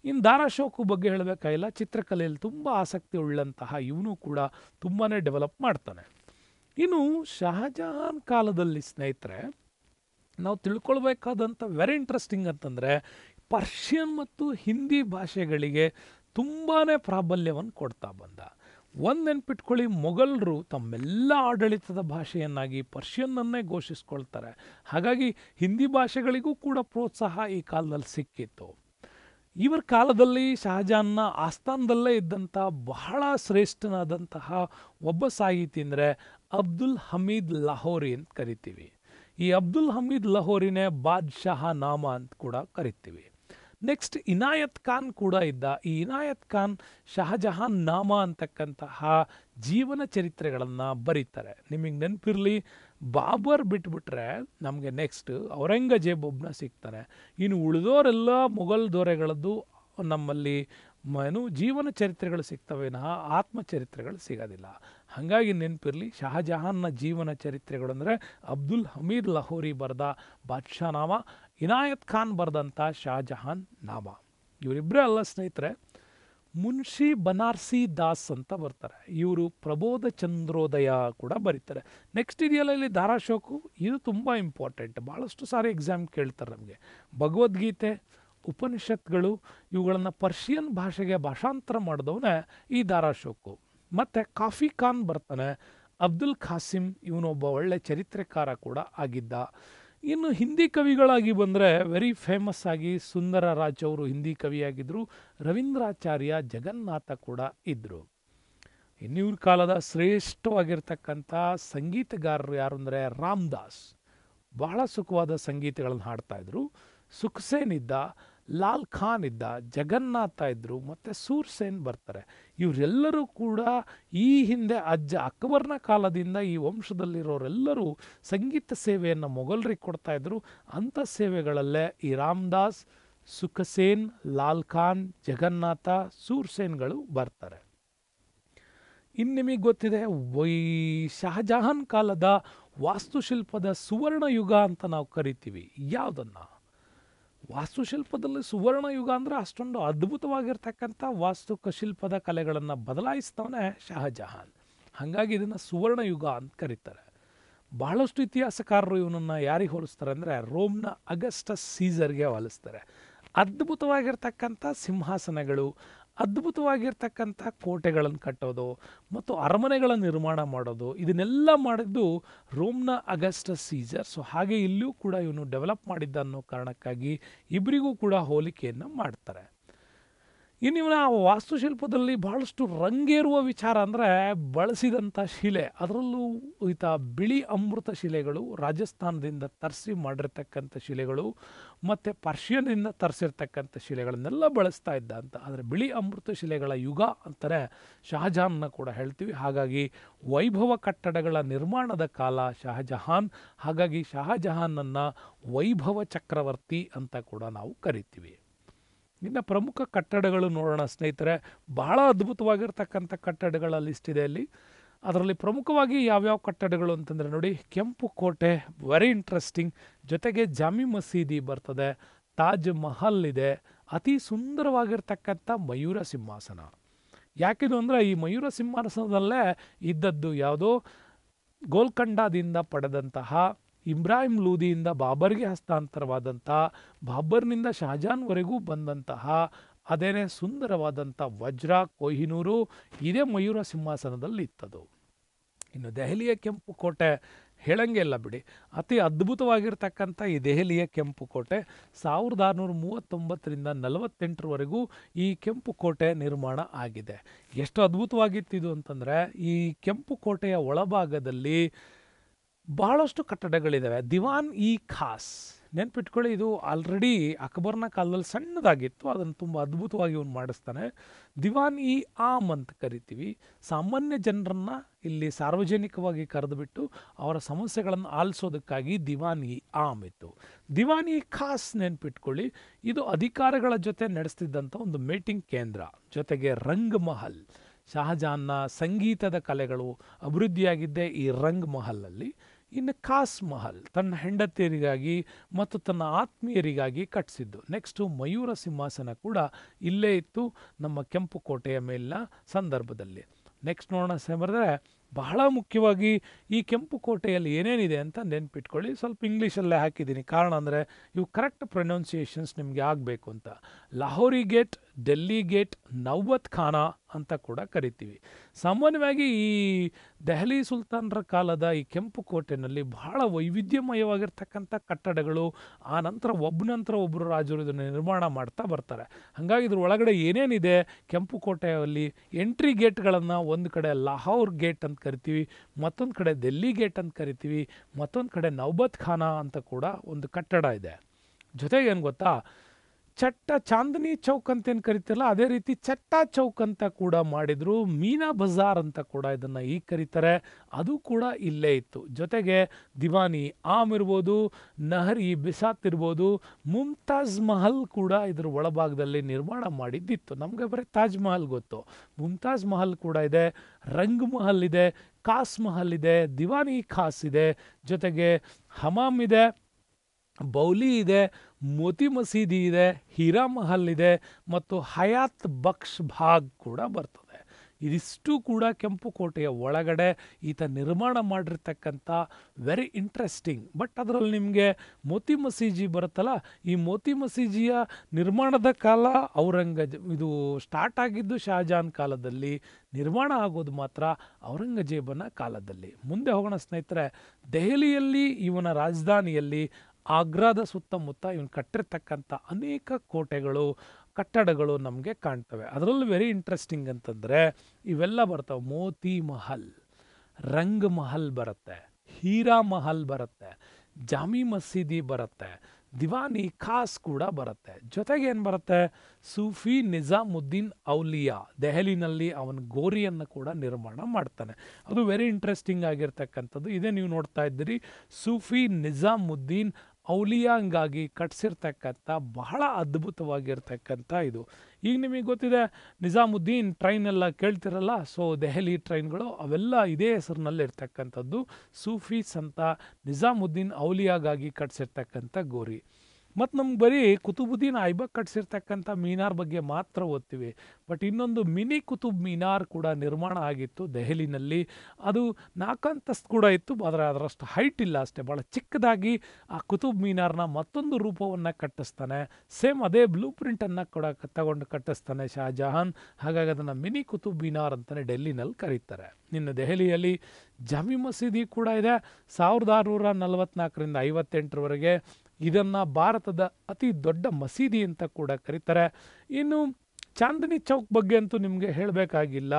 ಇನ್ನು ಶೋಕು ಬಗ್ಗೆ ಹೇಳಬೇಕಾಗಿಲ್ಲ ಚಿತ್ರಕಲೆಯಲ್ಲಿ ತುಂಬ ಆಸಕ್ತಿ ಉಳ್ಳಂತಹ ಇವನು ಕೂಡ ತುಂಬಾ ಡೆವಲಪ್ ಮಾಡ್ತಾನೆ ಇನ್ನು ಶಹಜಹಾನ್ ಕಾಲದಲ್ಲಿ ಸ್ನೇಹಿತರೆ ನಾವು ತಿಳ್ಕೊಳ್ಬೇಕಾದಂಥ ವೆರಿ ಇಂಟ್ರೆಸ್ಟಿಂಗ್ ಅಂತಂದರೆ ಪರ್ಷಿಯನ್ ಮತ್ತು ಹಿಂದಿ ಭಾಷೆಗಳಿಗೆ ತುಂಬಾ ಪ್ರಾಬಲ್ಯವನ್ನು ಕೊಡ್ತಾ ಬಂದ ಒಂದು ನೆನ್ಪಿಟ್ಕೊಳ್ಳಿ ಮೊಘಲರು ತಮ್ಮೆಲ್ಲ ಆಡಳಿತದ ಭಾಷೆಯನ್ನಾಗಿ ಪರ್ಷಿಯನ್ನನ್ನೇ ಘೋಷಿಸ್ಕೊಳ್ತಾರೆ ಹಾಗಾಗಿ ಹಿಂದಿ ಭಾಷೆಗಳಿಗೂ ಕೂಡ ಪ್ರೋತ್ಸಾಹ ಈ ಕಾಲದಲ್ಲಿ ಸಿಕ್ಕಿತ್ತು ಇವರ ಕಾಲದಲ್ಲಿ ಶಹಜಾನ್ನ ಆಸ್ಥಾನದಲ್ಲೇ ಇದ್ದಂಥ ಬಹಳ ಶ್ರೇಷ್ಠನಾದಂತಹ ಒಬ್ಬ ಸಾಹಿತಿ ಅಂದ್ರೆ ಅಬ್ದುಲ್ ಹಮೀದ್ ಲಹೋರಿ ಅಂತ ಕರಿತೀವಿ ಈ ಅಬ್ದುಲ್ ಹಮೀದ್ ಲಹೋರಿನೇ ಬಾದ್ಶಾಹ ನಾಮ ಅಂತ ಕೂಡ ಕರಿತೀವಿ ನೆಕ್ಸ್ಟ್ ಇನಾಯತ್ ಖಾನ್ ಕೂಡ ಇದ್ದ ಈ ಇನಾಯತ್ ಖಾನ್ ಶಹಜಹಾನ್ ನಾಮ ಅಂತಕ್ಕಂತಹ ಜೀವನ ಚರಿತ್ರೆಗಳನ್ನು ಬರೀತಾರೆ ನಿಮಗೆ ನೆನಪಿರಲಿ ಬಾಬರ್ ಬಿಟ್ಬಿಟ್ರೆ ನಮಗೆ ನೆಕ್ಸ್ಟ್ ಔರಂಗಜೇಬ್ ಒಬ್ಬನ ಸಿಗ್ತಾನೆ ಇನ್ನು ಉಳಿದೋರೆಲ್ಲ ಮೊಘಲ್ ದೊರೆಗಳದ್ದು ನಮ್ಮಲ್ಲಿ ಏನು ಜೀವನ ಚರಿತ್ರೆಗಳು ಸಿಗ್ತವೆ ವಿನಃ ಆತ್ಮಚರಿತ್ರೆಗಳು ಸಿಗೋದಿಲ್ಲ ಹಾಗಾಗಿ ನೆನಪಿರಲಿ ಶಹಜಹಾನ್ನ ಜೀವನ ಚರಿತ್ರೆಗಳು ಅಂದರೆ ಅಬ್ದುಲ್ ಹಮೀದ್ ಲಹೋರಿ ಬರೆದ ಬಾದ್ಶಾ ನಾಮ ಇನಾಯತ್ ಖಾನ್ ಬರೆದಂಥ ಶಹಜಹಾನ್ ನಾಮ ಇವರಿಬ್ಬರೇ ಅಲ್ಲ ಸ್ನೇಹಿತರೆ ಮುನ್ಷಿ ಬನಾರ್ಸಿ ದಾಸ್ ಅಂತ ಬರ್ತಾರೆ ಇವರು ಪ್ರಬೋಧ ಚಂದ್ರೋದಯ ಕೂಡ ಬರೀತಾರೆ ನೆಕ್ಸ್ಟ್ ಇದೆಯಲ್ಲ ಇಲ್ಲಿ ಧಾರಾಶೋಕು ಇದು ತುಂಬ ಇಂಪಾರ್ಟೆಂಟ್ ಭಾಳಷ್ಟು ಸಾರಿ ಎಕ್ಸಾಮ್ ಕೇಳ್ತಾರೆ ನಮಗೆ ಭಗವದ್ಗೀತೆ ಉಪನಿಷತ್ಗಳು ಇವುಗಳನ್ನು ಪರ್ಷಿಯನ್ ಭಾಷೆಗೆ ಭಾಷಾಂತರ ಮಾಡಿದವನೇ ಈ ದಾರಾಶೋಕು ಮತ್ತು ಕಾಫಿ ಖಾನ್ ಬರ್ತಾನೆ ಅಬ್ದುಲ್ ಖಾಸಿಂ ಇವನೊಬ್ಬ ಒಳ್ಳೆ ಚರಿತ್ರೆಕಾರ ಕೂಡ ಆಗಿದ್ದ ಇನ್ನು ಹಿಂದಿ ಕವಿಗಳಾಗಿ ಬಂದರೆ ವೆರಿ ಫೇಮಸ್ ಆಗಿ ಸುಂದರ ರಾಜ್ ಅವರು ಹಿಂದಿ ಕವಿಯಾಗಿದ್ದರು ರವೀಂದ್ರಾಚಾರ್ಯ ಜಗನ್ನಾಥ ಕೂಡ ಇದ್ದರು ಇನ್ನಿವ್ರ ಕಾಲದ ಶ್ರೇಷ್ಠವಾಗಿರ್ತಕ್ಕಂಥ ಸಂಗೀತಗಾರರು ಯಾರು ಅಂದರೆ ರಾಮದಾಸ್ ಬಹಳ ಸುಖವಾದ ಸಂಗೀತಗಳನ್ನು ಹಾಡ್ತಾಯಿದ್ರು ಸುಖಸೇನಿದ್ದ ಲಾಲ್ ಖಾನ್ ಇದ್ದ ಜಗನ್ನಾಥ ಇದ್ದರು ಮತ್ತು ಸೂರ್ಸೇನ್ ಬರ್ತಾರೆ ಇವರೆಲ್ಲರೂ ಕೂಡ ಈ ಹಿಂದೆ ಅಜ್ಜ ಅಕ್ಬರ್ನ ಕಾಲದಿಂದ ಈ ವಂಶದಲ್ಲಿರೋರೆಲ್ಲರೂ ಸಂಗೀತ ಸೇವೆಯನ್ನು ಮೊಘಲರಿಗೆ ಕೊಡ್ತಾಯಿದ್ರು ಅಂಥ ಸೇವೆಗಳಲ್ಲೇ ಈ ರಾಮದಾಸ್ ಸುಖಸೇನ್ ಲಾಲ್ ಖಾನ್ ಜಗನ್ನಾಥ ಸೂರ್ಸೇನ್ಗಳು ಬರ್ತಾರೆ ಇನ್ನು ನಿಮಗೆ ಗೊತ್ತಿದೆ ವೈ ಶಹಜಹಾನ್ ಕಾಲದ ವಾಸ್ತುಶಿಲ್ಪದ ಸುವರ್ಣ ಯುಗ ಅಂತ ನಾವು ಕರಿತೀವಿ ಯಾವುದನ್ನು ವಾಸ್ತುಶಿಲ್ಪದಲ್ಲಿ ಸುವರ್ಣ ಯುಗ ಅಂದರೆ ಅಷ್ಟೊಂದು ಅದ್ಭುತವಾಗಿರ್ತಕ್ಕಂಥ ವಾಸ್ತುಕಶಿಲ್ಪದ ಕಲೆಗಳನ್ನು ಬದಲಾಯಿಸಿದವನೇ ಶಹಜಹಾನ್ ಹಾಗಾಗಿ ಇದನ್ನು ಸುವರ್ಣ ಯುಗ ಅಂತ ಕರೀತಾರೆ ಬಹಳಷ್ಟು ಇತಿಹಾಸಕಾರರು ಇವನನ್ನು ಯಾರಿಗೆ ಹೋಲಿಸ್ತಾರೆ ಅಂದರೆ ರೋಮ್ನ ಅಗಸ್ಟಸ್ ಸೀಸರ್ಗೆ ಹೋಲಿಸ್ತಾರೆ ಅದ್ಭುತವಾಗಿರ್ತಕ್ಕಂಥ ಸಿಂಹಾಸನಗಳು ಅದ್ಭುತವಾಗಿರ್ತಕ್ಕಂಥ ಕೋಟೆಗಳನ್ನು ಕಟ್ಟೋದು ಮತ್ತು ಅರಮನೆಗಳನ್ನು ನಿರ್ಮಾಣ ಮಾಡೋದು ಇದನ್ನೆಲ್ಲ ಮಾಡಿದ್ದು ರೋಮ್ನ ಅಗಸ್ಟ ಸೀಸರ್ ಸೊ ಹಾಗೆ ಇಲ್ಲಿಯೂ ಕೂಡ ಇವನು ಡೆವಲಪ್ ಮಾಡಿದ್ದ ಅನ್ನೋ ಕಾರಣಕ್ಕಾಗಿ ಇಬ್ಬರಿಗೂ ಕೂಡ ಹೋಲಿಕೆಯನ್ನು ಮಾಡ್ತಾರೆ ಇನ್ನು ಆ ವಾಸ್ತುಶಿಲ್ಪದಲ್ಲಿ ಬಹಳಷ್ಟು ರಂಗೇರುವ ವಿಚಾರ ಅಂದರೆ ಬಳಸಿದಂಥ ಶಿಲೆ ಅದರಲ್ಲೂ ಈತ ಬಿಳಿ ಅಮೃತ ಶಿಲೆಗಳು ರಾಜಸ್ಥಾನದಿಂದ ತರಿಸಿ ಮಾಡಿರ್ತಕ್ಕಂಥ ಶಿಲೆಗಳು ಮತ್ತು ಪರ್ಷಿಯನ್ನಿಂದ ತರಿಸಿರ್ತಕ್ಕಂಥ ಶಿಲೆಗಳನ್ನೆಲ್ಲ ಬಳಸ್ತಾ ಇದ್ದ ಅಂತ ಆದರೆ ಬಿಳಿ ಅಮೃತ ಶಿಲೆಗಳ ಯುಗ ಅಂತಲೇ ಶಹಜಹಾನ್ನ ಕೂಡ ಹೇಳ್ತೀವಿ ಹಾಗಾಗಿ ವೈಭವ ಕಟ್ಟಡಗಳ ನಿರ್ಮಾಣದ ಕಾಲ ಶಹಜಹಾನ್ ಹಾಗಾಗಿ ಶಹಜಹಾನನ್ನು ವೈಭವ ಚಕ್ರವರ್ತಿ ಅಂತ ಕೂಡ ನಾವು ಕರಿತೀವಿ ಇನ್ನು ಪ್ರಮುಖ ಕಟ್ಟಡಗಳು ನೋಡೋಣ ಸ್ನೇಹಿತರೆ ಭಾಳ ಅದ್ಭುತವಾಗಿರ್ತಕ್ಕಂಥ ಕಟ್ಟಡಗಳ ಲಿಸ್ಟ್ ಇದೆ ಅಲ್ಲಿ ಅದರಲ್ಲಿ ಪ್ರಮುಖವಾಗಿ ಯಾವ್ಯಾವ ಕಟ್ಟಡಗಳು ಅಂತಂದರೆ ನೋಡಿ ಕೆಂಪು ಕೋಟೆ ವೆರಿ ಇಂಟ್ರೆಸ್ಟಿಂಗ್ ಜೊತೆಗೆ ಜಾಮಿ ಮಸೀದಿ ಬರ್ತದೆ ತಾಜ್ ಮಹಲ್ ಇದೆ ಅತಿ ಸುಂದರವಾಗಿರ್ತಕ್ಕಂಥ ಮಯೂರ ಸಿಂಹಾಸನ ಯಾಕಿದು ಅಂದರೆ ಈ ಮಯೂರ ಸಿಂಹಾಸನದಲ್ಲೇ ಇದ್ದದ್ದು ಯಾವುದೋ ಗೋಲ್ಕಂಡದಿಂದ ಪಡೆದಂತಹ ಇಬ್ರಾಹಿಂ ಲೂದಿಯಿಂದ ಬಾಬರ್ಗೆ ಹಸ್ತಾಂತರವಾದಂಥ ಬಾಬರ್ನಿಂದ ಶಹಜಾನ್ವರೆಗೂ ಬಂದಂತಹ ಅದೇ ಸುಂದರವಾದಂಥ ವಜ್ರ ಕೊಹಿನೂರು ಇದೇ ಮಯೂರ ಸಿಂಹಾಸನದಲ್ಲಿ ಇತ್ತದು ಇನ್ನು ದೆಹಲಿಯ ಕೆಂಪು ಕೋಟೆ ಹೇಳಂಗೆ ಇಲ್ಲ ಬಿಡಿ ಅತಿ ಅದ್ಭುತವಾಗಿರ್ತಕ್ಕಂಥ ಈ ದೆಹಲಿಯ ಕೆಂಪು ಕೋಟೆ ಸಾವಿರದ ಆರುನೂರ ಮೂವತ್ತೊಂಬತ್ತರಿಂದ ನಲವತ್ತೆಂಟರವರೆಗೂ ಈ ಕೆಂಪು ಕೋಟೆ ನಿರ್ಮಾಣ ಆಗಿದೆ ಎಷ್ಟು ಅದ್ಭುತವಾಗಿತ್ತಿದು ಅಂತಂದರೆ ಈ ಕೆಂಪು ಕೋಟೆಯ ಒಳಭಾಗದಲ್ಲಿ ಬಹಳಷ್ಟು ಕಟ್ಟಡಗಳಿದ್ದಾವೆ ದಿವಾನ್ ಇ ಖಾಸ್ ನೆನ್ಪಿಟ್ಕೊಳ್ಳಿ ಇದು ಆಲ್ರೆಡಿ ಅಕ್ಬರ್ನ ಕಾಲದಲ್ಲಿ ಸಣ್ಣದಾಗಿತ್ತು ಅದನ್ನು ತುಂಬ ಅದ್ಭುತವಾಗಿ ಇವನು ಮಾಡಿಸ್ತಾನೆ ದಿವಾನ್ ಇ ಆಮ್ ಅಂತ ಕರಿತೀವಿ ಸಾಮಾನ್ಯ ಜನರನ್ನು ಇಲ್ಲಿ ಸಾರ್ವಜನಿಕವಾಗಿ ಕರೆದುಬಿಟ್ಟು ಅವರ ಸಮಸ್ಯೆಗಳನ್ನು ಆಲಿಸೋದಕ್ಕಾಗಿ ದಿವಾನ್ ಇ ಆಮ್ ಇತ್ತು ದಿವಾನ್ ಇ ಖಾಸ್ ನೆನ್ಪಿಟ್ಕೊಳ್ಳಿ ಇದು ಅಧಿಕಾರಗಳ ಜೊತೆ ನಡೆಸ್ತಿದ್ದಂಥ ಒಂದು ಮೀಟಿಂಗ್ ಕೇಂದ್ರ ಜೊತೆಗೆ ರಂಗ್ ಮಹಲ್ ಶಹಜಹಾನ್ನ ಸಂಗೀತದ ಕಲೆಗಳು ಅಭಿವೃದ್ಧಿಯಾಗಿದ್ದೆ ಈ ರಂಗ್ ಮಹಲ್ಲಲ್ಲಿ ಇನ್ನು ಖಾಸ್ ಮಹಲ್ ತನ್ನ ಹೆಂಡತಿಯರಿಗಾಗಿ ಮತ್ತು ತನ್ನ ಆತ್ಮೀಯರಿಗಾಗಿ ಕಟ್ಟಿಸಿದ್ದು ನೆಕ್ಸ್ಟು ಮಯೂರ ಸಿಂಹಾಸನ ಕೂಡ ಇಲ್ಲೇ ಇತ್ತು ನಮ್ಮ ಕೆಂಪು ಕೋಟೆಯ ಮೇಲಿನ ಸಂದರ್ಭದಲ್ಲಿ ನೆಕ್ಸ್ಟ್ ನೋಡೋಣ ಸಹ ಬಹಳ ಮುಖ್ಯವಾಗಿ ಈ ಕೆಂಪು ಕೋಟೆಯಲ್ಲಿ ಏನೇನಿದೆ ಅಂತ ನೆನ್ಪಿಟ್ಕೊಳ್ಳಿ ಸ್ವಲ್ಪ ಇಂಗ್ಲೀಷಲ್ಲೇ ಹಾಕಿದ್ದೀನಿ ಕಾರಣ ಅಂದರೆ ಇವು ಕರೆಕ್ಟ್ ಪ್ರೊನೌನ್ಸಿಯೇಷನ್ಸ್ ನಿಮಗೆ ಆಗಬೇಕು ಅಂತ ಲಾಹೋರಿ ಗೇಟ್ ಡೆಲ್ಲಿ ಗೇಟ್ ನವ್ವತ್ ಖಾನಾ ಅಂತ ಕೂಡ ಕರಿತೀವಿ ಸಾಮಾನ್ಯವಾಗಿ ಈ ದೆಹಲಿ ಸುಲ್ತಾನರ ಕಾಲದ ಈ ಕೆಂಪು ಕೋಟೆನಲ್ಲಿ ಬಹಳ ವೈವಿಧ್ಯಮಯವಾಗಿರ್ತಕ್ಕಂಥ ಕಟ್ಟಡಗಳು ಆ ನಂತರ ಒಬ್ಬ ನಂತರ ಒಬ್ಬರು ರಾಜರು ಇದನ್ನು ನಿರ್ಮಾಣ ಮಾಡ್ತಾ ಬರ್ತಾರೆ ಹಾಗಾಗಿ ಇದ್ರ ಒಳಗಡೆ ಏನೇನಿದೆ ಕೆಂಪು ಕೋಟೆಯಲ್ಲಿ ಎಂಟ್ರಿ ಗೇಟ್ಗಳನ್ನು ಒಂದು ಕಡೆ ಲಾಹೋರ್ ಗೇಟ್ ಅಂತ ಅಂತ ಕರಿತೀವಿ ಮತ್ತೊಂದು ಕಡೆ ದೆಲ್ಲಿ ಗೇಟ್ ಅಂತ ಕರಿತೀವಿ ಮತ್ತೊಂದು ಕಡೆ ನೌಬತ್ ಖಾನ ಅಂತ ಕೂಡ ಒಂದು ಕಟ್ಟಡ ಇದೆ ಜೊತೆಗೆ ಜೊತೆಗೇನು ಗೊತ್ತಾ ಚಟ್ಟ ಚಾಂದನಿ ಚೌಕ್ ಅಂತ ಏನು ಕರಿತಾರಲ್ಲ ಅದೇ ರೀತಿ ಚಟ್ಟ ಚೌಕ್ ಅಂತ ಕೂಡ ಮಾಡಿದ್ರು ಮೀನಾ ಬಜಾರ್ ಅಂತ ಕೂಡ ಇದನ್ನು ಈ ಕರೀತಾರೆ ಅದು ಕೂಡ ಇಲ್ಲೇ ಇತ್ತು ಜೊತೆಗೆ ದಿವಾನಿ ಆಮ್ ಇರ್ಬೋದು ನಹರಿ ಬಿಸಾತ್ ಇರ್ಬೋದು ಮುಮ್ತಾಜ್ ಮಹಲ್ ಕೂಡ ಇದರ ಒಳಭಾಗದಲ್ಲಿ ನಿರ್ಮಾಣ ಮಾಡಿದ್ದಿತ್ತು ನಮಗೆ ಬರೀ ತಾಜ್ ಮಹಲ್ ಗೊತ್ತು ಮುಮ್ತಾಜ್ ಮಹಲ್ ಕೂಡ ಇದೆ ರಂಗ್ ಮಹಲ್ ಇದೆ ಖಾಸ್ ಮಹಲ್ ಇದೆ ದಿವಾನಿ ಖಾಸ್ ಇದೆ ಜೊತೆಗೆ ಹಮಾಮ್ ಇದೆ ಬೌಲಿ ಇದೆ ಮೋತಿ ಮಸೀದಿ ಇದೆ ಹೀರಾ ಮಹಲ್ ಇದೆ ಮತ್ತು ಹಯಾತ್ ಬಕ್ಷ್ ಭಾಗ್ ಕೂಡ ಬರ್ತದೆ ಇದಿಷ್ಟು ಕೂಡ ಕೆಂಪು ಕೋಟೆಯ ಒಳಗಡೆ ಈತ ನಿರ್ಮಾಣ ಮಾಡಿರ್ತಕ್ಕಂಥ ವೆರಿ ಇಂಟ್ರೆಸ್ಟಿಂಗ್ ಬಟ್ ಅದರಲ್ಲಿ ನಿಮಗೆ ಮೋತಿ ಮಸೀಜಿ ಬರುತ್ತಲ್ಲ ಈ ಮೋತಿ ಮಸೀಜಿಯ ನಿರ್ಮಾಣದ ಕಾಲ ಔರಂಗಜ ಇದು ಸ್ಟಾರ್ಟ್ ಆಗಿದ್ದು ಶಹಜಾನ್ ಕಾಲದಲ್ಲಿ ನಿರ್ಮಾಣ ಆಗೋದು ಮಾತ್ರ ಔರಂಗಜೇಬನ ಕಾಲದಲ್ಲಿ ಮುಂದೆ ಹೋಗೋಣ ಸ್ನೇಹಿತರೆ ದೆಹಲಿಯಲ್ಲಿ ಇವನ ರಾಜಧಾನಿಯಲ್ಲಿ ಆಗ್ರಾದ ಸುತ್ತಮುತ್ತ ಇವನು ಕಟ್ಟಿರ್ತಕ್ಕಂಥ ಅನೇಕ ಕೋಟೆಗಳು ಕಟ್ಟಡಗಳು ನಮಗೆ ಕಾಣ್ತವೆ ಅದರಲ್ಲೂ ವೆರಿ ಇಂಟ್ರೆಸ್ಟಿಂಗ್ ಅಂತಂದರೆ ಇವೆಲ್ಲ ಬರ್ತವೆ ಮೋತಿ ಮಹಲ್ ರಂಗ್ ಮಹಲ್ ಬರುತ್ತೆ ಹೀರಾ ಮಹಲ್ ಬರುತ್ತೆ ಜಾಮಿ ಮಸೀದಿ ಬರುತ್ತೆ ದಿವಾನಿ ಖಾಸ್ ಕೂಡ ಬರುತ್ತೆ ಜೊತೆಗೆ ಏನು ಬರುತ್ತೆ ಸೂಫಿ ನಿಜಾಮುದ್ದೀನ್ ಔಲಿಯಾ ದೆಹಲಿನಲ್ಲಿ ಅವನ ಗೋರಿಯನ್ನು ಕೂಡ ನಿರ್ಮಾಣ ಮಾಡ್ತಾನೆ ಅದು ವೆರಿ ಇಂಟ್ರೆಸ್ಟಿಂಗ್ ಆಗಿರ್ತಕ್ಕಂಥದ್ದು ಇದೇ ನೀವು ನೋಡ್ತಾ ಇದ್ದೀರಿ ಸೂಫಿ ನಿಜಾಮುದ್ದೀನ್ ಔಲಿಯಾಂಗಾಗಿ ಕಟ್ಸಿರ್ತಕ್ಕಂಥ ಬಹಳ ಅದ್ಭುತವಾಗಿರ್ತಕ್ಕಂಥ ಇದು ಈಗ ನಿಮಗೆ ಗೊತ್ತಿದೆ ನಿಜಾಮುದ್ದೀನ್ ಟ್ರೈನೆಲ್ಲ ಕೇಳ್ತಿರಲ್ಲ ಸೊ ದೆಹಲಿ ಟ್ರೈನ್ಗಳು ಅವೆಲ್ಲ ಇದೇ ಹೆಸರಿನಲ್ಲಿರ್ತಕ್ಕಂಥದ್ದು ಸೂಫೀಸ್ ಅಂತ ನಿಜಾಮುದ್ದೀನ್ ಔಲಿಯಾಗಾಗಿ ಕಟ್ಸಿರ್ತಕ್ಕಂಥ ಗೋರಿ ಮತ್ತು ನಮ್ಗೆ ಬರೀ ಕುತುಬುದ್ದೀನ್ ಐಬಕ್ ಕಟ್ಸಿರ್ತಕ್ಕಂಥ ಮೀನಾರ್ ಬಗ್ಗೆ ಮಾತ್ರ ಓದ್ತೀವಿ ಬಟ್ ಇನ್ನೊಂದು ಮಿನಿ ಕುತುಬ್ ಮೀನಾರ್ ಕೂಡ ನಿರ್ಮಾಣ ಆಗಿತ್ತು ದೆಹಲಿನಲ್ಲಿ ಅದು ನಾಲ್ಕಂತಸ್ತು ಕೂಡ ಇತ್ತು ಆದರೆ ಅದರಷ್ಟು ಹೈಟ್ ಇಲ್ಲ ಅಷ್ಟೇ ಭಾಳ ಚಿಕ್ಕದಾಗಿ ಆ ಕುತುಬ್ ಮೀನಾರ್ನ ಮತ್ತೊಂದು ರೂಪವನ್ನು ಕಟ್ಟಿಸ್ತಾನೆ ಸೇಮ್ ಅದೇ ಬ್ಲೂ ಪ್ರಿಂಟನ್ನು ಕೂಡ ತಗೊಂಡು ಕಟ್ಟಿಸ್ತಾನೆ ಶಾಜಹಾನ್ ಹಾಗಾಗಿ ಅದನ್ನು ಮಿನಿ ಕುತುಬ್ ಮೀನಾರ್ ಅಂತಲೇ ಡೆಲ್ಲಿನಲ್ಲಿ ಕರೀತಾರೆ ಇನ್ನು ದೆಹಲಿಯಲ್ಲಿ ಜಾಮಿ ಮಸೀದಿ ಕೂಡ ಇದೆ ಸಾವಿರದ ಆರುನೂರ ನಲವತ್ತ್ನಾಲ್ಕರಿಂದ ಐವತ್ತೆಂಟರವರೆಗೆ ಇದನ್ನು ಭಾರತದ ಅತಿ ದೊಡ್ಡ ಮಸೀದಿ ಅಂತ ಕೂಡ ಕರೀತಾರೆ ಇನ್ನು ಚಾಂದಿನಿ ಚೌಕ್ ಬಗ್ಗೆ ಅಂತೂ ನಿಮಗೆ ಹೇಳಬೇಕಾಗಿಲ್ಲ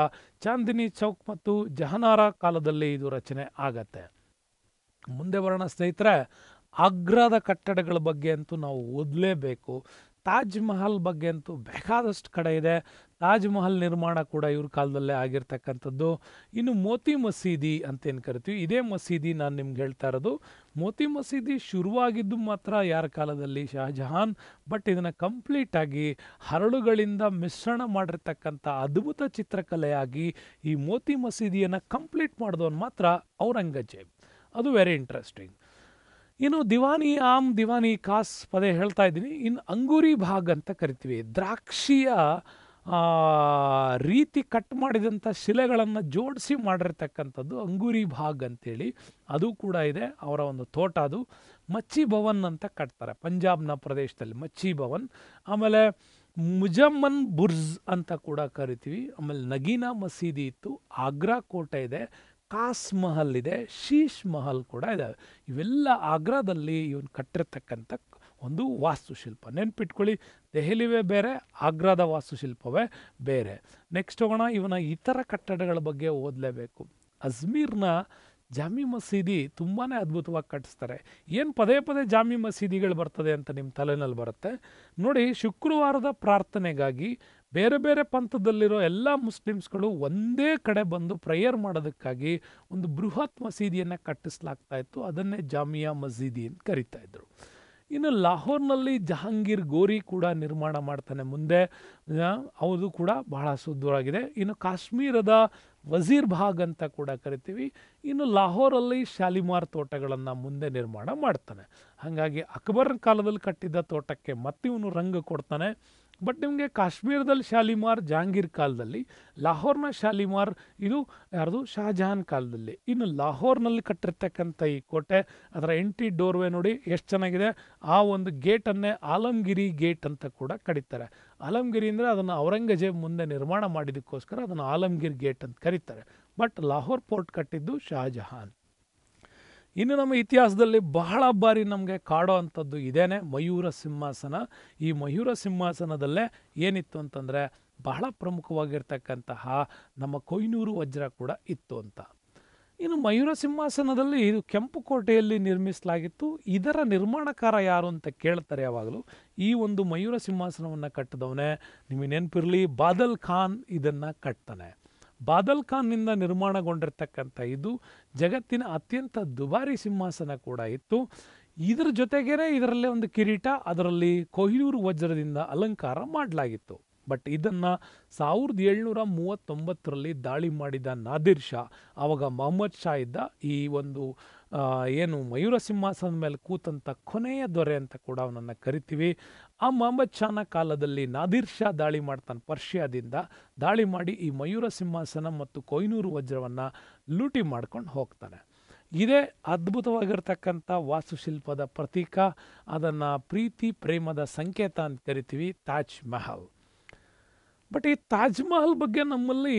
ಚಾಂದಿನಿ ಚೌಕ್ ಮತ್ತು ಜಹನಾರ ಕಾಲದಲ್ಲಿ ಇದು ರಚನೆ ಆಗತ್ತೆ ಮುಂದೆ ಬರೋಣ ಸ್ನೇಹಿತರೆ ಆಗ್ರಾದ ಕಟ್ಟಡಗಳ ಬಗ್ಗೆ ಅಂತೂ ನಾವು ಓದಲೇಬೇಕು ತಾಜ್ ಮಹಲ್ ಬಗ್ಗೆ ಅಂತೂ ಬೇಕಾದಷ್ಟು ಕಡೆ ಇದೆ ತಾಜ್ ಮಹಲ್ ನಿರ್ಮಾಣ ಕೂಡ ಇವ್ರ ಕಾಲದಲ್ಲೇ ಆಗಿರ್ತಕ್ಕಂಥದ್ದು ಇನ್ನು ಮೋತಿ ಮಸೀದಿ ಅಂತ ಏನು ಕರಿತೀವಿ ಇದೇ ಮಸೀದಿ ನಾನು ನಿಮ್ಗೆ ಹೇಳ್ತಾ ಇರೋದು ಮೋತಿ ಮಸೀದಿ ಶುರುವಾಗಿದ್ದು ಮಾತ್ರ ಯಾರ ಕಾಲದಲ್ಲಿ ಶಹಜಹಾನ್ ಬಟ್ ಇದನ್ನು ಕಂಪ್ಲೀಟಾಗಿ ಹರಳುಗಳಿಂದ ಮಿಶ್ರಣ ಮಾಡಿರ್ತಕ್ಕಂಥ ಅದ್ಭುತ ಚಿತ್ರಕಲೆಯಾಗಿ ಈ ಮೋತಿ ಮಸೀದಿಯನ್ನು ಕಂಪ್ಲೀಟ್ ಮಾಡಿದವನು ಮಾತ್ರ ಔರಂಗಜೇಬ್ ಅದು ವೆರಿ ಇಂಟ್ರೆಸ್ಟಿಂಗ್ ಇನ್ನು ದಿವಾನಿ ಆಮ್ ದಿವಾನಿ ಕಾಸ್ ಪದೇ ಹೇಳ್ತಾ ಇದ್ದೀನಿ ಇನ್ನು ಅಂಗೂರಿ ಭಾಗ್ ಅಂತ ಕರಿತೀವಿ ದ್ರಾಕ್ಷಿಯ ರೀತಿ ಕಟ್ ಮಾಡಿದಂಥ ಶಿಲೆಗಳನ್ನು ಜೋಡಿಸಿ ಮಾಡಿರ್ತಕ್ಕಂಥದ್ದು ಅಂಗೂರಿ ಭಾಗ್ ಅಂತೇಳಿ ಅದು ಕೂಡ ಇದೆ ಅವರ ಒಂದು ತೋಟ ಅದು ಮಚ್ಚಿ ಭವನ್ ಅಂತ ಕಟ್ತಾರೆ ಪಂಜಾಬ್ನ ಪ್ರದೇಶದಲ್ಲಿ ಮಚ್ಚಿ ಭವನ್ ಆಮೇಲೆ ಮುಜಮ್ಮನ್ ಬುರ್ಜ್ ಅಂತ ಕೂಡ ಕರಿತೀವಿ ಆಮೇಲೆ ನಗೀನಾ ಮಸೀದಿ ಇತ್ತು ಆಗ್ರಾ ಕೋಟೆ ಇದೆ ಕಾಸ್ ಮಹಲ್ ಇದೆ ಶೀಶ್ ಮಹಲ್ ಕೂಡ ಇದ್ದಾವೆ ಇವೆಲ್ಲ ಆಗ್ರಾದಲ್ಲಿ ಇವನು ಕಟ್ಟಿರ್ತಕ್ಕಂಥ ಒಂದು ವಾಸ್ತುಶಿಲ್ಪ ನೆನ್ಪಿಟ್ಕೊಳ್ಳಿ ದೆಹಲಿವೇ ಬೇರೆ ಆಗ್ರಾದ ವಾಸ್ತುಶಿಲ್ಪವೇ ಬೇರೆ ನೆಕ್ಸ್ಟ್ ಹೋಗೋಣ ಇವನ ಇತರ ಕಟ್ಟಡಗಳ ಬಗ್ಗೆ ಓದಲೇಬೇಕು ಅಜ್ಮೀರ್ನ ಜಾಮಿ ಮಸೀದಿ ತುಂಬಾ ಅದ್ಭುತವಾಗಿ ಕಟ್ಟಿಸ್ತಾರೆ ಏನು ಪದೇ ಪದೇ ಜಾಮಿ ಮಸೀದಿಗಳು ಬರ್ತದೆ ಅಂತ ನಿಮ್ಮ ತಲೆನಲ್ಲಿ ಬರುತ್ತೆ ನೋಡಿ ಶುಕ್ರವಾರದ ಪ್ರಾರ್ಥನೆಗಾಗಿ ಬೇರೆ ಬೇರೆ ಪಂಥದಲ್ಲಿರೋ ಎಲ್ಲ ಮುಸ್ಲಿಮ್ಸ್ಗಳು ಒಂದೇ ಕಡೆ ಬಂದು ಪ್ರೇಯರ್ ಮಾಡೋದಕ್ಕಾಗಿ ಒಂದು ಬೃಹತ್ ಮಸೀದಿಯನ್ನು ಕಟ್ಟಿಸ್ಲಾಗ್ತಾ ಇತ್ತು ಅದನ್ನೇ ಜಾಮಿಯಾ ಮಸೀದಿ ಅಂತ ಕರಿತಾ ಇದ್ರು ಇನ್ನು ಲಾಹೋರ್ನಲ್ಲಿ ಜಹಾಂಗೀರ್ ಗೋರಿ ಕೂಡ ನಿರ್ಮಾಣ ಮಾಡ್ತಾನೆ ಮುಂದೆ ಅವರು ಕೂಡ ಬಹಳ ಸುದೂರಾಗಿದೆ ಇನ್ನು ಕಾಶ್ಮೀರದ ವಜೀರ್ ಭಾಗ್ ಅಂತ ಕೂಡ ಕರಿತೀವಿ ಇನ್ನು ಲಾಹೋರಲ್ಲಿ ಶಾಲಿಮಾರ್ ತೋಟಗಳನ್ನು ಮುಂದೆ ನಿರ್ಮಾಣ ಮಾಡ್ತಾನೆ ಹಾಗಾಗಿ ಅಕ್ಬರ್ ಕಾಲದಲ್ಲಿ ಕಟ್ಟಿದ್ದ ತೋಟಕ್ಕೆ ಮತ್ತಿವನು ರಂಗ ಕೊಡ್ತಾನೆ ಬಟ್ ನಿಮಗೆ ಕಾಶ್ಮೀರದಲ್ಲಿ ಶಾಲಿಮಾರ್ ಜಹಾಂಗೀರ್ ಕಾಲದಲ್ಲಿ ಲಾಹೋರ್ನ ಶಾಲಿಮಾರ್ ಇದು ಯಾರ್ದು ಶಹಜಹಾನ್ ಕಾಲದಲ್ಲಿ ಇನ್ನು ಲಾಹೋರ್ನಲ್ಲಿ ಕಟ್ಟಿರ್ತಕ್ಕಂಥ ಈ ಕೋಟೆ ಅದರ ಎಂಟ್ರಿ ಡೋರ್ವೆ ನೋಡಿ ಎಷ್ಟು ಚೆನ್ನಾಗಿದೆ ಆ ಒಂದು ಗೇಟನ್ನೇ ಆಲಂಗಿರಿ ಗೇಟ್ ಅಂತ ಕೂಡ ಕರೀತಾರೆ ಆಲಂಗಿರಿ ಅಂದರೆ ಅದನ್ನು ಔರಂಗಜೇಬ್ ಮುಂದೆ ನಿರ್ಮಾಣ ಮಾಡಿದ್ದಕ್ಕೋಸ್ಕರ ಅದನ್ನು ಆಲಂಗಿರ್ ಗೇಟ್ ಅಂತ ಕರೀತಾರೆ ಬಟ್ ಲಾಹೋರ್ ಪೋರ್ಟ್ ಕಟ್ಟಿದ್ದು ಶಹಜಹಾನ್ ಇನ್ನು ನಮ್ಮ ಇತಿಹಾಸದಲ್ಲಿ ಬಹಳ ಬಾರಿ ನಮಗೆ ಕಾಡೋ ಅಂಥದ್ದು ಇದೇನೆ ಮಯೂರ ಸಿಂಹಾಸನ ಈ ಮಯೂರ ಸಿಂಹಾಸನದಲ್ಲೇ ಏನಿತ್ತು ಅಂತಂದರೆ ಬಹಳ ಪ್ರಮುಖವಾಗಿರ್ತಕ್ಕಂತಹ ನಮ್ಮ ಕೊಯ್ನೂರು ವಜ್ರ ಕೂಡ ಇತ್ತು ಅಂತ ಇನ್ನು ಮಯೂರ ಸಿಂಹಾಸನದಲ್ಲಿ ಇದು ಕೆಂಪು ಕೋಟೆಯಲ್ಲಿ ನಿರ್ಮಿಸಲಾಗಿತ್ತು ಇದರ ನಿರ್ಮಾಣಕಾರ ಯಾರು ಅಂತ ಕೇಳ್ತಾರೆ ಯಾವಾಗಲೂ ಈ ಒಂದು ಮಯೂರ ಸಿಂಹಾಸನವನ್ನು ಕಟ್ಟದವನೇ ನಿಮಗೆ ನೆನಪಿರಲಿ ಬಾದಲ್ ಖಾನ್ ಇದನ್ನು ಕಟ್ತಾನೆ ಬಾದಲ್ ಖಾನ್ನಿಂದ ನಿರ್ಮಾಣಗೊಂಡಿರ್ತಕ್ಕಂಥ ಇದು ಜಗತ್ತಿನ ಅತ್ಯಂತ ದುಬಾರಿ ಸಿಂಹಾಸನ ಕೂಡ ಇತ್ತು ಇದರ ಜೊತೆಗೇನೆ ಇದರಲ್ಲೇ ಒಂದು ಕಿರೀಟ ಅದರಲ್ಲಿ ಕೊಹ್ಲೂರು ವಜ್ರದಿಂದ ಅಲಂಕಾರ ಮಾಡಲಾಗಿತ್ತು ಬಟ್ ಇದನ್ನು ಸಾವಿರದ ಏಳ್ನೂರ ಮೂವತ್ತೊಂಬತ್ತರಲ್ಲಿ ದಾಳಿ ಮಾಡಿದ ನಾದಿರ್ ಶಾ ಆವಾಗ ಮೊಹಮ್ಮದ್ ಶಾ ಇದ್ದ ಈ ಒಂದು ಏನು ಮಯೂರ ಸಿಂಹಾಸನದ ಮೇಲೆ ಕೂತಂಥ ಕೊನೆಯ ದೊರೆ ಅಂತ ಕೂಡ ಅವನನ್ನು ಕರಿತೀವಿ ಆ ಮೊಹಮ್ಮದ್ ಶಾನ ಕಾಲದಲ್ಲಿ ನಾದಿರ್ ಶಾ ದಾಳಿ ಮಾಡ್ತಾನೆ ಪರ್ಷಿಯಾದಿಂದ ದಾಳಿ ಮಾಡಿ ಈ ಮಯೂರ ಸಿಂಹಾಸನ ಮತ್ತು ಕೊಯ್ನೂರು ವಜ್ರವನ್ನು ಲೂಟಿ ಮಾಡ್ಕೊಂಡು ಹೋಗ್ತಾನೆ ಇದೇ ಅದ್ಭುತವಾಗಿರ್ತಕ್ಕಂಥ ವಾಸ್ತುಶಿಲ್ಪದ ಪ್ರತೀಕ ಅದನ್ನು ಪ್ರೀತಿ ಪ್ರೇಮದ ಸಂಕೇತ ಅಂತ ಕರಿತೀವಿ ತಾಜ್ ಮಹಲ್ ಬಟ್ ಈ ತಾಜ್ ಮಹಲ್ ಬಗ್ಗೆ ನಮ್ಮಲ್ಲಿ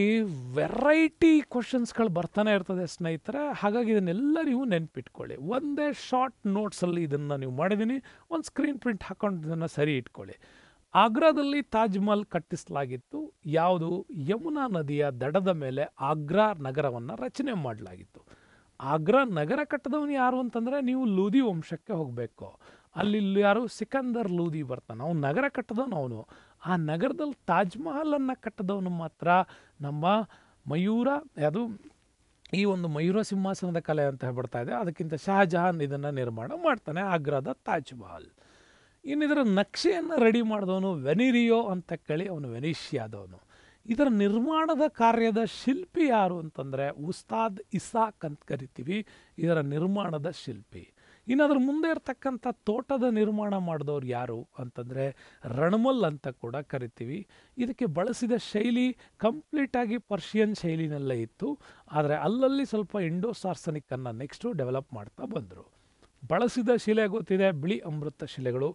ವೆರೈಟಿ ಕ್ವಶನ್ಸ್ಗಳು ಬರ್ತಾನೆ ಇರ್ತದೆ ಸ್ನೇಹಿತರೆ ಹಾಗಾಗಿ ಇದನ್ನೆಲ್ಲ ನೀವು ನೆನಪಿಟ್ಕೊಳ್ಳಿ ಒಂದೇ ಶಾರ್ಟ್ ನೋಟ್ಸಲ್ಲಿ ಇದನ್ನು ನೀವು ಮಾಡಿದ್ದೀನಿ ಒಂದು ಸ್ಕ್ರೀನ್ ಪ್ರಿಂಟ್ ಹಾಕೊಂಡು ಇದನ್ನು ಸರಿ ಇಟ್ಕೊಳ್ಳಿ ಆಗ್ರಾದಲ್ಲಿ ತಾಜ್ ಮಹಲ್ ಕಟ್ಟಿಸಲಾಗಿತ್ತು ಯಾವುದು ಯಮುನಾ ನದಿಯ ದಡದ ಮೇಲೆ ಆಗ್ರಾ ನಗರವನ್ನು ರಚನೆ ಮಾಡಲಾಗಿತ್ತು ಆಗ್ರಾ ನಗರ ಕಟ್ಟದವನು ಯಾರು ಅಂತಂದರೆ ನೀವು ಲೂದಿ ವಂಶಕ್ಕೆ ಹೋಗಬೇಕು ಅಲ್ಲಿ ಯಾರು ಸಿಕಂದರ್ ಲೂದಿ ಬರ್ತಾನೆ ಅವನು ನಗರ ಕಟ್ಟದವನು ಅವನು ಆ ನಗರದಲ್ಲಿ ತಾಜ್ ಮಹಲನ್ನು ಕಟ್ಟಿದವನು ಮಾತ್ರ ನಮ್ಮ ಮಯೂರ ಅದು ಈ ಒಂದು ಮಯೂರ ಸಿಂಹಾಸನದ ಕಲೆ ಅಂತ ಹೇಳ್ಬಿಡ್ತಾ ಇದೆ ಅದಕ್ಕಿಂತ ಶಹಜಹಾನ್ ಇದನ್ನು ನಿರ್ಮಾಣ ಮಾಡ್ತಾನೆ ಆಗ್ರಾದ ತಾಜ್ ಮಹಲ್ ಇನ್ನಿದರ ನಕ್ಷೆಯನ್ನು ರೆಡಿ ಮಾಡಿದವನು ವೆನಿರಿಯೋ ಅಂತ ಕೇಳಿ ಅವನು ವೆನಿಷಿಯಾದವನು ಇದರ ನಿರ್ಮಾಣದ ಕಾರ್ಯದ ಶಿಲ್ಪಿ ಯಾರು ಅಂತಂದರೆ ಉಸ್ತಾದ್ ಇಸಾಕ್ ಅಂತ ಕರಿತೀವಿ ಇದರ ನಿರ್ಮಾಣದ ಶಿಲ್ಪಿ ಇನ್ನು ಅದ್ರ ಮುಂದೆ ಇರತಕ್ಕಂಥ ತೋಟದ ನಿರ್ಮಾಣ ಮಾಡಿದವ್ರು ಯಾರು ಅಂತಂದರೆ ರಣಮಲ್ ಅಂತ ಕೂಡ ಕರಿತೀವಿ ಇದಕ್ಕೆ ಬಳಸಿದ ಶೈಲಿ ಕಂಪ್ಲೀಟಾಗಿ ಪರ್ಷಿಯನ್ ಶೈಲಿನಲ್ಲೇ ಇತ್ತು ಆದರೆ ಅಲ್ಲಲ್ಲಿ ಸ್ವಲ್ಪ ಇಂಡೋ ಸಾರ್ಸನಿಕ್ಕನ್ನು ನೆಕ್ಸ್ಟು ಡೆವಲಪ್ ಮಾಡ್ತಾ ಬಂದರು ಬಳಸಿದ ಶಿಲೆ ಗೊತ್ತಿದೆ ಬಿಳಿ ಅಮೃತ ಶಿಲೆಗಳು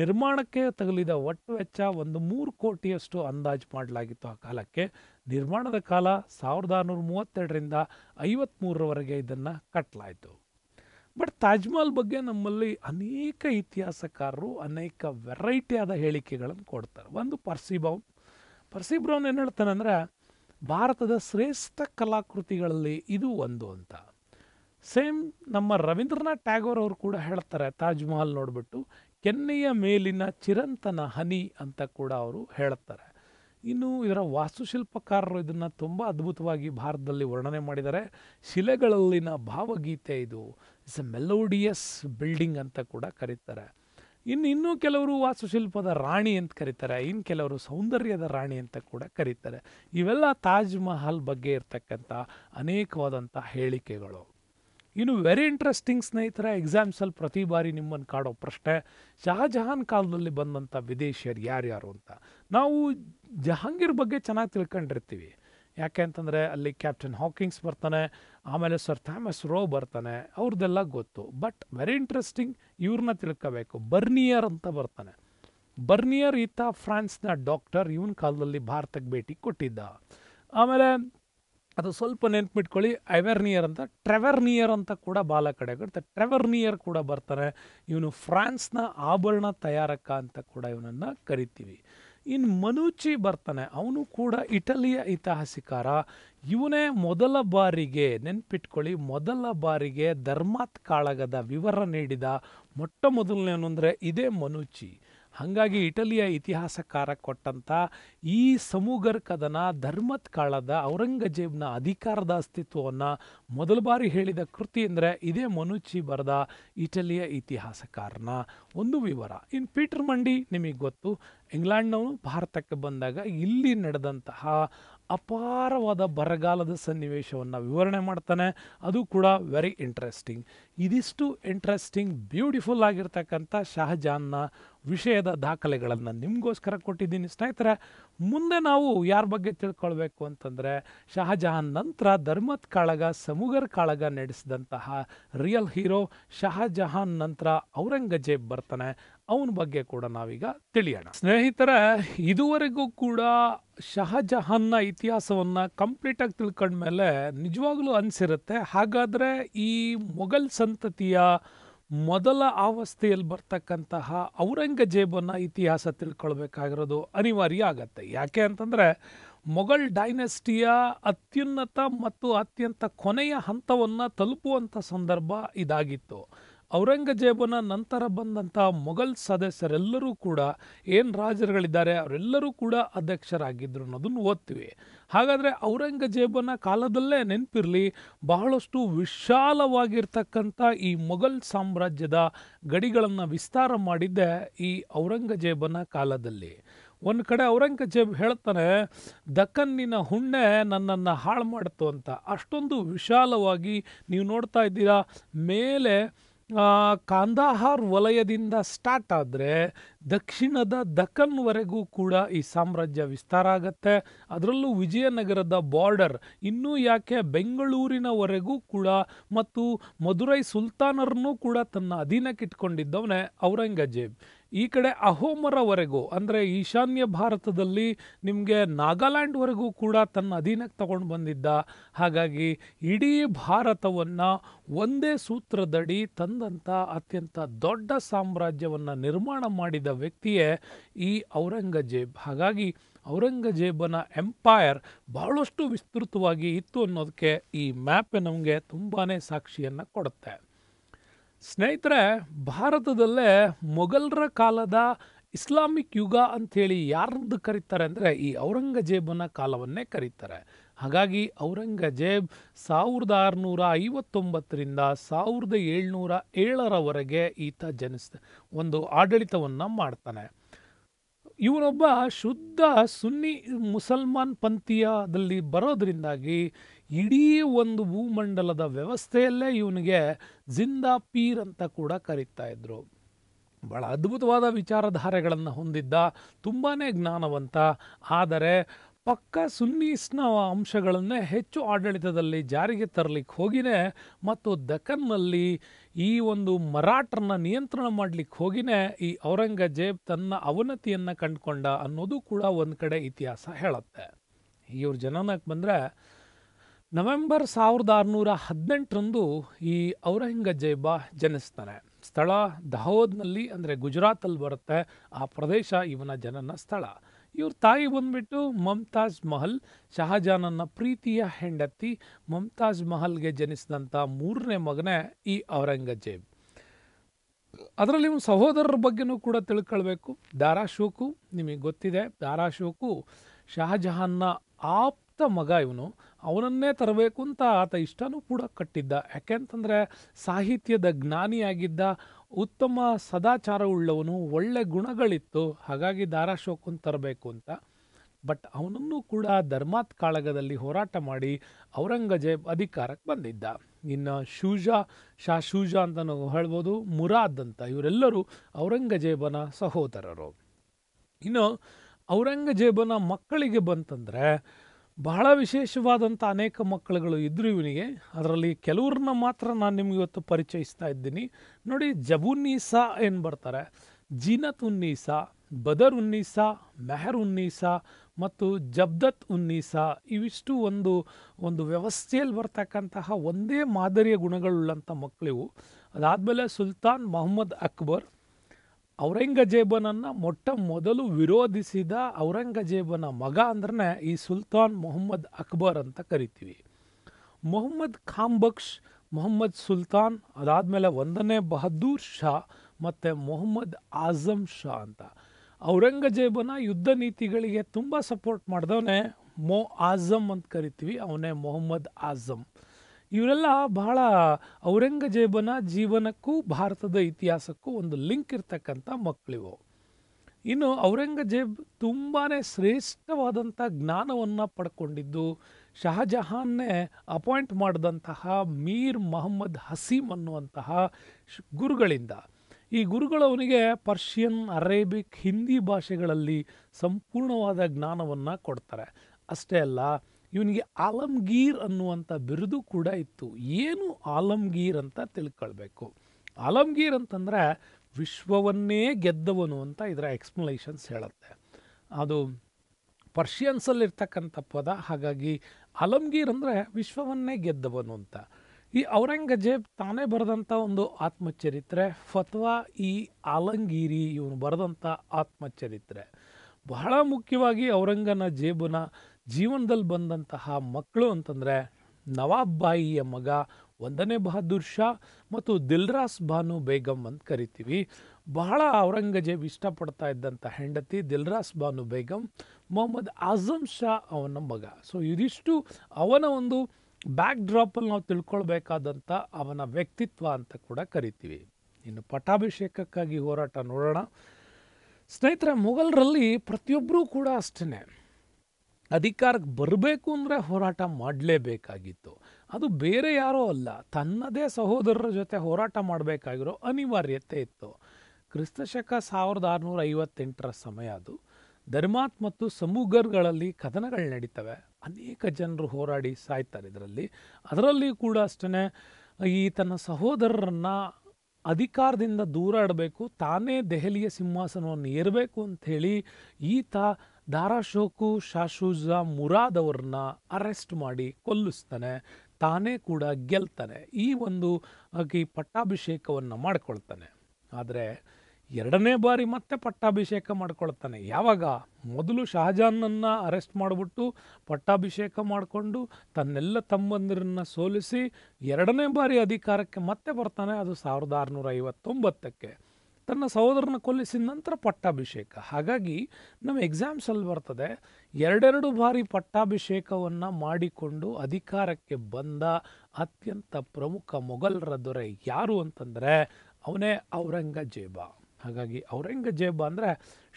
ನಿರ್ಮಾಣಕ್ಕೆ ತಗಲಿದ ಒಟ್ಟು ವೆಚ್ಚ ಒಂದು ಮೂರು ಕೋಟಿಯಷ್ಟು ಅಂದಾಜು ಮಾಡಲಾಗಿತ್ತು ಆ ಕಾಲಕ್ಕೆ ನಿರ್ಮಾಣದ ಕಾಲ ಸಾವಿರದ ಆರುನೂರ ಮೂವತ್ತೆರಡರಿಂದ ಐವತ್ತ್ಮೂರರವರೆಗೆ ಇದನ್ನು ಕಟ್ಟಲಾಯಿತು ಬಟ್ ತಾಜ್ಮಹಲ್ ಬಗ್ಗೆ ನಮ್ಮಲ್ಲಿ ಅನೇಕ ಇತಿಹಾಸಕಾರರು ಅನೇಕ ವೆರೈಟಿ ಆದ ಹೇಳಿಕೆಗಳನ್ನು ಕೊಡ್ತಾರೆ ಒಂದು ಪರ್ಸಿ ಬೌನ್ ಪರ್ಸಿ ಬ್ರೌನ್ ಏನು ಹೇಳ್ತಾನಂದ್ರೆ ಭಾರತದ ಶ್ರೇಷ್ಠ ಕಲಾಕೃತಿಗಳಲ್ಲಿ ಇದು ಒಂದು ಅಂತ ಸೇಮ್ ನಮ್ಮ ರವೀಂದ್ರನಾಥ್ ಟ್ಯಾಗೋರ್ ಅವರು ಕೂಡ ಹೇಳ್ತಾರೆ ತಾಜ್ಮಹಲ್ ನೋಡಿಬಿಟ್ಟು ಕೆನ್ನೆಯ ಮೇಲಿನ ಚಿರಂತನ ಹನಿ ಅಂತ ಕೂಡ ಅವರು ಹೇಳ್ತಾರೆ ಇನ್ನು ಇದರ ವಾಸ್ತುಶಿಲ್ಪಕಾರರು ಇದನ್ನು ತುಂಬ ಅದ್ಭುತವಾಗಿ ಭಾರತದಲ್ಲಿ ವರ್ಣನೆ ಮಾಡಿದ್ದಾರೆ ಶಿಲೆಗಳಲ್ಲಿನ ಭಾವಗೀತೆ ಇದು ಇಟ್ಸ್ ಎ ಮೆಲೋಡಿಯಸ್ ಬಿಲ್ಡಿಂಗ್ ಅಂತ ಕೂಡ ಕರೀತಾರೆ ಇನ್ನು ಇನ್ನೂ ಕೆಲವರು ವಾಸ್ತುಶಿಲ್ಪದ ರಾಣಿ ಅಂತ ಕರೀತಾರೆ ಇನ್ನು ಕೆಲವರು ಸೌಂದರ್ಯದ ರಾಣಿ ಅಂತ ಕೂಡ ಕರೀತಾರೆ ಇವೆಲ್ಲ ತಾಜ್ ಮಹಲ್ ಬಗ್ಗೆ ಇರ್ತಕ್ಕಂಥ ಅನೇಕವಾದಂಥ ಹೇಳಿಕೆಗಳು ಇನ್ನು ವೆರಿ ಇಂಟ್ರೆಸ್ಟಿಂಗ್ ಸ್ನೇಹಿತರ ಎಕ್ಸಾಮ್ಸಲ್ಲಿ ಪ್ರತಿ ಬಾರಿ ನಿಮ್ಮನ್ನು ಕಾಡೋ ಪ್ರಶ್ನೆ ಶಹಜಹಾನ್ ಕಾಲದಲ್ಲಿ ಬಂದಂಥ ವಿದೇಶಿಯರು ಯಾರ್ಯಾರು ಅಂತ ನಾವು ಜಹಾಂಗೀರ್ ಬಗ್ಗೆ ಚೆನ್ನಾಗಿ ತಿಳ್ಕೊಂಡಿರ್ತೀವಿ ಯಾಕೆ ಅಂತಂದರೆ ಅಲ್ಲಿ ಕ್ಯಾಪ್ಟನ್ ಹಾಕಿಂಗ್ಸ್ ಬರ್ತಾನೆ ಆಮೇಲೆ ಸರ್ ಥಾಮಸ್ ರೋ ಬರ್ತಾನೆ ಅವ್ರದ್ದೆಲ್ಲ ಗೊತ್ತು ಬಟ್ ವೆರಿ ಇಂಟ್ರೆಸ್ಟಿಂಗ್ ಇವ್ರನ್ನ ತಿಳ್ಕೋಬೇಕು ಬರ್ನಿಯರ್ ಅಂತ ಬರ್ತಾನೆ ಬರ್ನಿಯರ್ ಈತ ಫ್ರಾನ್ಸ್ನ ಡಾಕ್ಟರ್ ಇವನ ಕಾಲದಲ್ಲಿ ಭಾರತಕ್ಕೆ ಭೇಟಿ ಕೊಟ್ಟಿದ್ದ ಆಮೇಲೆ ಅದು ಸ್ವಲ್ಪ ನೆನ್ಪಿಟ್ಕೊಳ್ಳಿ ಐವರ್ನಿಯರ್ ಅಂತ ಟ್ರೆವರ್ನಿಯರ್ ಅಂತ ಕೂಡ ಬಾಲ ಕಡೆ ಕೊಡ್ತಾರೆ ಟ್ರೆವರ್ನಿಯರ್ ಕೂಡ ಬರ್ತಾರೆ ಇವನು ಫ್ರಾನ್ಸ್ನ ಆಭರಣ ತಯಾರಕ ಅಂತ ಕೂಡ ಇವನನ್ನು ಕರಿತೀವಿ ಇನ್ ಮನುಚಿ ಬರ್ತಾನೆ ಅವನು ಕೂಡ ಇಟಲಿಯ ಇತಿಹಾಸಿಕಾರ ಇವನೇ ಮೊದಲ ಬಾರಿಗೆ ನೆನ್ಪಿಟ್ಕೊಳ್ಳಿ ಮೊದಲ ಬಾರಿಗೆ ಧರ್ಮಾತ್ ಕಾಳಗದ ವಿವರ ನೀಡಿದ ಮೊಟ್ಟ ಮೊದಲನೇನು ಅಂದರೆ ಇದೇ ಮನುಚಿ ಹಾಗಾಗಿ ಇಟಲಿಯ ಇತಿಹಾಸಕಾರ ಕೊಟ್ಟಂಥ ಈ ಸಮೂಗರ್ ಕದನ ಧರ್ಮತ್ ಕಾಳದ ಔರಂಗಜೇಬ್ನ ಅಧಿಕಾರದ ಅಸ್ತಿತ್ವವನ್ನು ಮೊದಲ ಬಾರಿ ಹೇಳಿದ ಕೃತಿ ಅಂದರೆ ಇದೇ ಮನುಚಿ ಬರೆದ ಇಟಲಿಯ ಇತಿಹಾಸಕಾರನ ಒಂದು ವಿವರ ಇನ್ನು ಪೀಟರ್ ಮಂಡಿ ನಿಮಗೆ ಗೊತ್ತು ಇಂಗ್ಲೆಂಡ್ನವನು ಭಾರತಕ್ಕೆ ಬಂದಾಗ ಇಲ್ಲಿ ನಡೆದಂತಹ ಅಪಾರವಾದ ಬರಗಾಲದ ಸನ್ನಿವೇಶವನ್ನು ವಿವರಣೆ ಮಾಡ್ತಾನೆ ಅದು ಕೂಡ ವೆರಿ ಇಂಟ್ರೆಸ್ಟಿಂಗ್ ಇದಿಷ್ಟು ಇಂಟ್ರೆಸ್ಟಿಂಗ್ ಬ್ಯೂಟಿಫುಲ್ ಆಗಿರ್ತಕ್ಕಂಥ ಶಹಜಾನ್ನ ವಿಷಯದ ದಾಖಲೆಗಳನ್ನು ನಿಮಗೋಸ್ಕರ ಕೊಟ್ಟಿದ್ದೀನಿ ಸ್ನೇಹಿತರ ಮುಂದೆ ನಾವು ಯಾರ ಬಗ್ಗೆ ತಿಳ್ಕೊಳ್ಬೇಕು ಅಂತಂದರೆ ಶಹಜಹಾನ್ ನಂತರ ಧರ್ಮತ್ ಕಾಳಗ ಸಮುಗರ್ ಕಾಳಗ ನಡೆಸಿದಂತಹ ರಿಯಲ್ ಹೀರೋ ಶಹಜಹಾನ್ ನಂತರ ಔರಂಗಜೇಬ್ ಬರ್ತಾನೆ ಅವನ ಬಗ್ಗೆ ಕೂಡ ನಾವೀಗ ತಿಳಿಯೋಣ ಸ್ನೇಹಿತರ ಇದುವರೆಗೂ ಕೂಡ ಶಹಜಹಾನ್ನ ಇತಿಹಾಸವನ್ನು ಕಂಪ್ಲೀಟಾಗಿ ತಿಳ್ಕೊಂಡ್ಮೇಲೆ ನಿಜವಾಗ್ಲೂ ಅನಿಸಿರುತ್ತೆ ಹಾಗಾದರೆ ಈ ಮೊಘಲ್ ಸಂತತಿಯ ಮೊದಲ ಅವಸ್ಥೆಯಲ್ಲಿ ಬರ್ತಕ್ಕಂತಹ ಔರಂಗಜೇಬನ ಇತಿಹಾಸ ತಿಳ್ಕೊಳ್ಬೇಕಾಗಿರೋದು ಅನಿವಾರ್ಯ ಆಗತ್ತೆ ಯಾಕೆ ಅಂತಂದರೆ ಮೊಘಲ್ ಡೈನೆಸ್ಟಿಯ ಅತ್ಯುನ್ನತ ಮತ್ತು ಅತ್ಯಂತ ಕೊನೆಯ ಹಂತವನ್ನು ತಲುಪುವಂಥ ಸಂದರ್ಭ ಇದಾಗಿತ್ತು ಔರಂಗಜೇಬನ ನಂತರ ಬಂದಂಥ ಮೊಘಲ್ ಸದಸ್ಯರೆಲ್ಲರೂ ಕೂಡ ಏನು ರಾಜರುಗಳಿದ್ದಾರೆ ಅವರೆಲ್ಲರೂ ಕೂಡ ಅಧ್ಯಕ್ಷರಾಗಿದ್ದರು ಅನ್ನೋದನ್ನು ಓದ್ತೀವಿ ಹಾಗಾದರೆ ಔರಂಗಜೇಬನ ಕಾಲದಲ್ಲೇ ನೆನಪಿರಲಿ ಬಹಳಷ್ಟು ವಿಶಾಲವಾಗಿರ್ತಕ್ಕಂಥ ಈ ಮೊಘಲ್ ಸಾಮ್ರಾಜ್ಯದ ಗಡಿಗಳನ್ನು ವಿಸ್ತಾರ ಮಾಡಿದ್ದೆ ಈ ಔರಂಗಜೇಬನ ಕಾಲದಲ್ಲಿ ಒಂದು ಕಡೆ ಔರಂಗಜೇಬ್ ಹೇಳ್ತಾನೆ ದಕ್ಕನ್ನಿನ ಹುಣ್ಣೆ ನನ್ನನ್ನು ಹಾಳು ಮಾಡಿತು ಅಂತ ಅಷ್ಟೊಂದು ವಿಶಾಲವಾಗಿ ನೀವು ನೋಡ್ತಾ ಇದ್ದೀರಾ ಮೇಲೆ ಕಾಂದಾಹಾರ್ ವಲಯದಿಂದ ಸ್ಟಾರ್ಟ್ ಆದರೆ ದಕ್ಷಿಣದ ದಕ್ಕನ್ವರೆಗೂ ಕೂಡ ಈ ಸಾಮ್ರಾಜ್ಯ ವಿಸ್ತಾರ ಆಗತ್ತೆ ಅದರಲ್ಲೂ ವಿಜಯನಗರದ ಬಾರ್ಡರ್ ಇನ್ನೂ ಯಾಕೆ ಬೆಂಗಳೂರಿನವರೆಗೂ ಕೂಡ ಮತ್ತು ಮಧುರೈ ಸುಲ್ತಾನರನ್ನೂ ಕೂಡ ತನ್ನ ಅಧೀನಕ್ಕಿಟ್ಕೊಂಡಿದ್ದವನೇ ಔರಂಗಜೇಬ್ ಈ ಕಡೆ ಅಹೋಮರವರೆಗೂ ಅಂದರೆ ಈಶಾನ್ಯ ಭಾರತದಲ್ಲಿ ನಿಮಗೆ ನಾಗಾಲ್ಯಾಂಡ್ವರೆಗೂ ಕೂಡ ತನ್ನ ಅಧೀನಕ್ಕೆ ತಗೊಂಡು ಬಂದಿದ್ದ ಹಾಗಾಗಿ ಇಡೀ ಭಾರತವನ್ನು ಒಂದೇ ಸೂತ್ರದಡಿ ತಂದಂಥ ಅತ್ಯಂತ ದೊಡ್ಡ ಸಾಮ್ರಾಜ್ಯವನ್ನು ನಿರ್ಮಾಣ ಮಾಡಿದ ವ್ಯಕ್ತಿಯೇ ಈ ಔರಂಗಜೇಬ್ ಹಾಗಾಗಿ ಔರಂಗಜೇಬನ ಎಂಪೈರ್ ಬಹಳಷ್ಟು ವಿಸ್ತೃತವಾಗಿ ಇತ್ತು ಅನ್ನೋದಕ್ಕೆ ಈ ಮ್ಯಾಪ್ ನಮಗೆ ತುಂಬಾ ಸಾಕ್ಷಿಯನ್ನು ಕೊಡುತ್ತೆ ಸ್ನೇಹಿತರೆ ಭಾರತದಲ್ಲೇ ಮೊಘಲರ ಕಾಲದ ಇಸ್ಲಾಮಿಕ್ ಯುಗ ಅಂಥೇಳಿ ಯಾರದ್ದು ಕರೀತಾರೆ ಅಂದರೆ ಈ ಔರಂಗಜೇಬನ ಕಾಲವನ್ನೇ ಕರೀತಾರೆ ಹಾಗಾಗಿ ಔರಂಗಜೇಬ್ ಸಾವಿರದ ಆರುನೂರ ಐವತ್ತೊಂಬತ್ತರಿಂದ ಸಾವಿರದ ಏಳ್ನೂರ ಏಳರವರೆಗೆ ಈತ ಜನಿಸ್ ಒಂದು ಆಡಳಿತವನ್ನು ಮಾಡ್ತಾನೆ ಇವನೊಬ್ಬ ಶುದ್ಧ ಸುನ್ನಿ ಮುಸಲ್ಮಾನ್ ಪಂಥೀಯದಲ್ಲಿ ಬರೋದರಿಂದಾಗಿ ಇಡೀ ಒಂದು ಭೂಮಂಡಲದ ವ್ಯವಸ್ಥೆಯಲ್ಲೇ ಇವನಿಗೆ ಜಿಂದಾ ಪೀರ್ ಅಂತ ಕೂಡ ಕರೀತಾ ಇದ್ರು ಬಹಳ ಅದ್ಭುತವಾದ ವಿಚಾರಧಾರೆಗಳನ್ನು ಹೊಂದಿದ್ದ ತುಂಬಾ ಜ್ಞಾನವಂತ ಆದರೆ ಪಕ್ಕ ಸುನ್ನೀಸ್ನ ಅಂಶಗಳನ್ನೇ ಹೆಚ್ಚು ಆಡಳಿತದಲ್ಲಿ ಜಾರಿಗೆ ತರಲಿಕ್ಕೆ ಹೋಗಿನೇ ಮತ್ತು ದಖನ್ನಲ್ಲಿ ಈ ಒಂದು ಮರಾಠರನ್ನ ನಿಯಂತ್ರಣ ಮಾಡಲಿಕ್ಕೆ ಹೋಗಿನೇ ಈ ಔರಂಗಜೇಬ್ ತನ್ನ ಅವನತಿಯನ್ನು ಕಂಡುಕೊಂಡ ಅನ್ನೋದು ಕೂಡ ಒಂದು ಕಡೆ ಇತಿಹಾಸ ಹೇಳುತ್ತೆ ಇವ್ರ ಜನನಕ್ಕೆ ಬಂದರೆ ನವೆಂಬರ್ ಸಾವಿರದ ಆರುನೂರ ಹದಿನೆಂಟರಂದು ಈ ಔರಂಗಜೇಬ ಜನಿಸ್ತಾನೆ ಸ್ಥಳ ದಹೋದ್ನಲ್ಲಿ ಅಂದರೆ ಗುಜರಾತಲ್ಲಿ ಬರುತ್ತೆ ಆ ಪ್ರದೇಶ ಇವನ ಜನನ ಸ್ಥಳ ಇವ್ರ ತಾಯಿ ಬಂದ್ಬಿಟ್ಟು ಮಮ್ತಾಜ್ ಮಹಲ್ ಶಹಜಾನನ್ನ ಪ್ರೀತಿಯ ಹೆಂಡತಿ ಮಮ್ತಾಜ್ ಮಹಲ್ಗೆ ಜನಿಸಿದಂಥ ಮೂರನೇ ಮಗನೇ ಈ ಔರಂಗಜೇಬ್ ಅದರಲ್ಲಿ ಇವನು ಸಹೋದರರ ಬಗ್ಗೆನೂ ಕೂಡ ತಿಳ್ಕೊಳ್ಬೇಕು ದಾರಾ ನಿಮಗೆ ಗೊತ್ತಿದೆ ದಾರಾ ಶೋಕು ಶಹಜಹಾನ್ನ ಆಪ್ತ ಮಗ ಇವನು ಅವನನ್ನೇ ತರಬೇಕು ಅಂತ ಆತ ಇಷ್ಟನೂ ಕೂಡ ಕಟ್ಟಿದ್ದ ಯಾಕೆಂತಂದರೆ ಸಾಹಿತ್ಯದ ಜ್ಞಾನಿಯಾಗಿದ್ದ ಉತ್ತಮ ಸದಾಚಾರವುಳ್ಳವನು ಒಳ್ಳೆ ಗುಣಗಳಿತ್ತು ಹಾಗಾಗಿ ದಾರಾಶೋಕನ್ ತರಬೇಕು ಅಂತ ಬಟ್ ಅವನನ್ನು ಕೂಡ ಧರ್ಮಾತ್ ಕಾಳಗದಲ್ಲಿ ಹೋರಾಟ ಮಾಡಿ ಔರಂಗಜೇಬ್ ಅಧಿಕಾರಕ್ಕೆ ಬಂದಿದ್ದ ಇನ್ನು ಶೂಜಾ ಶಾ ಶೂಜಾ ಅಂತ ನಾವು ಹೇಳ್ಬೋದು ಮುರಾದ್ ಅಂತ ಇವರೆಲ್ಲರೂ ಔರಂಗಜೇಬನ ಸಹೋದರರು ಇನ್ನು ಔರಂಗಜೇಬನ ಮಕ್ಕಳಿಗೆ ಬಂತಂದರೆ ಬಹಳ ವಿಶೇಷವಾದಂಥ ಅನೇಕ ಮಕ್ಕಳುಗಳು ಇದ್ದರು ಇವನಿಗೆ ಅದರಲ್ಲಿ ಕೆಲವ್ರನ್ನ ಮಾತ್ರ ನಾನು ನಿಮ್ಗೆ ಇವತ್ತು ಪರಿಚಯಿಸ್ತಾ ಇದ್ದೀನಿ ನೋಡಿ ಜಬುನ್ನೀಸಾ ಏನು ಬರ್ತಾರೆ ಜೀನತ್ ಉನ್ನೀಸಾ ಬದರ್ ಉನ್ನೀಸಾ ಮೆಹರ್ ಉನ್ನೀಸಾ ಮತ್ತು ಜಬ್ದತ್ ಉನ್ನೀಸಾ ಇವಿಷ್ಟು ಒಂದು ಒಂದು ವ್ಯವಸ್ಥೆಯಲ್ಲಿ ಬರ್ತಕ್ಕಂತಹ ಒಂದೇ ಮಾದರಿಯ ಗುಣಗಳುಳ್ಳಂಥ ಮಕ್ಕಳಿವು ಅದಾದಮೇಲೆ ಸುಲ್ತಾನ್ ಮೊಹಮ್ಮದ್ ಅಕ್ಬರ್ ಔರಂಗಜೇಬನನ್ನು ಮೊಟ್ಟ ಮೊದಲು ವಿರೋಧಿಸಿದ ಔರಂಗಜೇಬನ ಮಗ ಅಂದ್ರೆ ಈ ಸುಲ್ತಾನ್ ಮೊಹಮ್ಮದ್ ಅಕ್ಬರ್ ಅಂತ ಕರಿತೀವಿ ಮೊಹಮ್ಮದ್ ಖಾಂಬಕ್ಷ್ ಮೊಹಮ್ಮದ್ ಸುಲ್ತಾನ್ ಅದಾದಮೇಲೆ ಒಂದನೇ ಬಹದ್ದೂರ್ ಶಾ ಮತ್ತು ಮೊಹಮ್ಮದ್ ಆಜಮ್ ಶಾ ಅಂತ ಔರಂಗಜೇಬನ ಯುದ್ಧ ನೀತಿಗಳಿಗೆ ತುಂಬ ಸಪೋರ್ಟ್ ಮಾಡಿದವನೇ ಮೊ ಆಜಮ್ ಅಂತ ಕರಿತೀವಿ ಅವನೇ ಮೊಹಮ್ಮದ್ ಆಜಮ್ ಇವರೆಲ್ಲ ಬಹಳ ಔರಂಗಜೇಬನ ಜೀವನಕ್ಕೂ ಭಾರತದ ಇತಿಹಾಸಕ್ಕೂ ಒಂದು ಲಿಂಕ್ ಇರ್ತಕ್ಕಂಥ ಮಕ್ಕಳಿವು ಇನ್ನು ಔರಂಗಜೇಬ್ ತುಂಬಾ ಶ್ರೇಷ್ಠವಾದಂಥ ಜ್ಞಾನವನ್ನು ಪಡ್ಕೊಂಡಿದ್ದು ಶಹಜಹಾನ್ನೇ ಅಪಾಯಿಂಟ್ ಮಾಡಿದಂತಹ ಮೀರ್ ಮೊಹಮ್ಮದ್ ಹಸೀಮ್ ಅನ್ನುವಂತಹ ಗುರುಗಳಿಂದ ಈ ಗುರುಗಳು ಅವನಿಗೆ ಪರ್ಷಿಯನ್ ಅರೇಬಿಕ್ ಹಿಂದಿ ಭಾಷೆಗಳಲ್ಲಿ ಸಂಪೂರ್ಣವಾದ ಜ್ಞಾನವನ್ನು ಕೊಡ್ತಾರೆ ಅಷ್ಟೇ ಅಲ್ಲ ಇವನಿಗೆ ಆಲಮ್ಗೀರ್ ಅನ್ನುವಂಥ ಬಿರುದು ಕೂಡ ಇತ್ತು ಏನು ಆಲಮ್ಗೀರ್ ಅಂತ ತಿಳ್ಕೊಳ್ಬೇಕು ಆಲಮ್ಗೀರ್ ಅಂತಂದರೆ ವಿಶ್ವವನ್ನೇ ಗೆದ್ದವನು ಅಂತ ಇದರ ಎಕ್ಸ್ಪ್ಲನೇಷನ್ಸ್ ಹೇಳುತ್ತೆ ಅದು ಪರ್ಷಿಯನ್ಸಲ್ಲಿರ್ತಕ್ಕಂಥ ಪದ ಹಾಗಾಗಿ ಆಲಮ್ಗೀರ್ ಅಂದರೆ ವಿಶ್ವವನ್ನೇ ಗೆದ್ದವನು ಅಂತ ಈ ಔರಂಗಜೇಬ್ ತಾನೇ ಬರೆದಂಥ ಒಂದು ಆತ್ಮಚರಿತ್ರೆ ಫತ್ವಾ ಈ ಆಲಂಗೀರಿ ಇವನು ಬರೆದಂಥ ಆತ್ಮಚರಿತ್ರೆ ಬಹಳ ಮುಖ್ಯವಾಗಿ ಔರಂಗನ ಜೇಬನ ಜೀವನದಲ್ಲಿ ಬಂದಂತಹ ಮಕ್ಕಳು ಅಂತಂದರೆ ನವಾಬ್ ಬಾಯಿಯ ಮಗ ಒಂದನೇ ಬಹದ್ದೂರ್ ಶಾ ಮತ್ತು ದಿಲ್ರಾಸ್ ಬಾನು ಬೇಗಂ ಅಂತ ಕರಿತೀವಿ ಬಹಳ ಔರಂಗಜೇಬ್ ಇಷ್ಟಪಡ್ತಾ ಇದ್ದಂಥ ಹೆಂಡತಿ ದಿಲ್ರಾಸ್ ಬಾನು ಬೇಗಮ್ ಮೊಹಮ್ಮದ್ ಆಜಮ್ ಶಾ ಅವನ ಮಗ ಸೊ ಇದಿಷ್ಟು ಅವನ ಒಂದು ಬ್ಯಾಕ್ ಡ್ರಾಪಲ್ಲಿ ನಾವು ತಿಳ್ಕೊಳ್ಬೇಕಾದಂಥ ಅವನ ವ್ಯಕ್ತಿತ್ವ ಅಂತ ಕೂಡ ಕರಿತೀವಿ ಇನ್ನು ಪಟ್ಟಾಭಿಷೇಕಕ್ಕಾಗಿ ಹೋರಾಟ ನೋಡೋಣ ಸ್ನೇಹಿತರೆ ಮೊಘಲರಲ್ಲಿ ಪ್ರತಿಯೊಬ್ಬರೂ ಕೂಡ ಅಷ್ಟೇ ಅಧಿಕಾರಕ್ಕೆ ಬರಬೇಕು ಅಂದರೆ ಹೋರಾಟ ಮಾಡಲೇಬೇಕಾಗಿತ್ತು ಅದು ಬೇರೆ ಯಾರೋ ಅಲ್ಲ ತನ್ನದೇ ಸಹೋದರರ ಜೊತೆ ಹೋರಾಟ ಮಾಡಬೇಕಾಗಿರೋ ಅನಿವಾರ್ಯತೆ ಇತ್ತು ಕ್ರಿಸ್ತಶಕ ಸಾವಿರದ ಆರುನೂರ ಐವತ್ತೆಂಟರ ಸಮಯ ಅದು ಧರ್ಮಾತ್ ಮತ್ತು ಸಮೂಗರ್ಗಳಲ್ಲಿ ಕದನಗಳು ನಡೀತವೆ ಅನೇಕ ಜನರು ಹೋರಾಡಿ ಸಾಯ್ತಾರೆ ಇದರಲ್ಲಿ ಅದರಲ್ಲಿ ಕೂಡ ಅಷ್ಟೇ ಈ ತನ್ನ ಸಹೋದರರನ್ನು ಅಧಿಕಾರದಿಂದ ದೂರ ತಾನೇ ದೆಹಲಿಯ ಸಿಂಹಾಸನವನ್ನು ಏರಬೇಕು ಅಂಥೇಳಿ ಈತ ದಾರಾಶೋಕು ಶಾಶೂಜಾ ಮುರಾದ್ ಅವ್ರನ್ನ ಅರೆಸ್ಟ್ ಮಾಡಿ ಕೊಲ್ಲಿಸ್ತಾನೆ ತಾನೇ ಕೂಡ ಗೆಲ್ತಾನೆ ಈ ಒಂದು ಆಗಿ ಪಟ್ಟಾಭಿಷೇಕವನ್ನು ಮಾಡ್ಕೊಳ್ತಾನೆ ಆದರೆ ಎರಡನೇ ಬಾರಿ ಮತ್ತೆ ಪಟ್ಟಾಭಿಷೇಕ ಮಾಡ್ಕೊಳ್ತಾನೆ ಯಾವಾಗ ಮೊದಲು ಶಹಜಾನನ್ನು ಅರೆಸ್ಟ್ ಮಾಡಿಬಿಟ್ಟು ಪಟ್ಟಾಭಿಷೇಕ ಮಾಡಿಕೊಂಡು ತನ್ನೆಲ್ಲ ತಮ್ಮಂದಿರನ್ನ ಸೋಲಿಸಿ ಎರಡನೇ ಬಾರಿ ಅಧಿಕಾರಕ್ಕೆ ಮತ್ತೆ ಬರ್ತಾನೆ ಅದು ಸಾವಿರದ ಆರುನೂರ ಐವತ್ತೊಂಬತ್ತಕ್ಕೆ ತನ್ನ ಸಹೋದರನ ಕೊಲ್ಲಿಸಿದ ನಂತರ ಪಟ್ಟಾಭಿಷೇಕ ಹಾಗಾಗಿ ನಮ್ಮ ಎಕ್ಸಾಮ್ಸಲ್ಲಿ ಬರ್ತದೆ ಎರಡೆರಡು ಬಾರಿ ಪಟ್ಟಾಭಿಷೇಕವನ್ನು ಮಾಡಿಕೊಂಡು ಅಧಿಕಾರಕ್ಕೆ ಬಂದ ಅತ್ಯಂತ ಪ್ರಮುಖ ಮೊಘಲರ ದೊರೆ ಯಾರು ಅಂತಂದರೆ ಅವನೇ ಔರಂಗಜೇಬ ಹಾಗಾಗಿ ಔರಂಗಜೇಬ ಅಂದರೆ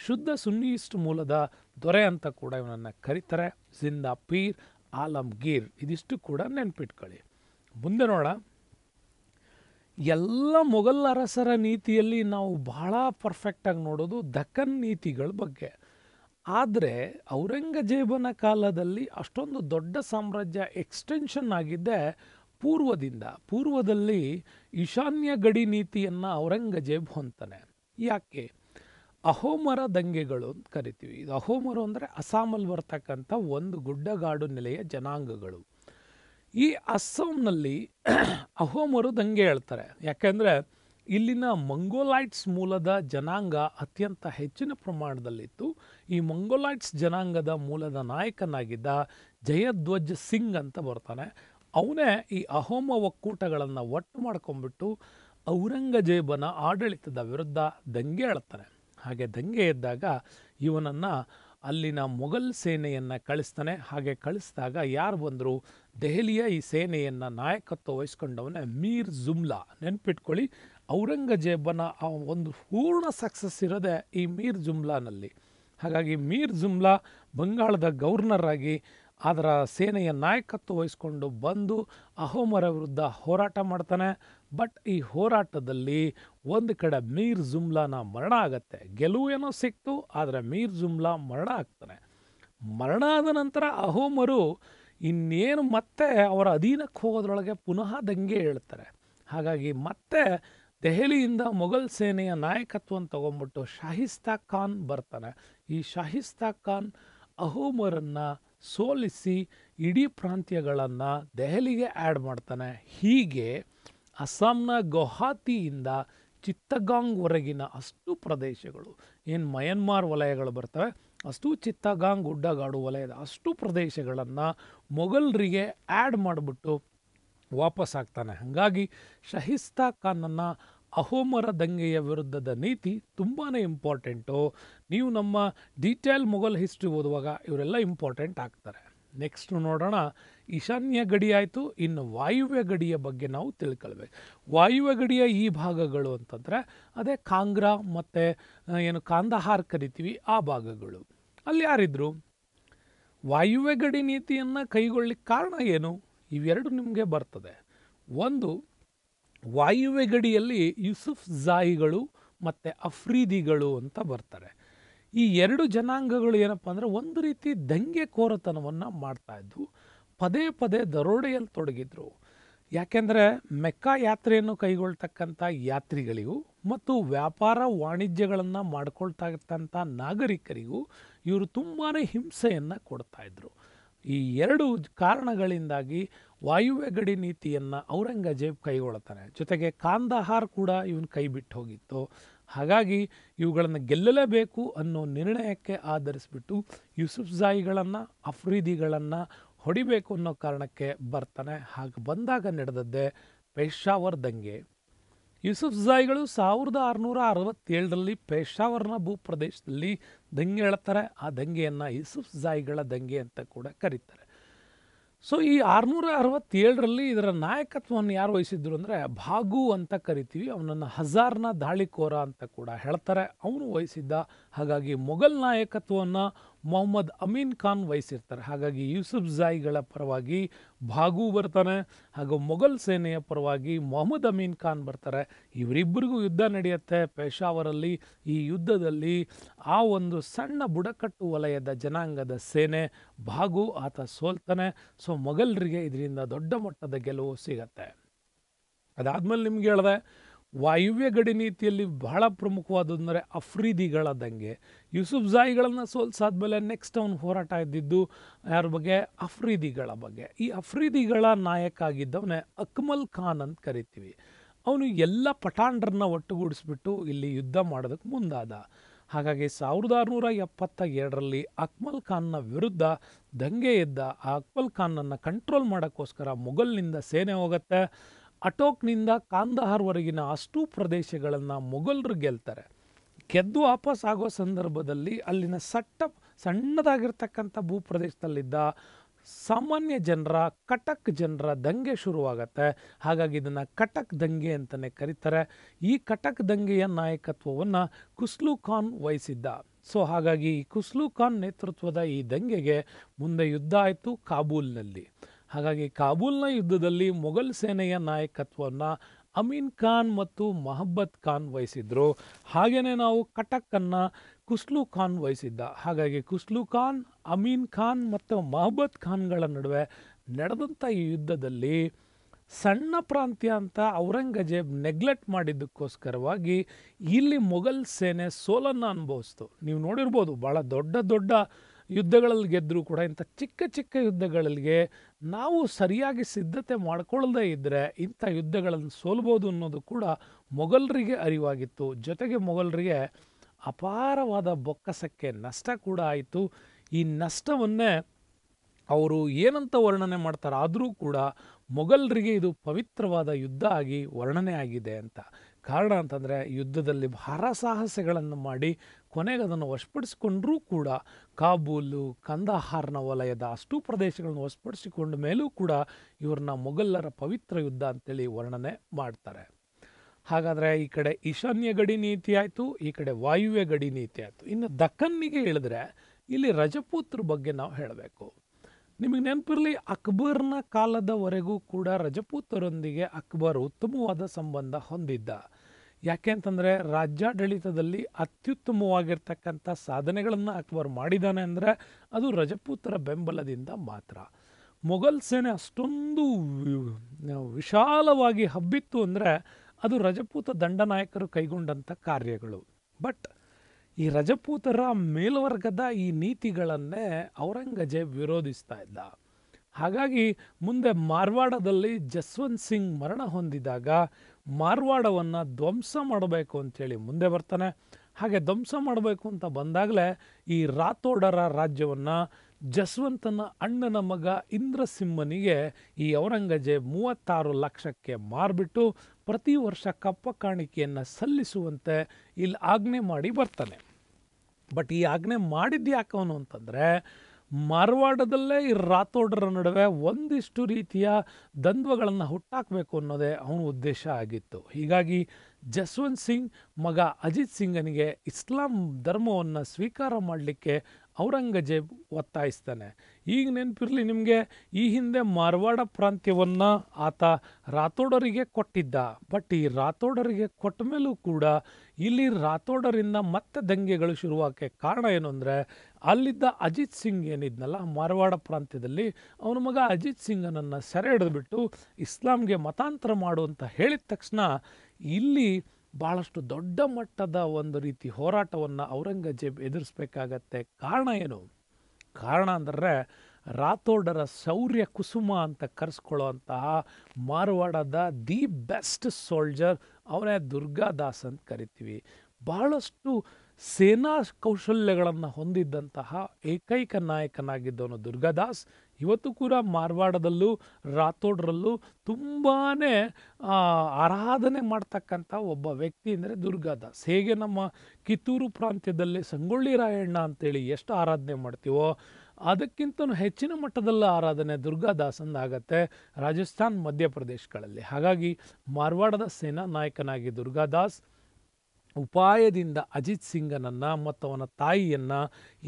ಶುದ್ಧ ಸುನ್ನಿಯಿಸ್ಟ್ ಮೂಲದ ದೊರೆ ಅಂತ ಕೂಡ ಇವನನ್ನು ಕರೀತಾರೆ ಜಿಂದಾ ಪೀರ್ ಗೀರ್ ಇದಿಷ್ಟು ಕೂಡ ನೆನ್ಪಿಟ್ಕೊಳ್ಳಿ ಮುಂದೆ ನೋಡೋಣ ಎಲ್ಲ ಮೊಘಲ್ ಅರಸರ ನೀತಿಯಲ್ಲಿ ನಾವು ಬಹಳ ಪರ್ಫೆಕ್ಟಾಗಿ ನೋಡೋದು ದಕ್ಕನ್ ನೀತಿಗಳ ಬಗ್ಗೆ ಆದರೆ ಔರಂಗಜೇಬನ ಕಾಲದಲ್ಲಿ ಅಷ್ಟೊಂದು ದೊಡ್ಡ ಸಾಮ್ರಾಜ್ಯ ಎಕ್ಸ್ಟೆನ್ಷನ್ ಆಗಿದ್ದೆ ಪೂರ್ವದಿಂದ ಪೂರ್ವದಲ್ಲಿ ಈಶಾನ್ಯ ಗಡಿ ನೀತಿಯನ್ನು ಔರಂಗಜೇಬ್ ಹೊಂತಾನೆ ಯಾಕೆ ಅಹೋಮರ ದಂಗೆಗಳು ಅಂತ ಕರಿತೀವಿ ಇದು ಅಹೋಮರು ಅಂದರೆ ಅಸ್ಸಾಮಲ್ಲಿ ಬರ್ತಕ್ಕಂಥ ಒಂದು ಗುಡ್ಡಗಾಡು ನೆಲೆಯ ಜನಾಂಗಗಳು ಈ ಅಸ್ಸಾಂನಲ್ಲಿ ಅಹೋಮರು ದಂಗೆ ಹೇಳ್ತಾರೆ ಯಾಕೆಂದರೆ ಇಲ್ಲಿನ ಮಂಗೋಲೈಟ್ಸ್ ಮೂಲದ ಜನಾಂಗ ಅತ್ಯಂತ ಹೆಚ್ಚಿನ ಪ್ರಮಾಣದಲ್ಲಿತ್ತು ಈ ಮಂಗೋಲೈಟ್ಸ್ ಜನಾಂಗದ ಮೂಲದ ನಾಯಕನಾಗಿದ್ದ ಜಯಧ್ವಜ್ ಸಿಂಗ್ ಅಂತ ಬರ್ತಾನೆ ಅವನೇ ಈ ಅಹೋಮ ಒಕ್ಕೂಟಗಳನ್ನು ಒಟ್ಟು ಮಾಡ್ಕೊಂಡ್ಬಿಟ್ಟು ಔರಂಗಜೇಬನ ಆಡಳಿತದ ವಿರುದ್ಧ ದಂಗೆ ಹೇಳ್ತಾನೆ ಹಾಗೆ ದಂಗೆ ಎದ್ದಾಗ ಇವನನ್ನು ಅಲ್ಲಿನ ಮೊಘಲ್ ಸೇನೆಯನ್ನು ಕಳಿಸ್ತಾನೆ ಹಾಗೆ ಕಳಿಸಿದಾಗ ಯಾರು ಬಂದರು ದೆಹಲಿಯ ಈ ಸೇನೆಯನ್ನು ನಾಯಕತ್ವ ವಹಿಸ್ಕೊಂಡವನೇ ಮೀರ್ ಜುಮ್ಲಾ ನೆನ್ಪಿಟ್ಕೊಳ್ಳಿ ಔರಂಗಜೇಬನ ಆ ಒಂದು ಪೂರ್ಣ ಸಕ್ಸಸ್ ಇರೋದೆ ಈ ಮೀರ್ ಜುಮ್ಲಾನಲ್ಲಿ ಹಾಗಾಗಿ ಮೀರ್ ಜುಮ್ಲಾ ಬಂಗಾಳದ ಗವರ್ನರ್ ಆಗಿ ಅದರ ಸೇನೆಯ ನಾಯಕತ್ವ ವಹಿಸ್ಕೊಂಡು ಬಂದು ಅಹೋಮರ ವಿರುದ್ಧ ಹೋರಾಟ ಮಾಡ್ತಾನೆ ಬಟ್ ಈ ಹೋರಾಟದಲ್ಲಿ ಒಂದು ಕಡೆ ಮೀರ್ ಜುಮ್ಲಾನ ಮರಣ ಆಗತ್ತೆ ಗೆಲುವು ಏನೋ ಸಿಕ್ತು ಆದರೆ ಮೀರ್ ಜುಮ್ಲಾ ಮರಣ ಆಗ್ತಾನೆ ಮರಣ ಆದ ನಂತರ ಅಹೋಮರು ಇನ್ನೇನು ಮತ್ತೆ ಅವರ ಅಧೀನಕ್ಕೆ ಹೋಗೋದ್ರೊಳಗೆ ಪುನಃ ದಂಗೆ ಹೇಳ್ತಾರೆ ಹಾಗಾಗಿ ಮತ್ತೆ ದೆಹಲಿಯಿಂದ ಮೊಘಲ್ ಸೇನೆಯ ನಾಯಕತ್ವವನ್ನು ತಗೊಂಬಿಟ್ಟು ಶಾಹಿಸ್ತಾ ಖಾನ್ ಬರ್ತಾನೆ ಈ ಶಾಹಿಸ್ತಾ ಖಾನ್ ಅಹೋಮರನ್ನು ಸೋಲಿಸಿ ಇಡೀ ಪ್ರಾಂತ್ಯಗಳನ್ನು ದೆಹಲಿಗೆ ಆ್ಯಡ್ ಮಾಡ್ತಾನೆ ಹೀಗೆ ಅಸ್ಸಾಂನ ಗೌಹಾತಿಯಿಂದ ಚಿತ್ತಗಾಂಗ್ ಹೊರಗಿನ ಅಷ್ಟು ಪ್ರದೇಶಗಳು ಏನು ಮಯನ್ಮಾರ್ ವಲಯಗಳು ಬರ್ತವೆ ಅಷ್ಟು ಚಿತ್ತಗಾಂಗ್ ಗುಡ್ಡಗಾಡು ವಲಯದ ಅಷ್ಟು ಪ್ರದೇಶಗಳನ್ನು ಮೊಘಲರಿಗೆ ಆ್ಯಡ್ ಮಾಡಿಬಿಟ್ಟು ವಾಪಸ್ ಆಗ್ತಾನೆ ಹಾಗಾಗಿ ಶಹಿಸ್ತಾ ಖಾನನ್ನು ಅಹೋಮರ ದಂಗೆಯ ವಿರುದ್ಧದ ನೀತಿ ತುಂಬಾ ಇಂಪಾರ್ಟೆಂಟು ನೀವು ನಮ್ಮ ಡೀಟೇಲ್ ಮೊಘಲ್ ಹಿಸ್ಟ್ರಿ ಓದುವಾಗ ಇವರೆಲ್ಲ ಇಂಪಾರ್ಟೆಂಟ್ ಆಗ್ತಾರೆ ನೆಕ್ಸ್ಟ್ ನೋಡೋಣ ಈಶಾನ್ಯ ಗಡಿ ಆಯಿತು ಇನ್ನು ವಾಯುವ್ಯ ಗಡಿಯ ಬಗ್ಗೆ ನಾವು ತಿಳ್ಕೊಳ್ಬೇಕು ವಾಯುವ್ಯ ಗಡಿಯ ಈ ಭಾಗಗಳು ಅಂತಂದರೆ ಅದೇ ಕಾಂಗ್ರಾ ಮತ್ತು ಏನು ಕಾಂದಹಾರ್ ಕರಿತೀವಿ ಆ ಭಾಗಗಳು ಅಲ್ಲಿ ಯಾರಿದ್ರು ವಾಯುವ್ಯ ಗಡಿ ನೀತಿಯನ್ನು ಕೈಗೊಳ್ಳಿಕ್ಕೆ ಕಾರಣ ಏನು ಇವೆರಡು ನಿಮಗೆ ಬರ್ತದೆ ಒಂದು ವಾಯುವ್ಯ ಗಡಿಯಲ್ಲಿ ಯೂಸುಫ್ ಝಾಯಿಗಳು ಮತ್ತು ಅಫ್ರೀದಿಗಳು ಅಂತ ಬರ್ತಾರೆ ಈ ಎರಡು ಜನಾಂಗಗಳು ಏನಪ್ಪ ಅಂದರೆ ಒಂದು ರೀತಿ ದಂಗೆ ಕೋರತನವನ್ನು ಮಾಡ್ತಾ ಇದ್ವು ಪದೇ ಪದೇ ದರೋಡೆಯಲ್ಲಿ ತೊಡಗಿದ್ರು ಯಾಕೆಂದರೆ ಮೆಕ್ಕ ಯಾತ್ರೆಯನ್ನು ಕೈಗೊಳ್ತಕ್ಕಂಥ ಯಾತ್ರಿಗಳಿಗೂ ಮತ್ತು ವ್ಯಾಪಾರ ವಾಣಿಜ್ಯಗಳನ್ನು ಮಾಡ್ಕೊಳ್ತಕ್ಕಂಥ ನಾಗರಿಕರಿಗೂ ಇವರು ತುಂಬಾ ಹಿಂಸೆಯನ್ನು ಕೊಡ್ತಾಯಿದ್ರು ಈ ಎರಡು ಕಾರಣಗಳಿಂದಾಗಿ ವಾಯುವ್ಯ ಗಡಿ ನೀತಿಯನ್ನು ಔರಂಗಜೇಬ್ ಕೈಗೊಳ್ತಾನೆ ಜೊತೆಗೆ ಕಾಂದಹಾರ್ ಕೂಡ ಇವನು ಕೈ ಬಿಟ್ಟು ಹೋಗಿತ್ತು ಹಾಗಾಗಿ ಇವುಗಳನ್ನು ಗೆಲ್ಲಲೇಬೇಕು ಅನ್ನೋ ನಿರ್ಣಯಕ್ಕೆ ಆಧರಿಸಿಬಿಟ್ಟು ಯೂಸುಫ್ಝಾಯಿಗಳನ್ನು ಅಫ್ರೀದಿಗಳನ್ನು ಹೊಡಿಬೇಕು ಅನ್ನೋ ಕಾರಣಕ್ಕೆ ಬರ್ತಾನೆ ಹಾಗೆ ಬಂದಾಗ ನಡೆದದ್ದೇ ಪೇಶಾವರ್ ದಂಗೆ ಝಾಯ್ಗಳು ಸಾವಿರದ ಆರುನೂರ ಅರವತ್ತೇಳರಲ್ಲಿ ಪೇಶಾವರ್ನ ಭೂಪ್ರದೇಶದಲ್ಲಿ ದಂಗೆ ಹೇಳ್ತಾರೆ ಆ ದಂಗೆಯನ್ನು ಯೂಸುಫ್ ಝಾಯ್ಗಳ ದಂಗೆ ಅಂತ ಕೂಡ ಕರೀತಾರೆ ಸೊ ಈ ಆರುನೂರ ಅರವತ್ತೇಳರಲ್ಲಿ ಇದರ ನಾಯಕತ್ವವನ್ನು ಯಾರು ವಹಿಸಿದ್ರು ಅಂದರೆ ಭಾಗು ಅಂತ ಕರಿತೀವಿ ಅವನನ್ನು ಹಜಾರ್ನ ದಾಳಿಕೋರ ಅಂತ ಕೂಡ ಹೇಳ್ತಾರೆ ಅವನು ವಹಿಸಿದ್ದ ಹಾಗಾಗಿ ಮೊಘಲ್ ನಾಯಕತ್ವವನ್ನು ಮೊಹಮ್ಮದ್ ಅಮೀನ್ ಖಾನ್ ವಹಿಸಿರ್ತಾರೆ ಹಾಗಾಗಿ ಯೂಸುಫ್ ಜಾಯಿಗಳ ಪರವಾಗಿ ಭಾಗು ಬರ್ತಾನೆ ಹಾಗೂ ಮೊಘಲ್ ಸೇನೆಯ ಪರವಾಗಿ ಮೊಹಮ್ಮದ್ ಅಮೀನ್ ಖಾನ್ ಬರ್ತಾರೆ ಇವರಿಬ್ಬರಿಗೂ ಯುದ್ಧ ನಡೆಯುತ್ತೆ ಪೇಶಾವರಲ್ಲಿ ಈ ಯುದ್ಧದಲ್ಲಿ ಆ ಒಂದು ಸಣ್ಣ ಬುಡಕಟ್ಟು ವಲಯದ ಜನಾಂಗದ ಸೇನೆ ಭಾಗು ಆತ ಸೋಲ್ತಾನೆ ಸೊ ಮೊಘಲರಿಗೆ ಇದರಿಂದ ದೊಡ್ಡ ಮಟ್ಟದ ಗೆಲುವು ಸಿಗತ್ತೆ ಅದಾದಮೇಲೆ ನಿಮ್ಗೆ ಹೇಳಿದೆ ವಾಯುವ್ಯ ಗಡಿ ನೀತಿಯಲ್ಲಿ ಬಹಳ ಪ್ರಮುಖವಾದಂದರೆ ಅಫ್ರೀದಿಗಳ ದಂಗೆ ಯೂಸುಫ್ ಸೋಲ್ಸಾದ ಮೇಲೆ ನೆಕ್ಸ್ಟ್ ಅವನು ಹೋರಾಟ ಇದ್ದಿದ್ದು ಯಾರ ಬಗ್ಗೆ ಅಫ್ರೀದಿಗಳ ಬಗ್ಗೆ ಈ ಅಫ್ರೀದಿಗಳ ನಾಯಕ ಆಗಿದ್ದವನೇ ಅಕ್ಮಲ್ ಖಾನ್ ಅಂತ ಕರಿತೀವಿ ಅವನು ಎಲ್ಲ ಪಠಾಣ್ರನ್ನ ಒಟ್ಟುಗೂಡಿಸ್ಬಿಟ್ಟು ಇಲ್ಲಿ ಯುದ್ಧ ಮಾಡೋದಕ್ಕೆ ಮುಂದಾದ ಹಾಗಾಗಿ ಸಾವಿರದ ಆರುನೂರ ಎಪ್ಪತ್ತ ಎರಡರಲ್ಲಿ ಅಕ್ಮಲ್ ಖಾನ್ನ ವಿರುದ್ಧ ದಂಗೆ ಎದ್ದ ಆ ಅಕ್ಮಲ್ ಖಾನನ್ನು ಕಂಟ್ರೋಲ್ ಮಾಡೋಕ್ಕೋಸ್ಕರ ಮೊಘಲ್ನಿಂದ ಸೇನೆ ಹೋಗುತ್ತೆ ಅಟೋಕ್ನಿಂದ ಕಾಂದಹಾರ್ವರೆಗಿನ ಅಷ್ಟೂ ಪ್ರದೇಶಗಳನ್ನು ಮೊಘಲರು ಗೆಲ್ತಾರೆ ಗೆದ್ದು ವಾಪಸ್ ಆಗೋ ಸಂದರ್ಭದಲ್ಲಿ ಅಲ್ಲಿನ ಸಟ್ಟ ಸಣ್ಣದಾಗಿರ್ತಕ್ಕಂಥ ಭೂಪ್ರದೇಶದಲ್ಲಿದ್ದ ಸಾಮಾನ್ಯ ಜನರ ಕಟಕ್ ಜನರ ದಂಗೆ ಶುರುವಾಗತ್ತೆ ಹಾಗಾಗಿ ಇದನ್ನು ಕಟಕ್ ದಂಗೆ ಅಂತಲೇ ಕರೀತಾರೆ ಈ ಕಟಕ್ ದಂಗೆಯ ನಾಯಕತ್ವವನ್ನು ಕುಸ್ಲು ಖಾನ್ ವಹಿಸಿದ್ದ ಸೊ ಹಾಗಾಗಿ ಕುಸ್ಲು ಖಾನ್ ನೇತೃತ್ವದ ಈ ದಂಗೆಗೆ ಮುಂದೆ ಯುದ್ಧ ಆಯಿತು ಕಾಬೂಲ್ನಲ್ಲಿ ಹಾಗಾಗಿ ಕಾಬೂಲ್ನ ಯುದ್ಧದಲ್ಲಿ ಮೊಘಲ್ ಸೇನೆಯ ನಾಯಕತ್ವವನ್ನು ಅಮೀನ್ ಖಾನ್ ಮತ್ತು ಮೊಹಬ್ಬತ್ ಖಾನ್ ವಹಿಸಿದ್ರು ಹಾಗೆಯೇ ನಾವು ಕಟಕ್ಕನ್ನು ಕುಸ್ಲು ಖಾನ್ ವಹಿಸಿದ್ದ ಹಾಗಾಗಿ ಕುಸ್ಲು ಖಾನ್ ಅಮೀನ್ ಖಾನ್ ಮತ್ತು ಮೊಹಬ್ಬತ್ ಖಾನ್ಗಳ ನಡುವೆ ನಡೆದಂಥ ಈ ಯುದ್ಧದಲ್ಲಿ ಸಣ್ಣ ಪ್ರಾಂತ್ಯ ಅಂತ ಔರಂಗಜೇಬ್ ನೆಗ್ಲೆಕ್ಟ್ ಮಾಡಿದ್ದಕ್ಕೋಸ್ಕರವಾಗಿ ಇಲ್ಲಿ ಮೊಘಲ್ ಸೇನೆ ಸೋಲನ್ನು ಅನುಭವಿಸ್ತು ನೀವು ನೋಡಿರ್ಬೋದು ಭಾಳ ದೊಡ್ಡ ದೊಡ್ಡ ಯುದ್ಧಗಳಲ್ಲಿ ಗೆದ್ದರೂ ಕೂಡ ಇಂಥ ಚಿಕ್ಕ ಚಿಕ್ಕ ಯುದ್ಧಗಳಿಗೆ ನಾವು ಸರಿಯಾಗಿ ಸಿದ್ಧತೆ ಮಾಡಿಕೊಳ್ಳದೇ ಇದ್ದರೆ ಇಂಥ ಯುದ್ಧಗಳನ್ನು ಸೋಲ್ಬೋದು ಅನ್ನೋದು ಕೂಡ ಮೊಘಲರಿಗೆ ಅರಿವಾಗಿತ್ತು ಜೊತೆಗೆ ಮೊಘಲರಿಗೆ ಅಪಾರವಾದ ಬೊಕ್ಕಸಕ್ಕೆ ನಷ್ಟ ಕೂಡ ಆಯಿತು ಈ ನಷ್ಟವನ್ನೇ ಅವರು ಏನಂತ ವರ್ಣನೆ ಮಾಡ್ತಾರೆ ಆದರೂ ಕೂಡ ಮೊಘಲರಿಗೆ ಇದು ಪವಿತ್ರವಾದ ಯುದ್ಧ ಆಗಿ ವರ್ಣನೆ ಆಗಿದೆ ಅಂತ ಕಾರಣ ಅಂತಂದರೆ ಯುದ್ಧದಲ್ಲಿ ಭಾರ ಮಾಡಿ ಕೊನೆಗೆ ಅದನ್ನು ವಶಪಡಿಸಿಕೊಂಡರೂ ಕೂಡ ಕಾಬೂಲು ಕಂದಹಾರ್ನ ವಲಯದ ಅಷ್ಟು ಪ್ರದೇಶಗಳನ್ನು ವಶಪಡಿಸಿಕೊಂಡ ಮೇಲೂ ಕೂಡ ಇವ್ರನ್ನ ಮೊಘಲ್ಲರ ಪವಿತ್ರ ಯುದ್ಧ ಅಂತೇಳಿ ವರ್ಣನೆ ಮಾಡ್ತಾರೆ ಹಾಗಾದರೆ ಈ ಕಡೆ ಈಶಾನ್ಯ ಗಡಿ ನೀತಿ ಆಯಿತು ಈ ಕಡೆ ವಾಯುವ್ಯ ಗಡಿ ನೀತಿ ಆಯಿತು ಇನ್ನು ದಕ್ಕನ್ನಿಗೆ ಹೇಳಿದ್ರೆ ಇಲ್ಲಿ ರಜಪೂತ್ರ ಬಗ್ಗೆ ನಾವು ಹೇಳಬೇಕು ನಿಮಗೆ ನೆನಪಿರಲಿ ಅಕ್ಬರ್ನ ಕಾಲದವರೆಗೂ ಕೂಡ ರಜಪೂತರೊಂದಿಗೆ ಅಕ್ಬರ್ ಉತ್ತಮವಾದ ಸಂಬಂಧ ಹೊಂದಿದ್ದ ಯಾಕೆಂತಂದರೆ ರಾಜ್ಯಾಡಳಿತದಲ್ಲಿ ಅತ್ಯುತ್ತಮವಾಗಿರ್ತಕ್ಕಂಥ ಸಾಧನೆಗಳನ್ನು ಅಕ್ಬರ್ ಮಾಡಿದ್ದಾನೆ ಅಂದರೆ ಅದು ರಜಪೂತರ ಬೆಂಬಲದಿಂದ ಮಾತ್ರ ಮೊಘಲ್ ಸೇನೆ ಅಷ್ಟೊಂದು ವಿಶಾಲವಾಗಿ ಹಬ್ಬಿತ್ತು ಅಂದರೆ ಅದು ರಜಪೂತ ದಂಡನಾಯಕರು ಕೈಗೊಂಡಂಥ ಕಾರ್ಯಗಳು ಬಟ್ ಈ ರಜಪೂತರ ಮೇಲ್ವರ್ಗದ ಈ ನೀತಿಗಳನ್ನೇ ಔರಂಗಜೇಬ್ ವಿರೋಧಿಸ್ತಾ ಇದ್ದ ಹಾಗಾಗಿ ಮುಂದೆ ಮಾರ್ವಾಡದಲ್ಲಿ ಜಸ್ವಂತ್ ಸಿಂಗ್ ಮರಣ ಹೊಂದಿದಾಗ ಮಾರ್ವಾಡವನ್ನು ಧ್ವಂಸ ಮಾಡಬೇಕು ಅಂಥೇಳಿ ಮುಂದೆ ಬರ್ತಾನೆ ಹಾಗೆ ಧ್ವಂಸ ಮಾಡಬೇಕು ಅಂತ ಬಂದಾಗಲೇ ಈ ರಾಥೋಡರ ರಾಜ್ಯವನ್ನು ಜಸ್ವಂತನ ಅಣ್ಣನ ಮಗ ಇಂದ್ರಸಿಂಹನಿಗೆ ಈ ಔರಂಗಜೇಬ್ ಮೂವತ್ತಾರು ಲಕ್ಷಕ್ಕೆ ಮಾರ್ಬಿಟ್ಟು ಪ್ರತಿ ವರ್ಷ ಕಪ್ಪ ಕಾಣಿಕೆಯನ್ನು ಸಲ್ಲಿಸುವಂತೆ ಇಲ್ಲಿ ಆಜ್ಞೆ ಮಾಡಿ ಬರ್ತಾನೆ ಬಟ್ ಈ ಆಜ್ಞೆ ಮಾಡಿದ್ದು ಯಾಕವನು ಅಂತಂದರೆ ಮಾರ್ವಾಡದಲ್ಲೇ ಈ ರಾಥೋಡರ ನಡುವೆ ಒಂದಿಷ್ಟು ರೀತಿಯ ದ್ವಂದ್ವಗಳನ್ನು ಹುಟ್ಟಾಕಬೇಕು ಅನ್ನೋದೇ ಅವನ ಉದ್ದೇಶ ಆಗಿತ್ತು ಹೀಗಾಗಿ ಜಸ್ವಂತ್ ಸಿಂಗ್ ಮಗ ಅಜಿತ್ ಸಿಂಗನಿಗೆ ಇಸ್ಲಾಂ ಧರ್ಮವನ್ನು ಸ್ವೀಕಾರ ಮಾಡಲಿಕ್ಕೆ ಔರಂಗಜೇಬ್ ಒತ್ತಾಯಿಸ್ತಾನೆ ಈಗ ನೆನಪಿರಲಿ ನಿಮಗೆ ಈ ಹಿಂದೆ ಮಾರ್ವಾಡ ಪ್ರಾಂತ್ಯವನ್ನು ಆತ ರಾಥೋಡರಿಗೆ ಕೊಟ್ಟಿದ್ದ ಬಟ್ ಈ ರಾಥೋಡರಿಗೆ ಕೊಟ್ಟ ಮೇಲೂ ಕೂಡ ಇಲ್ಲಿ ರಾಥೋಡರಿಂದ ಮತ್ತೆ ದಂಗೆಗಳು ಶುರುವಾಗಕ್ಕೆ ಕಾರಣ ಏನು ಅಂದರೆ ಅಲ್ಲಿದ್ದ ಅಜಿತ್ ಸಿಂಗ್ ಏನಿದ್ನಲ್ಲ ಮಾರವಾಡ ಪ್ರಾಂತ್ಯದಲ್ಲಿ ಅವನ ಮಗ ಅಜಿತ್ ಸಿಂಗನನ್ನು ಸೆರೆ ಹಿಡಿದುಬಿಟ್ಟು ಇಸ್ಲಾಂಗೆ ಮತಾಂತರ ಮಾಡು ಅಂತ ಹೇಳಿದ ತಕ್ಷಣ ಇಲ್ಲಿ ಭಾಳಷ್ಟು ದೊಡ್ಡ ಮಟ್ಟದ ಒಂದು ರೀತಿ ಹೋರಾಟವನ್ನು ಔರಂಗಜೇಬ್ ಎದುರಿಸ್ಬೇಕಾಗತ್ತೆ ಕಾರಣ ಏನು ಕಾರಣ ಅಂದರೆ ರಾಥೋಡರ ಶೌರ್ಯ ಕುಸುಮ ಅಂತ ಕರೆಸ್ಕೊಳ್ಳೋವಂತಹ ಮಾರ್ವಾಡದ ದಿ ಬೆಸ್ಟ್ ಸೋಲ್ಜರ್ ಅವನೇ ದುರ್ಗಾದಾಸ್ ಅಂತ ಕರಿತೀವಿ ಭಾಳಷ್ಟು ಸೇನಾ ಕೌಶಲ್ಯಗಳನ್ನು ಹೊಂದಿದ್ದಂತಹ ಏಕೈಕ ನಾಯಕನಾಗಿದ್ದವನು ದುರ್ಗಾದಾಸ್ ಇವತ್ತು ಕೂಡ ಮಾರ್ವಾಡದಲ್ಲೂ ರಾಥೋಡ್ರಲ್ಲೂ ತುಂಬಾ ಆರಾಧನೆ ಮಾಡ್ತಕ್ಕಂಥ ಒಬ್ಬ ವ್ಯಕ್ತಿ ಅಂದರೆ ದುರ್ಗಾದಾಸ್ ಹೇಗೆ ನಮ್ಮ ಕಿತ್ತೂರು ಪ್ರಾಂತ್ಯದಲ್ಲಿ ಸಂಗೊಳ್ಳಿ ರಾಯಣ್ಣ ಅಂತೇಳಿ ಎಷ್ಟು ಆರಾಧನೆ ಮಾಡ್ತೀವೋ ಅದಕ್ಕಿಂತ ಹೆಚ್ಚಿನ ಮಟ್ಟದಲ್ಲ ಆರಾಧನೆ ದುರ್ಗಾದಾಸ್ ಅಂದಾಗತ್ತೆ ರಾಜಸ್ಥಾನ್ ಮಧ್ಯಪ್ರದೇಶಗಳಲ್ಲಿ ಹಾಗಾಗಿ ಮಾರ್ವಾಡದ ಸೇನಾ ನಾಯಕನಾಗಿ ದುರ್ಗಾದಾಸ್ ಉಪಾಯದಿಂದ ಅಜಿತ್ ಸಿಂಗನನ್ನು ಮತ್ತು ಅವನ ತಾಯಿಯನ್ನು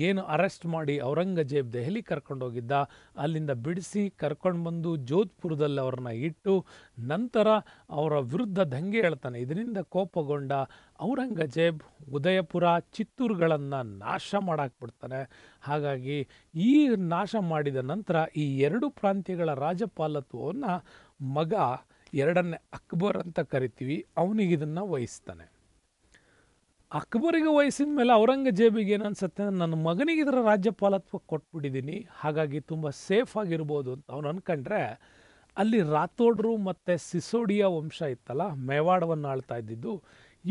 ಏನು ಅರೆಸ್ಟ್ ಮಾಡಿ ಔರಂಗಜೇಬ್ ದೆಹಲಿ ಕರ್ಕೊಂಡೋಗಿದ್ದ ಅಲ್ಲಿಂದ ಬಿಡಿಸಿ ಕರ್ಕೊಂಡು ಬಂದು ಜೋಧ್ಪುರದಲ್ಲಿ ಅವ್ರನ್ನ ಇಟ್ಟು ನಂತರ ಅವರ ವಿರುದ್ಧ ದಂಗೆ ಹೇಳ್ತಾನೆ ಇದರಿಂದ ಕೋಪಗೊಂಡ ಔರಂಗಜೇಬ್ ಉದಯಪುರ ಚಿತ್ತೂರುಗಳನ್ನು ನಾಶ ಮಾಡಾಕ್ಬಿಡ್ತಾನೆ ಹಾಗಾಗಿ ಈ ನಾಶ ಮಾಡಿದ ನಂತರ ಈ ಎರಡು ಪ್ರಾಂತ್ಯಗಳ ರಾಜಪಾಲತ್ವವನ್ನು ಮಗ ಎರಡನೇ ಅಕ್ಬರ್ ಅಂತ ಕರಿತೀವಿ ಅವನಿಗಿದನ್ನು ವಹಿಸ್ತಾನೆ ಅಕ್ಬರಿಗೆ ವಯಸ್ಸಿನ ಮೇಲೆ ಔರಂಗಜೇಬಿಗೆ ಏನು ಅನ್ಸುತ್ತೆ ನನ್ನ ಮಗನಿಗೆ ಇದರ ರಾಜ್ಯಪಾಲತ್ವ ಕೊಟ್ಬಿಟ್ಟಿದ್ದೀನಿ ಹಾಗಾಗಿ ತುಂಬ ಸೇಫ್ ಆಗಿರ್ಬೋದು ಅಂತ ಅವನು ಅಂದ್ಕಂಡ್ರೆ ಅಲ್ಲಿ ರಾಥೋಡ್ರು ಮತ್ತು ಸಿಸೋಡಿಯಾ ವಂಶ ಇತ್ತಲ್ಲ ಮೇವಾಡವನ್ನು ಆಳ್ತಾ ಇದ್ದಿದ್ದು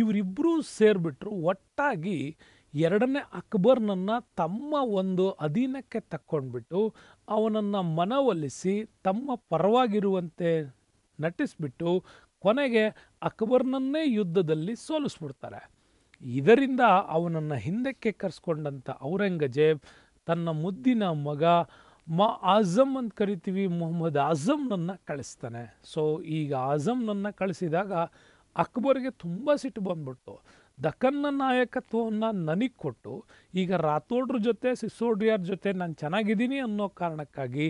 ಇವರಿಬ್ಬರೂ ಸೇರಿಬಿಟ್ರು ಒಟ್ಟಾಗಿ ಎರಡನೇ ಅಕ್ಬರ್ನನ್ನು ತಮ್ಮ ಒಂದು ಅಧೀನಕ್ಕೆ ತಕ್ಕೊಂಡ್ಬಿಟ್ಟು ಅವನನ್ನು ಮನವೊಲಿಸಿ ತಮ್ಮ ಪರವಾಗಿರುವಂತೆ ನಟಿಸ್ಬಿಟ್ಟು ಕೊನೆಗೆ ಅಕ್ಬರ್ನನ್ನೇ ಯುದ್ಧದಲ್ಲಿ ಸೋಲಿಸ್ಬಿಡ್ತಾರೆ ಇದರಿಂದ ಅವನನ್ನು ಹಿಂದಕ್ಕೆ ಕರೆಸ್ಕೊಂಡಂಥ ಔರಂಗಜೇಬ್ ತನ್ನ ಮುದ್ದಿನ ಮಗ ಮ ಆಜಮ್ ಅಂತ ಕರಿತೀವಿ ಮೊಹಮ್ಮದ್ ಆಜಮ್ನನ್ನು ಕಳಿಸ್ತಾನೆ ಸೊ ಈಗ ಆಜಮ್ನನ್ನು ಕಳಿಸಿದಾಗ ಅಕ್ಬರ್ಗೆ ತುಂಬ ಸಿಟ್ಟು ಬಂದ್ಬಿಟ್ಟು ದಕ್ಕನ್ನ ನಾಯಕತ್ವವನ್ನು ನನಗೆ ಕೊಟ್ಟು ಈಗ ರಾಥೋಡ್ರ ಜೊತೆ ಸಿಸೋಡ್ರಿಯಾರ್ ಜೊತೆ ನಾನು ಚೆನ್ನಾಗಿದ್ದೀನಿ ಅನ್ನೋ ಕಾರಣಕ್ಕಾಗಿ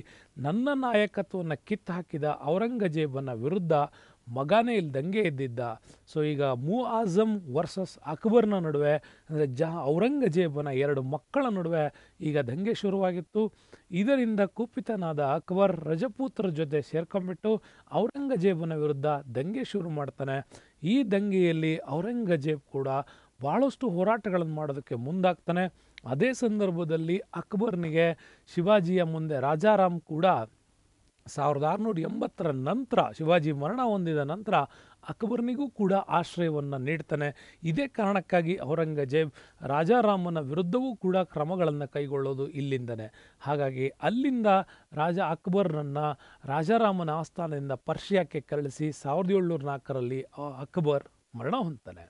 ನನ್ನ ನಾಯಕತ್ವವನ್ನು ಕಿತ್ತು ಹಾಕಿದ ಔರಂಗಜೇಬನ ವಿರುದ್ಧ ಮಗನೇ ಇಲ್ದಂಗೆ ಇದ್ದಿದ್ದ ಸೊ ಈಗ ಮೂ ಆಜಮ್ ವರ್ಸಸ್ ಅಕ್ಬರ್ನ ನಡುವೆ ಅಂದರೆ ಜಹ ಔರಂಗಜೇಬನ ಎರಡು ಮಕ್ಕಳ ನಡುವೆ ಈಗ ದಂಗೆ ಶುರುವಾಗಿತ್ತು ಇದರಿಂದ ಕುಪಿತನಾದ ಅಕ್ಬರ್ ರಜಪೂತ್ರ ಜೊತೆ ಸೇರ್ಕೊಂಬಿಟ್ಟು ಔರಂಗಜೇಬನ ವಿರುದ್ಧ ದಂಗೆ ಶುರು ಮಾಡ್ತಾನೆ ಈ ದಂಗೆಯಲ್ಲಿ ಔರಂಗಜೇಬ್ ಕೂಡ ಭಾಳಷ್ಟು ಹೋರಾಟಗಳನ್ನು ಮಾಡೋದಕ್ಕೆ ಮುಂದಾಗ್ತಾನೆ ಅದೇ ಸಂದರ್ಭದಲ್ಲಿ ಅಕ್ಬರ್ನಿಗೆ ಶಿವಾಜಿಯ ಮುಂದೆ ರಾಜಾರಾಮ್ ಕೂಡ ಸಾವಿರದ ಆರುನೂರ ಎಂಬತ್ತರ ನಂತರ ಶಿವಾಜಿ ಮರಣ ಹೊಂದಿದ ನಂತರ ಅಕ್ಬರ್ನಿಗೂ ಕೂಡ ಆಶ್ರಯವನ್ನು ನೀಡ್ತಾನೆ ಇದೇ ಕಾರಣಕ್ಕಾಗಿ ಔರಂಗಜೇಬ್ ರಾಜಾರಾಮನ ವಿರುದ್ಧವೂ ಕೂಡ ಕ್ರಮಗಳನ್ನು ಕೈಗೊಳ್ಳೋದು ಇಲ್ಲಿಂದನೇ ಹಾಗಾಗಿ ಅಲ್ಲಿಂದ ರಾಜ ಅಕ್ಬರ್ನನ್ನು ರಾಜಾರಾಮನ ಆಸ್ಥಾನದಿಂದ ಪರ್ಷಿಯಾಕ್ಕೆ ಕರಳಿಸಿ ಸಾವಿರದ ಏಳ್ನೂರ ನಾಲ್ಕರಲ್ಲಿ ಅಕ್ಬರ್ ಮರಣ ಹೊಂದ್ತಾನೆ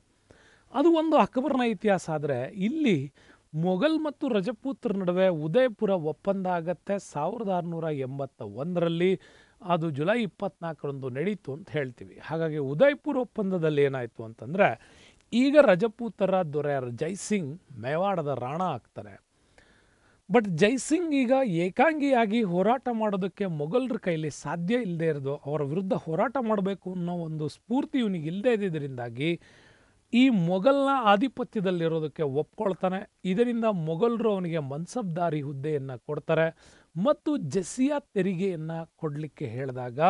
ಅದು ಒಂದು ಅಕ್ಬರ್ನ ಇತಿಹಾಸ ಆದರೆ ಇಲ್ಲಿ ಮೊಘಲ್ ಮತ್ತು ರಜಪೂತ್ರ ನಡುವೆ ಉದಯಪುರ ಒಪ್ಪಂದ ಆಗತ್ತೆ ಸಾವಿರದ ಆರುನೂರ ಎಂಬತ್ತ ಒಂದರಲ್ಲಿ ಅದು ಜುಲೈ ಇಪ್ಪತ್ನಾಲ್ಕರಂದು ನಡೀತು ಅಂತ ಹೇಳ್ತೀವಿ ಹಾಗಾಗಿ ಉದಯಪುರ ಒಪ್ಪಂದದಲ್ಲಿ ಏನಾಯಿತು ಅಂತಂದರೆ ಈಗ ರಜಪೂತರ ದೊರೆಯರ್ ಜೈಸಿಂಗ್ ಮೇವಾಡದ ರಾಣ ಆಗ್ತಾರೆ ಬಟ್ ಜೈಸಿಂಗ್ ಈಗ ಏಕಾಂಗಿಯಾಗಿ ಹೋರಾಟ ಮಾಡೋದಕ್ಕೆ ಮೊಘಲರ ಕೈಯಲ್ಲಿ ಸಾಧ್ಯ ಇಲ್ಲದೇ ಇರೋದು ಅವರ ವಿರುದ್ಧ ಹೋರಾಟ ಮಾಡಬೇಕು ಅನ್ನೋ ಒಂದು ಸ್ಫೂರ್ತಿ ಇವನಿಗೆ ಇಲ್ಲದೇ ಇದ್ದಿದ್ದರಿಂದಾಗಿ ಈ ಮೊಘಲ್ನ ಆಧಿಪತ್ಯದಲ್ಲಿರೋದಕ್ಕೆ ಒಪ್ಕೊಳ್ತಾನೆ ಇದರಿಂದ ಮೊಘಲರು ಅವನಿಗೆ ಮನ್ಸಬ್ದಾರಿ ಹುದ್ದೆಯನ್ನು ಕೊಡ್ತಾರೆ ಮತ್ತು ಜಸಿಯಾ ತೆರಿಗೆಯನ್ನು ಕೊಡಲಿಕ್ಕೆ ಹೇಳಿದಾಗ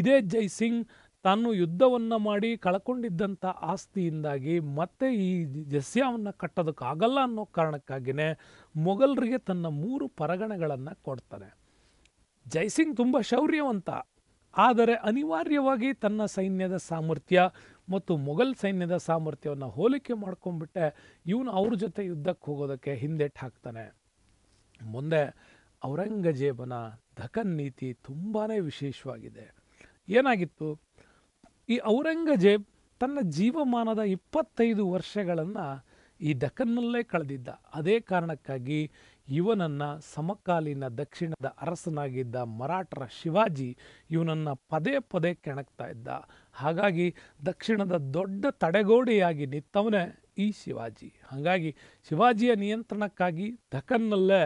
ಇದೇ ಜೈಸಿಂಗ್ ತಾನು ಯುದ್ಧವನ್ನು ಮಾಡಿ ಕಳ್ಕೊಂಡಿದ್ದಂಥ ಆಸ್ತಿಯಿಂದಾಗಿ ಮತ್ತೆ ಈ ಜಸ್ಯಾವನ್ನು ಕಟ್ಟೋದಕ್ಕಾಗಲ್ಲ ಅನ್ನೋ ಕಾರಣಕ್ಕಾಗಿಯೇ ಮೊಘಲರಿಗೆ ತನ್ನ ಮೂರು ಪರಗಣಗಳನ್ನು ಕೊಡ್ತಾನೆ ಜೈಸಿಂಗ್ ತುಂಬ ಶೌರ್ಯವಂತ ಆದರೆ ಅನಿವಾರ್ಯವಾಗಿ ತನ್ನ ಸೈನ್ಯದ ಸಾಮರ್ಥ್ಯ ಮತ್ತು ಮೊಘಲ್ ಸೈನ್ಯದ ಸಾಮರ್ಥ್ಯವನ್ನು ಹೋಲಿಕೆ ಮಾಡ್ಕೊಂಡ್ಬಿಟ್ಟೆ ಇವನು ಅವ್ರ ಜೊತೆ ಯುದ್ಧಕ್ಕೆ ಹೋಗೋದಕ್ಕೆ ಹಿಂದೆಟ್ಟು ಹಾಕ್ತಾನೆ ಮುಂದೆ ಔರಂಗಜೇಬನ ದಖನ್ ನೀತಿ ತುಂಬಾ ವಿಶೇಷವಾಗಿದೆ ಏನಾಗಿತ್ತು ಈ ಔರಂಗಜೇಬ್ ತನ್ನ ಜೀವಮಾನದ ಇಪ್ಪತ್ತೈದು ವರ್ಷಗಳನ್ನು ಈ ದಖನ್ನಲ್ಲೇ ಕಳೆದಿದ್ದ ಅದೇ ಕಾರಣಕ್ಕಾಗಿ ಇವನನ್ನ ಸಮಕಾಲೀನ ದಕ್ಷಿಣದ ಅರಸನಾಗಿದ್ದ ಮರಾಠರ ಶಿವಾಜಿ ಇವನನ್ನ ಪದೇ ಪದೇ ಕೆಣಕ್ತಾ ಇದ್ದ ಹಾಗಾಗಿ ದಕ್ಷಿಣದ ದೊಡ್ಡ ತಡೆಗೋಡೆಯಾಗಿ ನಿಂತವನೇ ಈ ಶಿವಾಜಿ ಹಾಗಾಗಿ ಶಿವಾಜಿಯ ನಿಯಂತ್ರಣಕ್ಕಾಗಿ ಧಕನ್ನಲ್ಲೇ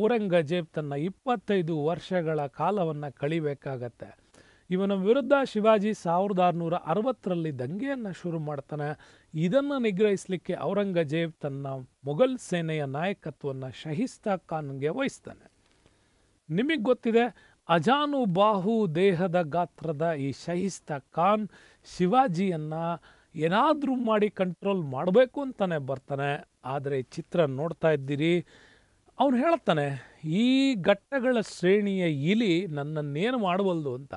ಔರಂಗಜೇಬ್ ತನ್ನ ಇಪ್ಪತ್ತೈದು ವರ್ಷಗಳ ಕಾಲವನ್ನು ಕಳಿಬೇಕಾಗತ್ತೆ ಇವನ ವಿರುದ್ಧ ಶಿವಾಜಿ ಸಾವಿರದ ಆರುನೂರ ಅರವತ್ತರಲ್ಲಿ ದಂಗೆಯನ್ನು ಶುರು ಮಾಡ್ತಾನೆ ಇದನ್ನು ನಿಗ್ರಹಿಸಲಿಕ್ಕೆ ಔರಂಗಜೇಬ್ ತನ್ನ ಮೊಘಲ್ ಸೇನೆಯ ನಾಯಕತ್ವವನ್ನು ಶಹಿಸ್ತಾ ಖಾನ್ಗೆ ವಹಿಸ್ತಾನೆ ನಿಮಗೆ ಗೊತ್ತಿದೆ ಅಜಾನುಬಾಹು ದೇಹದ ಗಾತ್ರದ ಈ ಶಹಿಸ್ತ ಖಾನ್ ಶಿವಾಜಿಯನ್ನು ಏನಾದರೂ ಮಾಡಿ ಕಂಟ್ರೋಲ್ ಮಾಡಬೇಕು ಅಂತಾನೆ ಬರ್ತಾನೆ ಆದರೆ ಚಿತ್ರ ನೋಡ್ತಾ ಇದ್ದೀರಿ ಅವನು ಹೇಳ್ತಾನೆ ಈ ಘಟ್ಟಗಳ ಶ್ರೇಣಿಯ ಇಲಿ ನನ್ನನ್ನೇನು ಮಾಡಬಲ್ದು ಅಂತ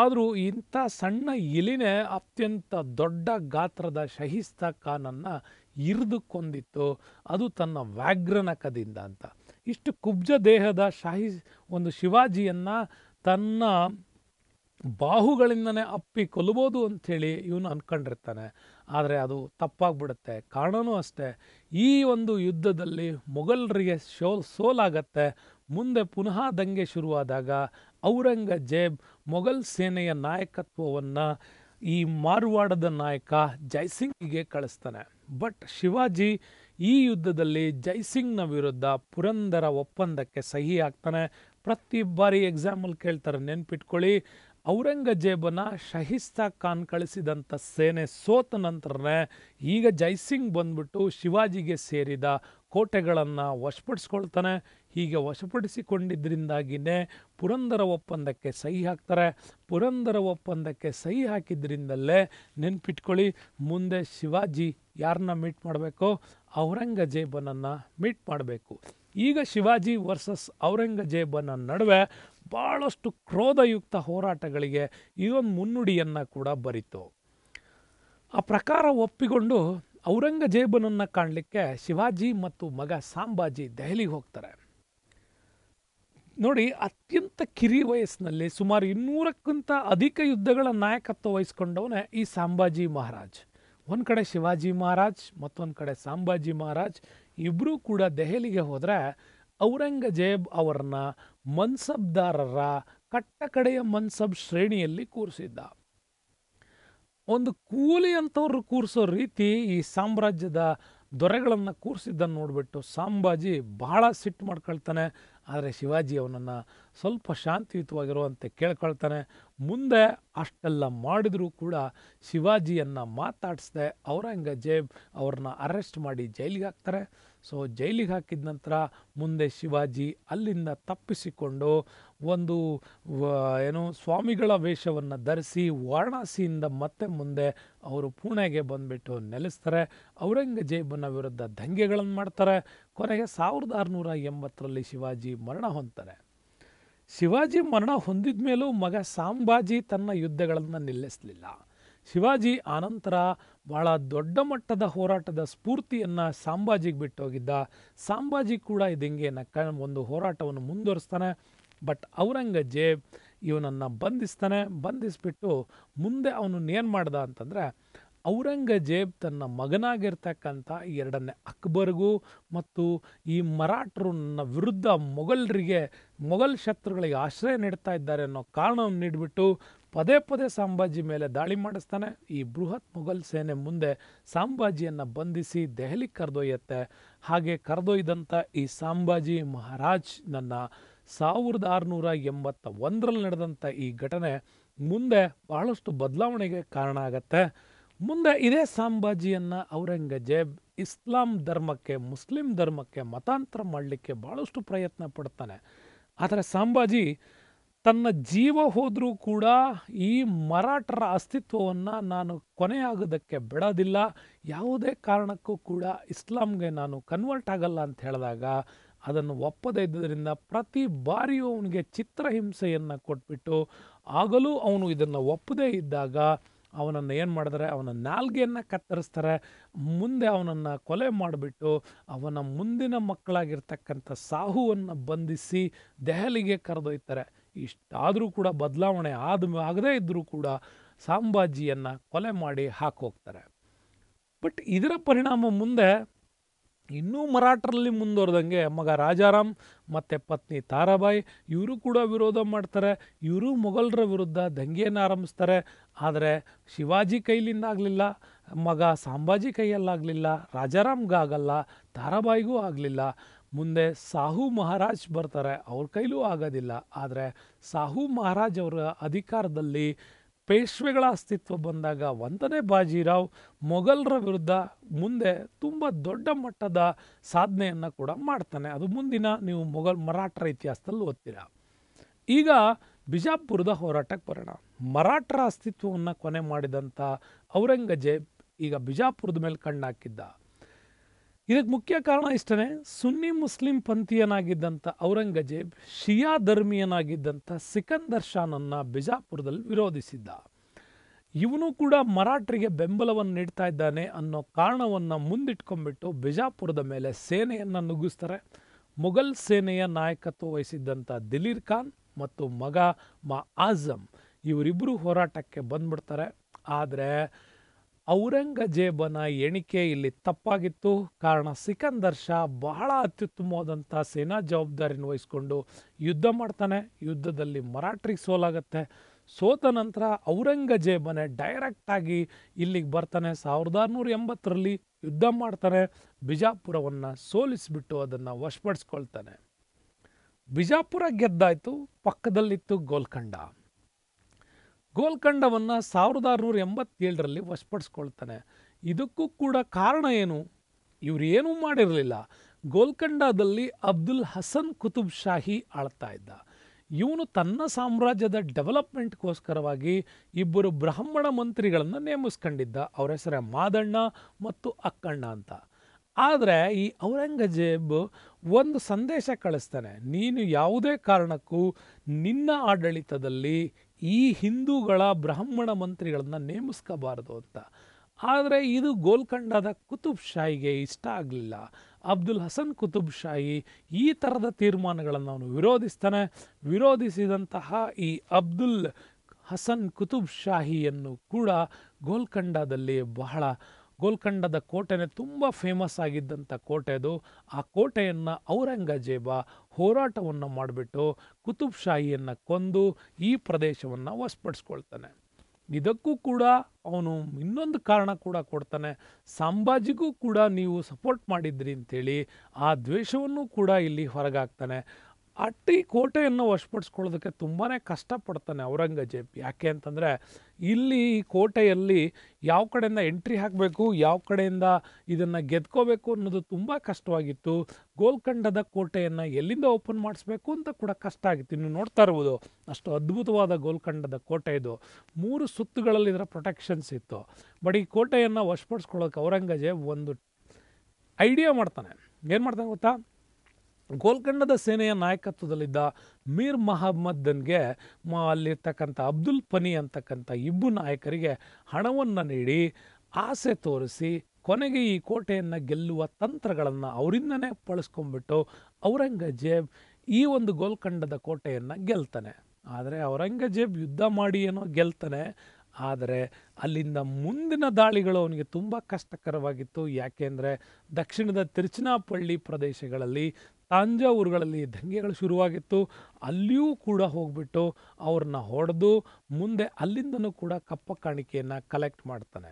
ಆದರೂ ಇಂಥ ಸಣ್ಣ ಇಲಿನೇ ಅತ್ಯಂತ ದೊಡ್ಡ ಗಾತ್ರದ ಶಹಿಸ್ತ ಖಾನನ್ನು ಇರಿದು ಕೊಂದಿತ್ತು ಅದು ತನ್ನ ವ್ಯಾಘ್ರನಕದಿಂದ ಅಂತ ಇಷ್ಟು ಕುಬ್ಜ ದೇಹದ ಶಾಹಿ ಒಂದು ಶಿವಾಜಿಯನ್ನು ತನ್ನ ಬಾಹುಗಳಿಂದನೇ ಅಪ್ಪಿ ಕೊಲ್ಲಬೋದು ಅಂಥೇಳಿ ಇವನು ಅಂದ್ಕೊಂಡಿರ್ತಾನೆ ಆದರೆ ಅದು ತಪ್ಪಾಗ್ಬಿಡುತ್ತೆ ಕಾರಣವೂ ಅಷ್ಟೇ ಈ ಒಂದು ಯುದ್ಧದಲ್ಲಿ ಮೊಘಲರಿಗೆ ಶೋ ಸೋಲಾಗತ್ತೆ ಮುಂದೆ ಪುನಃ ದಂಗೆ ಶುರುವಾದಾಗ ಔರಂಗಜೇಬ್ ಮೊಘಲ್ ಸೇನೆಯ ನಾಯಕತ್ವವನ್ನು ಈ ಮಾರ್ವಾಡದ ನಾಯಕ ಜೈಸಿಂಗ್ಗೆ ಕಳಿಸ್ತಾನೆ ಬಟ್ ಶಿವಾಜಿ ಈ ಯುದ್ಧದಲ್ಲಿ ಜೈಸಿಂಗ್ನ ವಿರುದ್ಧ ಪುರಂದರ ಒಪ್ಪಂದಕ್ಕೆ ಸಹಿ ಹಾಕ್ತಾನೆ ಪ್ರತಿ ಬಾರಿ ಎಕ್ಸಾಂಪಲ್ ಕೇಳ್ತಾರೆ ನೆನ್ಪಿಟ್ಕೊಳ್ಳಿ ಔರಂಗಜೇಬನ ಶಹಿಸ್ತಾ ಖಾನ್ ಕಳಿಸಿದಂಥ ಸೇನೆ ಸೋತ ನಂತರನೇ ಈಗ ಜೈಸಿಂಗ್ ಬಂದ್ಬಿಟ್ಟು ಶಿವಾಜಿಗೆ ಸೇರಿದ ಕೋಟೆಗಳನ್ನು ವಶಪಡಿಸ್ಕೊಳ್ತಾನೆ ಹೀಗೆ ವಶಪಡಿಸಿಕೊಂಡಿದ್ದರಿಂದಾಗಿಯೇ ಪುರಂದರ ಒಪ್ಪಂದಕ್ಕೆ ಸಹಿ ಹಾಕ್ತಾರೆ ಪುರಂದರ ಒಪ್ಪಂದಕ್ಕೆ ಸಹಿ ಹಾಕಿದ್ರಿಂದಲೇ ನೆನ್ಪಿಟ್ಕೊಳ್ಳಿ ಮುಂದೆ ಶಿವಾಜಿ ಯಾರನ್ನ ಮೀಟ್ ಮಾಡಬೇಕು ಔರಂಗಜೇಬನನ್ನು ಮೀಟ್ ಮಾಡಬೇಕು ಈಗ ಶಿವಾಜಿ ವರ್ಸಸ್ ಔರಂಗಜೇಬನ ನಡುವೆ ಭಾಳಷ್ಟು ಕ್ರೋಧಯುಕ್ತ ಹೋರಾಟಗಳಿಗೆ ಇದೊಂದು ಮುನ್ನುಡಿಯನ್ನು ಕೂಡ ಬರಿತು ಆ ಪ್ರಕಾರ ಒಪ್ಪಿಕೊಂಡು ಔರಂಗಜೇಬನನ್ನು ಕಾಣಲಿಕ್ಕೆ ಶಿವಾಜಿ ಮತ್ತು ಮಗ ಸಾಂಬಾಜಿ ದೆಹಲಿಗೆ ಹೋಗ್ತಾರೆ ನೋಡಿ ಅತ್ಯಂತ ಕಿರಿ ವಯಸ್ಸಿನಲ್ಲಿ ಸುಮಾರು ಇನ್ನೂರಕ್ಕಿಂತ ಅಧಿಕ ಯುದ್ಧಗಳ ನಾಯಕತ್ವ ವಹಿಸ್ಕೊಂಡವನೇ ಈ ಸಾಂಬಾಜಿ ಮಹಾರಾಜ್ ಒಂದು ಕಡೆ ಶಿವಾಜಿ ಮಹಾರಾಜ್ ಮತ್ತೊಂದು ಕಡೆ ಸಾಂಬಾಜಿ ಮಹಾರಾಜ್ ಇಬ್ಬರೂ ಕೂಡ ದೆಹಲಿಗೆ ಹೋದರೆ ಔರಂಗಜೇಬ್ ಅವರನ್ನ ಮನ್ಸಬ್ದಾರರ ಕಟ್ಟ ಕಡೆಯ ಮನ್ಸಬ್ ಶ್ರೇಣಿಯಲ್ಲಿ ಕೂರಿಸಿದ್ದ ಒಂದು ಕೂಲಿ ಅಂಥವ್ರು ಕೂರಿಸೋ ರೀತಿ ಈ ಸಾಮ್ರಾಜ್ಯದ ದೊರೆಗಳನ್ನು ಕೂರಿಸಿದ್ದನ್ನು ನೋಡಿಬಿಟ್ಟು ಸಾಂಬಾಜಿ ಬಹಳ ಸಿಟ್ಟು ಮಾಡ್ಕೊಳ್ತಾನೆ ಆದರೆ ಶಿವಾಜಿ ಅವನನ್ನು ಸ್ವಲ್ಪ ಶಾಂತಿಯುತವಾಗಿರುವಂತೆ ಕೇಳ್ಕೊಳ್ತಾನೆ ಮುಂದೆ ಅಷ್ಟೆಲ್ಲ ಮಾಡಿದರೂ ಕೂಡ ಶಿವಾಜಿಯನ್ನು ಮಾತಾಡಿಸ್ದೆ ಔರಂಗಜೇಬ್ ಅವ್ರನ್ನ ಅರೆಸ್ಟ್ ಮಾಡಿ ಜೈಲಿಗೆ ಹಾಕ್ತಾರೆ ಸೊ ಜೈಲಿಗೆ ಹಾಕಿದ ನಂತರ ಮುಂದೆ ಶಿವಾಜಿ ಅಲ್ಲಿಂದ ತಪ್ಪಿಸಿಕೊಂಡು ಒಂದು ಏನು ಸ್ವಾಮಿಗಳ ವೇಷವನ್ನು ಧರಿಸಿ ವಾರಣಾಸಿಯಿಂದ ಮತ್ತೆ ಮುಂದೆ ಅವರು ಪುಣೆಗೆ ಬಂದುಬಿಟ್ಟು ನೆಲೆಸ್ತಾರೆ ಔರಂಗಜೇಬನ ವಿರುದ್ಧ ದಂಗೆಗಳನ್ನು ಮಾಡ್ತಾರೆ ಕೊನೆಗೆ ಸಾವಿರದ ಆರುನೂರ ಎಂಬತ್ತರಲ್ಲಿ ಶಿವಾಜಿ ಮರಣ ಹೊಂದ್ತಾನೆ ಶಿವಾಜಿ ಮರಣ ಹೊಂದಿದ ಮೇಲೂ ಮಗ ಸಾಂಬಾಜಿ ತನ್ನ ಯುದ್ಧಗಳನ್ನು ನಿಲ್ಲಿಸಲಿಲ್ಲ ಶಿವಾಜಿ ಆನಂತರ ಭಾಳ ದೊಡ್ಡ ಮಟ್ಟದ ಹೋರಾಟದ ಸ್ಫೂರ್ತಿಯನ್ನು ಸಾಂಬಾಜಿಗೆ ಬಿಟ್ಟೋಗಿದ್ದ ಸಾಂಬಾಜಿ ಕೂಡ ಇದಂಗೆ ನಕ್ಕ ಒಂದು ಹೋರಾಟವನ್ನು ಮುಂದುವರಿಸ್ತಾನೆ ಬಟ್ ಔರಂಗಜೇಬ್ ಇವನನ್ನು ಬಂಧಿಸ್ತಾನೆ ಬಂಧಿಸಿಬಿಟ್ಟು ಮುಂದೆ ಅವನು ಏನು ಮಾಡ್ದ ಅಂತಂದರೆ ಔರಂಗಜೇಬ್ ತನ್ನ ಮಗನಾಗಿರ್ತಕ್ಕಂಥ ಎರಡನೇ ಅಕ್ಬರ್ಗೂ ಮತ್ತು ಈ ಮರಾಠರು ನನ್ನ ವಿರುದ್ಧ ಮೊಘಲರಿಗೆ ಮೊಘಲ್ ಶತ್ರುಗಳಿಗೆ ಆಶ್ರಯ ನೀಡ್ತಾ ಇದ್ದಾರೆ ಅನ್ನೋ ಕಾರಣವನ್ನು ನೀಡಿಬಿಟ್ಟು ಪದೇ ಪದೇ ಸಾಂಬಾಜಿ ಮೇಲೆ ದಾಳಿ ಮಾಡಿಸ್ತಾನೆ ಈ ಬೃಹತ್ ಮೊಘಲ್ ಸೇನೆ ಮುಂದೆ ಸಾಂಬಾಜಿಯನ್ನು ಬಂಧಿಸಿ ದೆಹಲಿಗೆ ಕರೆದೊಯ್ಯತ್ತೆ ಹಾಗೆ ಕರೆದೊಯ್ದಂಥ ಈ ಸಾಂಬಾಜಿ ಮಹಾರಾಜ್ ನನ್ನ ಸಾವಿರದ ಆರುನೂರ ಎಂಬತ್ತ ಒಂದರಲ್ಲಿ ನಡೆದಂಥ ಈ ಘಟನೆ ಮುಂದೆ ಬಹಳಷ್ಟು ಬದಲಾವಣೆಗೆ ಕಾರಣ ಆಗತ್ತೆ ಮುಂದೆ ಇದೇ ಸಾಂಬಾಜಿಯನ್ನು ಔರಂಗಜೇಬ್ ಇಸ್ಲಾಂ ಧರ್ಮಕ್ಕೆ ಮುಸ್ಲಿಂ ಧರ್ಮಕ್ಕೆ ಮತಾಂತರ ಮಾಡಲಿಕ್ಕೆ ಭಾಳಷ್ಟು ಪ್ರಯತ್ನ ಪಡ್ತಾನೆ ಆದರೆ ಸಾಂಬಾಜಿ ತನ್ನ ಜೀವ ಹೋದರೂ ಕೂಡ ಈ ಮರಾಠರ ಅಸ್ತಿತ್ವವನ್ನು ನಾನು ಕೊನೆಯಾಗೋದಕ್ಕೆ ಬಿಡೋದಿಲ್ಲ ಯಾವುದೇ ಕಾರಣಕ್ಕೂ ಕೂಡ ಇಸ್ಲಾಂಗೆ ನಾನು ಕನ್ವರ್ಟ್ ಆಗಲ್ಲ ಅಂತ ಹೇಳಿದಾಗ ಅದನ್ನು ಒಪ್ಪದೇ ಇದ್ದರಿಂದ ಪ್ರತಿ ಬಾರಿಯೂ ಅವನಿಗೆ ಚಿತ್ರಹಿಂಸೆಯನ್ನು ಕೊಟ್ಬಿಟ್ಟು ಆಗಲೂ ಅವನು ಇದನ್ನು ಒಪ್ಪದೇ ಇದ್ದಾಗ ಅವನನ್ನು ಏನು ಮಾಡಿದ್ರೆ ಅವನ ನಾಲ್ಗೆಯನ್ನು ಕತ್ತರಿಸ್ತಾರೆ ಮುಂದೆ ಅವನನ್ನು ಕೊಲೆ ಮಾಡಿಬಿಟ್ಟು ಅವನ ಮುಂದಿನ ಮಕ್ಕಳಾಗಿರ್ತಕ್ಕಂಥ ಸಾಹುವನ್ನು ಬಂಧಿಸಿ ದೆಹಲಿಗೆ ಕರೆದೊಯ್ತಾರೆ ಇಷ್ಟಾದರೂ ಕೂಡ ಬದಲಾವಣೆ ಆದ ಆಗದೇ ಇದ್ದರೂ ಕೂಡ ಸಾಂಬಾಜಿಯನ್ನು ಕೊಲೆ ಮಾಡಿ ಹಾಕೋಗ್ತಾರೆ ಬಟ್ ಇದರ ಪರಿಣಾಮ ಮುಂದೆ ಇನ್ನೂ ಮರಾಠರಲ್ಲಿ ಮುಂದುವರೆದಂಗೆ ಮಗ ರಾಜಾರಾಮ್ ಮತ್ತು ಪತ್ನಿ ತಾರಾಬಾಯಿ ಇವರು ಕೂಡ ವಿರೋಧ ಮಾಡ್ತಾರೆ ಇವರು ಮೊಘಲರ ವಿರುದ್ಧ ದಂಗೆಯನ್ನು ಆರಂಭಿಸ್ತಾರೆ ಆದರೆ ಶಿವಾಜಿ ಕೈಲಿಂದ ಆಗಲಿಲ್ಲ ಮಗ ಸಾಂಬಾಜಿ ಕೈಯಲ್ಲಾಗಲಿಲ್ಲ ರಾಜಾರಾಮ್ಗಾಗಲ್ಲ ತಾರಾಬಾಯಿಗೂ ಆಗಲಿಲ್ಲ ಮುಂದೆ ಸಾಹು ಮಹಾರಾಜ್ ಬರ್ತಾರೆ ಅವ್ರ ಕೈಲೂ ಆಗೋದಿಲ್ಲ ಆದರೆ ಸಾಹು ಮಹಾರಾಜ್ ಅವರ ಅಧಿಕಾರದಲ್ಲಿ ಪೇಶ್ವೆಗಳ ಅಸ್ತಿತ್ವ ಬಂದಾಗ ಒಂದನೇ ಬಾಜಿರಾವ್ ಮೊಘಲರ ವಿರುದ್ಧ ಮುಂದೆ ತುಂಬ ದೊಡ್ಡ ಮಟ್ಟದ ಸಾಧನೆಯನ್ನು ಕೂಡ ಮಾಡ್ತಾನೆ ಅದು ಮುಂದಿನ ನೀವು ಮೊಘಲ್ ಮರಾಠರ ಇತಿಹಾಸದಲ್ಲಿ ಓದ್ತೀರ ಈಗ ಬಿಜಾಪುರದ ಹೋರಾಟಕ್ಕೆ ಬರೋಣ ಮರಾಠರ ಅಸ್ತಿತ್ವವನ್ನು ಕೊನೆ ಮಾಡಿದಂಥ ಔರಂಗಜೇಬ್ ಈಗ ಬಿಜಾಪುರದ ಮೇಲೆ ಕಣ್ಣಾಕಿದ್ದ ಇದಕ್ಕೆ ಮುಖ್ಯ ಕಾರಣ ಇಷ್ಟೇ ಸುನ್ನಿ ಮುಸ್ಲಿಂ ಪಂಥೀಯನಾಗಿದ್ದಂಥ ಔರಂಗಜೇಬ್ ಶಿಯಾ ಧರ್ಮೀಯನಾಗಿದ್ದಂಥ ಸಿಕಂದರ್ ಶಾನನ್ನು ಬಿಜಾಪುರದಲ್ಲಿ ವಿರೋಧಿಸಿದ್ದ ಇವನು ಕೂಡ ಮರಾಠರಿಗೆ ಬೆಂಬಲವನ್ನು ನೀಡ್ತಾ ಇದ್ದಾನೆ ಅನ್ನೋ ಕಾರಣವನ್ನು ಮುಂದಿಟ್ಕೊಂಡ್ಬಿಟ್ಟು ಬಿಜಾಪುರದ ಮೇಲೆ ಸೇನೆಯನ್ನು ನುಗ್ಗಿಸ್ತಾರೆ ಮೊಘಲ್ ಸೇನೆಯ ನಾಯಕತ್ವ ವಹಿಸಿದ್ದಂಥ ದಿಲೀರ್ ಖಾನ್ ಮತ್ತು ಮಗ ಮಾ ಆಜಮ್ ಇವರಿಬ್ಬರು ಹೋರಾಟಕ್ಕೆ ಬಂದ್ಬಿಡ್ತಾರೆ ಆದರೆ ಔರಂಗಜೇಬನ ಎಣಿಕೆ ಇಲ್ಲಿ ತಪ್ಪಾಗಿತ್ತು ಕಾರಣ ಸಿಕಂದರ್ ಶಾ ಬಹಳ ಅತ್ಯುತ್ತಮವಾದಂಥ ಸೇನಾ ಜವಾಬ್ದಾರಿಯನ್ನು ವಹಿಸ್ಕೊಂಡು ಯುದ್ಧ ಮಾಡ್ತಾನೆ ಯುದ್ಧದಲ್ಲಿ ಮರಾಠರಿಗೆ ಸೋಲಾಗುತ್ತೆ ಸೋತ ನಂತರ ಔರಂಗಜೇಬನೇ ಡೈರೆಕ್ಟಾಗಿ ಇಲ್ಲಿಗೆ ಬರ್ತಾನೆ ಸಾವಿರದ ಆರುನೂರ ಎಂಬತ್ತರಲ್ಲಿ ಯುದ್ಧ ಮಾಡ್ತಾನೆ ಬಿಜಾಪುರವನ್ನು ಸೋಲಿಸಿಬಿಟ್ಟು ಅದನ್ನು ವಶಪಡಿಸ್ಕೊಳ್ತಾನೆ ಬಿಜಾಪುರ ಗೆದ್ದಾಯಿತು ಪಕ್ಕದಲ್ಲಿತ್ತು ಗೋಲ್ಕಂಡ ಗೋಲ್ಕಂಡವನ್ನು ಸಾವಿರದ ಆರುನೂರ ಎಂಬತ್ತೇಳರಲ್ಲಿ ವಶಪಡಿಸ್ಕೊಳ್ತಾನೆ ಇದಕ್ಕೂ ಕೂಡ ಕಾರಣ ಏನು ಇವರೇನೂ ಮಾಡಿರಲಿಲ್ಲ ಗೋಲ್ಕಂಡದಲ್ಲಿ ಅಬ್ದುಲ್ ಹಸನ್ ಕುತುಬ್ ಶಾಹಿ ಆಳ್ತಾ ಇದ್ದ ಇವನು ತನ್ನ ಸಾಮ್ರಾಜ್ಯದ ಡೆವಲಪ್ಮೆಂಟ್ಗೋಸ್ಕರವಾಗಿ ಇಬ್ಬರು ಬ್ರಾಹ್ಮಣ ಮಂತ್ರಿಗಳನ್ನು ನೇಮಿಸ್ಕೊಂಡಿದ್ದ ಅವರ ಹೆಸರೇ ಮಾದಣ್ಣ ಮತ್ತು ಅಕ್ಕಣ್ಣ ಅಂತ ಆದರೆ ಈ ಔರಂಗಜೇಬ್ ಒಂದು ಸಂದೇಶ ಕಳಿಸ್ತಾನೆ ನೀನು ಯಾವುದೇ ಕಾರಣಕ್ಕೂ ನಿನ್ನ ಆಡಳಿತದಲ್ಲಿ ಈ ಹಿಂದೂಗಳ ಬ್ರಾಹ್ಮಣ ಮಂತ್ರಿಗಳನ್ನು ನೇಮಿಸ್ಕೋಬಾರ್ದು ಅಂತ ಆದರೆ ಇದು ಗೋಲ್ಕಂಡದ ಕುತುಬ್ ಶಾಹಿಗೆ ಇಷ್ಟ ಆಗಲಿಲ್ಲ ಅಬ್ದುಲ್ ಹಸನ್ ಕುತುಬ್ ಶಾಹಿ ಈ ಥರದ ತೀರ್ಮಾನಗಳನ್ನು ಅವನು ವಿರೋಧಿಸ್ತಾನೆ ವಿರೋಧಿಸಿದಂತಹ ಈ ಅಬ್ದುಲ್ ಹಸನ್ ಕುತುಬ್ ಶಾಹಿಯನ್ನು ಕೂಡ ಗೋಲ್ಕಂಡದಲ್ಲಿ ಬಹಳ ಗೋಲ್ಕಂಡದ ಕೋಟೆನೇ ತುಂಬ ಫೇಮಸ್ ಆಗಿದ್ದಂಥ ಕೋಟೆ ಅದು ಆ ಕೋಟೆಯನ್ನು ಔರಂಗಜೇಬ ಹೋರಾಟವನ್ನು ಮಾಡಿಬಿಟ್ಟು ಕುತುಬ್ ಶಾಹಿಯನ್ನು ಕೊಂದು ಈ ಪ್ರದೇಶವನ್ನು ವಶಪಡಿಸ್ಕೊಳ್ತಾನೆ ಇದಕ್ಕೂ ಕೂಡ ಅವನು ಇನ್ನೊಂದು ಕಾರಣ ಕೂಡ ಕೊಡ್ತಾನೆ ಸಂಭಾಜಿಗೂ ಕೂಡ ನೀವು ಸಪೋರ್ಟ್ ಮಾಡಿದ್ರಿ ಅಂತೇಳಿ ಆ ದ್ವೇಷವನ್ನು ಕೂಡ ಇಲ್ಲಿ ಹೊರಗಾಗ್ತಾನೆ ಅಟ್ಟಿ ಕೋಟೆಯನ್ನು ವಶಪಡಿಸ್ಕೊಳ್ಳೋದಕ್ಕೆ ತುಂಬಾ ಕಷ್ಟಪಡ್ತಾನೆ ಔರಂಗಜೇಬ್ ಯಾಕೆ ಅಂತಂದರೆ ಇಲ್ಲಿ ಈ ಕೋಟೆಯಲ್ಲಿ ಯಾವ ಕಡೆಯಿಂದ ಎಂಟ್ರಿ ಹಾಕಬೇಕು ಯಾವ ಕಡೆಯಿಂದ ಇದನ್ನು ಗೆದ್ಕೋಬೇಕು ಅನ್ನೋದು ತುಂಬ ಕಷ್ಟವಾಗಿತ್ತು ಗೋಲ್ಕಂಡದ ಕೋಟೆಯನ್ನು ಎಲ್ಲಿಂದ ಓಪನ್ ಮಾಡಿಸ್ಬೇಕು ಅಂತ ಕೂಡ ಕಷ್ಟ ಆಗಿತ್ತು ಇನ್ನು ನೋಡ್ತಾ ಇರ್ಬೋದು ಅಷ್ಟು ಅದ್ಭುತವಾದ ಗೋಲ್ಕಂಡದ ಕೋಟೆ ಇದು ಮೂರು ಸುತ್ತುಗಳಲ್ಲಿ ಇದರ ಪ್ರೊಟೆಕ್ಷನ್ಸ್ ಇತ್ತು ಬಟ್ ಈ ಕೋಟೆಯನ್ನು ವಶಪಡಿಸ್ಕೊಳ್ಳೋಕೆ ಔರಂಗಜೇಬ್ ಒಂದು ಐಡಿಯಾ ಮಾಡ್ತಾನೆ ಏನು ಮಾಡ್ತಾನೆ ಗೊತ್ತಾ ಗೋಲ್ಕಂಡದ ಸೇನೆಯ ನಾಯಕತ್ವದಲ್ಲಿದ್ದ ಮೀರ್ ಮಹಮ್ಮದನ್ಗೆ ಅಲ್ಲಿರ್ತಕ್ಕಂಥ ಅಬ್ದುಲ್ ಪನಿ ಅಂತಕ್ಕಂಥ ಇಬ್ಬು ನಾಯಕರಿಗೆ ಹಣವನ್ನು ನೀಡಿ ಆಸೆ ತೋರಿಸಿ ಕೊನೆಗೆ ಈ ಕೋಟೆಯನ್ನು ಗೆಲ್ಲುವ ತಂತ್ರಗಳನ್ನು ಅವರಿಂದನೇ ಬಳಸ್ಕೊಂಡ್ಬಿಟ್ಟು ಔರಂಗಜೇಬ್ ಈ ಒಂದು ಗೋಲ್ಕಂಡದ ಕೋಟೆಯನ್ನು ಗೆಲ್ತಾನೆ ಆದರೆ ಔರಂಗಜೇಬ್ ಯುದ್ಧ ಮಾಡಿ ಏನೋ ಗೆಲ್ತಾನೆ ಆದರೆ ಅಲ್ಲಿಂದ ಮುಂದಿನ ದಾಳಿಗಳು ಅವನಿಗೆ ತುಂಬ ಕಷ್ಟಕರವಾಗಿತ್ತು ಯಾಕೆಂದರೆ ದಕ್ಷಿಣದ ತಿರುಚನಾಪಳ್ಳಿ ಪ್ರದೇಶಗಳಲ್ಲಿ ತಾಂಜಾವೂರುಗಳಲ್ಲಿ ದಂಗೆಗಳು ಶುರುವಾಗಿತ್ತು ಅಲ್ಲಿಯೂ ಕೂಡ ಹೋಗ್ಬಿಟ್ಟು ಅವ್ರನ್ನ ಹೊಡೆದು ಮುಂದೆ ಅಲ್ಲಿಂದನೂ ಕೂಡ ಕಪ್ಪ ಕಾಣಿಕೆಯನ್ನು ಕಲೆಕ್ಟ್ ಮಾಡ್ತಾನೆ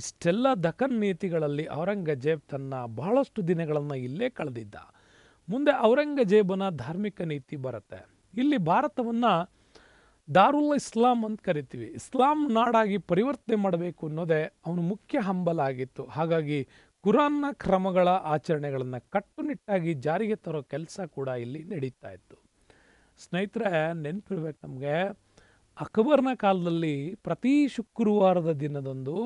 ಇಷ್ಟೆಲ್ಲ ದಖನ್ ನೀತಿಗಳಲ್ಲಿ ಔರಂಗಜೇಬ್ ತನ್ನ ಬಹಳಷ್ಟು ದಿನಗಳನ್ನು ಇಲ್ಲೇ ಕಳೆದಿದ್ದ ಮುಂದೆ ಔರಂಗಜೇಬನ ಧಾರ್ಮಿಕ ನೀತಿ ಬರುತ್ತೆ ಇಲ್ಲಿ ಭಾರತವನ್ನು ದಾರುಲ್ ಇಸ್ಲಾಂ ಅಂತ ಕರಿತೀವಿ ಇಸ್ಲಾಂ ನಾಡಾಗಿ ಪರಿವರ್ತನೆ ಮಾಡಬೇಕು ಅನ್ನೋದೇ ಅವನು ಮುಖ್ಯ ಹಂಬಲ ಆಗಿತ್ತು ಹಾಗಾಗಿ ಕುರಾನ್ನ ಕ್ರಮಗಳ ಆಚರಣೆಗಳನ್ನು ಕಟ್ಟುನಿಟ್ಟಾಗಿ ಜಾರಿಗೆ ತರೋ ಕೆಲಸ ಕೂಡ ಇಲ್ಲಿ ನಡೀತಾ ಇತ್ತು ಸ್ನೇಹಿತರೆ ನೆನಪಿರ್ಬೇಕು ನಮಗೆ ಅಕ್ಬರ್ನ ಕಾಲದಲ್ಲಿ ಪ್ರತಿ ಶುಕ್ರವಾರದ ದಿನದಂದು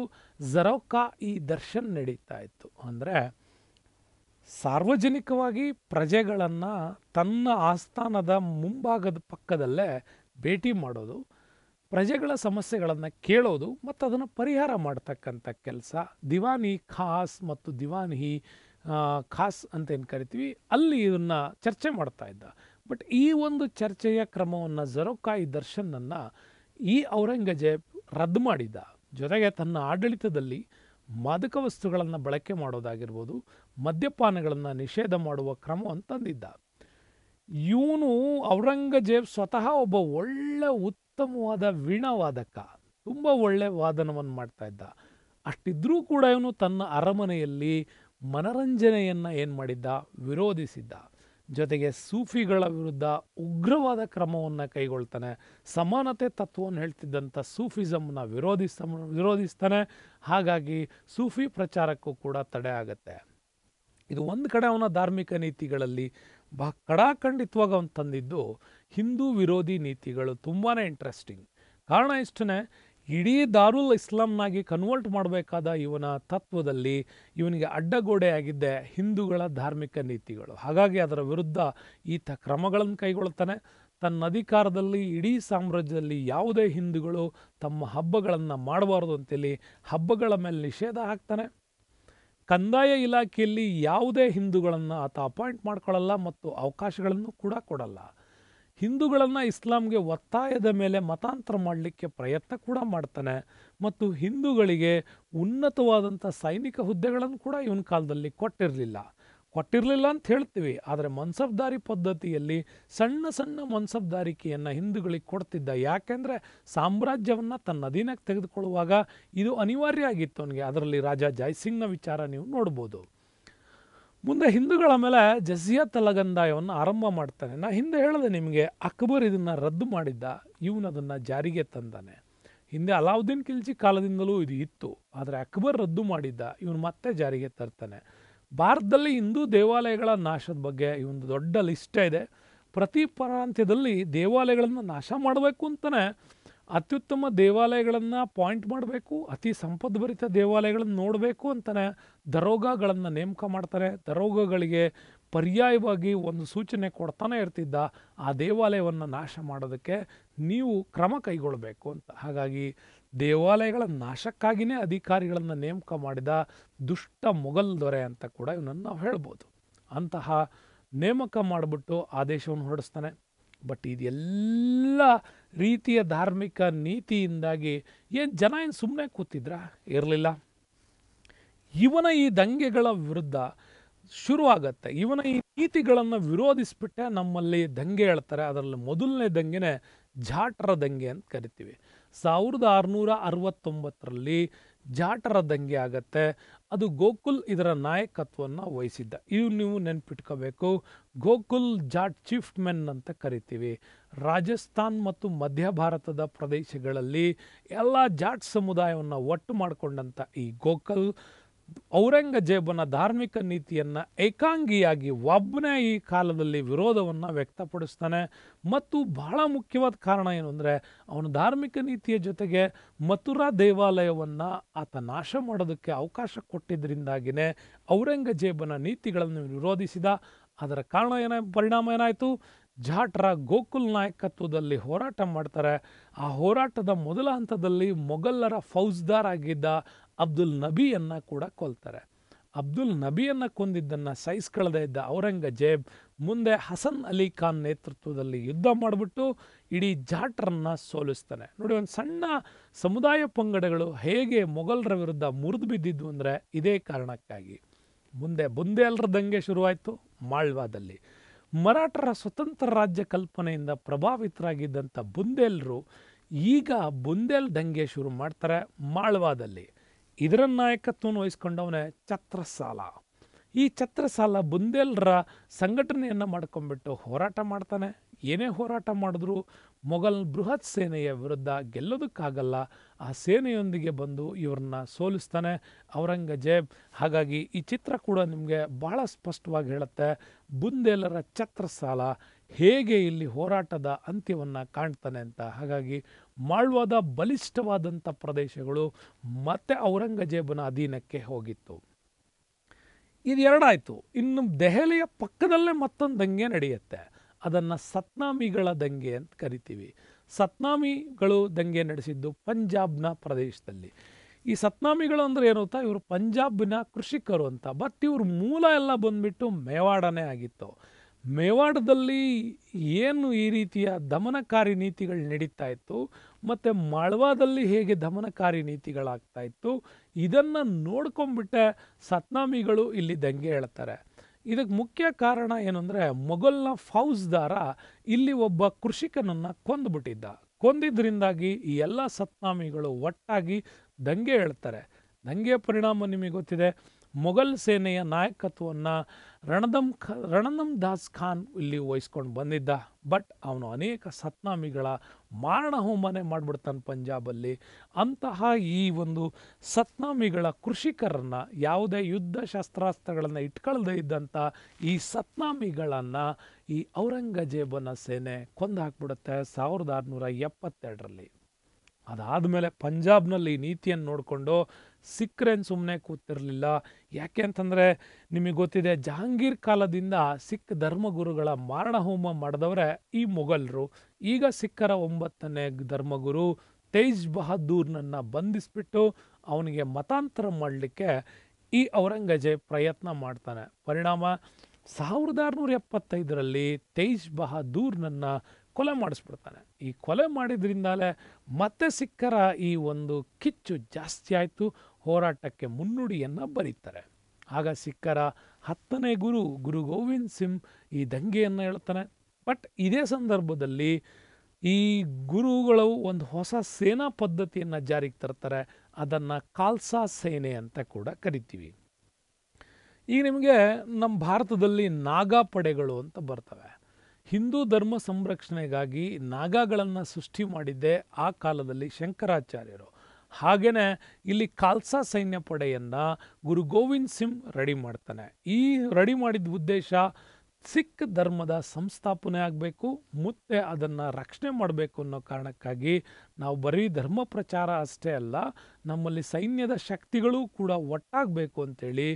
ಜರೋಕಾ ಈ ದರ್ಶನ್ ನಡೀತಾ ಇತ್ತು ಅಂದರೆ ಸಾರ್ವಜನಿಕವಾಗಿ ಪ್ರಜೆಗಳನ್ನು ತನ್ನ ಆಸ್ಥಾನದ ಮುಂಭಾಗದ ಪಕ್ಕದಲ್ಲೇ ಭೇಟಿ ಮಾಡೋದು ಪ್ರಜೆಗಳ ಸಮಸ್ಯೆಗಳನ್ನು ಕೇಳೋದು ಮತ್ತು ಅದನ್ನು ಪರಿಹಾರ ಮಾಡ್ತಕ್ಕಂಥ ಕೆಲಸ ದಿವಾನಿ ಖಾಸ್ ಮತ್ತು ದಿವಾನಿ ಖಾಸ್ ಅಂತ ಏನು ಕರಿತೀವಿ ಅಲ್ಲಿ ಇದನ್ನು ಚರ್ಚೆ ಮಾಡ್ತಾ ಇದ್ದ ಬಟ್ ಈ ಒಂದು ಚರ್ಚೆಯ ಕ್ರಮವನ್ನು ಜರೋಕಾಯಿ ದರ್ಶನನ್ನು ಈ ಔರಂಗಜೇಬ್ ರದ್ದು ಮಾಡಿದ್ದ ಜೊತೆಗೆ ತನ್ನ ಆಡಳಿತದಲ್ಲಿ ಮಾದಕ ವಸ್ತುಗಳನ್ನು ಬಳಕೆ ಮಾಡೋದಾಗಿರ್ಬೋದು ಮದ್ಯಪಾನಗಳನ್ನು ನಿಷೇಧ ಮಾಡುವ ಕ್ರಮವನ್ನು ತಂದಿದ್ದ ಇವನು ಔರಂಗಜೇಬ್ ಸ್ವತಃ ಒಬ್ಬ ಒಳ್ಳೆ ಉತ್ ಉತ್ತಮವಾದ ವೀಣಾವಾದಕ ತುಂಬ ಒಳ್ಳೆ ವಾದನವನ್ನು ಮಾಡ್ತಾ ಇದ್ದ ಅಷ್ಟಿದ್ರೂ ಕೂಡ ಇವನು ತನ್ನ ಅರಮನೆಯಲ್ಲಿ ಮನರಂಜನೆಯನ್ನು ಏನು ಮಾಡಿದ್ದ ವಿರೋಧಿಸಿದ್ದ ಜೊತೆಗೆ ಸೂಫಿಗಳ ವಿರುದ್ಧ ಉಗ್ರವಾದ ಕ್ರಮವನ್ನು ಕೈಗೊಳ್ತಾನೆ ಸಮಾನತೆ ತತ್ವವನ್ನು ಹೇಳ್ತಿದ್ದಂಥ ಸೂಫಿಸಮ್ನ ವಿರೋಧಿಸ ವಿರೋಧಿಸ್ತಾನೆ ಹಾಗಾಗಿ ಸೂಫಿ ಪ್ರಚಾರಕ್ಕೂ ಕೂಡ ತಡೆ ಆಗತ್ತೆ ಇದು ಒಂದು ಕಡೆ ಅವನ ಧಾರ್ಮಿಕ ನೀತಿಗಳಲ್ಲಿ ಬಹ ಕಡಾಖಂಡಿತವಾಗಿ ಅವನು ತಂದಿದ್ದು ಹಿಂದೂ ವಿರೋಧಿ ನೀತಿಗಳು ತುಂಬಾ ಇಂಟ್ರೆಸ್ಟಿಂಗ್ ಕಾರಣ ಇಷ್ಟನೇ ಇಡೀ ದಾರುಲ್ ಇಸ್ಲಾಂನಾಗಿ ಕನ್ವರ್ಟ್ ಮಾಡಬೇಕಾದ ಇವನ ತತ್ವದಲ್ಲಿ ಇವನಿಗೆ ಅಡ್ಡಗೋಡೆ ಆಗಿದ್ದೆ ಹಿಂದೂಗಳ ಧಾರ್ಮಿಕ ನೀತಿಗಳು ಹಾಗಾಗಿ ಅದರ ವಿರುದ್ಧ ಈತ ಕ್ರಮಗಳನ್ನು ಕೈಗೊಳ್ತಾನೆ ತನ್ನ ಅಧಿಕಾರದಲ್ಲಿ ಇಡೀ ಸಾಮ್ರಾಜ್ಯದಲ್ಲಿ ಯಾವುದೇ ಹಿಂದೂಗಳು ತಮ್ಮ ಹಬ್ಬಗಳನ್ನು ಮಾಡಬಾರ್ದು ಅಂತೇಳಿ ಹಬ್ಬಗಳ ಮೇಲೆ ನಿಷೇಧ ಹಾಕ್ತಾನೆ ಕಂದಾಯ ಇಲಾಖೆಯಲ್ಲಿ ಯಾವುದೇ ಹಿಂದೂಗಳನ್ನು ಆತ ಅಪಾಯಿಂಟ್ ಮಾಡ್ಕೊಳ್ಳಲ್ಲ ಮತ್ತು ಅವಕಾಶಗಳನ್ನು ಕೂಡ ಕೊಡಲ್ಲ ಹಿಂದೂಗಳನ್ನು ಇಸ್ಲಾಂಗೆ ಒತ್ತಾಯದ ಮೇಲೆ ಮತಾಂತರ ಮಾಡಲಿಕ್ಕೆ ಪ್ರಯತ್ನ ಕೂಡ ಮಾಡ್ತಾನೆ ಮತ್ತು ಹಿಂದೂಗಳಿಗೆ ಉನ್ನತವಾದಂಥ ಸೈನಿಕ ಹುದ್ದೆಗಳನ್ನು ಕೂಡ ಇವನ ಕಾಲದಲ್ಲಿ ಕೊಟ್ಟಿರಲಿಲ್ಲ ಕೊಟ್ಟಿರಲಿಲ್ಲ ಅಂತ ಹೇಳ್ತೀವಿ ಆದರೆ ಮನ್ಸಬ್ದಾರಿ ಪದ್ಧತಿಯಲ್ಲಿ ಸಣ್ಣ ಸಣ್ಣ ಮನ್ಸಬ್ದಾರಿಕೆಯನ್ನು ಹಿಂದೂಗಳಿಗೆ ಕೊಡ್ತಿದ್ದ ಯಾಕೆಂದರೆ ಸಾಮ್ರಾಜ್ಯವನ್ನು ತನ್ನ ಅಧೀನಕ್ಕೆ ತೆಗೆದುಕೊಳ್ಳುವಾಗ ಇದು ಅನಿವಾರ್ಯ ಆಗಿತ್ತು ಅವನಿಗೆ ಅದರಲ್ಲಿ ರಾಜ ಜಯಸಿಂಗ್ನ ವಿಚಾರ ನೀವು ನೋಡ್ಬೋದು ಮುಂದೆ ಹಿಂದೂಗಳ ಮೇಲೆ ಜಜಿಯಾ ತಲಗಂದಾಯವನ್ನು ಆರಂಭ ಮಾಡ್ತಾನೆ ನಾ ಹಿಂದೆ ಹೇಳಿದೆ ನಿಮಗೆ ಅಕ್ಬರ್ ಇದನ್ನು ರದ್ದು ಮಾಡಿದ್ದ ಇವನು ಅದನ್ನು ಜಾರಿಗೆ ತಂದಾನೆ ಹಿಂದೆ ಅಲಾವುದ್ದೀನ್ ಖಿಲ್ಜಿ ಕಾಲದಿಂದಲೂ ಇದು ಇತ್ತು ಆದರೆ ಅಕ್ಬರ್ ರದ್ದು ಮಾಡಿದ್ದ ಇವನು ಮತ್ತೆ ಜಾರಿಗೆ ತರ್ತಾನೆ ಭಾರತದಲ್ಲಿ ಹಿಂದೂ ದೇವಾಲಯಗಳ ನಾಶದ ಬಗ್ಗೆ ಇವೊಂದು ದೊಡ್ಡ ಲಿಸ್ಟೇ ಇದೆ ಪ್ರತಿ ಪ್ರಾಂತ್ಯದಲ್ಲಿ ದೇವಾಲಯಗಳನ್ನು ನಾಶ ಮಾಡಬೇಕು ಅಂತಲೇ ಅತ್ಯುತ್ತಮ ದೇವಾಲಯಗಳನ್ನು ಪಾಯಿಂಟ್ ಮಾಡಬೇಕು ಅತಿ ಸಂಪದ್ಭರಿತ ದೇವಾಲಯಗಳನ್ನು ನೋಡಬೇಕು ಅಂತಲೇ ದರೋಗಗಳನ್ನು ನೇಮಕ ಮಾಡ್ತಾರೆ ದರೋಗಗಳಿಗೆ ಪರ್ಯಾಯವಾಗಿ ಒಂದು ಸೂಚನೆ ಕೊಡ್ತಾನೆ ಇರ್ತಿದ್ದ ಆ ದೇವಾಲಯವನ್ನು ನಾಶ ಮಾಡೋದಕ್ಕೆ ನೀವು ಕ್ರಮ ಕೈಗೊಳ್ಳಬೇಕು ಅಂತ ಹಾಗಾಗಿ ದೇವಾಲಯಗಳ ನಾಶಕ್ಕಾಗಿಯೇ ಅಧಿಕಾರಿಗಳನ್ನು ನೇಮಕ ಮಾಡಿದ ದುಷ್ಟ ಮೊಘಲ್ ದೊರೆ ಅಂತ ಕೂಡ ಇವನನ್ನು ನಾವು ಹೇಳ್ಬೋದು ಅಂತಹ ನೇಮಕ ಮಾಡಿಬಿಟ್ಟು ಆದೇಶವನ್ನು ಹೊರಡಿಸ್ತಾನೆ ಬಟ್ ಇದೆಲ್ಲ ರೀತಿಯ ಧಾರ್ಮಿಕ ನೀತಿಯಿಂದಾಗಿ ಏನು ಜನ ಏನು ಸುಮ್ಮನೆ ಕೂತಿದ್ರ ಇರಲಿಲ್ಲ ಇವನ ಈ ದಂಗೆಗಳ ವಿರುದ್ಧ ಶುರುವಾಗತ್ತೆ ಇವನ ಈ ನೀತಿಗಳನ್ನು ವಿರೋಧಿಸ್ಬಿಟ್ಟೆ ನಮ್ಮಲ್ಲಿ ದಂಗೆ ಹೇಳ್ತಾರೆ ಅದರಲ್ಲಿ ಮೊದಲನೇ ದಂಗೆನೇ ಜಾಟರ ದಂಗೆ ಅಂತ ಕರಿತೀವಿ ಸಾವಿರದ ಆರುನೂರ ಅರವತ್ತೊಂಬತ್ತರಲ್ಲಿ ಜಾಟರ ದಂಗೆ ಆಗತ್ತೆ ಅದು ಗೋಕುಲ್ ಇದರ ನಾಯಕತ್ವವನ್ನು ವಹಿಸಿದ್ದ ಇವು ನೀವು ನೆನ್ಪಿಟ್ಕೋಬೇಕು ಗೋಕುಲ್ ಜಾಟ್ ಚೀಫ್ ಮೆನ್ ಅಂತ ಕರಿತೀವಿ ರಾಜಸ್ಥಾನ್ ಮತ್ತು ಮಧ್ಯ ಭಾರತದ ಪ್ರದೇಶಗಳಲ್ಲಿ ಎಲ್ಲ ಜಾಟ್ ಸಮುದಾಯವನ್ನು ಒಟ್ಟು ಮಾಡಿಕೊಂಡಂಥ ಈ ಗೋಕುಲ್ ಔರಂಗಜೇಬನ ಧಾರ್ಮಿಕ ನೀತಿಯನ್ನು ಏಕಾಂಗಿಯಾಗಿ ಒಬ್ಬನೇ ಈ ಕಾಲದಲ್ಲಿ ವಿರೋಧವನ್ನು ವ್ಯಕ್ತಪಡಿಸ್ತಾನೆ ಮತ್ತು ಬಹಳ ಮುಖ್ಯವಾದ ಕಾರಣ ಏನು ಅಂದರೆ ಅವನ ಧಾರ್ಮಿಕ ನೀತಿಯ ಜೊತೆಗೆ ಮಥುರಾ ದೇವಾಲಯವನ್ನು ಆತ ನಾಶ ಮಾಡೋದಕ್ಕೆ ಅವಕಾಶ ಕೊಟ್ಟಿದ್ದರಿಂದಾಗಿಯೇ ಔರಂಗಜೇಬನ ನೀತಿಗಳನ್ನು ವಿರೋಧಿಸಿದ ಅದರ ಕಾರಣ ಏನ ಪರಿಣಾಮ ಏನಾಯಿತು ಜಾಟ್ರ ಗೋಕುಲ್ ನಾಯಕತ್ವದಲ್ಲಿ ಹೋರಾಟ ಮಾಡ್ತಾರೆ ಆ ಹೋರಾಟದ ಮೊದಲ ಹಂತದಲ್ಲಿ ಮೊಘಲರ ಫೌಜ್ದಾರ್ ಆಗಿದ್ದ ಅಬ್ದುಲ್ ನಬಿಯನ್ನು ಕೂಡ ಕೊಲ್ತಾರೆ ಅಬ್ದುಲ್ ನಬಿಯನ್ನು ಕೊಂದಿದ್ದನ್ನು ಸಹಿಸ್ಕೊಳ್ಳದೇ ಇದ್ದ ಔರಂಗಜೇಬ್ ಮುಂದೆ ಹಸನ್ ಅಲಿ ಖಾನ್ ನೇತೃತ್ವದಲ್ಲಿ ಯುದ್ಧ ಮಾಡಿಬಿಟ್ಟು ಇಡೀ ಜಾಟ್ರನ್ನು ಸೋಲಿಸ್ತಾನೆ ನೋಡಿ ಒಂದು ಸಣ್ಣ ಸಮುದಾಯ ಪಂಗಡಗಳು ಹೇಗೆ ಮೊಘಲರ ವಿರುದ್ಧ ಮುರಿದು ಬಿದ್ದಿದ್ದು ಅಂದರೆ ಇದೇ ಕಾರಣಕ್ಕಾಗಿ ಮುಂದೆ ದಂಗೆ ಶುರುವಾಯಿತು ಮಾಳ್ವಾದಲ್ಲಿ ಮರಾಠರ ಸ್ವತಂತ್ರ ರಾಜ್ಯ ಕಲ್ಪನೆಯಿಂದ ಪ್ರಭಾವಿತರಾಗಿದ್ದಂಥ ಬುಂದೇಲ್ರು ಈಗ ಬುಂದೇಲ್ ದಂಗೆ ಶುರು ಮಾಡ್ತಾರೆ ಮಾಳ್ವಾದಲ್ಲಿ ಇದರ ನಾಯಕತ್ವವನ್ನು ವಹಿಸ್ಕೊಂಡವನೇ ಛತ್ರಸಾಲ ಈ ಛತ್ರಸಾಲ ಬುಂದೇಲ್ರ ಸಂಘಟನೆಯನ್ನು ಮಾಡ್ಕೊಂಡ್ಬಿಟ್ಟು ಹೋರಾಟ ಮಾಡ್ತಾನೆ ಏನೇ ಹೋರಾಟ ಮಾಡಿದ್ರೂ ಮೊಘಲ್ ಬೃಹತ್ ಸೇನೆಯ ವಿರುದ್ಧ ಗೆಲ್ಲೋದಕ್ಕಾಗಲ್ಲ ಆ ಸೇನೆಯೊಂದಿಗೆ ಬಂದು ಇವ್ರನ್ನ ಸೋಲಿಸ್ತಾನೆ ಔರಂಗಜೇಬ್ ಹಾಗಾಗಿ ಈ ಚಿತ್ರ ಕೂಡ ನಿಮಗೆ ಭಾಳ ಸ್ಪಷ್ಟವಾಗಿ ಹೇಳುತ್ತೆ ಬುಂದೇಲರ ಸಾಲ ಹೇಗೆ ಇಲ್ಲಿ ಹೋರಾಟದ ಅಂತ್ಯವನ್ನು ಕಾಣ್ತಾನೆ ಅಂತ ಹಾಗಾಗಿ ಮಾಳ್ವಾದ ಬಲಿಷ್ಠವಾದಂಥ ಪ್ರದೇಶಗಳು ಮತ್ತೆ ಔರಂಗಜೇಬನ ಅಧೀನಕ್ಕೆ ಹೋಗಿತ್ತು ಇದು ಎರಡಾಯಿತು ಇನ್ನು ದೆಹಲಿಯ ಪಕ್ಕದಲ್ಲೇ ಮತ್ತೊಂದು ದಂಗೆ ನಡೆಯುತ್ತೆ ಅದನ್ನು ಸತ್ನಾಮಿಗಳ ದಂಗೆ ಅಂತ ಕರಿತೀವಿ ಸತ್ನಾಮಿಗಳು ದಂಗೆ ನಡೆಸಿದ್ದು ಪಂಜಾಬ್ನ ಪ್ರದೇಶದಲ್ಲಿ ಈ ಸತ್ನಾಮಿಗಳು ಅಂದರೆ ಏನು ಗೊತ್ತಾ ಇವರು ಪಂಜಾಬ್ನ ಕೃಷಿಕರು ಅಂತ ಬಟ್ ಇವ್ರ ಮೂಲ ಎಲ್ಲ ಬಂದ್ಬಿಟ್ಟು ಮೇವಾಡನೇ ಆಗಿತ್ತು ಮೇವಾಡದಲ್ಲಿ ಏನು ಈ ರೀತಿಯ ದಮನಕಾರಿ ನೀತಿಗಳು ನಡೀತಾ ಇತ್ತು ಮತ್ತು ಮಾಳ್ವಾದಲ್ಲಿ ಹೇಗೆ ದಮನಕಾರಿ ನೀತಿಗಳಾಗ್ತಾ ಇತ್ತು ಇದನ್ನು ನೋಡ್ಕೊಂಬಿಟ್ಟೆ ಸತ್ನಾಮಿಗಳು ಇಲ್ಲಿ ದಂಗೆ ಹೇಳ್ತಾರೆ ಇದಕ್ಕೆ ಮುಖ್ಯ ಕಾರಣ ಏನಂದರೆ ಮೊಘಲ್ನ ಫೌಜ್ದಾರ ಇಲ್ಲಿ ಒಬ್ಬ ಕೃಷಿಕನನ್ನು ಕೊಂದುಬಿಟ್ಟಿದ್ದ ಕೊಂದಿದ್ದರಿಂದಾಗಿ ಈ ಎಲ್ಲ ಸತ್ನಾಮಿಗಳು ಒಟ್ಟಾಗಿ ದಂಗೆ ಹೇಳ್ತಾರೆ ದಂಗೆಯ ಪರಿಣಾಮ ನಿಮಗೆ ಗೊತ್ತಿದೆ ಮೊಘಲ್ ಸೇನೆಯ ನಾಯಕತ್ವವನ್ನು ರಣದಮ್ ಖ ರಣದಮ್ ದಾಸ್ ಖಾನ್ ಇಲ್ಲಿ ವಹಿಸ್ಕೊಂಡು ಬಂದಿದ್ದ ಬಟ್ ಅವನು ಅನೇಕ ಸತ್ನಾಮಿಗಳ ಮಾರಣ ಹೋಮನೆ ಮಾಡಿಬಿಡ್ತಾನೆ ಪಂಜಾಬಲ್ಲಿ ಅಂತಹ ಈ ಒಂದು ಸತ್ನಾಮಿಗಳ ಕೃಷಿಕರನ್ನು ಯಾವುದೇ ಯುದ್ಧ ಶಸ್ತ್ರಾಸ್ತ್ರಗಳನ್ನು ಇಟ್ಕೊಳ್ಳದೆ ಇದ್ದಂಥ ಈ ಸತ್ನಾಮಿಗಳನ್ನು ಈ ಔರಂಗಜೇಬನ ಸೇನೆ ಕೊಂದು ಹಾಕ್ಬಿಡುತ್ತೆ ಸಾವಿರದ ಆರುನೂರ ಎಪ್ಪತ್ತೆರಡರಲ್ಲಿ ಅದಾದಮೇಲೆ ಪಂಜಾಬ್ನಲ್ಲಿ ಈ ನೀತಿಯನ್ನು ನೋಡಿಕೊಂಡು ಸಿಖ್ರೇನು ಸುಮ್ಮನೆ ಕೂತಿರಲಿಲ್ಲ ಯಾಕೆ ಅಂತಂದರೆ ನಿಮಗೆ ಗೊತ್ತಿದೆ ಜಹಾಂಗೀರ್ ಕಾಲದಿಂದ ಸಿಖ್ ಧರ್ಮಗುರುಗಳ ಮಾರಣಹೋಮ ಮಾಡಿದವರೇ ಈ ಮೊಘಲರು ಈಗ ಸಿಖ್ಖರ ಒಂಬತ್ತನೇ ಧರ್ಮಗುರು ತೇಜ್ ಬಹದ್ದೂರ್ನನ್ನು ಬಂಧಿಸಿಬಿಟ್ಟು ಅವನಿಗೆ ಮತಾಂತರ ಮಾಡಲಿಕ್ಕೆ ಈ ಔರಂಗಜೇಬ್ ಪ್ರಯತ್ನ ಮಾಡ್ತಾನೆ ಪರಿಣಾಮ ಸಾವಿರದ ಆರುನೂರ ಎಪ್ಪತ್ತೈದರಲ್ಲಿ ತೇಜ್ ಬಹದ್ದೂರ್ನನ್ನು ಕೊಲೆ ಮಾಡಿಸ್ಬಿಡ್ತಾನೆ ಈ ಕೊಲೆ ಮಾಡಿದ್ರಿಂದಲೇ ಮತ್ತೆ ಸಿಕ್ಕರ ಈ ಒಂದು ಕಿಚ್ಚು ಜಾಸ್ತಿ ಆಯಿತು ಹೋರಾಟಕ್ಕೆ ಮುನ್ನುಡಿಯನ್ನು ಬರೀತಾರೆ ಆಗ ಸಿಕ್ಕರ ಹತ್ತನೇ ಗುರು ಗುರು ಗೋವಿಂದ್ ಸಿಂಗ್ ಈ ದಂಗೆಯನ್ನು ಹೇಳ್ತಾನೆ ಬಟ್ ಇದೇ ಸಂದರ್ಭದಲ್ಲಿ ಈ ಗುರುಗಳು ಒಂದು ಹೊಸ ಸೇನಾ ಪದ್ಧತಿಯನ್ನು ಜಾರಿಗೆ ತರ್ತಾರೆ ಅದನ್ನು ಕಾಲ್ಸಾ ಸೇನೆ ಅಂತ ಕೂಡ ಕರಿತೀವಿ ಈಗ ನಿಮಗೆ ನಮ್ಮ ಭಾರತದಲ್ಲಿ ನಾಗಾ ಪಡೆಗಳು ಅಂತ ಬರ್ತವೆ ಹಿಂದೂ ಧರ್ಮ ಸಂರಕ್ಷಣೆಗಾಗಿ ನಾಗಗಳನ್ನು ಸೃಷ್ಟಿ ಮಾಡಿದ್ದೆ ಆ ಕಾಲದಲ್ಲಿ ಶಂಕರಾಚಾರ್ಯರು ಹಾಗೆಯೇ ಇಲ್ಲಿ ಖಾಲ್ಸಾ ಸೈನ್ಯ ಪಡೆಯನ್ನು ಗುರು ಗೋವಿಂದ್ ಸಿಂಗ್ ರೆಡಿ ಮಾಡ್ತಾನೆ ಈ ರೆಡಿ ಮಾಡಿದ ಉದ್ದೇಶ ಸಿಖ್ ಧರ್ಮದ ಸಂಸ್ಥಾಪನೆ ಆಗಬೇಕು ಮತ್ತೆ ಅದನ್ನು ರಕ್ಷಣೆ ಮಾಡಬೇಕು ಅನ್ನೋ ಕಾರಣಕ್ಕಾಗಿ ನಾವು ಬರೀ ಧರ್ಮ ಪ್ರಚಾರ ಅಷ್ಟೇ ಅಲ್ಲ ನಮ್ಮಲ್ಲಿ ಸೈನ್ಯದ ಶಕ್ತಿಗಳು ಕೂಡ ಒಟ್ಟಾಗಬೇಕು ಅಂತೇಳಿ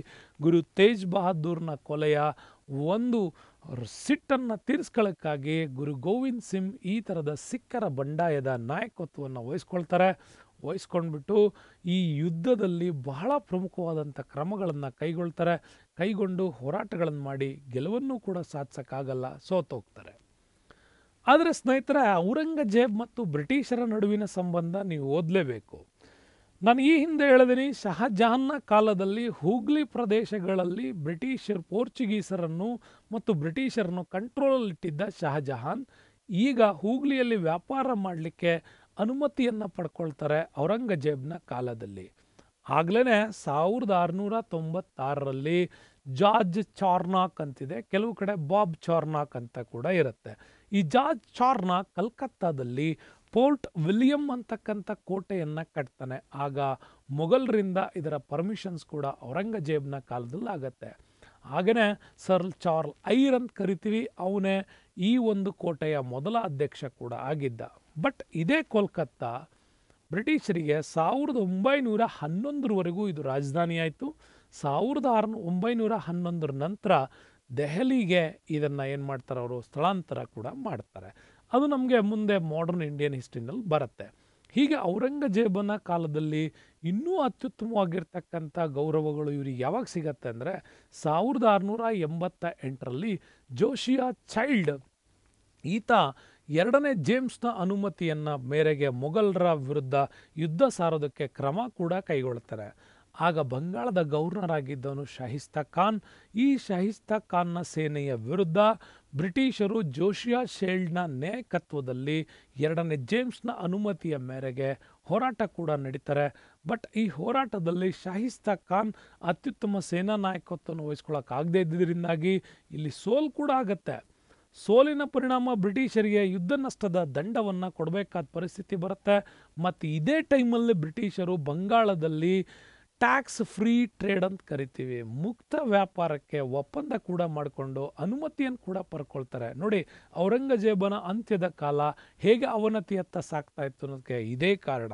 ಗುರು ತೇಜ್ ಬಹದ್ದೂರ್ನ ಕೊಲೆಯ ಒಂದು ಸಿಟ್ಟನ್ನು ತೀರಿಸ್ಕೊಳ್ಳೋಕ್ಕಾಗಿ ಗುರು ಗೋವಿಂದ್ ಸಿಂಗ್ ಈ ಥರದ ಸಿಖ್ಖರ ಬಂಡಾಯದ ನಾಯಕತ್ವವನ್ನು ವಹಿಸ್ಕೊಳ್ತಾರೆ ವಹಿಸ್ಕೊಂಡ್ಬಿಟ್ಟು ಈ ಯುದ್ಧದಲ್ಲಿ ಬಹಳ ಪ್ರಮುಖವಾದಂಥ ಕ್ರಮಗಳನ್ನು ಕೈಗೊಳ್ತಾರೆ ಕೈಗೊಂಡು ಹೋರಾಟಗಳನ್ನು ಮಾಡಿ ಗೆಲುವನ್ನು ಕೂಡ ಸಾಧಿಸೋಕ್ಕಾಗಲ್ಲ ಸೋತೋಗ್ತಾರೆ ಆದರೆ ಸ್ನೇಹಿತರೆ ಔರಂಗಜೇಬ್ ಮತ್ತು ಬ್ರಿಟಿಷರ ನಡುವಿನ ಸಂಬಂಧ ನೀವು ಓದಲೇಬೇಕು ನಾನು ಈ ಹಿಂದೆ ಹೇಳಿದಿನಿ ಶಹಜಹಾನ್ನ ಕಾಲದಲ್ಲಿ ಹೂಗ್ಲಿ ಪ್ರದೇಶಗಳಲ್ಲಿ ಬ್ರಿಟಿಷರ್ ಪೋರ್ಚುಗೀಸರನ್ನು ಮತ್ತು ಬ್ರಿಟಿಷರನ್ನು ಕಂಟ್ರೋಲಲ್ಲಿಟ್ಟಿದ್ದ ಶಹಜಹಾನ್ ಈಗ ಹೂಗ್ಲಿಯಲ್ಲಿ ವ್ಯಾಪಾರ ಮಾಡಲಿಕ್ಕೆ ಅನುಮತಿಯನ್ನು ಪಡ್ಕೊಳ್ತಾರೆ ಔರಂಗಜೇಬ್ನ ಕಾಲದಲ್ಲಿ ಆಗ್ಲೇ ಸಾವಿರದ ಆರುನೂರ ತೊಂಬತ್ತಾರರಲ್ಲಿ ಜಾರ್ಜ್ ಚಾರ್ನಾಕ್ ಅಂತಿದೆ ಕೆಲವು ಕಡೆ ಬಾಬ್ ಚಾರ್ನಾಕ್ ಅಂತ ಕೂಡ ಇರುತ್ತೆ ಈ ಜಾರ್ಜ್ ಚಾರ್ನಾಕ್ ಕಲ್ಕತ್ತಾದಲ್ಲಿ ಪೋರ್ಟ್ ವಿಲಿಯಂ ಅಂತಕ್ಕಂಥ ಕೋಟೆಯನ್ನು ಕಟ್ತಾನೆ ಆಗ ಮೊಘಲರಿಂದ ಇದರ ಪರ್ಮಿಷನ್ಸ್ ಕೂಡ ಔರಂಗಜೇಬ್ನ ಕಾಲದಲ್ಲಿ ಆಗತ್ತೆ ಹಾಗೆಯೇ ಸರ್ ಚಾರ್ಲ್ ಐರ್ ಅಂತ ಕರಿತೀವಿ ಅವನೇ ಈ ಒಂದು ಕೋಟೆಯ ಮೊದಲ ಅಧ್ಯಕ್ಷ ಕೂಡ ಆಗಿದ್ದ ಬಟ್ ಇದೇ ಕೋಲ್ಕತ್ತಾ ಬ್ರಿಟಿಷರಿಗೆ ಸಾವಿರದ ಒಂಬೈನೂರ ಹನ್ನೊಂದರವರೆಗೂ ಇದು ರಾಜಧಾನಿ ಆಯಿತು ಸಾವಿರದ ಆರು ಒಂಬೈನೂರ ಹನ್ನೊಂದರ ನಂತರ ದೆಹಲಿಗೆ ಇದನ್ನು ಏನು ಮಾಡ್ತಾರೆ ಅವರು ಸ್ಥಳಾಂತರ ಕೂಡ ಮಾಡ್ತಾರೆ ಅದು ನಮಗೆ ಮುಂದೆ ಮಾಡರ್ನ್ ಇಂಡಿಯನ್ ಹಿಸ್ಟ್ರಿನಲ್ಲಿ ಬರುತ್ತೆ ಹೀಗೆ ಔರಂಗಜೇಬನ ಕಾಲದಲ್ಲಿ ಇನ್ನೂ ಅತ್ಯುತ್ತಮವಾಗಿರ್ತಕ್ಕಂಥ ಗೌರವಗಳು ಇವ್ರಿಗೆ ಯಾವಾಗ ಸಿಗತ್ತೆ ಅಂದರೆ ಸಾವಿರದ ಆರುನೂರ ಎಂಬತ್ತ ಎಂಟರಲ್ಲಿ ಜೋಶಿಯಾ ಚೈಲ್ಡ್ ಈತ ಎರಡನೇ ಜೇಮ್ಸ್ನ ಅನುಮತಿಯನ್ನು ಮೇರೆಗೆ ಮೊಘಲ್ರ ವಿರುದ್ಧ ಯುದ್ಧ ಸಾರೋದಕ್ಕೆ ಕ್ರಮ ಕೂಡ ಕೈಗೊಳ್ತಾರೆ ಆಗ ಬಂಗಾಳದ ಗವರ್ನರ್ ಆಗಿದ್ದವನು ಶಹಿಸ್ತಾ ಖಾನ್ ಈ ಶಹಿಸ್ತಾ ಖಾನ್ನ ಸೇನೆಯ ವಿರುದ್ಧ ಬ್ರಿಟಿಷರು ಜೋಶಿಯಾ ಶೇಲ್ಡ್ನ ನೇಕತ್ವದಲ್ಲಿ ಎರಡನೇ ಜೇಮ್ಸ್ನ ಅನುಮತಿಯ ಮೇರೆಗೆ ಹೋರಾಟ ಕೂಡ ನಡೀತಾರೆ ಬಟ್ ಈ ಹೋರಾಟದಲ್ಲಿ ಶಾಹಿಸ್ತಾ ಖಾನ್ ಅತ್ಯುತ್ತಮ ಸೇನಾ ನಾಯಕತ್ವವನ್ನು ವಹಿಸ್ಕೊಳ್ಳೋಕ್ಕಾಗದೇ ಇದ್ದಿದ್ದರಿಂದಾಗಿ ಇಲ್ಲಿ ಸೋಲು ಕೂಡ ಆಗತ್ತೆ ಸೋಲಿನ ಪರಿಣಾಮ ಬ್ರಿಟಿಷರಿಗೆ ಯುದ್ಧ ನಷ್ಟದ ದಂಡವನ್ನು ಕೊಡಬೇಕಾದ ಪರಿಸ್ಥಿತಿ ಬರುತ್ತೆ ಮತ್ತು ಇದೇ ಟೈಮಲ್ಲಿ ಬ್ರಿಟಿಷರು ಬಂಗಾಳದಲ್ಲಿ ಟ್ಯಾಕ್ಸ್ ಫ್ರೀ ಟ್ರೇಡ್ ಅಂತ ಕರಿತೀವಿ ಮುಕ್ತ ವ್ಯಾಪಾರಕ್ಕೆ ಒಪ್ಪಂದ ಕೂಡ ಮಾಡಿಕೊಂಡು ಅನುಮತಿಯನ್ನು ಕೂಡ ಪರ್ಕೊಳ್ತಾರೆ ನೋಡಿ ಔರಂಗಜೇಬನ ಅಂತ್ಯದ ಕಾಲ ಹೇಗೆ ಅವನತಿಯತ್ತ ಸಾಕ್ತಾ ಇತ್ತು ಅನ್ನೋದಕ್ಕೆ ಇದೇ ಕಾರಣ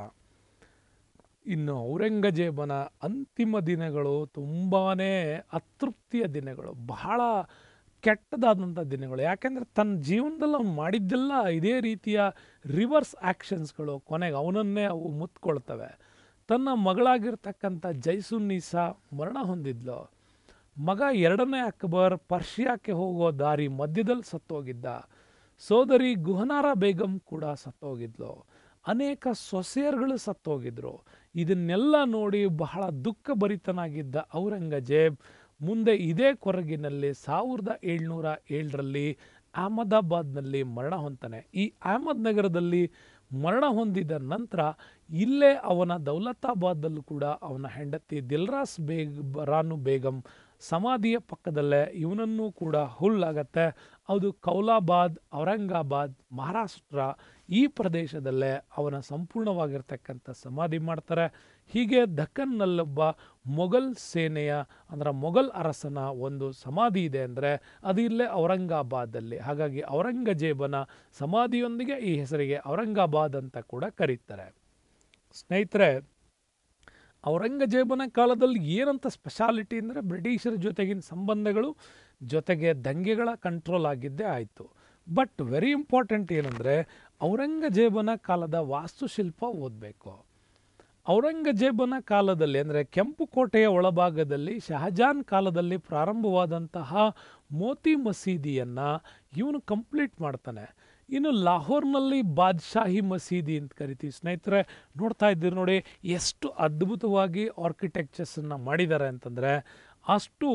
ಇನ್ನು ಔರಂಗಜೇಬನ ಅಂತಿಮ ದಿನಗಳು ತುಂಬಾ ಅತೃಪ್ತಿಯ ದಿನಗಳು ಬಹಳ ಕೆಟ್ಟದಾದಂಥ ದಿನಗಳು ಯಾಕೆಂದರೆ ತನ್ನ ಜೀವನದಲ್ಲಿ ಅವನು ಮಾಡಿದ್ದೆಲ್ಲ ಇದೇ ರೀತಿಯ ರಿವರ್ಸ್ ಆ್ಯಕ್ಷನ್ಸ್ಗಳು ಕೊನೆಗೆ ಅವನನ್ನೇ ಅವು ಮುತ್ಕೊಳ್ತವೆ ತನ್ನ ಮಗಳಾಗಿರ್ತಕ್ಕಂಥ ಜೈಸುನ್ನೀಸಾ ಮರಣ ಹೊಂದಿದ್ಲು ಮಗ ಎರಡನೇ ಅಕ್ಬರ್ ಪರ್ಷಿಯಾಕ್ಕೆ ಹೋಗೋ ದಾರಿ ಮಧ್ಯದಲ್ಲಿ ಸತ್ತೋಗಿದ್ದ ಸೋದರಿ ಗುಹನಾರ ಬೇಗಂ ಕೂಡ ಸತ್ತೋಗಿದ್ಲು ಅನೇಕ ಸೊಸೆಯರ್ಗಳು ಸತ್ತೋಗಿದ್ರು ಇದನ್ನೆಲ್ಲ ನೋಡಿ ಬಹಳ ದುಃಖ ಭರಿತನಾಗಿದ್ದ ಔರಂಗಜೇಬ್ ಮುಂದೆ ಇದೇ ಕೊರಗಿನಲ್ಲಿ ಸಾವಿರದ ಏಳ್ನೂರ ಏಳರಲ್ಲಿ ಅಹಮದಾಬಾದ್ನಲ್ಲಿ ಮರಣ ಹೊಂತಾನೆ ಈ ಅಹಮದ್ ನಗರದಲ್ಲಿ ಮರಣ ಹೊಂದಿದ ನಂತರ ಇಲ್ಲೇ ಅವನ ದೌಲತಾಬಾದಲ್ಲೂ ಕೂಡ ಅವನ ಹೆಂಡತಿ ದಿಲ್ರಾಸ್ ಬೇಗ್ ರಾನು ಬೇಗಂ ಸಮಾಧಿಯ ಪಕ್ಕದಲ್ಲೇ ಇವನನ್ನು ಕೂಡ ಹುಲ್ಲಾಗತ್ತೆ ಅದು ಕೌಲಾಬಾದ್ ಔರಂಗಾಬಾದ್ ಮಹಾರಾಷ್ಟ್ರ ಈ ಪ್ರದೇಶದಲ್ಲೇ ಅವನ ಸಂಪೂರ್ಣವಾಗಿರ್ತಕ್ಕಂಥ ಸಮಾಧಿ ಮಾಡ್ತಾರೆ ಹೀಗೆ ದಕ್ಕನ್ನಲ್ಲೊಬ್ಬ ಮೊಘಲ್ ಸೇನೆಯ ಅಂದರೆ ಮೊಘಲ್ ಅರಸನ ಒಂದು ಸಮಾಧಿ ಇದೆ ಅಂದರೆ ಅದು ಇಲ್ಲೇ ಔರಂಗಾಬಾದಲ್ಲಿ ಹಾಗಾಗಿ ಔರಂಗಜೇಬನ ಸಮಾಧಿಯೊಂದಿಗೆ ಈ ಹೆಸರಿಗೆ ಔರಂಗಾಬಾದ್ ಅಂತ ಕೂಡ ಕರೀತಾರೆ ಸ್ನೇಹಿತರೆ ಔರಂಗಜೇಬನ ಕಾಲದಲ್ಲಿ ಏನಂತ ಸ್ಪೆಷಾಲಿಟಿ ಅಂದರೆ ಬ್ರಿಟಿಷರ ಜೊತೆಗಿನ ಸಂಬಂಧಗಳು ಜೊತೆಗೆ ದಂಗೆಗಳ ಕಂಟ್ರೋಲ್ ಆಗಿದ್ದೇ ಆಯಿತು ಬಟ್ ವೆರಿ ಇಂಪಾರ್ಟೆಂಟ್ ಏನಂದರೆ ಔರಂಗಜೇಬನ ಕಾಲದ ವಾಸ್ತುಶಿಲ್ಪ ಓದಬೇಕು ಔರಂಗಜೇಬನ ಕಾಲದಲ್ಲಿ ಅಂದರೆ ಕೆಂಪು ಕೋಟೆಯ ಒಳಭಾಗದಲ್ಲಿ ಶಹಜಾನ್ ಕಾಲದಲ್ಲಿ ಪ್ರಾರಂಭವಾದಂತಹ ಮೋತಿ ಮಸೀದಿಯನ್ನು ಇವನು ಕಂಪ್ಲೀಟ್ ಮಾಡ್ತಾನೆ ಇನ್ನು ಲಾಹೋರ್ನಲ್ಲಿ ಬಾದ್ಶಾಹಿ ಮಸೀದಿ ಅಂತ ಕರಿತೀವಿ ಸ್ನೇಹಿತರೆ ನೋಡ್ತಾ ಇದ್ದೀರಿ ನೋಡಿ ಎಷ್ಟು ಅದ್ಭುತವಾಗಿ ಆರ್ಕಿಟೆಕ್ಚರ್ಸನ್ನು ಮಾಡಿದ್ದಾರೆ ಅಂತಂದರೆ ಅಷ್ಟು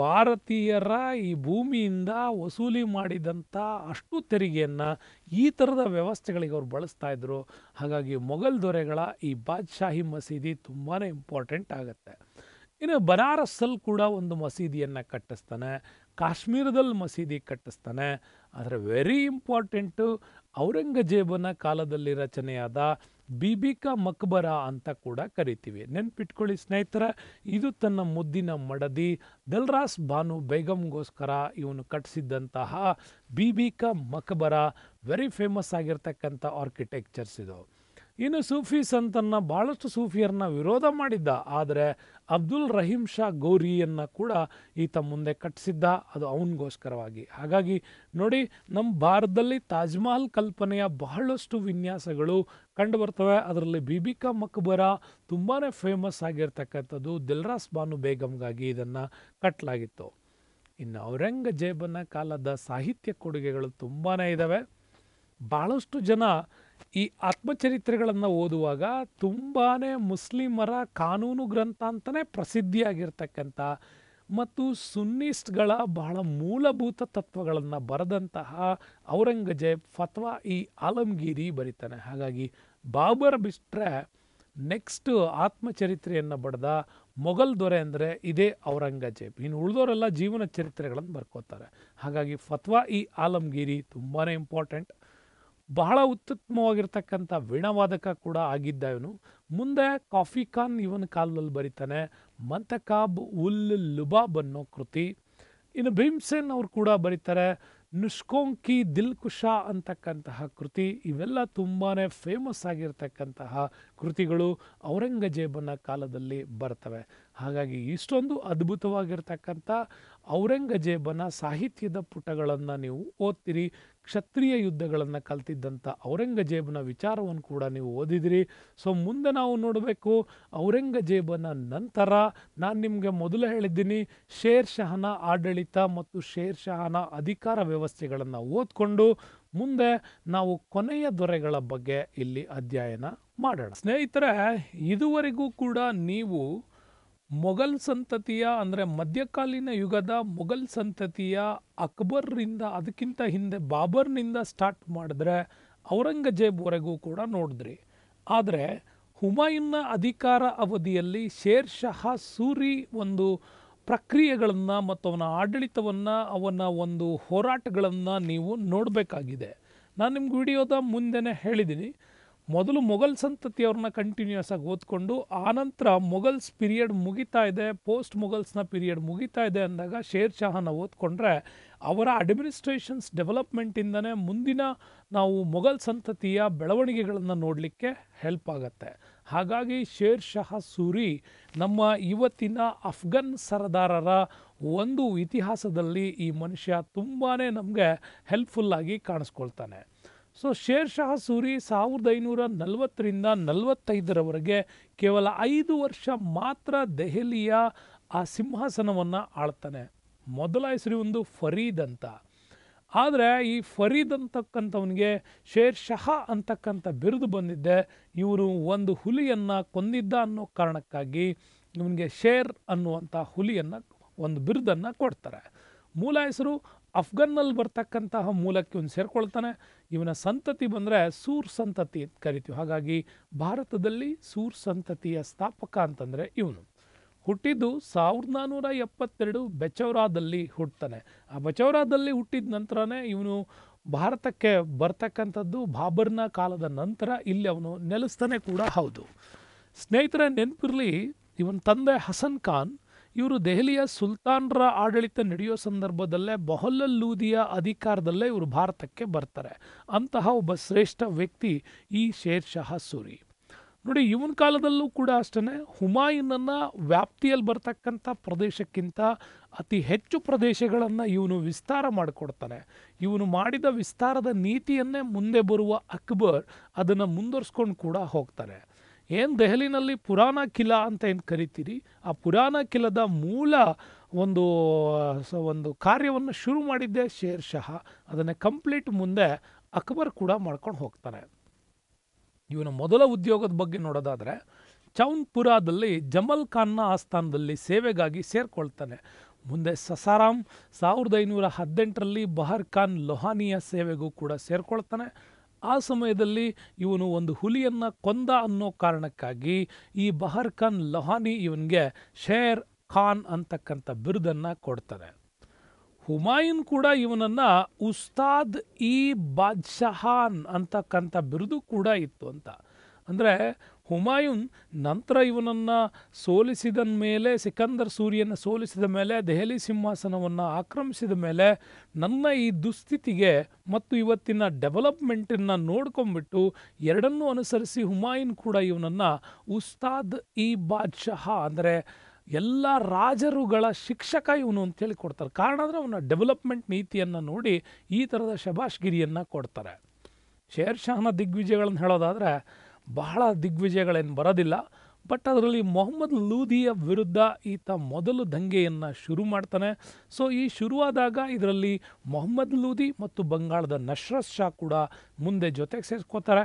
ಭಾರತೀಯರ ಈ ಭೂಮಿಯಿಂದ ವಸೂಲಿ ಮಾಡಿದಂಥ ಅಷ್ಟು ತೆರಿಗೆಯನ್ನು ಈ ಥರದ ವ್ಯವಸ್ಥೆಗಳಿಗೆ ಅವ್ರು ಬಳಸ್ತಾ ಇದ್ದರು ಹಾಗಾಗಿ ಮೊಘಲ್ ದೊರೆಗಳ ಈ ಬಾದ್ಶಾಹಿ ಮಸೀದಿ ತುಂಬಾ ಇಂಪಾರ್ಟೆಂಟ್ ಆಗುತ್ತೆ ಇನ್ನು ಬನಾರಸ್ಸಲ್ಲಿ ಕೂಡ ಒಂದು ಮಸೀದಿಯನ್ನು ಕಟ್ಟಿಸ್ತಾನೆ ಕಾಶ್ಮೀರದಲ್ಲಿ ಮಸೀದಿ ಕಟ್ಟಿಸ್ತಾನೆ ಆದರೆ ವೆರಿ ಇಂಪಾರ್ಟೆಂಟು ಔರಂಗಜೇಬನ ಕಾಲದಲ್ಲಿ ರಚನೆಯಾದ ಬಿಬಿಕಾ ಮಕ್ಬರ ಅಂತ ಕೂಡ ಕರಿತೀವಿ ನೆನ್ಪಿಟ್ಕೊಳ್ಳಿ ಸ್ನೇಹಿತರ ಇದು ತನ್ನ ಮುದ್ದಿನ ಮಡದಿ ದಲ್ರಾಸ್ ಬಾನು ಬೇಗಂಗೋಸ್ಕರ ಇವನು ಕಟ್ಟಿಸಿದ್ದಂತಹ ಬಿಬಿಕಾ ಮಕ್ಬರ ವೆರಿ ಫೇಮಸ್ ಆಗಿರ್ತಕ್ಕಂಥ ಆರ್ಕಿಟೆಕ್ಚರ್ಸ್ ಇದು ಇನ್ನು ಸೂಫಿ ಸಂತನ್ನು ಭಾಳಷ್ಟು ಸೂಫಿಯರನ್ನ ವಿರೋಧ ಮಾಡಿದ್ದ ಆದರೆ ಅಬ್ದುಲ್ ರಹೀಂ ಶಾ ಗೌರಿಯನ್ನು ಕೂಡ ಈತ ಮುಂದೆ ಕಟ್ಟಿಸಿದ್ದ ಅದು ಅವನಿಗೋಸ್ಕರವಾಗಿ ಹಾಗಾಗಿ ನೋಡಿ ನಮ್ಮ ಭಾರತದಲ್ಲಿ ತಾಜ್ಮಹಲ್ ಕಲ್ಪನೆಯ ಬಹಳಷ್ಟು ವಿನ್ಯಾಸಗಳು ಕಂಡು ಬರ್ತವೆ ಅದರಲ್ಲಿ ಬಿಬಿಕಾ ಮಕ್ಬರ ತುಂಬಾ ಫೇಮಸ್ ಆಗಿರ್ತಕ್ಕಂಥದ್ದು ದಿಲ್ರಾಸ್ ಬಾನು ಬೇಗಮ್ಗಾಗಿ ಇದನ್ನು ಕಟ್ಟಲಾಗಿತ್ತು ಇನ್ನು ಔರಂಗಜೇಬನ ಕಾಲದ ಸಾಹಿತ್ಯ ಕೊಡುಗೆಗಳು ತುಂಬಾ ಇದ್ದಾವೆ ಭಾಳಷ್ಟು ಜನ ಈ ಆತ್ಮಚರಿತ್ರೆಗಳನ್ನು ಓದುವಾಗ ತುಂಬಾ ಮುಸ್ಲಿಮರ ಕಾನೂನು ಗ್ರಂಥ ಅಂತಲೇ ಪ್ರಸಿದ್ಧಿಯಾಗಿರ್ತಕ್ಕಂಥ ಮತ್ತು ಸುನ್ನಿಸ್ಟ್ಗಳ ಬಹಳ ಮೂಲಭೂತ ತತ್ವಗಳನ್ನು ಬರೆದಂತಹ ಔರಂಗಜೇಬ್ ಫತ್ವಾ ಇ ಆಲಂಗೀರಿ ಬರೀತಾನೆ ಹಾಗಾಗಿ ಬಾಬರ್ ಬಿಟ್ರೆ ನೆಕ್ಸ್ಟ್ ಆತ್ಮಚರಿತ್ರೆಯನ್ನು ಬಡ್ದ ಮೊಘಲ್ ದೊರೆ ಅಂದರೆ ಇದೇ ಔರಂಗಜೇಬ್ ಇನ್ನು ಉಳಿದವರೆಲ್ಲ ಜೀವನ ಚರಿತ್ರೆಗಳನ್ನು ಬರ್ಕೋತಾರೆ ಹಾಗಾಗಿ ಫತ್ವಾ ಇ ಆಲಂಗೀರಿ ತುಂಬಾ ಇಂಪಾರ್ಟೆಂಟ್ ಬಹಳ ಉತ್ತಮವಾಗಿರ್ತಕ್ಕಂಥ ವೀಣಾವಾದಕ ಕೂಡ ಆಗಿದ್ದ ಇವನು ಮುಂದೆ ಕಾಫಿ ಖಾನ್ ಇವನ ಕಾಲದಲ್ಲಿ ಬರೀತಾನೆ ಮಂತಕಾಬ್ ಉಲ್ ಲುಬಾಬ್ ಅನ್ನೋ ಕೃತಿ ಇನ್ನು ಭೀಮ್ಸೇನ್ ಅವರು ಕೂಡ ಬರೀತಾರೆ ನುಷ್ಕೋಂಕಿ ಕುಶಾ ಅಂತಕ್ಕಂತಹ ಕೃತಿ ಇವೆಲ್ಲ ತುಂಬಾ ಫೇಮಸ್ ಆಗಿರ್ತಕ್ಕಂತಹ ಕೃತಿಗಳು ಔರಂಗಜೇಬನ ಕಾಲದಲ್ಲಿ ಬರ್ತವೆ ಹಾಗಾಗಿ ಇಷ್ಟೊಂದು ಅದ್ಭುತವಾಗಿರ್ತಕ್ಕಂಥ ಔರಂಗಜೇಬನ ಸಾಹಿತ್ಯದ ಪುಟಗಳನ್ನು ನೀವು ಓದ್ತೀರಿ ಕ್ಷತ್ರಿಯ ಯುದ್ಧಗಳನ್ನು ಕಲ್ತಿದ್ದಂಥ ಔರಂಗಜೇಬನ ವಿಚಾರವನ್ನು ಕೂಡ ನೀವು ಓದಿದಿರಿ ಸೊ ಮುಂದೆ ನಾವು ನೋಡಬೇಕು ಔರಂಗಜೇಬನ ನಂತರ ನಾನು ನಿಮಗೆ ಮೊದಲು ಹೇಳಿದ್ದೀನಿ ಶೇರ್ ಶಹನ ಆಡಳಿತ ಮತ್ತು ಶೇರ್ ಶಹನ ಅಧಿಕಾರ ವ್ಯವಸ್ಥೆಗಳನ್ನು ಓದ್ಕೊಂಡು ಮುಂದೆ ನಾವು ಕೊನೆಯ ದೊರೆಗಳ ಬಗ್ಗೆ ಇಲ್ಲಿ ಅಧ್ಯಯನ ಮಾಡೋಣ ಸ್ನೇಹಿತರೆ ಇದುವರೆಗೂ ಕೂಡ ನೀವು ಮೊಘಲ್ ಸಂತತಿಯ ಅಂದರೆ ಮಧ್ಯಕಾಲೀನ ಯುಗದ ಮೊಘಲ್ ಸಂತತಿಯ ಅಕ್ಬರ್ರಿಂದ ಅದಕ್ಕಿಂತ ಹಿಂದೆ ಬಾಬರ್ನಿಂದ ಸ್ಟಾರ್ಟ್ ಮಾಡಿದ್ರೆ ಔರಂಗಜೇಬ್ವರೆಗೂ ಕೂಡ ನೋಡಿದ್ರಿ ಆದರೆ ಹುಮಾಯೂನ್ನ ಅಧಿಕಾರ ಅವಧಿಯಲ್ಲಿ ಶೇರ್ ಶಹಾ ಸೂರಿ ಒಂದು ಪ್ರಕ್ರಿಯೆಗಳನ್ನು ಮತ್ತು ಅವನ ಆಡಳಿತವನ್ನು ಅವನ ಒಂದು ಹೋರಾಟಗಳನ್ನು ನೀವು ನೋಡಬೇಕಾಗಿದೆ ನಾನು ನಿಮ್ಗೆ ವಿಡಿಯೋದ ಮುಂದೆನೇ ಹೇಳಿದ್ದೀನಿ ಮೊದಲು ಮೊಘಲ್ ಸಂತತಿಯವ್ರನ್ನ ಕಂಟಿನ್ಯೂಸ್ ಆಗಿ ಓದ್ಕೊಂಡು ಆನಂತರ ಮೊಘಲ್ಸ್ ಪೀರಿಯಡ್ ಮುಗಿತಾ ಇದೆ ಪೋಸ್ಟ್ ಮೊಘಲ್ಸ್ನ ಪೀರಿಯಡ್ ಮುಗಿತಾ ಇದೆ ಅಂದಾಗ ಶೇರ್ ಶಹಾನ ಓದ್ಕೊಂಡ್ರೆ ಅವರ ಅಡ್ಮಿನಿಸ್ಟ್ರೇಷನ್ಸ್ ಡೆವಲಪ್ಮೆಂಟಿಂದನೇ ಮುಂದಿನ ನಾವು ಮೊಘಲ್ ಸಂತತಿಯ ಬೆಳವಣಿಗೆಗಳನ್ನು ನೋಡಲಿಕ್ಕೆ ಹೆಲ್ಪ್ ಆಗುತ್ತೆ ಹಾಗಾಗಿ ಶೇರ್ ಶಹಾ ಸೂರಿ ನಮ್ಮ ಇವತ್ತಿನ ಅಫ್ಘನ್ ಸರದಾರರ ಒಂದು ಇತಿಹಾಸದಲ್ಲಿ ಈ ಮನುಷ್ಯ ತುಂಬಾ ನಮಗೆ ಹೆಲ್ಪ್ಫುಲ್ಲಾಗಿ ಕಾಣಿಸ್ಕೊಳ್ತಾನೆ ಸೊ ಶೇರ್ ಶಾ ಸೂರಿ ಸಾವಿರದ ಐನೂರ ನಲವತ್ತರಿಂದ ನಲವತ್ತೈದರವರೆಗೆ ಕೇವಲ ಐದು ವರ್ಷ ಮಾತ್ರ ದೆಹಲಿಯ ಆ ಸಿಂಹಾಸನವನ್ನು ಆಳ್ತಾನೆ ಮೊದಲ ಹೆಸರು ಒಂದು ಫರೀದ್ ಅಂತ ಆದರೆ ಈ ಫರೀದ್ ಅಂತಕ್ಕಂಥವನಿಗೆ ಶೇರ್ ಶಹಾ ಅಂತಕ್ಕಂಥ ಬಿರುದು ಬಂದಿದ್ದೆ ಇವರು ಒಂದು ಹುಲಿಯನ್ನು ಕೊಂದಿದ್ದ ಅನ್ನೋ ಕಾರಣಕ್ಕಾಗಿ ಇವನಿಗೆ ಶೇರ್ ಅನ್ನುವಂಥ ಹುಲಿಯನ್ನು ಒಂದು ಬಿರುದನ್ನು ಕೊಡ್ತಾರೆ ಮೂಲ ಹೆಸರು ಅಫ್ಘನ್ನಲ್ಲಿ ಬರ್ತಕ್ಕಂತಹ ಮೂಲಕ್ಕೆ ಇವನು ಸೇರಿಕೊಳ್ತಾನೆ ಇವನ ಸಂತತಿ ಬಂದರೆ ಸೂರ್ ಸಂತತಿ ಅಂತ ಕರಿತೀವಿ ಹಾಗಾಗಿ ಭಾರತದಲ್ಲಿ ಸೂರ್ ಸಂತತಿಯ ಸ್ಥಾಪಕ ಅಂತಂದರೆ ಇವನು ಹುಟ್ಟಿದ್ದು ಸಾವಿರದ ನಾನ್ನೂರ ಎಪ್ಪತ್ತೆರಡು ಬೆಚೌರಾದಲ್ಲಿ ಹುಟ್ಟುತ್ತಾನೆ ಆ ಬೆಚೌರಾದಲ್ಲಿ ಹುಟ್ಟಿದ ನಂತರನೇ ಇವನು ಭಾರತಕ್ಕೆ ಬರ್ತಕ್ಕಂಥದ್ದು ಬಾಬರ್ನ ಕಾಲದ ನಂತರ ಇಲ್ಲಿ ಅವನು ನೆಲೆಸ್ತಾನೆ ಕೂಡ ಹೌದು ಸ್ನೇಹಿತರ ನೆನಪಿರಲಿ ಇವನ ತಂದೆ ಹಸನ್ ಖಾನ್ ಇವರು ದೆಹಲಿಯ ಸುಲ್ತಾನ್ರ ಆಡಳಿತ ನಡೆಯೋ ಸಂದರ್ಭದಲ್ಲೇ ಲೂದಿಯ ಅಧಿಕಾರದಲ್ಲೇ ಇವರು ಭಾರತಕ್ಕೆ ಬರ್ತಾರೆ ಅಂತಹ ಒಬ್ಬ ಶ್ರೇಷ್ಠ ವ್ಯಕ್ತಿ ಈ ಶೇರ್ ಸೂರಿ ನೋಡಿ ಇವನ ಕಾಲದಲ್ಲೂ ಕೂಡ ಅಷ್ಟೇ ಹುಮಾಯೂನನ್ನು ವ್ಯಾಪ್ತಿಯಲ್ಲಿ ಬರ್ತಕ್ಕಂಥ ಪ್ರದೇಶಕ್ಕಿಂತ ಅತಿ ಹೆಚ್ಚು ಪ್ರದೇಶಗಳನ್ನು ಇವನು ವಿಸ್ತಾರ ಮಾಡಿಕೊಡ್ತಾನೆ ಇವನು ಮಾಡಿದ ವಿಸ್ತಾರದ ನೀತಿಯನ್ನೇ ಮುಂದೆ ಬರುವ ಅಕ್ಬರ್ ಅದನ್ನು ಮುಂದುವರಿಸ್ಕೊಂಡು ಕೂಡ ಹೋಗ್ತಾರೆ ಏನು ದೆಹಲಿನಲ್ಲಿ ಪುರಾಣ ಕಿಲಾ ಅಂತ ಏನು ಕರಿತೀರಿ ಆ ಪುರಾಣ ಕಿಲದ ಮೂಲ ಒಂದು ಸ ಒಂದು ಕಾರ್ಯವನ್ನು ಶುರು ಮಾಡಿದ್ದೆ ಶೇರ್ ಶಹ ಅದನ್ನೇ ಕಂಪ್ಲೀಟ್ ಮುಂದೆ ಅಕ್ಬರ್ ಕೂಡ ಮಾಡ್ಕೊಂಡು ಹೋಗ್ತಾನೆ ಇವನ ಮೊದಲ ಉದ್ಯೋಗದ ಬಗ್ಗೆ ನೋಡೋದಾದರೆ ಚೌನ್ಪುರಾದಲ್ಲಿ ಜಮಲ್ ಖಾನ್ನ ಆಸ್ಥಾನದಲ್ಲಿ ಸೇವೆಗಾಗಿ ಸೇರ್ಕೊಳ್ತಾನೆ ಮುಂದೆ ಸಸಾರಾಮ್ ಸಾವಿರದ ಐನೂರ ಹದಿನೆಂಟರಲ್ಲಿ ಬಹರ್ ಖಾನ್ ಲೊಹಾನಿಯ ಸೇವೆಗೂ ಕೂಡ ಸೇರ್ಕೊಳ್ತಾನೆ ಆ ಸಮಯದಲ್ಲಿ ಇವನು ಒಂದು ಹುಲಿಯನ್ನ ಕೊಂದ ಅನ್ನೋ ಕಾರಣಕ್ಕಾಗಿ ಈ ಬಹರ್ ಖಾನ್ ಲೊಹಾನಿ ಇವನಿಗೆ ಶೇರ್ ಖಾನ್ ಅಂತಕ್ಕಂಥ ಬಿರುದನ್ನು ಕೊಡ್ತಾರೆ ಹುಮಾಯೂನ್ ಕೂಡ ಇವನನ್ನು ಉಸ್ತಾದ್ ಇ ಬಾದ್ಶಹಾನ್ ಅಂತಕ್ಕಂಥ ಬಿರುದು ಕೂಡ ಇತ್ತು ಅಂತ ಅಂದರೆ ಹುಮಾಯೂನ್ ನಂತರ ಇವನನ್ನು ಸೋಲಿಸಿದ ಮೇಲೆ ಸಿಕಂದರ್ ಸೂರ್ಯನ ಸೋಲಿಸಿದ ಮೇಲೆ ದೆಹಲಿ ಸಿಂಹಾಸನವನ್ನು ಆಕ್ರಮಿಸಿದ ಮೇಲೆ ನನ್ನ ಈ ದುಸ್ಥಿತಿಗೆ ಮತ್ತು ಇವತ್ತಿನ ಡೆವಲಪ್ಮೆಂಟನ್ನು ನೋಡ್ಕೊಂಬಿಟ್ಟು ಎರಡನ್ನೂ ಅನುಸರಿಸಿ ಹುಮಾಯೂನ್ ಕೂಡ ಇವನನ್ನು ಉಸ್ತಾದ್ ಇ ಬಾದ್ಶಹ ಅಂದರೆ ಎಲ್ಲ ರಾಜರುಗಳ ಶಿಕ್ಷಕ ಇವನು ಅಂತೇಳಿ ಕೊಡ್ತಾರೆ ಕಾರಣ ಅಂದರೆ ಅವನ ಡೆವಲಪ್ಮೆಂಟ್ ನೀತಿಯನ್ನು ನೋಡಿ ಈ ಥರದ ಶಬಾಷ್ಗಿರಿಯನ್ನು ಕೊಡ್ತಾರೆ ಶೇರ್ ದಿಗ್ವಿಜಯಗಳನ್ನು ಹೇಳೋದಾದರೆ ಬಹಳ ದಿಗ್ವಿಜಯಗಳೇನು ಬರೋದಿಲ್ಲ ಬಟ್ ಅದರಲ್ಲಿ ಮೊಹಮ್ಮದ್ ಲೂಧಿಯ ವಿರುದ್ಧ ಈತ ಮೊದಲು ದಂಗೆಯನ್ನು ಶುರು ಮಾಡ್ತಾನೆ ಸೊ ಈ ಶುರುವಾದಾಗ ಇದರಲ್ಲಿ ಮೊಹಮ್ಮದ್ ಲೂಧಿ ಮತ್ತು ಬಂಗಾಳದ ನಶ್ರತ್ ಶಾ ಕೂಡ ಮುಂದೆ ಜೊತೆಗೆ ಸೇರ್ಕೋತಾರೆ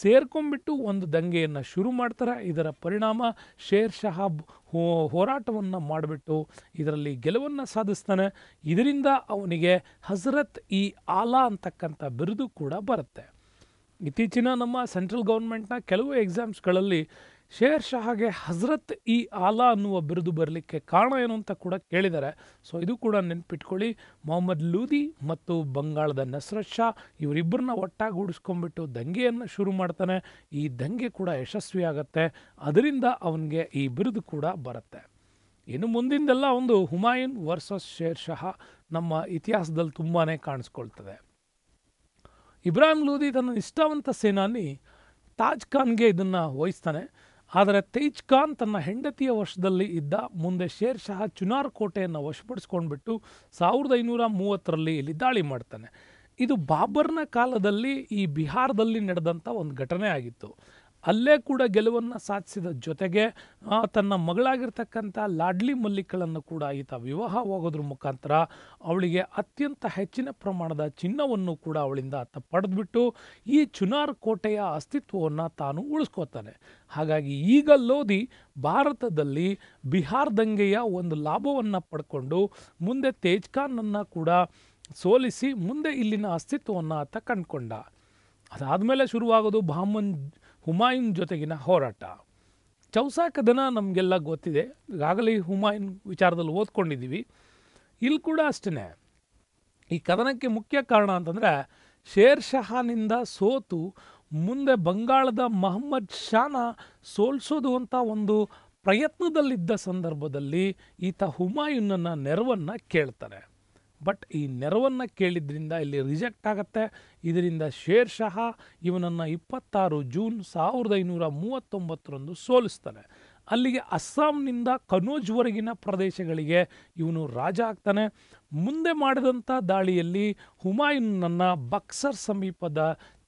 ಸೇರ್ಕೊಂಡ್ಬಿಟ್ಟು ಒಂದು ದಂಗೆಯನ್ನು ಶುರು ಮಾಡ್ತಾರೆ ಇದರ ಪರಿಣಾಮ ಶೇರ್ ಶಹಾಬ್ ಹೋ ಹೋರಾಟವನ್ನು ಮಾಡಿಬಿಟ್ಟು ಇದರಲ್ಲಿ ಗೆಲುವನ್ನು ಸಾಧಿಸ್ತಾನೆ ಇದರಿಂದ ಅವನಿಗೆ ಹಜರತ್ ಈ ಆಲಾ ಅಂತಕ್ಕಂಥ ಬಿರುದು ಕೂಡ ಬರುತ್ತೆ ಇತ್ತೀಚಿನ ನಮ್ಮ ಸೆಂಟ್ರಲ್ ಗೌರ್ಮೆಂಟ್ನ ಕೆಲವು ಎಕ್ಸಾಮ್ಸ್ಗಳಲ್ಲಿ ಶೇರ್ ಶಹಾಗೆ ಹಜರತ್ ಇ ಆಲಾ ಅನ್ನುವ ಬಿರುದು ಬರಲಿಕ್ಕೆ ಕಾರಣ ಏನು ಅಂತ ಕೂಡ ಕೇಳಿದ್ದಾರೆ ಸೊ ಇದು ಕೂಡ ನೆನ್ಪಿಟ್ಕೊಳ್ಳಿ ಮೊಹಮ್ಮದ್ ಲೂದಿ ಮತ್ತು ಬಂಗಾಳದ ನಸ್ರತ್ ಶಾ ಇವರಿಬ್ಬರನ್ನ ಒಟ್ಟಾಗೂಡಿಸ್ಕೊಂಡ್ಬಿಟ್ಟು ದಂಗೆಯನ್ನು ಶುರು ಮಾಡ್ತಾನೆ ಈ ದಂಗೆ ಕೂಡ ಯಶಸ್ವಿಯಾಗತ್ತೆ ಅದರಿಂದ ಅವನಿಗೆ ಈ ಬಿರುದು ಕೂಡ ಬರುತ್ತೆ ಇನ್ನು ಮುಂದಿಂದೆಲ್ಲ ಒಂದು ಹುಮಾಯೂನ್ ವರ್ಸಸ್ ಶೇರ್ ಶಹಾ ನಮ್ಮ ಇತಿಹಾಸದಲ್ಲಿ ತುಂಬಾ ಕಾಣಿಸ್ಕೊಳ್ತದೆ ಇಬ್ರಾಹಿಂ ಲೂದಿ ತನ್ನ ಇಷ್ಟವಂತ ಸೇನಾನಿ ತಾಜ್ ಖಾನ್ಗೆ ಇದನ್ನು ವಹಿಸ್ತಾನೆ ಆದರೆ ತೇಜ್ ಖಾನ್ ತನ್ನ ಹೆಂಡತಿಯ ವಶದಲ್ಲಿ ಇದ್ದ ಮುಂದೆ ಶೇರ್ ಶಹ ಚುನಾರ್ ಕೋಟೆಯನ್ನು ವಶಪಡಿಸ್ಕೊಂಡ್ಬಿಟ್ಟು ಸಾವಿರದ ಐನೂರ ಮೂವತ್ತರಲ್ಲಿ ಇಲ್ಲಿ ದಾಳಿ ಮಾಡ್ತಾನೆ ಇದು ಬಾಬರ್ನ ಕಾಲದಲ್ಲಿ ಈ ಬಿಹಾರದಲ್ಲಿ ನಡೆದಂಥ ಒಂದು ಘಟನೆ ಆಗಿತ್ತು ಅಲ್ಲೇ ಕೂಡ ಗೆಲುವನ್ನು ಸಾಧಿಸಿದ ಜೊತೆಗೆ ತನ್ನ ಮಗಳಾಗಿರ್ತಕ್ಕಂಥ ಲಾಡ್ಲಿ ಮಲ್ಲಿಕ್ಗಳನ್ನು ಕೂಡ ಈತ ವಿವಾಹ ಹೋಗೋದ್ರ ಮುಖಾಂತರ ಅವಳಿಗೆ ಅತ್ಯಂತ ಹೆಚ್ಚಿನ ಪ್ರಮಾಣದ ಚಿನ್ನವನ್ನು ಕೂಡ ಅವಳಿಂದ ಆತ ಪಡೆದ್ಬಿಟ್ಟು ಈ ಚುನಾರ್ ಕೋಟೆಯ ಅಸ್ತಿತ್ವವನ್ನು ತಾನು ಉಳಿಸ್ಕೋತಾನೆ ಹಾಗಾಗಿ ಈಗ ಲೋಧಿ ಭಾರತದಲ್ಲಿ ಬಿಹಾರ್ ದಂಗೆಯ ಒಂದು ಲಾಭವನ್ನು ಪಡ್ಕೊಂಡು ಮುಂದೆ ತೇಜ್ ಕೂಡ ಸೋಲಿಸಿ ಮುಂದೆ ಇಲ್ಲಿನ ಅಸ್ತಿತ್ವವನ್ನು ಆತ ಕಂಡುಕೊಂಡ ಅದಾದಮೇಲೆ ಶುರುವಾಗೋದು ಬಾಮನ್ ಹುಮಾಯೂನ್ ಜೊತೆಗಿನ ಹೋರಾಟ ಚೌಸಾ ಕದನ ನಮಗೆಲ್ಲ ಗೊತ್ತಿದೆ ಈಗಾಗಲೇ ಹುಮಾಯೂನ್ ವಿಚಾರದಲ್ಲಿ ಓದ್ಕೊಂಡಿದ್ದೀವಿ ಇಲ್ಲಿ ಕೂಡ ಅಷ್ಟೇ ಈ ಕದನಕ್ಕೆ ಮುಖ್ಯ ಕಾರಣ ಅಂತಂದರೆ ಶೇರ್ ಶಹಾನಿಂದ ಸೋತು ಮುಂದೆ ಬಂಗಾಳದ ಮಹಮ್ಮದ್ ಶಾನ ಸೋಲ್ಸೋದು ಅಂತ ಒಂದು ಪ್ರಯತ್ನದಲ್ಲಿದ್ದ ಸಂದರ್ಭದಲ್ಲಿ ಈತ ಹುಮಾಯೂನನ್ನು ನೆರವನ್ನು ಕೇಳ್ತಾರೆ ಬಟ್ ಈ ನೆರವನ್ನು ಕೇಳಿದ್ರಿಂದ ಇಲ್ಲಿ ರಿಜೆಕ್ಟ್ ಆಗುತ್ತೆ ಇದರಿಂದ ಶೇರ್ ಶಹ ಇವನನ್ನು ಇಪ್ಪತ್ತಾರು ಜೂನ್ ಸಾವಿರದ ಐನೂರ ಮೂವತ್ತೊಂಬತ್ತರಂದು ಸೋಲಿಸ್ತಾನೆ ಅಲ್ಲಿಗೆ ಅಸ್ಸಾಂನಿಂದ ಕನೋಜ್ವರೆಗಿನ ಪ್ರದೇಶಗಳಿಗೆ ಇವನು ರಾಜ ಆಗ್ತಾನೆ ಮುಂದೆ ಮಾಡಿದಂಥ ದಾಳಿಯಲ್ಲಿ ಹುಮಾಯೂನನ್ನು ಬಕ್ಸರ್ ಸಮೀಪದ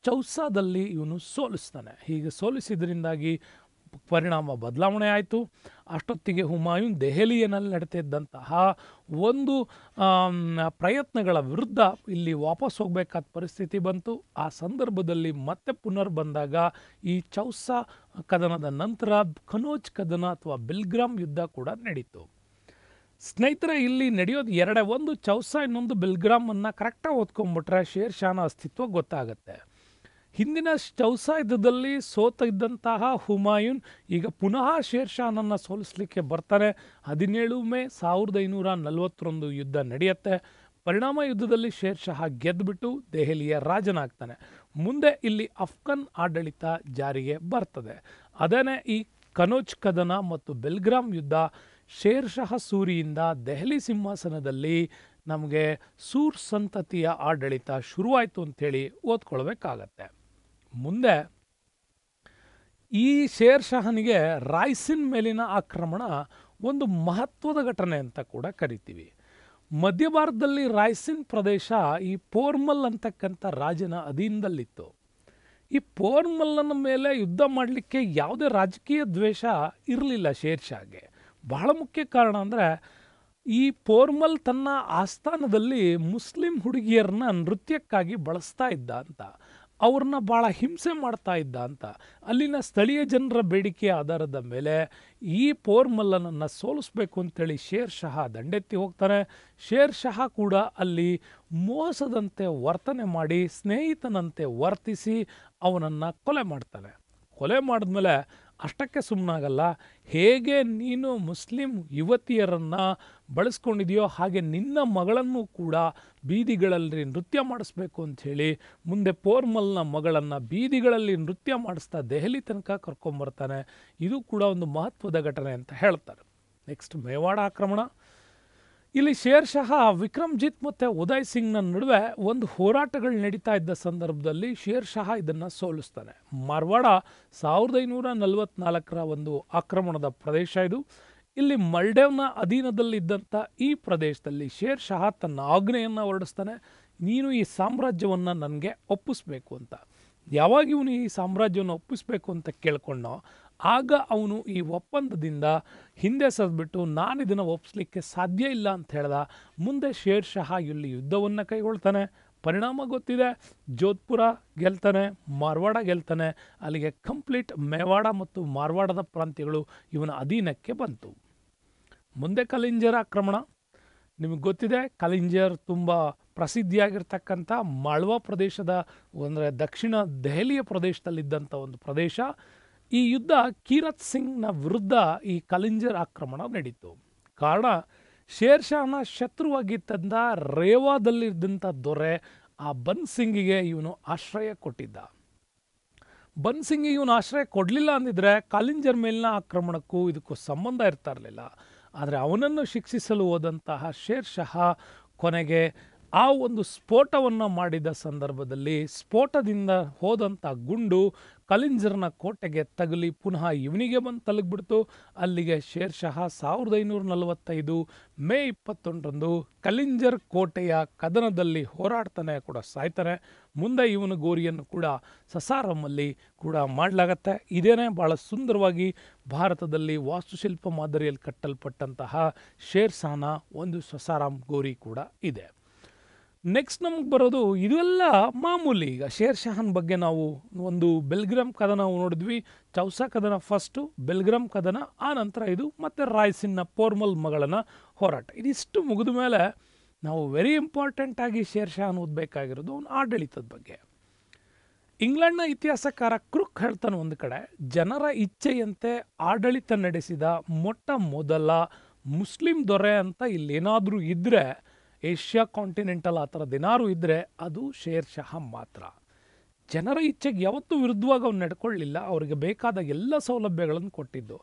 ಚೌಸಾದಲ್ಲಿ ಇವನು ಸೋಲಿಸ್ತಾನೆ ಹೀಗೆ ಸೋಲಿಸಿದ್ರಿಂದಾಗಿ ಪರಿಣಾಮ ಬದಲಾವಣೆ ಆಯಿತು ಅಷ್ಟೊತ್ತಿಗೆ ಹುಮಾಯೂನ್ ದೆಹಲಿಯಲ್ಲಿ ನಡೆದಿದ್ದಂತಹ ಒಂದು ಪ್ರಯತ್ನಗಳ ವಿರುದ್ಧ ಇಲ್ಲಿ ವಾಪಸ್ ಹೋಗಬೇಕಾದ ಪರಿಸ್ಥಿತಿ ಬಂತು ಆ ಸಂದರ್ಭದಲ್ಲಿ ಮತ್ತೆ ಪುನರ್ ಬಂದಾಗ ಈ ಚೌಸಾ ಕದನದ ನಂತರ ಖನೋಜ್ ಕದನ ಅಥವಾ ಬಿಲ್ಗ್ರಾಮ್ ಯುದ್ಧ ಕೂಡ ನಡೀತು ಸ್ನೇಹಿತರೆ ಇಲ್ಲಿ ನಡೆಯೋದು ಎರಡೇ ಒಂದು ಚೌಸಾ ಇನ್ನೊಂದು ಬಿಲ್ಗ್ರಾಮನ್ನು ಕರೆಕ್ಟಾಗಿ ಓದ್ಕೊಂಡ್ಬಿಟ್ರೆ ಶೇರ್ ಶಾನ ಅಸ್ತಿತ್ವ ಗೊತ್ತಾಗುತ್ತೆ ಹಿಂದಿನ ಯುದ್ಧದಲ್ಲಿ ಸೋತ ಇದ್ದಂತಹ ಹುಮಾಯೂನ್ ಈಗ ಪುನಃ ಶೇರ್ ಶಾನನ್ನು ಸೋಲಿಸಲಿಕ್ಕೆ ಬರ್ತಾರೆ ಹದಿನೇಳು ಮೇ ಸಾವಿರದ ಐನೂರ ನಲವತ್ತೊಂದು ಯುದ್ಧ ನಡೆಯುತ್ತೆ ಪರಿಣಾಮ ಯುದ್ಧದಲ್ಲಿ ಶೇರ್ ಗೆದ್ದುಬಿಟ್ಟು ದೆಹಲಿಯ ರಾಜನಾಗ್ತಾನೆ ಮುಂದೆ ಇಲ್ಲಿ ಅಫ್ಘಾನ್ ಆಡಳಿತ ಜಾರಿಗೆ ಬರ್ತದೆ ಅದನ್ನೇ ಈ ಕನೋಜ್ ಕದನ ಮತ್ತು ಬೆಲ್ಗ್ರಾಮ್ ಯುದ್ಧ ಶೇರ್ ಶಹ ಸೂರಿಯಿಂದ ದೆಹಲಿ ಸಿಂಹಾಸನದಲ್ಲಿ ನಮಗೆ ಸೂರ್ ಸಂತತಿಯ ಆಡಳಿತ ಶುರುವಾಯಿತು ಅಂಥೇಳಿ ಓದ್ಕೊಳ್ಬೇಕಾಗತ್ತೆ ಮುಂದೆ ಈ ಶೇರ್ ಶಹನಿಗೆ ರಾಯ್ಸಿನ್ ಮೇಲಿನ ಆಕ್ರಮಣ ಒಂದು ಮಹತ್ವದ ಘಟನೆ ಅಂತ ಕೂಡ ಕರಿತೀವಿ ಮಧ್ಯ ಭಾರತದಲ್ಲಿ ರಾಯ್ಸಿನ್ ಪ್ರದೇಶ ಈ ಪೋರ್ಮಲ್ ಅಂತಕ್ಕಂಥ ರಾಜನ ಅಧೀನದಲ್ಲಿತ್ತು ಈ ಪೋರ್ಮಲ್ಲನ ಮೇಲೆ ಯುದ್ಧ ಮಾಡಲಿಕ್ಕೆ ಯಾವುದೇ ರಾಜಕೀಯ ದ್ವೇಷ ಇರಲಿಲ್ಲ ಶೇರ್ ಶಾಗೆ ಬಹಳ ಮುಖ್ಯ ಕಾರಣ ಅಂದರೆ ಈ ಪೋರ್ಮಲ್ ತನ್ನ ಆಸ್ಥಾನದಲ್ಲಿ ಮುಸ್ಲಿಂ ಹುಡುಗಿಯರನ್ನ ನೃತ್ಯಕ್ಕಾಗಿ ಬಳಸ್ತಾ ಇದ್ದ ಅಂತ ಅವ್ರನ್ನ ಭಾಳ ಹಿಂಸೆ ಮಾಡ್ತಾ ಇದ್ದ ಅಂತ ಅಲ್ಲಿನ ಸ್ಥಳೀಯ ಜನರ ಬೇಡಿಕೆ ಆಧಾರದ ಮೇಲೆ ಈ ಪೋರ್ಮಲ್ಲನನ್ನು ಸೋಲಿಸ್ಬೇಕು ಅಂತೇಳಿ ಶೇರ್ ಶಹ ದಂಡೆತ್ತಿ ಹೋಗ್ತಾನೆ ಶೇರ್ ಶಹ ಕೂಡ ಅಲ್ಲಿ ಮೋಸದಂತೆ ವರ್ತನೆ ಮಾಡಿ ಸ್ನೇಹಿತನಂತೆ ವರ್ತಿಸಿ ಅವನನ್ನು ಕೊಲೆ ಮಾಡ್ತಾನೆ ಕೊಲೆ ಮಾಡಿದ್ಮೇಲೆ ಅಷ್ಟಕ್ಕೆ ಸುಮ್ಮನಾಗಲ್ಲ ಹೇಗೆ ನೀನು ಮುಸ್ಲಿಂ ಯುವತಿಯರನ್ನು ಬಳಸ್ಕೊಂಡಿದೆಯೋ ಹಾಗೆ ನಿನ್ನ ಮಗಳನ್ನು ಕೂಡ ಬೀದಿಗಳಲ್ಲಿ ನೃತ್ಯ ಮಾಡಿಸ್ಬೇಕು ಅಂಥೇಳಿ ಮುಂದೆ ಪೋರ್ಮಲ್ನ ಮಗಳನ್ನು ಬೀದಿಗಳಲ್ಲಿ ನೃತ್ಯ ಮಾಡಿಸ್ತಾ ದೆಹಲಿ ತನಕ ಕರ್ಕೊಂಬರ್ತಾನೆ ಇದು ಕೂಡ ಒಂದು ಮಹತ್ವದ ಘಟನೆ ಅಂತ ಹೇಳ್ತಾರೆ ನೆಕ್ಸ್ಟ್ ಮೇವಾಡ ಆಕ್ರಮಣ ಇಲ್ಲಿ ಶೇರ್ ಶಹ ವಿಕ್ರಮ್ಜಿತ್ ಮತ್ತು ಉದಯ್ ಸಿಂಗ್ನ ನಡುವೆ ಒಂದು ಹೋರಾಟಗಳು ನಡೀತಾ ಇದ್ದ ಸಂದರ್ಭದಲ್ಲಿ ಶೇರ್ ಶಹ ಇದನ್ನು ಸೋಲಿಸ್ತಾನೆ ಮಾರ್ವಾಡ ಸಾವಿರದ ಐನೂರ ನಲವತ್ನಾಲ್ಕರ ಒಂದು ಆಕ್ರಮಣದ ಪ್ರದೇಶ ಇದು ಇಲ್ಲಿ ಮಲ್ಡೇವ್ನ ಅಧೀನದಲ್ಲಿದ್ದಂಥ ಈ ಪ್ರದೇಶದಲ್ಲಿ ಶೇರ್ ಶಹ ತನ್ನ ಆಗ್ನೆಯನ್ನು ಹೊರಡಿಸ್ತಾನೆ ನೀನು ಈ ಸಾಮ್ರಾಜ್ಯವನ್ನು ನನಗೆ ಒಪ್ಪಿಸ್ಬೇಕು ಅಂತ ಯಾವಾಗ ಇವನು ಈ ಸಾಮ್ರಾಜ್ಯವನ್ನು ಒಪ್ಪಿಸ್ಬೇಕು ಅಂತ ಕೇಳ್ಕೊಂಡೋ ಆಗ ಅವನು ಈ ಒಪ್ಪಂದದಿಂದ ಹಿಂದೆ ಸರಿದ್ಬಿಟ್ಟು ನಾನು ಇದನ್ನು ಒಪ್ಪಿಸ್ಲಿಕ್ಕೆ ಸಾಧ್ಯ ಇಲ್ಲ ಅಂತ ಹೇಳ್ದ ಮುಂದೆ ಶೇರ್ ಶಹ ಇಲ್ಲಿ ಯುದ್ಧವನ್ನು ಕೈಗೊಳ್ತಾನೆ ಪರಿಣಾಮ ಗೊತ್ತಿದೆ ಜೋಧ್ಪುರ ಗೆಲ್ತಾನೆ ಮಾರ್ವಾಡ ಗೆಲ್ತಾನೆ ಅಲ್ಲಿಗೆ ಕಂಪ್ಲೀಟ್ ಮೇವಾಡ ಮತ್ತು ಮಾರ್ವಾಡದ ಪ್ರಾಂತ್ಯಗಳು ಇವನ ಅಧೀನಕ್ಕೆ ಬಂತು ಮುಂದೆ ಕಲಿಂಜರ್ ಆಕ್ರಮಣ ನಿಮಗೆ ಗೊತ್ತಿದೆ ಕಲಿಂಜರ್ ತುಂಬ ಪ್ರಸಿದ್ಧಿಯಾಗಿರ್ತಕ್ಕಂಥ ಮಾಳ್ವಾ ಪ್ರದೇಶದ ಅಂದರೆ ದಕ್ಷಿಣ ದೆಹಲಿಯ ಪ್ರದೇಶದಲ್ಲಿದ್ದಂಥ ಒಂದು ಪ್ರದೇಶ ಈ ಯುದ್ಧ ಕೀರತ್ ಸಿಂಗ್ನ ವಿರುದ್ಧ ಈ ಕಲಿಂಜರ್ ಆಕ್ರಮಣ ನಡೀತು ಕಾರಣ ಶೇರ್ ಶಹನ ಶತ್ರುವಾಗಿ ತಂದ ರೇವಾದಲ್ಲಿದ್ದಂಥ ದೊರೆ ಆ ಬನ್ ಸಿಂಗಿಗೆ ಇವನು ಆಶ್ರಯ ಕೊಟ್ಟಿದ್ದ ಬನ್ ಇವನು ಆಶ್ರಯ ಕೊಡಲಿಲ್ಲ ಅಂದಿದ್ರೆ ಕಾಲಿಂಜರ್ ಮೇಲಿನ ಆಕ್ರಮಣಕ್ಕೂ ಇದಕ್ಕೂ ಸಂಬಂಧ ಇರ್ತಾ ಇರಲಿಲ್ಲ ಆದರೆ ಅವನನ್ನು ಶಿಕ್ಷಿಸಲು ಹೋದಂತಹ ಶೇರ್ ಕೊನೆಗೆ ಆ ಒಂದು ಸ್ಫೋಟವನ್ನು ಮಾಡಿದ ಸಂದರ್ಭದಲ್ಲಿ ಸ್ಫೋಟದಿಂದ ಹೋದಂಥ ಗುಂಡು ಕಲಿಂಜರ್ನ ಕೋಟೆಗೆ ತಗುಲಿ ಪುನಃ ಇವನಿಗೆ ಬಂದು ತಲುಗಿಬಿಡ್ತು ಅಲ್ಲಿಗೆ ಶೇರ್ ಸಾವಿರದ ಐನೂರ ನಲವತ್ತೈದು ಮೇ ಇಪ್ಪತ್ತೊಂದರಂದು ಕಲಿಂಜರ್ ಕೋಟೆಯ ಕದನದಲ್ಲಿ ಹೋರಾಡ್ತಾನೆ ಕೂಡ ಸಾಯ್ತಾನೆ ಮುಂದೆ ಇವನ ಗೋರಿಯನ್ನು ಕೂಡ ಸಸಾರಮ್ಮಲ್ಲಿ ಕೂಡ ಮಾಡಲಾಗತ್ತೆ ಇದೇನೇ ಭಾಳ ಸುಂದರವಾಗಿ ಭಾರತದಲ್ಲಿ ವಾಸ್ತುಶಿಲ್ಪ ಮಾದರಿಯಲ್ಲಿ ಕಟ್ಟಲ್ಪಟ್ಟಂತಹ ಶೇರ್ಸಾನ ಒಂದು ಸಸಾರಾಮ್ ಗೋರಿ ಕೂಡ ಇದೆ ನೆಕ್ಸ್ಟ್ ನಮಗೆ ಬರೋದು ಇದೆಲ್ಲ ಮಾಮೂಲಿ ಈಗ ಶೇರ್ ಶಹನ್ ಬಗ್ಗೆ ನಾವು ಒಂದು ಬೆಲ್ಗ್ರಾಮ್ ಕದನ ನೋಡಿದ್ವಿ ಚೌಸಾ ಕದನ ಫಸ್ಟು ಬೆಲ್ಗ್ರಾಮ್ ಕದನ ಆ ನಂತರ ಇದು ಮತ್ತು ರಾಯ್ಸಿನ್ನ ಪೋರ್ಮಲ್ ಮಗಳನ ಹೋರಾಟ ಇದಿಷ್ಟು ಮುಗಿದ ಮೇಲೆ ನಾವು ವೆರಿ ಇಂಪಾರ್ಟೆಂಟ್ ಆಗಿ ಶೇರ್ ಶಹಾನ್ ಓದಬೇಕಾಗಿರೋದು ಅವನ ಆಡಳಿತದ ಬಗ್ಗೆ ಇಂಗ್ಲೆಂಡ್ನ ಇತಿಹಾಸಕಾರ ಕ್ರುಕ್ ಹೇಳ್ತಾನೆ ಒಂದು ಕಡೆ ಜನರ ಇಚ್ಛೆಯಂತೆ ಆಡಳಿತ ನಡೆಸಿದ ಮೊಟ್ಟ ಮೊದಲ ಮುಸ್ಲಿಂ ದೊರೆ ಅಂತ ಇಲ್ಲೇನಾದರೂ ಇದ್ದರೆ ಏಷ್ಯಾ ಕಾಂಟಿನೆಂಟಲ್ ಆ ಥರ ದಿನಾರು ಇದ್ದರೆ ಅದು ಶೇರ್ ಶಹ ಮಾತ್ರ ಜನರ ಇಚ್ಛೆಗೆ ಯಾವತ್ತೂ ವಿರುದ್ಧವಾಗಿ ಅವ್ನು ನಡ್ಕೊಳ್ಳಿಲ್ಲ ಅವರಿಗೆ ಬೇಕಾದ ಎಲ್ಲ ಸೌಲಭ್ಯಗಳನ್ನು ಕೊಟ್ಟಿದ್ದು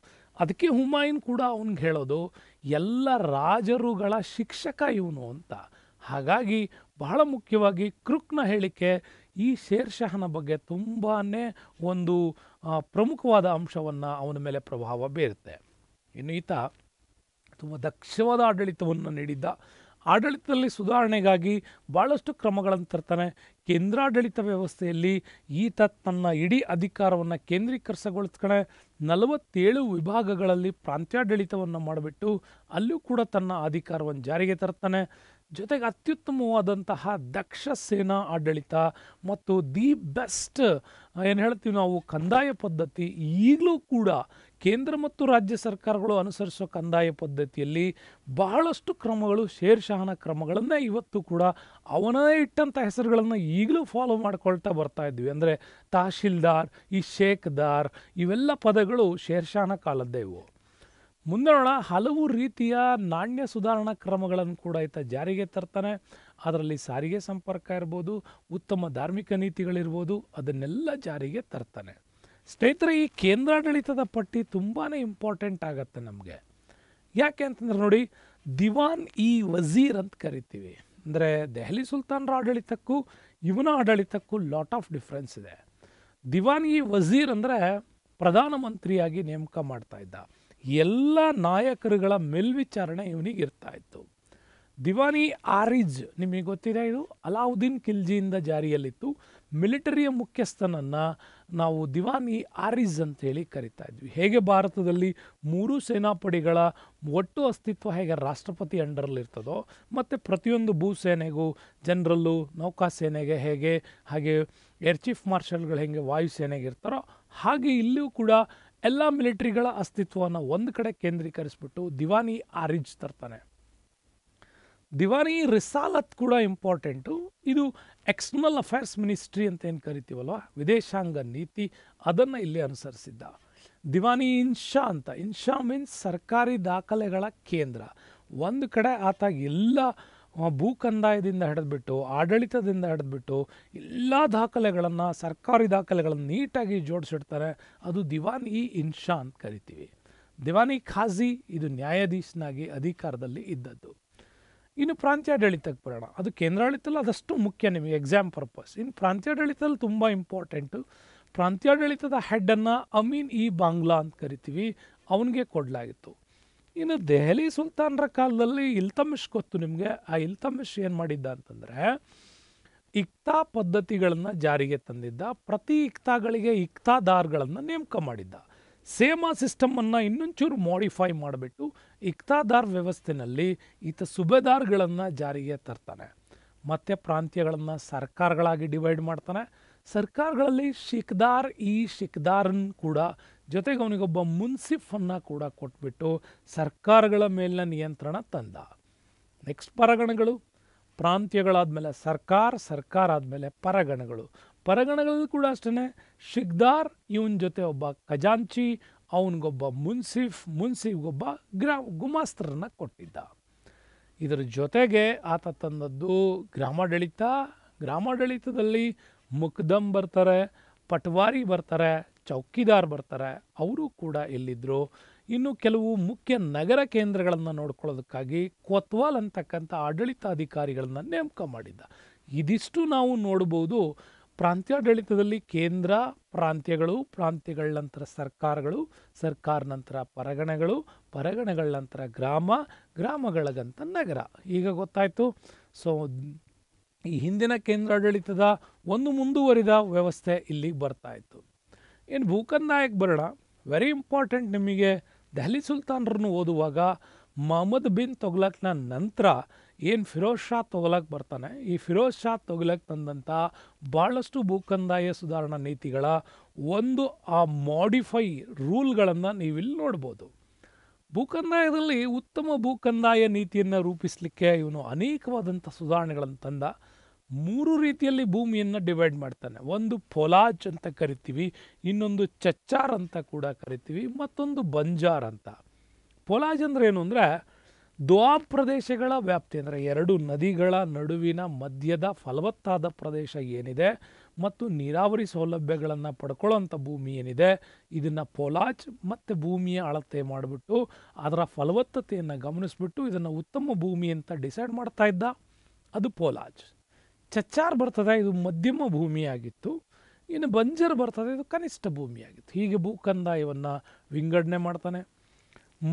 ಅದಕ್ಕೆ ಹುಮಾಯೂನ್ ಕೂಡ ಅವನಿಗೆ ಹೇಳೋದು ಎಲ್ಲ ರಾಜರುಗಳ ಶಿಕ್ಷಕ ಇವನು ಅಂತ ಹಾಗಾಗಿ ಬಹಳ ಮುಖ್ಯವಾಗಿ ಕೃಕ್ನ ಹೇಳಿಕೆ ಈ ಶೇರ್ ಶಹನ ಬಗ್ಗೆ ತುಂಬಾ ಒಂದು ಪ್ರಮುಖವಾದ ಅಂಶವನ್ನು ಅವನ ಮೇಲೆ ಪ್ರಭಾವ ಬೀರುತ್ತೆ ಇನ್ನು ಈತ ತುಂಬ ದಕ್ಷವಾದ ಆಡಳಿತವನ್ನು ನೀಡಿದ್ದ ಆಡಳಿತದಲ್ಲಿ ಸುಧಾರಣೆಗಾಗಿ ಭಾಳಷ್ಟು ಕ್ರಮಗಳನ್ನು ತರ್ತಾನೆ ಕೇಂದ್ರಾಡಳಿತ ವ್ಯವಸ್ಥೆಯಲ್ಲಿ ಈತ ತನ್ನ ಇಡೀ ಅಧಿಕಾರವನ್ನು ಕೇಂದ್ರೀಕರಿಸಗೊಳಿಸ್ತಾನೆ ನಲವತ್ತೇಳು ವಿಭಾಗಗಳಲ್ಲಿ ಪ್ರಾಂತ್ಯಾಡಳಿತವನ್ನು ಮಾಡಿಬಿಟ್ಟು ಅಲ್ಲೂ ಕೂಡ ತನ್ನ ಅಧಿಕಾರವನ್ನು ಜಾರಿಗೆ ತರ್ತಾನೆ ಜೊತೆಗೆ ಅತ್ಯುತ್ತಮವಾದಂತಹ ದಕ್ಷ ಸೇನಾ ಆಡಳಿತ ಮತ್ತು ದಿ ಬೆಸ್ಟ್ ಏನು ಹೇಳ್ತೀವಿ ನಾವು ಕಂದಾಯ ಪದ್ಧತಿ ಈಗಲೂ ಕೂಡ ಕೇಂದ್ರ ಮತ್ತು ರಾಜ್ಯ ಸರ್ಕಾರಗಳು ಅನುಸರಿಸೋ ಕಂದಾಯ ಪದ್ಧತಿಯಲ್ಲಿ ಬಹಳಷ್ಟು ಕ್ರಮಗಳು ಶೇರ್ಶಾಹನ ಕ್ರಮಗಳನ್ನು ಇವತ್ತು ಕೂಡ ಅವನೇ ಇಟ್ಟಂಥ ಹೆಸರುಗಳನ್ನು ಈಗಲೂ ಫಾಲೋ ಮಾಡ್ಕೊಳ್ತಾ ಬರ್ತಾ ಇದ್ವಿ ಅಂದರೆ ತಹಶೀಲ್ದಾರ್ ಈ ಶೇಖ್ದಾರ್ ಇವೆಲ್ಲ ಪದಗಳು ಶೇರ್ಶಾಹನ ಕಾಲದ್ದೇ ಇವು ಮುಂದೆ ಹಲವು ರೀತಿಯ ನಾಣ್ಯ ಸುಧಾರಣಾ ಕ್ರಮಗಳನ್ನು ಕೂಡ ಈತ ಜಾರಿಗೆ ತರ್ತಾನೆ ಅದರಲ್ಲಿ ಸಾರಿಗೆ ಸಂಪರ್ಕ ಇರ್ಬೋದು ಉತ್ತಮ ಧಾರ್ಮಿಕ ನೀತಿಗಳಿರ್ಬೋದು ಅದನ್ನೆಲ್ಲ ಜಾರಿಗೆ ತರ್ತಾನೆ ಸ್ನೇಹಿತರೆ ಈ ಕೇಂದ್ರಾಡಳಿತದ ಪಟ್ಟಿ ತುಂಬಾ ಇಂಪಾರ್ಟೆಂಟ್ ಆಗತ್ತೆ ನಮಗೆ ಯಾಕೆ ಅಂತಂದ್ರೆ ನೋಡಿ ದಿವಾನ್ ಇ ವಜೀರ್ ಅಂತ ಕರಿತೀವಿ ಅಂದರೆ ದೆಹಲಿ ಸುಲ್ತಾನರ ಆಡಳಿತಕ್ಕೂ ಇವನ ಆಡಳಿತಕ್ಕೂ ಲಾಟ್ ಆಫ್ ಡಿಫ್ರೆನ್ಸ್ ಇದೆ ದಿವಾನ್ ಇ ವಜೀರ್ ಅಂದರೆ ಪ್ರಧಾನಮಂತ್ರಿಯಾಗಿ ನೇಮಕ ಮಾಡ್ತಾ ಇದ್ದ ಎಲ್ಲ ನಾಯಕರುಗಳ ಮೇಲ್ವಿಚಾರಣೆ ಇವನಿಗೆ ಇರ್ತಾ ಇತ್ತು ದಿವಾನಿ ಆರಿಜ್ ನಿಮಗೆ ಗೊತ್ತಿದೆ ಇದು ಅಲಾವುದ್ದೀನ್ ಖಿಲ್ಜಿಯಿಂದ ಜಾರಿಯಲ್ಲಿತ್ತು ಮಿಲಿಟರಿಯ ಮುಖ್ಯಸ್ಥನನ್ನು ನಾವು ದಿವಾನಿ ಆರಿಸ್ ಹೇಳಿ ಕರಿತಾ ಇದ್ವಿ ಹೇಗೆ ಭಾರತದಲ್ಲಿ ಮೂರು ಸೇನಾಪಡೆಗಳ ಒಟ್ಟು ಅಸ್ತಿತ್ವ ಹೇಗೆ ರಾಷ್ಟ್ರಪತಿ ಅಂಡರಲ್ಲಿರ್ತದೋ ಮತ್ತು ಪ್ರತಿಯೊಂದು ಭೂ ಸೇನೆಗೂ ಜನರಲ್ಲು ನೌಕಾಸೇನೆಗೆ ಹೇಗೆ ಹಾಗೆ ಏರ್ ಚೀಫ್ ಮಾರ್ಷಲ್ಗಳು ಹೇಗೆ ವಾಯುಸೇನೆಗೆ ಇರ್ತಾರೋ ಹಾಗೆ ಇಲ್ಲಿಯೂ ಕೂಡ ಎಲ್ಲ ಮಿಲಿಟರಿಗಳ ಅಸ್ತಿತ್ವವನ್ನು ಒಂದು ಕಡೆ ಕೇಂದ್ರೀಕರಿಸ್ಬಿಟ್ಟು ದಿವಾನಿ ಆರಿಜ್ ತರ್ತಾನೆ ದಿವಾನಿ ರಿಸಾಲತ್ ಕೂಡ ಇಂಪಾರ್ಟೆಂಟು ಇದು ಎಕ್ಸ್ಟರ್ನಲ್ ಅಫೇರ್ಸ್ ಮಿನಿಸ್ಟ್ರಿ ಅಂತ ಏನು ಕರಿತೀವಲ್ವ ವಿದೇಶಾಂಗ ನೀತಿ ಅದನ್ನು ಇಲ್ಲಿ ಅನುಸರಿಸಿದ್ದ ದಿವಾನಿ ಇನ್ಶಾ ಅಂತ ಇನ್ಶಾ ಮೀನ್ಸ್ ಸರ್ಕಾರಿ ದಾಖಲೆಗಳ ಕೇಂದ್ರ ಒಂದು ಕಡೆ ಆತ ಎಲ್ಲ ಭೂ ಕಂದಾಯದಿಂದ ಹಿಡಿದ್ಬಿಟ್ಟು ಆಡಳಿತದಿಂದ ಹಿಡಿದ್ಬಿಟ್ಟು ಎಲ್ಲ ದಾಖಲೆಗಳನ್ನು ಸರ್ಕಾರಿ ದಾಖಲೆಗಳನ್ನು ನೀಟಾಗಿ ಜೋಡಿಸಿಡ್ತಾರೆ ಅದು ದಿವಾನಿ ಇ ಇನ್ಶಾ ಅಂತ ಕರಿತೀವಿ ದಿವಾನಿ ಖಾಜಿ ಇದು ನ್ಯಾಯಾಧೀಶನಾಗಿ ಅಧಿಕಾರದಲ್ಲಿ ಇದ್ದದ್ದು ಇನ್ನು ಪ್ರಾಂತ್ಯಾಡಳಿತಕ್ಕೆ ಬರೋಣ ಅದು ಕೇಂದ್ರಾಡಳಿತದಲ್ಲಿ ಅದಷ್ಟು ಮುಖ್ಯ ನಿಮಗೆ ಎಕ್ಸಾಮ್ ಪರ್ಪಸ್ ಇನ್ನು ಪ್ರಾಂತ್ಯಾಡಳಿತದಲ್ಲಿ ತುಂಬ ಇಂಪಾರ್ಟೆಂಟು ಪ್ರಾಂತ್ಯಾಡಳಿತದ ಹೆಡ್ಡನ್ನು ಅಮೀನ್ ಇ ಬಾಂಗ್ಲಾ ಅಂತ ಕರಿತೀವಿ ಅವನಿಗೆ ಕೊಡಲಾಗಿತ್ತು ಇನ್ನು ದೆಹಲಿ ಸುಲ್ತಾನರ ಕಾಲದಲ್ಲಿ ಇಲ್ತಮಿಷ್ ಗೊತ್ತು ನಿಮಗೆ ಆ ಇಲ್ತಮಿಷ್ ಏನು ಮಾಡಿದ್ದ ಅಂತಂದರೆ ಇಕ್ತಾ ಪದ್ಧತಿಗಳನ್ನು ಜಾರಿಗೆ ತಂದಿದ್ದ ಪ್ರತಿ ಇಕ್ತಾಗಳಿಗೆ ಇಕ್ತಾದಾರ್ಗಳನ್ನು ನೇಮಕ ಮಾಡಿದ್ದ ಸೇಮಾ ಆ ಸಿಸ್ಟಮನ್ನು ಇನ್ನೊಂಚೂರು ಮಾಡಿಫೈ ಮಾಡಿಬಿಟ್ಟು ಇಕ್ತಾದಾರ್ ವ್ಯವಸ್ಥೆಯಲ್ಲಿ ಈತ ಸುಬೇದಾರ್ಗಳನ್ನು ಜಾರಿಗೆ ತರ್ತಾನೆ ಮತ್ತು ಪ್ರಾಂತ್ಯಗಳನ್ನು ಸರ್ಕಾರಗಳಾಗಿ ಡಿವೈಡ್ ಮಾಡ್ತಾನೆ ಸರ್ಕಾರಗಳಲ್ಲಿ ಶಿಕ್ದಾರ್ ಈ ಶಿಕ್ದಾರನ್ ಕೂಡ ಜೊತೆಗೆ ಅವನಿಗೊಬ್ಬ ಮುನ್ಸಿಫನ್ನು ಕೂಡ ಕೊಟ್ಬಿಟ್ಟು ಸರ್ಕಾರಗಳ ಮೇಲಿನ ನಿಯಂತ್ರಣ ತಂದ ನೆಕ್ಸ್ಟ್ ಪರಗಣಗಳು ಪ್ರಾಂತ್ಯಗಳಾದಮೇಲೆ ಸರ್ಕಾರ ಸರ್ಕಾರ ಆದಮೇಲೆ ಪರಗಣಗಳು ಪರಗಣಗಳಲ್ಲೂ ಕೂಡ ಅಷ್ಟೇ ಶಿಗ್ದಾರ್ ಇವನ ಜೊತೆ ಒಬ್ಬ ಖಜಾಂಚಿ ಅವನಿಗೊಬ್ಬ ಮುನ್ಸಿಫ್ ಮುನ್ಸಿಫ್ಗೊಬ್ಬ ಗ್ರಾ ಗುಮಾಸ್ತ್ರನ ಕೊಟ್ಟಿದ್ದ ಇದರ ಜೊತೆಗೆ ಆತ ತಂದದ್ದು ಗ್ರಾಮಾಡಳಿತ ಗ್ರಾಮಾಡಳಿತದಲ್ಲಿ ಮುಕ್ದಮ್ ಬರ್ತಾರೆ ಪಟ್ವಾರಿ ಬರ್ತಾರೆ ಚೌಕಿದಾರ್ ಬರ್ತಾರೆ ಅವರು ಕೂಡ ಎಲ್ಲಿದ್ದರು ಇನ್ನು ಕೆಲವು ಮುಖ್ಯ ನಗರ ಕೇಂದ್ರಗಳನ್ನು ನೋಡ್ಕೊಳ್ಳೋದಕ್ಕಾಗಿ ಕೊತ್ವಾಲ್ ಅಂತಕ್ಕಂಥ ಆಡಳಿತಾಧಿಕಾರಿಗಳನ್ನು ನೇಮಕ ಮಾಡಿದ್ದ ಇದಿಷ್ಟು ನಾವು ನೋಡ್ಬೋದು ಪ್ರಾಂತ್ಯಾಡಳಿತದಲ್ಲಿ ಕೇಂದ್ರ ಪ್ರಾಂತ್ಯಗಳು ಪ್ರಾಂತ್ಯಗಳ ನಂತರ ಸರ್ಕಾರಗಳು ಸರ್ಕಾರ ನಂತರ ಪರಗಣಗಳು ಪರಗಣಗಳ ನಂತರ ಗ್ರಾಮ ಗ್ರಾಮಗಳಿಗಂತ ನಗರ ಈಗ ಗೊತ್ತಾಯಿತು ಸೊ ಈ ಹಿಂದಿನ ಕೇಂದ್ರಾಡಳಿತದ ಒಂದು ಮುಂದುವರಿದ ವ್ಯವಸ್ಥೆ ಇಲ್ಲಿಗೆ ಬರ್ತಾ ಇತ್ತು ಇನ್ನು ಭೂಕನ್ ನಾಯಕ್ ಬರೋಣ ವೆರಿ ಇಂಪಾರ್ಟೆಂಟ್ ನಿಮಗೆ ದೆಹಲಿ ಸುಲ್ತಾನರನ್ನು ಓದುವಾಗ ಮೊಹಮ್ಮದ್ ಬಿನ್ ತೊಗ್ಲಕ್ನ ನಂತರ ಏನು ಫಿರೋಜ್ ಶಾ ತೊಗಲಕ್ ಬರ್ತಾನೆ ಈ ಫಿರೋಜ್ ಶಾ ತೊಗೊಳಕ್ಕೆ ತಂದಂಥ ಭಾಳಷ್ಟು ಭೂಕಂದಾಯ ಸುಧಾರಣಾ ನೀತಿಗಳ ಒಂದು ಆ ಮಾಡಿಫೈ ರೂಲ್ಗಳನ್ನು ನೀವಿಲ್ಲಿ ನೋಡ್ಬೋದು ಭೂಕಂದಾಯದಲ್ಲಿ ಉತ್ತಮ ಭೂಕಂದಾಯ ನೀತಿಯನ್ನು ರೂಪಿಸಲಿಕ್ಕೆ ಇವನು ಅನೇಕವಾದಂಥ ಸುಧಾರಣೆಗಳನ್ನು ತಂದ ಮೂರು ರೀತಿಯಲ್ಲಿ ಭೂಮಿಯನ್ನು ಡಿವೈಡ್ ಮಾಡ್ತಾನೆ ಒಂದು ಪೊಲಾಜ್ ಅಂತ ಕರಿತೀವಿ ಇನ್ನೊಂದು ಚಚ್ಚಾರ್ ಅಂತ ಕೂಡ ಕರಿತೀವಿ ಮತ್ತೊಂದು ಬಂಜಾರ್ ಅಂತ ಪೊಲಾಜ್ ಅಂದ್ರೆ ಏನು ಅಂದರೆ ದ್ವಾ ಪ್ರದೇಶಗಳ ವ್ಯಾಪ್ತಿ ಅಂದರೆ ಎರಡು ನದಿಗಳ ನಡುವಿನ ಮಧ್ಯದ ಫಲವತ್ತಾದ ಪ್ರದೇಶ ಏನಿದೆ ಮತ್ತು ನೀರಾವರಿ ಸೌಲಭ್ಯಗಳನ್ನು ಪಡ್ಕೊಳ್ಳೋಂಥ ಭೂಮಿ ಏನಿದೆ ಇದನ್ನು ಪೋಲಾಚ್ ಮತ್ತು ಭೂಮಿಯ ಅಳತೆ ಮಾಡಿಬಿಟ್ಟು ಅದರ ಫಲವತ್ತತೆಯನ್ನು ಗಮನಿಸ್ಬಿಟ್ಟು ಇದನ್ನು ಉತ್ತಮ ಭೂಮಿ ಅಂತ ಡಿಸೈಡ್ ಮಾಡ್ತಾ ಇದ್ದ ಅದು ಪೋಲಾಜ್ ಚಚ್ಚಾರ್ ಬರ್ತದೆ ಇದು ಮಧ್ಯಮ ಭೂಮಿಯಾಗಿತ್ತು ಇನ್ನು ಬಂಜರ್ ಬರ್ತದೆ ಇದು ಕನಿಷ್ಠ ಭೂಮಿಯಾಗಿತ್ತು ಹೀಗೆ ಭೂಕಂದಾಯವನ್ನು ವಿಂಗಡಣೆ ಮಾಡ್ತಾನೆ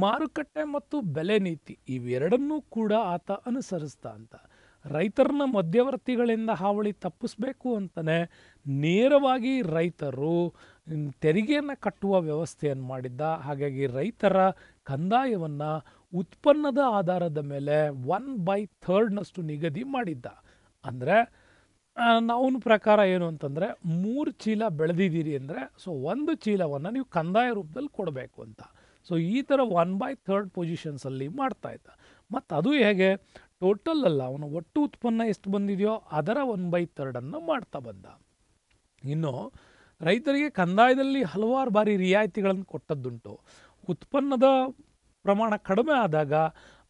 ಮಾರುಕಟ್ಟೆ ಮತ್ತು ಬೆಲೆ ನೀತಿ ಇವೆರಡನ್ನೂ ಕೂಡ ಆತ ಅನುಸರಿಸ್ತಾ ಅಂತ ರೈತರನ್ನ ಮಧ್ಯವರ್ತಿಗಳಿಂದ ಹಾವಳಿ ತಪ್ಪಿಸ್ಬೇಕು ಅಂತಲೇ ನೇರವಾಗಿ ರೈತರು ತೆರಿಗೆಯನ್ನು ಕಟ್ಟುವ ವ್ಯವಸ್ಥೆಯನ್ನು ಮಾಡಿದ್ದ ಹಾಗಾಗಿ ರೈತರ ಕಂದಾಯವನ್ನು ಉತ್ಪನ್ನದ ಆಧಾರದ ಮೇಲೆ ಒನ್ ಬೈ ಥರ್ಡ್ನಷ್ಟು ನಿಗದಿ ಮಾಡಿದ್ದ ಅಂದರೆ ನಾವು ಪ್ರಕಾರ ಏನು ಅಂತಂದರೆ ಮೂರು ಚೀಲ ಬೆಳೆದಿದ್ದೀರಿ ಅಂದರೆ ಸೊ ಒಂದು ಚೀಲವನ್ನು ನೀವು ಕಂದಾಯ ರೂಪದಲ್ಲಿ ಕೊಡಬೇಕು ಅಂತ ಸೊ ಈ ಥರ ಒನ್ ಬೈ ಥರ್ಡ್ ಪೊಸಿಷನ್ಸಲ್ಲಿ ಮಾಡ್ತಾ ಇದ್ದ ಮತ್ತು ಅದು ಹೇಗೆ ಟೋಟಲ್ ಅಲ್ಲ ಅವನು ಒಟ್ಟು ಉತ್ಪನ್ನ ಎಷ್ಟು ಬಂದಿದೆಯೋ ಅದರ ಒನ್ ಬೈ ಥರ್ಡನ್ನು ಮಾಡ್ತಾ ಬಂದ ಇನ್ನು ರೈತರಿಗೆ ಕಂದಾಯದಲ್ಲಿ ಹಲವಾರು ಬಾರಿ ರಿಯಾಯಿತಿಗಳನ್ನು ಕೊಟ್ಟದ್ದುಂಟು ಉತ್ಪನ್ನದ ಪ್ರಮಾಣ ಕಡಿಮೆ ಆದಾಗ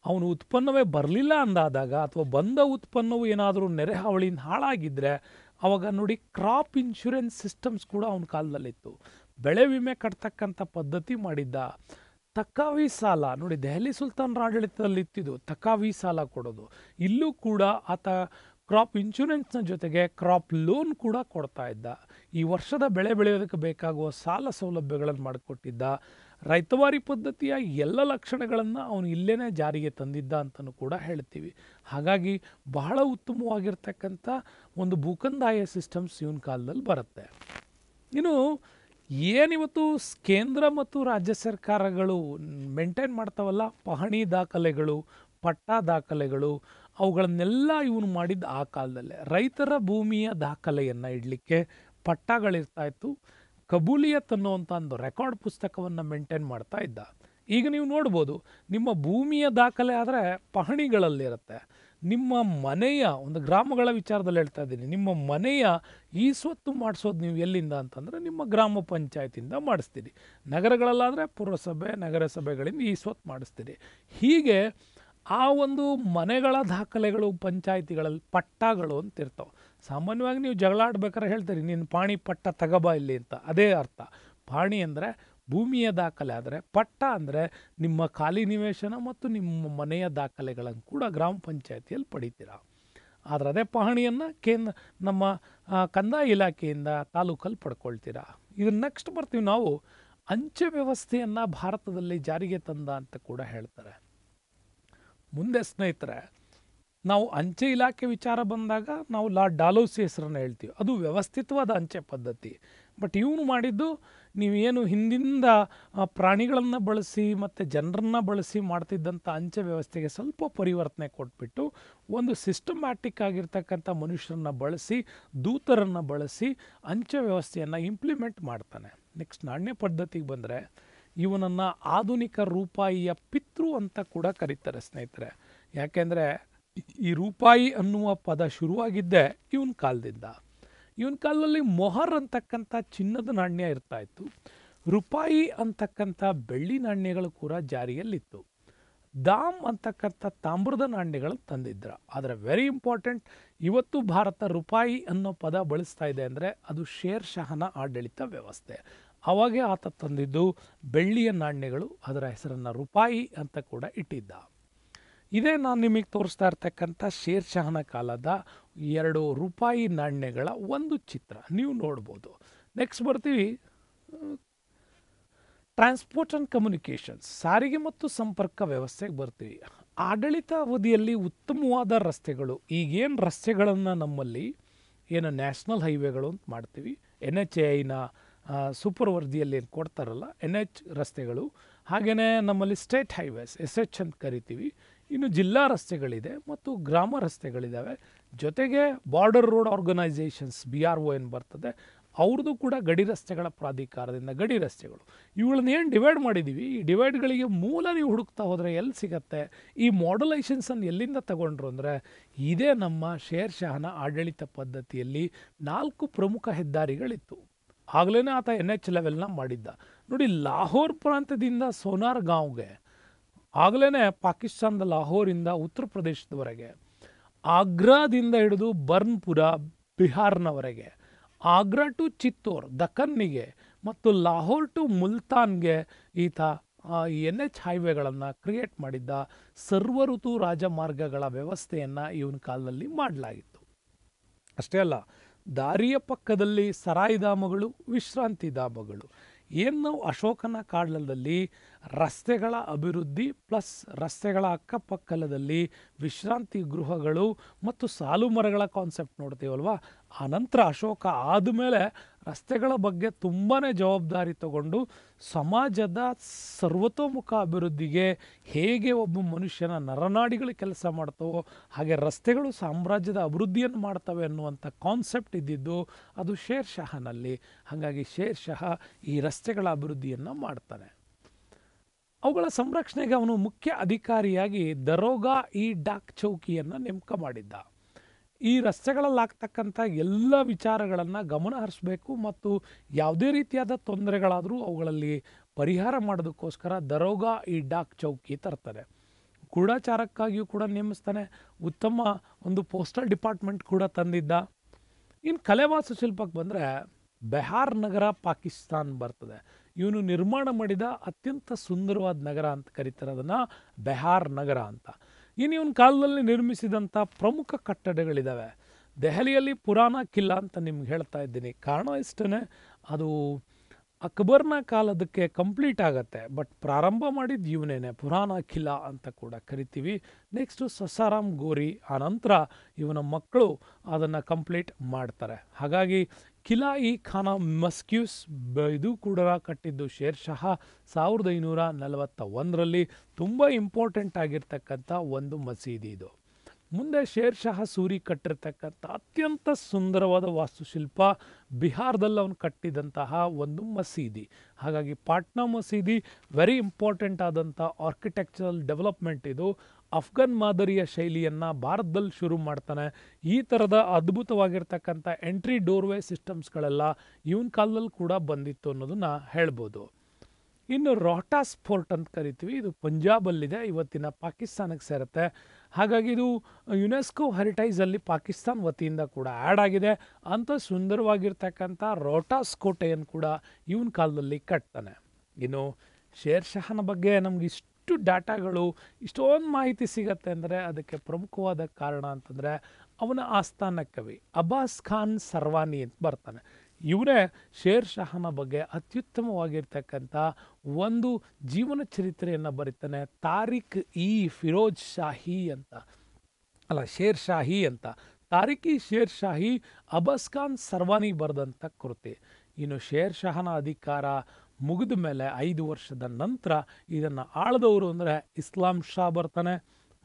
ಅವನು ಉತ್ಪನ್ನವೇ ಬರಲಿಲ್ಲ ಅಂದಾದಾಗ ಅಥವಾ ಬಂದ ಉತ್ಪನ್ನವು ಏನಾದರೂ ನೆರೆ ಹಾವಳಿಯಿಂದ ಹಾಳಾಗಿದ್ದರೆ ಅವಾಗ ನೋಡಿ ಕ್ರಾಪ್ ಇನ್ಶೂರೆನ್ಸ್ ಸಿಸ್ಟಮ್ಸ್ ಕೂಡ ಅವನ ಕಾಲದಲ್ಲಿತ್ತು ಬೆಳೆ ವಿಮೆ ಕಟ್ತಕ್ಕಂಥ ಪದ್ಧತಿ ಮಾಡಿದ್ದ ತಕ್ಕಾವಿ ಸಾಲ ನೋಡಿ ದೆಹಲಿ ಸುಲ್ತಾನರ ಆಡಳಿತದಲ್ಲಿ ಇತ್ತಿದ್ದು ತಕಾವಿ ಸಾಲ ಕೊಡೋದು ಇಲ್ಲೂ ಕೂಡ ಆತ ಕ್ರಾಪ್ ಇನ್ಶೂರೆನ್ಸ್ನ ಜೊತೆಗೆ ಕ್ರಾಪ್ ಲೋನ್ ಕೂಡ ಕೊಡ್ತಾ ಇದ್ದ ಈ ವರ್ಷದ ಬೆಳೆ ಬೆಳೆಯೋದಕ್ಕೆ ಬೇಕಾಗುವ ಸಾಲ ಸೌಲಭ್ಯಗಳನ್ನು ಮಾಡಿಕೊಟ್ಟಿದ್ದ ರೈತವಾರಿ ಪದ್ಧತಿಯ ಎಲ್ಲ ಲಕ್ಷಣಗಳನ್ನು ಅವನು ಇಲ್ಲೇ ಜಾರಿಗೆ ತಂದಿದ್ದ ಅಂತಲೂ ಕೂಡ ಹೇಳ್ತೀವಿ ಹಾಗಾಗಿ ಬಹಳ ಉತ್ತಮವಾಗಿರ್ತಕ್ಕಂಥ ಒಂದು ಭೂಕಂದಾಯ ಸಿಸ್ಟಮ್ಸ್ ಇವನ ಕಾಲದಲ್ಲಿ ಬರುತ್ತೆ ಇನ್ನು ಏನಿವತ್ತು ಕೇಂದ್ರ ಮತ್ತು ರಾಜ್ಯ ಸರ್ಕಾರಗಳು ಮೇಂಟೈನ್ ಮಾಡ್ತಾವಲ್ಲ ಪಹಣಿ ದಾಖಲೆಗಳು ಪಟ್ಟ ದಾಖಲೆಗಳು ಅವುಗಳನ್ನೆಲ್ಲ ಇವನು ಮಾಡಿದ್ದ ಆ ಕಾಲದಲ್ಲೇ ರೈತರ ಭೂಮಿಯ ದಾಖಲೆಯನ್ನು ಇಡಲಿಕ್ಕೆ ಪಟ್ಟಗಳಿರ್ತಾ ಇತ್ತು ಕಬೂಲಿಯತ್ ಅನ್ನುವಂಥ ಒಂದು ರೆಕಾರ್ಡ್ ಪುಸ್ತಕವನ್ನು ಮೇಂಟೈನ್ ಮಾಡ್ತಾ ಇದ್ದ ಈಗ ನೀವು ನೋಡ್ಬೋದು ನಿಮ್ಮ ಭೂಮಿಯ ದಾಖಲೆ ಆದರೆ ಪಹಣಿಗಳಲ್ಲಿರುತ್ತೆ ನಿಮ್ಮ ಮನೆಯ ಒಂದು ಗ್ರಾಮಗಳ ವಿಚಾರದಲ್ಲಿ ಹೇಳ್ತಾ ಇದ್ದೀನಿ ನಿಮ್ಮ ಮನೆಯ ಈ ಸ್ವತ್ತು ಮಾಡಿಸೋದು ನೀವು ಎಲ್ಲಿಂದ ಅಂತಂದರೆ ನಿಮ್ಮ ಗ್ರಾಮ ಪಂಚಾಯತಿಂದ ಮಾಡಿಸ್ತೀರಿ ನಗರಗಳಲ್ಲಾದರೆ ಪುರಸಭೆ ನಗರಸಭೆಗಳಿಂದ ಈ ಸ್ವತ್ತು ಮಾಡಿಸ್ತೀರಿ ಹೀಗೆ ಆ ಒಂದು ಮನೆಗಳ ದಾಖಲೆಗಳು ಪಂಚಾಯಿತಿಗಳಲ್ಲಿ ಪಟ್ಟಗಳು ಅಂತ ಇರ್ತಾವೆ ಸಾಮಾನ್ಯವಾಗಿ ನೀವು ಜಗಳ ಹೇಳ್ತೀರಿ ನೀನು ಪಾಣಿ ಪಟ್ಟ ತಗಬಾ ಇಲ್ಲಿ ಅಂತ ಅದೇ ಅರ್ಥ ಪಾಣಿ ಅಂದರೆ ಭೂಮಿಯ ದಾಖಲೆ ಆದರೆ ಪಟ್ಟ ಅಂದರೆ ನಿಮ್ಮ ಖಾಲಿ ನಿವೇಶನ ಮತ್ತು ನಿಮ್ಮ ಮನೆಯ ದಾಖಲೆಗಳನ್ನು ಕೂಡ ಗ್ರಾಮ ಪಂಚಾಯತಿಯಲ್ಲಿ ಪಡಿತೀರ ಆದರೆ ಅದೇ ಪಹಣಿಯನ್ನು ಕೇಂದ್ರ ನಮ್ಮ ಕಂದಾಯ ಇಲಾಖೆಯಿಂದ ತಾಲೂಕಲ್ಲಿ ಪಡ್ಕೊಳ್ತೀರಾ ಇದು ನೆಕ್ಸ್ಟ್ ಬರ್ತೀವಿ ನಾವು ಅಂಚೆ ವ್ಯವಸ್ಥೆಯನ್ನು ಭಾರತದಲ್ಲಿ ಜಾರಿಗೆ ತಂದ ಅಂತ ಕೂಡ ಹೇಳ್ತಾರೆ ಮುಂದೆ ಸ್ನೇಹಿತರೆ ನಾವು ಅಂಚೆ ಇಲಾಖೆ ವಿಚಾರ ಬಂದಾಗ ನಾವು ಲಾ ಡಾಲೋಸಿ ಹೆಸರನ್ನು ಹೇಳ್ತೀವಿ ಅದು ವ್ಯವಸ್ಥಿತವಾದ ಅಂಚೆ ಪದ್ಧತಿ ಬಟ್ ಇವನು ಮಾಡಿದ್ದು ನೀವೇನು ಹಿಂದಿಂದ ಪ್ರಾಣಿಗಳನ್ನು ಬಳಸಿ ಮತ್ತು ಜನರನ್ನು ಬಳಸಿ ಮಾಡ್ತಿದ್ದಂಥ ಅಂಚೆ ವ್ಯವಸ್ಥೆಗೆ ಸ್ವಲ್ಪ ಪರಿವರ್ತನೆ ಕೊಟ್ಬಿಟ್ಟು ಒಂದು ಸಿಸ್ಟಮ್ಯಾಟಿಕ್ ಆಗಿರ್ತಕ್ಕಂಥ ಮನುಷ್ಯರನ್ನ ಬಳಸಿ ದೂತರನ್ನು ಬಳಸಿ ಅಂಚೆ ವ್ಯವಸ್ಥೆಯನ್ನು ಇಂಪ್ಲಿಮೆಂಟ್ ಮಾಡ್ತಾನೆ ನೆಕ್ಸ್ಟ್ ನಾಣ್ಯ ಪದ್ಧತಿಗೆ ಬಂದರೆ ಇವನನ್ನು ಆಧುನಿಕ ರೂಪಾಯಿಯ ಪಿತೃ ಅಂತ ಕೂಡ ಕರೀತಾರೆ ಸ್ನೇಹಿತರೆ ಯಾಕೆಂದರೆ ಈ ರೂಪಾಯಿ ಅನ್ನುವ ಪದ ಶುರುವಾಗಿದ್ದೇ ಇವನ ಕಾಲದಿಂದ ಇವನ ಕಾಲದಲ್ಲಿ ಮೊಹರ್ ಅಂತಕ್ಕಂಥ ಚಿನ್ನದ ನಾಣ್ಯ ಇರ್ತಾ ಇತ್ತು ರೂಪಾಯಿ ಅಂತಕ್ಕಂಥ ಬೆಳ್ಳಿ ನಾಣ್ಯಗಳು ಕೂಡ ಜಾರಿಯಲ್ಲಿತ್ತು ದಾಮ್ ಅಂತಕ್ಕಂಥ ತಾಮ್ರದ ನಾಣ್ಯಗಳು ತಂದಿದ್ರ ಆದರೆ ವೆರಿ ಇಂಪಾರ್ಟೆಂಟ್ ಇವತ್ತು ಭಾರತ ರೂಪಾಯಿ ಅನ್ನೋ ಪದ ಬಳಸ್ತಾ ಇದೆ ಅಂದರೆ ಅದು ಶೇರ್ ಶಹನ ಆಡಳಿತ ವ್ಯವಸ್ಥೆ ಅವಾಗೇ ಆತ ತಂದಿದ್ದು ಬೆಳ್ಳಿಯ ನಾಣ್ಯಗಳು ಅದರ ಹೆಸರನ್ನು ರೂಪಾಯಿ ಅಂತ ಕೂಡ ಇಟ್ಟಿದ್ದ ಇದೇ ನಾನು ನಿಮಗೆ ತೋರಿಸ್ತಾ ಇರ್ತಕ್ಕಂಥ ಶೇರ್ ಕಾಲದ ಎರಡು ರೂಪಾಯಿ ನಾಣ್ಯಗಳ ಒಂದು ಚಿತ್ರ ನೀವು ನೋಡ್ಬೋದು ನೆಕ್ಸ್ಟ್ ಬರ್ತೀವಿ ಟ್ರಾನ್ಸ್ಪೋರ್ಟ್ ಆ್ಯಂಡ್ ಕಮ್ಯುನಿಕೇಷನ್ಸ್ ಸಾರಿಗೆ ಮತ್ತು ಸಂಪರ್ಕ ವ್ಯವಸ್ಥೆಗೆ ಬರ್ತೀವಿ ಆಡಳಿತ ಅವಧಿಯಲ್ಲಿ ಉತ್ತಮವಾದ ರಸ್ತೆಗಳು ಈಗೇನು ರಸ್ತೆಗಳನ್ನು ನಮ್ಮಲ್ಲಿ ಏನು ನ್ಯಾಷನಲ್ ಹೈವೇಗಳು ಅಂತ ಮಾಡ್ತೀವಿ ಎನ್ ಎಚ್ ಐನ ಸೂಪರ್ ವರದಿಯಲ್ಲಿ ಏನು ಕೊಡ್ತಾರಲ್ಲ ಎನ್ ಎಚ್ ರಸ್ತೆಗಳು ಹಾಗೆಯೇ ನಮ್ಮಲ್ಲಿ ಸ್ಟೇಟ್ ಹೈವೇಸ್ ಎಸ್ ಎಚ್ ಅಂತ ಕರಿತೀವಿ ಇನ್ನು ಜಿಲ್ಲಾ ರಸ್ತೆಗಳಿದೆ ಮತ್ತು ಗ್ರಾಮ ರಸ್ತೆಗಳಿದ್ದಾವೆ ಜೊತೆಗೆ border road organisations B R O ಏನು ಬರ್ತದೆ ಅವ್ರದ್ದು ಕೂಡ ಗಡಿ ರಸ್ತೆಗಳ ಪ್ರಾಧಿಕಾರದಿಂದ ಗಡಿ ರಸ್ತೆಗಳು ಇವುಗಳನ್ನ ಏನು ಡಿವೈಡ್ ಮಾಡಿದ್ದೀವಿ ಈ ಡಿವೈಡ್ಗಳಿಗೆ ಮೂಲ ನೀವು ಹುಡುಕ್ತಾ ಹೋದರೆ ಎಲ್ಲಿ ಸಿಗತ್ತೆ ಈ ಮಾಡಲೈಷನ್ಸನ್ನು ಎಲ್ಲಿಂದ ತಗೊಂಡ್ರು ಅಂದರೆ ಇದೇ ನಮ್ಮ ಶೇರ್ ಶಹನ ಆಡಳಿತ ಪದ್ಧತಿಯಲ್ಲಿ ನಾಲ್ಕು ಪ್ರಮುಖ ಹೆದ್ದಾರಿಗಳಿತ್ತು ಆಗಲೇ ಆತ ಎನ್ ಎಚ್ ಲೆವೆಲ್ನ ಮಾಡಿದ್ದ ನೋಡಿ ಲಾಹೋರ್ ಪ್ರಾಂತ್ಯದಿಂದ ಸೋನಾರ್ ಗಾಂವ್ಗೆ ಆಗಲೇ ಪಾಕಿಸ್ತಾನದ ಲಾಹೋರಿಂದ ಉತ್ತರ ಪ್ರದೇಶದವರೆಗೆ ಆಗ್ರಾದಿಂದ ಹಿಡಿದು ಬರ್ನ್ಪುರ ಬಿಹಾರ್ನವರೆಗೆ ಆಗ್ರಾ ಟು ಚಿತ್ತೋರ್ ದಖನ್ನಿಗೆ ಮತ್ತು ಲಾಹೋರ್ ಟು ಮುಲ್ತಾನ್ಗೆ ಈತ ಎನ್ ಎಚ್ ಹೈವೇಗಳನ್ನು ಕ್ರಿಯೇಟ್ ಮಾಡಿದ್ದ ಸರ್ವಋತು ರಾಜಮಾರ್ಗಗಳ ವ್ಯವಸ್ಥೆಯನ್ನು ಇವನ ಕಾಲದಲ್ಲಿ ಮಾಡಲಾಗಿತ್ತು ಅಷ್ಟೇ ಅಲ್ಲ ದಾರಿಯ ಪಕ್ಕದಲ್ಲಿ ಸರಾಯಿ ಧಾಮಗಳು ವಿಶ್ರಾಂತಿ ಧಾಮಗಳು ಏನು ನಾವು ಅಶೋಕನ ಕಾಡಲದಲ್ಲಿ ರಸ್ತೆಗಳ ಅಭಿವೃದ್ಧಿ ಪ್ಲಸ್ ರಸ್ತೆಗಳ ಅಕ್ಕಪಕ್ಕಲದಲ್ಲಿ ವಿಶ್ರಾಂತಿ ಗೃಹಗಳು ಮತ್ತು ಸಾಲು ಮರಗಳ ಕಾನ್ಸೆಪ್ಟ್ ಆ ನಂತರ ಅಶೋಕ ಆದಮೇಲೆ ರಸ್ತೆಗಳ ಬಗ್ಗೆ ತುಂಬಾ ಜವಾಬ್ದಾರಿ ತಗೊಂಡು ಸಮಾಜದ ಸರ್ವತೋಮುಖ ಅಭಿವೃದ್ಧಿಗೆ ಹೇಗೆ ಒಬ್ಬ ಮನುಷ್ಯನ ನರನಾಡಿಗಳು ಕೆಲಸ ಮಾಡ್ತವೋ ಹಾಗೆ ರಸ್ತೆಗಳು ಸಾಮ್ರಾಜ್ಯದ ಅಭಿವೃದ್ಧಿಯನ್ನು ಮಾಡ್ತವೆ ಅನ್ನುವಂಥ ಕಾನ್ಸೆಪ್ಟ್ ಇದ್ದಿದ್ದು ಅದು ಶೇರ್ ಶಹನಲ್ಲಿ ಹಾಗಾಗಿ ಶೇರ್ ಶಹ ಈ ರಸ್ತೆಗಳ ಅಭಿವೃದ್ಧಿಯನ್ನು ಮಾಡ್ತಾನೆ ಅವುಗಳ ಸಂರಕ್ಷಣೆಗೆ ಅವನು ಮುಖ್ಯ ಅಧಿಕಾರಿಯಾಗಿ ದರೋಗಾ ಈ ಡಾಕ್ ಚೌಕಿಯನ್ನು ನೇಮಕ ಮಾಡಿದ್ದ ಈ ರಸ್ತೆಗಳಲ್ಲಾಗ್ತಕ್ಕಂಥ ಎಲ್ಲ ವಿಚಾರಗಳನ್ನು ಗಮನ ಮತ್ತು ಯಾವುದೇ ರೀತಿಯಾದ ತೊಂದರೆಗಳಾದರೂ ಅವುಗಳಲ್ಲಿ ಪರಿಹಾರ ಮಾಡೋದಕ್ಕೋಸ್ಕರ ದರೋಗ ಈ ಡಾಕ್ ಚೌಕಿ ತರ್ತಾರೆ ಗೂಢಾಚಾರಕ್ಕಾಗಿಯೂ ಕೂಡ ನೇಮಿಸ್ತಾನೆ ಉತ್ತಮ ಒಂದು ಪೋಸ್ಟಲ್ ಡಿಪಾರ್ಟ್ಮೆಂಟ್ ಕೂಡ ತಂದಿದ್ದ ಇನ್ನು ಕಲೆವಾಸ ಶಿಲ್ಪಕ್ಕೆ ಬಂದರೆ ಬೆಹಾರ್ ನಗರ ಪಾಕಿಸ್ತಾನ್ ಬರ್ತದೆ ಇವನು ನಿರ್ಮಾಣ ಮಾಡಿದ ಅತ್ಯಂತ ಸುಂದರವಾದ ನಗರ ಅಂತ ಕರಿತಾರೆ ಅದನ್ನು ಬೆಹಾರ್ ನಗರ ಅಂತ ಇನ್ನು ಇವನ ಕಾಲದಲ್ಲಿ ನಿರ್ಮಿಸಿದಂಥ ಪ್ರಮುಖ ಕಟ್ಟಡಗಳಿದ್ದಾವೆ ದೆಹಲಿಯಲ್ಲಿ ಪುರಾಣ ಕಿಲ್ಲ ಅಂತ ನಿಮ್ಗೆ ಹೇಳ್ತಾ ಇದ್ದೀನಿ ಕಾರಣ ಇಷ್ಟೇ ಅದು ಅಕ್ಬರ್ನ ಕಾಲದಕ್ಕೆ ಕಂಪ್ಲೀಟ್ ಆಗುತ್ತೆ ಬಟ್ ಪ್ರಾರಂಭ ಮಾಡಿದ ಇವನೇನೆ ಪುರಾಣ ಕಿಲ್ಲ ಅಂತ ಕೂಡ ಕರಿತೀವಿ ನೆಕ್ಸ್ಟು ಸಸಾರಾಮ್ ಗೋರಿ ಆ ನಂತರ ಇವನ ಮಕ್ಕಳು ಅದನ್ನು ಕಂಪ್ಲೀಟ್ ಮಾಡ್ತಾರೆ ಹಾಗಾಗಿ ಕಿಲಾಯಿ ಇ ಖಾನ ಮಸ್ಕ್ಯೂಸ್ ಇದು ಕೂಡ ಕಟ್ಟಿದ್ದು ಶೇರ್ ಶಹ ಸಾವಿರದ ಐನೂರ ನಲವತ್ತ ಒಂದರಲ್ಲಿ ತುಂಬ ಇಂಪಾರ್ಟೆಂಟ್ ಆಗಿರ್ತಕ್ಕಂಥ ಒಂದು ಮಸೀದಿ ಇದು ಮುಂದೆ ಶೇರ್ ಶಹ ಸೂರಿ ಕಟ್ಟಿರ್ತಕ್ಕಂಥ ಅತ್ಯಂತ ಸುಂದರವಾದ ವಾಸ್ತುಶಿಲ್ಪ ಬಿಹಾರದಲ್ಲಿ ಅವನು ಕಟ್ಟಿದಂತಹ ಒಂದು ಮಸೀದಿ ಹಾಗಾಗಿ ಪಾಟ್ನಾ ಮಸೀದಿ ವೆರಿ ಇಂಪಾರ್ಟೆಂಟ್ ಆದಂಥ ಆರ್ಕಿಟೆಕ್ಚರಲ್ ಡೆವಲಪ್ಮೆಂಟ್ ಇದು ಅಫ್ಘಾನ್ ಮಾದರಿಯ ಶೈಲಿಯನ್ನು ಭಾರತದಲ್ಲಿ ಶುರು ಮಾಡ್ತಾನೆ ಈ ಥರದ ಅದ್ಭುತವಾಗಿರ್ತಕ್ಕಂಥ ಎಂಟ್ರಿ ವೇ ಸಿಸ್ಟಮ್ಸ್ಗಳೆಲ್ಲ ಇವನ ಕಾಲದಲ್ಲಿ ಕೂಡ ಬಂದಿತ್ತು ಅನ್ನೋದನ್ನು ಹೇಳ್ಬೋದು ಇನ್ನು ರೋಟಾಸ್ ಫೋರ್ಟ್ ಅಂತ ಕರಿತೀವಿ ಇದು ಪಂಜಾಬಲ್ಲಿದೆ ಇವತ್ತಿನ ಪಾಕಿಸ್ತಾನಕ್ಕೆ ಸೇರುತ್ತೆ ಹಾಗಾಗಿ ಇದು ಯುನೆಸ್ಕೋ ಹೆರಿಟೈಸಲ್ಲಿ ಪಾಕಿಸ್ತಾನ್ ವತಿಯಿಂದ ಕೂಡ ಆ್ಯಡ್ ಆಗಿದೆ ಅಂಥ ಸುಂದರವಾಗಿರ್ತಕ್ಕಂಥ ರೋಟಾಸ್ ಕೋಟೆಯನ್ನು ಕೂಡ ಇವನ ಕಾಲದಲ್ಲಿ ಕಟ್ತಾನೆ ಇನ್ನು ಶೇರ್ ಶಹನ ಬಗ್ಗೆ ನಮ್ಗೆ ಇಷ್ಟು ಡಾಟಾಗಳು ಇಷ್ಟೊಂದು ಮಾಹಿತಿ ಸಿಗತ್ತೆ ಅಂದರೆ ಅದಕ್ಕೆ ಪ್ರಮುಖವಾದ ಕಾರಣ ಅಂತಂದರೆ ಅವನ ಆಸ್ಥಾನ ಕವಿ ಅಬ್ಬಾಸ್ ಖಾನ್ ಸರ್ವಾನಿ ಅಂತ ಬರ್ತಾನೆ ಇವರೇ ಶೇರ್ ಶಹಾನ ಬಗ್ಗೆ ಅತ್ಯುತ್ತಮವಾಗಿರ್ತಕ್ಕಂಥ ಒಂದು ಜೀವನ ಚರಿತ್ರೆಯನ್ನು ಬರೀತಾನೆ ತಾರಿಕ್ ಇ ಫಿರೋಜ್ ಶಾಹಿ ಅಂತ ಅಲ್ಲ ಶೇರ್ ಶಾಹಿ ಅಂತ ತಾರಿಕ್ ಇ ಶೇರ್ ಶಾಹಿ ಅಬಸ್ ಖಾನ್ ಸರ್ವಾನಿ ಬರೆದಂಥ ಕೃತಿ ಇನ್ನು ಶೇರ್ ಶಹಾನ ಅಧಿಕಾರ ಮುಗಿದ ಮೇಲೆ ಐದು ವರ್ಷದ ನಂತರ ಇದನ್ನು ಆಳದವರು ಅಂದರೆ ಇಸ್ಲಾಂ ಶಾ ಬರ್ತಾನೆ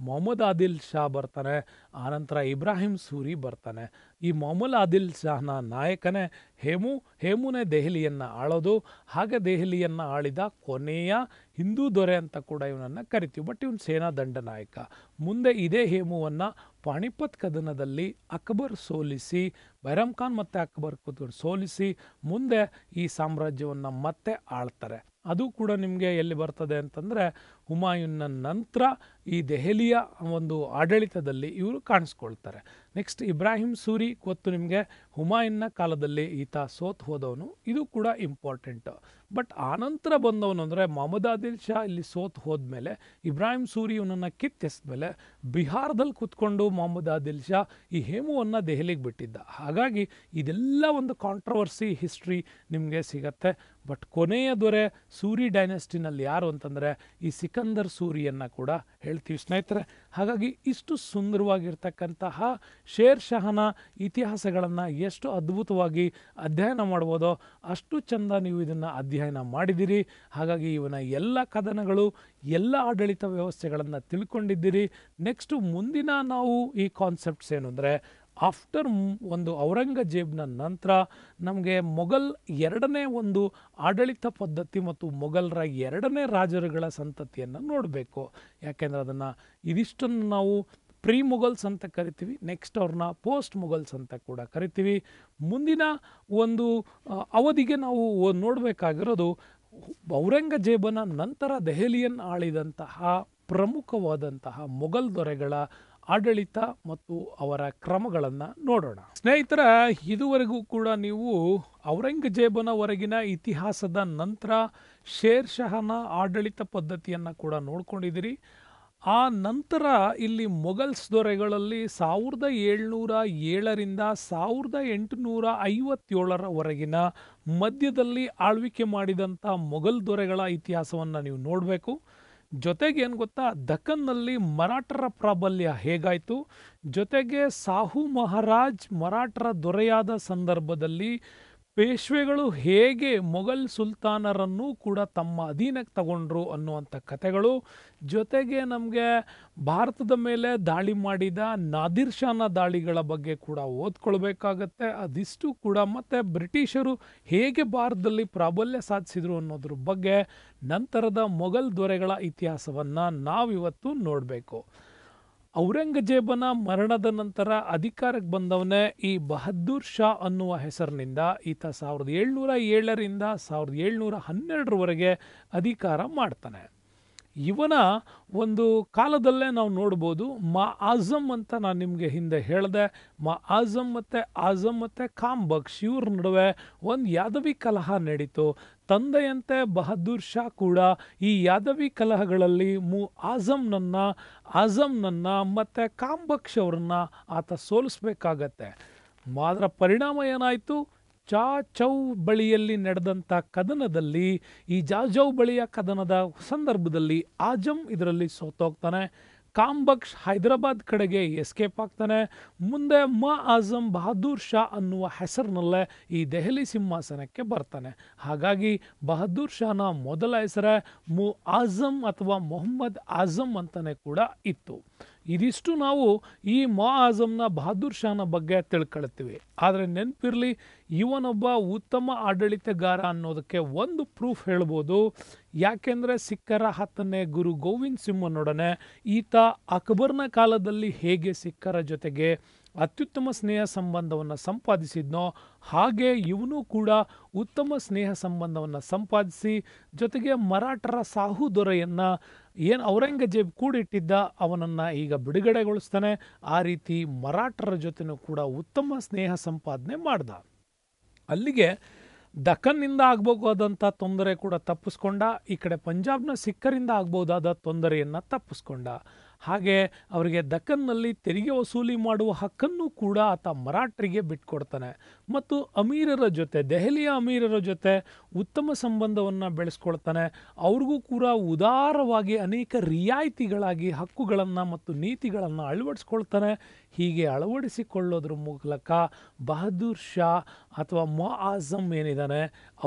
ಮೊಹಮ್ಮದ್ ಆದಿಲ್ ಶಾ ಬರ್ತಾನೆ ಆನಂತರ ಇಬ್ರಾಹಿಂ ಸೂರಿ ಬರ್ತಾನೆ ಈ ಮೊಹಮ್ಮದ್ ಆದಿಲ್ ಶಾಹ್ನ ನಾಯಕನೇ ಹೇಮು ಹೇಮುನೇ ದೆಹಲಿಯನ್ನು ಆಳೋದು ಹಾಗೆ ದೆಹಲಿಯನ್ನು ಆಳಿದ ಕೊನೆಯ ಹಿಂದೂ ದೊರೆ ಅಂತ ಕೂಡ ಇವನನ್ನು ಕರಿತೀವಿ ಬಟ್ ಇವನು ಸೇನಾ ದಂಡ ನಾಯಕ ಮುಂದೆ ಇದೇ ಹೇಮುವನ್ನು ಪಾಣಿಪತ್ ಕದನದಲ್ಲಿ ಅಕ್ಬರ್ ಸೋಲಿಸಿ ಬೈರಾಮ್ ಖಾನ್ ಮತ್ತು ಅಕ್ಬರ್ ಕುತ್ ಸೋಲಿಸಿ ಮುಂದೆ ಈ ಸಾಮ್ರಾಜ್ಯವನ್ನು ಮತ್ತೆ ಆಳ್ತಾರೆ ಅದು ಕೂಡ ನಿಮಗೆ ಎಲ್ಲಿ ಬರ್ತದೆ ಅಂತಂದರೆ ಹುಮಾಯೂನ್ನ ನಂತರ ಈ ದೆಹಲಿಯ ಒಂದು ಆಡಳಿತದಲ್ಲಿ ಇವರು ಕಾಣಿಸ್ಕೊಳ್ತಾರೆ ನೆಕ್ಸ್ಟ್ ಇಬ್ರಾಹಿಂ ಸೂರಿ ಕೊತ್ತು ನಿಮಗೆ ಹುಮಾಯುನ್ನ ಕಾಲದಲ್ಲಿ ಈತ ಸೋತ್ ಹೋದವನು ಇದು ಕೂಡ ಇಂಪಾರ್ಟೆಂಟ್ ಬಟ್ ಆನಂತರ ಬಂದವನು ಅಂದರೆ ಮೊಹಮ್ಮದ್ ಆದಿಲ್ ಶಾ ಇಲ್ಲಿ ಸೋತ್ ಮೇಲೆ ಇಬ್ರಾಹಿಂ ಸೂರಿ ಇವನನ್ನು ಮೇಲೆ ಬಿಹಾರದಲ್ಲಿ ಕೂತ್ಕೊಂಡು ಮೊಹಮ್ಮದ್ ಆದಿಲ್ ಶಾ ಈ ಹೇಮುವನ್ನು ದೆಹಲಿಗೆ ಬಿಟ್ಟಿದ್ದ ಹಾಗಾಗಿ ಇದೆಲ್ಲ ಒಂದು ಕಾಂಟ್ರವರ್ಸಿ ಹಿಸ್ಟ್ರಿ ನಿಮಗೆ ಸಿಗತ್ತೆ ಬಟ್ ಕೊನೆಯ ದೊರೆ ಸೂರಿ ಡೈನೆಸ್ಟಿನಲ್ಲಿ ಯಾರು ಅಂತಂದರೆ ಈ ಸಿಕಂದರ್ ಸೂರಿಯನ್ನು ಕೂಡ ಹೇಳ್ತೀವಿ ಸ್ನೇಹಿತರೆ ಹಾಗಾಗಿ ಇಷ್ಟು ಸುಂದರವಾಗಿರ್ತಕ್ಕಂತಹ ಶೇರ್ ಶಹನ ಇತಿಹಾಸಗಳನ್ನು ಎಷ್ಟು ಅದ್ಭುತವಾಗಿ ಅಧ್ಯಯನ ಮಾಡ್ಬೋದೋ ಅಷ್ಟು ಚಂದ ನೀವು ಇದನ್ನು ಅಧ್ಯಯನ ಮಾಡಿದ್ದೀರಿ ಹಾಗಾಗಿ ಇವನ ಎಲ್ಲ ಕದನಗಳು ಎಲ್ಲ ಆಡಳಿತ ವ್ಯವಸ್ಥೆಗಳನ್ನು ತಿಳ್ಕೊಂಡಿದ್ದೀರಿ ನೆಕ್ಸ್ಟು ಮುಂದಿನ ನಾವು ಈ ಕಾನ್ಸೆಪ್ಟ್ಸ್ ಏನು ಅಂದರೆ ಆಫ್ಟರ್ ಒಂದು ಔರಂಗಜೇಬ್ನ ನಂತರ ನಮಗೆ ಮೊಘಲ್ ಎರಡನೇ ಒಂದು ಆಡಳಿತ ಪದ್ಧತಿ ಮತ್ತು ಮೊಘಲರ ಎರಡನೇ ರಾಜರುಗಳ ಸಂತತಿಯನ್ನು ನೋಡಬೇಕು ಯಾಕೆಂದರೆ ಅದನ್ನು ಇದಿಷ್ಟನ್ನು ನಾವು ಪ್ರೀ ಮುಗಲ್ಸ್ ಅಂತ ಕರಿತೀವಿ ನೆಕ್ಸ್ಟ್ ಅವ್ರನ್ನ ಪೋಸ್ಟ್ ಮೊಘಲ್ಸ್ ಅಂತ ಕೂಡ ಕರಿತೀವಿ ಮುಂದಿನ ಒಂದು ಅವಧಿಗೆ ನಾವು ನೋಡಬೇಕಾಗಿರೋದು ಔರಂಗಜೇಬನ ನಂತರ ದೆಹಲಿಯನ್ನು ಆಳಿದಂತಹ ಪ್ರಮುಖವಾದಂತಹ ಮೊಘಲ್ ದೊರೆಗಳ ಆಡಳಿತ ಮತ್ತು ಅವರ ಕ್ರಮಗಳನ್ನು ನೋಡೋಣ ಸ್ನೇಹಿತರ ಇದುವರೆಗೂ ಕೂಡ ನೀವು ಔರಂಗಜೇಬನವರೆಗಿನ ಇತಿಹಾಸದ ನಂತರ ಶೇರ್ ಶಹನ ಆಡಳಿತ ಪದ್ಧತಿಯನ್ನು ಕೂಡ ನೋಡ್ಕೊಂಡಿದ್ದೀರಿ ಆ ನಂತರ ಇಲ್ಲಿ ಮೊಘಲ್ಸ್ ದೊರೆಗಳಲ್ಲಿ ಸಾವಿರದ ಏಳ್ನೂರ ಏಳರಿಂದ ಸಾವಿರದ ಎಂಟುನೂರ ಐವತ್ತೇಳರವರೆಗಿನ ಮಧ್ಯದಲ್ಲಿ ಆಳ್ವಿಕೆ ಮಾಡಿದಂಥ ಮೊಘಲ್ ದೊರೆಗಳ ಇತಿಹಾಸವನ್ನು ನೀವು ನೋಡಬೇಕು ಜೊತೆಗೆ ಏನು ಗೊತ್ತಾ ದಕ್ಕನ್ನಲ್ಲಿ ಮರಾಠರ ಪ್ರಾಬಲ್ಯ ಹೇಗಾಯಿತು ಜೊತೆಗೆ ಸಾಹು ಮಹಾರಾಜ್ ಮರಾಠರ ದೊರೆಯಾದ ಸಂದರ್ಭದಲ್ಲಿ ಪೇಶ್ವೆಗಳು ಹೇಗೆ ಮೊಘಲ್ ಸುಲ್ತಾನರನ್ನು ಕೂಡ ತಮ್ಮ ಅಧೀನಕ್ಕೆ ತಗೊಂಡ್ರು ಅನ್ನುವಂಥ ಕಥೆಗಳು ಜೊತೆಗೆ ನಮಗೆ ಭಾರತದ ಮೇಲೆ ದಾಳಿ ಮಾಡಿದ ನಾದಿರ್ ಶಾನ ದಾಳಿಗಳ ಬಗ್ಗೆ ಕೂಡ ಓದ್ಕೊಳ್ಬೇಕಾಗತ್ತೆ ಅದಿಷ್ಟು ಕೂಡ ಮತ್ತು ಬ್ರಿಟಿಷರು ಹೇಗೆ ಭಾರತದಲ್ಲಿ ಪ್ರಾಬಲ್ಯ ಸಾಧಿಸಿದರು ಅನ್ನೋದ್ರ ಬಗ್ಗೆ ನಂತರದ ಮೊಘಲ್ ದೊರೆಗಳ ಇತಿಹಾಸವನ್ನು ನಾವಿವತ್ತು ನೋಡಬೇಕು ಔರಂಗಜೇಬನ ಮರಣದ ನಂತರ ಅಧಿಕಾರಕ್ಕೆ ಬಂದವನೇ ಈ ಬಹದ್ದೂರ್ ಶಾ ಅನ್ನುವ ಹೆಸರಿನಿಂದ ಈತ ಸಾವಿರದ ಏಳ್ನೂರ ಏಳರಿಂದ ಸಾವಿರದ ಏಳ್ನೂರ ಹನ್ನೆರಡರವರೆಗೆ ಅಧಿಕಾರ ಮಾಡ್ತಾನೆ ಇವನ ಒಂದು ಕಾಲದಲ್ಲೇ ನಾವು ನೋಡ್ಬೋದು ಮಾ ಆಜಮ್ ಅಂತ ನಾನು ನಿಮಗೆ ಹಿಂದೆ ಹೇಳಿದೆ ಮಾ ಆಜಮ್ ಮತ್ತು ಆಜಮ್ ಮತ್ತು ಕಾಂಬಕ್ಶ್ ಇವ್ರ ನಡುವೆ ಒಂದು ಯಾದವಿ ಕಲಹ ನಡೀತು ತಂದೆಯಂತೆ ಬಹದ್ದೂರ್ ಶಾ ಕೂಡ ಈ ಯಾದವಿ ಕಲಹಗಳಲ್ಲಿ ಮು ಆಜಮ್ನನ್ನ ಆಜಮ್ನನ್ನ ಮತ್ತು ಕಾಂಬಕ್ಷ್ ಅವ್ರನ್ನ ಆತ ಸೋಲಿಸ್ಬೇಕಾಗತ್ತೆ ಅದರ ಪರಿಣಾಮ ಏನಾಯಿತು ಚಾ ಚೌ ಬಳಿಯಲ್ಲಿ ನಡೆದಂಥ ಕದನದಲ್ಲಿ ಈ ಜಾಜೌ ಬಳಿಯ ಕದನದ ಸಂದರ್ಭದಲ್ಲಿ ಆಜಮ್ ಇದರಲ್ಲಿ ಸೋತೋಗ್ತಾನೆ ಕಾಂಬಕ್ಷ್ ಹೈದರಾಬಾದ್ ಕಡೆಗೆ ಎಸ್ಕೇಪ್ ಆಗ್ತಾನೆ ಮುಂದೆ ಮ ಆಜಮ್ ಬಹದ್ದೂರ್ ಶಾ ಅನ್ನುವ ಹೆಸರಿನಲ್ಲೇ ಈ ದೆಹಲಿ ಸಿಂಹಾಸನಕ್ಕೆ ಬರ್ತಾನೆ ಹಾಗಾಗಿ ಬಹದ್ದೂರ್ ಶಾನ ಮೊದಲ ಹೆಸರೇ ಮು ಆಜಮ್ ಅಥವಾ ಮೊಹಮ್ಮದ್ ಆಜಮ್ ಅಂತಲೇ ಕೂಡ ಇತ್ತು ಇದಿಷ್ಟು ನಾವು ಈ ಮಾ ಆಜಮ್ನ ಬಹಾದೂರ್ ಶಾನ ಬಗ್ಗೆ ತಿಳ್ಕೊಳ್ತೀವಿ ಆದರೆ ನೆನಪಿರಲಿ ಇವನೊಬ್ಬ ಉತ್ತಮ ಆಡಳಿತಗಾರ ಅನ್ನೋದಕ್ಕೆ ಒಂದು ಪ್ರೂಫ್ ಹೇಳ್ಬೋದು ಯಾಕೆಂದರೆ ಸಿಖ್ಖರ ಹತ್ತನೇ ಗುರು ಗೋವಿಂದ್ ಸಿಂಹನೊಡನೆ ಈತ ಅಕ್ಬರ್ನ ಕಾಲದಲ್ಲಿ ಹೇಗೆ ಸಿಖ್ಖರ ಜೊತೆಗೆ ಅತ್ಯುತ್ತಮ ಸ್ನೇಹ ಸಂಬಂಧವನ್ನು ಸಂಪಾದಿಸಿದ್ನೋ ಹಾಗೆ ಇವನು ಕೂಡ ಉತ್ತಮ ಸ್ನೇಹ ಸಂಬಂಧವನ್ನು ಸಂಪಾದಿಸಿ ಜೊತೆಗೆ ಮರಾಠರ ಸಾಹು ದೊರೆಯನ್ನು ಏನು ಔರಂಗಜೇಬ್ ಕೂಡಿಟ್ಟಿದ್ದ ಅವನನ್ನು ಈಗ ಬಿಡುಗಡೆಗೊಳಿಸ್ತಾನೆ ಆ ರೀತಿ ಮರಾಠರ ಜೊತೆನೂ ಕೂಡ ಉತ್ತಮ ಸ್ನೇಹ ಸಂಪಾದನೆ ಮಾಡ್ದ ಅಲ್ಲಿಗೆ ದಖನ್ನಿಂದ ಆಗ್ಬೋದಾದಂಥ ತೊಂದರೆ ಕೂಡ ತಪ್ಪಿಸ್ಕೊಂಡ ಈ ಕಡೆ ಪಂಜಾಬ್ನ ಸಿಖ್ಖರಿಂದ ಆಗ್ಬೋದಾದ ತೊಂದರೆಯನ್ನು ತಪ್ಪಿಸ್ಕೊಂಡ ಹಾಗೆ ಅವರಿಗೆ ದಕ್ಕನ್ನಲ್ಲಿ ತೆರಿಗೆ ವಸೂಲಿ ಮಾಡುವ ಹಕ್ಕನ್ನು ಕೂಡ ಆತ ಮರಾಠರಿಗೆ ಬಿಟ್ಕೊಡ್ತಾನೆ ಮತ್ತು ಅಮೀರರ ಜೊತೆ ದೆಹಲಿಯ ಅಮೀರರ ಜೊತೆ ಉತ್ತಮ ಸಂಬಂಧವನ್ನು ಬೆಳೆಸ್ಕೊಳ್ತಾನೆ ಅವ್ರಿಗೂ ಕೂಡ ಉದಾರವಾಗಿ ಅನೇಕ ರಿಯಾಯಿತಿಗಳಾಗಿ ಹಕ್ಕುಗಳನ್ನು ಮತ್ತು ನೀತಿಗಳನ್ನು ಅಳವಡಿಸ್ಕೊಳ್ತಾನೆ ಹೀಗೆ ಅಳವಡಿಸಿಕೊಳ್ಳೋದ್ರ ಮೂಲಕ ಬಹದ್ದೂರ್ ಶಾ ಅಥವಾ ಮೊ ಆಝಮ್ ಏನಿದ್ದಾನೆ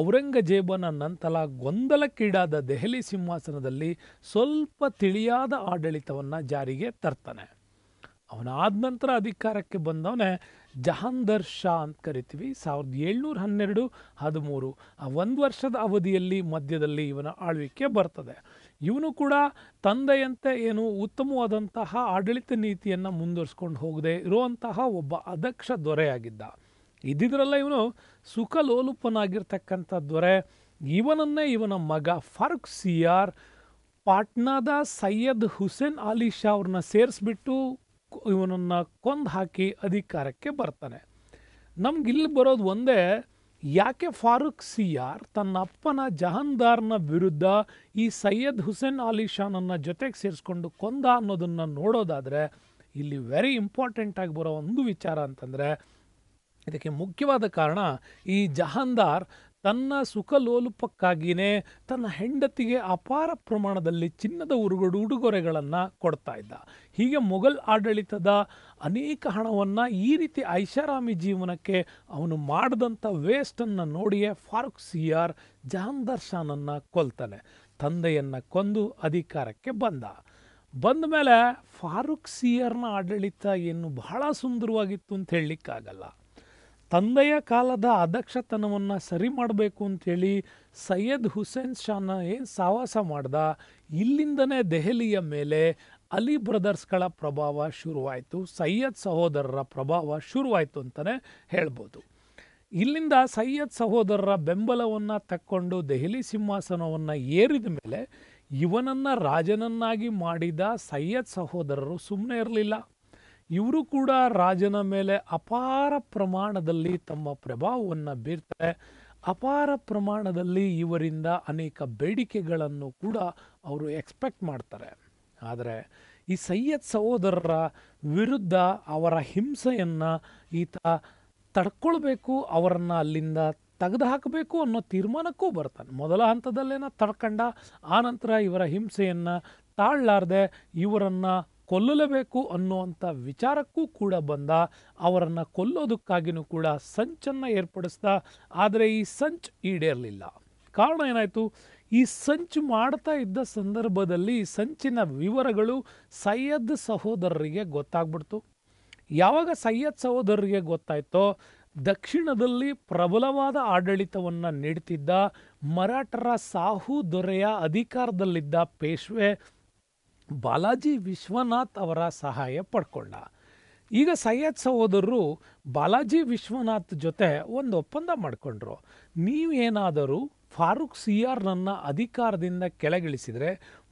ಔರಂಗಜೇಬನ ನಂತರ ಗೊಂದಲಕ್ಕೀಡಾದ ದೆಹಲಿ ಸಿಂಹಾಸನದಲ್ಲಿ ಸ್ವಲ್ಪ ತಿಳಿಯಾದ ಆಡಳಿತವನ್ನು ಜಾರಿಗೆ ತರ್ತಾನೆ ಅವನಾದ ನಂತರ ಅಧಿಕಾರಕ್ಕೆ ಬಂದವನೇ ಜಹಾಂದರ್ ಶಾ ಅಂತ ಕರಿತೀವಿ ಸಾವಿರದ ಏಳ್ನೂರ ಹನ್ನೆರಡು ಹದಿಮೂರು ಆ ಒಂದು ವರ್ಷದ ಅವಧಿಯಲ್ಲಿ ಮಧ್ಯದಲ್ಲಿ ಇವನ ಆಳ್ವಿಕೆ ಬರ್ತದೆ ಇವನು ಕೂಡ ತಂದೆಯಂತೆ ಏನು ಉತ್ತಮವಾದಂತಹ ಆಡಳಿತ ನೀತಿಯನ್ನು ಮುಂದುವರಿಸ್ಕೊಂಡು ಹೋಗದೆ ಇರುವಂತಹ ಒಬ್ಬ ಅಧ್ಯಕ್ಷ ದೊರೆಯಾಗಿದ್ದ ಇದ್ದಿದ್ರಲ್ಲ ಇವನು ಸುಖ ಲೋಲುಪನಾಗಿರ್ತಕ್ಕಂಥ ದೊರೆ ಇವನನ್ನೇ ಇವನ ಮಗ ಫಾರೂಕ್ ಸಿಯಾರ್ ಪಾಟ್ನಾದ ಸೈಯದ್ ಹುಸೇನ್ ಅಲಿ ಶಾ ಅವ್ರನ್ನ ಸೇರಿಸ್ಬಿಟ್ಟು ಇವನನ್ನು ಕೊಂದು ಹಾಕಿ ಅಧಿಕಾರಕ್ಕೆ ಬರ್ತಾನೆ ನಮ್ಗೆ ಇಲ್ಲಿ ಬರೋದು ಒಂದೇ ಯಾಕೆ ಫಾರೂಕ್ ಸಿಯಾರ್ ತನ್ನ ಅಪ್ಪನ ಜಹಂದಾರ್ನ ವಿರುದ್ಧ ಈ ಸೈಯದ್ ಹುಸೇನ್ ಅಲಿ ಶಾನನ್ನು ಜೊತೆಗೆ ಸೇರಿಸ್ಕೊಂಡು ಕೊಂದ ಅನ್ನೋದನ್ನು ನೋಡೋದಾದರೆ ಇಲ್ಲಿ ವೆರಿ ಇಂಪಾರ್ಟೆಂಟ್ ಆಗಿ ಬರೋ ಒಂದು ವಿಚಾರ ಅಂತಂದರೆ ಇದಕ್ಕೆ ಮುಖ್ಯವಾದ ಕಾರಣ ಈ ಜಹಾಂದಾರ್ ತನ್ನ ಸುಖ ಲೋಲುಪಕ್ಕಾಗಿಯೇ ತನ್ನ ಹೆಂಡತಿಗೆ ಅಪಾರ ಪ್ರಮಾಣದಲ್ಲಿ ಚಿನ್ನದ ಉರುಗಡು ಉಡುಗೊರೆಗಳನ್ನು ಕೊಡ್ತಾ ಇದ್ದ ಹೀಗೆ ಮೊಘಲ್ ಆಡಳಿತದ ಅನೇಕ ಹಣವನ್ನು ಈ ರೀತಿ ಐಷಾರಾಮಿ ಜೀವನಕ್ಕೆ ಅವನು ಮಾಡಿದಂಥ ವೇಸ್ಟನ್ನು ನೋಡಿಯೇ ಫಾರೂಕ್ ಸಿಯಾರ್ ಜಹಾಂದರ್ ಶಾನನ್ನು ಕೊಲ್ತಾನೆ ತಂದೆಯನ್ನು ಕೊಂದು ಅಧಿಕಾರಕ್ಕೆ ಬಂದ ಬಂದ ಮೇಲೆ ಫಾರೂಕ್ ಸಿಯರ್ನ ಆಡಳಿತ ಏನು ಬಹಳ ಸುಂದರವಾಗಿತ್ತು ಅಂತ ಹೇಳಲಿಕ್ಕಾಗಲ್ಲ ತಂದೆಯ ಕಾಲದ ಅಧ್ಯಕ್ಷತನವನ್ನು ಸರಿ ಮಾಡಬೇಕು ಅಂಥೇಳಿ ಸೈಯದ್ ಹುಸೇನ್ ಶಾನ ಏನು ಸಾಹಸ ಮಾಡ್ದ ಇಲ್ಲಿಂದನೇ ದೆಹಲಿಯ ಮೇಲೆ ಅಲಿ ಬ್ರದರ್ಸ್ಗಳ ಪ್ರಭಾವ ಶುರುವಾಯಿತು ಸೈಯದ್ ಸಹೋದರರ ಪ್ರಭಾವ ಶುರುವಾಯಿತು ಅಂತಲೇ ಹೇಳ್ಬೋದು ಇಲ್ಲಿಂದ ಸೈಯದ್ ಸಹೋದರರ ಬೆಂಬಲವನ್ನು ತಕ್ಕೊಂಡು ದೆಹಲಿ ಸಿಂಹಾಸನವನ್ನು ಏರಿದ ಮೇಲೆ ಇವನನ್ನು ರಾಜನನ್ನಾಗಿ ಮಾಡಿದ ಸೈಯದ್ ಸಹೋದರರು ಸುಮ್ಮನೆ ಇರಲಿಲ್ಲ ಇವರು ಕೂಡ ರಾಜನ ಮೇಲೆ ಅಪಾರ ಪ್ರಮಾಣದಲ್ಲಿ ತಮ್ಮ ಪ್ರಭಾವವನ್ನು ಬೀರ್ತಾರೆ ಅಪಾರ ಪ್ರಮಾಣದಲ್ಲಿ ಇವರಿಂದ ಅನೇಕ ಬೇಡಿಕೆಗಳನ್ನು ಕೂಡ ಅವರು ಎಕ್ಸ್ಪೆಕ್ಟ್ ಮಾಡ್ತಾರೆ ಆದರೆ ಈ ಸೈಯದ್ ಸಹೋದರರ ವಿರುದ್ಧ ಅವರ ಹಿಂಸೆಯನ್ನು ಈತ ತಡ್ಕೊಳ್ಬೇಕು ಅವರನ್ನು ಅಲ್ಲಿಂದ ತೆಗೆದು ಹಾಕಬೇಕು ಅನ್ನೋ ತೀರ್ಮಾನಕ್ಕೂ ಬರ್ತಾನೆ ಮೊದಲ ಹಂತದಲ್ಲೇನ ತಡ್ಕಂಡ ಆನಂತರ ಇವರ ಹಿಂಸೆಯನ್ನು ತಾಳ್ಲಾರ್ದೆ ಇವರನ್ನು ಕೊಲ್ಲಲೇಬೇಕು ಅನ್ನುವಂಥ ವಿಚಾರಕ್ಕೂ ಕೂಡ ಬಂದ ಅವರನ್ನು ಕೊಲ್ಲೋದಕ್ಕಾಗಿಯೂ ಕೂಡ ಸಂಚನ್ನು ಏರ್ಪಡಿಸ್ದ ಆದರೆ ಈ ಸಂಚ್ ಈಡೇರಲಿಲ್ಲ ಕಾರಣ ಏನಾಯಿತು ಈ ಸಂಚು ಮಾಡ್ತಾ ಇದ್ದ ಸಂದರ್ಭದಲ್ಲಿ ಸಂಚಿನ ವಿವರಗಳು ಸೈಯದ್ ಸಹೋದರರಿಗೆ ಗೊತ್ತಾಗ್ಬಿಡ್ತು ಯಾವಾಗ ಸೈಯದ್ ಸಹೋದರರಿಗೆ ಗೊತ್ತಾಯ್ತೋ ದಕ್ಷಿಣದಲ್ಲಿ ಪ್ರಬಲವಾದ ಆಡಳಿತವನ್ನು ನೀಡ್ತಿದ್ದ ಮರಾಠರ ಸಾಹು ದೊರೆಯ ಅಧಿಕಾರದಲ್ಲಿದ್ದ ಪೇಶ್ವೆ ಬಾಲಾಜಿ ವಿಶ್ವನಾಥ್ ಅವರ ಸಹಾಯ ಪಡ್ಕೊಂಡ ಈಗ ಸೈಯದ್ ಸಹೋದರರು ಬಾಲಾಜಿ ವಿಶ್ವನಾಥ್ ಜೊತೆ ಒಂದು ಒಪ್ಪಂದ ಮಾಡಿಕೊಂಡ್ರು ನೀವೇನಾದರೂ ಫಾರೂಕ್ ಸಿ ಅಧಿಕಾರದಿಂದ ಕೆಳಗಿಳಿಸಿದರೆ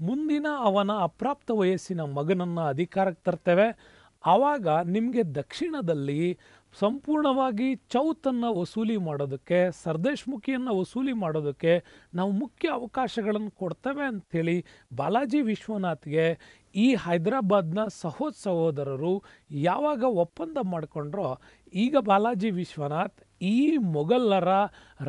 ಮುಂದಿನ ಅವನ ಅಪ್ರಾಪ್ತ ವಯಸ್ಸಿನ ಮಗನನ್ನು ಅಧಿಕಾರಕ್ಕೆ ತರ್ತೇವೆ ಆವಾಗ ನಿಮಗೆ ದಕ್ಷಿಣದಲ್ಲಿ ಸಂಪೂರ್ಣವಾಗಿ ಚೌತನ್ನು ವಸೂಲಿ ಮಾಡೋದಕ್ಕೆ ಸರ್ದೇಶ್ಮುಖಿಯನ್ನು ವಸೂಲಿ ಮಾಡೋದಕ್ಕೆ ನಾವು ಮುಖ್ಯ ಅವಕಾಶಗಳನ್ನು ಕೊಡ್ತೇವೆ ಅಂಥೇಳಿ ಬಾಲಾಜಿ ವಿಶ್ವನಾಥ್ಗೆ ಈ ಹೈದರಾಬಾದ್ನ ಸಹೋದ್ ಸಹೋದರರು ಯಾವಾಗ ಒಪ್ಪಂದ ಮಾಡಿಕೊಂಡ್ರೋ ಈಗ ಬಾಲಾಜಿ ವಿಶ್ವನಾಥ್ ಈ ಮೊಘಲರ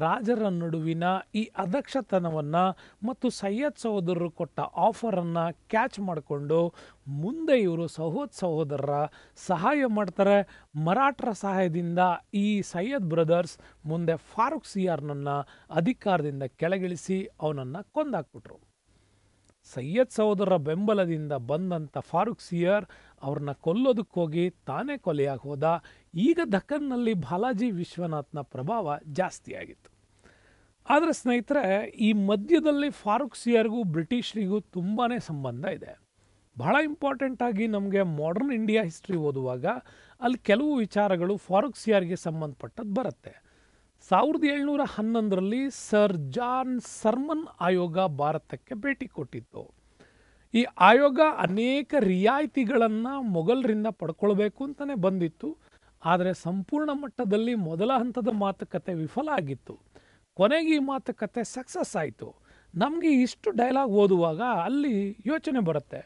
ರಾಜರ ನಡುವಿನ ಈ ಅದಕ್ಷತನವನ್ನು ಮತ್ತು ಸೈಯದ್ ಸಹೋದರರು ಕೊಟ್ಟ ಆಫರನ್ನು ಕ್ಯಾಚ್ ಮಾಡಿಕೊಂಡು ಮುಂದೆ ಇವರು ಸಹೋದ್ ಸಹೋದರರ ಸಹಾಯ ಮಾಡ್ತಾರೆ ಮರಾಠರ ಸಹಾಯದಿಂದ ಈ ಸೈಯದ್ ಬ್ರದರ್ಸ್ ಮುಂದೆ ಫಾರೂಕ್ ಸಿಯಾರ್ನನ್ನು ಅಧಿಕಾರದಿಂದ ಕೆಳಗಿಳಿಸಿ ಅವನನ್ನು ಕೊಂದಾಕ್ಬಿಟ್ರು ಸೈಯದ್ ಸಹೋದರರ ಬೆಂಬಲದಿಂದ ಬಂದಂಥ ಫಾರೂಕ್ ಸಿಯರ್ ಅವ್ರನ್ನ ಕೊಲ್ಲೋದಕ್ಕೋಗಿ ತಾನೇ ಕೊಲೆಯಾಗಿ ಹೋದ ಈಗ ದಕ್ಕನ್ನಲ್ಲಿ ಬಾಲಾಜಿ ವಿಶ್ವನಾಥ್ನ ಪ್ರಭಾವ ಜಾಸ್ತಿಯಾಗಿತ್ತು ಆದರೆ ಸ್ನೇಹಿತರೆ ಈ ಮಧ್ಯದಲ್ಲಿ ಫಾರೂಕ್ ಸಿಯರ್ಗೂ ಬ್ರಿಟಿಷರಿಗೂ ತುಂಬಾ ಸಂಬಂಧ ಇದೆ ಬಹಳ ಇಂಪಾರ್ಟೆಂಟ್ ಆಗಿ ನಮಗೆ ಮಾಡರ್ನ್ ಇಂಡಿಯಾ ಹಿಸ್ಟ್ರಿ ಓದುವಾಗ ಅಲ್ಲಿ ಕೆಲವು ವಿಚಾರಗಳು ಫಾರೂಕ್ ಸಿಯರ್ಗೆ ಸಂಬಂಧಪಟ್ಟದ್ದು ಬರುತ್ತೆ ಸಾವಿರದ ಏಳ್ನೂರ ಹನ್ನೊಂದರಲ್ಲಿ ಸರ್ ಜಾನ್ ಸರ್ಮನ್ ಆಯೋಗ ಭಾರತಕ್ಕೆ ಭೇಟಿ ಕೊಟ್ಟಿತ್ತು ಈ ಆಯೋಗ ಅನೇಕ ರಿಯಾಯಿತಿಗಳನ್ನು ಮೊಘಲರಿಂದ ಪಡ್ಕೊಳ್ಬೇಕು ಅಂತಲೇ ಬಂದಿತ್ತು ಆದರೆ ಸಂಪೂರ್ಣ ಮಟ್ಟದಲ್ಲಿ ಮೊದಲ ಹಂತದ ಮಾತುಕತೆ ವಿಫಲ ಆಗಿತ್ತು ಕೊನೆಗೆ ಈ ಮಾತುಕತೆ ಸಕ್ಸಸ್ ಆಯಿತು ನಮಗೆ ಇಷ್ಟು ಡೈಲಾಗ್ ಓದುವಾಗ ಅಲ್ಲಿ ಯೋಚನೆ ಬರುತ್ತೆ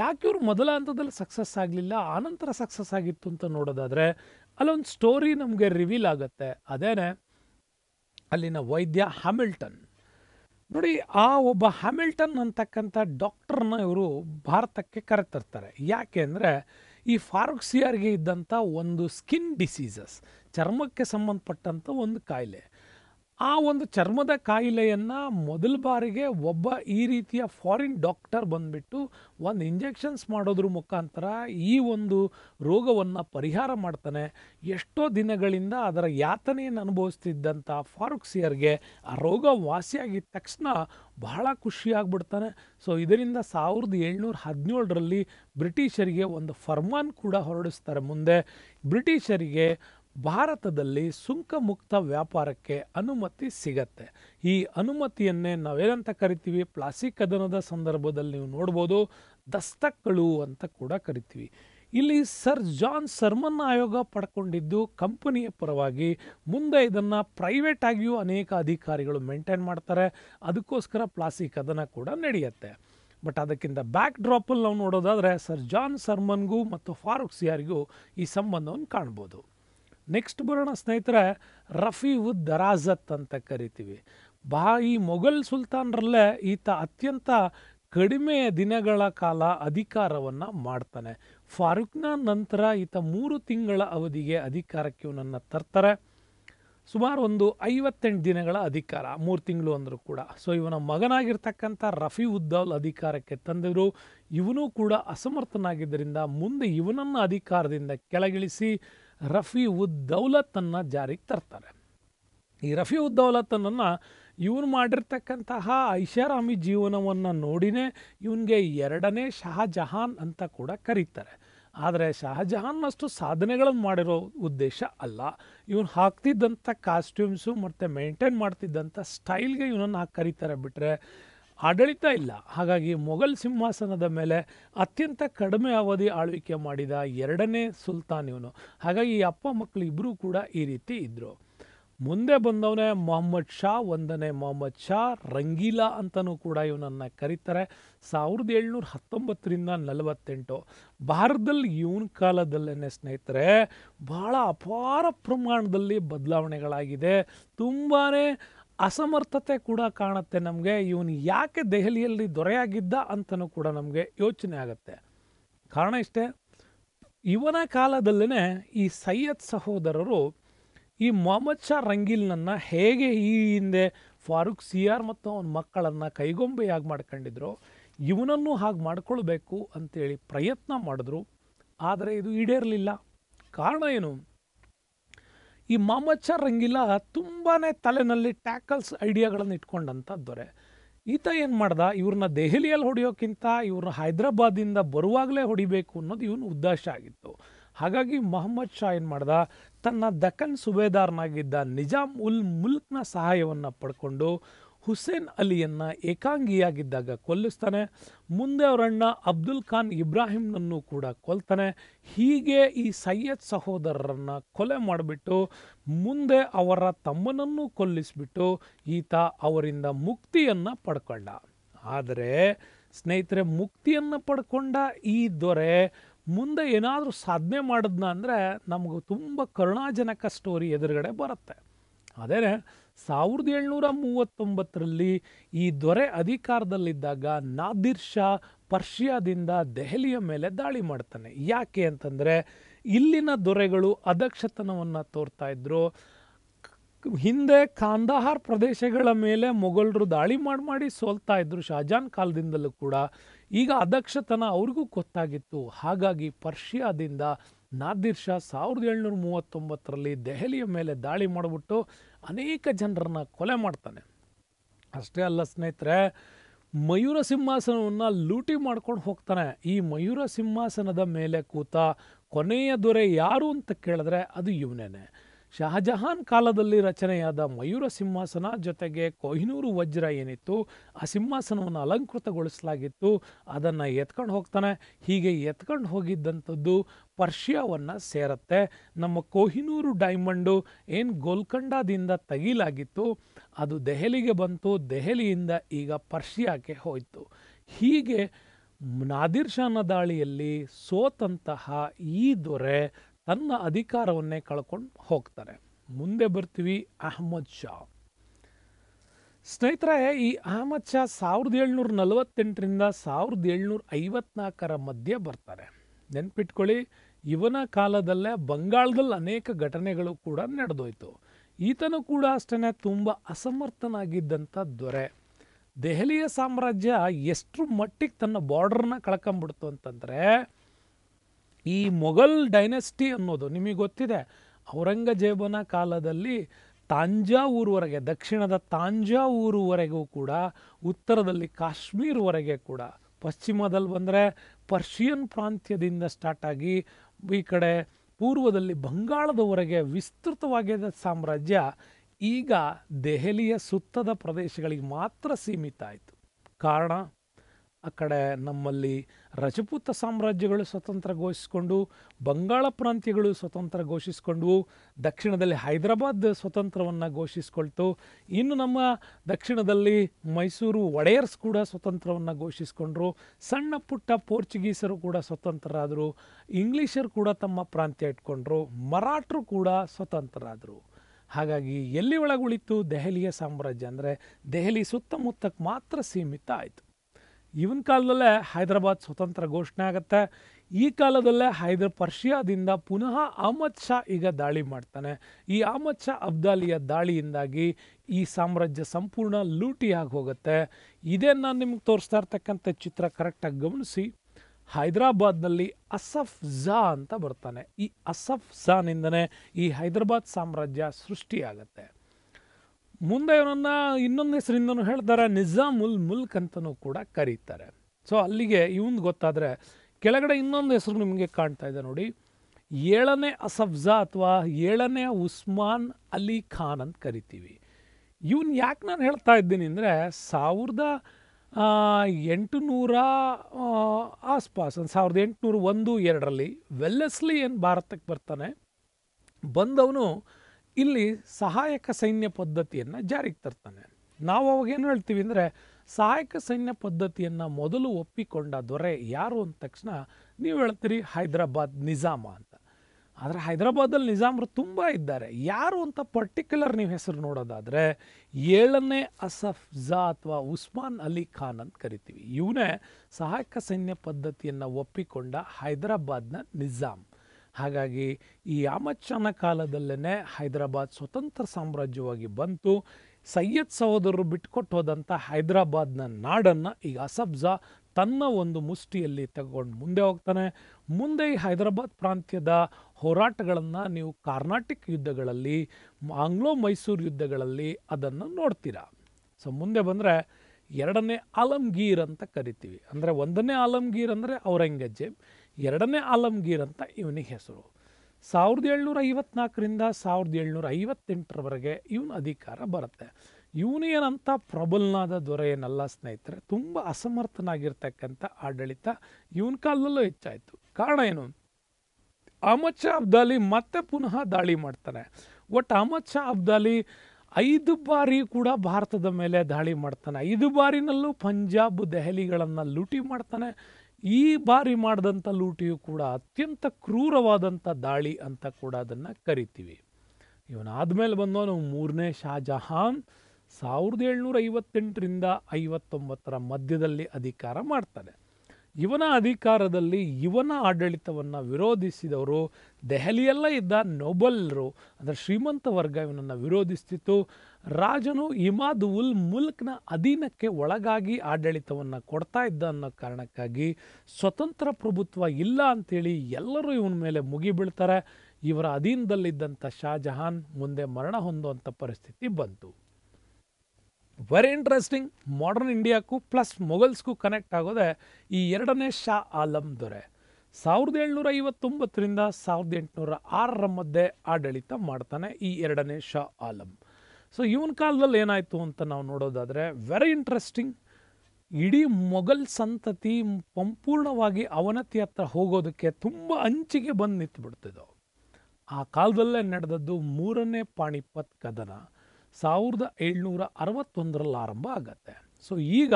ಯಾಕೆ ಇವರು ಮೊದಲ ಹಂತದಲ್ಲಿ ಸಕ್ಸಸ್ ಆಗಲಿಲ್ಲ ಆನಂತರ ಸಕ್ಸಸ್ ಆಗಿತ್ತು ಅಂತ ನೋಡೋದಾದರೆ ಅಲ್ಲೊಂದು ಸ್ಟೋರಿ ನಮಗೆ ರಿವೀಲ್ ಆಗುತ್ತೆ ಅದೇನೆ ಅಲ್ಲಿನ ವೈದ್ಯ ಹ್ಯಾಮಿಲ್ಟನ್ ನೋಡಿ ಆ ಒಬ್ಬ ಹ್ಯಾಮಿಲ್ಟನ್ ಅಂತಕ್ಕಂಥ ಡಾಕ್ಟರ್ನ ಇವರು ಭಾರತಕ್ಕೆ ಕರೆತರ್ತಾರೆ ಯಾಕೆ ಅಂದರೆ ಈ ಫಾರುಕ್ಸಿಯರ್ಗೆ ಇದ್ದಂಥ ಒಂದು ಸ್ಕಿನ್ ಡಿಸೀಸಸ್ ಚರ್ಮಕ್ಕೆ ಸಂಬಂಧಪಟ್ಟಂಥ ಒಂದು ಕಾಯಿಲೆ ಆ ಒಂದು ಚರ್ಮದ ಕಾಯಿಲೆಯನ್ನು ಮೊದಲ ಬಾರಿಗೆ ಒಬ್ಬ ಈ ರೀತಿಯ ಫಾರಿನ್ ಡಾಕ್ಟರ್ ಬಂದುಬಿಟ್ಟು ಒಂದು ಇಂಜೆಕ್ಷನ್ಸ್ ಮಾಡೋದ್ರ ಮುಖಾಂತರ ಈ ಒಂದು ರೋಗವನ್ನು ಪರಿಹಾರ ಮಾಡ್ತಾನೆ ಎಷ್ಟೋ ದಿನಗಳಿಂದ ಅದರ ಯಾತನೆಯನ್ನು ಅನುಭವಿಸ್ತಿದ್ದಂಥ ಫಾರೂಕ್ ಸಿಯರ್ಗೆ ಆ ರೋಗ ವಾಸಿಯಾಗಿದ್ದ ತಕ್ಷಣ ಬಹಳ ಖುಷಿಯಾಗ್ಬಿಡ್ತಾನೆ ಸೊ ಇದರಿಂದ ಸಾವಿರದ ಏಳ್ನೂರ ಹದಿನೇಳರಲ್ಲಿ ಬ್ರಿಟಿಷರಿಗೆ ಒಂದು ಫರ್ಮಾನ್ ಕೂಡ ಹೊರಡಿಸ್ತಾರೆ ಮುಂದೆ ಬ್ರಿಟಿಷರಿಗೆ ಭಾರತದಲ್ಲಿ ಸುಂಕ ಮುಕ್ತ ವ್ಯಾಪಾರಕ್ಕೆ ಅನುಮತಿ ಸಿಗತ್ತೆ ಈ ಅನುಮತಿಯನ್ನೇ ನಾವೇನಂತ ಕರಿತೀವಿ ಪ್ಲಾಸ್ಟಿಕ್ ಕದನದ ಸಂದರ್ಭದಲ್ಲಿ ನೀವು ನೋಡ್ಬೋದು ದಸ್ತಕ್ಗಳು ಅಂತ ಕೂಡ ಕರಿತೀವಿ ಇಲ್ಲಿ ಸರ್ ಜಾನ್ ಸರ್ಮನ್ ಆಯೋಗ ಪಡ್ಕೊಂಡಿದ್ದು ಕಂಪನಿಯ ಪರವಾಗಿ ಮುಂದೆ ಇದನ್ನು ಪ್ರೈವೇಟ್ ಆಗಿಯೂ ಅನೇಕ ಅಧಿಕಾರಿಗಳು ಮೇಂಟೈನ್ ಮಾಡ್ತಾರೆ ಅದಕ್ಕೋಸ್ಕರ ಪ್ಲಾಸ್ಟಿಕ್ ಕದನ ಕೂಡ ನಡೆಯುತ್ತೆ ಬಟ್ ಅದಕ್ಕಿಂತ ಬ್ಯಾಕ್ ಡ್ರಾಪಲ್ಲಿ ನಾವು ನೋಡೋದಾದರೆ ಸರ್ ಜಾನ್ ಸರ್ಮನ್ಗೂ ಮತ್ತು ಫಾರೂಕ್ ಸಿಯಾರಿಗೂ ಈ ಸಂಬಂಧವನ್ನು ಕಾಣ್ಬೋದು ನೆಕ್ಸ್ಟ್ ಬರೋಣ ಸ್ನೇಹಿತರೆ ರಫಿ ಉದ್ ದರಾಜತ್ ಅಂತ ಕರಿತೀವಿ ಬಾ ಈ ಮೊಘಲ್ ಸುಲ್ತಾನರಲ್ಲೇ ಈತ ಅತ್ಯಂತ ಕಡಿಮೆ ದಿನಗಳ ಕಾಲ ಅಧಿಕಾರವನ್ನು ಮಾಡ್ತಾನೆ ಫಾರೂಕ್ನ ನಂತರ ಈತ ಮೂರು ತಿಂಗಳ ಅವಧಿಗೆ ಅಧಿಕಾರಕ್ಕೆ ಇವನನ್ನು ತರ್ತಾರೆ ಸುಮಾರು ಒಂದು ಐವತ್ತೆಂಟು ದಿನಗಳ ಅಧಿಕಾರ ಮೂರು ತಿಂಗಳು ಅಂದರೂ ಕೂಡ ಸೊ ಇವನ ಮಗನಾಗಿರ್ತಕ್ಕಂಥ ರಫಿ ಉದ್ದೌಲ್ ಅಧಿಕಾರಕ್ಕೆ ತಂದಿದ್ರು ಇವನು ಕೂಡ ಅಸಮರ್ಥನಾಗಿದ್ದರಿಂದ ಮುಂದೆ ಇವನನ್ನು ಅಧಿಕಾರದಿಂದ ಕೆಳಗಿಳಿಸಿ ರಫಿ ಉದ್ ಜಾರಿಗೆ ತರ್ತಾರೆ ಈ ರಫಿ ಉದ್ ದೌಲತ್ತನನ್ನು ಇವನು ಮಾಡಿರ್ತಕ್ಕಂತಹ ಐಷಾರಾಮಿ ಜೀವನವನ್ನು ನೋಡಿನೇ ಇವನಿಗೆ ಎರಡನೇ ಶಹಜಹಾನ್ ಅಂತ ಕೂಡ ಕರೀತಾರೆ ಆದರೆ ಅಷ್ಟು ಸಾಧನೆಗಳನ್ನು ಮಾಡಿರೋ ಉದ್ದೇಶ ಅಲ್ಲ ಇವನು ಹಾಕ್ತಿದ್ದಂಥ ಕಾಸ್ಟ್ಯೂಮ್ಸು ಮತ್ತು ಮೇಂಟೈನ್ ಮಾಡ್ತಿದ್ದಂಥ ಸ್ಟೈಲ್ಗೆ ಇವನನ್ನು ಕರೀತಾರೆ ಬಿಟ್ಟರೆ ಆಡಳಿತ ಇಲ್ಲ ಹಾಗಾಗಿ ಮೊಘಲ್ ಸಿಂಹಾಸನದ ಮೇಲೆ ಅತ್ಯಂತ ಕಡಿಮೆ ಅವಧಿ ಆಳ್ವಿಕೆ ಮಾಡಿದ ಎರಡನೇ ಸುಲ್ತಾನ್ ಇವನು ಹಾಗಾಗಿ ಈ ಅಪ್ಪ ಮಕ್ಕಳು ಇಬ್ಬರೂ ಕೂಡ ಈ ರೀತಿ ಇದ್ದರು ಮುಂದೆ ಬಂದವನೇ ಮೊಹಮ್ಮದ್ ಶಾ ಒಂದನೇ ಮೊಹಮ್ಮದ್ ಶಾ ರಂಗೀಲಾ ಅಂತಲೂ ಕೂಡ ಇವನನ್ನು ಕರೀತಾರೆ ಸಾವಿರದ ಏಳ್ನೂರ ಹತ್ತೊಂಬತ್ತರಿಂದ ನಲವತ್ತೆಂಟು ಭಾರತದಲ್ಲಿ ಇವನ ಕಾಲದಲ್ಲೇ ಸ್ನೇಹಿತರೆ ಬಹಳ ಅಪಾರ ಪ್ರಮಾಣದಲ್ಲಿ ಬದಲಾವಣೆಗಳಾಗಿದೆ ತುಂಬಾ ಅಸಮರ್ಥತೆ ಕೂಡ ಕಾಣುತ್ತೆ ನಮಗೆ ಇವನು ಯಾಕೆ ದೆಹಲಿಯಲ್ಲಿ ದೊರೆಯಾಗಿದ್ದ ಅಂತಲೂ ಕೂಡ ನಮಗೆ ಯೋಚನೆ ಆಗುತ್ತೆ ಕಾರಣ ಇಷ್ಟೇ ಇವನ ಕಾಲದಲ್ಲೇ ಈ ಸೈಯದ್ ಸಹೋದರರು ಈ ಮೊಹಮ್ಮದ್ ಶಾ ರಂಗೀಲ್ನನ್ನು ಹೇಗೆ ಈ ಹಿಂದೆ ಫಾರೂಕ್ ಸಿಯಾರ್ ಮತ್ತು ಅವನ ಮಕ್ಕಳನ್ನು ಕೈಗೊಂಬೆಯಾಗಿ ಮಾಡ್ಕೊಂಡಿದ್ರು ಇವನನ್ನು ಹಾಗೆ ಮಾಡ್ಕೊಳ್ಬೇಕು ಅಂತೇಳಿ ಪ್ರಯತ್ನ ಮಾಡಿದ್ರು ಆದರೆ ಇದು ಈಡೇರಲಿಲ್ಲ ಕಾರಣ ಏನು ಈ ಮಾಮಚ್ಚ ರಂಗಿಲ ತುಂಬಾ ತಲೆನಲ್ಲಿ ಟ್ಯಾಕಲ್ಸ್ ಐಡಿಯಾಗಳನ್ನು ಇಟ್ಕೊಂಡಂತ ದೊರೆ ಈತ ಏನು ಮಾಡ್ದ ಇವ್ರನ್ನ ದೆಹಲಿಯಲ್ಲಿ ಹೊಡೆಯೋಕ್ಕಿಂತ ಇವ್ರನ್ನ ಹೈದ್ರಾಬಾದಿಂದ ಬರುವಾಗಲೇ ಹೊಡಿಬೇಕು ಅನ್ನೋದು ಇವನು ಉದ್ದೇಶ ಆಗಿತ್ತು ಹಾಗಾಗಿ ಮೊಹಮ್ಮದ್ ಶಾ ಏನು ಮಾಡ್ದ ತನ್ನ ದಕ್ಕನ್ ಸುಬೇದಾರ್ನಾಗಿದ್ದ ನಿಜಾಮ್ ಉಲ್ ಮುಲ್ಕ್ನ ಸಹಾಯವನ್ನು ಪಡ್ಕೊಂಡು ಹುಸೇನ್ ಅಲಿಯನ್ನು ಏಕಾಂಗಿಯಾಗಿದ್ದಾಗ ಕೊಲ್ಲಿಸ್ತಾನೆ ಮುಂದೆ ಅವರಣ್ಣ ಅಬ್ದುಲ್ ಖಾನ್ ಇಬ್ರಾಹಿಂನನ್ನು ಕೂಡ ಕೊಲ್ತಾನೆ ಹೀಗೆ ಈ ಸೈಯದ್ ಸಹೋದರರನ್ನು ಕೊಲೆ ಮಾಡಿಬಿಟ್ಟು ಮುಂದೆ ಅವರ ತಮ್ಮನನ್ನು ಕೊಲ್ಲಿಸಿಬಿಟ್ಟು ಈತ ಅವರಿಂದ ಮುಕ್ತಿಯನ್ನು ಪಡ್ಕೊಂಡ ಆದರೆ ಸ್ನೇಹಿತರೆ ಮುಕ್ತಿಯನ್ನು ಪಡ್ಕೊಂಡ ಈ ದೊರೆ ಮುಂದೆ ಏನಾದರೂ ಸಾಧನೆ ಮಾಡಿದ್ನ ಅಂದರೆ ನಮಗೂ ತುಂಬ ಕರುಣಾಜನಕ ಸ್ಟೋರಿ ಎದುರುಗಡೆ ಬರುತ್ತೆ ಅದೇ ಸಾವಿರದ ಏಳ್ನೂರ ಮೂವತ್ತೊಂಬತ್ತರಲ್ಲಿ ಈ ದೊರೆ ಅಧಿಕಾರದಲ್ಲಿದ್ದಾಗ ನಾದಿರ್ ಶಾ ಪರ್ಷಿಯಾದಿಂದ ದೆಹಲಿಯ ಮೇಲೆ ದಾಳಿ ಮಾಡ್ತಾನೆ ಯಾಕೆ ಅಂತಂದರೆ ಇಲ್ಲಿನ ದೊರೆಗಳು ಅದಕ್ಷತನವನ್ನು ತೋರ್ತಾ ಇದ್ರು ಹಿಂದೆ ಕಾಂದಹಾರ್ ಪ್ರದೇಶಗಳ ಮೇಲೆ ಮೊಘಲರು ದಾಳಿ ಮಾಡಿ ಮಾಡಿ ಸೋಲ್ತಾ ಇದ್ರು ಶಾಜಾನ್ ಕಾಲದಿಂದಲೂ ಕೂಡ ಈಗ ಅದಕ್ಷತನ ಅವ್ರಿಗೂ ಗೊತ್ತಾಗಿತ್ತು ಹಾಗಾಗಿ ಪರ್ಷಿಯಾದಿಂದ ನಾದಿರ್ ಶಾ ಸಾವಿರದ ಏಳ್ನೂರ ಮೂವತ್ತೊಂಬತ್ತರಲ್ಲಿ ದೆಹಲಿಯ ಮೇಲೆ ದಾಳಿ ಮಾಡಿಬಿಟ್ಟು ಅನೇಕ ಜನರನ್ನು ಕೊಲೆ ಮಾಡ್ತಾನೆ ಅಷ್ಟೇ ಅಲ್ಲ ಸ್ನೇಹಿತರೆ ಮಯೂರ ಸಿಂಹಾಸನವನ್ನು ಲೂಟಿ ಮಾಡ್ಕೊಂಡು ಹೋಗ್ತಾನೆ ಈ ಮಯೂರ ಸಿಂಹಾಸನದ ಮೇಲೆ ಕೂತ ಕೊನೆಯ ದೊರೆ ಯಾರು ಅಂತ ಕೇಳಿದ್ರೆ ಅದು ಇವನೇನೆ ಶಹಜಹಾನ್ ಕಾಲದಲ್ಲಿ ರಚನೆಯಾದ ಮಯೂರ ಸಿಂಹಾಸನ ಜೊತೆಗೆ ಕೊಹಿನೂರು ವಜ್ರ ಏನಿತ್ತು ಆ ಸಿಂಹಾಸನವನ್ನು ಅಲಂಕೃತಗೊಳಿಸಲಾಗಿತ್ತು ಅದನ್ನು ಎತ್ಕೊಂಡು ಹೋಗ್ತಾನೆ ಹೀಗೆ ಎತ್ಕೊಂಡು ಹೋಗಿದ್ದಂಥದ್ದು ಪರ್ಷಿಯಾವನ್ನು ಸೇರತ್ತೆ ನಮ್ಮ ಕೊಹಿನೂರು ಡೈಮಂಡು ಏನು ಗೋಲ್ಕಂಡಾದಿಂದ ತೆಗೀಲಾಗಿತ್ತು ಅದು ದೆಹಲಿಗೆ ಬಂತು ದೆಹಲಿಯಿಂದ ಈಗ ಪರ್ಷಿಯಾಕ್ಕೆ ಹೋಯಿತು ಹೀಗೆ ನಾದಿರ್ ಶಾನ ದಾಳಿಯಲ್ಲಿ ಸೋತಂತಹ ಈ ದೊರೆ ತನ್ನ ಅಧಿಕಾರವನ್ನೇ ಕಳ್ಕೊಂಡು ಹೋಗ್ತಾರೆ ಮುಂದೆ ಬರ್ತೀವಿ ಅಹಮದ್ ಶಾ ಸ್ನೇಹಿತರೆ ಈ ಅಹಮದ್ ಶಾ ಸಾವಿರದ ಏಳ್ನೂರ ನಲವತ್ತೆಂಟರಿಂದ ಸಾವಿರದ ಏಳ್ನೂರ ಐವತ್ನಾಲ್ಕರ ಮಧ್ಯೆ ಬರ್ತಾರೆ ನೆನ್ಪಿಟ್ಕೊಳ್ಳಿ ಇವನ ಕಾಲದಲ್ಲೇ ಬಂಗಾಳದಲ್ಲಿ ಅನೇಕ ಘಟನೆಗಳು ಕೂಡ ನಡೆದೋಯ್ತು ಈತನು ಕೂಡ ಅಷ್ಟೇ ತುಂಬ ಅಸಮರ್ಥನಾಗಿದ್ದಂಥ ದೊರೆ ದೆಹಲಿಯ ಸಾಮ್ರಾಜ್ಯ ಎಷ್ಟು ಮಟ್ಟಿಗೆ ತನ್ನ ಬಾರ್ಡರ್ನ ಕಳ್ಕೊಂಬಿಡ್ತು ಅಂತಂದರೆ ಈ ಮೊಘಲ್ ಡೈನೆಸ್ಟಿ ಅನ್ನೋದು ನಿಮಗೆ ಗೊತ್ತಿದೆ ಔರಂಗಜೇಬನ ಕಾಲದಲ್ಲಿ ತಾಂಜಾವೂರುವರೆಗೆ ದಕ್ಷಿಣದ ತಾಂಜಾವೂರುವರೆಗೂ ಕೂಡ ಉತ್ತರದಲ್ಲಿ ಕಾಶ್ಮೀರವರೆಗೆ ಕೂಡ ಪಶ್ಚಿಮದಲ್ಲಿ ಬಂದರೆ ಪರ್ಷಿಯನ್ ಪ್ರಾಂತ್ಯದಿಂದ ಸ್ಟಾರ್ಟಾಗಿ ಈ ಕಡೆ ಪೂರ್ವದಲ್ಲಿ ಬಂಗಾಳದವರೆಗೆ ವಿಸ್ತೃತವಾಗಿದ್ದ ಸಾಮ್ರಾಜ್ಯ ಈಗ ದೆಹಲಿಯ ಸುತ್ತದ ಪ್ರದೇಶಗಳಿಗೆ ಮಾತ್ರ ಸೀಮಿತ ಆಯಿತು ಕಾರಣ ಆ ಕಡೆ ನಮ್ಮಲ್ಲಿ ರಜಪೂತ ಸಾಮ್ರಾಜ್ಯಗಳು ಸ್ವತಂತ್ರ ಘೋಷಿಸಿಕೊಂಡು ಬಂಗಾಳ ಪ್ರಾಂತ್ಯಗಳು ಸ್ವತಂತ್ರ ಘೋಷಿಸಿಕೊಂಡು ದಕ್ಷಿಣದಲ್ಲಿ ಹೈದರಾಬಾದ್ ಸ್ವತಂತ್ರವನ್ನು ಘೋಷಿಸ್ಕೊಳ್ತು ಇನ್ನು ನಮ್ಮ ದಕ್ಷಿಣದಲ್ಲಿ ಮೈಸೂರು ಒಡೆಯರ್ಸ್ ಕೂಡ ಸ್ವತಂತ್ರವನ್ನು ಘೋಷಿಸಿಕೊಂಡ್ರು ಸಣ್ಣ ಪುಟ್ಟ ಪೋರ್ಚುಗೀಸರು ಕೂಡ ಸ್ವತಂತ್ರರಾದರು ಇಂಗ್ಲೀಷರು ಕೂಡ ತಮ್ಮ ಪ್ರಾಂತ್ಯ ಇಟ್ಕೊಂಡ್ರು ಮರಾಠರು ಕೂಡ ಸ್ವತಂತ್ರರಾದರು ಹಾಗಾಗಿ ಎಲ್ಲಿ ಒಳಗುಳಿತು ದೆಹಲಿಯ ಸಾಮ್ರಾಜ್ಯ ಅಂದರೆ ದೆಹಲಿ ಸುತ್ತಮುತ್ತಕ್ಕೆ ಮಾತ್ರ ಸೀಮಿತ ಆಯಿತು ಇವನ್ ಕಾಲದಲ್ಲೇ ಹೈದರಾಬಾದ್ ಸ್ವತಂತ್ರ ಘೋಷಣೆ ಆಗುತ್ತೆ ಈ ಕಾಲದಲ್ಲೇ ಹೈದರ್ ಪರ್ಷಿಯಾದಿಂದ ಪುನಃ ಅಹಮದ್ ಶಾ ಈಗ ದಾಳಿ ಮಾಡ್ತಾನೆ ಈ ಅಹಮದ್ ಶಾ ಅಬ್ದಾಲಿಯ ದಾಳಿಯಿಂದಾಗಿ ಈ ಸಾಮ್ರಾಜ್ಯ ಸಂಪೂರ್ಣ ಲೂಟಿಯಾಗಿ ಹೋಗುತ್ತೆ ಇದೇ ನಾನು ನಿಮ್ಗೆ ತೋರಿಸ್ತಾ ಇರ್ತಕ್ಕಂಥ ಚಿತ್ರ ಕರೆಕ್ಟಾಗಿ ಗಮನಿಸಿ ಹೈದರಾಬಾದ್ನಲ್ಲಿ ಅಸಫ್ ಝಾ ಅಂತ ಬರ್ತಾನೆ ಈ ಅಸಫ್ ಝಾನಿಂದನೇ ಈ ಹೈದರಾಬಾದ್ ಸಾಮ್ರಾಜ್ಯ ಸೃಷ್ಟಿಯಾಗತ್ತೆ ಮುಂದೆ ಇವನನ್ನು ಇನ್ನೊಂದು ಹೆಸರಿಂದನೂ ಹೇಳ್ತಾರೆ ನಿಜಾಮುಲ್ ಮುಲ್ಕ್ ಅಂತಲೂ ಕೂಡ ಕರೀತಾರೆ ಸೊ ಅಲ್ಲಿಗೆ ಇವನ್ ಗೊತ್ತಾದರೆ ಕೆಳಗಡೆ ಇನ್ನೊಂದು ಹೆಸರು ನಿಮಗೆ ಕಾಣ್ತಾ ಇದೆ ನೋಡಿ ಏಳನೇ ಅಸಫ್ಜಾ ಅಥವಾ ಏಳನೇ ಉಸ್ಮಾನ್ ಅಲಿ ಖಾನ್ ಅಂತ ಕರಿತೀವಿ ಇವನ್ ಯಾಕೆ ನಾನು ಹೇಳ್ತಾ ಇದ್ದೀನಿ ಅಂದರೆ ಸಾವಿರದ ಎಂಟುನೂರ ಆಸ್ಪಾಸ್ ಒಂದು ಸಾವಿರದ ಎಂಟುನೂರ ಒಂದು ಎರಡರಲ್ಲಿ ವೆಲ್ಲೆಸ್ಲಿ ಏನು ಭಾರತಕ್ಕೆ ಬರ್ತಾನೆ ಬಂದವನು ಇಲ್ಲಿ ಸಹಾಯಕ ಸೈನ್ಯ ಪದ್ಧತಿಯನ್ನು ಜಾರಿಗೆ ತರ್ತಾನೆ ನಾವು ಅವಾಗ ಏನು ಹೇಳ್ತೀವಿ ಅಂದರೆ ಸಹಾಯಕ ಸೈನ್ಯ ಪದ್ಧತಿಯನ್ನು ಮೊದಲು ಒಪ್ಪಿಕೊಂಡ ದೊರೆ ಯಾರು ಅಂದ ತಕ್ಷಣ ನೀವು ಹೇಳ್ತೀರಿ ಹೈದರಾಬಾದ್ ನಿಜಾಮ ಅಂತ ಆದರೆ ಹೈದರಾಬಾದಲ್ಲಿ ನಿಜಾಮರು ತುಂಬ ಇದ್ದಾರೆ ಯಾರು ಅಂತ ಪರ್ಟಿಕ್ಯುಲರ್ ನೀವು ಹೆಸರು ನೋಡೋದಾದರೆ ಏಳನೇ ಅಸಫ್ ಜಾ ಅಥವಾ ಉಸ್ಮಾನ್ ಅಲಿ ಖಾನ್ ಅಂತ ಕರಿತೀವಿ ಇವನೇ ಸಹಾಯಕ ಸೈನ್ಯ ಪದ್ಧತಿಯನ್ನು ಒಪ್ಪಿಕೊಂಡ ಹೈದರಾಬಾದ್ನ ನಿಜಾಮ್ ಹಾಗಾಗಿ ಈ ಆಮಚ್ಚನ ಕಾಲದಲ್ಲೇ ಹೈದರಾಬಾದ್ ಸ್ವತಂತ್ರ ಸಾಮ್ರಾಜ್ಯವಾಗಿ ಬಂತು ಸೈಯದ್ ಸಹೋದರರು ಬಿಟ್ಕೊಟ್ಟು ಹೋದಂಥ ಹೈದರಾಬಾದ್ನ ನಾಡನ್ನು ಈಗ ಅಸಬ್ಜಾ ತನ್ನ ಒಂದು ಮುಷ್ಟಿಯಲ್ಲಿ ತಗೊಂಡು ಮುಂದೆ ಹೋಗ್ತಾನೆ ಮುಂದೆ ಈ ಹೈದರಾಬಾದ್ ಪ್ರಾಂತ್ಯದ ಹೋರಾಟಗಳನ್ನು ನೀವು ಕಾರ್ನಾಟಿಕ್ ಯುದ್ಧಗಳಲ್ಲಿ ಆಂಗ್ಲೋ ಮೈಸೂರು ಯುದ್ಧಗಳಲ್ಲಿ ಅದನ್ನು ನೋಡ್ತೀರಾ ಸೊ ಮುಂದೆ ಬಂದರೆ ಎರಡನೇ ಆಲಮ್ಗೀರ್ ಅಂತ ಕರಿತೀವಿ ಅಂದರೆ ಒಂದನೇ ಆಲಮ್ಗೀರ್ ಅಂದರೆ ಔರಂಗಜೇಬ್ ಎರಡನೇ ಆಲಮ್ಗೀರ್ ಅಂತ ಇವನಿಗೆ ಹೆಸರು ಸಾವಿರದ ಏಳ್ನೂರ ಐವತ್ನಾಲ್ಕರಿಂದ ಸಾವಿರದ ಏಳ್ನೂರ ಐವತ್ತೆಂಟರವರೆಗೆ ಇವನ ಅಧಿಕಾರ ಬರುತ್ತೆ ಇವನು ಏನಂಥ ಪ್ರಬಲನಾದ ದೊರೆ ಸ್ನೇಹಿತರೆ ತುಂಬ ಅಸಮರ್ಥನಾಗಿರ್ತಕ್ಕಂಥ ಆಡಳಿತ ಇವನ ಕಾಲದಲ್ಲೂ ಹೆಚ್ಚಾಯಿತು ಕಾರಣ ಏನು ಅಹಮದ್ ಶಾ ಅಬ್ದಾಲಿ ಮತ್ತೆ ಪುನಃ ದಾಳಿ ಮಾಡ್ತಾನೆ ಒಟ್ಟು ಅಹಮದ್ ಶಾ ಅಬ್ದಾಲಿ ಐದು ಬಾರಿ ಕೂಡ ಭಾರತದ ಮೇಲೆ ದಾಳಿ ಮಾಡ್ತಾನೆ ಐದು ಬಾರಿನಲ್ಲೂ ಪಂಜಾಬ್ ದೆಹಲಿಗಳನ್ನು ಲೂಟಿ ಮಾಡ್ತಾನೆ ಈ ಬಾರಿ ಮಾಡಿದಂಥ ಲೂಟಿಯು ಕೂಡ ಅತ್ಯಂತ ಕ್ರೂರವಾದಂಥ ದಾಳಿ ಅಂತ ಕೂಡ ಅದನ್ನು ಕರಿತೀವಿ ಇವನಾದಮೇಲೆ ಬಂದವನು ಮೂರನೇ ಶಾಜಹಾನ್ ಸಾವಿರದ ಏಳ್ನೂರ ಐವತ್ತೆಂಟರಿಂದ ಐವತ್ತೊಂಬತ್ತರ ಮಧ್ಯದಲ್ಲಿ ಅಧಿಕಾರ ಮಾಡ್ತಾನೆ ಇವನ ಅಧಿಕಾರದಲ್ಲಿ ಇವನ ಆಡಳಿತವನ್ನು ವಿರೋಧಿಸಿದವರು ದೆಹಲಿಯಲ್ಲೇ ಇದ್ದ ನೊಬಲ್ರು ಅಂದರೆ ಶ್ರೀಮಂತ ವರ್ಗ ಇವನನ್ನು ವಿರೋಧಿಸ್ತಿತ್ತು ರಾಜನು ಇಮಾದ್ ಉಲ್ ಮುಲ್ಕ್ನ ಅಧೀನಕ್ಕೆ ಒಳಗಾಗಿ ಆಡಳಿತವನ್ನು ಕೊಡ್ತಾ ಇದ್ದ ಅನ್ನೋ ಕಾರಣಕ್ಕಾಗಿ ಸ್ವತಂತ್ರ ಪ್ರಭುತ್ವ ಇಲ್ಲ ಅಂಥೇಳಿ ಎಲ್ಲರೂ ಇವನ ಮೇಲೆ ಮುಗಿಬೀಳ್ತಾರೆ ಇವರ ಅಧೀನದಲ್ಲಿದ್ದಂಥ ಶಾಜಹಾನ್ ಮುಂದೆ ಮರಣ ಹೊಂದುವಂಥ ಪರಿಸ್ಥಿತಿ ಬಂತು ವೆರಿ ಇಂಟ್ರೆಸ್ಟಿಂಗ್ ಮಾಡರ್ನ್ ಇಂಡಿಯಾಕ್ಕೂ ಪ್ಲಸ್ ಮೊಘಲ್ಸ್ಗೂ ಕನೆಕ್ಟ್ ಆಗೋದೆ ಈ ಎರಡನೇ ಶಾ ಆಲಂ ದೊರೆ ಸಾವಿರದ ಏಳ್ನೂರ ಐವತ್ತೊಂಬತ್ತರಿಂದ ಸಾವಿರದ ಎಂಟುನೂರ ಆರರ ಮಧ್ಯೆ ಆಡಳಿತ ಮಾಡ್ತಾನೆ ಈ ಎರಡನೇ ಶಾ ಆಲಂ ಸೊ ಇವನ ಕಾಲದಲ್ಲಿ ಏನಾಯಿತು ಅಂತ ನಾವು ನೋಡೋದಾದರೆ ವೆರಿ ಇಂಟ್ರೆಸ್ಟಿಂಗ್ ಇಡೀ ಮೊಘಲ್ ಸಂತತಿ ಸಂಪೂರ್ಣವಾಗಿ ಅವನತಿ ಹತ್ರ ಹೋಗೋದಕ್ಕೆ ತುಂಬ ಅಂಚಿಗೆ ಬಂದು ಬಿಡ್ತಿದ್ದವು ಆ ಕಾಲದಲ್ಲೇ ನಡೆದದ್ದು ಮೂರನೇ ಪಾಣಿಪತ್ ಕದನ ಸಾವಿರದ ಏಳ್ನೂರ ಅರವತ್ತೊಂದರಲ್ಲಿ ಆರಂಭ ಆಗತ್ತೆ ಸೊ ಈಗ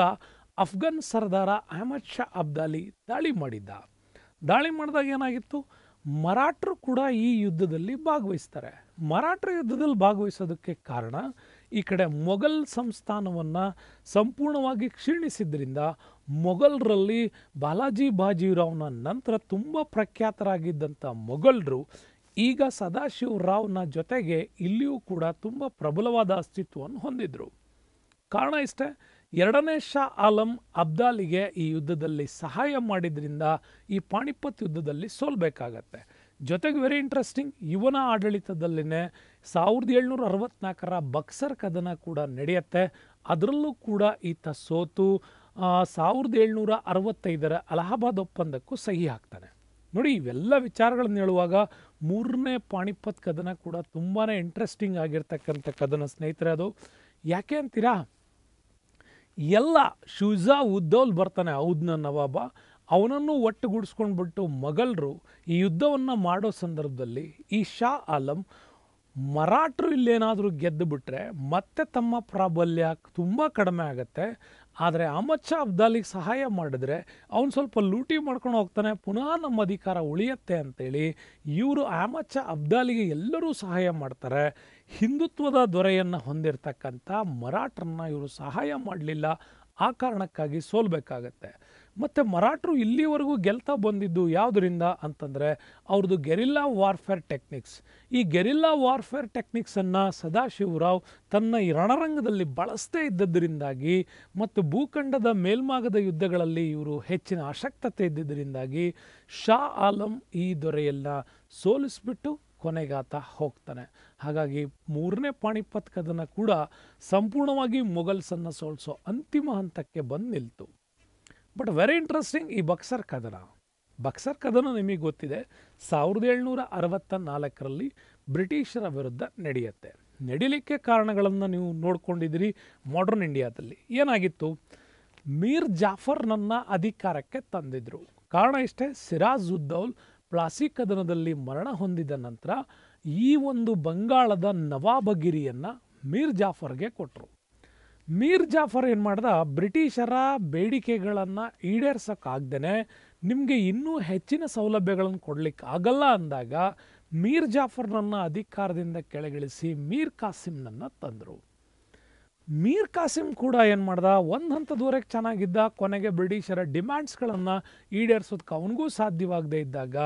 ಅಫ್ಘಾನ್ ಸರ್ದಾರ ಅಹಮದ್ ಶಾ ಅಬ್ದಾಲಿ ದಾಳಿ ಮಾಡಿದ್ದ ದಾಳಿ ಮಾಡಿದಾಗ ಏನಾಗಿತ್ತು ಮರಾಠರು ಕೂಡ ಈ ಯುದ್ಧದಲ್ಲಿ ಭಾಗವಹಿಸ್ತಾರೆ ಮರಾಠರ ಯುದ್ಧದಲ್ಲಿ ಭಾಗವಹಿಸೋದಕ್ಕೆ ಕಾರಣ ಈ ಕಡೆ ಮೊಘಲ್ ಸಂಸ್ಥಾನವನ್ನು ಸಂಪೂರ್ಣವಾಗಿ ಕ್ಷೀಣಿಸಿದ್ದರಿಂದ ಮೊಘಲರಲ್ಲಿ ಬಾಲಾಜಿ ಬಾಜಿರಾವ್ನ ನಂತರ ತುಂಬ ಪ್ರಖ್ಯಾತರಾಗಿದ್ದಂಥ ಮೊಘಲರು ಈಗ ಸದಾಶಿವರಾವ್ನ ಜೊತೆಗೆ ಇಲ್ಲಿಯೂ ಕೂಡ ತುಂಬ ಪ್ರಬಲವಾದ ಅಸ್ತಿತ್ವವನ್ನು ಹೊಂದಿದ್ದರು ಕಾರಣ ಇಷ್ಟೇ ಎರಡನೇ ಶಾ ಆಲಂ ಅಬ್ದಾಲಿಗೆ ಈ ಯುದ್ಧದಲ್ಲಿ ಸಹಾಯ ಮಾಡಿದ್ರಿಂದ ಈ ಪಾಣಿಪತ್ ಯುದ್ಧದಲ್ಲಿ ಸೋಲ್ಬೇಕಾಗತ್ತೆ ಜೊತೆಗೆ ವೆರಿ ಇಂಟ್ರೆಸ್ಟಿಂಗ್ ಇವನ ಆಡಳಿತದಲ್ಲೇ ಸಾವಿರದ ಏಳ್ನೂರ ಅರವತ್ನಾಲ್ಕರ ಬಕ್ಸರ್ ಕದನ ಕೂಡ ನಡೆಯುತ್ತೆ ಅದರಲ್ಲೂ ಕೂಡ ಈತ ಸೋತು ಸಾವಿರದ ಏಳ್ನೂರ ಅರವತ್ತೈದರ ಅಲಹಾಬಾದ್ ಒಪ್ಪಂದಕ್ಕೂ ಸಹಿ ಹಾಕ್ತಾನೆ ನೋಡಿ ಇವೆಲ್ಲ ವಿಚಾರಗಳನ್ನ ಹೇಳುವಾಗ ಮೂರನೇ ಪಾಣಿಪತ್ ಕದನ ಕೂಡ ತುಂಬಾ ಇಂಟ್ರೆಸ್ಟಿಂಗ್ ಆಗಿರ್ತಕ್ಕಂಥ ಕದನ ಸ್ನೇಹಿತರೆ ಅದು ಯಾಕೆ ಅಂತೀರಾ ಎಲ್ಲ ಶುಜಾ ಉದ್ದೌಲ್ ಬರ್ತಾನೆ ಔದ್ನ ನವಾಬ ಅವನನ್ನು ಒಟ್ಟುಗೂಡಿಸ್ಕೊಂಡ್ಬಿಟ್ಟು ಮೊಘಲರು ಈ ಯುದ್ಧವನ್ನು ಮಾಡೋ ಸಂದರ್ಭದಲ್ಲಿ ಈ ಶಾ ಆಲಂ ಮರಾಠರು ಇಲ್ಲೇನಾದರೂ ಗೆದ್ದು ಮತ್ತೆ ತಮ್ಮ ಪ್ರಾಬಲ್ಯ ತುಂಬ ಕಡಿಮೆ ಆಗುತ್ತೆ ಆದರೆ ಅಹಮದ್ ಶಾ ಅಬ್ದಾಲಿಗೆ ಸಹಾಯ ಮಾಡಿದ್ರೆ ಅವನು ಸ್ವಲ್ಪ ಲೂಟಿ ಮಾಡ್ಕೊಂಡು ಹೋಗ್ತಾನೆ ಪುನಃ ನಮ್ಮ ಅಧಿಕಾರ ಉಳಿಯತ್ತೆ ಅಂತೇಳಿ ಇವರು ಅಹಮದ್ ಶಾ ಅಬ್ದಾಲಿಗೆ ಎಲ್ಲರೂ ಸಹಾಯ ಮಾಡ್ತಾರೆ ಹಿಂದುತ್ವದ ದೊರೆಯನ್ನು ಹೊಂದಿರತಕ್ಕಂಥ ಮರಾಠರನ್ನ ಇವರು ಸಹಾಯ ಮಾಡಲಿಲ್ಲ ಆ ಕಾರಣಕ್ಕಾಗಿ ಸೋಲ್ಬೇಕಾಗತ್ತೆ ಮತ್ತು ಮರಾಠರು ಇಲ್ಲಿವರೆಗೂ ಗೆಲ್ತಾ ಬಂದಿದ್ದು ಯಾವುದರಿಂದ ಅಂತಂದರೆ ಅವ್ರದ್ದು ಗೆರಿಲ್ಲಾ ವಾರ್ಫೇರ್ ಟೆಕ್ನಿಕ್ಸ್ ಈ ಗೆರಿಲ್ಲಾ ವಾರ್ಫೇರ್ ಟೆಕ್ನಿಕ್ಸನ್ನು ಸದಾಶಿವರಾವ್ ತನ್ನ ಈ ರಣರಂಗದಲ್ಲಿ ಬಳಸದೇ ಇದ್ದದ್ದರಿಂದಾಗಿ ಮತ್ತು ಭೂಖಂಡದ ಮೇಲ್ಮಾಗದ ಯುದ್ಧಗಳಲ್ಲಿ ಇವರು ಹೆಚ್ಚಿನ ಆಸಕ್ತತೆ ಇದ್ದಿದ್ದರಿಂದಾಗಿ ಶಾ ಆಲಂ ಈ ದೊರೆಯೆಲ್ಲ ಸೋಲಿಸ್ಬಿಟ್ಟು ಕೊನೆಗಾತ ಹೋಗ್ತಾನೆ ಹಾಗಾಗಿ ಮೂರನೇ ಪಾಣಿಪತ್ ಕೂಡ ಸಂಪೂರ್ಣವಾಗಿ ಮೊಘಲ್ಸನ್ನು ಸೋಲಿಸೋ ಅಂತಿಮ ಹಂತಕ್ಕೆ ಬಂದು ನಿಲ್ತು ಬಟ್ ವೆರಿ ಇಂಟ್ರೆಸ್ಟಿಂಗ್ ಈ ಬಕ್ಸರ್ ಕದನ ಬಕ್ಸರ್ ಕದನ ನಿಮಗೆ ಗೊತ್ತಿದೆ ಸಾವಿರದ ಏಳ್ನೂರ ಅರವತ್ತ ನಾಲ್ಕರಲ್ಲಿ ಬ್ರಿಟಿಷರ ವಿರುದ್ಧ ನಡೆಯುತ್ತೆ ನಡಿಲಿಕ್ಕೆ ಕಾರಣಗಳನ್ನು ನೀವು ನೋಡ್ಕೊಂಡಿದ್ದೀರಿ ಮಾಡರ್ನ್ ಇಂಡಿಯಾದಲ್ಲಿ ಏನಾಗಿತ್ತು ಮೀರ್ ಜಾಫರ್ನನ್ನು ಅಧಿಕಾರಕ್ಕೆ ತಂದಿದ್ದರು ಕಾರಣ ಇಷ್ಟೇ ಸಿರಾಜ್ ಉದ್ದೌಲ್ ಪ್ಲಾಸಿ ಕದನದಲ್ಲಿ ಮರಣ ಹೊಂದಿದ ನಂತರ ಈ ಒಂದು ಬಂಗಾಳದ ನವಾಬಗಿರಿಯನ್ನು ಮೀರ್ ಜಾಫರ್ಗೆ ಕೊಟ್ಟರು ಮೀರ್ ಜಾಫರ್ ಏನು ಮಾಡ್ದ ಬ್ರಿಟಿಷರ ಬೇಡಿಕೆಗಳನ್ನು ಈಡೇರ್ಸೋಕ್ಕಾಗ್ದೇ ನಿಮಗೆ ಇನ್ನೂ ಹೆಚ್ಚಿನ ಸೌಲಭ್ಯಗಳನ್ನು ಕೊಡಲಿಕ್ಕೆ ಆಗಲ್ಲ ಅಂದಾಗ ಮೀರ್ ಜಾಫರ್ನನ್ನು ಅಧಿಕಾರದಿಂದ ಕೆಳಗಿಳಿಸಿ ಮೀರ್ ಕಾಸಿಮ್ನನ್ನು ತಂದರು ಮೀರ್ ಕಾಸಿಂ ಕೂಡ ಏನು ಮಾಡ್ದ ಒಂದು ಹಂತದವರೆಗೆ ಚೆನ್ನಾಗಿದ್ದ ಕೊನೆಗೆ ಬ್ರಿಟಿಷರ ಡಿಮ್ಯಾಂಡ್ಸ್ಗಳನ್ನು ಈಡೇರಿಸೋದಕ್ಕೆ ಅವನಿಗೂ ಸಾಧ್ಯವಾಗದೇ ಇದ್ದಾಗ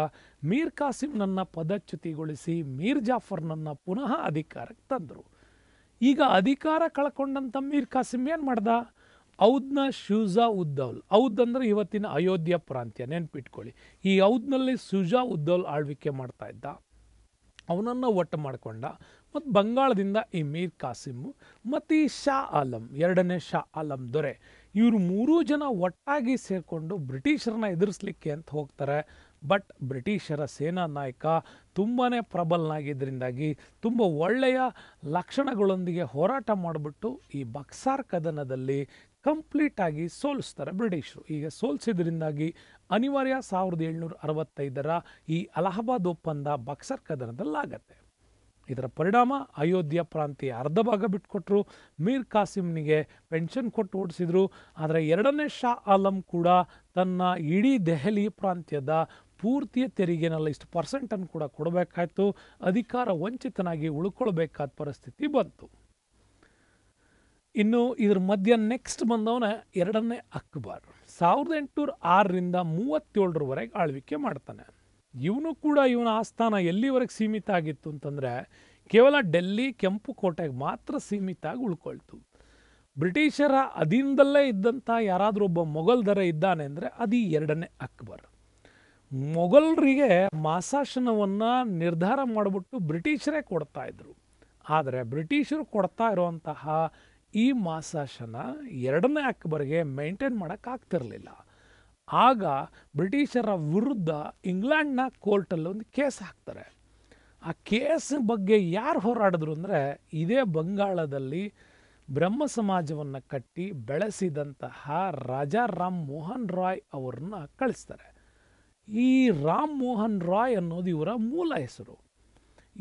ಮೀರ್ ಕಾಸಿಮ್ನನ್ನು ಪದಚ್ಯುತಿಗೊಳಿಸಿ ಮೀರ್ ಜಾಫರ್ನನ್ನು ಪುನಃ ಅಧಿಕಾರಕ್ಕೆ ತಂದರು ಈಗ ಅಧಿಕಾರ ಕಳ್ಕೊಂಡಂತ ಮೀರ್ ಕಾಸಿಮ್ ಏನು ಮಾಡ್ದ ಔದ್ನ ಶುಜಾ ಉದ್ದೌಲ್ ಔದ್ ಅಂದರೆ ಇವತ್ತಿನ ಅಯೋಧ್ಯ ಪ್ರಾಂತ್ಯ ನೆನ್ಪಿಟ್ಕೊಳ್ಳಿ ಈ ಔದ್ನಲ್ಲಿ ಶುಜಾ ಉದ್ದೌಲ್ ಆಳ್ವಿಕೆ ಮಾಡ್ತಾ ಇದ್ದ ಅವನನ್ನು ಒಟ್ಟು ಮಾಡಿಕೊಂಡ ಮತ್ತು ಬಂಗಾಳದಿಂದ ಈ ಮೀರ್ ಕಾಸಿಮ್ ಮತ್ತು ಈ ಶಾ ಆಲಂ ಎರಡನೇ ಶಾ ಆಲಂ ದೊರೆ ಇವರು ಮೂರೂ ಜನ ಒಟ್ಟಾಗಿ ಸೇರಿಕೊಂಡು ಬ್ರಿಟಿಷರನ್ನ ಎದುರಿಸ್ಲಿಕ್ಕೆ ಅಂತ ಹೋಗ್ತಾರೆ ಬಟ್ ಬ್ರಿಟಿಷರ ಸೇನಾ ನಾಯಕ ತುಂಬಾ ಪ್ರಬಲನಾಗಿದ್ದರಿಂದಾಗಿ ತುಂಬ ಒಳ್ಳೆಯ ಲಕ್ಷಣಗಳೊಂದಿಗೆ ಹೋರಾಟ ಮಾಡಿಬಿಟ್ಟು ಈ ಬಕ್ಸಾರ್ ಕದನದಲ್ಲಿ ಕಂಪ್ಲೀಟಾಗಿ ಸೋಲಿಸ್ತಾರೆ ಬ್ರಿಟಿಷರು ಈಗ ಸೋಲಿಸಿದ್ರಿಂದಾಗಿ ಅನಿವಾರ್ಯ ಸಾವಿರದ ಏಳ್ನೂರ ಅರವತ್ತೈದರ ಈ ಅಲಹಾಬಾದ್ ಒಪ್ಪಂದ ಬಕ್ಸರ್ ಕದನದಲ್ಲಾಗತ್ತೆ ಇದರ ಪರಿಣಾಮ ಅಯೋಧ್ಯ ಪ್ರಾಂತ್ಯ ಅರ್ಧ ಭಾಗ ಬಿಟ್ಕೊಟ್ರು ಮೀರ್ ಕಾಸಿಮ್ನಿಗೆ ಪೆನ್ಷನ್ ಕೊಟ್ಟು ಓಡಿಸಿದ್ರು ಆದರೆ ಎರಡನೇ ಶಾ ಆಲಂ ಕೂಡ ತನ್ನ ಇಡೀ ದೆಹಲಿ ಪ್ರಾಂತ್ಯದ ಪೂರ್ತಿಯ ತೆರಿಗೆನಲ್ಲ ಇಷ್ಟು ಪರ್ಸೆಂಟನ್ನು ಕೂಡ ಕೊಡಬೇಕಾಯಿತು ಅಧಿಕಾರ ವಂಚಿತನಾಗಿ ಉಳ್ಕೊಳ್ಬೇಕಾದ ಪರಿಸ್ಥಿತಿ ಬಂತು ಇನ್ನು ಇದ್ರ ಮಧ್ಯ ನೆಕ್ಸ್ಟ್ ಬಂದವನ ಎರಡನೇ ಅಕ್ಬರ್ ಸಾವಿರದ ಎಂಟುನೂರ ಆರರಿಂದ ಮೂವತ್ತೇಳರವರೆಗೆ ಆಳ್ವಿಕೆ ಮಾಡ್ತಾನೆ ಇವನು ಕೂಡ ಇವನ ಆಸ್ಥಾನ ಎಲ್ಲಿವರೆಗೆ ಸೀಮಿತ ಆಗಿತ್ತು ಅಂತಂದರೆ ಕೇವಲ ಡೆಲ್ಲಿ ಕೆಂಪು ಕೋಟೆಗೆ ಮಾತ್ರ ಸೀಮಿತ ಆಗಿ ಉಳ್ಕೊಳ್ತು ಬ್ರಿಟಿಷರ ಅಧೀನದಲ್ಲೇ ಇದ್ದಂಥ ಯಾರಾದರೂ ಒಬ್ಬ ಮೊಘಲ್ ದರ ಇದ್ದಾನೆ ಅಂದರೆ ಅದು ಎರಡನೇ ಅಕ್ಬರ್ ಮೊಘಲರಿಗೆ ಮಾಸಾಶನವನ್ನು ನಿರ್ಧಾರ ಮಾಡಿಬಿಟ್ಟು ಬ್ರಿಟಿಷರೇ ಕೊಡ್ತಾ ಇದ್ರು ಆದರೆ ಬ್ರಿಟಿಷರು ಕೊಡ್ತಾ ಇರುವಂತಹ ಈ ಮಾಸಾಶನ ಎರಡನೇ ಅಕ್ಬರ್ಗೆ ಮೇಂಟೈನ್ ಮಾಡೋಕ್ಕಾಗ್ತಿರಲಿಲ್ಲ ಆಗ ಬ್ರಿಟಿಷರ ವಿರುದ್ಧ ಇಂಗ್ಲೆಂಡ್ನ ಕೋರ್ಟಲ್ಲಿ ಒಂದು ಕೇಸ್ ಹಾಕ್ತಾರೆ ಆ ಕೇಸ್ ಬಗ್ಗೆ ಯಾರು ಹೋರಾಡಿದ್ರು ಅಂದರೆ ಇದೇ ಬಂಗಾಳದಲ್ಲಿ ಬ್ರಹ್ಮ ಸಮಾಜವನ್ನು ಕಟ್ಟಿ ಬೆಳೆಸಿದಂತಹ ರಾಜಾ ರಾಮ್ ಮೋಹನ್ ರಾಯ್ ಅವ್ರನ್ನ ಕಳಿಸ್ತಾರೆ ಈ ರಾಮ್ ಮೋಹನ್ ರಾಯ್ ಅನ್ನೋದು ಇವರ ಮೂಲ ಹೆಸರು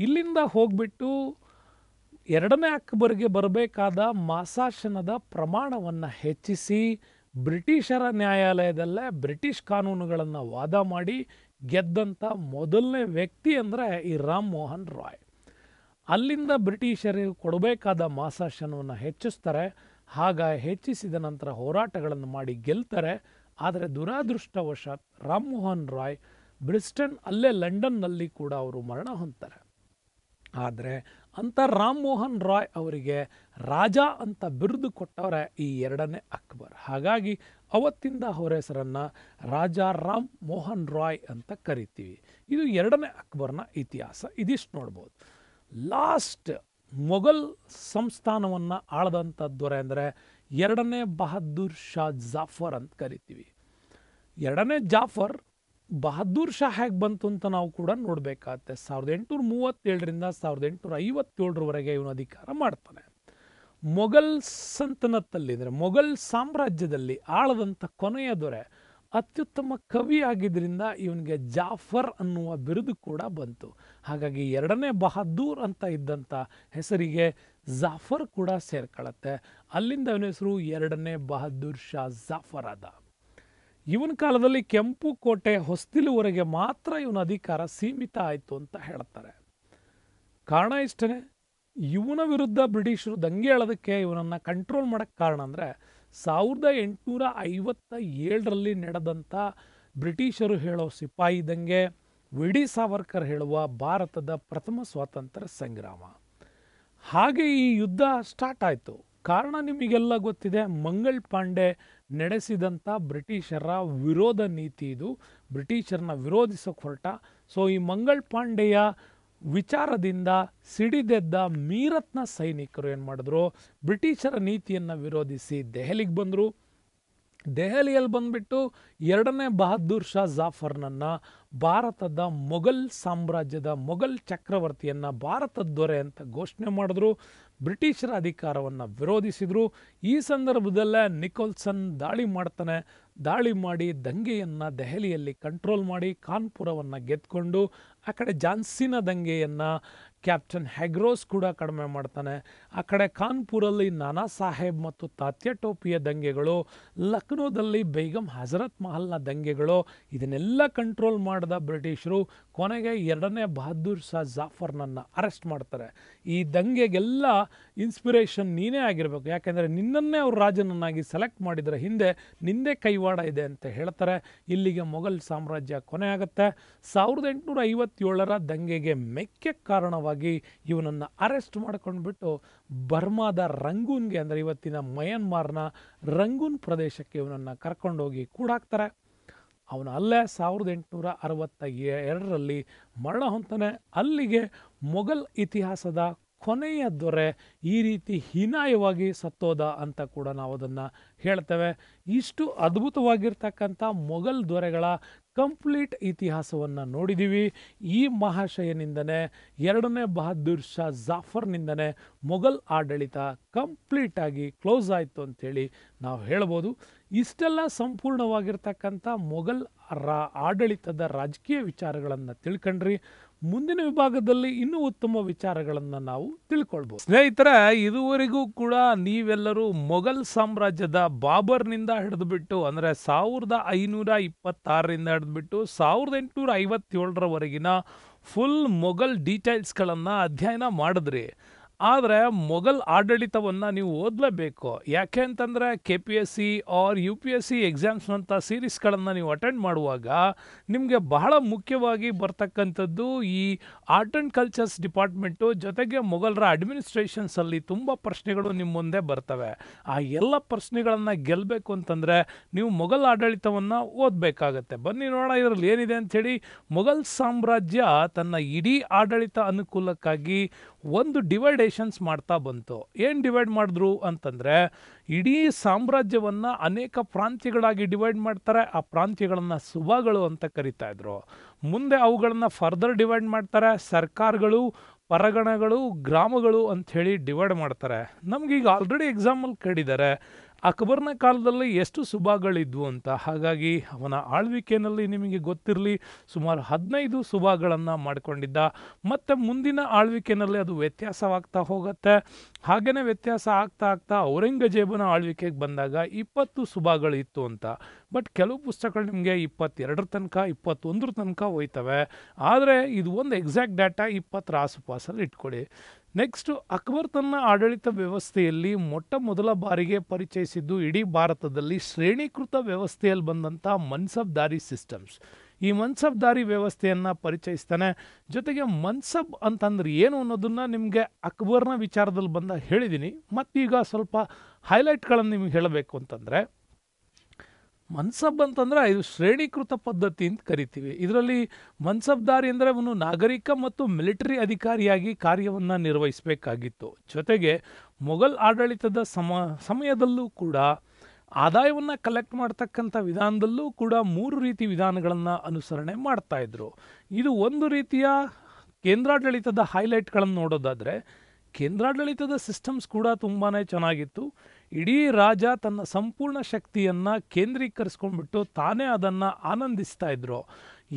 ಇಲ್ಲಿಂದ ಹೋಗ್ಬಿಟ್ಟು ಎರಡನೇ ಅಕ್ಬರ್ಗೆ ಬರಬೇಕಾದ ಮಾಸಾಶನದ ಪ್ರಮಾಣವನ್ನು ಹೆಚ್ಚಿಸಿ ಬ್ರಿಟಿಷರ ನ್ಯಾಯಾಲಯದಲ್ಲೇ ಬ್ರಿಟಿಷ್ ಕಾನೂನುಗಳನ್ನು ವಾದ ಮಾಡಿ ಗೆದ್ದಂಥ ಮೊದಲನೇ ವ್ಯಕ್ತಿ ಅಂದರೆ ಈ ರಾಮ್ ಮೋಹನ್ ರಾಯ್ ಅಲ್ಲಿಂದ ಬ್ರಿಟಿಷರಿಗೆ ಕೊಡಬೇಕಾದ ಮಾಸಾಶನವನ್ನು ಹೆಚ್ಚಿಸ್ತಾರೆ ಹಾಗ ಹೆಚ್ಚಿಸಿದ ನಂತರ ಹೋರಾಟಗಳನ್ನು ಮಾಡಿ ಗೆಲ್ತಾರೆ ಆದರೆ ದುರಾದೃಷ್ಟವಶಾತ್ ಮೋಹನ್ ರಾಯ್ ಬ್ರಿಸ್ಟನ್ ಅಲ್ಲೇ ಲಂಡನ್ನಲ್ಲಿ ಕೂಡ ಅವರು ಮರಣ ಹೊಂತಾರೆ ಆದರೆ ಅಂಥ ರಾಮಮೋಹನ್ ರಾಯ್ ಅವರಿಗೆ ರಾಜ ಅಂತ ಬಿರುದು ಕೊಟ್ಟವರ ಈ ಎರಡನೇ ಅಕ್ಬರ್ ಹಾಗಾಗಿ ಅವತ್ತಿಂದ ಅವರ ಹೆಸರನ್ನು ರಾಜ ರಾಮ್ ಮೋಹನ್ ರಾಯ್ ಅಂತ ಕರಿತೀವಿ ಇದು ಎರಡನೇ ಅಕ್ಬರ್ನ ಇತಿಹಾಸ ಇದಿಷ್ಟು ನೋಡ್ಬೋದು ಲಾಸ್ಟ್ ಮೊಘಲ್ ಸಂಸ್ಥಾನವನ್ನು ಆಳದಂಥದ್ದೊರೆ ಅಂದರೆ ಎರಡನೇ ಬಹದ್ದೂರ್ ಶಾ ಜಾಫರ್ ಅಂತ ಕರಿತೀವಿ ಎರಡನೇ ಜಾಫರ್ ಬಹದ್ದೂರ್ ಶಾ ಹೇಗೆ ಬಂತು ಅಂತ ನಾವು ಕೂಡ ನೋಡಬೇಕಾಗತ್ತೆ ಸಾವಿರದ ಎಂಟುನೂರ ಮೂವತ್ತೇಳರಿಂದ ಸಾವಿರದ ಎಂಟುನೂರ ಐವತ್ತೇಳರವರೆಗೆ ಇವನು ಅಧಿಕಾರ ಮಾಡ್ತಾನೆ ಮೊಘಲ್ ಸಂತನತ್ತಲ್ಲಿ ಅಂದರೆ ಮೊಘಲ್ ಸಾಮ್ರಾಜ್ಯದಲ್ಲಿ ಆಳದಂಥ ಕೊನೆಯ ದೊರೆ ಅತ್ಯುತ್ತಮ ಕವಿ ಆಗಿದ್ದರಿಂದ ಇವನಿಗೆ ಜಾಫರ್ ಅನ್ನುವ ಬಿರುದು ಕೂಡ ಬಂತು ಹಾಗಾಗಿ ಎರಡನೇ ಬಹದ್ದೂರ್ ಅಂತ ಇದ್ದಂಥ ಹೆಸರಿಗೆ ಜಾಫರ್ ಕೂಡ ಸೇರ್ಕೊಳ್ಳುತ್ತೆ ಅಲ್ಲಿಂದ ಅವನ ಹೆಸರು ಎರಡನೇ ಬಹದ್ದೂರ್ ಶಾ ಜಾಫರ್ ಅದ ಇವನ ಕಾಲದಲ್ಲಿ ಕೆಂಪು ಕೋಟೆ ಹೊಸ್ತಿಲುವರೆಗೆ ಮಾತ್ರ ಇವನ ಅಧಿಕಾರ ಸೀಮಿತ ಆಯಿತು ಅಂತ ಹೇಳ್ತಾರೆ ಕಾರಣ ಇಷ್ಟೇ ಇವನ ವಿರುದ್ಧ ಬ್ರಿಟಿಷರು ದಂಗೆ ಎಳೋದಕ್ಕೆ ಇವನನ್ನು ಕಂಟ್ರೋಲ್ ಮಾಡೋಕ್ಕೆ ಕಾರಣ ಅಂದರೆ ಸಾವಿರದ ಎಂಟುನೂರ ಐವತ್ತ ಏಳರಲ್ಲಿ ನಡೆದಂಥ ಬ್ರಿಟಿಷರು ಹೇಳೋ ಸಿಪಾಯಿ ದಂಗೆ ವಿಡಿ ಸಾವರ್ಕರ್ ಹೇಳುವ ಭಾರತದ ಪ್ರಥಮ ಸ್ವಾತಂತ್ರ್ಯ ಸಂಗ್ರಾಮ ಹಾಗೆ ಈ ಯುದ್ಧ ಸ್ಟಾರ್ಟ್ ಆಯಿತು ಕಾರಣ ನಿಮಗೆಲ್ಲ ಗೊತ್ತಿದೆ ಮಂಗಳ್ ಪಾಂಡೆ ನಡೆಸಿದಂಥ ಬ್ರಿಟಿಷರ ವಿರೋಧ ನೀತಿ ಇದು ಬ್ರಿಟಿಷರನ್ನ ವಿರೋಧಿಸೋಕೆ ಹೊರಟ ಸೊ ಈ ಮಂಗಳ್ ಪಾಂಡೆಯ ವಿಚಾರದಿಂದ ಸಿಡಿದೆದ್ದ ಮೀರತ್ನ ಸೈನಿಕರು ಏನು ಮಾಡಿದ್ರು ಬ್ರಿಟಿಷರ ನೀತಿಯನ್ನು ವಿರೋಧಿಸಿ ದೆಹಲಿಗೆ ಬಂದರು ದೆಹಲಿಯಲ್ಲಿ ಬಂದ್ಬಿಟ್ಟು ಎರಡನೇ ಬಹದ್ದೂರ್ ಶಾ ಜಾಫರ್ನನ್ನು ಭಾರತದ ಮೊಘಲ್ ಸಾಮ್ರಾಜ್ಯದ ಮೊಘಲ್ ಚಕ್ರವರ್ತಿಯನ್ನು ಭಾರತದ ದೊರೆ ಅಂತ ಘೋಷಣೆ ಮಾಡಿದ್ರು ಬ್ರಿಟಿಷರ ಅಧಿಕಾರವನ್ನು ವಿರೋಧಿಸಿದರು ಈ ಸಂದರ್ಭದಲ್ಲೇ ನಿಕೋಲ್ಸನ್ ದಾಳಿ ಮಾಡ್ತಾನೆ ದಾಳಿ ಮಾಡಿ ದಂಗೆಯನ್ನು ದೆಹಲಿಯಲ್ಲಿ ಕಂಟ್ರೋಲ್ ಮಾಡಿ ಕಾನ್ಪುರವನ್ನು ಗೆದ್ಕೊಂಡು ಆ ಕಡೆ ಜಾನ್ಸಿನ ದಂಗೆಯನ್ನು ಕ್ಯಾಪ್ಟನ್ ಹೆಗ್ರೋಸ್ ಕೂಡ ಕಡಿಮೆ ಮಾಡ್ತಾನೆ ಆ ಕಡೆ ಕಾನ್ಪುರಲ್ಲಿ ನಾನಾ ಸಾಹೇಬ್ ಮತ್ತು ತಾತ್ಯ ಟೋಪಿಯ ದಂಗೆಗಳು ಲಕ್ನೋದಲ್ಲಿ ಬೇಗಂ ಹಜರತ್ ಮಹಲ್ನ ದಂಗೆಗಳು ಇದನ್ನೆಲ್ಲ ಕಂಟ್ರೋಲ್ ಮಾಡಿದ ಬ್ರಿಟಿಷರು ಕೊನೆಗೆ ಎರಡನೇ ಬಹದ್ದೂರ್ ಶಾ ಜಾಫರ್ನನ್ನು ಅರೆಸ್ಟ್ ಮಾಡ್ತಾರೆ ಈ ದಂಗೆಗೆಲ್ಲ ಇನ್ಸ್ಪಿರೇಷನ್ ನೀನೇ ಆಗಿರಬೇಕು ಯಾಕೆಂದರೆ ನಿನ್ನನ್ನೇ ಅವರು ರಾಜನನ್ನಾಗಿ ಸೆಲೆಕ್ಟ್ ಮಾಡಿದರೆ ಹಿಂದೆ ನಿಂದೇ ಕೈವಾಡ ಇದೆ ಅಂತ ಹೇಳ್ತಾರೆ ಇಲ್ಲಿಗೆ ಮೊಘಲ್ ಸಾಮ್ರಾಜ್ಯ ಕೊನೆ ಆಗುತ್ತೆ ಸಾವಿರದ ಎಂಟುನೂರ ಐವತ್ತು ಐವತ್ತೇಳರ ದಂಗೆಗೆ ಮೆಕ್ಕೆ ಕಾರಣವಾಗಿ ಇವನನ್ನು ಅರೆಸ್ಟ್ ಮಾಡ್ಕೊಂಡ್ಬಿಟ್ಟು ಬರ್ಮಾದ ರಂಗೂನ್ಗೆ ಅಂದರೆ ಇವತ್ತಿನ ಮಯನ್ಮಾರ್ನ ರಂಗೂನ್ ಪ್ರದೇಶಕ್ಕೆ ಇವನನ್ನು ಕರ್ಕೊಂಡೋಗಿ ಕೂಡಾಕ್ತಾರೆ ಅವನು ಅಲ್ಲೇ ಸಾವಿರದ ಎಂಟುನೂರ ಅರವತ್ತ ಎರಡರಲ್ಲಿ ಮರಣ ಹೊಂತಾನೆ ಅಲ್ಲಿಗೆ ಮೊಘಲ್ ಇತಿಹಾಸದ ಕೊನೆಯ ದೊರೆ ಈ ರೀತಿ ಹೀನಾಯವಾಗಿ ಸತ್ತೋದ ಅಂತ ಕೂಡ ನಾವು ಅದನ್ನು ಹೇಳ್ತೇವೆ ಇಷ್ಟು ಅದ್ಭುತವಾಗಿರ್ತಕ್ಕಂಥ ಮೊಘಲ್ ದೊರೆಗಳ ಕಂಪ್ಲೀಟ್ ಇತಿಹಾಸವನ್ನು ನೋಡಿದ್ದೀವಿ ಈ ಮಹಾಶಯನಿಂದನೇ ಎರಡನೇ ಬಹದ್ದೂರ್ ಶಾ ಜಾಫರ್ನಿಂದನೇ ಮೊಘಲ್ ಆಡಳಿತ ಕಂಪ್ಲೀಟಾಗಿ ಕ್ಲೋಸ್ ಆಯಿತು ಅಂಥೇಳಿ ನಾವು ಹೇಳ್ಬೋದು ಇಷ್ಟೆಲ್ಲ ಸಂಪೂರ್ಣವಾಗಿರ್ತಕ್ಕಂಥ ಮೊಘಲ್ ರಾ ಆಡಳಿತದ ರಾಜಕೀಯ ವಿಚಾರಗಳನ್ನು ತಿಳ್ಕಂಡ್ರಿ ಮುಂದಿನ ವಿಭಾಗದಲ್ಲಿ ಇನ್ನೂ ಉತ್ತಮ ವಿಚಾರಗಳನ್ನು ನಾವು ತಿಳ್ಕೊಳ್ಬಹುದು ಸ್ನೇಹಿತರೆ ಇದುವರೆಗೂ ಕೂಡ ನೀವೆಲ್ಲರೂ ಮೊಘಲ್ ಸಾಮ್ರಾಜ್ಯದ ಬಾಬರ್ನಿಂದ ಹಿಡಿದುಬಿಟ್ಟು ಅಂದ್ರೆ ಸಾವಿರದ ಐನೂರ ಇಪ್ಪತ್ತಾರರಿಂದ ಹಿಡಿದುಬಿಟ್ಟು ಸಾವಿರದ ಎಂಟುನೂರ ಐವತ್ತೇಳರವರೆಗಿನ ಫುಲ್ ಮೊಘಲ್ ಡೀಟೇಲ್ಸ್ಗಳನ್ನು ಅಧ್ಯಯನ ಮಾಡಿದ್ರಿ ಆದರೆ ಮೊಘಲ್ ಆಡಳಿತವನ್ನು ನೀವು ಓದಲೇಬೇಕು ಯಾಕೆ ಅಂತಂದರೆ K P S C or U P S C ಎಕ್ಸಾಮ್ಸ್ನಂಥ ಸೀರೀಸ್ಗಳನ್ನು ನೀವು ಅಟೆಂಡ್ ಮಾಡುವಾಗ ನಿಮಗೆ ಬಹಳ ಮುಖ್ಯವಾಗಿ ಬರ್ತಕ್ಕಂಥದ್ದು ಈ ಆರ್ಟ್ ಆ್ಯಂಡ್ ಕಲ್ಚರ್ಸ್ ಡಿಪಾರ್ಟ್ಮೆಂಟು ಜೊತೆಗೆ ಮೊಘಲರ ಅಡ್ಮಿನಿಸ್ಟ್ರೇಷನ್ಸಲ್ಲಿ ತುಂಬ ಪ್ರಶ್ನೆಗಳು ನಿಮ್ಮ ಮುಂದೆ ಬರ್ತವೆ ಆ ಎಲ್ಲ ಪ್ರಶ್ನೆಗಳನ್ನು ಗೆಲ್ಲಬೇಕು ಅಂತಂದರೆ ನೀವು ಮೊಘಲ್ ಆಡಳಿತವನ್ನು ಓದಬೇಕಾಗತ್ತೆ ಬನ್ನಿ ನೋಡೋಣ ಇದರಲ್ಲಿ ಏನಿದೆ ಅಂಥೇಳಿ ಮೊಘಲ್ ಸಾಮ್ರಾಜ್ಯ ತನ್ನ ಇಡೀ ಆಡಳಿತ ಅನುಕೂಲಕ್ಕಾಗಿ ಒಂದು ಡಿವೈಡೇಷನ್ಸ್ ಮಾಡ್ತಾ ಬಂತು ಏನು ಡಿವೈಡ್ ಮಾಡಿದ್ರು ಅಂತಂದರೆ ಇಡೀ ಸಾಮ್ರಾಜ್ಯವನ್ನು ಅನೇಕ ಪ್ರಾಂತ್ಯಗಳಾಗಿ ಡಿವೈಡ್ ಮಾಡ್ತಾರೆ ಆ ಪ್ರಾಂತ್ಯಗಳನ್ನು ಸುಭಾಗಳು ಅಂತ ಕರಿತಾ ಇದ್ರು ಮುಂದೆ ಅವುಗಳನ್ನು ಫರ್ದರ್ ಡಿವೈಡ್ ಮಾಡ್ತಾರೆ ಸರ್ಕಾರಗಳು ಪರಗಣಗಳು ಗ್ರಾಮಗಳು ಅಂಥೇಳಿ ಡಿವೈಡ್ ಮಾಡ್ತಾರೆ ನಮಗೀಗ ಆಲ್ರೆಡಿ ಎಕ್ಸಾಂಪಲ್ ಕೇಳಿದ್ದಾರೆ ಅಕ್ಬರ್ನ ಕಾಲದಲ್ಲಿ ಎಷ್ಟು ಸುಭಾಗಳಿದ್ವು ಅಂತ ಹಾಗಾಗಿ ಅವನ ಆಳ್ವಿಕೆಯಲ್ಲಿ ನಿಮಗೆ ಗೊತ್ತಿರಲಿ ಸುಮಾರು ಹದಿನೈದು ಸುಭಾಗಳನ್ನು ಮಾಡಿಕೊಂಡಿದ್ದ ಮತ್ತು ಮುಂದಿನ ಆಳ್ವಿಕೆಯಲ್ಲಿ ಅದು ವ್ಯತ್ಯಾಸವಾಗ್ತಾ ಹೋಗುತ್ತೆ ಹಾಗೆಯೇ ವ್ಯತ್ಯಾಸ ಆಗ್ತಾ ಆಗ್ತಾ ಔರಂಗಜೇಬನ ಆಳ್ವಿಕೆಗೆ ಬಂದಾಗ ಇಪ್ಪತ್ತು ಸುಭಾಗಳಿತ್ತು ಅಂತ ಬಟ್ ಕೆಲವು ಪುಸ್ತಕಗಳು ನಿಮಗೆ ಇಪ್ಪತ್ತೆರಡರ ತನಕ ಇಪ್ಪತ್ತೊಂದರ ತನಕ ಹೋಯ್ತವೆ ಆದರೆ ಇದು ಒಂದು ಎಕ್ಸಾಕ್ಟ್ ಡಾಟಾ ಇಪ್ಪತ್ತರ ಆಸುಪಾಸಲ್ಲಿ ಇಟ್ಕೊಳ್ಳಿ ನೆಕ್ಸ್ಟು ಅಕ್ಬರ್ ತನ್ನ ಆಡಳಿತ ವ್ಯವಸ್ಥೆಯಲ್ಲಿ ಮೊಟ್ಟ ಮೊದಲ ಬಾರಿಗೆ ಪರಿಚಯಿಸಿದ್ದು ಇಡೀ ಭಾರತದಲ್ಲಿ ಶ್ರೇಣೀಕೃತ ವ್ಯವಸ್ಥೆಯಲ್ಲಿ ಬಂದಂಥ ಮನ್ಸಬ್ದಾರಿ ಸಿಸ್ಟಮ್ಸ್ ಈ ಮನ್ಸಬ್ದಾರಿ ವ್ಯವಸ್ಥೆಯನ್ನು ಪರಿಚಯಿಸ್ತಾನೆ ಜೊತೆಗೆ ಮನ್ಸಬ್ ಅಂತಂದ್ರೆ ಏನು ಅನ್ನೋದನ್ನು ನಿಮಗೆ ಅಕ್ಬರ್ನ ವಿಚಾರದಲ್ಲಿ ಬಂದ ಹೇಳಿದ್ದೀನಿ ಮತ್ತೀಗ ಸ್ವಲ್ಪ ಹೈಲೈಟ್ಗಳನ್ನು ನಿಮಗೆ ಹೇಳಬೇಕು ಅಂತಂದರೆ ಮನ್ಸಬ್ ಅಂತಂದರೆ ಇದು ಶ್ರೇಣೀಕೃತ ಪದ್ಧತಿ ಅಂತ ಕರಿತೀವಿ ಇದರಲ್ಲಿ ಮನ್ಸಬ್ದಾರಿ ಅಂದರೆ ಅವನು ನಾಗರಿಕ ಮತ್ತು ಮಿಲಿಟರಿ ಅಧಿಕಾರಿಯಾಗಿ ಕಾರ್ಯವನ್ನು ನಿರ್ವಹಿಸಬೇಕಾಗಿತ್ತು ಜೊತೆಗೆ ಮೊಘಲ್ ಆಡಳಿತದ ಸಮ ಸಮಯದಲ್ಲೂ ಕೂಡ ಆದಾಯವನ್ನು ಕಲೆಕ್ಟ್ ಮಾಡ್ತಕ್ಕಂಥ ವಿಧಾನದಲ್ಲೂ ಕೂಡ ಮೂರು ರೀತಿ ವಿಧಾನಗಳನ್ನು ಅನುಸರಣೆ ಮಾಡ್ತಾಯಿದ್ರು ಇದು ಒಂದು ರೀತಿಯ ಕೇಂದ್ರಾಡಳಿತದ ಹೈಲೈಟ್ಗಳನ್ನು ನೋಡೋದಾದರೆ ಕೇಂದ್ರಾಡಳಿತದ ಸಿಸ್ಟಮ್ಸ್ ಕೂಡ ತುಂಬಾ ಚೆನ್ನಾಗಿತ್ತು ಇಡೀ ರಾಜ ತನ್ನ ಸಂಪೂರ್ಣ ಶಕ್ತಿಯನ್ನು ಕೇಂದ್ರೀಕರಿಸ್ಕೊಂಡ್ಬಿಟ್ಟು ತಾನೇ ಅದನ್ನು ಆನಂದಿಸ್ತಾ ಇದ್ರು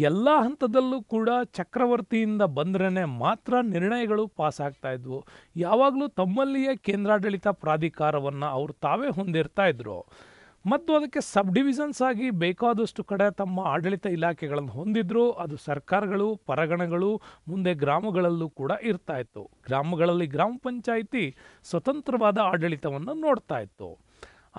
ಎಲ್ಲ ಹಂತದಲ್ಲೂ ಕೂಡ ಚಕ್ರವರ್ತಿಯಿಂದ ಬಂದ್ರೇ ಮಾತ್ರ ನಿರ್ಣಯಗಳು ಪಾಸಾಗ್ತಾ ಇದ್ವು ಯಾವಾಗಲೂ ತಮ್ಮಲ್ಲಿಯೇ ಕೇಂದ್ರಾಡಳಿತ ಪ್ರಾಧಿಕಾರವನ್ನು ಅವರು ತಾವೇ ಹೊಂದಿರ್ತಾ ಇದ್ರು ಮತ್ತು ಅದಕ್ಕೆ ಸಬ್ ಡಿವಿಷನ್ಸ್ ಆಗಿ ಬೇಕಾದಷ್ಟು ಕಡೆ ತಮ್ಮ ಆಡಳಿತ ಇಲಾಖೆಗಳನ್ನು ಹೊಂದಿದ್ರು ಅದು ಸರ್ಕಾರಗಳು ಪರಗಣಗಳು ಮುಂದೆ ಗ್ರಾಮಗಳಲ್ಲೂ ಕೂಡ ಇರ್ತಾ ಇತ್ತು ಗ್ರಾಮಗಳಲ್ಲಿ ಗ್ರಾಮ ಪಂಚಾಯಿತಿ ಸ್ವತಂತ್ರವಾದ ಆಡಳಿತವನ್ನು ನೋಡ್ತಾ ಇತ್ತು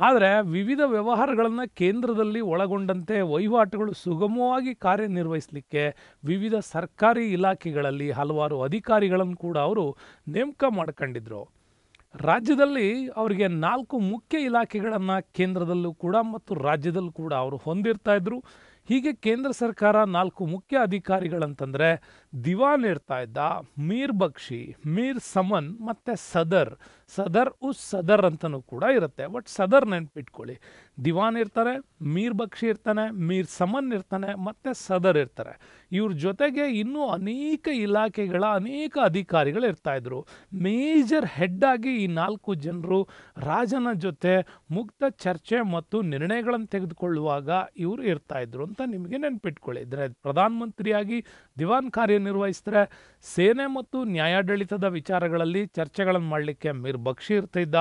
ಆದರೆ ವಿವಿಧ ವ್ಯವಹಾರಗಳನ್ನು ಕೇಂದ್ರದಲ್ಲಿ ಒಳಗೊಂಡಂತೆ ವಹಿವಾಟುಗಳು ಸುಗಮವಾಗಿ ಕಾರ್ಯನಿರ್ವಹಿಸಲಿಕ್ಕೆ ವಿವಿಧ ಸರ್ಕಾರಿ ಇಲಾಖೆಗಳಲ್ಲಿ ಹಲವಾರು ಅಧಿಕಾರಿಗಳನ್ನು ಕೂಡ ಅವರು ನೇಮಕ ಮಾಡ್ಕೊಂಡಿದ್ರು ರಾಜ್ಯದಲ್ಲಿ ಅವರಿಗೆ ನಾಲ್ಕು ಮುಖ್ಯ ಇಲಾಖೆಗಳನ್ನು ಕೇಂದ್ರದಲ್ಲೂ ಕೂಡ ಮತ್ತು ರಾಜ್ಯದಲ್ಲೂ ಕೂಡ ಅವರು ಹೊಂದಿರ್ತಾ ಇದ್ರು ಹೀಗೆ ಕೇಂದ್ರ ಸರ್ಕಾರ ನಾಲ್ಕು ಮುಖ್ಯ ಅಧಿಕಾರಿಗಳಂತಂದರೆ ದಿವಾನ್ ಇರ್ತಾ ಇದ್ದ ಮೀರ್ ಬಕ್ಷಿ ಮೀರ್ ಸಮನ್ ಮತ್ತು ಸದರ್ ಸದರ್ ಉಸ್ ಸದರ್ ಅಂತನೂ ಕೂಡ ಇರುತ್ತೆ ಬಟ್ ಸದರ್ ನೆನ್ಪಿಟ್ಕೊಳ್ಳಿ ದಿವಾನ್ ಇರ್ತಾರೆ ಮೀರ್ ಬಕ್ಷಿ ಇರ್ತಾನೆ ಮೀರ್ ಸಮನ್ ಇರ್ತಾನೆ ಮತ್ತು ಸದರ್ ಇರ್ತಾರೆ ಇವ್ರ ಜೊತೆಗೆ ಇನ್ನೂ ಅನೇಕ ಇಲಾಖೆಗಳ ಅನೇಕ ಅಧಿಕಾರಿಗಳು ಇರ್ತಾಯಿದ್ರು ಮೇಜರ್ ಹೆಡ್ಡಾಗಿ ಈ ನಾಲ್ಕು ಜನರು ರಾಜನ ಜೊತೆ ಮುಕ್ತ ಚರ್ಚೆ ಮತ್ತು ನಿರ್ಣಯಗಳನ್ನು ತೆಗೆದುಕೊಳ್ಳುವಾಗ ಇವರು ಇರ್ತಾಯಿದ್ರು ಅಂತ ನಿಮಗೆ ನೆನ್ಪಿಟ್ಕೊಳ್ಳಿ ಇದರ ಪ್ರಧಾನಮಂತ್ರಿಯಾಗಿ ದಿವಾನ್ ಕಾರ್ಯ ಕಾರ್ಯನಿರ್ವಹಿಸಿದ್ರೆ ಸೇನೆ ಮತ್ತು ನ್ಯಾಯಾಡಳಿತದ ವಿಚಾರಗಳಲ್ಲಿ ಚರ್ಚೆಗಳನ್ನು ಮಾಡಲಿಕ್ಕೆ ಮೀರ್ ಬಕ್ಷಿ ಇರ್ತಾ ಇದ್ದ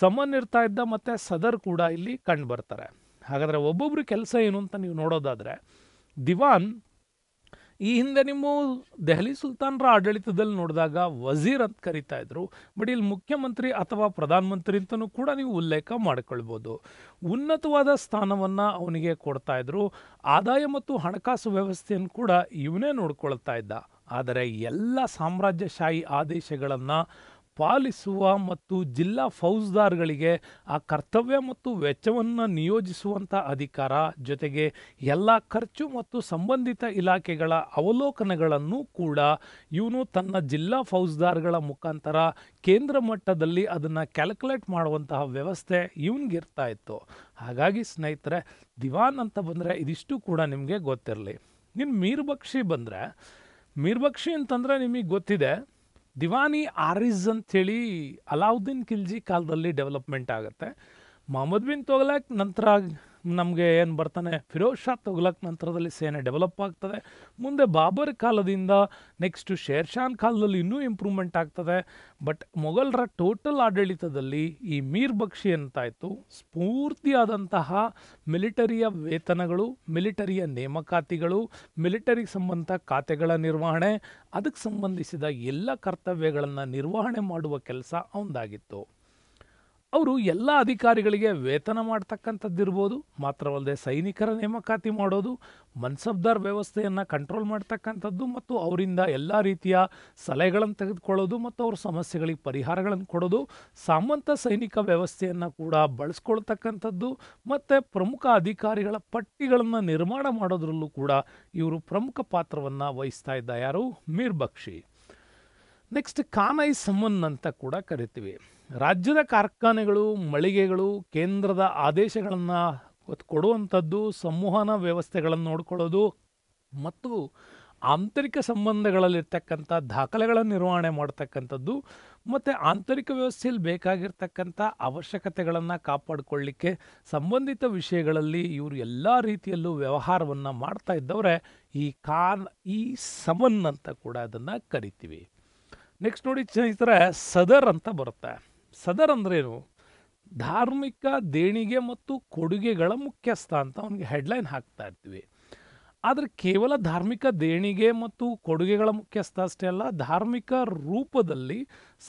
ಸಮನ್ ಇರ್ತಾ ಇದ್ದ ಮತ್ತು ಸದರ್ ಕೂಡ ಇಲ್ಲಿ ಕಂಡು ಬರ್ತಾರೆ ಹಾಗಾದರೆ ಒಬ್ಬೊಬ್ಬರು ಕೆಲಸ ಏನು ಅಂತ ನೀವು ನೋಡೋದಾದರೆ ದಿವಾನ್ ಈ ಹಿಂದೆ ನಿಮ್ಮ ದೆಹಲಿ ಸುಲ್ತಾನರ ಆಡಳಿತದಲ್ಲಿ ನೋಡಿದಾಗ ವಜೀರ್ ಅಂತ ಕರಿತಾ ಇದ್ರು ಬಟ್ ಇಲ್ಲಿ ಮುಖ್ಯಮಂತ್ರಿ ಅಥವಾ ಪ್ರಧಾನಮಂತ್ರಿ ಅಂತಲೂ ಕೂಡ ನೀವು ಉಲ್ಲೇಖ ಮಾಡಿಕೊಳ್ಬೋದು ಉನ್ನತವಾದ ಸ್ಥಾನವನ್ನು ಅವನಿಗೆ ಕೊಡ್ತಾ ಇದ್ರು ಆದಾಯ ಮತ್ತು ಹಣಕಾಸು ವ್ಯವಸ್ಥೆಯನ್ನು ಕೂಡ ಇವನೇ ನೋಡ್ಕೊಳ್ತಾ ಇದ್ದ ಆದರೆ ಎಲ್ಲ ಸಾಮ್ರಾಜ್ಯಶಾಹಿ ಆದೇಶಗಳನ್ನು ಪಾಲಿಸುವ ಮತ್ತು ಜಿಲ್ಲಾ ಫೌಜ್ದಾರ್ಗಳಿಗೆ ಆ ಕರ್ತವ್ಯ ಮತ್ತು ವೆಚ್ಚವನ್ನು ನಿಯೋಜಿಸುವಂಥ ಅಧಿಕಾರ ಜೊತೆಗೆ ಎಲ್ಲ ಖರ್ಚು ಮತ್ತು ಸಂಬಂಧಿತ ಇಲಾಖೆಗಳ ಅವಲೋಕನಗಳನ್ನು ಕೂಡ ಇವನು ತನ್ನ ಜಿಲ್ಲಾ ಫೌಜ್ದಾರ್ಗಳ ಮುಖಾಂತರ ಕೇಂದ್ರ ಮಟ್ಟದಲ್ಲಿ ಅದನ್ನು ಕ್ಯಾಲ್ಕುಲೇಟ್ ಮಾಡುವಂತಹ ವ್ಯವಸ್ಥೆ ಇವನಿಗಿರ್ತಾ ಇತ್ತು ಹಾಗಾಗಿ ಸ್ನೇಹಿತರೆ ದಿವಾನ್ ಅಂತ ಬಂದರೆ ಇದಿಷ್ಟು ಕೂಡ ನಿಮಗೆ ಗೊತ್ತಿರಲಿ ಇನ್ನು ಮೀರ್ಬಕ್ಷಿ ಬಂದರೆ ಮೀರ್ಬಕ್ಷಿ ಅಂತಂದರೆ ನಿಮಗೆ ಗೊತ್ತಿದೆ ದಿವಾನಿ ಆರಿಸ್ ಅಂಥೇಳಿ ಅಲಾವುದ್ದೀನ್ ಖಿಲ್ಜಿ ಕಾಲದಲ್ಲಿ ಡೆವಲಪ್ಮೆಂಟ್ ಆಗುತ್ತೆ ಮೊಹಮ್ಮದ್ ಬಿನ್ ತೋಗ್ಲಾಕ್ ನಂತರ ನಮಗೆ ಏನು ಬರ್ತಾನೆ ಫಿರೋಜ್ ಶಾ ತೊಗಲಕ್ ನಂತರದಲ್ಲಿ ಸೇನೆ ಡೆವಲಪ್ ಆಗ್ತದೆ ಮುಂದೆ ಬಾಬರ್ ಕಾಲದಿಂದ ನೆಕ್ಸ್ಟು ಶೇರ್ ಶಾನ್ ಕಾಲದಲ್ಲಿ ಇನ್ನೂ ಇಂಪ್ರೂವ್ಮೆಂಟ್ ಆಗ್ತದೆ ಬಟ್ ಮೊಘಲರ ಟೋಟಲ್ ಆಡಳಿತದಲ್ಲಿ ಈ ಮೀರ್ ಬಕ್ಷಿ ಅಂತಾಯಿತು ಸ್ಫೂರ್ತಿಯಾದಂತಹ ಮಿಲಿಟರಿಯ ವೇತನಗಳು ಮಿಲಿಟರಿಯ ನೇಮಕಾತಿಗಳು ಮಿಲಿಟರಿ ಸಂಬಂಧ ಖಾತೆಗಳ ನಿರ್ವಹಣೆ ಅದಕ್ಕೆ ಸಂಬಂಧಿಸಿದ ಎಲ್ಲ ಕರ್ತವ್ಯಗಳನ್ನು ನಿರ್ವಹಣೆ ಮಾಡುವ ಕೆಲಸ ಅವನದಾಗಿತ್ತು ಅವರು ಎಲ್ಲ ಅಧಿಕಾರಿಗಳಿಗೆ ವೇತನ ಮಾಡ್ತಕ್ಕಂಥದ್ದಿರ್ಬೋದು ಮಾತ್ರವಲ್ಲದೆ ಸೈನಿಕರ ನೇಮಕಾತಿ ಮಾಡೋದು ಮನ್ಸಬ್ದಾರ್ ವ್ಯವಸ್ಥೆಯನ್ನು ಕಂಟ್ರೋಲ್ ಮಾಡ್ತಕ್ಕಂಥದ್ದು ಮತ್ತು ಅವರಿಂದ ಎಲ್ಲ ರೀತಿಯ ಸಲಹೆಗಳನ್ನು ತೆಗೆದುಕೊಳ್ಳೋದು ಮತ್ತು ಅವ್ರ ಸಮಸ್ಯೆಗಳಿಗೆ ಪರಿಹಾರಗಳನ್ನು ಕೊಡೋದು ಸಾಮಂತ ಸೈನಿಕ ವ್ಯವಸ್ಥೆಯನ್ನು ಕೂಡ ಬಳಸ್ಕೊಳ್ತಕ್ಕಂಥದ್ದು ಮತ್ತು ಪ್ರಮುಖ ಅಧಿಕಾರಿಗಳ ಪಟ್ಟಿಗಳನ್ನು ನಿರ್ಮಾಣ ಮಾಡೋದ್ರಲ್ಲೂ ಕೂಡ ಇವರು ಪ್ರಮುಖ ಪಾತ್ರವನ್ನು ವಹಿಸ್ತಾ ಇದ್ದ ಯಾರು ಮೀರ್ಬಕ್ಷಿ ನೆಕ್ಸ್ಟ್ ಕಾನೈ ಸಮನ್ ಅಂತ ಕೂಡ ಕರಿತೀವಿ ರಾಜ್ಯದ ಕಾರ್ಖಾನೆಗಳು ಮಳಿಗೆಗಳು ಕೇಂದ್ರದ ಆದೇಶಗಳನ್ನು ಕೊಡುವಂಥದ್ದು ಸಂವಹನ ವ್ಯವಸ್ಥೆಗಳನ್ನು ನೋಡ್ಕೊಳ್ಳೋದು ಮತ್ತು ಆಂತರಿಕ ಸಂಬಂಧಗಳಲ್ಲಿರ್ತಕ್ಕಂಥ ದಾಖಲೆಗಳ ನಿರ್ವಹಣೆ ಮಾಡ್ತಕ್ಕಂಥದ್ದು ಮತ್ತು ಆಂತರಿಕ ವ್ಯವಸ್ಥೆಯಲ್ಲಿ ಬೇಕಾಗಿರ್ತಕ್ಕಂಥ ಅವಶ್ಯಕತೆಗಳನ್ನು ಕಾಪಾಡಿಕೊಳ್ಳಿಕ್ಕೆ ಸಂಬಂಧಿತ ವಿಷಯಗಳಲ್ಲಿ ಇವರು ಎಲ್ಲ ರೀತಿಯಲ್ಲೂ ವ್ಯವಹಾರವನ್ನು ಮಾಡ್ತಾ ಇದ್ದವ್ರೆ ಈ ಕಾನ್ ಈ ಸಮನ್ ಅಂತ ಕೂಡ ಅದನ್ನು ಕರಿತೀವಿ ನೆಕ್ಸ್ಟ್ ನೋಡಿ ಸ್ನೇಹಿತರೆ ಸದರ್ ಅಂತ ಬರುತ್ತೆ ಸದರ್ ಅಂದ್ರೇನು ಧಾರ್ಮಿಕ ದೇಣಿಗೆ ಮತ್ತು ಕೊಡುಗೆಗಳ ಮುಖ್ಯಸ್ಥ ಅಂತ ಅವನಿಗೆ ಹೆಡ್ಲೈನ್ ಹಾಕ್ತಾ ಇರ್ತೀವಿ ಆದರೆ ಕೇವಲ ಧಾರ್ಮಿಕ ದೇಣಿಗೆ ಮತ್ತು ಕೊಡುಗೆಗಳ ಮುಖ್ಯಸ್ಥ ಅಷ್ಟೇ ಅಲ್ಲ ಧಾರ್ಮಿಕ ರೂಪದಲ್ಲಿ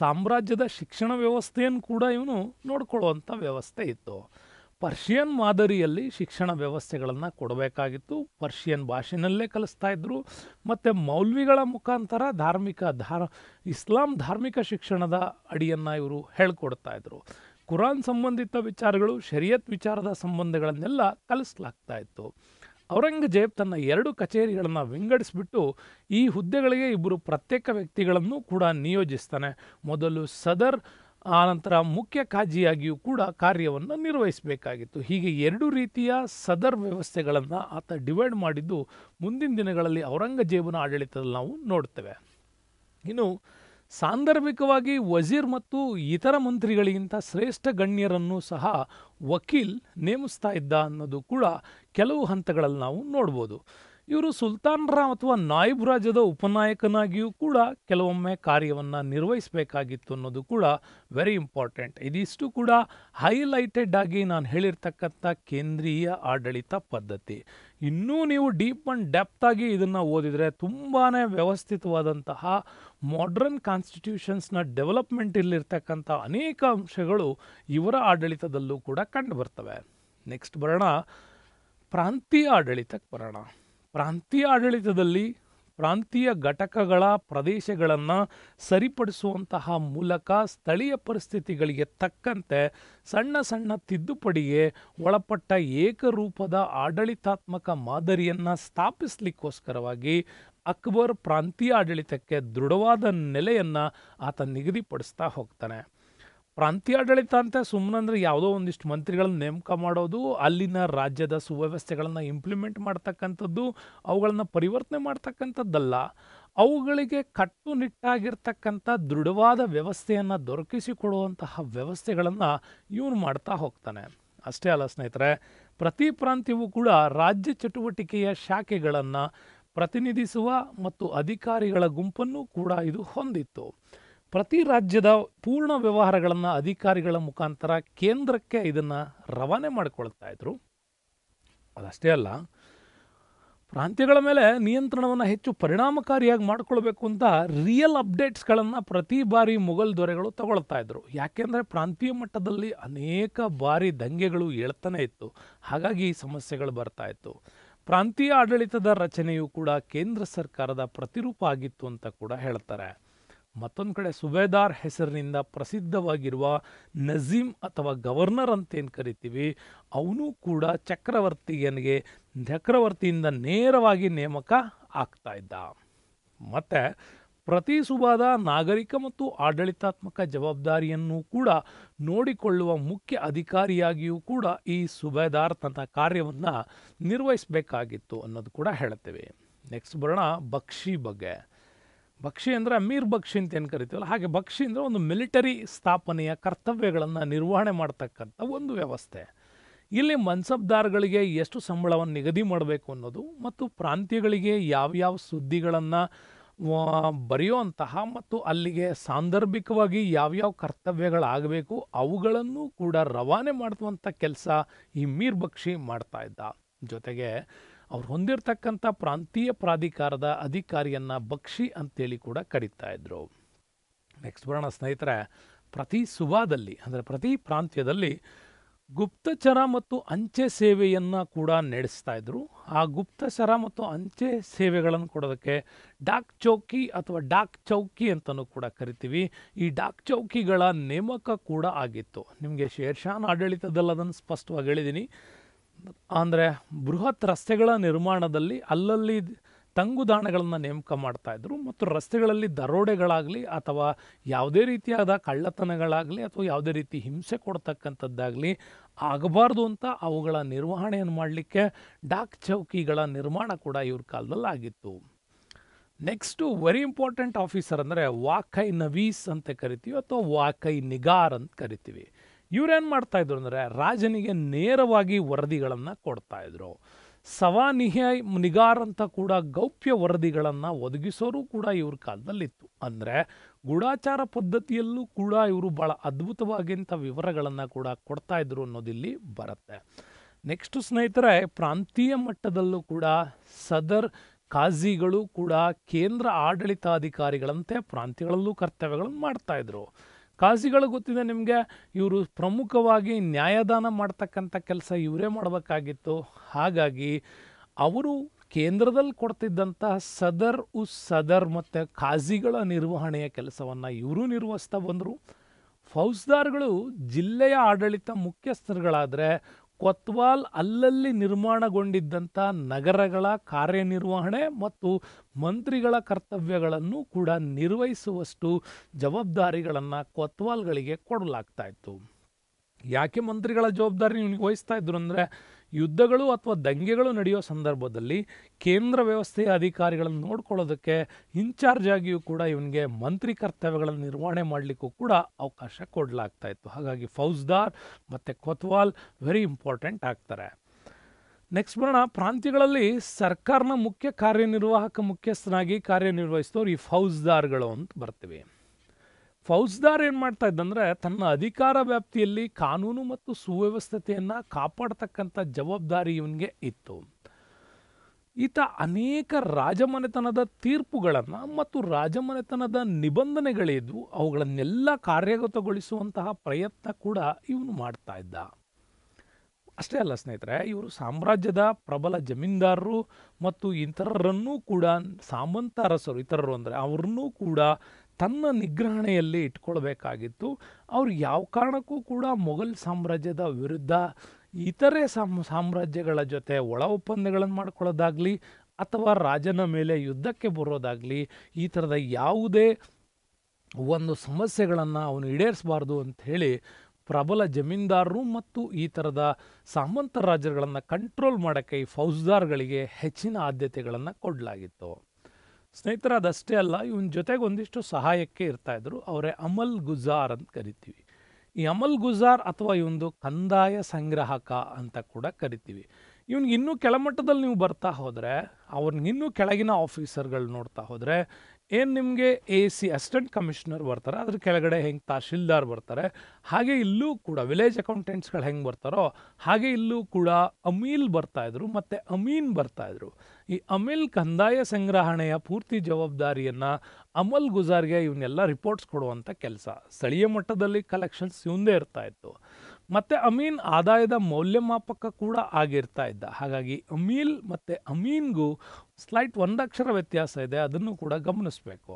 ಸಾಮ್ರಾಜ್ಯದ ಶಿಕ್ಷಣ ವ್ಯವಸ್ಥೆಯನ್ನು ಕೂಡ ಇವನು ನೋಡ್ಕೊಳ್ಳುವಂಥ ವ್ಯವಸ್ಥೆ ಇತ್ತು ಪರ್ಷಿಯನ್ ಮಾದರಿಯಲ್ಲಿ ಶಿಕ್ಷಣ ವ್ಯವಸ್ಥೆಗಳನ್ನು ಕೊಡಬೇಕಾಗಿತ್ತು ಪರ್ಷಿಯನ್ ಭಾಷೆಯಲ್ಲೇ ಕಲಿಸ್ತಾ ಇದ್ದರು ಮತ್ತು ಮೌಲ್ವಿಗಳ ಮುಖಾಂತರ ಧಾರ್ಮಿಕ ಧಾರ್ ಇಸ್ಲಾಂ ಧಾರ್ಮಿಕ ಶಿಕ್ಷಣದ ಅಡಿಯನ್ನು ಇವರು ಹೇಳ್ಕೊಡ್ತಾ ಇದ್ದರು ಕುರಾನ್ ಸಂಬಂಧಿತ ವಿಚಾರಗಳು ಶರಿಯತ್ ವಿಚಾರದ ಸಂಬಂಧಗಳನ್ನೆಲ್ಲ ಕಲಿಸ್ಲಾಗ್ತಾ ಇತ್ತು ಔರಂಗಜೇಬ್ ತನ್ನ ಎರಡು ಕಚೇರಿಗಳನ್ನು ವಿಂಗಡಿಸಿಬಿಟ್ಟು ಈ ಹುದ್ದೆಗಳಿಗೆ ಇಬ್ಬರು ಪ್ರತ್ಯೇಕ ವ್ಯಕ್ತಿಗಳನ್ನು ಕೂಡ ನಿಯೋಜಿಸ್ತಾನೆ ಮೊದಲು ಸದರ್ ಆನಂತರ ಮುಖ್ಯ ಕಾಜಿಯಾಗಿಯೂ ಕೂಡ ಕಾರ್ಯವನ್ನು ನಿರ್ವಹಿಸಬೇಕಾಗಿತ್ತು ಹೀಗೆ ಎರಡು ರೀತಿಯ ಸದರ್ ವ್ಯವಸ್ಥೆಗಳನ್ನು ಆತ ಡಿವೈಡ್ ಮಾಡಿದ್ದು ಮುಂದಿನ ದಿನಗಳಲ್ಲಿ ಔರಂಗಜೇಬನ ಆಡಳಿತದಲ್ಲಿ ನಾವು ನೋಡ್ತೇವೆ ಇನ್ನು ಸಾಂದರ್ಭಿಕವಾಗಿ ವಜೀರ್ ಮತ್ತು ಇತರ ಮಂತ್ರಿಗಳಿಗಿಂತ ಶ್ರೇಷ್ಠ ಗಣ್ಯರನ್ನು ಸಹ ವಕೀಲ್ ನೇಮಿಸ್ತಾ ಇದ್ದ ಅನ್ನೋದು ಕೂಡ ಕೆಲವು ಹಂತಗಳಲ್ಲಿ ನಾವು ನೋಡ್ಬೋದು ಇವರು ಸುಲ್ತಾನ್ರ ಅಥವಾ ನಾಯಿಬ್ ರಾಜ್ಯದ ಉಪನಾಯಕನಾಗಿಯೂ ಕೂಡ ಕೆಲವೊಮ್ಮೆ ಕಾರ್ಯವನ್ನು ನಿರ್ವಹಿಸಬೇಕಾಗಿತ್ತು ಅನ್ನೋದು ಕೂಡ ವೆರಿ ಇಂಪಾರ್ಟೆಂಟ್ ಇದಿಷ್ಟು ಕೂಡ ಹೈಲೈಟೆಡ್ ಆಗಿ ನಾನು ಹೇಳಿರ್ತಕ್ಕಂಥ ಕೇಂದ್ರೀಯ ಆಡಳಿತ ಪದ್ಧತಿ ಇನ್ನೂ ನೀವು ಡೀಪ್ ಆ್ಯಂಡ್ ಡೆಪ್ತ್ ಆಗಿ ಇದನ್ನು ಓದಿದರೆ ತುಂಬಾ ವ್ಯವಸ್ಥಿತವಾದಂತಹ ಮಾಡ್ರನ್ ಕಾನ್ಸ್ಟಿಟ್ಯೂಷನ್ಸ್ನ ಡೆವಲಪ್ಮೆಂಟ್ ಇಲ್ಲಿರ್ತಕ್ಕಂಥ ಅನೇಕ ಅಂಶಗಳು ಇವರ ಆಡಳಿತದಲ್ಲೂ ಕೂಡ ಕಂಡುಬರ್ತವೆ ನೆಕ್ಸ್ಟ್ ಬರೋಣ ಪ್ರಾಂತೀಯ ಆಡಳಿತಕ್ಕೆ ಬರೋಣ ಪ್ರಾಂತೀಯ ಆಡಳಿತದಲ್ಲಿ ಪ್ರಾಂತೀಯ ಘಟಕಗಳ ಪ್ರದೇಶಗಳನ್ನು ಸರಿಪಡಿಸುವಂತಹ ಮೂಲಕ ಸ್ಥಳೀಯ ಪರಿಸ್ಥಿತಿಗಳಿಗೆ ತಕ್ಕಂತೆ ಸಣ್ಣ ಸಣ್ಣ ತಿದ್ದುಪಡಿಗೆ ಒಳಪಟ್ಟ ಏಕರೂಪದ ಆಡಳಿತಾತ್ಮಕ ಮಾದರಿಯನ್ನು ಸ್ಥಾಪಿಸಲಿಕ್ಕೋಸ್ಕರವಾಗಿ ಅಕ್ಬರ್ ಪ್ರಾಂತೀಯ ಆಡಳಿತಕ್ಕೆ ದೃಢವಾದ ನೆಲೆಯನ್ನು ಆತ ನಿಗದಿಪಡಿಸ್ತಾ ಹೋಗ್ತಾನೆ ಪ್ರಾಂತ್ಯಾಡಳಿತ ಅಂತ ಸುಮ್ಮನೆ ಅಂದರೆ ಯಾವುದೋ ಒಂದಿಷ್ಟು ಮಂತ್ರಿಗಳನ್ನ ನೇಮಕ ಮಾಡೋದು ಅಲ್ಲಿನ ರಾಜ್ಯದ ಸುವ್ಯವಸ್ಥೆಗಳನ್ನು ಇಂಪ್ಲಿಮೆಂಟ್ ಮಾಡ್ತಕ್ಕಂಥದ್ದು ಅವುಗಳನ್ನು ಪರಿವರ್ತನೆ ಮಾಡ್ತಕ್ಕಂಥದ್ದಲ್ಲ ಅವುಗಳಿಗೆ ಕಟ್ಟುನಿಟ್ಟಾಗಿರ್ತಕ್ಕಂಥ ದೃಢವಾದ ವ್ಯವಸ್ಥೆಯನ್ನು ದೊರಕಿಸಿಕೊಡುವಂತಹ ವ್ಯವಸ್ಥೆಗಳನ್ನು ಇವನು ಮಾಡ್ತಾ ಹೋಗ್ತಾನೆ ಅಷ್ಟೇ ಅಲ್ಲ ಸ್ನೇಹಿತರೆ ಪ್ರತಿ ಪ್ರಾಂತ್ಯವೂ ಕೂಡ ರಾಜ್ಯ ಚಟುವಟಿಕೆಯ ಶಾಖೆಗಳನ್ನು ಪ್ರತಿನಿಧಿಸುವ ಮತ್ತು ಅಧಿಕಾರಿಗಳ ಗುಂಪನ್ನು ಕೂಡ ಇದು ಹೊಂದಿತ್ತು ಪ್ರತಿ ರಾಜ್ಯದ ಪೂರ್ಣ ವ್ಯವಹಾರಗಳನ್ನು ಅಧಿಕಾರಿಗಳ ಮುಖಾಂತರ ಕೇಂದ್ರಕ್ಕೆ ಇದನ್ನು ರವಾನೆ ಮಾಡಿಕೊಳ್ತಾ ಇದ್ರು ಅದಷ್ಟೇ ಅಲ್ಲ ಪ್ರಾಂತ್ಯಗಳ ಮೇಲೆ ನಿಯಂತ್ರಣವನ್ನು ಹೆಚ್ಚು ಪರಿಣಾಮಕಾರಿಯಾಗಿ ಮಾಡಿಕೊಳ್ಬೇಕು ಅಂತ ರಿಯಲ್ ಅಪ್ಡೇಟ್ಸ್ಗಳನ್ನು ಪ್ರತಿ ಬಾರಿ ಮೊಘಲ್ ದೊರೆಗಳು ತಗೊಳ್ತಾ ಇದ್ರು ಯಾಕೆಂದರೆ ಪ್ರಾಂತೀಯ ಮಟ್ಟದಲ್ಲಿ ಅನೇಕ ಬಾರಿ ದಂಗೆಗಳು ಏಳ್ತಾನೆ ಇತ್ತು ಹಾಗಾಗಿ ಈ ಸಮಸ್ಯೆಗಳು ಬರ್ತಾ ಇತ್ತು ಪ್ರಾಂತೀಯ ಆಡಳಿತದ ರಚನೆಯು ಕೂಡ ಕೇಂದ್ರ ಸರ್ಕಾರದ ಪ್ರತಿರೂಪ ಆಗಿತ್ತು ಅಂತ ಕೂಡ ಹೇಳ್ತಾರೆ ಮತ್ತೊಂದು ಕಡೆ ಸುಬೇದಾರ್ ಹೆಸರಿನಿಂದ ಪ್ರಸಿದ್ಧವಾಗಿರುವ ನಜೀಮ್ ಅಥವಾ ಗವರ್ನರ್ ಅಂತೇನು ಕರಿತೀವಿ ಅವನು ಕೂಡ ಚಕ್ರವರ್ತಿಯನಿಗೆ ಚಕ್ರವರ್ತಿಯಿಂದ ನೇರವಾಗಿ ನೇಮಕ ಆಗ್ತಾ ಇದ್ದ ಮತ್ತು ಪ್ರತಿ ಸುಬಾದ ನಾಗರಿಕ ಮತ್ತು ಆಡಳಿತಾತ್ಮಕ ಜವಾಬ್ದಾರಿಯನ್ನು ಕೂಡ ನೋಡಿಕೊಳ್ಳುವ ಮುಖ್ಯ ಅಧಿಕಾರಿಯಾಗಿಯೂ ಕೂಡ ಈ ಸುಬೇದಾರ್ ತನ್ನ ಕಾರ್ಯವನ್ನು ನಿರ್ವಹಿಸಬೇಕಾಗಿತ್ತು ಅನ್ನೋದು ಕೂಡ ಹೇಳ್ತೇವೆ ನೆಕ್ಸ್ಟ್ ಬರೋಣ ಬಕ್ಷಿ ಬಗ್ಗೆ ಬಕ್ಷಿ ಅಂದರೆ ಅಮೀರ್ ಬಕ್ಷಿ ಅಂತ ಏನು ಕರಿತೀವಲ್ಲ ಹಾಗೆ ಬಕ್ಷಿ ಅಂದರೆ ಒಂದು ಮಿಲಿಟರಿ ಸ್ಥಾಪನೆಯ ಕರ್ತವ್ಯಗಳನ್ನು ನಿರ್ವಹಣೆ ಮಾಡ್ತಕ್ಕಂಥ ಒಂದು ವ್ಯವಸ್ಥೆ ಇಲ್ಲಿ ಮನ್ಸಬ್ದಾರ್ಗಳಿಗೆ ಎಷ್ಟು ಸಂಬಳವನ್ನು ನಿಗದಿ ಮಾಡಬೇಕು ಅನ್ನೋದು ಮತ್ತು ಪ್ರಾಂತ್ಯಗಳಿಗೆ ಯಾವ್ಯಾವ ಸುದ್ದಿಗಳನ್ನು ಬರೆಯುವಂತಹ ಮತ್ತು ಅಲ್ಲಿಗೆ ಸಾಂದರ್ಭಿಕವಾಗಿ ಯಾವ್ಯಾವ ಕರ್ತವ್ಯಗಳಾಗಬೇಕು ಅವುಗಳನ್ನು ಕೂಡ ರವಾನೆ ಮಾಡುವಂಥ ಕೆಲಸ ಈ ಮೀರ್ ಬಕ್ಷಿ ಮಾಡ್ತಾ ಇದ್ದ ಜೊತೆಗೆ ಅವ್ರು ಹೊಂದಿರತಕ್ಕಂಥ ಪ್ರಾಂತೀಯ ಪ್ರಾಧಿಕಾರದ ಅಧಿಕಾರಿಯನ್ನು ಬಕ್ಷಿ ಅಂತೇಳಿ ಕೂಡ ಕರೀತಾ ಇದ್ರು ನೆಕ್ಸ್ಟ್ ಬರೋಣ ಸ್ನೇಹಿತರೆ ಪ್ರತಿ ಸುಬಾದಲ್ಲಿ ಅಂದರೆ ಪ್ರತಿ ಪ್ರಾಂತ್ಯದಲ್ಲಿ ಗುಪ್ತಚರ ಮತ್ತು ಅಂಚೆ ಸೇವೆಯನ್ನು ಕೂಡ ನಡೆಸ್ತಾ ಇದ್ರು ಆ ಗುಪ್ತಚರ ಮತ್ತು ಅಂಚೆ ಸೇವೆಗಳನ್ನು ಕೊಡೋದಕ್ಕೆ ಡಾಕ್ ಚೌಕಿ ಅಥವಾ ಡಾಕ್ ಚೌಕಿ ಅಂತಲೂ ಕೂಡ ಕರಿತೀವಿ ಈ ಡಾಕ್ ಚೌಕಿಗಳ ನೇಮಕ ಕೂಡ ಆಗಿತ್ತು ನಿಮಗೆ ಶೇರ್ಶಾನ್ ಆಡಳಿತದಲ್ಲಿ ಅದನ್ನು ಸ್ಪಷ್ಟವಾಗಿ ಹೇಳಿದ್ದೀನಿ ಅಂದರೆ ಬೃಹತ್ ರಸ್ತೆಗಳ ನಿರ್ಮಾಣದಲ್ಲಿ ಅಲ್ಲಲ್ಲಿ ತಂಗುದಾಣಗಳನ್ನು ನೇಮಕ ಮಾಡ್ತಾಯಿದ್ರು ಮತ್ತು ರಸ್ತೆಗಳಲ್ಲಿ ದರೋಡೆಗಳಾಗಲಿ ಅಥವಾ ಯಾವುದೇ ರೀತಿಯಾದ ಕಳ್ಳತನಗಳಾಗಲಿ ಅಥವಾ ಯಾವುದೇ ರೀತಿ ಹಿಂಸೆ ಕೊಡ್ತಕ್ಕಂಥದ್ದಾಗಲಿ ಆಗಬಾರ್ದು ಅಂತ ಅವುಗಳ ನಿರ್ವಹಣೆಯನ್ನು ಮಾಡಲಿಕ್ಕೆ ಡಾಕ್ ಚೌಕಿಗಳ ನಿರ್ಮಾಣ ಕೂಡ ಇವ್ರ ಕಾಲದಲ್ಲಿ ಆಗಿತ್ತು ನೆಕ್ಸ್ಟು ವೆರಿ ಇಂಪಾರ್ಟೆಂಟ್ ಆಫೀಸರ್ ಅಂದರೆ ವಾಕೈ ನವೀಸ್ ಅಂತ ಕರಿತೀವಿ ಅಥವಾ ವಾಕೈ ನಿಗಾರ್ ಅಂತ ಕರಿತೀವಿ ಇವ್ರೇನು ಮಾಡ್ತಾಯಿದ್ರು ಅಂದರೆ ರಾಜನಿಗೆ ನೇರವಾಗಿ ವರದಿಗಳನ್ನು ಕೊಡ್ತಾಯಿದ್ರು ಇದ್ರು ಸವಾನಿಹ ನಿಗಾರ್ ಅಂತ ಕೂಡ ಗೌಪ್ಯ ವರದಿಗಳನ್ನು ಒದಗಿಸೋರು ಕೂಡ ಇವ್ರ ಕಾಲದಲ್ಲಿತ್ತು ಅಂದರೆ ಗೂಢಾಚಾರ ಪದ್ಧತಿಯಲ್ಲೂ ಕೂಡ ಇವರು ಭಾಳ ಅದ್ಭುತವಾಗಿಂಥ ವಿವರಗಳನ್ನು ಕೂಡ ಕೊಡ್ತಾ ಇದ್ರು ಅನ್ನೋದಿಲ್ಲಿ ಬರುತ್ತೆ ನೆಕ್ಸ್ಟ್ ಸ್ನೇಹಿತರೆ ಪ್ರಾಂತೀಯ ಮಟ್ಟದಲ್ಲೂ ಕೂಡ ಸದರ್ ಖಾಜಿಗಳು ಕೂಡ ಕೇಂದ್ರ ಆಡಳಿತಾಧಿಕಾರಿಗಳಂತೆ ಪ್ರಾಂತ್ಯಗಳಲ್ಲೂ ಕರ್ತವ್ಯಗಳನ್ನು ಮಾಡ್ತಾಯಿದ್ರು ಇದ್ರು ಖಾಜಿಗಳು ಗೊತ್ತಿದೆ ನಿಮಗೆ ಇವರು ಪ್ರಮುಖವಾಗಿ ನ್ಯಾಯದಾನ ಮಾಡ್ತಕ್ಕಂಥ ಕೆಲಸ ಇವರೇ ಮಾಡಬೇಕಾಗಿತ್ತು ಹಾಗಾಗಿ ಅವರು ಕೇಂದ್ರದಲ್ಲಿ ಕೊಡ್ತಿದ್ದಂಥ ಸದರ್ ಉ ಸದರ್ ಮತ್ತು ಖಾಜಿಗಳ ನಿರ್ವಹಣೆಯ ಕೆಲಸವನ್ನು ಇವರು ನಿರ್ವಹಿಸ್ತಾ ಬಂದರು ಫೌಜ್ದಾರ್ಗಳು ಜಿಲ್ಲೆಯ ಆಡಳಿತ ಮುಖ್ಯಸ್ಥರುಗಳಾದರೆ ಕೊತ್ವಾಲ್ ಅಲ್ಲಲ್ಲಿ ನಿರ್ಮಾಣಗೊಂಡಿದ್ದಂಥ ನಗರಗಳ ಕಾರ್ಯನಿರ್ವಹಣೆ ಮತ್ತು ಮಂತ್ರಿಗಳ ಕರ್ತವ್ಯಗಳನ್ನು ಕೂಡ ನಿರ್ವಹಿಸುವಷ್ಟು ಜವಾಬ್ದಾರಿಗಳನ್ನು ಕೊತ್ವಾಲ್ಗಳಿಗೆ ಕೊಡಲಾಗ್ತಾ ಇತ್ತು ಯಾಕೆ ಮಂತ್ರಿಗಳ ಜವಾಬ್ದಾರಿ ನೀವು ವಹಿಸ್ತಾ ಇದ್ರು ಅಂದರೆ ಯುದ್ಧಗಳು ಅಥವಾ ದಂಗೆಗಳು ನಡೆಯೋ ಸಂದರ್ಭದಲ್ಲಿ ಕೇಂದ್ರ ವ್ಯವಸ್ಥೆಯ ಅಧಿಕಾರಿಗಳನ್ನು ನೋಡ್ಕೊಳ್ಳೋದಕ್ಕೆ ಇನ್ಚಾರ್ಜ್ ಆಗಿಯೂ ಕೂಡ ಇವನಿಗೆ ಮಂತ್ರಿ ಕರ್ತವ್ಯಗಳನ್ನು ನಿರ್ವಹಣೆ ಮಾಡಲಿಕ್ಕೂ ಕೂಡ ಅವಕಾಶ ಕೊಡಲಾಗ್ತಾ ಇತ್ತು ಹಾಗಾಗಿ ಫೌಜ್ದಾರ್ ಮತ್ತು ಕೊತ್ವಾಲ್ ವೆರಿ ಇಂಪಾರ್ಟೆಂಟ್ ಆಗ್ತಾರೆ ನೆಕ್ಸ್ಟ್ ಬರೋಣ ಪ್ರಾಂತ್ಯಗಳಲ್ಲಿ ಸರ್ಕಾರನ ಮುಖ್ಯ ಕಾರ್ಯನಿರ್ವಾಹಕ ಮುಖ್ಯಸ್ಥನಾಗಿ ಕಾರ್ಯನಿರ್ವಹಿಸಿದವರು ಈ ಫೌಜ್ದಾರ್ಗಳು ಅಂತ ಬರ್ತೀವಿ ಫೌಜ್ದಾರ್ ಏನು ಮಾಡ್ತಾ ಇದ್ದಂದ್ರೆ ತನ್ನ ಅಧಿಕಾರ ವ್ಯಾಪ್ತಿಯಲ್ಲಿ ಕಾನೂನು ಮತ್ತು ಸುವ್ಯವಸ್ಥತೆಯನ್ನು ಕಾಪಾಡತಕ್ಕಂಥ ಜವಾಬ್ದಾರಿ ಇವನಿಗೆ ಇತ್ತು ಈತ ಅನೇಕ ರಾಜಮನೆತನದ ತೀರ್ಪುಗಳನ್ನು ಮತ್ತು ರಾಜಮನೆತನದ ನಿಬಂಧನೆಗಳಿದ್ವು ಅವುಗಳನ್ನೆಲ್ಲ ಕಾರ್ಯಗತಗೊಳಿಸುವಂತಹ ಪ್ರಯತ್ನ ಕೂಡ ಇವನು ಮಾಡ್ತಾ ಇದ್ದ ಅಷ್ಟೇ ಅಲ್ಲ ಸ್ನೇಹಿತರೆ ಇವರು ಸಾಮ್ರಾಜ್ಯದ ಪ್ರಬಲ ಜಮೀನ್ದಾರರು ಮತ್ತು ಇತರರನ್ನೂ ಕೂಡ ಅರಸರು ಇತರರು ಅಂದರೆ ಅವ್ರನ್ನೂ ಕೂಡ ತನ್ನ ನಿಗ್ರಹಣೆಯಲ್ಲಿ ಇಟ್ಕೊಳ್ಬೇಕಾಗಿತ್ತು ಅವರು ಯಾವ ಕಾರಣಕ್ಕೂ ಕೂಡ ಮೊಘಲ್ ಸಾಮ್ರಾಜ್ಯದ ವಿರುದ್ಧ ಇತರೆ ಸಾಮ್ ಸಾಮ್ರಾಜ್ಯಗಳ ಜೊತೆ ಒಳ ಒಪ್ಪಂದಗಳನ್ನು ಮಾಡ್ಕೊಳ್ಳೋದಾಗಲಿ ಅಥವಾ ರಾಜನ ಮೇಲೆ ಯುದ್ಧಕ್ಕೆ ಬರೋದಾಗಲಿ ಈ ಥರದ ಯಾವುದೇ ಒಂದು ಸಮಸ್ಯೆಗಳನ್ನು ಅವನು ಈಡೇರಿಸಬಾರ್ದು ಅಂಥೇಳಿ ಪ್ರಬಲ ಜಮೀನ್ದಾರರು ಮತ್ತು ಈ ಥರದ ಸಾಮಂತ ರಾಜರುಗಳನ್ನು ಕಂಟ್ರೋಲ್ ಮಾಡೋಕ್ಕೆ ಈ ಫೌಜ್ದಾರ್ಗಳಿಗೆ ಹೆಚ್ಚಿನ ಆದ್ಯತೆಗಳನ್ನು ಕೊಡಲಾಗಿತ್ತು ಸ್ನೇಹಿತರಾದಷ್ಟೇ ಅಲ್ಲ ಇವನ ಜೊತೆಗೆ ಒಂದಿಷ್ಟು ಸಹಾಯಕ್ಕೆ ಇರ್ತಾ ಇದ್ರು ಅವರೇ ಅಮಲ್ ಗುಜಾರ್ ಅಂತ ಕರಿತೀವಿ ಈ ಅಮಲ್ ಗುಜಾರ್ ಅಥವಾ ಇವೊಂದು ಕಂದಾಯ ಸಂಗ್ರಾಹಕ ಅಂತ ಕೂಡ ಕರಿತೀವಿ ಇವನಿಗೆ ಇನ್ನೂ ಕೆಳಮಟ್ಟದಲ್ಲಿ ನೀವು ಬರ್ತಾ ಹೋದರೆ ಇನ್ನೂ ಕೆಳಗಿನ ಆಫೀಸರ್ಗಳು ನೋಡ್ತಾ ಹೋದರೆ ಏನು ನಿಮಗೆ ಎ ಸಿ ಅಸಿಸ್ಟೆಂಟ್ ಕಮಿಷನರ್ ಬರ್ತಾರೆ ಅದ್ರ ಕೆಳಗಡೆ ಹೆಂಗೆ ತಹಶೀಲ್ದಾರ್ ಬರ್ತಾರೆ ಹಾಗೆ ಇಲ್ಲೂ ಕೂಡ ವಿಲೇಜ್ ಅಕೌಂಟೆಂಟ್ಸ್ಗಳು ಹೆಂಗೆ ಬರ್ತಾರೋ ಹಾಗೆ ಇಲ್ಲೂ ಕೂಡ ಅಮೀಲ್ ಬರ್ತಾಯಿದ್ರು ಮತ್ತು ಅಮೀನ್ ಬರ್ತಾಯಿದ್ರು ಈ ಅಮೀಲ್ ಕಂದಾಯ ಸಂಗ್ರಹಣೆಯ ಪೂರ್ತಿ ಜವಾಬ್ದಾರಿಯನ್ನು ಅಮಲ್ ಗುಜಾರ್ಗೆ ಇವನ್ನೆಲ್ಲ ರಿಪೋರ್ಟ್ಸ್ ಕೊಡುವಂಥ ಕೆಲಸ ಸ್ಥಳೀಯ ಮಟ್ಟದಲ್ಲಿ ಕಲೆಕ್ಷನ್ಸ್ ಇವಂದೇ ಇರ್ತಾಯಿತ್ತು ಮತ್ತೆ ಅಮೀನ್ ಆದಾಯದ ಮೌಲ್ಯಮಾಪಕ ಕೂಡ ಆಗಿರ್ತಾ ಇದ್ದ ಹಾಗಾಗಿ ಅಮೀಲ್ ಮತ್ತು ಅಮೀನ್ಗೂ ಸ್ಲೈಟ್ ಒಂದಕ್ಷರ ವ್ಯತ್ಯಾಸ ಇದೆ ಅದನ್ನು ಕೂಡ ಗಮನಿಸಬೇಕು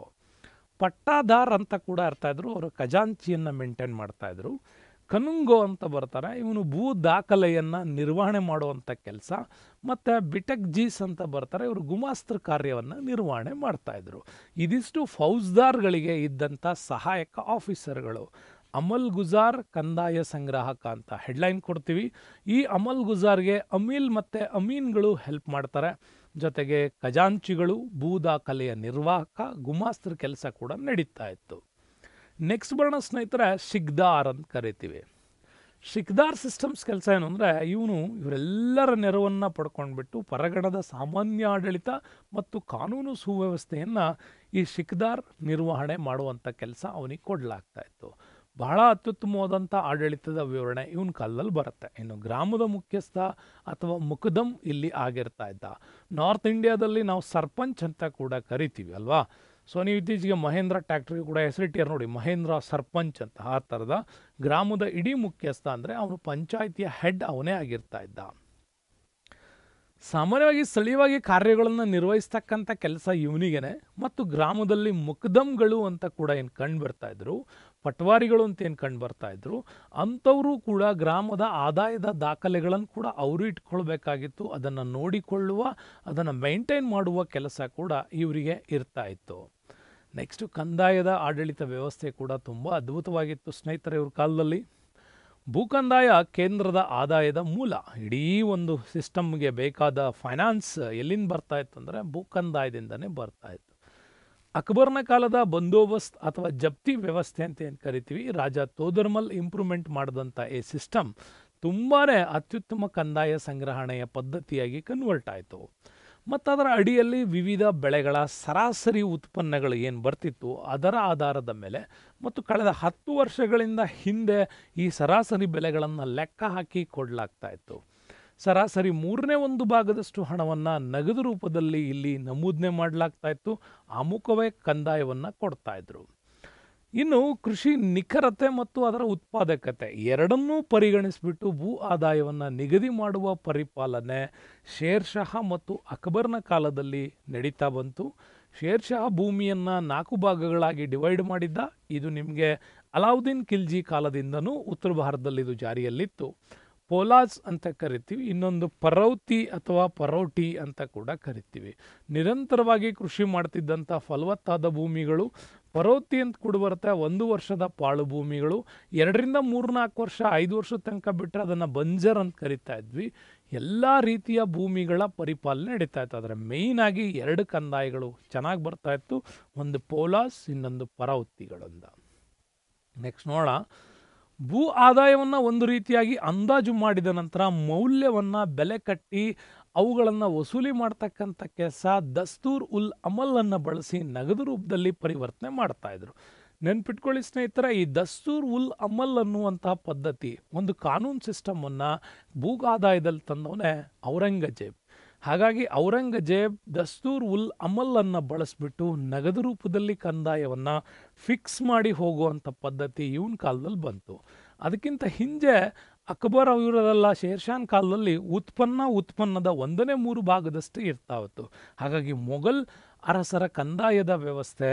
ಪಟ್ಟಾದಾರ್ ಅಂತ ಕೂಡ ಇರ್ತಾ ಇದ್ರು ಅವರು ಖಜಾಂಚಿಯನ್ನು ಮೇಂಟೈನ್ ಮಾಡ್ತಾಯಿದ್ರು ಕನುಂಗೋ ಅಂತ ಬರ್ತಾರೆ ಇವನು ಭೂ ದಾಖಲೆಯನ್ನು ನಿರ್ವಹಣೆ ಮಾಡುವಂಥ ಕೆಲಸ ಮತ್ತು ಬಿಟೆಕ್ ಜೀಸ್ ಅಂತ ಬರ್ತಾರೆ ಇವರು ಗುಮಾಸ್ತ್ರ ಕಾರ್ಯವನ್ನು ನಿರ್ವಹಣೆ ಮಾಡ್ತಾಯಿದ್ರು ಇದಿಷ್ಟು ಫೌಜ್ದಾರ್ಗಳಿಗೆ ಇದ್ದಂಥ ಸಹಾಯಕ ಆಫೀಸರ್ಗಳು ಅಮಲ್ ಗುಜಾರ್ ಕಂದಾಯ ಸಂಗ್ರಾಹಕ ಅಂತ ಹೆಡ್ಲೈನ್ ಕೊಡ್ತೀವಿ ಈ ಅಮಲ್ ಗುಜಾರ್ಗೆ ಅಮೀಲ್ ಮತ್ತು ಅಮೀನ್ಗಳು ಹೆಲ್ಪ್ ಮಾಡ್ತಾರೆ ಜೊತೆಗೆ ಖಜಾಂಚಿಗಳು ಕಲೆಯ ನಿರ್ವಾಹಕ ಗುಮಾಸ್ತ್ರ ಕೆಲಸ ಕೂಡ ನಡೀತಾ ಇತ್ತು ನೆಕ್ಸ್ಟ್ ಬರೋಣ ಸ್ನೇಹಿತರೆ ಶಿಗ್ದಾರ್ ಅಂತ ಕರಿತೀವಿ ಶಿಕ್ದಾರ್ ಸಿಸ್ಟಮ್ಸ್ ಕೆಲಸ ಏನು ಅಂದರೆ ಇವನು ಇವರೆಲ್ಲರ ನೆರವನ್ನು ಪಡ್ಕೊಂಡ್ಬಿಟ್ಟು ಪರಗಣದ ಸಾಮಾನ್ಯ ಆಡಳಿತ ಮತ್ತು ಕಾನೂನು ಸುವ್ಯವಸ್ಥೆಯನ್ನು ಈ ಶಿಕ್ದಾರ್ ನಿರ್ವಹಣೆ ಮಾಡುವಂಥ ಕೆಲಸ ಅವನಿಗೆ ಕೊಡಲಾಗ್ತಾ ಇತ್ತು ಬಹಳ ಅತ್ಯುತ್ತಮವಾದಂಥ ಆಡಳಿತದ ವಿವರಣೆ ಇವನ ಕಾಲದಲ್ಲಿ ಬರುತ್ತೆ ಇನ್ನು ಗ್ರಾಮದ ಮುಖ್ಯಸ್ಥ ಅಥವಾ ಮುಖದಂ ಇಲ್ಲಿ ಆಗಿರ್ತಾ ಇದ್ದ ನಾರ್ತ್ ಇಂಡಿಯಾದಲ್ಲಿ ನಾವು ಸರ್ಪಂಚ್ ಅಂತ ಕೂಡ ಕರಿತೀವಿ ಅಲ್ವಾ ಸೊ ನೀವು ಇತ್ತೀಚೆಗೆ ಮಹೇಂದ್ರ ಟ್ಯಾಕ್ಟ್ರಿ ಕೂಡ ಹೆಸರಿಟ್ಟಿಯಾರು ನೋಡಿ ಮಹೇಂದ್ರ ಸರ್ಪಂಚ್ ಅಂತ ಆ ಥರದ ಗ್ರಾಮದ ಇಡೀ ಮುಖ್ಯಸ್ಥ ಅಂದರೆ ಅವನು ಪಂಚಾಯಿತಿಯ ಹೆಡ್ ಅವನೇ ಆಗಿರ್ತಾ ಇದ್ದ ಸಾಮಾನ್ಯವಾಗಿ ಸ್ಥಳೀಯವಾಗಿ ಕಾರ್ಯಗಳನ್ನು ನಿರ್ವಹಿಸ್ತಕ್ಕಂಥ ಕೆಲಸ ಇವನಿಗೇನೆ ಮತ್ತು ಗ್ರಾಮದಲ್ಲಿ ಮುಖದಂಗಳು ಅಂತ ಕೂಡ ಏನು ಕಂಡು ಬರ್ತಾ ಪಟ್ವಾರಿಗಳು ಅಂತ ಏನು ಕಂಡು ಬರ್ತಾ ಇದ್ರು ಅಂಥವರು ಕೂಡ ಗ್ರಾಮದ ಆದಾಯದ ದಾಖಲೆಗಳನ್ನು ಕೂಡ ಅವರು ಇಟ್ಕೊಳ್ಬೇಕಾಗಿತ್ತು ಅದನ್ನು ನೋಡಿಕೊಳ್ಳುವ ಅದನ್ನು ಮೇಂಟೈನ್ ಮಾಡುವ ಕೆಲಸ ಕೂಡ ಇವರಿಗೆ ಇರ್ತಾ ಇತ್ತು ನೆಕ್ಸ್ಟು ಕಂದಾಯದ ಆಡಳಿತ ವ್ಯವಸ್ಥೆ ಕೂಡ ತುಂಬ ಅದ್ಭುತವಾಗಿತ್ತು ಸ್ನೇಹಿತರ ಇವ್ರ ಕಾಲದಲ್ಲಿ ಭೂಕಂದಾಯ ಕೇಂದ್ರದ ಆದಾಯದ ಮೂಲ ಇಡೀ ಒಂದು ಸಿಸ್ಟಮ್ಗೆ ಬೇಕಾದ ಫೈನಾನ್ಸ್ ಎಲ್ಲಿಂದ ಬರ್ತಾ ಇತ್ತು ಅಂದರೆ ಭೂಕಂದಾಯದಿಂದನೇ ಬರ್ತಾ ಇತ್ತು ಅಕ್ಬರ್ನ ಕಾಲದ ಬಂದೋಬಸ್ತ್ ಅಥವಾ ಜಪ್ತಿ ವ್ಯವಸ್ಥೆ ಅಂತ ಏನು ಕರಿತೀವಿ ರಾಜ ತೋದರ್ಮಲ್ ಇಂಪ್ರೂವ್ಮೆಂಟ್ ಮಾಡಿದಂಥ ಈ ಸಿಸ್ಟಮ್ ತುಂಬಾ ಅತ್ಯುತ್ತಮ ಕಂದಾಯ ಸಂಗ್ರಹಣೆಯ ಪದ್ಧತಿಯಾಗಿ ಕನ್ವರ್ಟ್ ಆಯಿತು ಮತ್ತು ಅದರ ಅಡಿಯಲ್ಲಿ ವಿವಿಧ ಬೆಳೆಗಳ ಸರಾಸರಿ ಉತ್ಪನ್ನಗಳು ಏನು ಬರ್ತಿತ್ತು ಅದರ ಆಧಾರದ ಮೇಲೆ ಮತ್ತು ಕಳೆದ ಹತ್ತು ವರ್ಷಗಳಿಂದ ಹಿಂದೆ ಈ ಸರಾಸರಿ ಬೆಲೆಗಳನ್ನು ಲೆಕ್ಕ ಹಾಕಿ ಕೊಡಲಾಗ್ತಾ ಇತ್ತು ಸರಾಸರಿ ಮೂರನೇ ಒಂದು ಭಾಗದಷ್ಟು ಹಣವನ್ನು ನಗದು ರೂಪದಲ್ಲಿ ಇಲ್ಲಿ ನಮೂದನೆ ಮಾಡಲಾಗ್ತಾ ಇತ್ತು ಅಮುಖವೇ ಕಂದಾಯವನ್ನು ಕೊಡ್ತಾ ಇದ್ರು ಇನ್ನು ಕೃಷಿ ನಿಖರತೆ ಮತ್ತು ಅದರ ಉತ್ಪಾದಕತೆ ಎರಡನ್ನೂ ಪರಿಗಣಿಸಿಬಿಟ್ಟು ಭೂ ಆದಾಯವನ್ನು ನಿಗದಿ ಮಾಡುವ ಪರಿಪಾಲನೆ ಶೇರ್ಷಃ ಮತ್ತು ಅಕ್ಬರ್ನ ಕಾಲದಲ್ಲಿ ನಡೀತಾ ಬಂತು ಶೇರ್ಷಹ ಭೂಮಿಯನ್ನು ನಾಲ್ಕು ಭಾಗಗಳಾಗಿ ಡಿವೈಡ್ ಮಾಡಿದ್ದ ಇದು ನಿಮಗೆ ಅಲಾವುದ್ದೀನ್ ಖಿಲ್ಜಿ ಕಾಲದಿಂದನೂ ಉತ್ತರ ಭಾರತದಲ್ಲಿ ಇದು ಜಾರಿಯಲ್ಲಿತ್ತು ಪೋಲಾಸ್ ಅಂತ ಕರಿತೀವಿ ಇನ್ನೊಂದು ಪರೌತಿ ಅಥವಾ ಪರೌಟಿ ಅಂತ ಕೂಡ ಕರಿತೀವಿ ನಿರಂತರವಾಗಿ ಕೃಷಿ ಮಾಡ್ತಿದ್ದಂಥ ಫಲವತ್ತಾದ ಭೂಮಿಗಳು ಪರೌತಿ ಅಂತ ಕೂಡ ಬರುತ್ತೆ ಒಂದು ವರ್ಷದ ಪಾಳು ಭೂಮಿಗಳು ಎರಡರಿಂದ ಮೂರು ನಾಲ್ಕು ವರ್ಷ ಐದು ವರ್ಷದ ತನಕ ಬಿಟ್ಟರೆ ಅದನ್ನು ಬಂಜರ್ ಅಂತ ಕರಿತಾ ಇದ್ವಿ ಎಲ್ಲ ರೀತಿಯ ಭೂಮಿಗಳ ಪರಿಪಾಲನೆ ನಡೀತಾ ಇತ್ತು ಆದರೆ ಮೇಯ್ನಾಗಿ ಎರಡು ಕಂದಾಯಗಳು ಚೆನ್ನಾಗಿ ಬರ್ತಾ ಇತ್ತು ಒಂದು ಪೋಲಾಸ್ ಇನ್ನೊಂದು ಪರೌತಿಗಳಂದ ನೆಕ್ಸ್ಟ್ ನೋಡೋಣ ಭೂ ಆದಾಯವನ್ನು ಒಂದು ರೀತಿಯಾಗಿ ಅಂದಾಜು ಮಾಡಿದ ನಂತರ ಮೌಲ್ಯವನ್ನು ಬೆಲೆ ಕಟ್ಟಿ ಅವುಗಳನ್ನು ವಸೂಲಿ ಮಾಡ್ತಕ್ಕಂಥ ಕೆಲಸ ದಸ್ತೂರ್ ಉಲ್ ಅಮಲನ್ನು ಬಳಸಿ ನಗದು ರೂಪದಲ್ಲಿ ಪರಿವರ್ತನೆ ಮಾಡ್ತಾ ಇದ್ರು ನೆನ್ಪಿಟ್ಕೊಳ್ಳಿ ಸ್ನೇಹಿತರ ಈ ದಸ್ತೂರ್ ಉಲ್ ಅಮಲ್ ಅನ್ನುವಂತಹ ಪದ್ಧತಿ ಒಂದು ಕಾನೂನು ಸಿಸ್ಟಮನ್ನು ಭೂಗಾದಾಯದಲ್ಲಿ ತಂದವನೇ ಔರಂಗಜೇಬ್ ಹಾಗಾಗಿ ಔರಂಗಜೇಬ್ ದಸ್ತೂರ್ ಉಲ್ ಅಮಲನ್ನು ಬಳಸಿಬಿಟ್ಟು ನಗದು ರೂಪದಲ್ಲಿ ಕಂದಾಯವನ್ನು ಫಿಕ್ಸ್ ಮಾಡಿ ಹೋಗುವಂಥ ಪದ್ಧತಿ ಇವನ ಕಾಲದಲ್ಲಿ ಬಂತು ಅದಕ್ಕಿಂತ ಹಿಂದೆ ಅಕ್ಬರ್ ಅವರದೆಲ್ಲ ಶೇರ್ಷಾನ್ ಕಾಲದಲ್ಲಿ ಉತ್ಪನ್ನ ಉತ್ಪನ್ನದ ಒಂದನೇ ಮೂರು ಭಾಗದಷ್ಟು ಇರ್ತಾವತ್ತು ಹಾಗಾಗಿ ಮೊಘಲ್ ಅರಸರ ಕಂದಾಯದ ವ್ಯವಸ್ಥೆ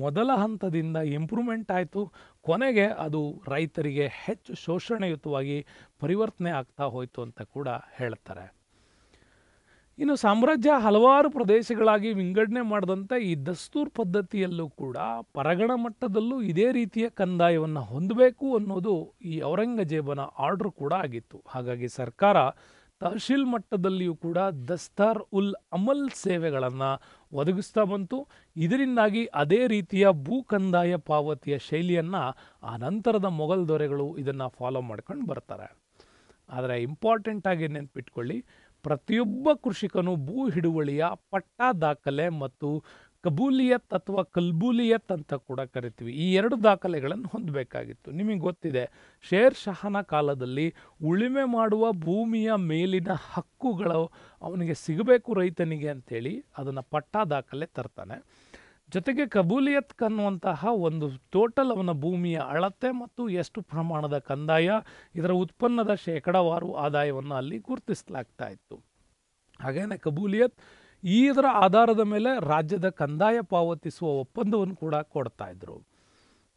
ಮೊದಲ ಹಂತದಿಂದ ಇಂಪ್ರೂವ್ಮೆಂಟ್ ಆಯಿತು ಕೊನೆಗೆ ಅದು ರೈತರಿಗೆ ಹೆಚ್ಚು ಶೋಷಣೆಯುತವಾಗಿ ಪರಿವರ್ತನೆ ಆಗ್ತಾ ಹೋಯಿತು ಅಂತ ಕೂಡ ಹೇಳ್ತಾರೆ ಇನ್ನು ಸಾಮ್ರಾಜ್ಯ ಹಲವಾರು ಪ್ರದೇಶಗಳಾಗಿ ವಿಂಗಡಣೆ ಮಾಡಿದಂಥ ಈ ದಸ್ತೂರ್ ಪದ್ಧತಿಯಲ್ಲೂ ಕೂಡ ಪರಗಣ ಮಟ್ಟದಲ್ಲೂ ಇದೇ ರೀತಿಯ ಕಂದಾಯವನ್ನು ಹೊಂದಬೇಕು ಅನ್ನೋದು ಈ ಔರಂಗಜೇಬನ ಆರ್ಡರ್ ಕೂಡ ಆಗಿತ್ತು ಹಾಗಾಗಿ ಸರ್ಕಾರ ತಹಶೀಲ್ ಮಟ್ಟದಲ್ಲಿಯೂ ಕೂಡ ದಸ್ತಾರ್ ಉಲ್ ಅಮಲ್ ಸೇವೆಗಳನ್ನು ಒದಗಿಸ್ತಾ ಬಂತು ಇದರಿಂದಾಗಿ ಅದೇ ರೀತಿಯ ಭೂ ಕಂದಾಯ ಪಾವತಿಯ ಶೈಲಿಯನ್ನು ಆ ನಂತರದ ಮೊಘಲ್ ದೊರೆಗಳು ಇದನ್ನು ಫಾಲೋ ಮಾಡ್ಕೊಂಡು ಬರ್ತಾರೆ ಆದರೆ ಇಂಪಾರ್ಟೆಂಟಾಗಿ ನೆನ್ಪಿಟ್ಕೊಳ್ಳಿ ಪ್ರತಿಯೊಬ್ಬ ಕೃಷಿಕನು ಭೂ ಹಿಡುವಳಿಯ ಪಟ್ಟಾ ದಾಖಲೆ ಮತ್ತು ಕಬೂಲಿಯತ್ ಅಥವಾ ಕಲ್ಬೂಲಿಯತ್ ಅಂತ ಕೂಡ ಕರಿತೀವಿ ಈ ಎರಡು ದಾಖಲೆಗಳನ್ನು ಹೊಂದಬೇಕಾಗಿತ್ತು ನಿಮಗೆ ಗೊತ್ತಿದೆ ಶೇರ್ ಶಹನ ಕಾಲದಲ್ಲಿ ಉಳಿಮೆ ಮಾಡುವ ಭೂಮಿಯ ಮೇಲಿನ ಹಕ್ಕುಗಳು ಅವನಿಗೆ ಸಿಗಬೇಕು ರೈತನಿಗೆ ಅಂಥೇಳಿ ಅದನ್ನು ಪಟ್ಟಾ ದಾಖಲೆ ತರ್ತಾನೆ ಜೊತೆಗೆ ಕಬೂಲಿಯತ್ ಅನ್ನುವಂತಹ ಒಂದು ಟೋಟಲ್ ಅವನ ಭೂಮಿಯ ಅಳತೆ ಮತ್ತು ಎಷ್ಟು ಪ್ರಮಾಣದ ಕಂದಾಯ ಇದರ ಉತ್ಪನ್ನದ ಶೇಕಡಾವಾರು ಆದಾಯವನ್ನು ಅಲ್ಲಿ ಗುರುತಿಸಲಾಗ್ತಾ ಇತ್ತು ಹಾಗೇನೆ ಕಬೂಲಿಯತ್ ಈ ಇದರ ಆಧಾರದ ಮೇಲೆ ರಾಜ್ಯದ ಕಂದಾಯ ಪಾವತಿಸುವ ಒಪ್ಪಂದವನ್ನು ಕೂಡ ಕೊಡ್ತಾ ಇದ್ರು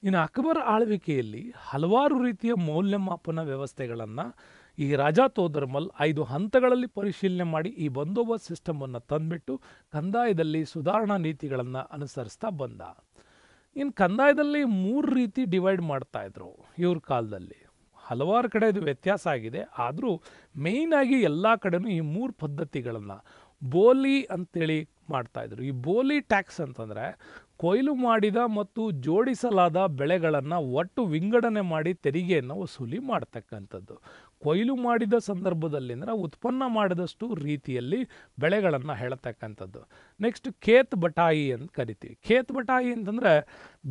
ಇನ್ನು ಅಕ್ಬರ್ ಆಳ್ವಿಕೆಯಲ್ಲಿ ಹಲವಾರು ರೀತಿಯ ಮೌಲ್ಯಮಾಪನ ವ್ಯವಸ್ಥೆಗಳನ್ನು ಈ ರಾಜಾ ತೋದರ್ಮಲ್ ಐದು ಹಂತಗಳಲ್ಲಿ ಪರಿಶೀಲನೆ ಮಾಡಿ ಈ ಬಂದೋಬಸ್ತ್ ಸಿಸ್ಟಮನ್ನು ತಂದುಬಿಟ್ಟು ಕಂದಾಯದಲ್ಲಿ ಸುಧಾರಣಾ ನೀತಿಗಳನ್ನು ಅನುಸರಿಸ್ತಾ ಬಂದ ಇನ್ನು ಕಂದಾಯದಲ್ಲಿ ಮೂರು ರೀತಿ ಡಿವೈಡ್ ಮಾಡ್ತಾಯಿದ್ರು ಇವ್ರ ಕಾಲದಲ್ಲಿ ಹಲವಾರು ಕಡೆ ಇದು ವ್ಯತ್ಯಾಸ ಆಗಿದೆ ಆದರೂ ಮೇಯ್ನಾಗಿ ಎಲ್ಲ ಕಡೆನೂ ಈ ಮೂರು ಪದ್ಧತಿಗಳನ್ನು ಬೋಲಿ ಅಂತೇಳಿ ಮಾಡ್ತಾಯಿದ್ರು ಈ ಬೋಲಿ ಟ್ಯಾಕ್ಸ್ ಅಂತಂದರೆ ಕೊಯ್ಲು ಮಾಡಿದ ಮತ್ತು ಜೋಡಿಸಲಾದ ಬೆಳೆಗಳನ್ನು ಒಟ್ಟು ವಿಂಗಡಣೆ ಮಾಡಿ ತೆರಿಗೆಯನ್ನು ವಸೂಲಿ ಮಾಡ್ತಕ್ಕಂಥದ್ದು ಕೊಯ್ಲು ಮಾಡಿದ ಸಂದರ್ಭದಲ್ಲಿ ಅಂದರೆ ಉತ್ಪನ್ನ ಮಾಡಿದಷ್ಟು ರೀತಿಯಲ್ಲಿ ಬೆಳೆಗಳನ್ನು ಹೇಳತಕ್ಕಂಥದ್ದು ನೆಕ್ಸ್ಟ್ ಖೇತ್ ಬಟಾಯಿ ಅಂತ ಕರಿತೀವಿ ಖೇತ್ ಬಟಾಯಿ ಅಂತಂದರೆ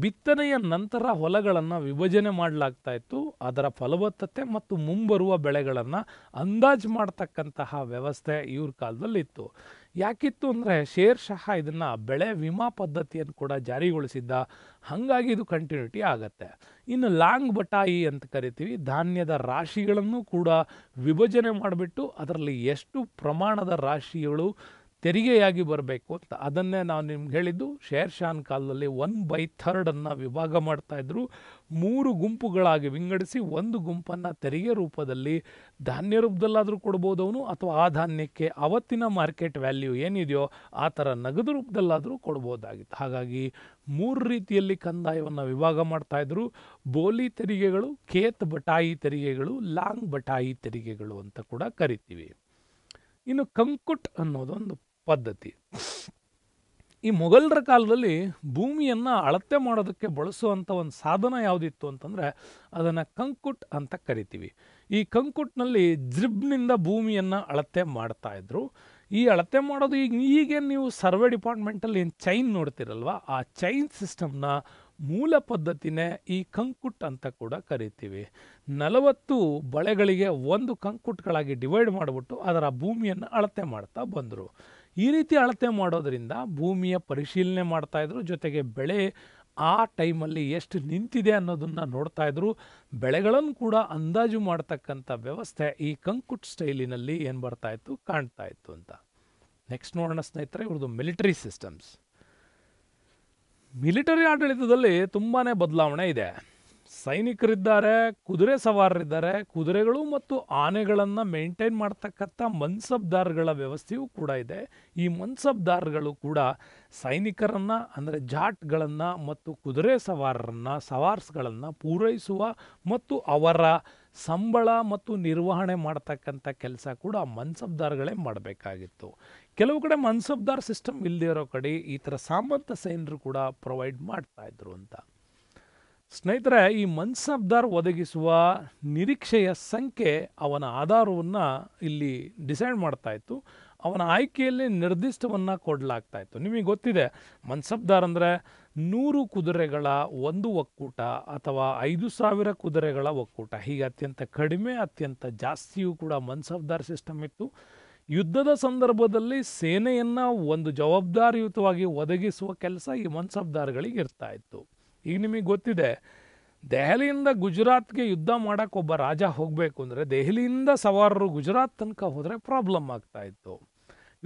ಬಿತ್ತನೆಯ ನಂತರ ಹೊಲಗಳನ್ನು ವಿಭಜನೆ ಮಾಡಲಾಗ್ತಾ ಇತ್ತು ಅದರ ಫಲವತ್ತತೆ ಮತ್ತು ಮುಂಬರುವ ಬೆಳೆಗಳನ್ನು ಅಂದಾಜು ಮಾಡತಕ್ಕಂತಹ ವ್ಯವಸ್ಥೆ ಇವ್ರ ಕಾಲದಲ್ಲಿತ್ತು ಯಾಕಿತ್ತು ಅಂದರೆ ಶೇರ್ ಶಹ ಇದನ್ನು ಬೆಳೆ ವಿಮಾ ಪದ್ಧತಿಯನ್ನು ಕೂಡ ಜಾರಿಗೊಳಿಸಿದ್ದ ಹಾಗಾಗಿ ಇದು ಕಂಟಿನ್ಯೂಟಿ ಆಗುತ್ತೆ ಇನ್ನು ಲಾಂಗ್ ಬಟಾಯಿ ಅಂತ ಕರಿತೀವಿ ಧಾನ್ಯದ ರಾಶಿಗಳನ್ನು ಕೂಡ ವಿಭಜನೆ ಮಾಡಿಬಿಟ್ಟು ಅದರಲ್ಲಿ ಎಷ್ಟು ಪ್ರಮಾಣದ ರಾಶಿಗಳು ತೆರಿಗೆಯಾಗಿ ಬರಬೇಕು ಅಂತ ಅದನ್ನೇ ನಾವು ನಿಮ್ಗೆ ಹೇಳಿದ್ದು ಶೇರ್ ಶಾನ್ ಕಾಲದಲ್ಲಿ ಒನ್ ಬೈ ಥರ್ಡನ್ನು ವಿಭಾಗ ಮಾಡ್ತಾಯಿದ್ರು ಮೂರು ಗುಂಪುಗಳಾಗಿ ವಿಂಗಡಿಸಿ ಒಂದು ಗುಂಪನ್ನು ತೆರಿಗೆ ರೂಪದಲ್ಲಿ ಧಾನ್ಯ ರೂಪದಲ್ಲಾದರೂ ಕೊಡ್ಬೋದವನು ಅಥವಾ ಆ ಧಾನ್ಯಕ್ಕೆ ಅವತ್ತಿನ ಮಾರ್ಕೆಟ್ ವ್ಯಾಲ್ಯೂ ಏನಿದೆಯೋ ಆ ಥರ ನಗದು ರೂಪದಲ್ಲಾದರೂ ಕೊಡ್ಬೋದಾಗಿತ್ತು ಹಾಗಾಗಿ ಮೂರು ರೀತಿಯಲ್ಲಿ ಕಂದಾಯವನ್ನು ವಿಭಾಗ ಮಾಡ್ತಾಯಿದ್ರು ಬೋಲಿ ತೆರಿಗೆಗಳು ಖೇತ್ ಬಟಾಯಿ ತೆರಿಗೆಗಳು ಲಾಂಗ್ ಬಟಾಯಿ ತೆರಿಗೆಗಳು ಅಂತ ಕೂಡ ಕರಿತೀವಿ ಇನ್ನು ಕಂಕುಟ್ ಅನ್ನೋದೊಂದು ಪದ್ಧತಿ ಈ ಮೊಘಲರ ಕಾಲದಲ್ಲಿ ಭೂಮಿಯನ್ನು ಅಳತೆ ಮಾಡೋದಕ್ಕೆ ಬಳಸುವಂಥ ಒಂದು ಸಾಧನ ಯಾವುದಿತ್ತು ಅಂತಂದರೆ ಅದನ್ನು ಕಂಕುಟ್ ಅಂತ ಕರಿತೀವಿ ಈ ಕಂಕುಟ್ನಲ್ಲಿ ಜ್ರಿಬ್ನಿಂದ ಭೂಮಿಯನ್ನು ಅಳತೆ ಮಾಡ್ತಾಯಿದ್ರು ಈ ಅಳತೆ ಮಾಡೋದು ಈಗ ಈಗೇನು ನೀವು ಸರ್ವೆ ಡಿಪಾರ್ಟ್ಮೆಂಟಲ್ಲಿ ಏನು ಚೈನ್ ನೋಡ್ತಿರಲ್ವ ಆ ಚೈನ್ ಸಿಸ್ಟಮ್ನ ಮೂಲ ಪದ್ಧತಿನೇ ಈ ಕಂಕುಟ್ ಅಂತ ಕೂಡ ಕರಿತೀವಿ ನಲವತ್ತು ಬಳೆಗಳಿಗೆ ಒಂದು ಕಂಕುಟ್ಗಳಾಗಿ ಡಿವೈಡ್ ಮಾಡಿಬಿಟ್ಟು ಅದರ ಭೂಮಿಯನ್ನು ಅಳತೆ ಮಾಡ್ತಾ ಬಂದರು ಈ ರೀತಿ ಅಳತೆ ಮಾಡೋದರಿಂದ ಭೂಮಿಯ ಪರಿಶೀಲನೆ ಮಾಡ್ತಾಯಿದ್ರು ಜೊತೆಗೆ ಬೆಳೆ ಆ ಟೈಮಲ್ಲಿ ಎಷ್ಟು ನಿಂತಿದೆ ಅನ್ನೋದನ್ನು ನೋಡ್ತಾ ಇದ್ರು ಬೆಳೆಗಳನ್ನು ಕೂಡ ಅಂದಾಜು ಮಾಡ್ತಕ್ಕಂಥ ವ್ಯವಸ್ಥೆ ಈ ಕಂಕುಟ್ ಸ್ಟೈಲಿನಲ್ಲಿ ಏನು ಬರ್ತಾ ಇತ್ತು ಕಾಣ್ತಾ ಇತ್ತು ಅಂತ ನೆಕ್ಸ್ಟ್ ನೋಡೋಣ ಸ್ನೇಹಿತರೆ ಇವ್ರದ್ದು ಮಿಲಿಟರಿ ಸಿಸ್ಟಮ್ಸ್ ಮಿಲಿಟರಿ ಆಡಳಿತದಲ್ಲಿ ತುಂಬಾ ಬದಲಾವಣೆ ಇದೆ ಸೈನಿಕರಿದ್ದಾರೆ ಕುದುರೆ ಸವಾರರಿದ್ದಾರೆ ಕುದುರೆಗಳು ಮತ್ತು ಆನೆಗಳನ್ನು ಮೇಂಟೈನ್ ಮಾಡ್ತಕ್ಕಂಥ ಮನ್ಸಬ್ದಾರ್ಗಳ ವ್ಯವಸ್ಥೆಯೂ ಕೂಡ ಇದೆ ಈ ಮನ್ಸಬ್ದಾರ್ಗಳು ಕೂಡ ಸೈನಿಕರನ್ನು ಅಂದರೆ ಜಾಟ್ಗಳನ್ನು ಮತ್ತು ಕುದುರೆ ಸವಾರರನ್ನು ಸವಾರ್ಸ್ಗಳನ್ನು ಪೂರೈಸುವ ಮತ್ತು ಅವರ ಸಂಬಳ ಮತ್ತು ನಿರ್ವಹಣೆ ಮಾಡ್ತಕ್ಕಂಥ ಕೆಲಸ ಕೂಡ ಮನ್ಸಬ್ದಾರ್ಗಳೇ ಮಾಡಬೇಕಾಗಿತ್ತು ಕೆಲವು ಕಡೆ ಮನ್ಸಬ್ದಾರ್ ಸಿಸ್ಟಮ್ ಇಲ್ಲದೇ ಇರೋ ಕಡೆ ಈ ಥರ ಸಾಮಂತ ಸೈನ್ಯರು ಕೂಡ ಪ್ರೊವೈಡ್ ಮಾಡ್ತಾಯಿದ್ರು ಅಂತ ಸ್ನೇಹಿತರೆ ಈ ಮನ್ಸಬ್ದಾರ್ ಒದಗಿಸುವ ನಿರೀಕ್ಷೆಯ ಸಂಖ್ಯೆ ಅವನ ಆಧಾರವನ್ನು ಇಲ್ಲಿ ಡಿಸೈಡ್ ಮಾಡ್ತಾ ಇತ್ತು ಅವನ ಆಯ್ಕೆಯಲ್ಲಿ ನಿರ್ದಿಷ್ಟವನ್ನು ಕೊಡಲಾಗ್ತಾ ಇತ್ತು ನಿಮಗೆ ಗೊತ್ತಿದೆ ಮನ್ಸಬ್ದಾರ್ ಅಂದರೆ ನೂರು ಕುದುರೆಗಳ ಒಂದು ಒಕ್ಕೂಟ ಅಥವಾ ಐದು ಸಾವಿರ ಕುದುರೆಗಳ ಒಕ್ಕೂಟ ಹೀಗೆ ಅತ್ಯಂತ ಕಡಿಮೆ ಅತ್ಯಂತ ಜಾಸ್ತಿಯೂ ಕೂಡ ಮನ್ಸಬ್ದಾರ್ ಸಿಸ್ಟಮ್ ಇತ್ತು ಯುದ್ಧದ ಸಂದರ್ಭದಲ್ಲಿ ಸೇನೆಯನ್ನು ಒಂದು ಜವಾಬ್ದಾರಿಯುತವಾಗಿ ಒದಗಿಸುವ ಕೆಲಸ ಈ ಮನ್ಸಬ್ದಾರ್ಗಳಿಗೆ ಇರ್ತಾ ಇತ್ತು ಈಗ ನಿಮಗೆ ಗೊತ್ತಿದೆ ದೆಹಲಿಯಿಂದ ಗುಜರಾತ್ಗೆ ಯುದ್ಧ ಮಾಡೋಕೆ ಒಬ್ಬ ರಾಜ ಹೋಗಬೇಕು ಅಂದರೆ ದೆಹಲಿಯಿಂದ ಸವಾರರು ಗುಜರಾತ್ ತನಕ ಹೋದರೆ ಪ್ರಾಬ್ಲಮ್ ಆಗ್ತಾಯಿತ್ತು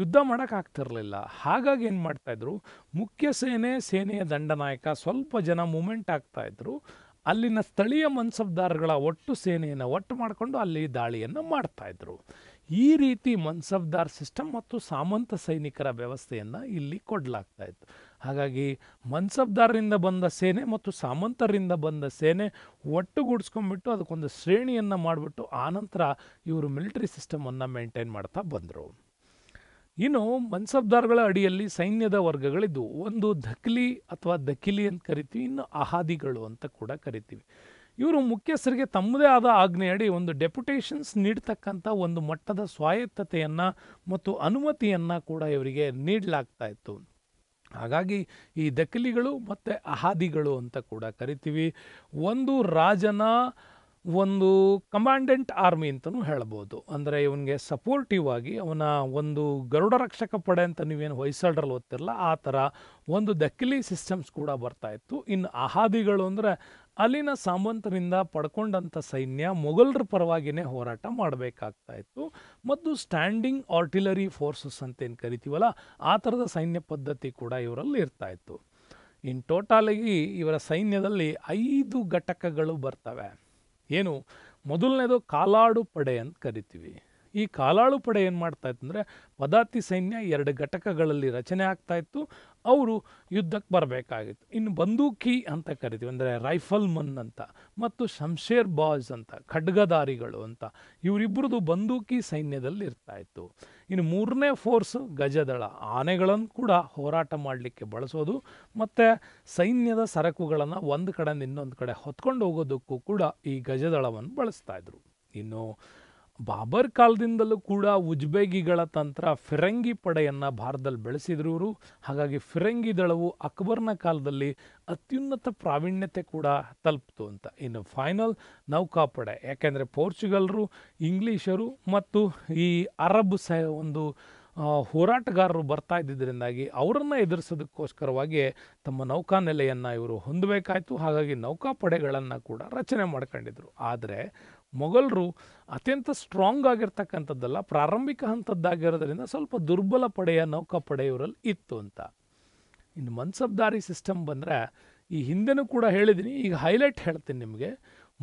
ಯುದ್ಧ ಮಾಡೋಕ್ಕಾಗ್ತಿರ್ಲಿಲ್ಲ ಹಾಗಾಗಿ ಏನು ಮಾಡ್ತಾಯಿದ್ರು ಮುಖ್ಯ ಸೇನೆ ಸೇನೆಯ ದಂಡನಾಯಕ ಸ್ವಲ್ಪ ಜನ ಮೂಮೆಂಟ್ ಆಗ್ತಾಯಿದ್ರು ಅಲ್ಲಿನ ಸ್ಥಳೀಯ ಮನ್ಸಬ್ದಾರ್ಗಳ ಒಟ್ಟು ಸೇನೆಯನ್ನು ಒಟ್ಟು ಮಾಡಿಕೊಂಡು ಅಲ್ಲಿ ದಾಳಿಯನ್ನು ಮಾಡ್ತಾಯಿದ್ರು ಈ ರೀತಿ ಮನ್ಸಬ್ದಾರ್ ಸಿಸ್ಟಮ್ ಮತ್ತು ಸಾಮಂತ ಸೈನಿಕರ ವ್ಯವಸ್ಥೆಯನ್ನು ಇಲ್ಲಿ ಕೊಡಲಾಗ್ತಾ ಇತ್ತು ಹಾಗಾಗಿ ಮನ್ಸಬ್ದಾರರಿಂದ ಬಂದ ಸೇನೆ ಮತ್ತು ಸಾಮಂತರಿಂದ ಬಂದ ಸೇನೆ ಒಟ್ಟುಗೂಡಿಸ್ಕೊಂಡ್ಬಿಟ್ಟು ಅದಕ್ಕೊಂದು ಶ್ರೇಣಿಯನ್ನು ಮಾಡಿಬಿಟ್ಟು ಆನಂತರ ಇವರು ಮಿಲಿಟರಿ ಸಿಸ್ಟಮನ್ನು ಮೇಂಟೈನ್ ಮಾಡ್ತಾ ಬಂದರು ಇನ್ನು ಮನ್ಸಬ್ದಾರ್ಗಳ ಅಡಿಯಲ್ಲಿ ಸೈನ್ಯದ ವರ್ಗಗಳಿದ್ದವು ಒಂದು ಧಕ್ಲಿ ಅಥವಾ ದಖಿಲಿ ಅಂತ ಕರಿತೀವಿ ಇನ್ನು ಅಹಾದಿಗಳು ಅಂತ ಕೂಡ ಕರಿತೀವಿ ಇವರು ಮುಖ್ಯಸ್ಥರಿಗೆ ತಮ್ಮದೇ ಆದ ಆಜ್ಞೆಯಡಿ ಒಂದು ಡೆಪ್ಯುಟೇಷನ್ಸ್ ನೀಡ್ತಕ್ಕಂಥ ಒಂದು ಮಟ್ಟದ ಸ್ವಾಯತ್ತತೆಯನ್ನು ಮತ್ತು ಅನುಮತಿಯನ್ನು ಕೂಡ ಇವರಿಗೆ ನೀಡಲಾಗ್ತಾ ಇತ್ತು ಹಾಗಾಗಿ ಈ ದಕಲಿಗಳು ಮತ್ತು ಅಹಾದಿಗಳು ಅಂತ ಕೂಡ ಕರಿತೀವಿ ಒಂದು ರಾಜನ ಒಂದು ಕಮಾಂಡೆಂಟ್ ಆರ್ಮಿ ಅಂತಲೂ ಹೇಳ್ಬೋದು ಅಂದರೆ ಇವನಿಗೆ ಸಪೋರ್ಟಿವ್ ಆಗಿ ಅವನ ಒಂದು ಗರುಡ ರಕ್ಷಕ ಪಡೆ ಅಂತ ನೀವೇನು ಹೊಯ್ಸಳ್ರಲ್ಲಿ ಓದ್ತಿರಲ್ಲ ಆ ಥರ ಒಂದು ದಕ್ಕಿಲಿ ಸಿಸ್ಟಮ್ಸ್ ಕೂಡ ಬರ್ತಾ ಇತ್ತು ಇನ್ನು ಅಹಾದಿಗಳು ಅಂದರೆ ಅಲ್ಲಿನ ಸಾಮಂತರಿಂದ ಪಡ್ಕೊಂಡಂಥ ಸೈನ್ಯ ಮೊಘಲರ ಪರವಾಗಿಯೇ ಹೋರಾಟ ಮಾಡಬೇಕಾಗ್ತಾ ಇತ್ತು ಮತ್ತು ಸ್ಟ್ಯಾಂಡಿಂಗ್ ಆರ್ಟಿಲರಿ ಫೋರ್ಸಸ್ ಅಂತ ಏನು ಕರಿತೀವಲ್ಲ ಆ ಥರದ ಸೈನ್ಯ ಪದ್ಧತಿ ಕೂಡ ಇವರಲ್ಲಿ ಇರ್ತಾ ಇತ್ತು ಇನ್ ಟೋಟಾಲಾಗಿ ಇವರ ಸೈನ್ಯದಲ್ಲಿ ಐದು ಘಟಕಗಳು ಬರ್ತವೆ ಏನು ಮೊದಲನೇದು ಕಾಲಾಡು ಪಡೆ ಅಂತ ಕರಿತೀವಿ ಈ ಕಾಲಾಳು ಪಡೆ ಏನು ಮಾಡ್ತಾ ಇತ್ತು ಅಂದರೆ ಪದಾತಿ ಸೈನ್ಯ ಎರಡು ಘಟಕಗಳಲ್ಲಿ ರಚನೆ ಆಗ್ತಾ ಇತ್ತು ಅವರು ಯುದ್ಧಕ್ಕೆ ಬರಬೇಕಾಗಿತ್ತು ಇನ್ನು ಬಂದೂಕಿ ಅಂತ ಕರಿತೀವಿ ಅಂದರೆ ಮನ್ ಅಂತ ಮತ್ತು ಶಮ್ಶೇರ್ ಬಾಜ್ ಅಂತ ಖಡ್ಗದಾರಿಗಳು ಅಂತ ಇವರಿಬ್ಬರದು ಬಂದೂಕಿ ಸೈನ್ಯದಲ್ಲಿ ಇರ್ತಾ ಇತ್ತು ಇನ್ನು ಮೂರನೇ ಫೋರ್ಸ್ ಗಜದಳ ಆನೆಗಳನ್ನು ಕೂಡ ಹೋರಾಟ ಮಾಡಲಿಕ್ಕೆ ಬಳಸೋದು ಮತ್ತು ಸೈನ್ಯದ ಸರಕುಗಳನ್ನು ಒಂದು ಕಡೆಯಿಂದ ಇನ್ನೊಂದು ಕಡೆ ಹೊತ್ಕೊಂಡು ಹೋಗೋದಕ್ಕೂ ಕೂಡ ಈ ಗಜದಳವನ್ನು ಬಳಸ್ತಾ ಇದ್ರು ಇನ್ನು ಬಾಬರ್ ಕಾಲದಿಂದಲೂ ಕೂಡ ಉಜ್ಬೇಗಿಗಳ ತಂತ್ರ ಫಿರಂಗಿ ಪಡೆಯನ್ನು ಭಾರತದಲ್ಲಿ ಬೆಳೆಸಿದ್ರು ಹಾಗಾಗಿ ಫಿರಂಗಿ ದಳವು ಅಕ್ಬರ್ನ ಕಾಲದಲ್ಲಿ ಅತ್ಯುನ್ನತ ಪ್ರಾವೀಣ್ಯತೆ ಕೂಡ ತಲುಪಿತು ಅಂತ ಇನ್ನು ಫೈನಲ್ ನೌಕಾಪಡೆ ಯಾಕೆಂದರೆ ಪೋರ್ಚುಗಲ್ರು ಇಂಗ್ಲೀಷರು ಮತ್ತು ಈ ಅರಬ್ ಸಹ ಒಂದು ಹೋರಾಟಗಾರರು ಬರ್ತಾ ಇದ್ದಿದ್ದರಿಂದಾಗಿ ಅವರನ್ನು ಎದುರಿಸೋದಕ್ಕೋಸ್ಕರವಾಗಿ ತಮ್ಮ ನೌಕಾನೆಲೆಯನ್ನು ಇವರು ಹೊಂದಬೇಕಾಯಿತು ಹಾಗಾಗಿ ನೌಕಾಪಡೆಗಳನ್ನು ಕೂಡ ರಚನೆ ಮಾಡ್ಕೊಂಡಿದ್ರು ಆದರೆ ಮೊಘಲರು ಅತ್ಯಂತ ಸ್ಟ್ರಾಂಗ್ ಆಗಿರ್ತಕ್ಕಂಥದ್ದಲ್ಲ ಪ್ರಾರಂಭಿಕ ಹಂತದ್ದಾಗಿರೋದ್ರಿಂದ ಸ್ವಲ್ಪ ದುರ್ಬಲ ಪಡೆಯ ನೌಕಾಪಡೆ ಇವರಲ್ಲಿ ಇತ್ತು ಅಂತ ಇನ್ನು ಮನ್ಸಬ್ದಾರಿ ಸಿಸ್ಟಮ್ ಬಂದರೆ ಈ ಹಿಂದೆನೂ ಕೂಡ ಹೇಳಿದ್ದೀನಿ ಈಗ ಹೈಲೈಟ್ ಹೇಳ್ತೀನಿ ನಿಮಗೆ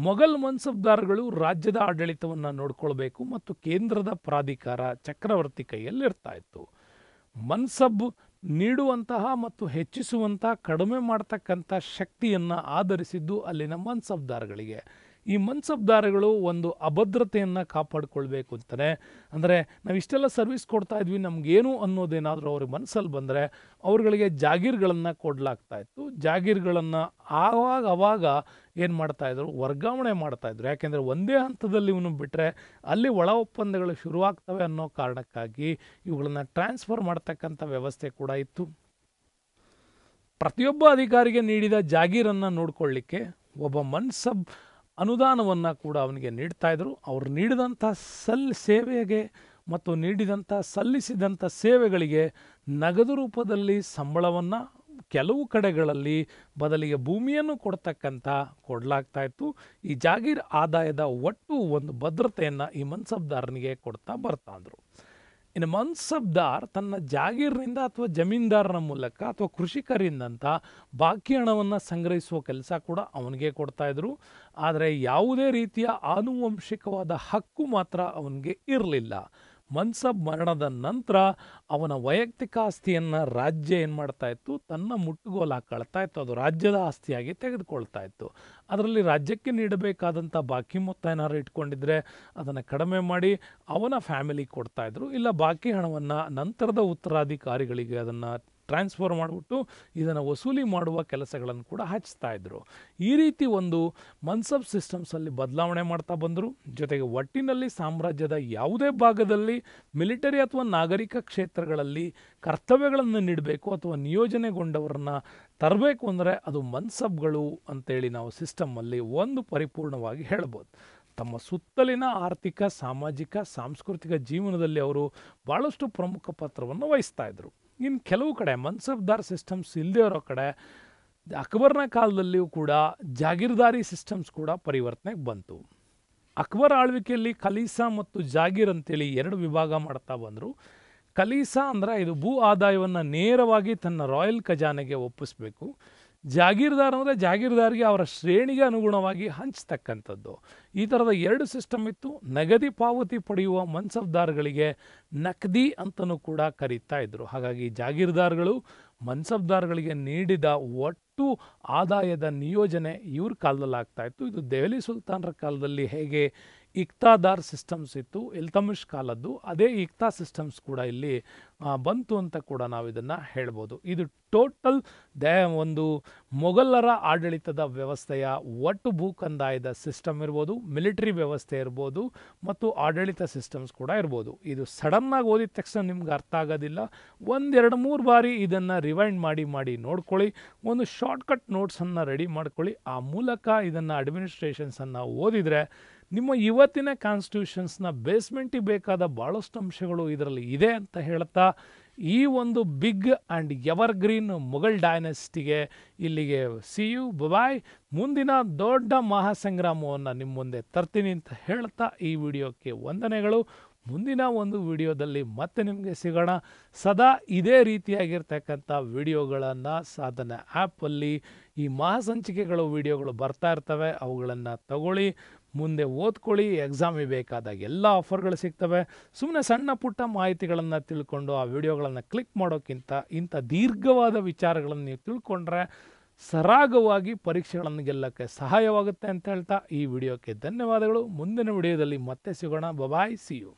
ಮೊಘಲ್ ಮನ್ಸಬ್ದಾರ್ಗಳು ರಾಜ್ಯದ ಆಡಳಿತವನ್ನು ನೋಡ್ಕೊಳ್ಬೇಕು ಮತ್ತು ಕೇಂದ್ರದ ಪ್ರಾಧಿಕಾರ ಚಕ್ರವರ್ತಿ ಕೈಯಲ್ಲಿರ್ತಾ ಇತ್ತು ಮನ್ಸಬ್ ನೀಡುವಂತಹ ಮತ್ತು ಹೆಚ್ಚಿಸುವಂತಹ ಕಡಿಮೆ ಮಾಡ್ತಕ್ಕಂಥ ಶಕ್ತಿಯನ್ನು ಆಧರಿಸಿದ್ದು ಅಲ್ಲಿನ ಮನ್ಸಬ್ದಾರ್ಗಳಿಗೆ ಈ ಮನ್ಸಬ್ದಾರಗಳು ಒಂದು ಅಭದ್ರತೆಯನ್ನು ಕಾಪಾಡಿಕೊಳ್ಬೇಕು ಅಂತಾನೆ ಅಂದರೆ ನಾವು ಇಷ್ಟೆಲ್ಲ ಸರ್ವಿಸ್ ಕೊಡ್ತಾ ಇದ್ವಿ ನಮಗೇನು ಅನ್ನೋದೇನಾದರೂ ಅವ್ರಿಗೆ ಮನಸ್ಸಲ್ಲಿ ಬಂದರೆ ಅವ್ರುಗಳಿಗೆ ಜಾಗೀರ್ಗಳನ್ನು ಕೊಡಲಾಗ್ತಾ ಇತ್ತು ಜಾಗೀರ್ಗಳನ್ನು ಆವಾಗ ಅವಾಗ ಏನು ಮಾಡ್ತಾಯಿದ್ರು ವರ್ಗಾವಣೆ ಮಾಡ್ತಾಯಿದ್ರು ಯಾಕೆಂದರೆ ಒಂದೇ ಹಂತದಲ್ಲಿ ಇವನು ಬಿಟ್ಟರೆ ಅಲ್ಲಿ ಒಳ ಒಪ್ಪಂದಗಳು ಶುರುವಾಗ್ತವೆ ಅನ್ನೋ ಕಾರಣಕ್ಕಾಗಿ ಇವುಗಳನ್ನು ಟ್ರಾನ್ಸ್ಫರ್ ಮಾಡ್ತಕ್ಕಂಥ ವ್ಯವಸ್ಥೆ ಕೂಡ ಇತ್ತು ಪ್ರತಿಯೊಬ್ಬ ಅಧಿಕಾರಿಗೆ ನೀಡಿದ ಜಾಗೀರನ್ನು ನೋಡಿಕೊಳ್ಳಿಕ್ಕೆ ಒಬ್ಬ ಮನ್ಸಬ್ ಅನುದಾನವನ್ನು ಕೂಡ ಅವನಿಗೆ ನೀಡ್ತಾ ಇದ್ದರು ಅವರು ನೀಡಿದಂಥ ಸಲ್ ಸೇವೆಗೆ ಮತ್ತು ನೀಡಿದಂಥ ಸಲ್ಲಿಸಿದಂಥ ಸೇವೆಗಳಿಗೆ ನಗದು ರೂಪದಲ್ಲಿ ಸಂಬಳವನ್ನು ಕೆಲವು ಕಡೆಗಳಲ್ಲಿ ಬದಲಿಗೆ ಭೂಮಿಯನ್ನು ಕೊಡ್ತಕ್ಕಂಥ ಕೊಡಲಾಗ್ತಾ ಇತ್ತು ಈ ಜಾಗೀರ್ ಆದಾಯದ ಒಟ್ಟು ಒಂದು ಭದ್ರತೆಯನ್ನು ಈ ಮನ್ಸಬ್ದಾರನಿಗೆ ಕೊಡ್ತಾ ಬರ್ತಾ ಇನ್ನು ಮನ್ಸಬ್ದಾರ್ ತನ್ನ ಜಾಗೀರ್ನಿಂದ ಅಥವಾ ಜಮೀನ್ದಾರನ ಮೂಲಕ ಅಥವಾ ಕೃಷಿಕರಿಂದಂತ ಬಾಕಿ ಹಣವನ್ನು ಸಂಗ್ರಹಿಸುವ ಕೆಲಸ ಕೂಡ ಅವನಿಗೆ ಇದ್ರು ಆದರೆ ಯಾವುದೇ ರೀತಿಯ ಆನುವಂಶಿಕವಾದ ಹಕ್ಕು ಮಾತ್ರ ಅವನಿಗೆ ಇರಲಿಲ್ಲ ಮನ್ಸಬ್ ಮರಣದ ನಂತರ ಅವನ ವೈಯಕ್ತಿಕ ಆಸ್ತಿಯನ್ನು ರಾಜ್ಯ ಏನು ಮಾಡ್ತಾ ಇತ್ತು ತನ್ನ ಮುಟ್ಟುಗೋಲು ಹಾಕೊಳ್ತಾ ಇತ್ತು ಅದು ರಾಜ್ಯದ ಆಸ್ತಿಯಾಗಿ ತೆಗೆದುಕೊಳ್ತಾ ಇತ್ತು ಅದರಲ್ಲಿ ರಾಜ್ಯಕ್ಕೆ ನೀಡಬೇಕಾದಂಥ ಬಾಕಿ ಮೊತ್ತ ಏನಾದ್ರು ಇಟ್ಕೊಂಡಿದ್ರೆ ಅದನ್ನು ಕಡಿಮೆ ಮಾಡಿ ಅವನ ಫ್ಯಾಮಿಲಿ ಕೊಡ್ತಾಯಿದ್ರು ಇಲ್ಲ ಬಾಕಿ ಹಣವನ್ನು ನಂತರದ ಉತ್ತರಾಧಿಕಾರಿಗಳಿಗೆ ಅದನ್ನು ಟ್ರಾನ್ಸ್ಫರ್ ಮಾಡಿಬಿಟ್ಟು ಇದನ್ನು ವಸೂಲಿ ಮಾಡುವ ಕೆಲಸಗಳನ್ನು ಕೂಡ ಹಚ್ತಾ ಇದ್ದರು ಈ ರೀತಿ ಒಂದು ಮನ್ಸಬ್ ಸಿಸ್ಟಮ್ಸಲ್ಲಿ ಬದಲಾವಣೆ ಮಾಡ್ತಾ ಬಂದರು ಜೊತೆಗೆ ಒಟ್ಟಿನಲ್ಲಿ ಸಾಮ್ರಾಜ್ಯದ ಯಾವುದೇ ಭಾಗದಲ್ಲಿ ಮಿಲಿಟರಿ ಅಥವಾ ನಾಗರಿಕ ಕ್ಷೇತ್ರಗಳಲ್ಲಿ ಕರ್ತವ್ಯಗಳನ್ನು ನೀಡಬೇಕು ಅಥವಾ ನಿಯೋಜನೆಗೊಂಡವರನ್ನ ತರಬೇಕು ಅಂದರೆ ಅದು ಮನ್ಸಬ್ಗಳು ಅಂತೇಳಿ ನಾವು ಸಿಸ್ಟಮಲ್ಲಿ ಒಂದು ಪರಿಪೂರ್ಣವಾಗಿ ಹೇಳ್ಬೋದು ತಮ್ಮ ಸುತ್ತಲಿನ ಆರ್ಥಿಕ ಸಾಮಾಜಿಕ ಸಾಂಸ್ಕೃತಿಕ ಜೀವನದಲ್ಲಿ ಅವರು ಭಾಳಷ್ಟು ಪ್ರಮುಖ ಪಾತ್ರವನ್ನು ವಹಿಸ್ತಾ ಇದ್ದರು ಇನ್ನು ಕೆಲವು ಕಡೆ ಮನ್ಸಬ್ದಾರ್ ಸಿಸ್ಟಮ್ಸ್ ಇಲ್ಲದೆ ಇರೋ ಕಡೆ ಅಕ್ಬರ್ನ ಕಾಲದಲ್ಲಿಯೂ ಕೂಡ ಜಾಗೀರ್ದಾರಿ ಸಿಸ್ಟಮ್ಸ್ ಕೂಡ ಪರಿವರ್ತನೆಗೆ ಬಂತು ಅಕ್ಬರ್ ಆಳ್ವಿಕೆಯಲ್ಲಿ ಖಲೀಸಾ ಮತ್ತು ಜಾಗೀರ್ ಅಂತೇಳಿ ಎರಡು ವಿಭಾಗ ಮಾಡ್ತಾ ಬಂದರು ಖಲೀಸಾ ಅಂದರೆ ಇದು ಭೂ ಆದಾಯವನ್ನು ನೇರವಾಗಿ ತನ್ನ ರಾಯಲ್ ಖಜಾನೆಗೆ ಒಪ್ಪಿಸಬೇಕು ಜಾಗೀರ್ದಾರ್ ಅಂದರೆ ಜಾಗೀರ್ದಾರ್ಗೆ ಅವರ ಶ್ರೇಣಿಗೆ ಅನುಗುಣವಾಗಿ ಹಂಚ್ತಕ್ಕಂಥದ್ದು ಈ ಥರದ ಎರಡು ಸಿಸ್ಟಮ್ ಇತ್ತು ನಗದಿ ಪಾವತಿ ಪಡೆಯುವ ಮನ್ಸಬ್ದಾರ್ಗಳಿಗೆ ನಕದಿ ಅಂತಲೂ ಕೂಡ ಕರೀತಾ ಇದ್ರು ಹಾಗಾಗಿ ಜಾಗೀರ್ದಾರ್ಗಳು ಮನ್ಸಬ್ದಾರ್ಗಳಿಗೆ ನೀಡಿದ ಒಟ್ಟು ಆದಾಯದ ನಿಯೋಜನೆ ಇವ್ರ ಕಾಲದಲ್ಲಿ ಆಗ್ತಾ ಇತ್ತು ಇದು ದೆಹಲಿ ಸುಲ್ತಾನರ ಕಾಲದಲ್ಲಿ ಹೇಗೆ ಇಕ್ತಾದಾರ್ ಸಿಸ್ಟಮ್ಸ್ ಇತ್ತು ಎಲ್ತಮಿಷ್ ಕಾಲದ್ದು ಅದೇ ಇಕ್ತಾ ಸಿಸ್ಟಮ್ಸ್ ಕೂಡ ಇಲ್ಲಿ ಬಂತು ಅಂತ ಕೂಡ ನಾವು ಇದನ್ನು ಹೇಳ್ಬೋದು ಇದು ಟೋಟಲ್ ದೇ ಒಂದು ಮೊಘಲರ ಆಡಳಿತದ ವ್ಯವಸ್ಥೆಯ ಒಟ್ಟು ಭೂಕಂದಾಯದ ಸಿಸ್ಟಮ್ ಇರ್ಬೋದು ಮಿಲಿಟರಿ ವ್ಯವಸ್ಥೆ ಇರ್ಬೋದು ಮತ್ತು ಆಡಳಿತ ಸಿಸ್ಟಮ್ಸ್ ಕೂಡ ಇರ್ಬೋದು ಇದು ಸಡನ್ನಾಗಿ ಓದಿದ ತಕ್ಷಣ ನಿಮ್ಗೆ ಅರ್ಥ ಆಗೋದಿಲ್ಲ ಒಂದೆರಡು ಮೂರು ಬಾರಿ ಇದನ್ನು ರಿವೈಂಡ್ ಮಾಡಿ ಮಾಡಿ ನೋಡ್ಕೊಳ್ಳಿ ಒಂದು ಶಾರ್ಟ್ಕಟ್ ನೋಟ್ಸನ್ನು ರೆಡಿ ಮಾಡ್ಕೊಳ್ಳಿ ಆ ಮೂಲಕ ಇದನ್ನು ಅಡ್ಮಿನಿಸ್ಟ್ರೇಷನ್ಸನ್ನು ಓದಿದರೆ ನಿಮ್ಮ ಇವತ್ತಿನ ಕಾನ್ಸ್ಟಿಟ್ಯೂಷನ್ಸ್ನ ಬೇಸ್ಮೆಂಟಿಗೆ ಬೇಕಾದ ಭಾಳಷ್ಟು ಅಂಶಗಳು ಇದರಲ್ಲಿ ಇದೆ ಅಂತ ಹೇಳ್ತಾ ಈ ಒಂದು big and evergreen Mughal ಡೈನೆಸ್ಟಿಗೆ ಇಲ್ಲಿಗೆ ಸಿ ಯು ಬಬಾಯ್ ಮುಂದಿನ ದೊಡ್ಡ ಮಹಾಸಂಗ್ರಾಮವನ್ನು ನಿಮ್ಮ ಮುಂದೆ ತರ್ತೀನಿ ಅಂತ ಹೇಳ್ತಾ ಈ ವಿಡಿಯೋಕ್ಕೆ ವಂದನೆಗಳು ಮುಂದಿನ ಒಂದು ವಿಡಿಯೋದಲ್ಲಿ ಮತ್ತೆ ನಿಮಗೆ ಸಿಗೋಣ ಸದಾ ಇದೇ ರೀತಿಯಾಗಿರ್ತಕ್ಕಂಥ ವಿಡಿಯೋಗಳನ್ನು ಸಾಧನ ಆ್ಯಪಲ್ಲಿ ಈ ಮಹಾಸಂಚಿಕೆಗಳು ವಿಡಿಯೋಗಳು ಬರ್ತಾ ಇರ್ತವೆ ಅವುಗಳನ್ನು ತಗೊಳ್ಳಿ ಮುಂದೆ ಓದ್ಕೊಳ್ಳಿ ಎಕ್ಸಾಮಿಗೆ ಬೇಕಾದಾಗ ಎಲ್ಲ ಆಫರ್ಗಳು ಸಿಗ್ತವೆ ಸುಮ್ಮನೆ ಸಣ್ಣ ಪುಟ್ಟ ಮಾಹಿತಿಗಳನ್ನು ತಿಳ್ಕೊಂಡು ಆ ವಿಡಿಯೋಗಳನ್ನು ಕ್ಲಿಕ್ ಮಾಡೋಕ್ಕಿಂತ ಇಂಥ ದೀರ್ಘವಾದ ವಿಚಾರಗಳನ್ನು ನೀವು ತಿಳ್ಕೊಂಡ್ರೆ ಸರಾಗವಾಗಿ ಪರೀಕ್ಷೆಗಳನ್ನು ಗೆಲ್ಲಕ್ಕೆ ಸಹಾಯವಾಗುತ್ತೆ ಅಂತ ಹೇಳ್ತಾ ಈ ವಿಡಿಯೋಕ್ಕೆ ಧನ್ಯವಾದಗಳು ಮುಂದಿನ ವಿಡಿಯೋದಲ್ಲಿ ಮತ್ತೆ ಸಿಗೋಣ ಬಬಾಯ್ ಸಿ ಯು